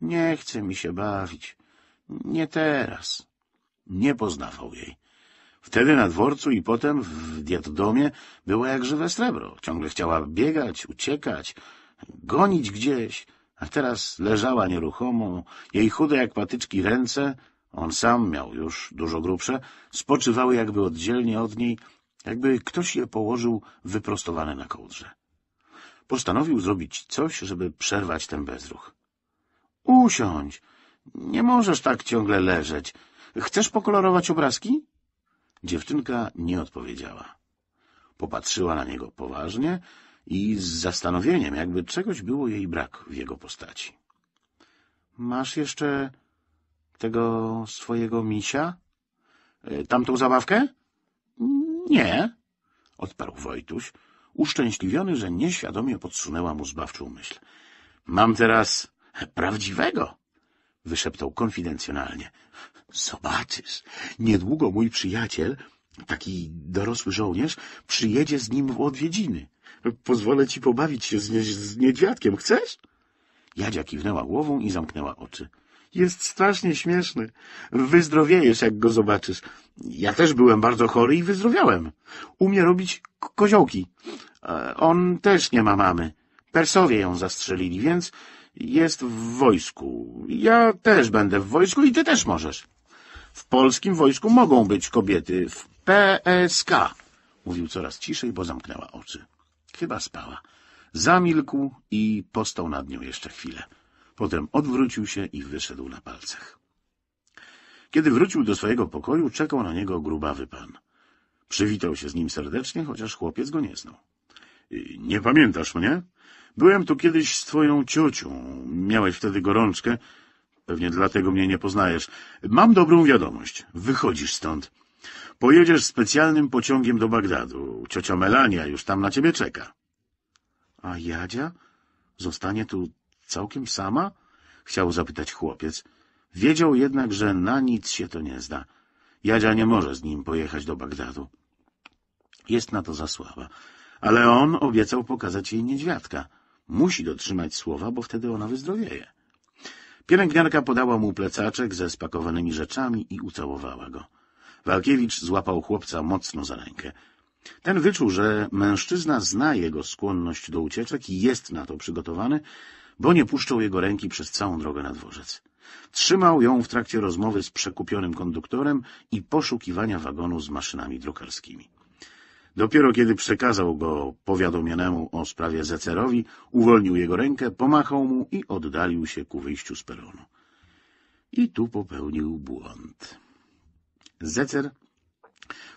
Nie chce mi się bawić. Nie teraz. Nie poznawał jej. Wtedy na dworcu i potem w dietdomie była jak żywe srebro. Ciągle chciała biegać, uciekać, gonić gdzieś, a teraz leżała nieruchomo, jej chude jak patyczki ręce, on sam miał już dużo grubsze, spoczywały jakby oddzielnie od niej, jakby ktoś je położył wyprostowane na kołdrze. Postanowił zrobić coś, żeby przerwać ten bezruch. — Usiądź. Nie możesz tak ciągle leżeć. Chcesz pokolorować obrazki? Dziewczynka nie odpowiedziała. Popatrzyła na niego poważnie i z zastanowieniem, jakby czegoś było jej brak w jego postaci. — Masz jeszcze tego swojego misia? E, — Tamtą zabawkę? — Nie — odparł Wojtuś uszczęśliwiony, że nieświadomie podsunęła mu zbawczą myśl. — Mam teraz prawdziwego! — wyszeptał konfidencjonalnie. — Zobaczysz, niedługo mój przyjaciel, taki dorosły żołnierz, przyjedzie z nim w odwiedziny. Pozwolę ci pobawić się z, nie z niedźwiadkiem, chcesz? Jadzia kiwnęła głową i zamknęła oczy. — jest strasznie śmieszny. Wyzdrowiejesz, jak go zobaczysz. Ja też byłem bardzo chory i wyzdrowiałem. Umie robić koziołki. E, on też nie ma mamy. Persowie ją zastrzelili, więc jest w wojsku. Ja też będę w wojsku i ty też możesz. W polskim wojsku mogą być kobiety. W PSK. Mówił coraz ciszej, bo zamknęła oczy. Chyba spała. Zamilkł i postał nad nią jeszcze chwilę. Potem odwrócił się i wyszedł na palcach. Kiedy wrócił do swojego pokoju, czekał na niego grubawy pan. Przywitał się z nim serdecznie, chociaż chłopiec go nie znał. Y, — Nie pamiętasz mnie? Byłem tu kiedyś z twoją ciocią. Miałeś wtedy gorączkę. Pewnie dlatego mnie nie poznajesz. Mam dobrą wiadomość. Wychodzisz stąd. Pojedziesz specjalnym pociągiem do Bagdadu. Ciocia Melania już tam na ciebie czeka. — A Jadzia? Zostanie tu Całkiem sama? Chciał zapytać chłopiec. Wiedział jednak, że na nic się to nie zda. Jadzia nie może z nim pojechać do Bagdadu. Jest na to za słaba. Ale on obiecał pokazać jej niedźwiadka. Musi dotrzymać słowa, bo wtedy ona wyzdrowieje. Pielęgniarka podała mu plecaczek ze spakowanymi rzeczami i ucałowała go. Walkiewicz złapał chłopca mocno za rękę. Ten wyczuł, że mężczyzna zna jego skłonność do ucieczek i jest na to przygotowany, bo nie puszczał jego ręki przez całą drogę na dworzec. Trzymał ją w trakcie rozmowy z przekupionym konduktorem i poszukiwania wagonu z maszynami drukarskimi. Dopiero kiedy przekazał go powiadomionemu o sprawie Zecerowi, uwolnił jego rękę, pomachał mu i oddalił się ku wyjściu z peronu. I tu popełnił błąd. Zecer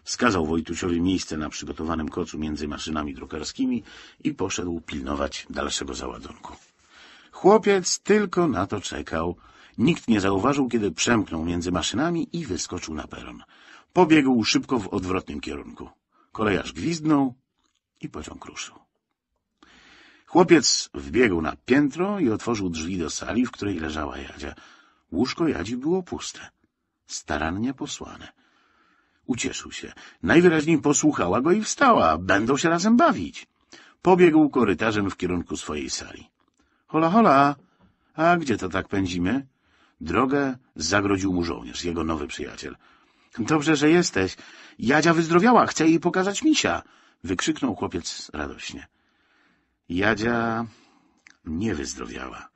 wskazał Wojtusiowi miejsce na przygotowanym kocu między maszynami drukarskimi i poszedł pilnować dalszego załadunku. Chłopiec tylko na to czekał. Nikt nie zauważył, kiedy przemknął między maszynami i wyskoczył na peron. Pobiegł szybko w odwrotnym kierunku. Kolejarz gwizdnął i pociąg ruszył. Chłopiec wbiegł na piętro i otworzył drzwi do sali, w której leżała Jadzia. Łóżko Jadzi było puste, starannie posłane. Ucieszył się. Najwyraźniej posłuchała go i wstała. Będą się razem bawić. Pobiegł korytarzem w kierunku swojej sali. Hola, hola! A gdzie to tak pędzimy? Drogę zagrodził mu żołnierz, jego nowy przyjaciel. Dobrze, że jesteś. Jadzia wyzdrowiała, chcę jej pokazać misia! Wykrzyknął chłopiec radośnie. Jadzia nie wyzdrowiała,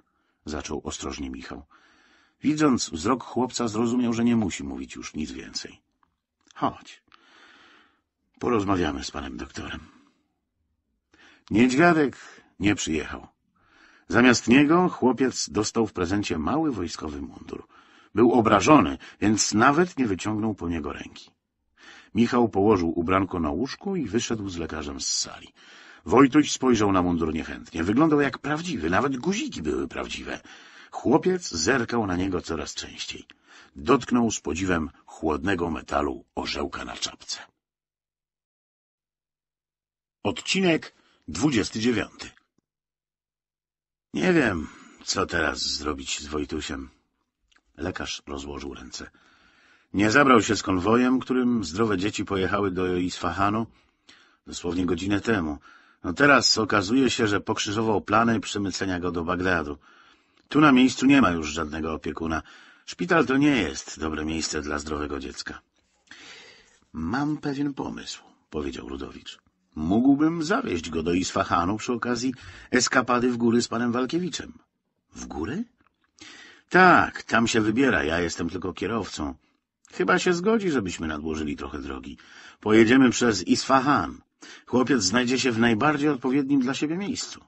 zaczął ostrożnie Michał. Widząc wzrok chłopca, zrozumiał, że nie musi mówić już nic więcej. Chodź. Porozmawiamy z panem doktorem. Niedźwiadek nie przyjechał. Zamiast niego chłopiec dostał w prezencie mały wojskowy mundur. Był obrażony, więc nawet nie wyciągnął po niego ręki. Michał położył ubranko na łóżku i wyszedł z lekarzem z sali. Wojtuś spojrzał na mundur niechętnie. Wyglądał jak prawdziwy, nawet guziki były prawdziwe. Chłopiec zerkał na niego coraz częściej. Dotknął z podziwem chłodnego metalu orzełka na czapce. Odcinek 29 nie wiem, co teraz zrobić z Wojtusiem. Lekarz rozłożył ręce. Nie zabrał się z konwojem, którym zdrowe dzieci pojechały do Isfahanu dosłownie godzinę temu. No teraz okazuje się, że pokrzyżował plany przemycenia go do Bagdadu. Tu na miejscu nie ma już żadnego opiekuna. Szpital to nie jest dobre miejsce dla zdrowego dziecka. — Mam pewien pomysł — powiedział Rudowicz. Mógłbym zawieźć go do Isfahanu przy okazji eskapady w góry z panem Walkiewiczem. W góry? Tak, tam się wybiera, ja jestem tylko kierowcą. Chyba się zgodzi, żebyśmy nadłożyli trochę drogi. Pojedziemy przez Isfahan. Chłopiec znajdzie się w najbardziej odpowiednim dla siebie miejscu.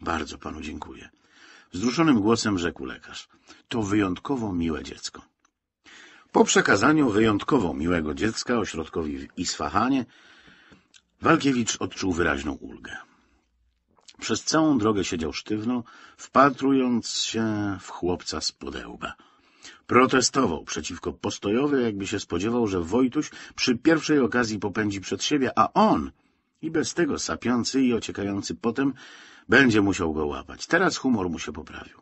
Bardzo panu dziękuję. Wzruszonym głosem rzekł lekarz. To wyjątkowo miłe dziecko. Po przekazaniu wyjątkowo miłego dziecka ośrodkowi w Isfahanie Walkiewicz odczuł wyraźną ulgę. Przez całą drogę siedział sztywno, wpatrując się w chłopca z podełba. Protestował przeciwko Postojowi, jakby się spodziewał, że Wojtuś przy pierwszej okazji popędzi przed siebie, a on, i bez tego sapiący i ociekający potem, będzie musiał go łapać. Teraz humor mu się poprawił.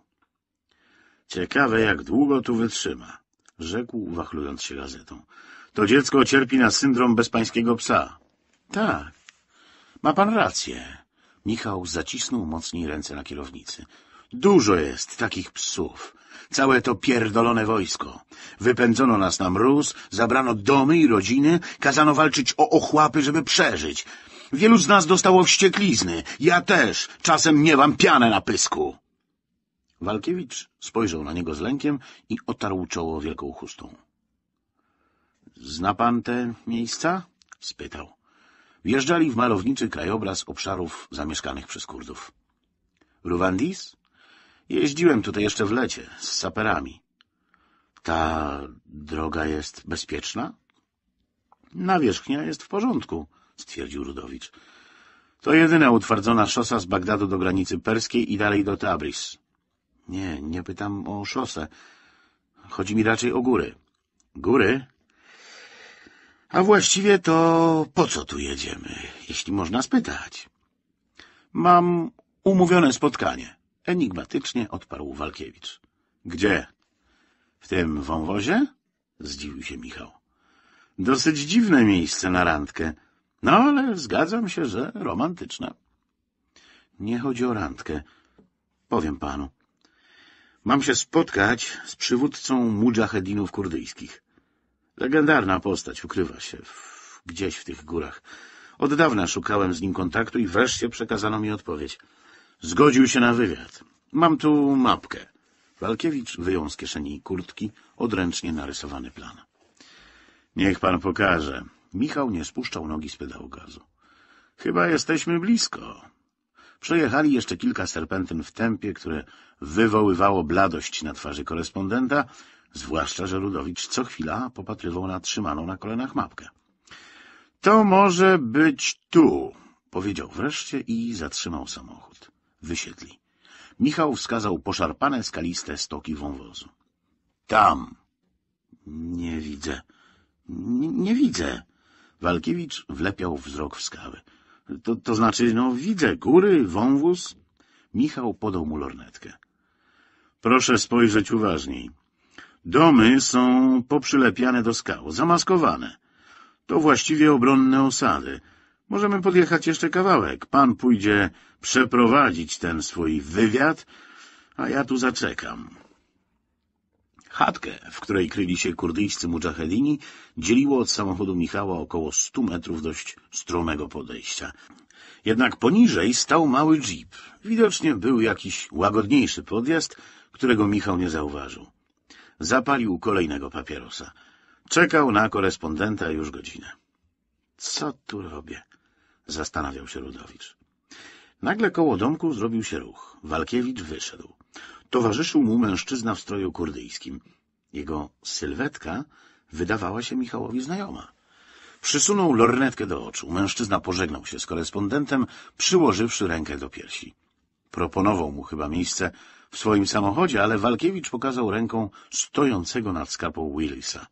Ciekawe, jak długo tu wytrzyma, rzekł, wachlując się gazetą. To dziecko cierpi na syndrom bezpańskiego psa. Tak, ma pan rację. Michał zacisnął mocniej ręce na kierownicy. Dużo jest takich psów. Całe to pierdolone wojsko. Wypędzono nas na mróz, zabrano domy i rodziny, kazano walczyć o ochłapy, żeby przeżyć. Wielu z nas dostało wścieklizny. Ja też. Czasem nie wam pianę na pysku. Walkiewicz spojrzał na niego z lękiem i otarł czoło wielką chustą. — Zna pan te miejsca? — spytał wjeżdżali w malowniczy krajobraz obszarów zamieszkanych przez Kurdów. Ruwandis? Jeździłem tutaj jeszcze w lecie, z saperami. Ta droga jest bezpieczna? Nawierzchnia jest w porządku, stwierdził Rudowicz. To jedyna utwardzona szosa z Bagdadu do granicy perskiej i dalej do Tabriz. Nie, nie pytam o szosę. Chodzi mi raczej o góry. Góry a właściwie to po co tu jedziemy, jeśli można spytać? Mam umówione spotkanie. Enigmatycznie odparł Walkiewicz. Gdzie? W tym wąwozie? Zdziwił się Michał. Dosyć dziwne miejsce na randkę. No, ale zgadzam się, że romantyczne. Nie chodzi o randkę. Powiem panu. Mam się spotkać z przywódcą mudżahedinów kurdyjskich. Legendarna postać ukrywa się w... gdzieś w tych górach. Od dawna szukałem z nim kontaktu i wreszcie przekazano mi odpowiedź. Zgodził się na wywiad. Mam tu mapkę. Walkiewicz wyjął z kieszeni kurtki odręcznie narysowany plan. Niech pan pokaże. Michał nie spuszczał nogi z pedału gazu. Chyba jesteśmy blisko. Przejechali jeszcze kilka serpentyn w tempie, które wywoływało bladość na twarzy korespondenta, Zwłaszcza, że Ludowicz co chwila popatrywał na trzymaną na kolanach mapkę. — To może być tu — powiedział wreszcie i zatrzymał samochód. Wysiedli. Michał wskazał poszarpane, skaliste stoki wąwozu. — Tam! — Nie widzę. Nie, nie widzę. Walkiewicz wlepiał wzrok w skały. To, to znaczy, no widzę, góry, wąwóz. Michał podał mu lornetkę. — Proszę spojrzeć uważniej. Domy są poprzylepiane do skał, zamaskowane. To właściwie obronne osady. Możemy podjechać jeszcze kawałek. Pan pójdzie przeprowadzić ten swój wywiad, a ja tu zaczekam. Chatkę, w której kryli się kurdyjscy mujahedini, dzieliło od samochodu Michała około stu metrów dość stromego podejścia. Jednak poniżej stał mały jeep. Widocznie był jakiś łagodniejszy podjazd, którego Michał nie zauważył. Zapalił kolejnego papierosa. Czekał na korespondenta już godzinę. Co tu robię? Zastanawiał się Rudowicz. Nagle koło domku zrobił się ruch. Walkiewicz wyszedł. Towarzyszył mu mężczyzna w stroju kurdyjskim. Jego sylwetka wydawała się Michałowi znajoma. Przysunął lornetkę do oczu. Mężczyzna pożegnał się z korespondentem, przyłożywszy rękę do piersi. Proponował mu chyba miejsce w swoim samochodzie, ale Walkiewicz pokazał ręką stojącego nad skapą Willisa.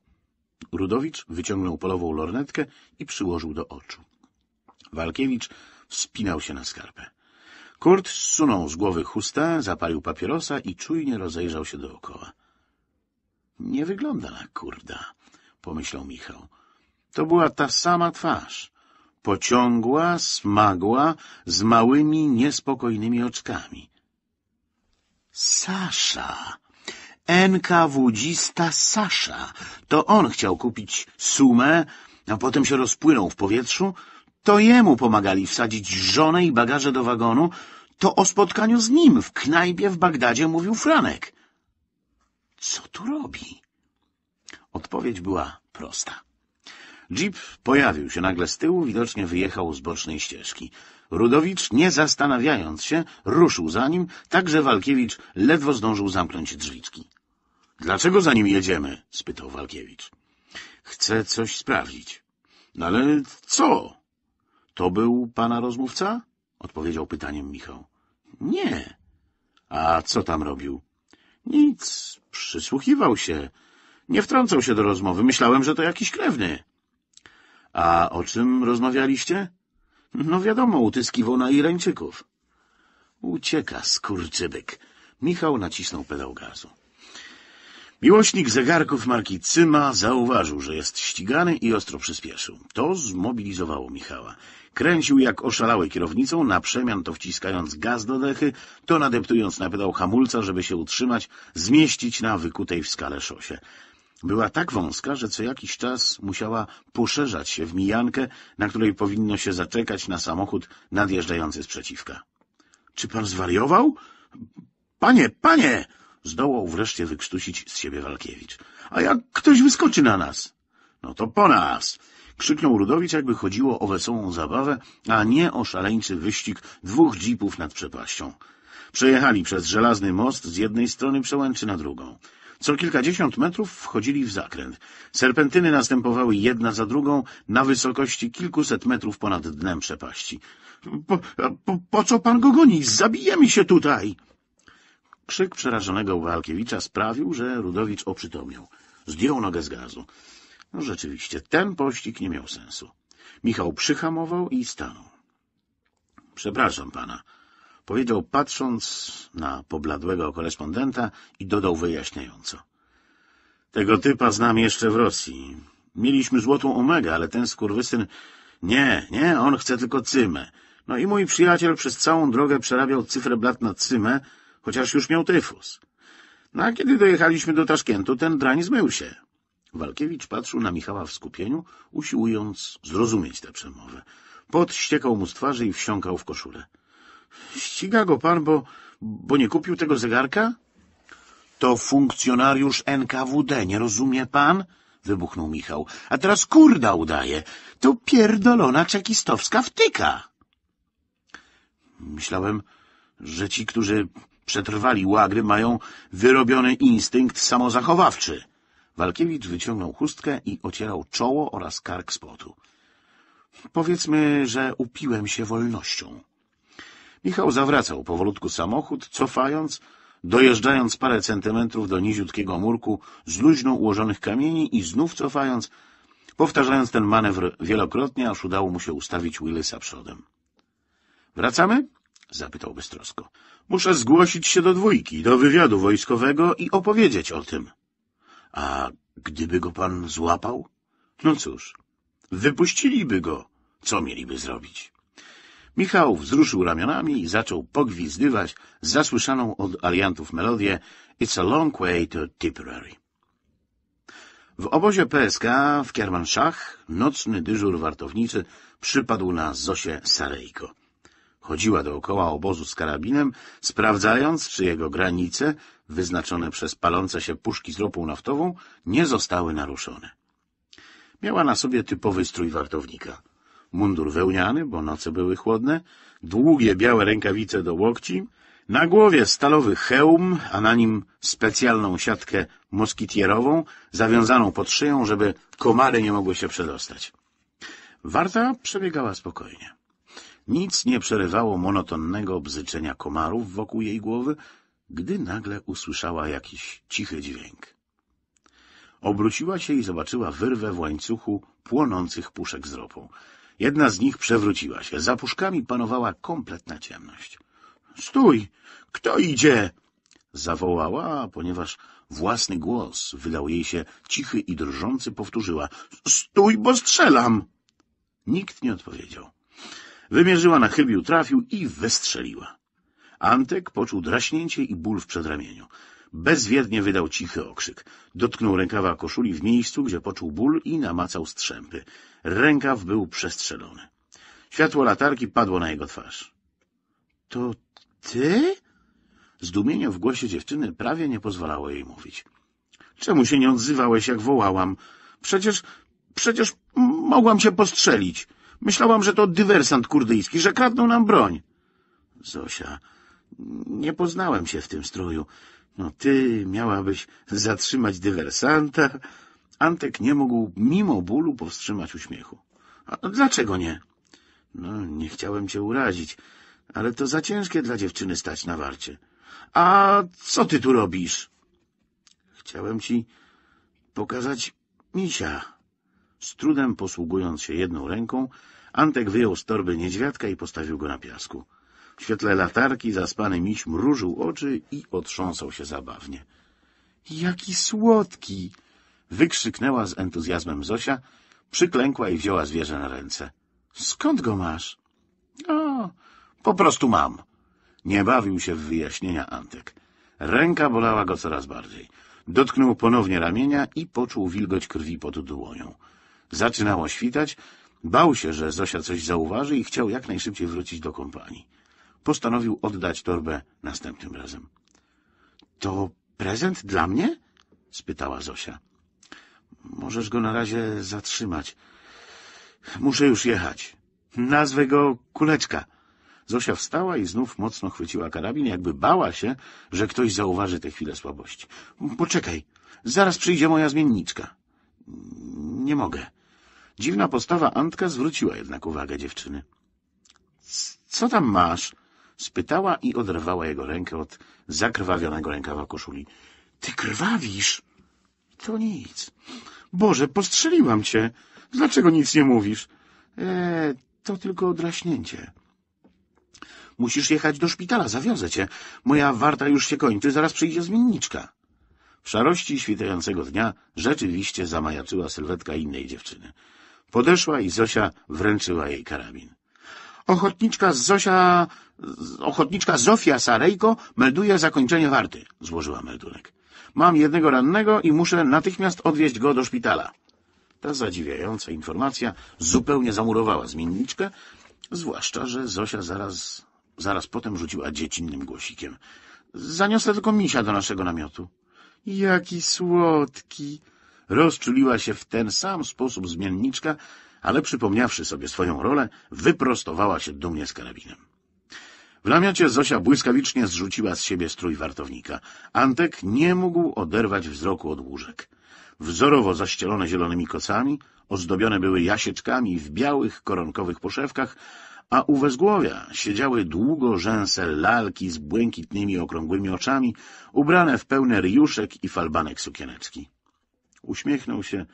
Rudowicz wyciągnął polową lornetkę i przyłożył do oczu. Walkiewicz wspinał się na skarpę. Kurt zsunął z głowy chustę, zapalił papierosa i czujnie rozejrzał się dookoła. — Nie wygląda na kurda — pomyślał Michał. To była ta sama twarz. Pociągła, smagła, z małymi, niespokojnymi oczkami. Sasza. NKWDzista Sasza. To on chciał kupić sumę, a potem się rozpłynął w powietrzu. To jemu pomagali wsadzić żonę i bagaże do wagonu. To o spotkaniu z nim w knajpie w Bagdadzie mówił Franek. Co tu robi? Odpowiedź była prosta. Jeep pojawił się nagle z tyłu, widocznie wyjechał z bocznej ścieżki. Rudowicz, nie zastanawiając się, ruszył za nim, tak że Walkiewicz ledwo zdążył zamknąć drzwiczki. — Dlaczego za nim jedziemy? — spytał Walkiewicz. — Chcę coś sprawdzić. — No ale co? — To był pana rozmówca? — odpowiedział pytaniem Michał. — Nie. — A co tam robił? — Nic. Przysłuchiwał się. Nie wtrącał się do rozmowy. Myślałem, że to jakiś krewny. — A o czym rozmawialiście? — no wiadomo, utyskiwał na Irańczyków. Ucieka, skurczybyk. Michał nacisnął pedał gazu. Miłośnik zegarków marki Cyma zauważył, że jest ścigany i ostro przyspieszył. To zmobilizowało Michała. Kręcił jak oszalały kierownicą, na przemian to wciskając gaz do dechy, to nadeptując na pedał hamulca, żeby się utrzymać, zmieścić na wykutej w skale szosie. Była tak wąska, że co jakiś czas musiała poszerzać się w mijankę, na której powinno się zaczekać na samochód nadjeżdżający z przeciwka. — Czy pan zwariował? — Panie, panie! — zdołał wreszcie wykrztusić z siebie Walkiewicz. — A jak ktoś wyskoczy na nas? — No to po nas! krzyknął Rudowicz, jakby chodziło o wesołą zabawę, a nie o szaleńczy wyścig dwóch jeepów nad przepaścią. Przejechali przez żelazny most z jednej strony przełęczy na drugą. Co kilkadziesiąt metrów wchodzili w zakręt. Serpentyny następowały jedna za drugą na wysokości kilkuset metrów ponad dnem przepaści. Po, po, po co pan go goni? Zabijemy się tutaj! Krzyk przerażonego Walkiewicza sprawił, że Rudowicz oprzytomiał. Zdjął nogę z gazu. No rzeczywiście, ten pościg nie miał sensu. Michał przyhamował i stanął. — Przepraszam pana Powiedział patrząc na pobladłego korespondenta i dodał wyjaśniająco. Tego typa znam jeszcze w Rosji. Mieliśmy złotą omegę, ale ten skurwysyn... Nie, nie, on chce tylko cymę. No i mój przyjaciel przez całą drogę przerabiał cyfrę blat na cymę, chociaż już miał tyfus. No a kiedy dojechaliśmy do Taszkentu, ten drań zmył się. Walkiewicz patrzył na Michała w skupieniu, usiłując zrozumieć tę przemowę. Pot ściekał mu z twarzy i wsiąkał w koszulę. Ściga go pan, bo, bo nie kupił tego zegarka? To funkcjonariusz NKWD, nie rozumie pan? wybuchnął Michał. A teraz kurda udaje. To pierdolona czekistowska wtyka. Myślałem, że ci, którzy przetrwali łagry, mają wyrobiony instynkt samozachowawczy. Walkiewicz wyciągnął chustkę i ocierał czoło oraz kark spotu. Powiedzmy, że upiłem się wolnością. Michał zawracał powolutku samochód, cofając, dojeżdżając parę centymetrów do niziutkiego murku z luźno ułożonych kamieni i znów cofając, powtarzając ten manewr wielokrotnie, aż udało mu się ustawić Willisa przodem. — Wracamy? — zapytał bystrosko. — Muszę zgłosić się do dwójki, do wywiadu wojskowego i opowiedzieć o tym. — A gdyby go pan złapał? — No cóż, wypuściliby go. Co mieliby zrobić? — Michał wzruszył ramionami i zaczął pogwizdywać zasłyszaną od aliantów melodię It's a long way to Tipperary. W obozie PSK w Kiermanszach nocny dyżur wartowniczy przypadł na Zosie Sarejko. Chodziła dookoła obozu z karabinem, sprawdzając, czy jego granice, wyznaczone przez palące się puszki z ropą naftową, nie zostały naruszone. Miała na sobie typowy strój wartownika — mundur wełniany, bo noce były chłodne, długie białe rękawice do łokci, na głowie stalowy hełm, a na nim specjalną siatkę moskitierową, zawiązaną pod szyją, żeby komary nie mogły się przedostać. Warta przebiegała spokojnie. Nic nie przerywało monotonnego bzyczenia komarów wokół jej głowy, gdy nagle usłyszała jakiś cichy dźwięk. Obróciła się i zobaczyła wyrwę w łańcuchu płonących puszek z ropą. Jedna z nich przewróciła się. Za puszkami panowała kompletna ciemność. — Stój! Kto idzie? — zawołała, ponieważ własny głos wydał jej się cichy i drżący, powtórzyła — Stój, bo strzelam! Nikt nie odpowiedział. Wymierzyła na chybił, trafił i wystrzeliła. Antek poczuł draśnięcie i ból w przedramieniu. Bezwiednie wydał cichy okrzyk. Dotknął rękawa koszuli w miejscu, gdzie poczuł ból i namacał strzępy. Rękaw był przestrzelony. Światło latarki padło na jego twarz. — To ty? Zdumienie w głosie dziewczyny prawie nie pozwalało jej mówić. — Czemu się nie odzywałeś, jak wołałam? Przecież, przecież mogłam się postrzelić. Myślałam, że to dywersant kurdyjski, że kradną nam broń. — Zosia, nie poznałem się w tym stroju. No, ty miałabyś zatrzymać dywersanta. Antek nie mógł mimo bólu powstrzymać uśmiechu. A dlaczego nie? No, nie chciałem cię urazić, ale to za ciężkie dla dziewczyny stać na warcie. A co ty tu robisz? Chciałem ci pokazać misia. Z trudem posługując się jedną ręką, Antek wyjął z torby niedźwiadka i postawił go na piasku. W świetle latarki zaspany miś mrużył oczy i otrząsał się zabawnie. — Jaki słodki! — wykrzyknęła z entuzjazmem Zosia, przyklękła i wzięła zwierzę na ręce. — Skąd go masz? — O, po prostu mam. Nie bawił się w wyjaśnienia Antek. Ręka bolała go coraz bardziej. Dotknął ponownie ramienia i poczuł wilgoć krwi pod dłonią. Zaczynało świtać, bał się, że Zosia coś zauważy i chciał jak najszybciej wrócić do kompanii postanowił oddać torbę następnym razem. To prezent dla mnie? spytała Zosia. Możesz go na razie zatrzymać. Muszę już jechać. Nazwę go Kuleczka. Zosia wstała i znów mocno chwyciła karabin, jakby bała się, że ktoś zauważy tę chwilę słabości. Poczekaj, zaraz przyjdzie moja zmienniczka. Nie mogę. Dziwna postawa Antka zwróciła jednak uwagę dziewczyny. Co tam masz? spytała i oderwała jego rękę od zakrwawionego rękawa koszuli. — Ty krwawisz! — To nic. — Boże, postrzeliłam cię! Dlaczego nic nie mówisz? E, — to tylko odraśnięcie. — Musisz jechać do szpitala, zawiozę cię. Moja warta już się kończy, zaraz przyjdzie zmienniczka. W szarości świtającego dnia rzeczywiście zamajaczyła sylwetka innej dziewczyny. Podeszła i Zosia wręczyła jej karabin. — Ochotniczka Zosia Ochotniczka Zofia Sarejko melduje zakończenie warty, złożyła meldunek. Mam jednego rannego i muszę natychmiast odwieźć go do szpitala. Ta zadziwiająca informacja zupełnie zamurowała zmienniczkę, zwłaszcza, że Zosia zaraz, zaraz potem rzuciła dziecinnym głosikiem. Zaniosę tylko misia do naszego namiotu. Jaki słodki! Rozczuliła się w ten sam sposób zmienniczka, ale przypomniawszy sobie swoją rolę, wyprostowała się dumnie z karabinem. W namiocie Zosia błyskawicznie zrzuciła z siebie strój wartownika. Antek nie mógł oderwać wzroku od łóżek. Wzorowo zaścielone zielonymi kocami, ozdobione były jasieczkami w białych, koronkowych poszewkach, a u wezgłowia siedziały długo rzęse lalki z błękitnymi, okrągłymi oczami, ubrane w pełne riuszek i falbanek sukieneczki. Uśmiechnął się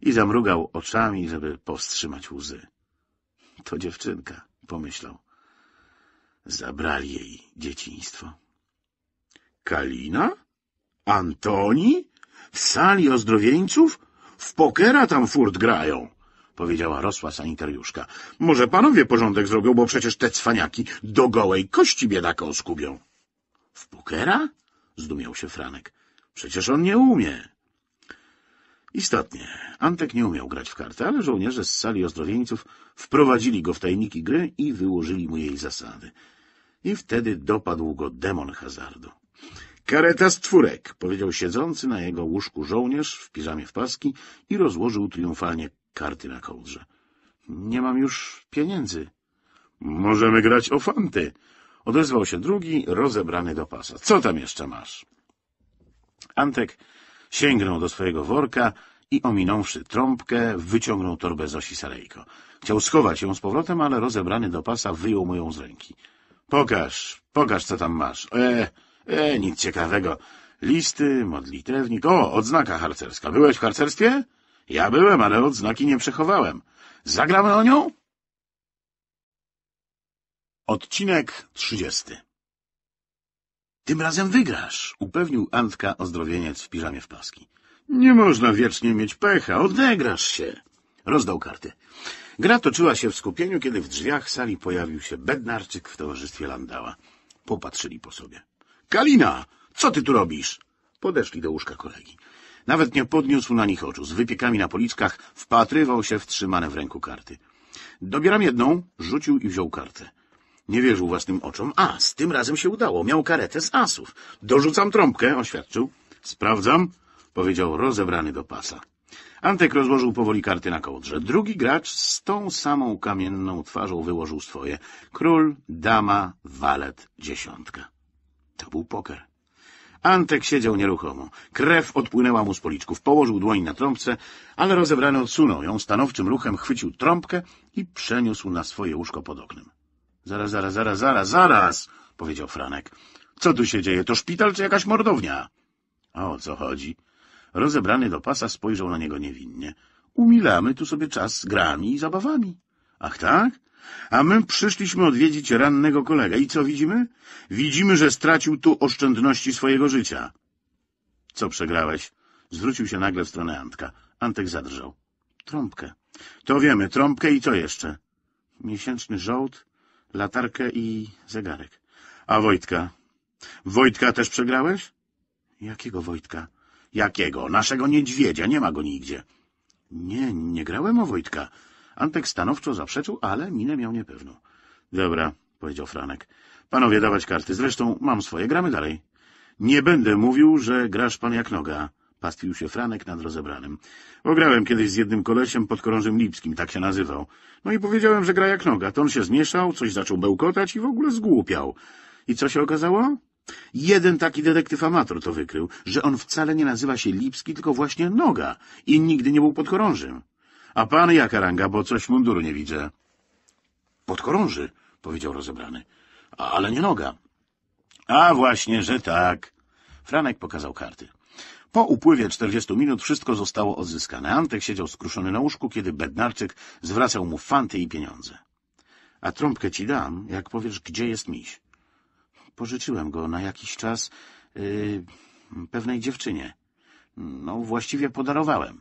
i zamrugał oczami, żeby powstrzymać łzy. — To dziewczynka — pomyślał. Zabrali jej dzieciństwo. Kalina? Antoni? W sali ozdrowieńców? W pokera tam furt grają, powiedziała rosła sanitariuszka. Może panowie porządek zrobią, bo przecież te cwaniaki do gołej kości biedaka oskubią. W pokera? Zdumiał się Franek. Przecież on nie umie. Istotnie, Antek nie umiał grać w karty, ale żołnierze z sali ozdrowieńców wprowadzili go w tajniki gry i wyłożyli mu jej zasady. I wtedy dopadł go demon hazardu. Kareta z czwórek, powiedział siedzący na jego łóżku żołnierz w piżamie w paski i rozłożył triumfalnie karty na kołdrze. Nie mam już pieniędzy. Możemy grać o fanty, odezwał się drugi, rozebrany do pasa. Co tam jeszcze masz? Antek Sięgnął do swojego worka i ominąwszy trąbkę, wyciągnął torbę Zosi Sarejko. Chciał schować ją z powrotem, ale rozebrany do pasa wyjął mu ją z ręki. — Pokaż, pokaż, co tam masz. E, e, nic ciekawego. Listy, modlitewnik. O, odznaka harcerska. Byłeś w harcerstwie? Ja byłem, ale odznaki nie przechowałem. Zagramy o nią? Odcinek trzydziesty tym razem wygrasz, upewnił Antka ozdrowieniec w piżamie w paski. Nie można wiecznie mieć pecha, odegrasz się. Rozdał karty. Gra toczyła się w skupieniu, kiedy w drzwiach sali pojawił się Bednarczyk w towarzystwie Landała. Popatrzyli po sobie. Kalina, co ty tu robisz? Podeszli do łóżka kolegi. Nawet nie podniósł na nich oczu. Z wypiekami na policzkach wpatrywał się w trzymane w ręku karty. Dobieram jedną, rzucił i wziął kartę. Nie wierzył własnym oczom. A z tym razem się udało. Miał karetę z asów. Dorzucam trąbkę, oświadczył. Sprawdzam, powiedział rozebrany do pasa. Antek rozłożył powoli karty na kołdrze. Drugi gracz z tą samą kamienną twarzą wyłożył swoje. Król, dama, walet, dziesiątka. To był poker. Antek siedział nieruchomo. Krew odpłynęła mu z policzków. Położył dłoń na trąbce, ale rozebrany odsunął ją, stanowczym ruchem chwycił trąbkę i przeniósł na swoje łóżko pod oknem. Zaraz, zaraz, zaraz, zaraz, zaraz, powiedział Franek. Co tu się dzieje? To szpital czy jakaś mordownia? A o co chodzi? Rozebrany do pasa spojrzał na niego niewinnie. Umilamy tu sobie czas z grami i zabawami. Ach tak? A my przyszliśmy odwiedzić rannego kolegę. I co widzimy? Widzimy, że stracił tu oszczędności swojego życia. Co przegrałeś? Zwrócił się nagle w stronę Antka. Antek zadrżał. Trąbkę. To wiemy, trąbkę i co jeszcze? Miesięczny żołd, Latarkę i zegarek. A Wojtka? Wojtka też przegrałeś? Jakiego Wojtka? Jakiego? Naszego niedźwiedzia, nie ma go nigdzie. Nie, nie grałem o Wojtka. Antek stanowczo zaprzeczył, ale minę miał niepewną. Dobra, powiedział Franek. Panowie, dawać karty. Zresztą mam swoje, gramy dalej. Nie będę mówił, że grasz pan jak noga. Pastwił się Franek nad rozebranym. Ograłem kiedyś z jednym kolesiem pod korążem lipskim, tak się nazywał. No i powiedziałem, że gra jak noga. Ton się zmieszał, coś zaczął bełkotać i w ogóle zgłupiał. I co się okazało? Jeden taki detektyw amator to wykrył, że on wcale nie nazywa się Lipski, tylko właśnie Noga i nigdy nie był pod korążym. A pan jaka ranga, bo coś munduru nie widzę. Pod korąży, powiedział rozebrany. Ale nie Noga. A właśnie, że tak. Franek pokazał karty. Po upływie 40 minut wszystko zostało odzyskane. Antek siedział skruszony na łóżku, kiedy Bednarczyk zwracał mu fanty i pieniądze. A trąbkę ci dam, jak powiesz, gdzie jest miś. Pożyczyłem go na jakiś czas yy, pewnej dziewczynie. No, właściwie podarowałem.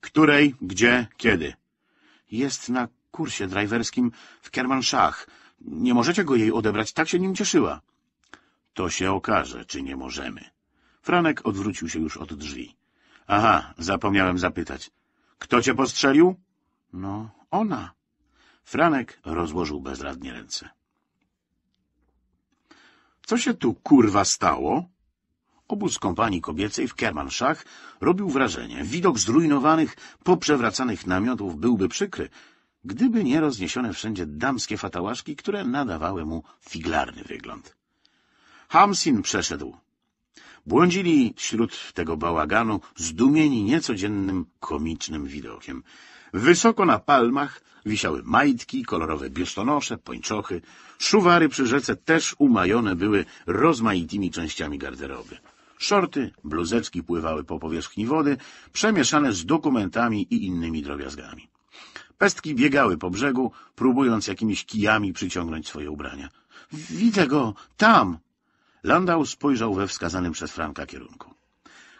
Której, gdzie, kiedy? Jest na kursie driverskim w Kermanszach. Nie możecie go jej odebrać, tak się nim cieszyła. To się okaże, czy nie możemy. Franek odwrócił się już od drzwi. — Aha, zapomniałem zapytać. — Kto cię postrzelił? — No, ona. Franek rozłożył bezradnie ręce. — Co się tu, kurwa, stało? Obóz kompanii kobiecej w Kermanszach robił wrażenie. Widok zrujnowanych, poprzewracanych namiotów byłby przykry, gdyby nie rozniesione wszędzie damskie fatałaszki, które nadawały mu figlarny wygląd. Hamsin przeszedł Błądzili wśród tego bałaganu, zdumieni niecodziennym, komicznym widokiem. Wysoko na palmach wisiały majtki, kolorowe biustonosze, pończochy. Szuwary przy rzece też umajone były rozmaitymi częściami garderoby. Szorty, bluzeczki pływały po powierzchni wody, przemieszane z dokumentami i innymi drobiazgami. Pestki biegały po brzegu, próbując jakimiś kijami przyciągnąć swoje ubrania. — Widzę go! Tam! Landau spojrzał we wskazanym przez Franka kierunku.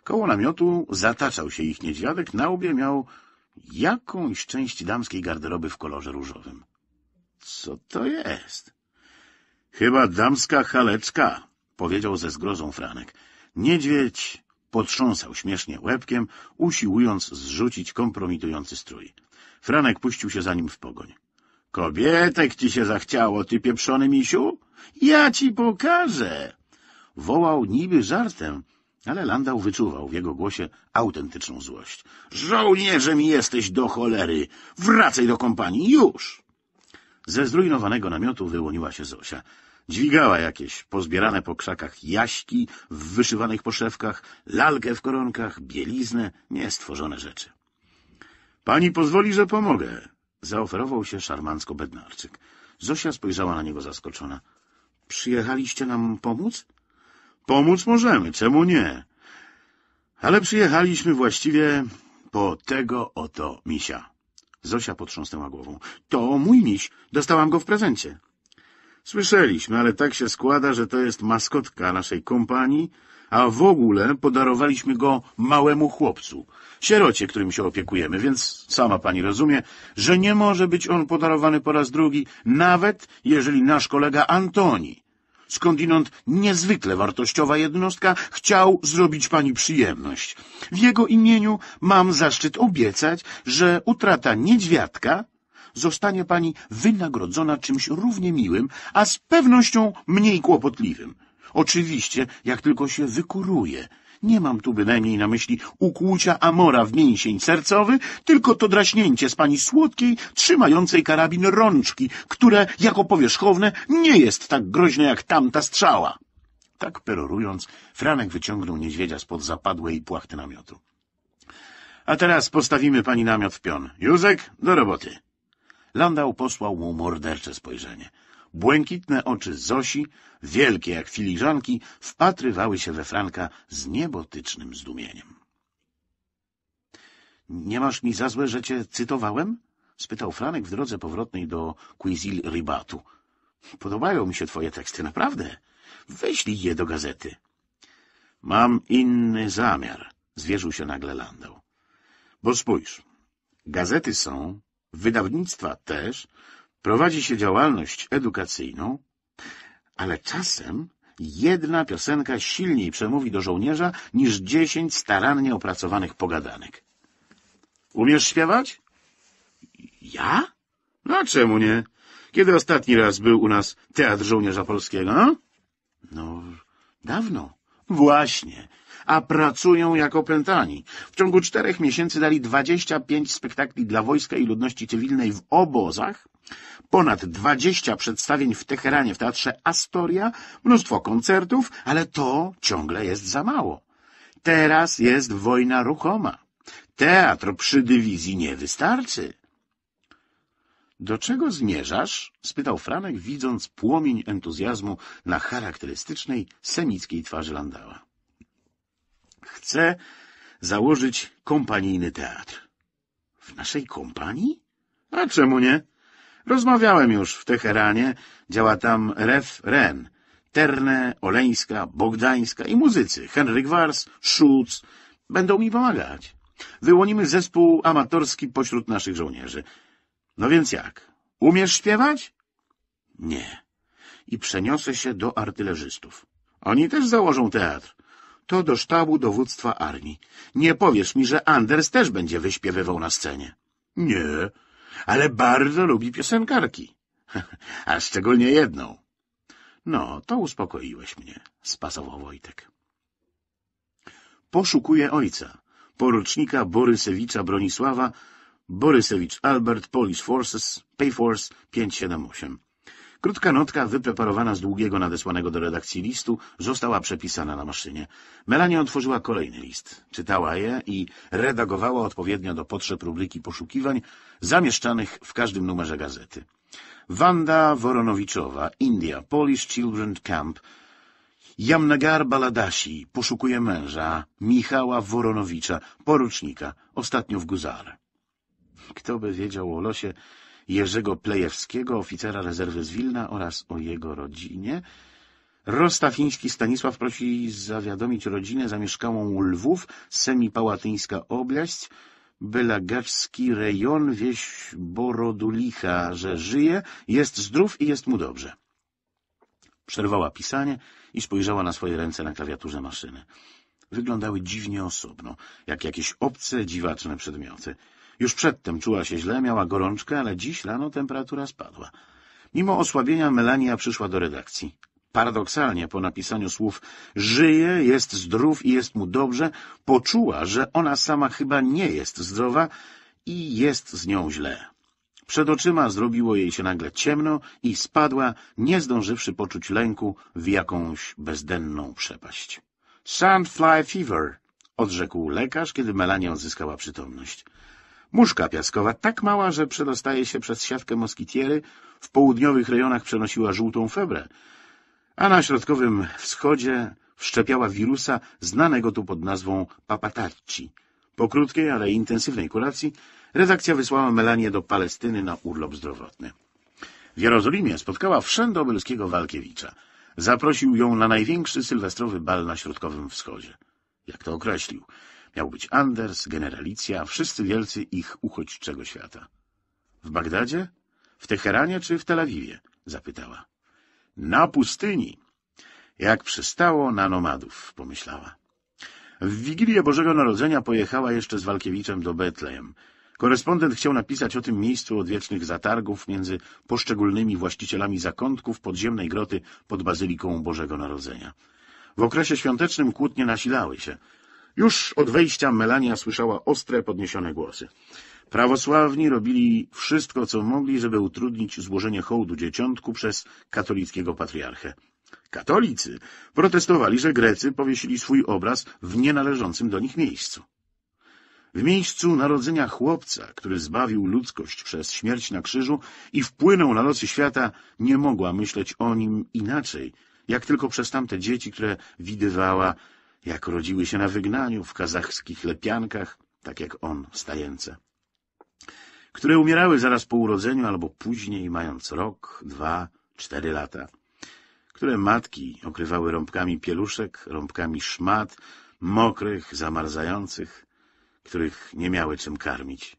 Koło namiotu zataczał się ich niedźwiadek, na łbie miał jakąś część damskiej garderoby w kolorze różowym. Co to jest? Chyba damska haleczka, powiedział ze zgrozą Franek. Niedźwiedź potrząsał śmiesznie łebkiem, usiłując zrzucić kompromitujący strój. Franek puścił się za nim w pogoń. Kobietek ci się zachciało, ty pieprzony misiu? Ja ci pokażę! Wołał niby żartem, ale Landau wyczuwał w jego głosie autentyczną złość. Żołnierzem jesteś do cholery! Wracaj do kompanii, już! Ze zrujnowanego namiotu wyłoniła się Zosia. Dźwigała jakieś pozbierane po krzakach jaśki w wyszywanych poszewkach, lalkę w koronkach, bieliznę, niestworzone rzeczy. — Pani pozwoli, że pomogę — zaoferował się szarmancko Bednarczyk. Zosia spojrzała na niego zaskoczona. — Przyjechaliście nam pomóc? Pomóc możemy, czemu nie? Ale przyjechaliśmy właściwie po tego oto misia. Zosia potrząsnęła głową. To mój miś, dostałam go w prezencie. Słyszeliśmy, ale tak się składa, że to jest maskotka naszej kompanii, a w ogóle podarowaliśmy go małemu chłopcu, sierocie, którym się opiekujemy, więc sama pani rozumie, że nie może być on podarowany po raz drugi, nawet jeżeli nasz kolega Antoni skądinąd niezwykle wartościowa jednostka, chciał zrobić pani przyjemność. W jego imieniu mam zaszczyt obiecać, że utrata niedźwiadka zostanie pani wynagrodzona czymś równie miłym, a z pewnością mniej kłopotliwym. Oczywiście, jak tylko się wykuruje nie mam tu bynajmniej na myśli ukłucia amora w mięsień sercowy, tylko to draśnięcie z pani słodkiej, trzymającej karabin rączki, które, jako powierzchowne, nie jest tak groźne jak tamta strzała. Tak perorując, Franek wyciągnął niedźwiedzia spod zapadłej płachty namiotu. A teraz postawimy pani namiot w pion. Józek, do roboty. Landau posłał mu mordercze spojrzenie. Błękitne oczy Zosi, wielkie jak filiżanki, wpatrywały się we Franka z niebotycznym zdumieniem. — Nie masz mi za złe, że cię cytowałem? — spytał Franek w drodze powrotnej do Quizil Ribatu. — Podobają mi się twoje teksty, naprawdę. Weźlij je do gazety. — Mam inny zamiar — zwierzył się nagle Landau. — Bo spójrz, gazety są, wydawnictwa też, Prowadzi się działalność edukacyjną, ale czasem jedna piosenka silniej przemówi do żołnierza niż dziesięć starannie opracowanych pogadanek. Umiesz śpiewać? Ja? No a czemu nie? Kiedy ostatni raz był u nas Teatr Żołnierza Polskiego? No, no dawno. Właśnie. A pracują jak opętani. W ciągu czterech miesięcy dali dwadzieścia pięć spektakli dla wojska i ludności cywilnej w obozach, ponad dwadzieścia przedstawień w Teheranie w Teatrze Astoria, mnóstwo koncertów, ale to ciągle jest za mało. Teraz jest wojna ruchoma. Teatr przy dywizji nie wystarczy. Do czego zmierzasz? spytał Franek, widząc płomień entuzjazmu na charakterystycznej semickiej twarzy Landała. Chcę założyć kompanijny teatr. W naszej kompanii? A czemu nie? Rozmawiałem już w Teheranie, działa tam Ref Ren, Terne, Oleńska, Bogdańska i muzycy, Henryk Wars, Schutz będą mi pomagać. Wyłonimy zespół amatorski pośród naszych żołnierzy. No więc jak? Umiesz śpiewać? Nie. I przeniosę się do artylerzystów. Oni też założą teatr. To do sztabu dowództwa armii. Nie powiesz mi, że Anders też będzie wyśpiewywał na scenie. Nie, ale bardzo lubi piosenkarki. A szczególnie jedną. No, to uspokoiłeś mnie, spasował Wojtek. Poszukuje ojca, porucznika Borysewicza Bronisława, Borysewicz Albert, Police Forces, Payforce 578. Krótka notka, wypreparowana z długiego nadesłanego do redakcji listu, została przepisana na maszynie. Melania otworzyła kolejny list, czytała je i redagowała odpowiednio do potrzeb rubryki poszukiwań zamieszczanych w każdym numerze gazety. Wanda Woronowiczowa, India, Polish Children Camp, Jamnagar Baladasi poszukuje męża Michała Woronowicza, porucznika, ostatnio w Guzale. Kto by wiedział o losie Jerzego Plejewskiego, oficera rezerwy z Wilna oraz o jego rodzinie. Rostafiński Stanisław prosi zawiadomić rodzinę zamieszkałą Lwów, semipałatyńska oblaść, Belagaczski rejon, wieś Borodulicha, że żyje, jest zdrów i jest mu dobrze. Przerwała pisanie i spojrzała na swoje ręce na klawiaturze maszyny. Wyglądały dziwnie osobno, jak jakieś obce, dziwaczne przedmioty. Już przedtem czuła się źle, miała gorączkę, ale dziś rano temperatura spadła. Mimo osłabienia Melania przyszła do redakcji. Paradoksalnie po napisaniu słów żyje, jest zdrów i jest mu dobrze, poczuła, że ona sama chyba nie jest zdrowa i jest z nią źle. Przed oczyma zrobiło jej się nagle ciemno i spadła, nie zdążywszy poczuć lęku, w jakąś bezdenną przepaść. Sandfly fever, odrzekł lekarz, kiedy Melania odzyskała przytomność. Muszka piaskowa tak mała, że przedostaje się przez siatkę moskitiery, w południowych rejonach przenosiła żółtą febrę, a na środkowym wschodzie wszczepiała wirusa znanego tu pod nazwą papatacci. Po krótkiej, ale intensywnej kuracji redakcja wysłała Melanie do Palestyny na urlop zdrowotny. W Jerozolimie spotkała wszędobylskiego Walkiewicza. Zaprosił ją na największy sylwestrowy bal na Środkowym Wschodzie. Jak to określił? Miał być Anders, generalicja, wszyscy wielcy ich uchodźczego świata. W Bagdadzie? W Teheranie czy w Tel Awiwie? zapytała. Na pustyni! Jak przystało na nomadów, pomyślała. W Wigilię Bożego Narodzenia pojechała jeszcze z Walkiewiczem do Betlejem. Korespondent chciał napisać o tym miejscu odwiecznych zatargów między poszczególnymi właścicielami zakątków podziemnej groty pod Bazyliką Bożego Narodzenia. W okresie świątecznym kłótnie nasilały się. Już od wejścia Melania słyszała ostre, podniesione głosy. Prawosławni robili wszystko, co mogli, żeby utrudnić złożenie hołdu dzieciątku przez katolickiego patriarchę. Katolicy protestowali, że Grecy powiesili swój obraz w nienależącym do nich miejscu. W miejscu narodzenia chłopca, który zbawił ludzkość przez śmierć na krzyżu i wpłynął na losy świata, nie mogła myśleć o nim inaczej, jak tylko przez tamte dzieci, które widywała jak rodziły się na wygnaniu w kazachskich lepiankach, tak jak on, stajęce. które umierały zaraz po urodzeniu albo później, mając rok, dwa, cztery lata, które matki okrywały rąbkami pieluszek, rąbkami szmat, mokrych, zamarzających, których nie miały czym karmić.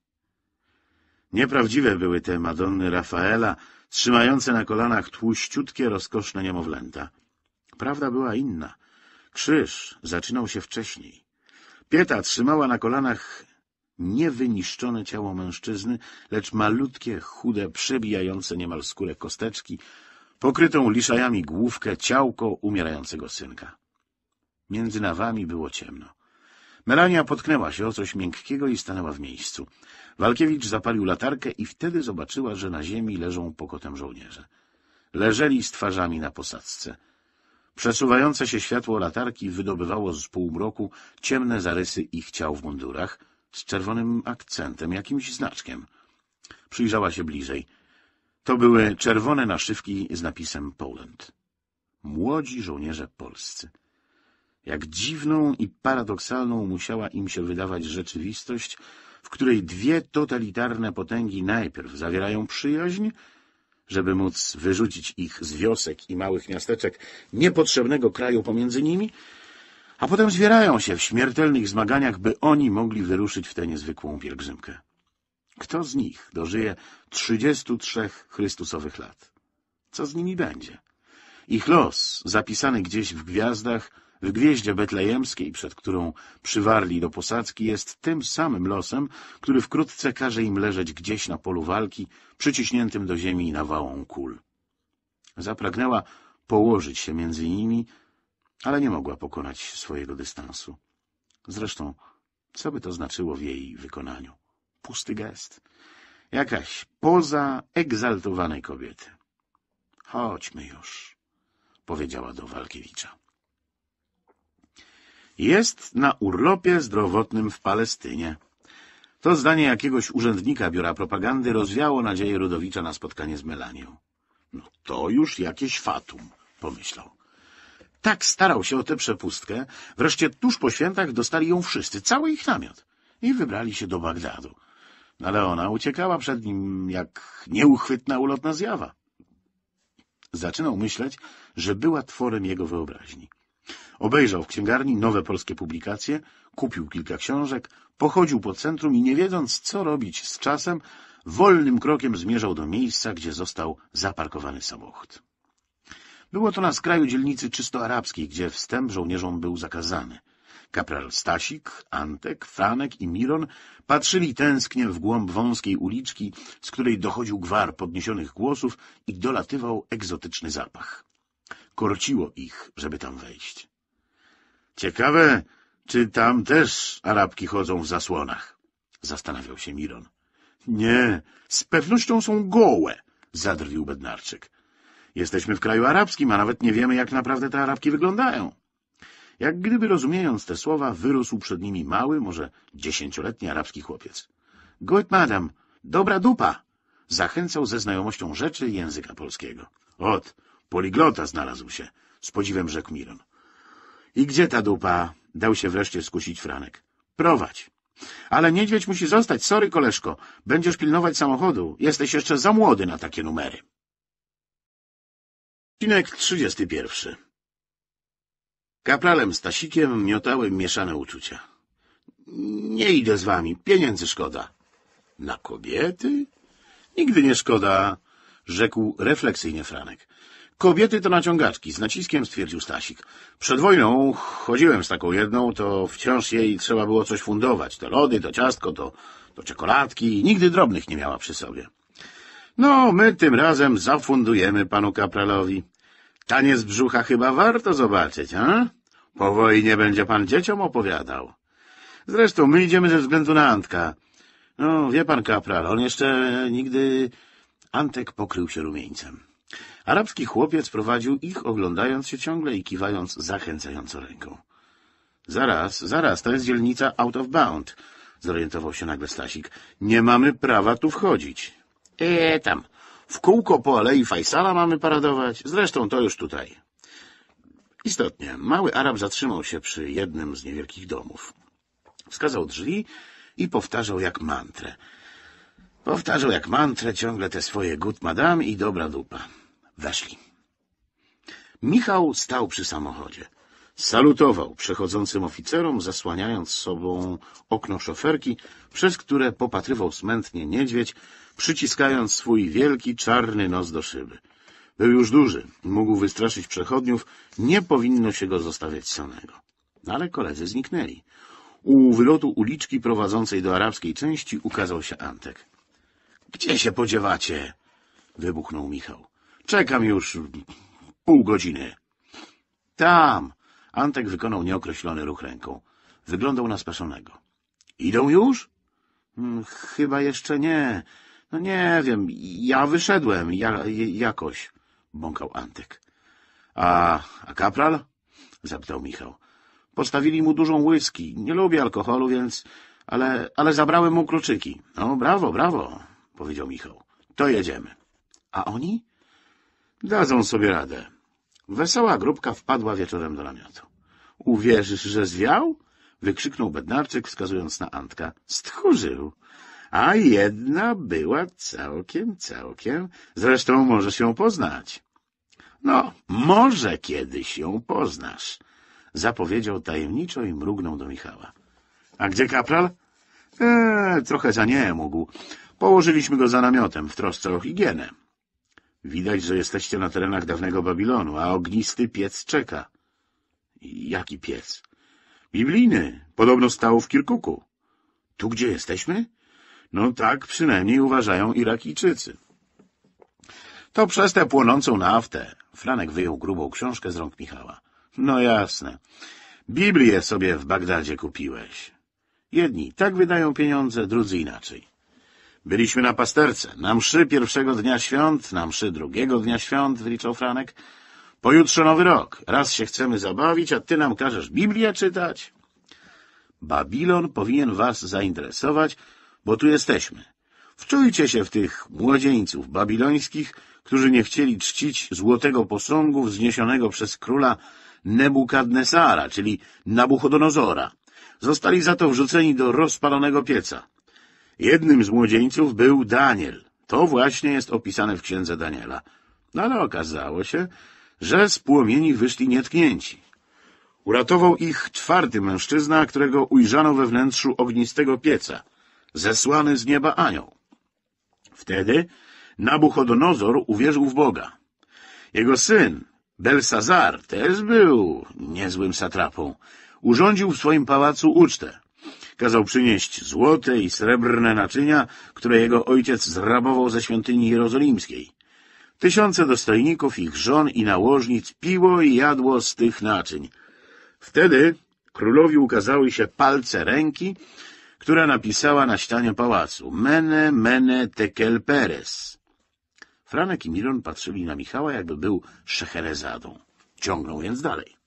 Nieprawdziwe były te Madonny Rafaela, trzymające na kolanach tłuściutkie, rozkoszne niemowlęta. Prawda była inna. Krzyż zaczynał się wcześniej. Pieta trzymała na kolanach niewyniszczone ciało mężczyzny, lecz malutkie, chude, przebijające niemal skórę kosteczki, pokrytą liszajami główkę, ciałko umierającego synka. Między nawami było ciemno. Melania potknęła się o coś miękkiego i stanęła w miejscu. Walkiewicz zapalił latarkę i wtedy zobaczyła, że na ziemi leżą pokotem żołnierze. Leżeli z twarzami na posadzce. Przesuwające się światło latarki wydobywało z półmroku ciemne zarysy ich ciał w mundurach z czerwonym akcentem, jakimś znaczkiem. Przyjrzała się bliżej. To były czerwone naszywki z napisem Poland. Młodzi żołnierze polscy. Jak dziwną i paradoksalną musiała im się wydawać rzeczywistość, w której dwie totalitarne potęgi najpierw zawierają przyjaźń, żeby móc wyrzucić ich z wiosek i małych miasteczek niepotrzebnego kraju pomiędzy nimi, a potem zwierają się w śmiertelnych zmaganiach, by oni mogli wyruszyć w tę niezwykłą pielgrzymkę. Kto z nich dożyje 33 Chrystusowych lat? Co z nimi będzie? Ich los, zapisany gdzieś w gwiazdach, w gwieździe betlejemskiej, przed którą przywarli do posadzki, jest tym samym losem, który wkrótce każe im leżeć gdzieś na polu walki, przyciśniętym do ziemi nawałą kul. Zapragnęła położyć się między nimi, ale nie mogła pokonać swojego dystansu. Zresztą, co by to znaczyło w jej wykonaniu? Pusty gest. Jakaś poza egzaltowanej kobiety. Chodźmy już, powiedziała do Walkiewicza jest na urlopie zdrowotnym w Palestynie. To zdanie jakiegoś urzędnika biura propagandy rozwiało nadzieję Rudowicza na spotkanie z Melanią. No to już jakieś fatum, pomyślał. Tak starał się o tę przepustkę, wreszcie tuż po świętach dostali ją wszyscy, cały ich namiot, i wybrali się do Bagdadu. No ale ona uciekała przed nim jak nieuchwytna ulotna zjawa. Zaczynał myśleć, że była tworem jego wyobraźni. Obejrzał w księgarni nowe polskie publikacje, kupił kilka książek, pochodził po centrum i nie wiedząc, co robić z czasem, wolnym krokiem zmierzał do miejsca, gdzie został zaparkowany samochód. Było to na skraju dzielnicy czysto arabskiej, gdzie wstęp żołnierzom był zakazany. Kapral Stasik, Antek, Franek i Miron patrzyli tęsknie w głąb wąskiej uliczki, z której dochodził gwar podniesionych głosów i dolatywał egzotyczny zapach. Korciło ich, żeby tam wejść. Ciekawe, czy tam też Arabki chodzą w zasłonach? Zastanawiał się Miron. Nie, z pewnością są gołe, zadrwił Bednarczyk. Jesteśmy w kraju arabskim, a nawet nie wiemy, jak naprawdę te Arabki wyglądają. Jak gdyby rozumiejąc te słowa, wyrósł przed nimi mały, może dziesięcioletni arabski chłopiec. Good madam, dobra dupa! Zachęcał ze znajomością rzeczy i języka polskiego. Ot, poliglota znalazł się, z podziwem rzekł Miron. I gdzie ta dupa? Dał się wreszcie skusić Franek. Prowadź. Ale niedźwiedź musi zostać, sorry koleżko. Będziesz pilnować samochodu. Jesteś jeszcze za młody na takie numery. Odcinek pierwszy. Kapralem Stasikiem miotały mieszane uczucia. Nie idę z wami, pieniędzy szkoda. Na kobiety? Nigdy nie szkoda, rzekł refleksyjnie Franek. Kobiety to naciągaczki, z naciskiem stwierdził Stasik. Przed wojną chodziłem z taką jedną, to wciąż jej trzeba było coś fundować. To lody, to ciastko, to, to czekoladki. Nigdy drobnych nie miała przy sobie. No, my tym razem zafundujemy panu kapralowi. Tanie z brzucha chyba warto zobaczyć, a? Po wojnie będzie pan dzieciom opowiadał. Zresztą my idziemy ze względu na Antka. No, wie pan kapral, on jeszcze nigdy... Antek pokrył się rumieńcem. Arabski chłopiec prowadził ich, oglądając się ciągle i kiwając zachęcająco ręką. — Zaraz, zaraz, to jest dzielnica out of bound — zorientował się nagle Stasik. — Nie mamy prawa tu wchodzić. — E tam. W kółko po alei Fajsala mamy paradować. Zresztą to już tutaj. Istotnie, mały Arab zatrzymał się przy jednym z niewielkich domów. Wskazał drzwi i powtarzał jak mantrę. Powtarzał jak mantrę ciągle te swoje gut madame i dobra dupa. Weszli. Michał stał przy samochodzie. Salutował przechodzącym oficerom, zasłaniając sobą okno szoferki, przez które popatrywał smętnie niedźwiedź, przyciskając swój wielki, czarny nos do szyby. Był już duży, mógł wystraszyć przechodniów, nie powinno się go zostawiać samego. Ale koledzy zniknęli. U wylotu uliczki prowadzącej do arabskiej części ukazał się Antek. — Gdzie się podziewacie? — wybuchnął Michał. Czekam już pół godziny. Tam! Antek wykonał nieokreślony ruch ręką. Wyglądał na spaszonego. Idą już? Hmm, chyba jeszcze nie. No nie wiem, ja wyszedłem, ja, jakoś, bąkał Antek. A, a kapral? zapytał Michał. Postawili mu dużą whisky. Nie lubi alkoholu, więc... Ale, ale zabrałem mu kluczyki. No, brawo, brawo, powiedział Michał. To jedziemy. A oni? Dadzą sobie radę. Wesoła grupka wpadła wieczorem do namiotu. — Uwierzysz, że zwiał? — wykrzyknął Bednarczyk, wskazując na Antka. — Stchórzył. A jedna była całkiem, całkiem. Zresztą możesz ją poznać. — No, może kiedyś ją poznasz — zapowiedział tajemniczo i mrugnął do Michała. — A gdzie kapral? — Eee, trochę za nie mógł. Położyliśmy go za namiotem w trosce o higienę. Widać, że jesteście na terenach dawnego Babilonu, a ognisty piec czeka. Jaki piec? Biblijny. Podobno stał w Kirkuku. Tu, gdzie jesteśmy? No tak przynajmniej uważają Irakijczycy. To przez tę płonącą naftę. Franek wyjął grubą książkę z rąk Michała. No jasne. Biblię sobie w Bagdadzie kupiłeś. Jedni tak wydają pieniądze, drudzy inaczej. Byliśmy na pasterce, na mszy pierwszego dnia świąt, na mszy drugiego dnia świąt, wyliczał Franek. Pojutrze nowy rok, raz się chcemy zabawić, a ty nam każesz Biblię czytać. Babilon powinien was zainteresować, bo tu jesteśmy. Wczujcie się w tych młodzieńców babilońskich, którzy nie chcieli czcić złotego posągu wzniesionego przez króla Nebukadnesara, czyli Nabuchodonozora. Zostali za to wrzuceni do rozpalonego pieca. Jednym z młodzieńców był Daniel. To właśnie jest opisane w księdze Daniela. No ale okazało się, że z płomieni wyszli nietknięci. Uratował ich czwarty mężczyzna, którego ujrzano we wnętrzu ognistego pieca, zesłany z nieba anioł. Wtedy Nabuchodonozor uwierzył w Boga. Jego syn, Belsazar, też był niezłym satrapą. Urządził w swoim pałacu ucztę. Kazał przynieść złote i srebrne naczynia, które jego ojciec zrabował ze świątyni jerozolimskiej. Tysiące dostojników, ich żon i nałożnic piło i jadło z tych naczyń. Wtedy królowi ukazały się palce ręki, która napisała na ścianie pałacu Mene, mene, tekel, peres. Franek i Miron patrzyli na Michała, jakby był szeherezadą. Ciągnął więc dalej.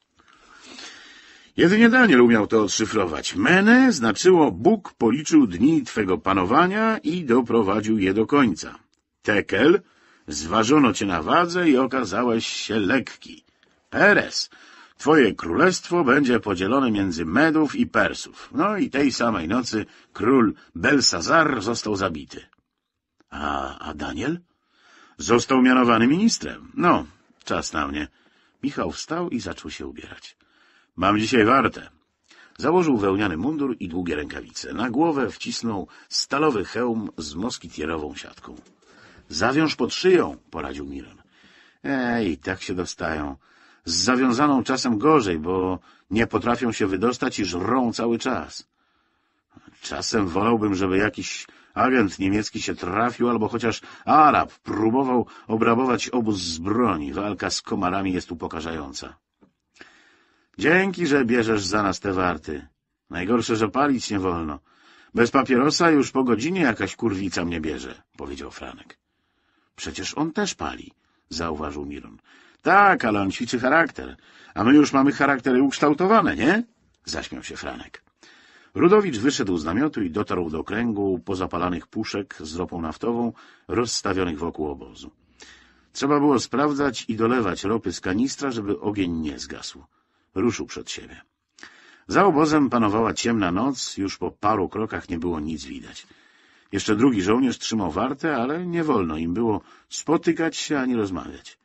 Jedynie Daniel umiał to odszyfrować. Mene znaczyło Bóg policzył dni Twego panowania i doprowadził je do końca. Tekel zważono Cię na wadze i okazałeś się lekki. Peres Twoje królestwo będzie podzielone między Medów i Persów. No i tej samej nocy król Belsazar został zabity. A, a Daniel? Został mianowany ministrem. No, czas na mnie. Michał wstał i zaczął się ubierać. Mam dzisiaj warte. Założył wełniany mundur i długie rękawice. Na głowę wcisnął stalowy hełm z moskitierową siatką. Zawiąż pod szyją, poradził Miran. Ej, tak się dostają. Z zawiązaną czasem gorzej, bo nie potrafią się wydostać i żrą cały czas. Czasem wolałbym, żeby jakiś agent niemiecki się trafił, albo chociaż Arab próbował obrabować obóz z broni. Walka z komarami jest upokarzająca. Dzięki, że bierzesz za nas te warty. Najgorsze, że palić nie wolno. Bez papierosa już po godzinie jakaś kurwica mnie bierze, powiedział Franek. Przecież on też pali, zauważył Miron. Tak, ale on ćwiczy charakter, a my już mamy charaktery ukształtowane, nie? Zaśmiał się Franek. Rudowicz wyszedł z namiotu i dotarł do kręgu pozapalanych puszek z ropą naftową rozstawionych wokół obozu. Trzeba było sprawdzać i dolewać ropy z kanistra, żeby ogień nie zgasł ruszył przed siebie. Za obozem panowała ciemna noc, już po paru krokach nie było nic widać. Jeszcze drugi żołnierz trzymał wartę, ale nie wolno im było spotykać się ani rozmawiać.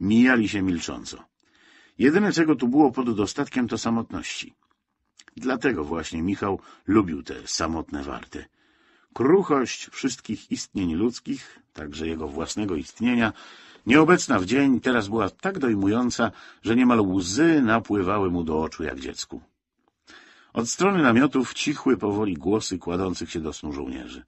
Mijali się milcząco. Jedyne, czego tu było pod dostatkiem, to samotności. Dlatego właśnie Michał lubił te samotne warty. Kruchość wszystkich istnień ludzkich, także jego własnego istnienia, Nieobecna w dzień teraz była tak dojmująca, że niemal łzy napływały mu do oczu jak dziecku. Od strony namiotów cichły powoli głosy kładących się do snu żołnierzy.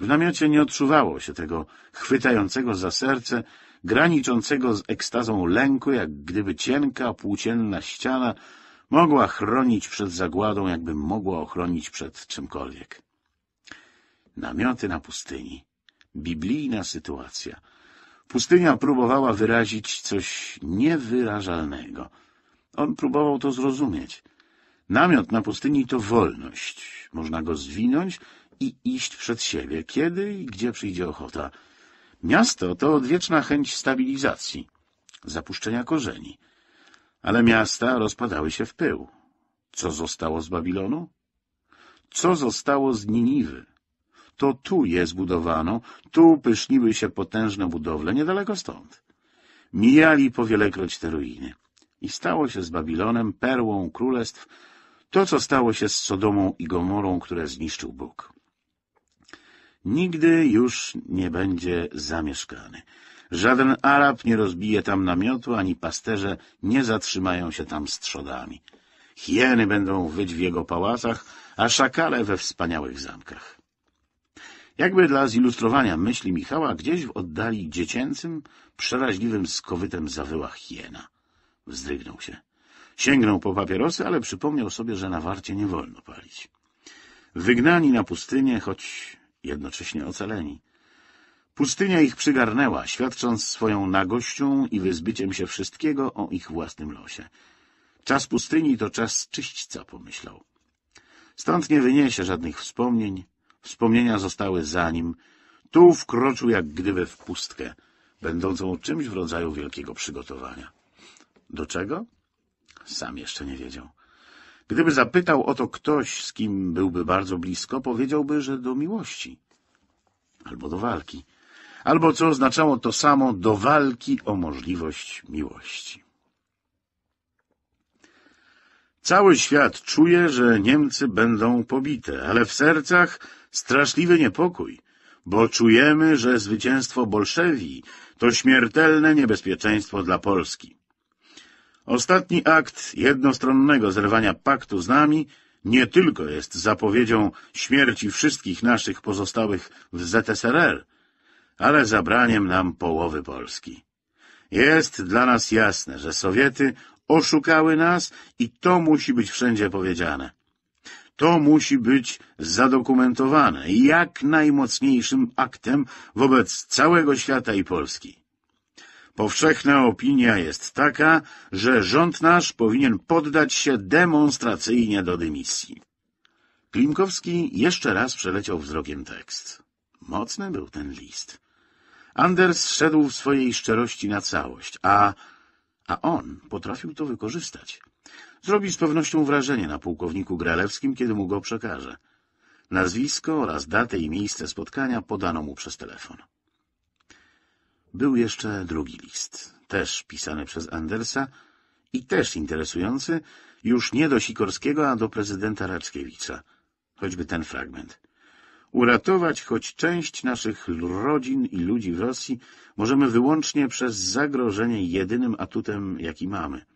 W namiocie nie odczuwało się tego chwytającego za serce, graniczącego z ekstazą lęku, jak gdyby cienka, płócienna ściana mogła chronić przed zagładą, jakby mogła ochronić przed czymkolwiek. Namioty na pustyni. Biblijna sytuacja. Pustynia próbowała wyrazić coś niewyrażalnego. On próbował to zrozumieć. Namiot na pustyni to wolność. Można go zwinąć i iść przed siebie, kiedy i gdzie przyjdzie ochota. Miasto to odwieczna chęć stabilizacji, zapuszczenia korzeni. Ale miasta rozpadały się w pył. Co zostało z Babilonu? Co zostało z Niniwy? To tu je zbudowano, tu pyszniły się potężne budowle, niedaleko stąd. Mijali powielekroć te ruiny. I stało się z Babilonem perłą królestw to, co stało się z Sodomą i Gomorą, które zniszczył Bóg. Nigdy już nie będzie zamieszkany. Żaden Arab nie rozbije tam namiotu, ani pasterze nie zatrzymają się tam strzodami. Hieny będą wyć w jego pałacach, a szakale we wspaniałych zamkach. Jakby dla zilustrowania myśli Michała, gdzieś w oddali dziecięcym, przeraźliwym skowytem zawyła hiena. Wzdrygnął się. Sięgnął po papierosy, ale przypomniał sobie, że na warcie nie wolno palić. Wygnani na pustynię, choć jednocześnie ocaleni. Pustynia ich przygarnęła, świadcząc swoją nagością i wyzbyciem się wszystkiego o ich własnym losie. Czas pustyni to czas czyśćca, pomyślał. Stąd nie wyniesie żadnych wspomnień, Wspomnienia zostały za nim. Tu wkroczył jak gdyby w pustkę, będącą czymś w rodzaju wielkiego przygotowania. Do czego? Sam jeszcze nie wiedział. Gdyby zapytał o to ktoś, z kim byłby bardzo blisko, powiedziałby, że do miłości. Albo do walki. Albo, co oznaczało to samo, do walki o możliwość miłości. Cały świat czuje, że Niemcy będą pobite, ale w sercach straszliwy niepokój, bo czujemy, że zwycięstwo bolszewi to śmiertelne niebezpieczeństwo dla Polski. Ostatni akt jednostronnego zerwania paktu z nami nie tylko jest zapowiedzią śmierci wszystkich naszych pozostałych w ZSRR, ale zabraniem nam połowy Polski. Jest dla nas jasne, że Sowiety oszukały nas i to musi być wszędzie powiedziane. To musi być zadokumentowane jak najmocniejszym aktem wobec całego świata i Polski. Powszechna opinia jest taka, że rząd nasz powinien poddać się demonstracyjnie do dymisji. Klimkowski jeszcze raz przeleciał wzrokiem tekst. Mocny był ten list. Anders szedł w swojej szczerości na całość, a, a on potrafił to wykorzystać. Zrobi z pewnością wrażenie na pułkowniku Gralewskim, kiedy mu go przekaże. Nazwisko oraz datę i miejsce spotkania podano mu przez telefon. Był jeszcze drugi list, też pisany przez Andersa i też interesujący, już nie do Sikorskiego, a do prezydenta Raczkiewicza. Choćby ten fragment. Uratować choć część naszych rodzin i ludzi w Rosji możemy wyłącznie przez zagrożenie jedynym atutem, jaki mamy —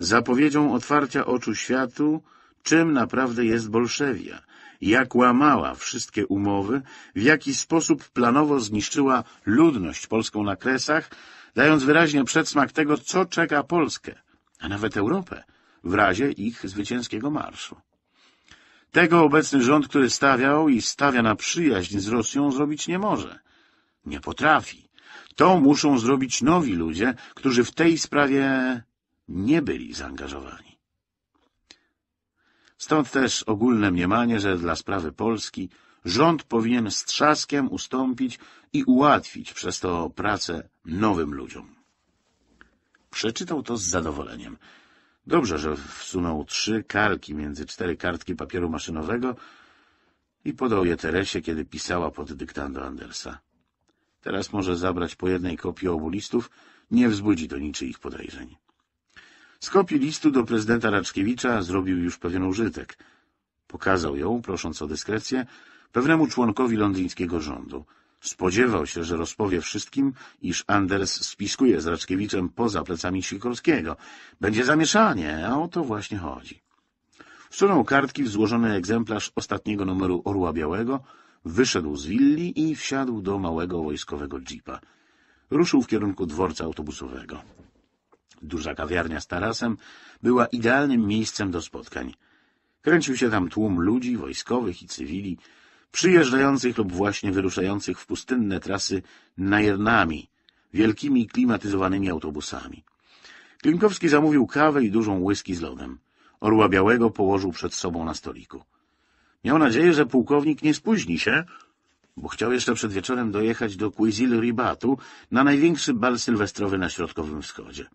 zapowiedzią otwarcia oczu światu, czym naprawdę jest Bolszewia, jak łamała wszystkie umowy, w jaki sposób planowo zniszczyła ludność polską na Kresach, dając wyraźnie przedsmak tego, co czeka Polskę, a nawet Europę, w razie ich zwycięskiego marszu. Tego obecny rząd, który stawiał i stawia na przyjaźń z Rosją, zrobić nie może. Nie potrafi. To muszą zrobić nowi ludzie, którzy w tej sprawie nie byli zaangażowani. Stąd też ogólne mniemanie, że dla sprawy Polski rząd powinien z trzaskiem ustąpić i ułatwić przez to pracę nowym ludziom. Przeczytał to z zadowoleniem. Dobrze, że wsunął trzy kalki między cztery kartki papieru maszynowego i podał je Teresie, kiedy pisała pod dyktando Andersa. Teraz może zabrać po jednej kopii obu listów, nie wzbudzi to niczyich podejrzeń. Z kopii listu do prezydenta Raczkiewicza zrobił już pewien użytek. Pokazał ją, prosząc o dyskrecję, pewnemu członkowi londyńskiego rządu. Spodziewał się, że rozpowie wszystkim, iż Anders spiskuje z Raczkiewiczem poza plecami Sikorskiego. Będzie zamieszanie, a o to właśnie chodzi. Wsunął kartki w złożony egzemplarz ostatniego numeru Orła Białego, wyszedł z willi i wsiadł do małego wojskowego jeepa. Ruszył w kierunku dworca autobusowego. Duża kawiarnia z tarasem była idealnym miejscem do spotkań. Kręcił się tam tłum ludzi, wojskowych i cywili, przyjeżdżających lub właśnie wyruszających w pustynne trasy najernami, wielkimi klimatyzowanymi autobusami. Klimkowski zamówił kawę i dużą łyski z lodem. Orła Białego położył przed sobą na stoliku. Miał nadzieję, że pułkownik nie spóźni się, bo chciał jeszcze przed wieczorem dojechać do Quizil Ribatu na największy bal sylwestrowy na Środkowym Wschodzie.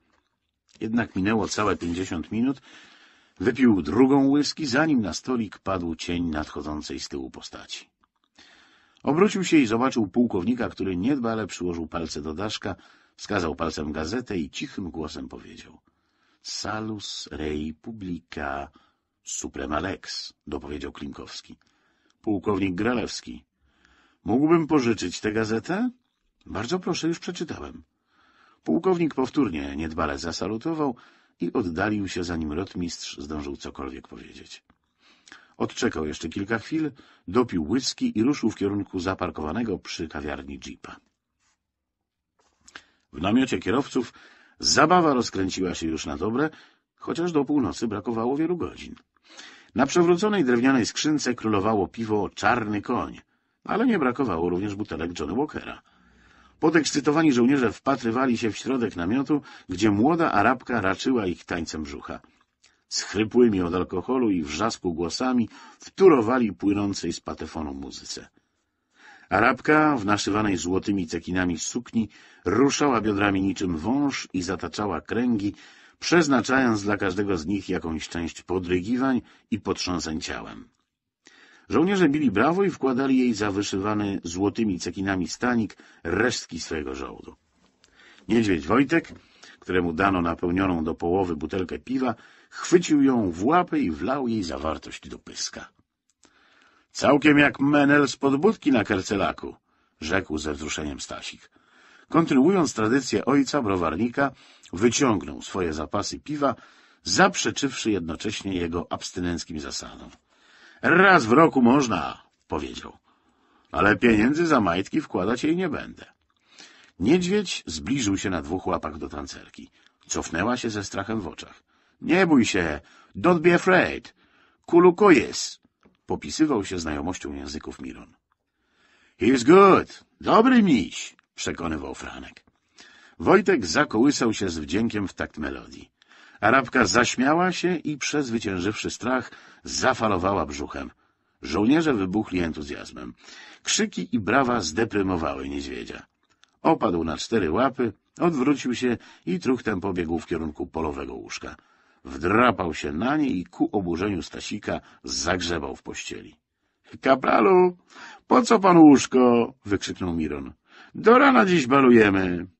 Jednak minęło całe pięćdziesiąt minut. Wypił drugą łyski, zanim na stolik padł cień nadchodzącej z tyłu postaci. Obrócił się i zobaczył pułkownika, który niedbale przyłożył palce do daszka, wskazał palcem gazetę i cichym głosem powiedział — Salus rei publica suprema lex — dopowiedział Klimkowski. — Pułkownik Gralewski. — Mógłbym pożyczyć tę gazetę? — Bardzo proszę, już przeczytałem — Pułkownik powtórnie niedbale zasalutował i oddalił się, zanim rotmistrz zdążył cokolwiek powiedzieć. Odczekał jeszcze kilka chwil, dopił whisky i ruszył w kierunku zaparkowanego przy kawiarni jeepa. W namiocie kierowców zabawa rozkręciła się już na dobre, chociaż do północy brakowało wielu godzin. Na przewróconej drewnianej skrzynce królowało piwo Czarny Koń, ale nie brakowało również butelek Johnny Walkera — Podekscytowani żołnierze wpatrywali się w środek namiotu, gdzie młoda Arabka raczyła ich tańcem brzucha. Schrypłymi od alkoholu i wrzasku głosami wturowali płynącej z patefonu muzyce. Arabka, w naszywanej złotymi cekinami sukni, ruszała biodrami niczym wąż i zataczała kręgi, przeznaczając dla każdego z nich jakąś część podrygiwań i potrząsań ciałem. Żołnierze bili brawo i wkładali jej zawyszywany złotymi cekinami stanik resztki swojego żołdu. Niedźwiedź Wojtek, któremu dano napełnioną do połowy butelkę piwa, chwycił ją w łapy i wlał jej zawartość do pyska. — Całkiem jak menel z podbudki na karcelaku — rzekł ze wzruszeniem Stasik. Kontynuując tradycję ojca, browarnika, wyciągnął swoje zapasy piwa, zaprzeczywszy jednocześnie jego abstynenckim zasadom. Raz w roku można, powiedział. Ale pieniędzy za majtki wkładać jej nie będę. Niedźwiedź zbliżył się na dwóch łapach do tancerki. Cofnęła się ze strachem w oczach. Nie bój się, don't be afraid. kojes. Popisywał się znajomością języków Miron. He's good, dobry miś, przekonywał Franek. Wojtek zakołysał się z wdziękiem w takt melodii. Arabka zaśmiała się i, przezwyciężywszy strach, zafalowała brzuchem. Żołnierze wybuchli entuzjazmem. Krzyki i brawa zdeprymowały niedźwiedzia. Opadł na cztery łapy, odwrócił się i truchtem pobiegł w kierunku polowego łóżka. Wdrapał się na nie i ku oburzeniu Stasika zagrzebał w pościeli. — Kapralu, po co pan łóżko? — wykrzyknął Miron. — Do rana dziś balujemy.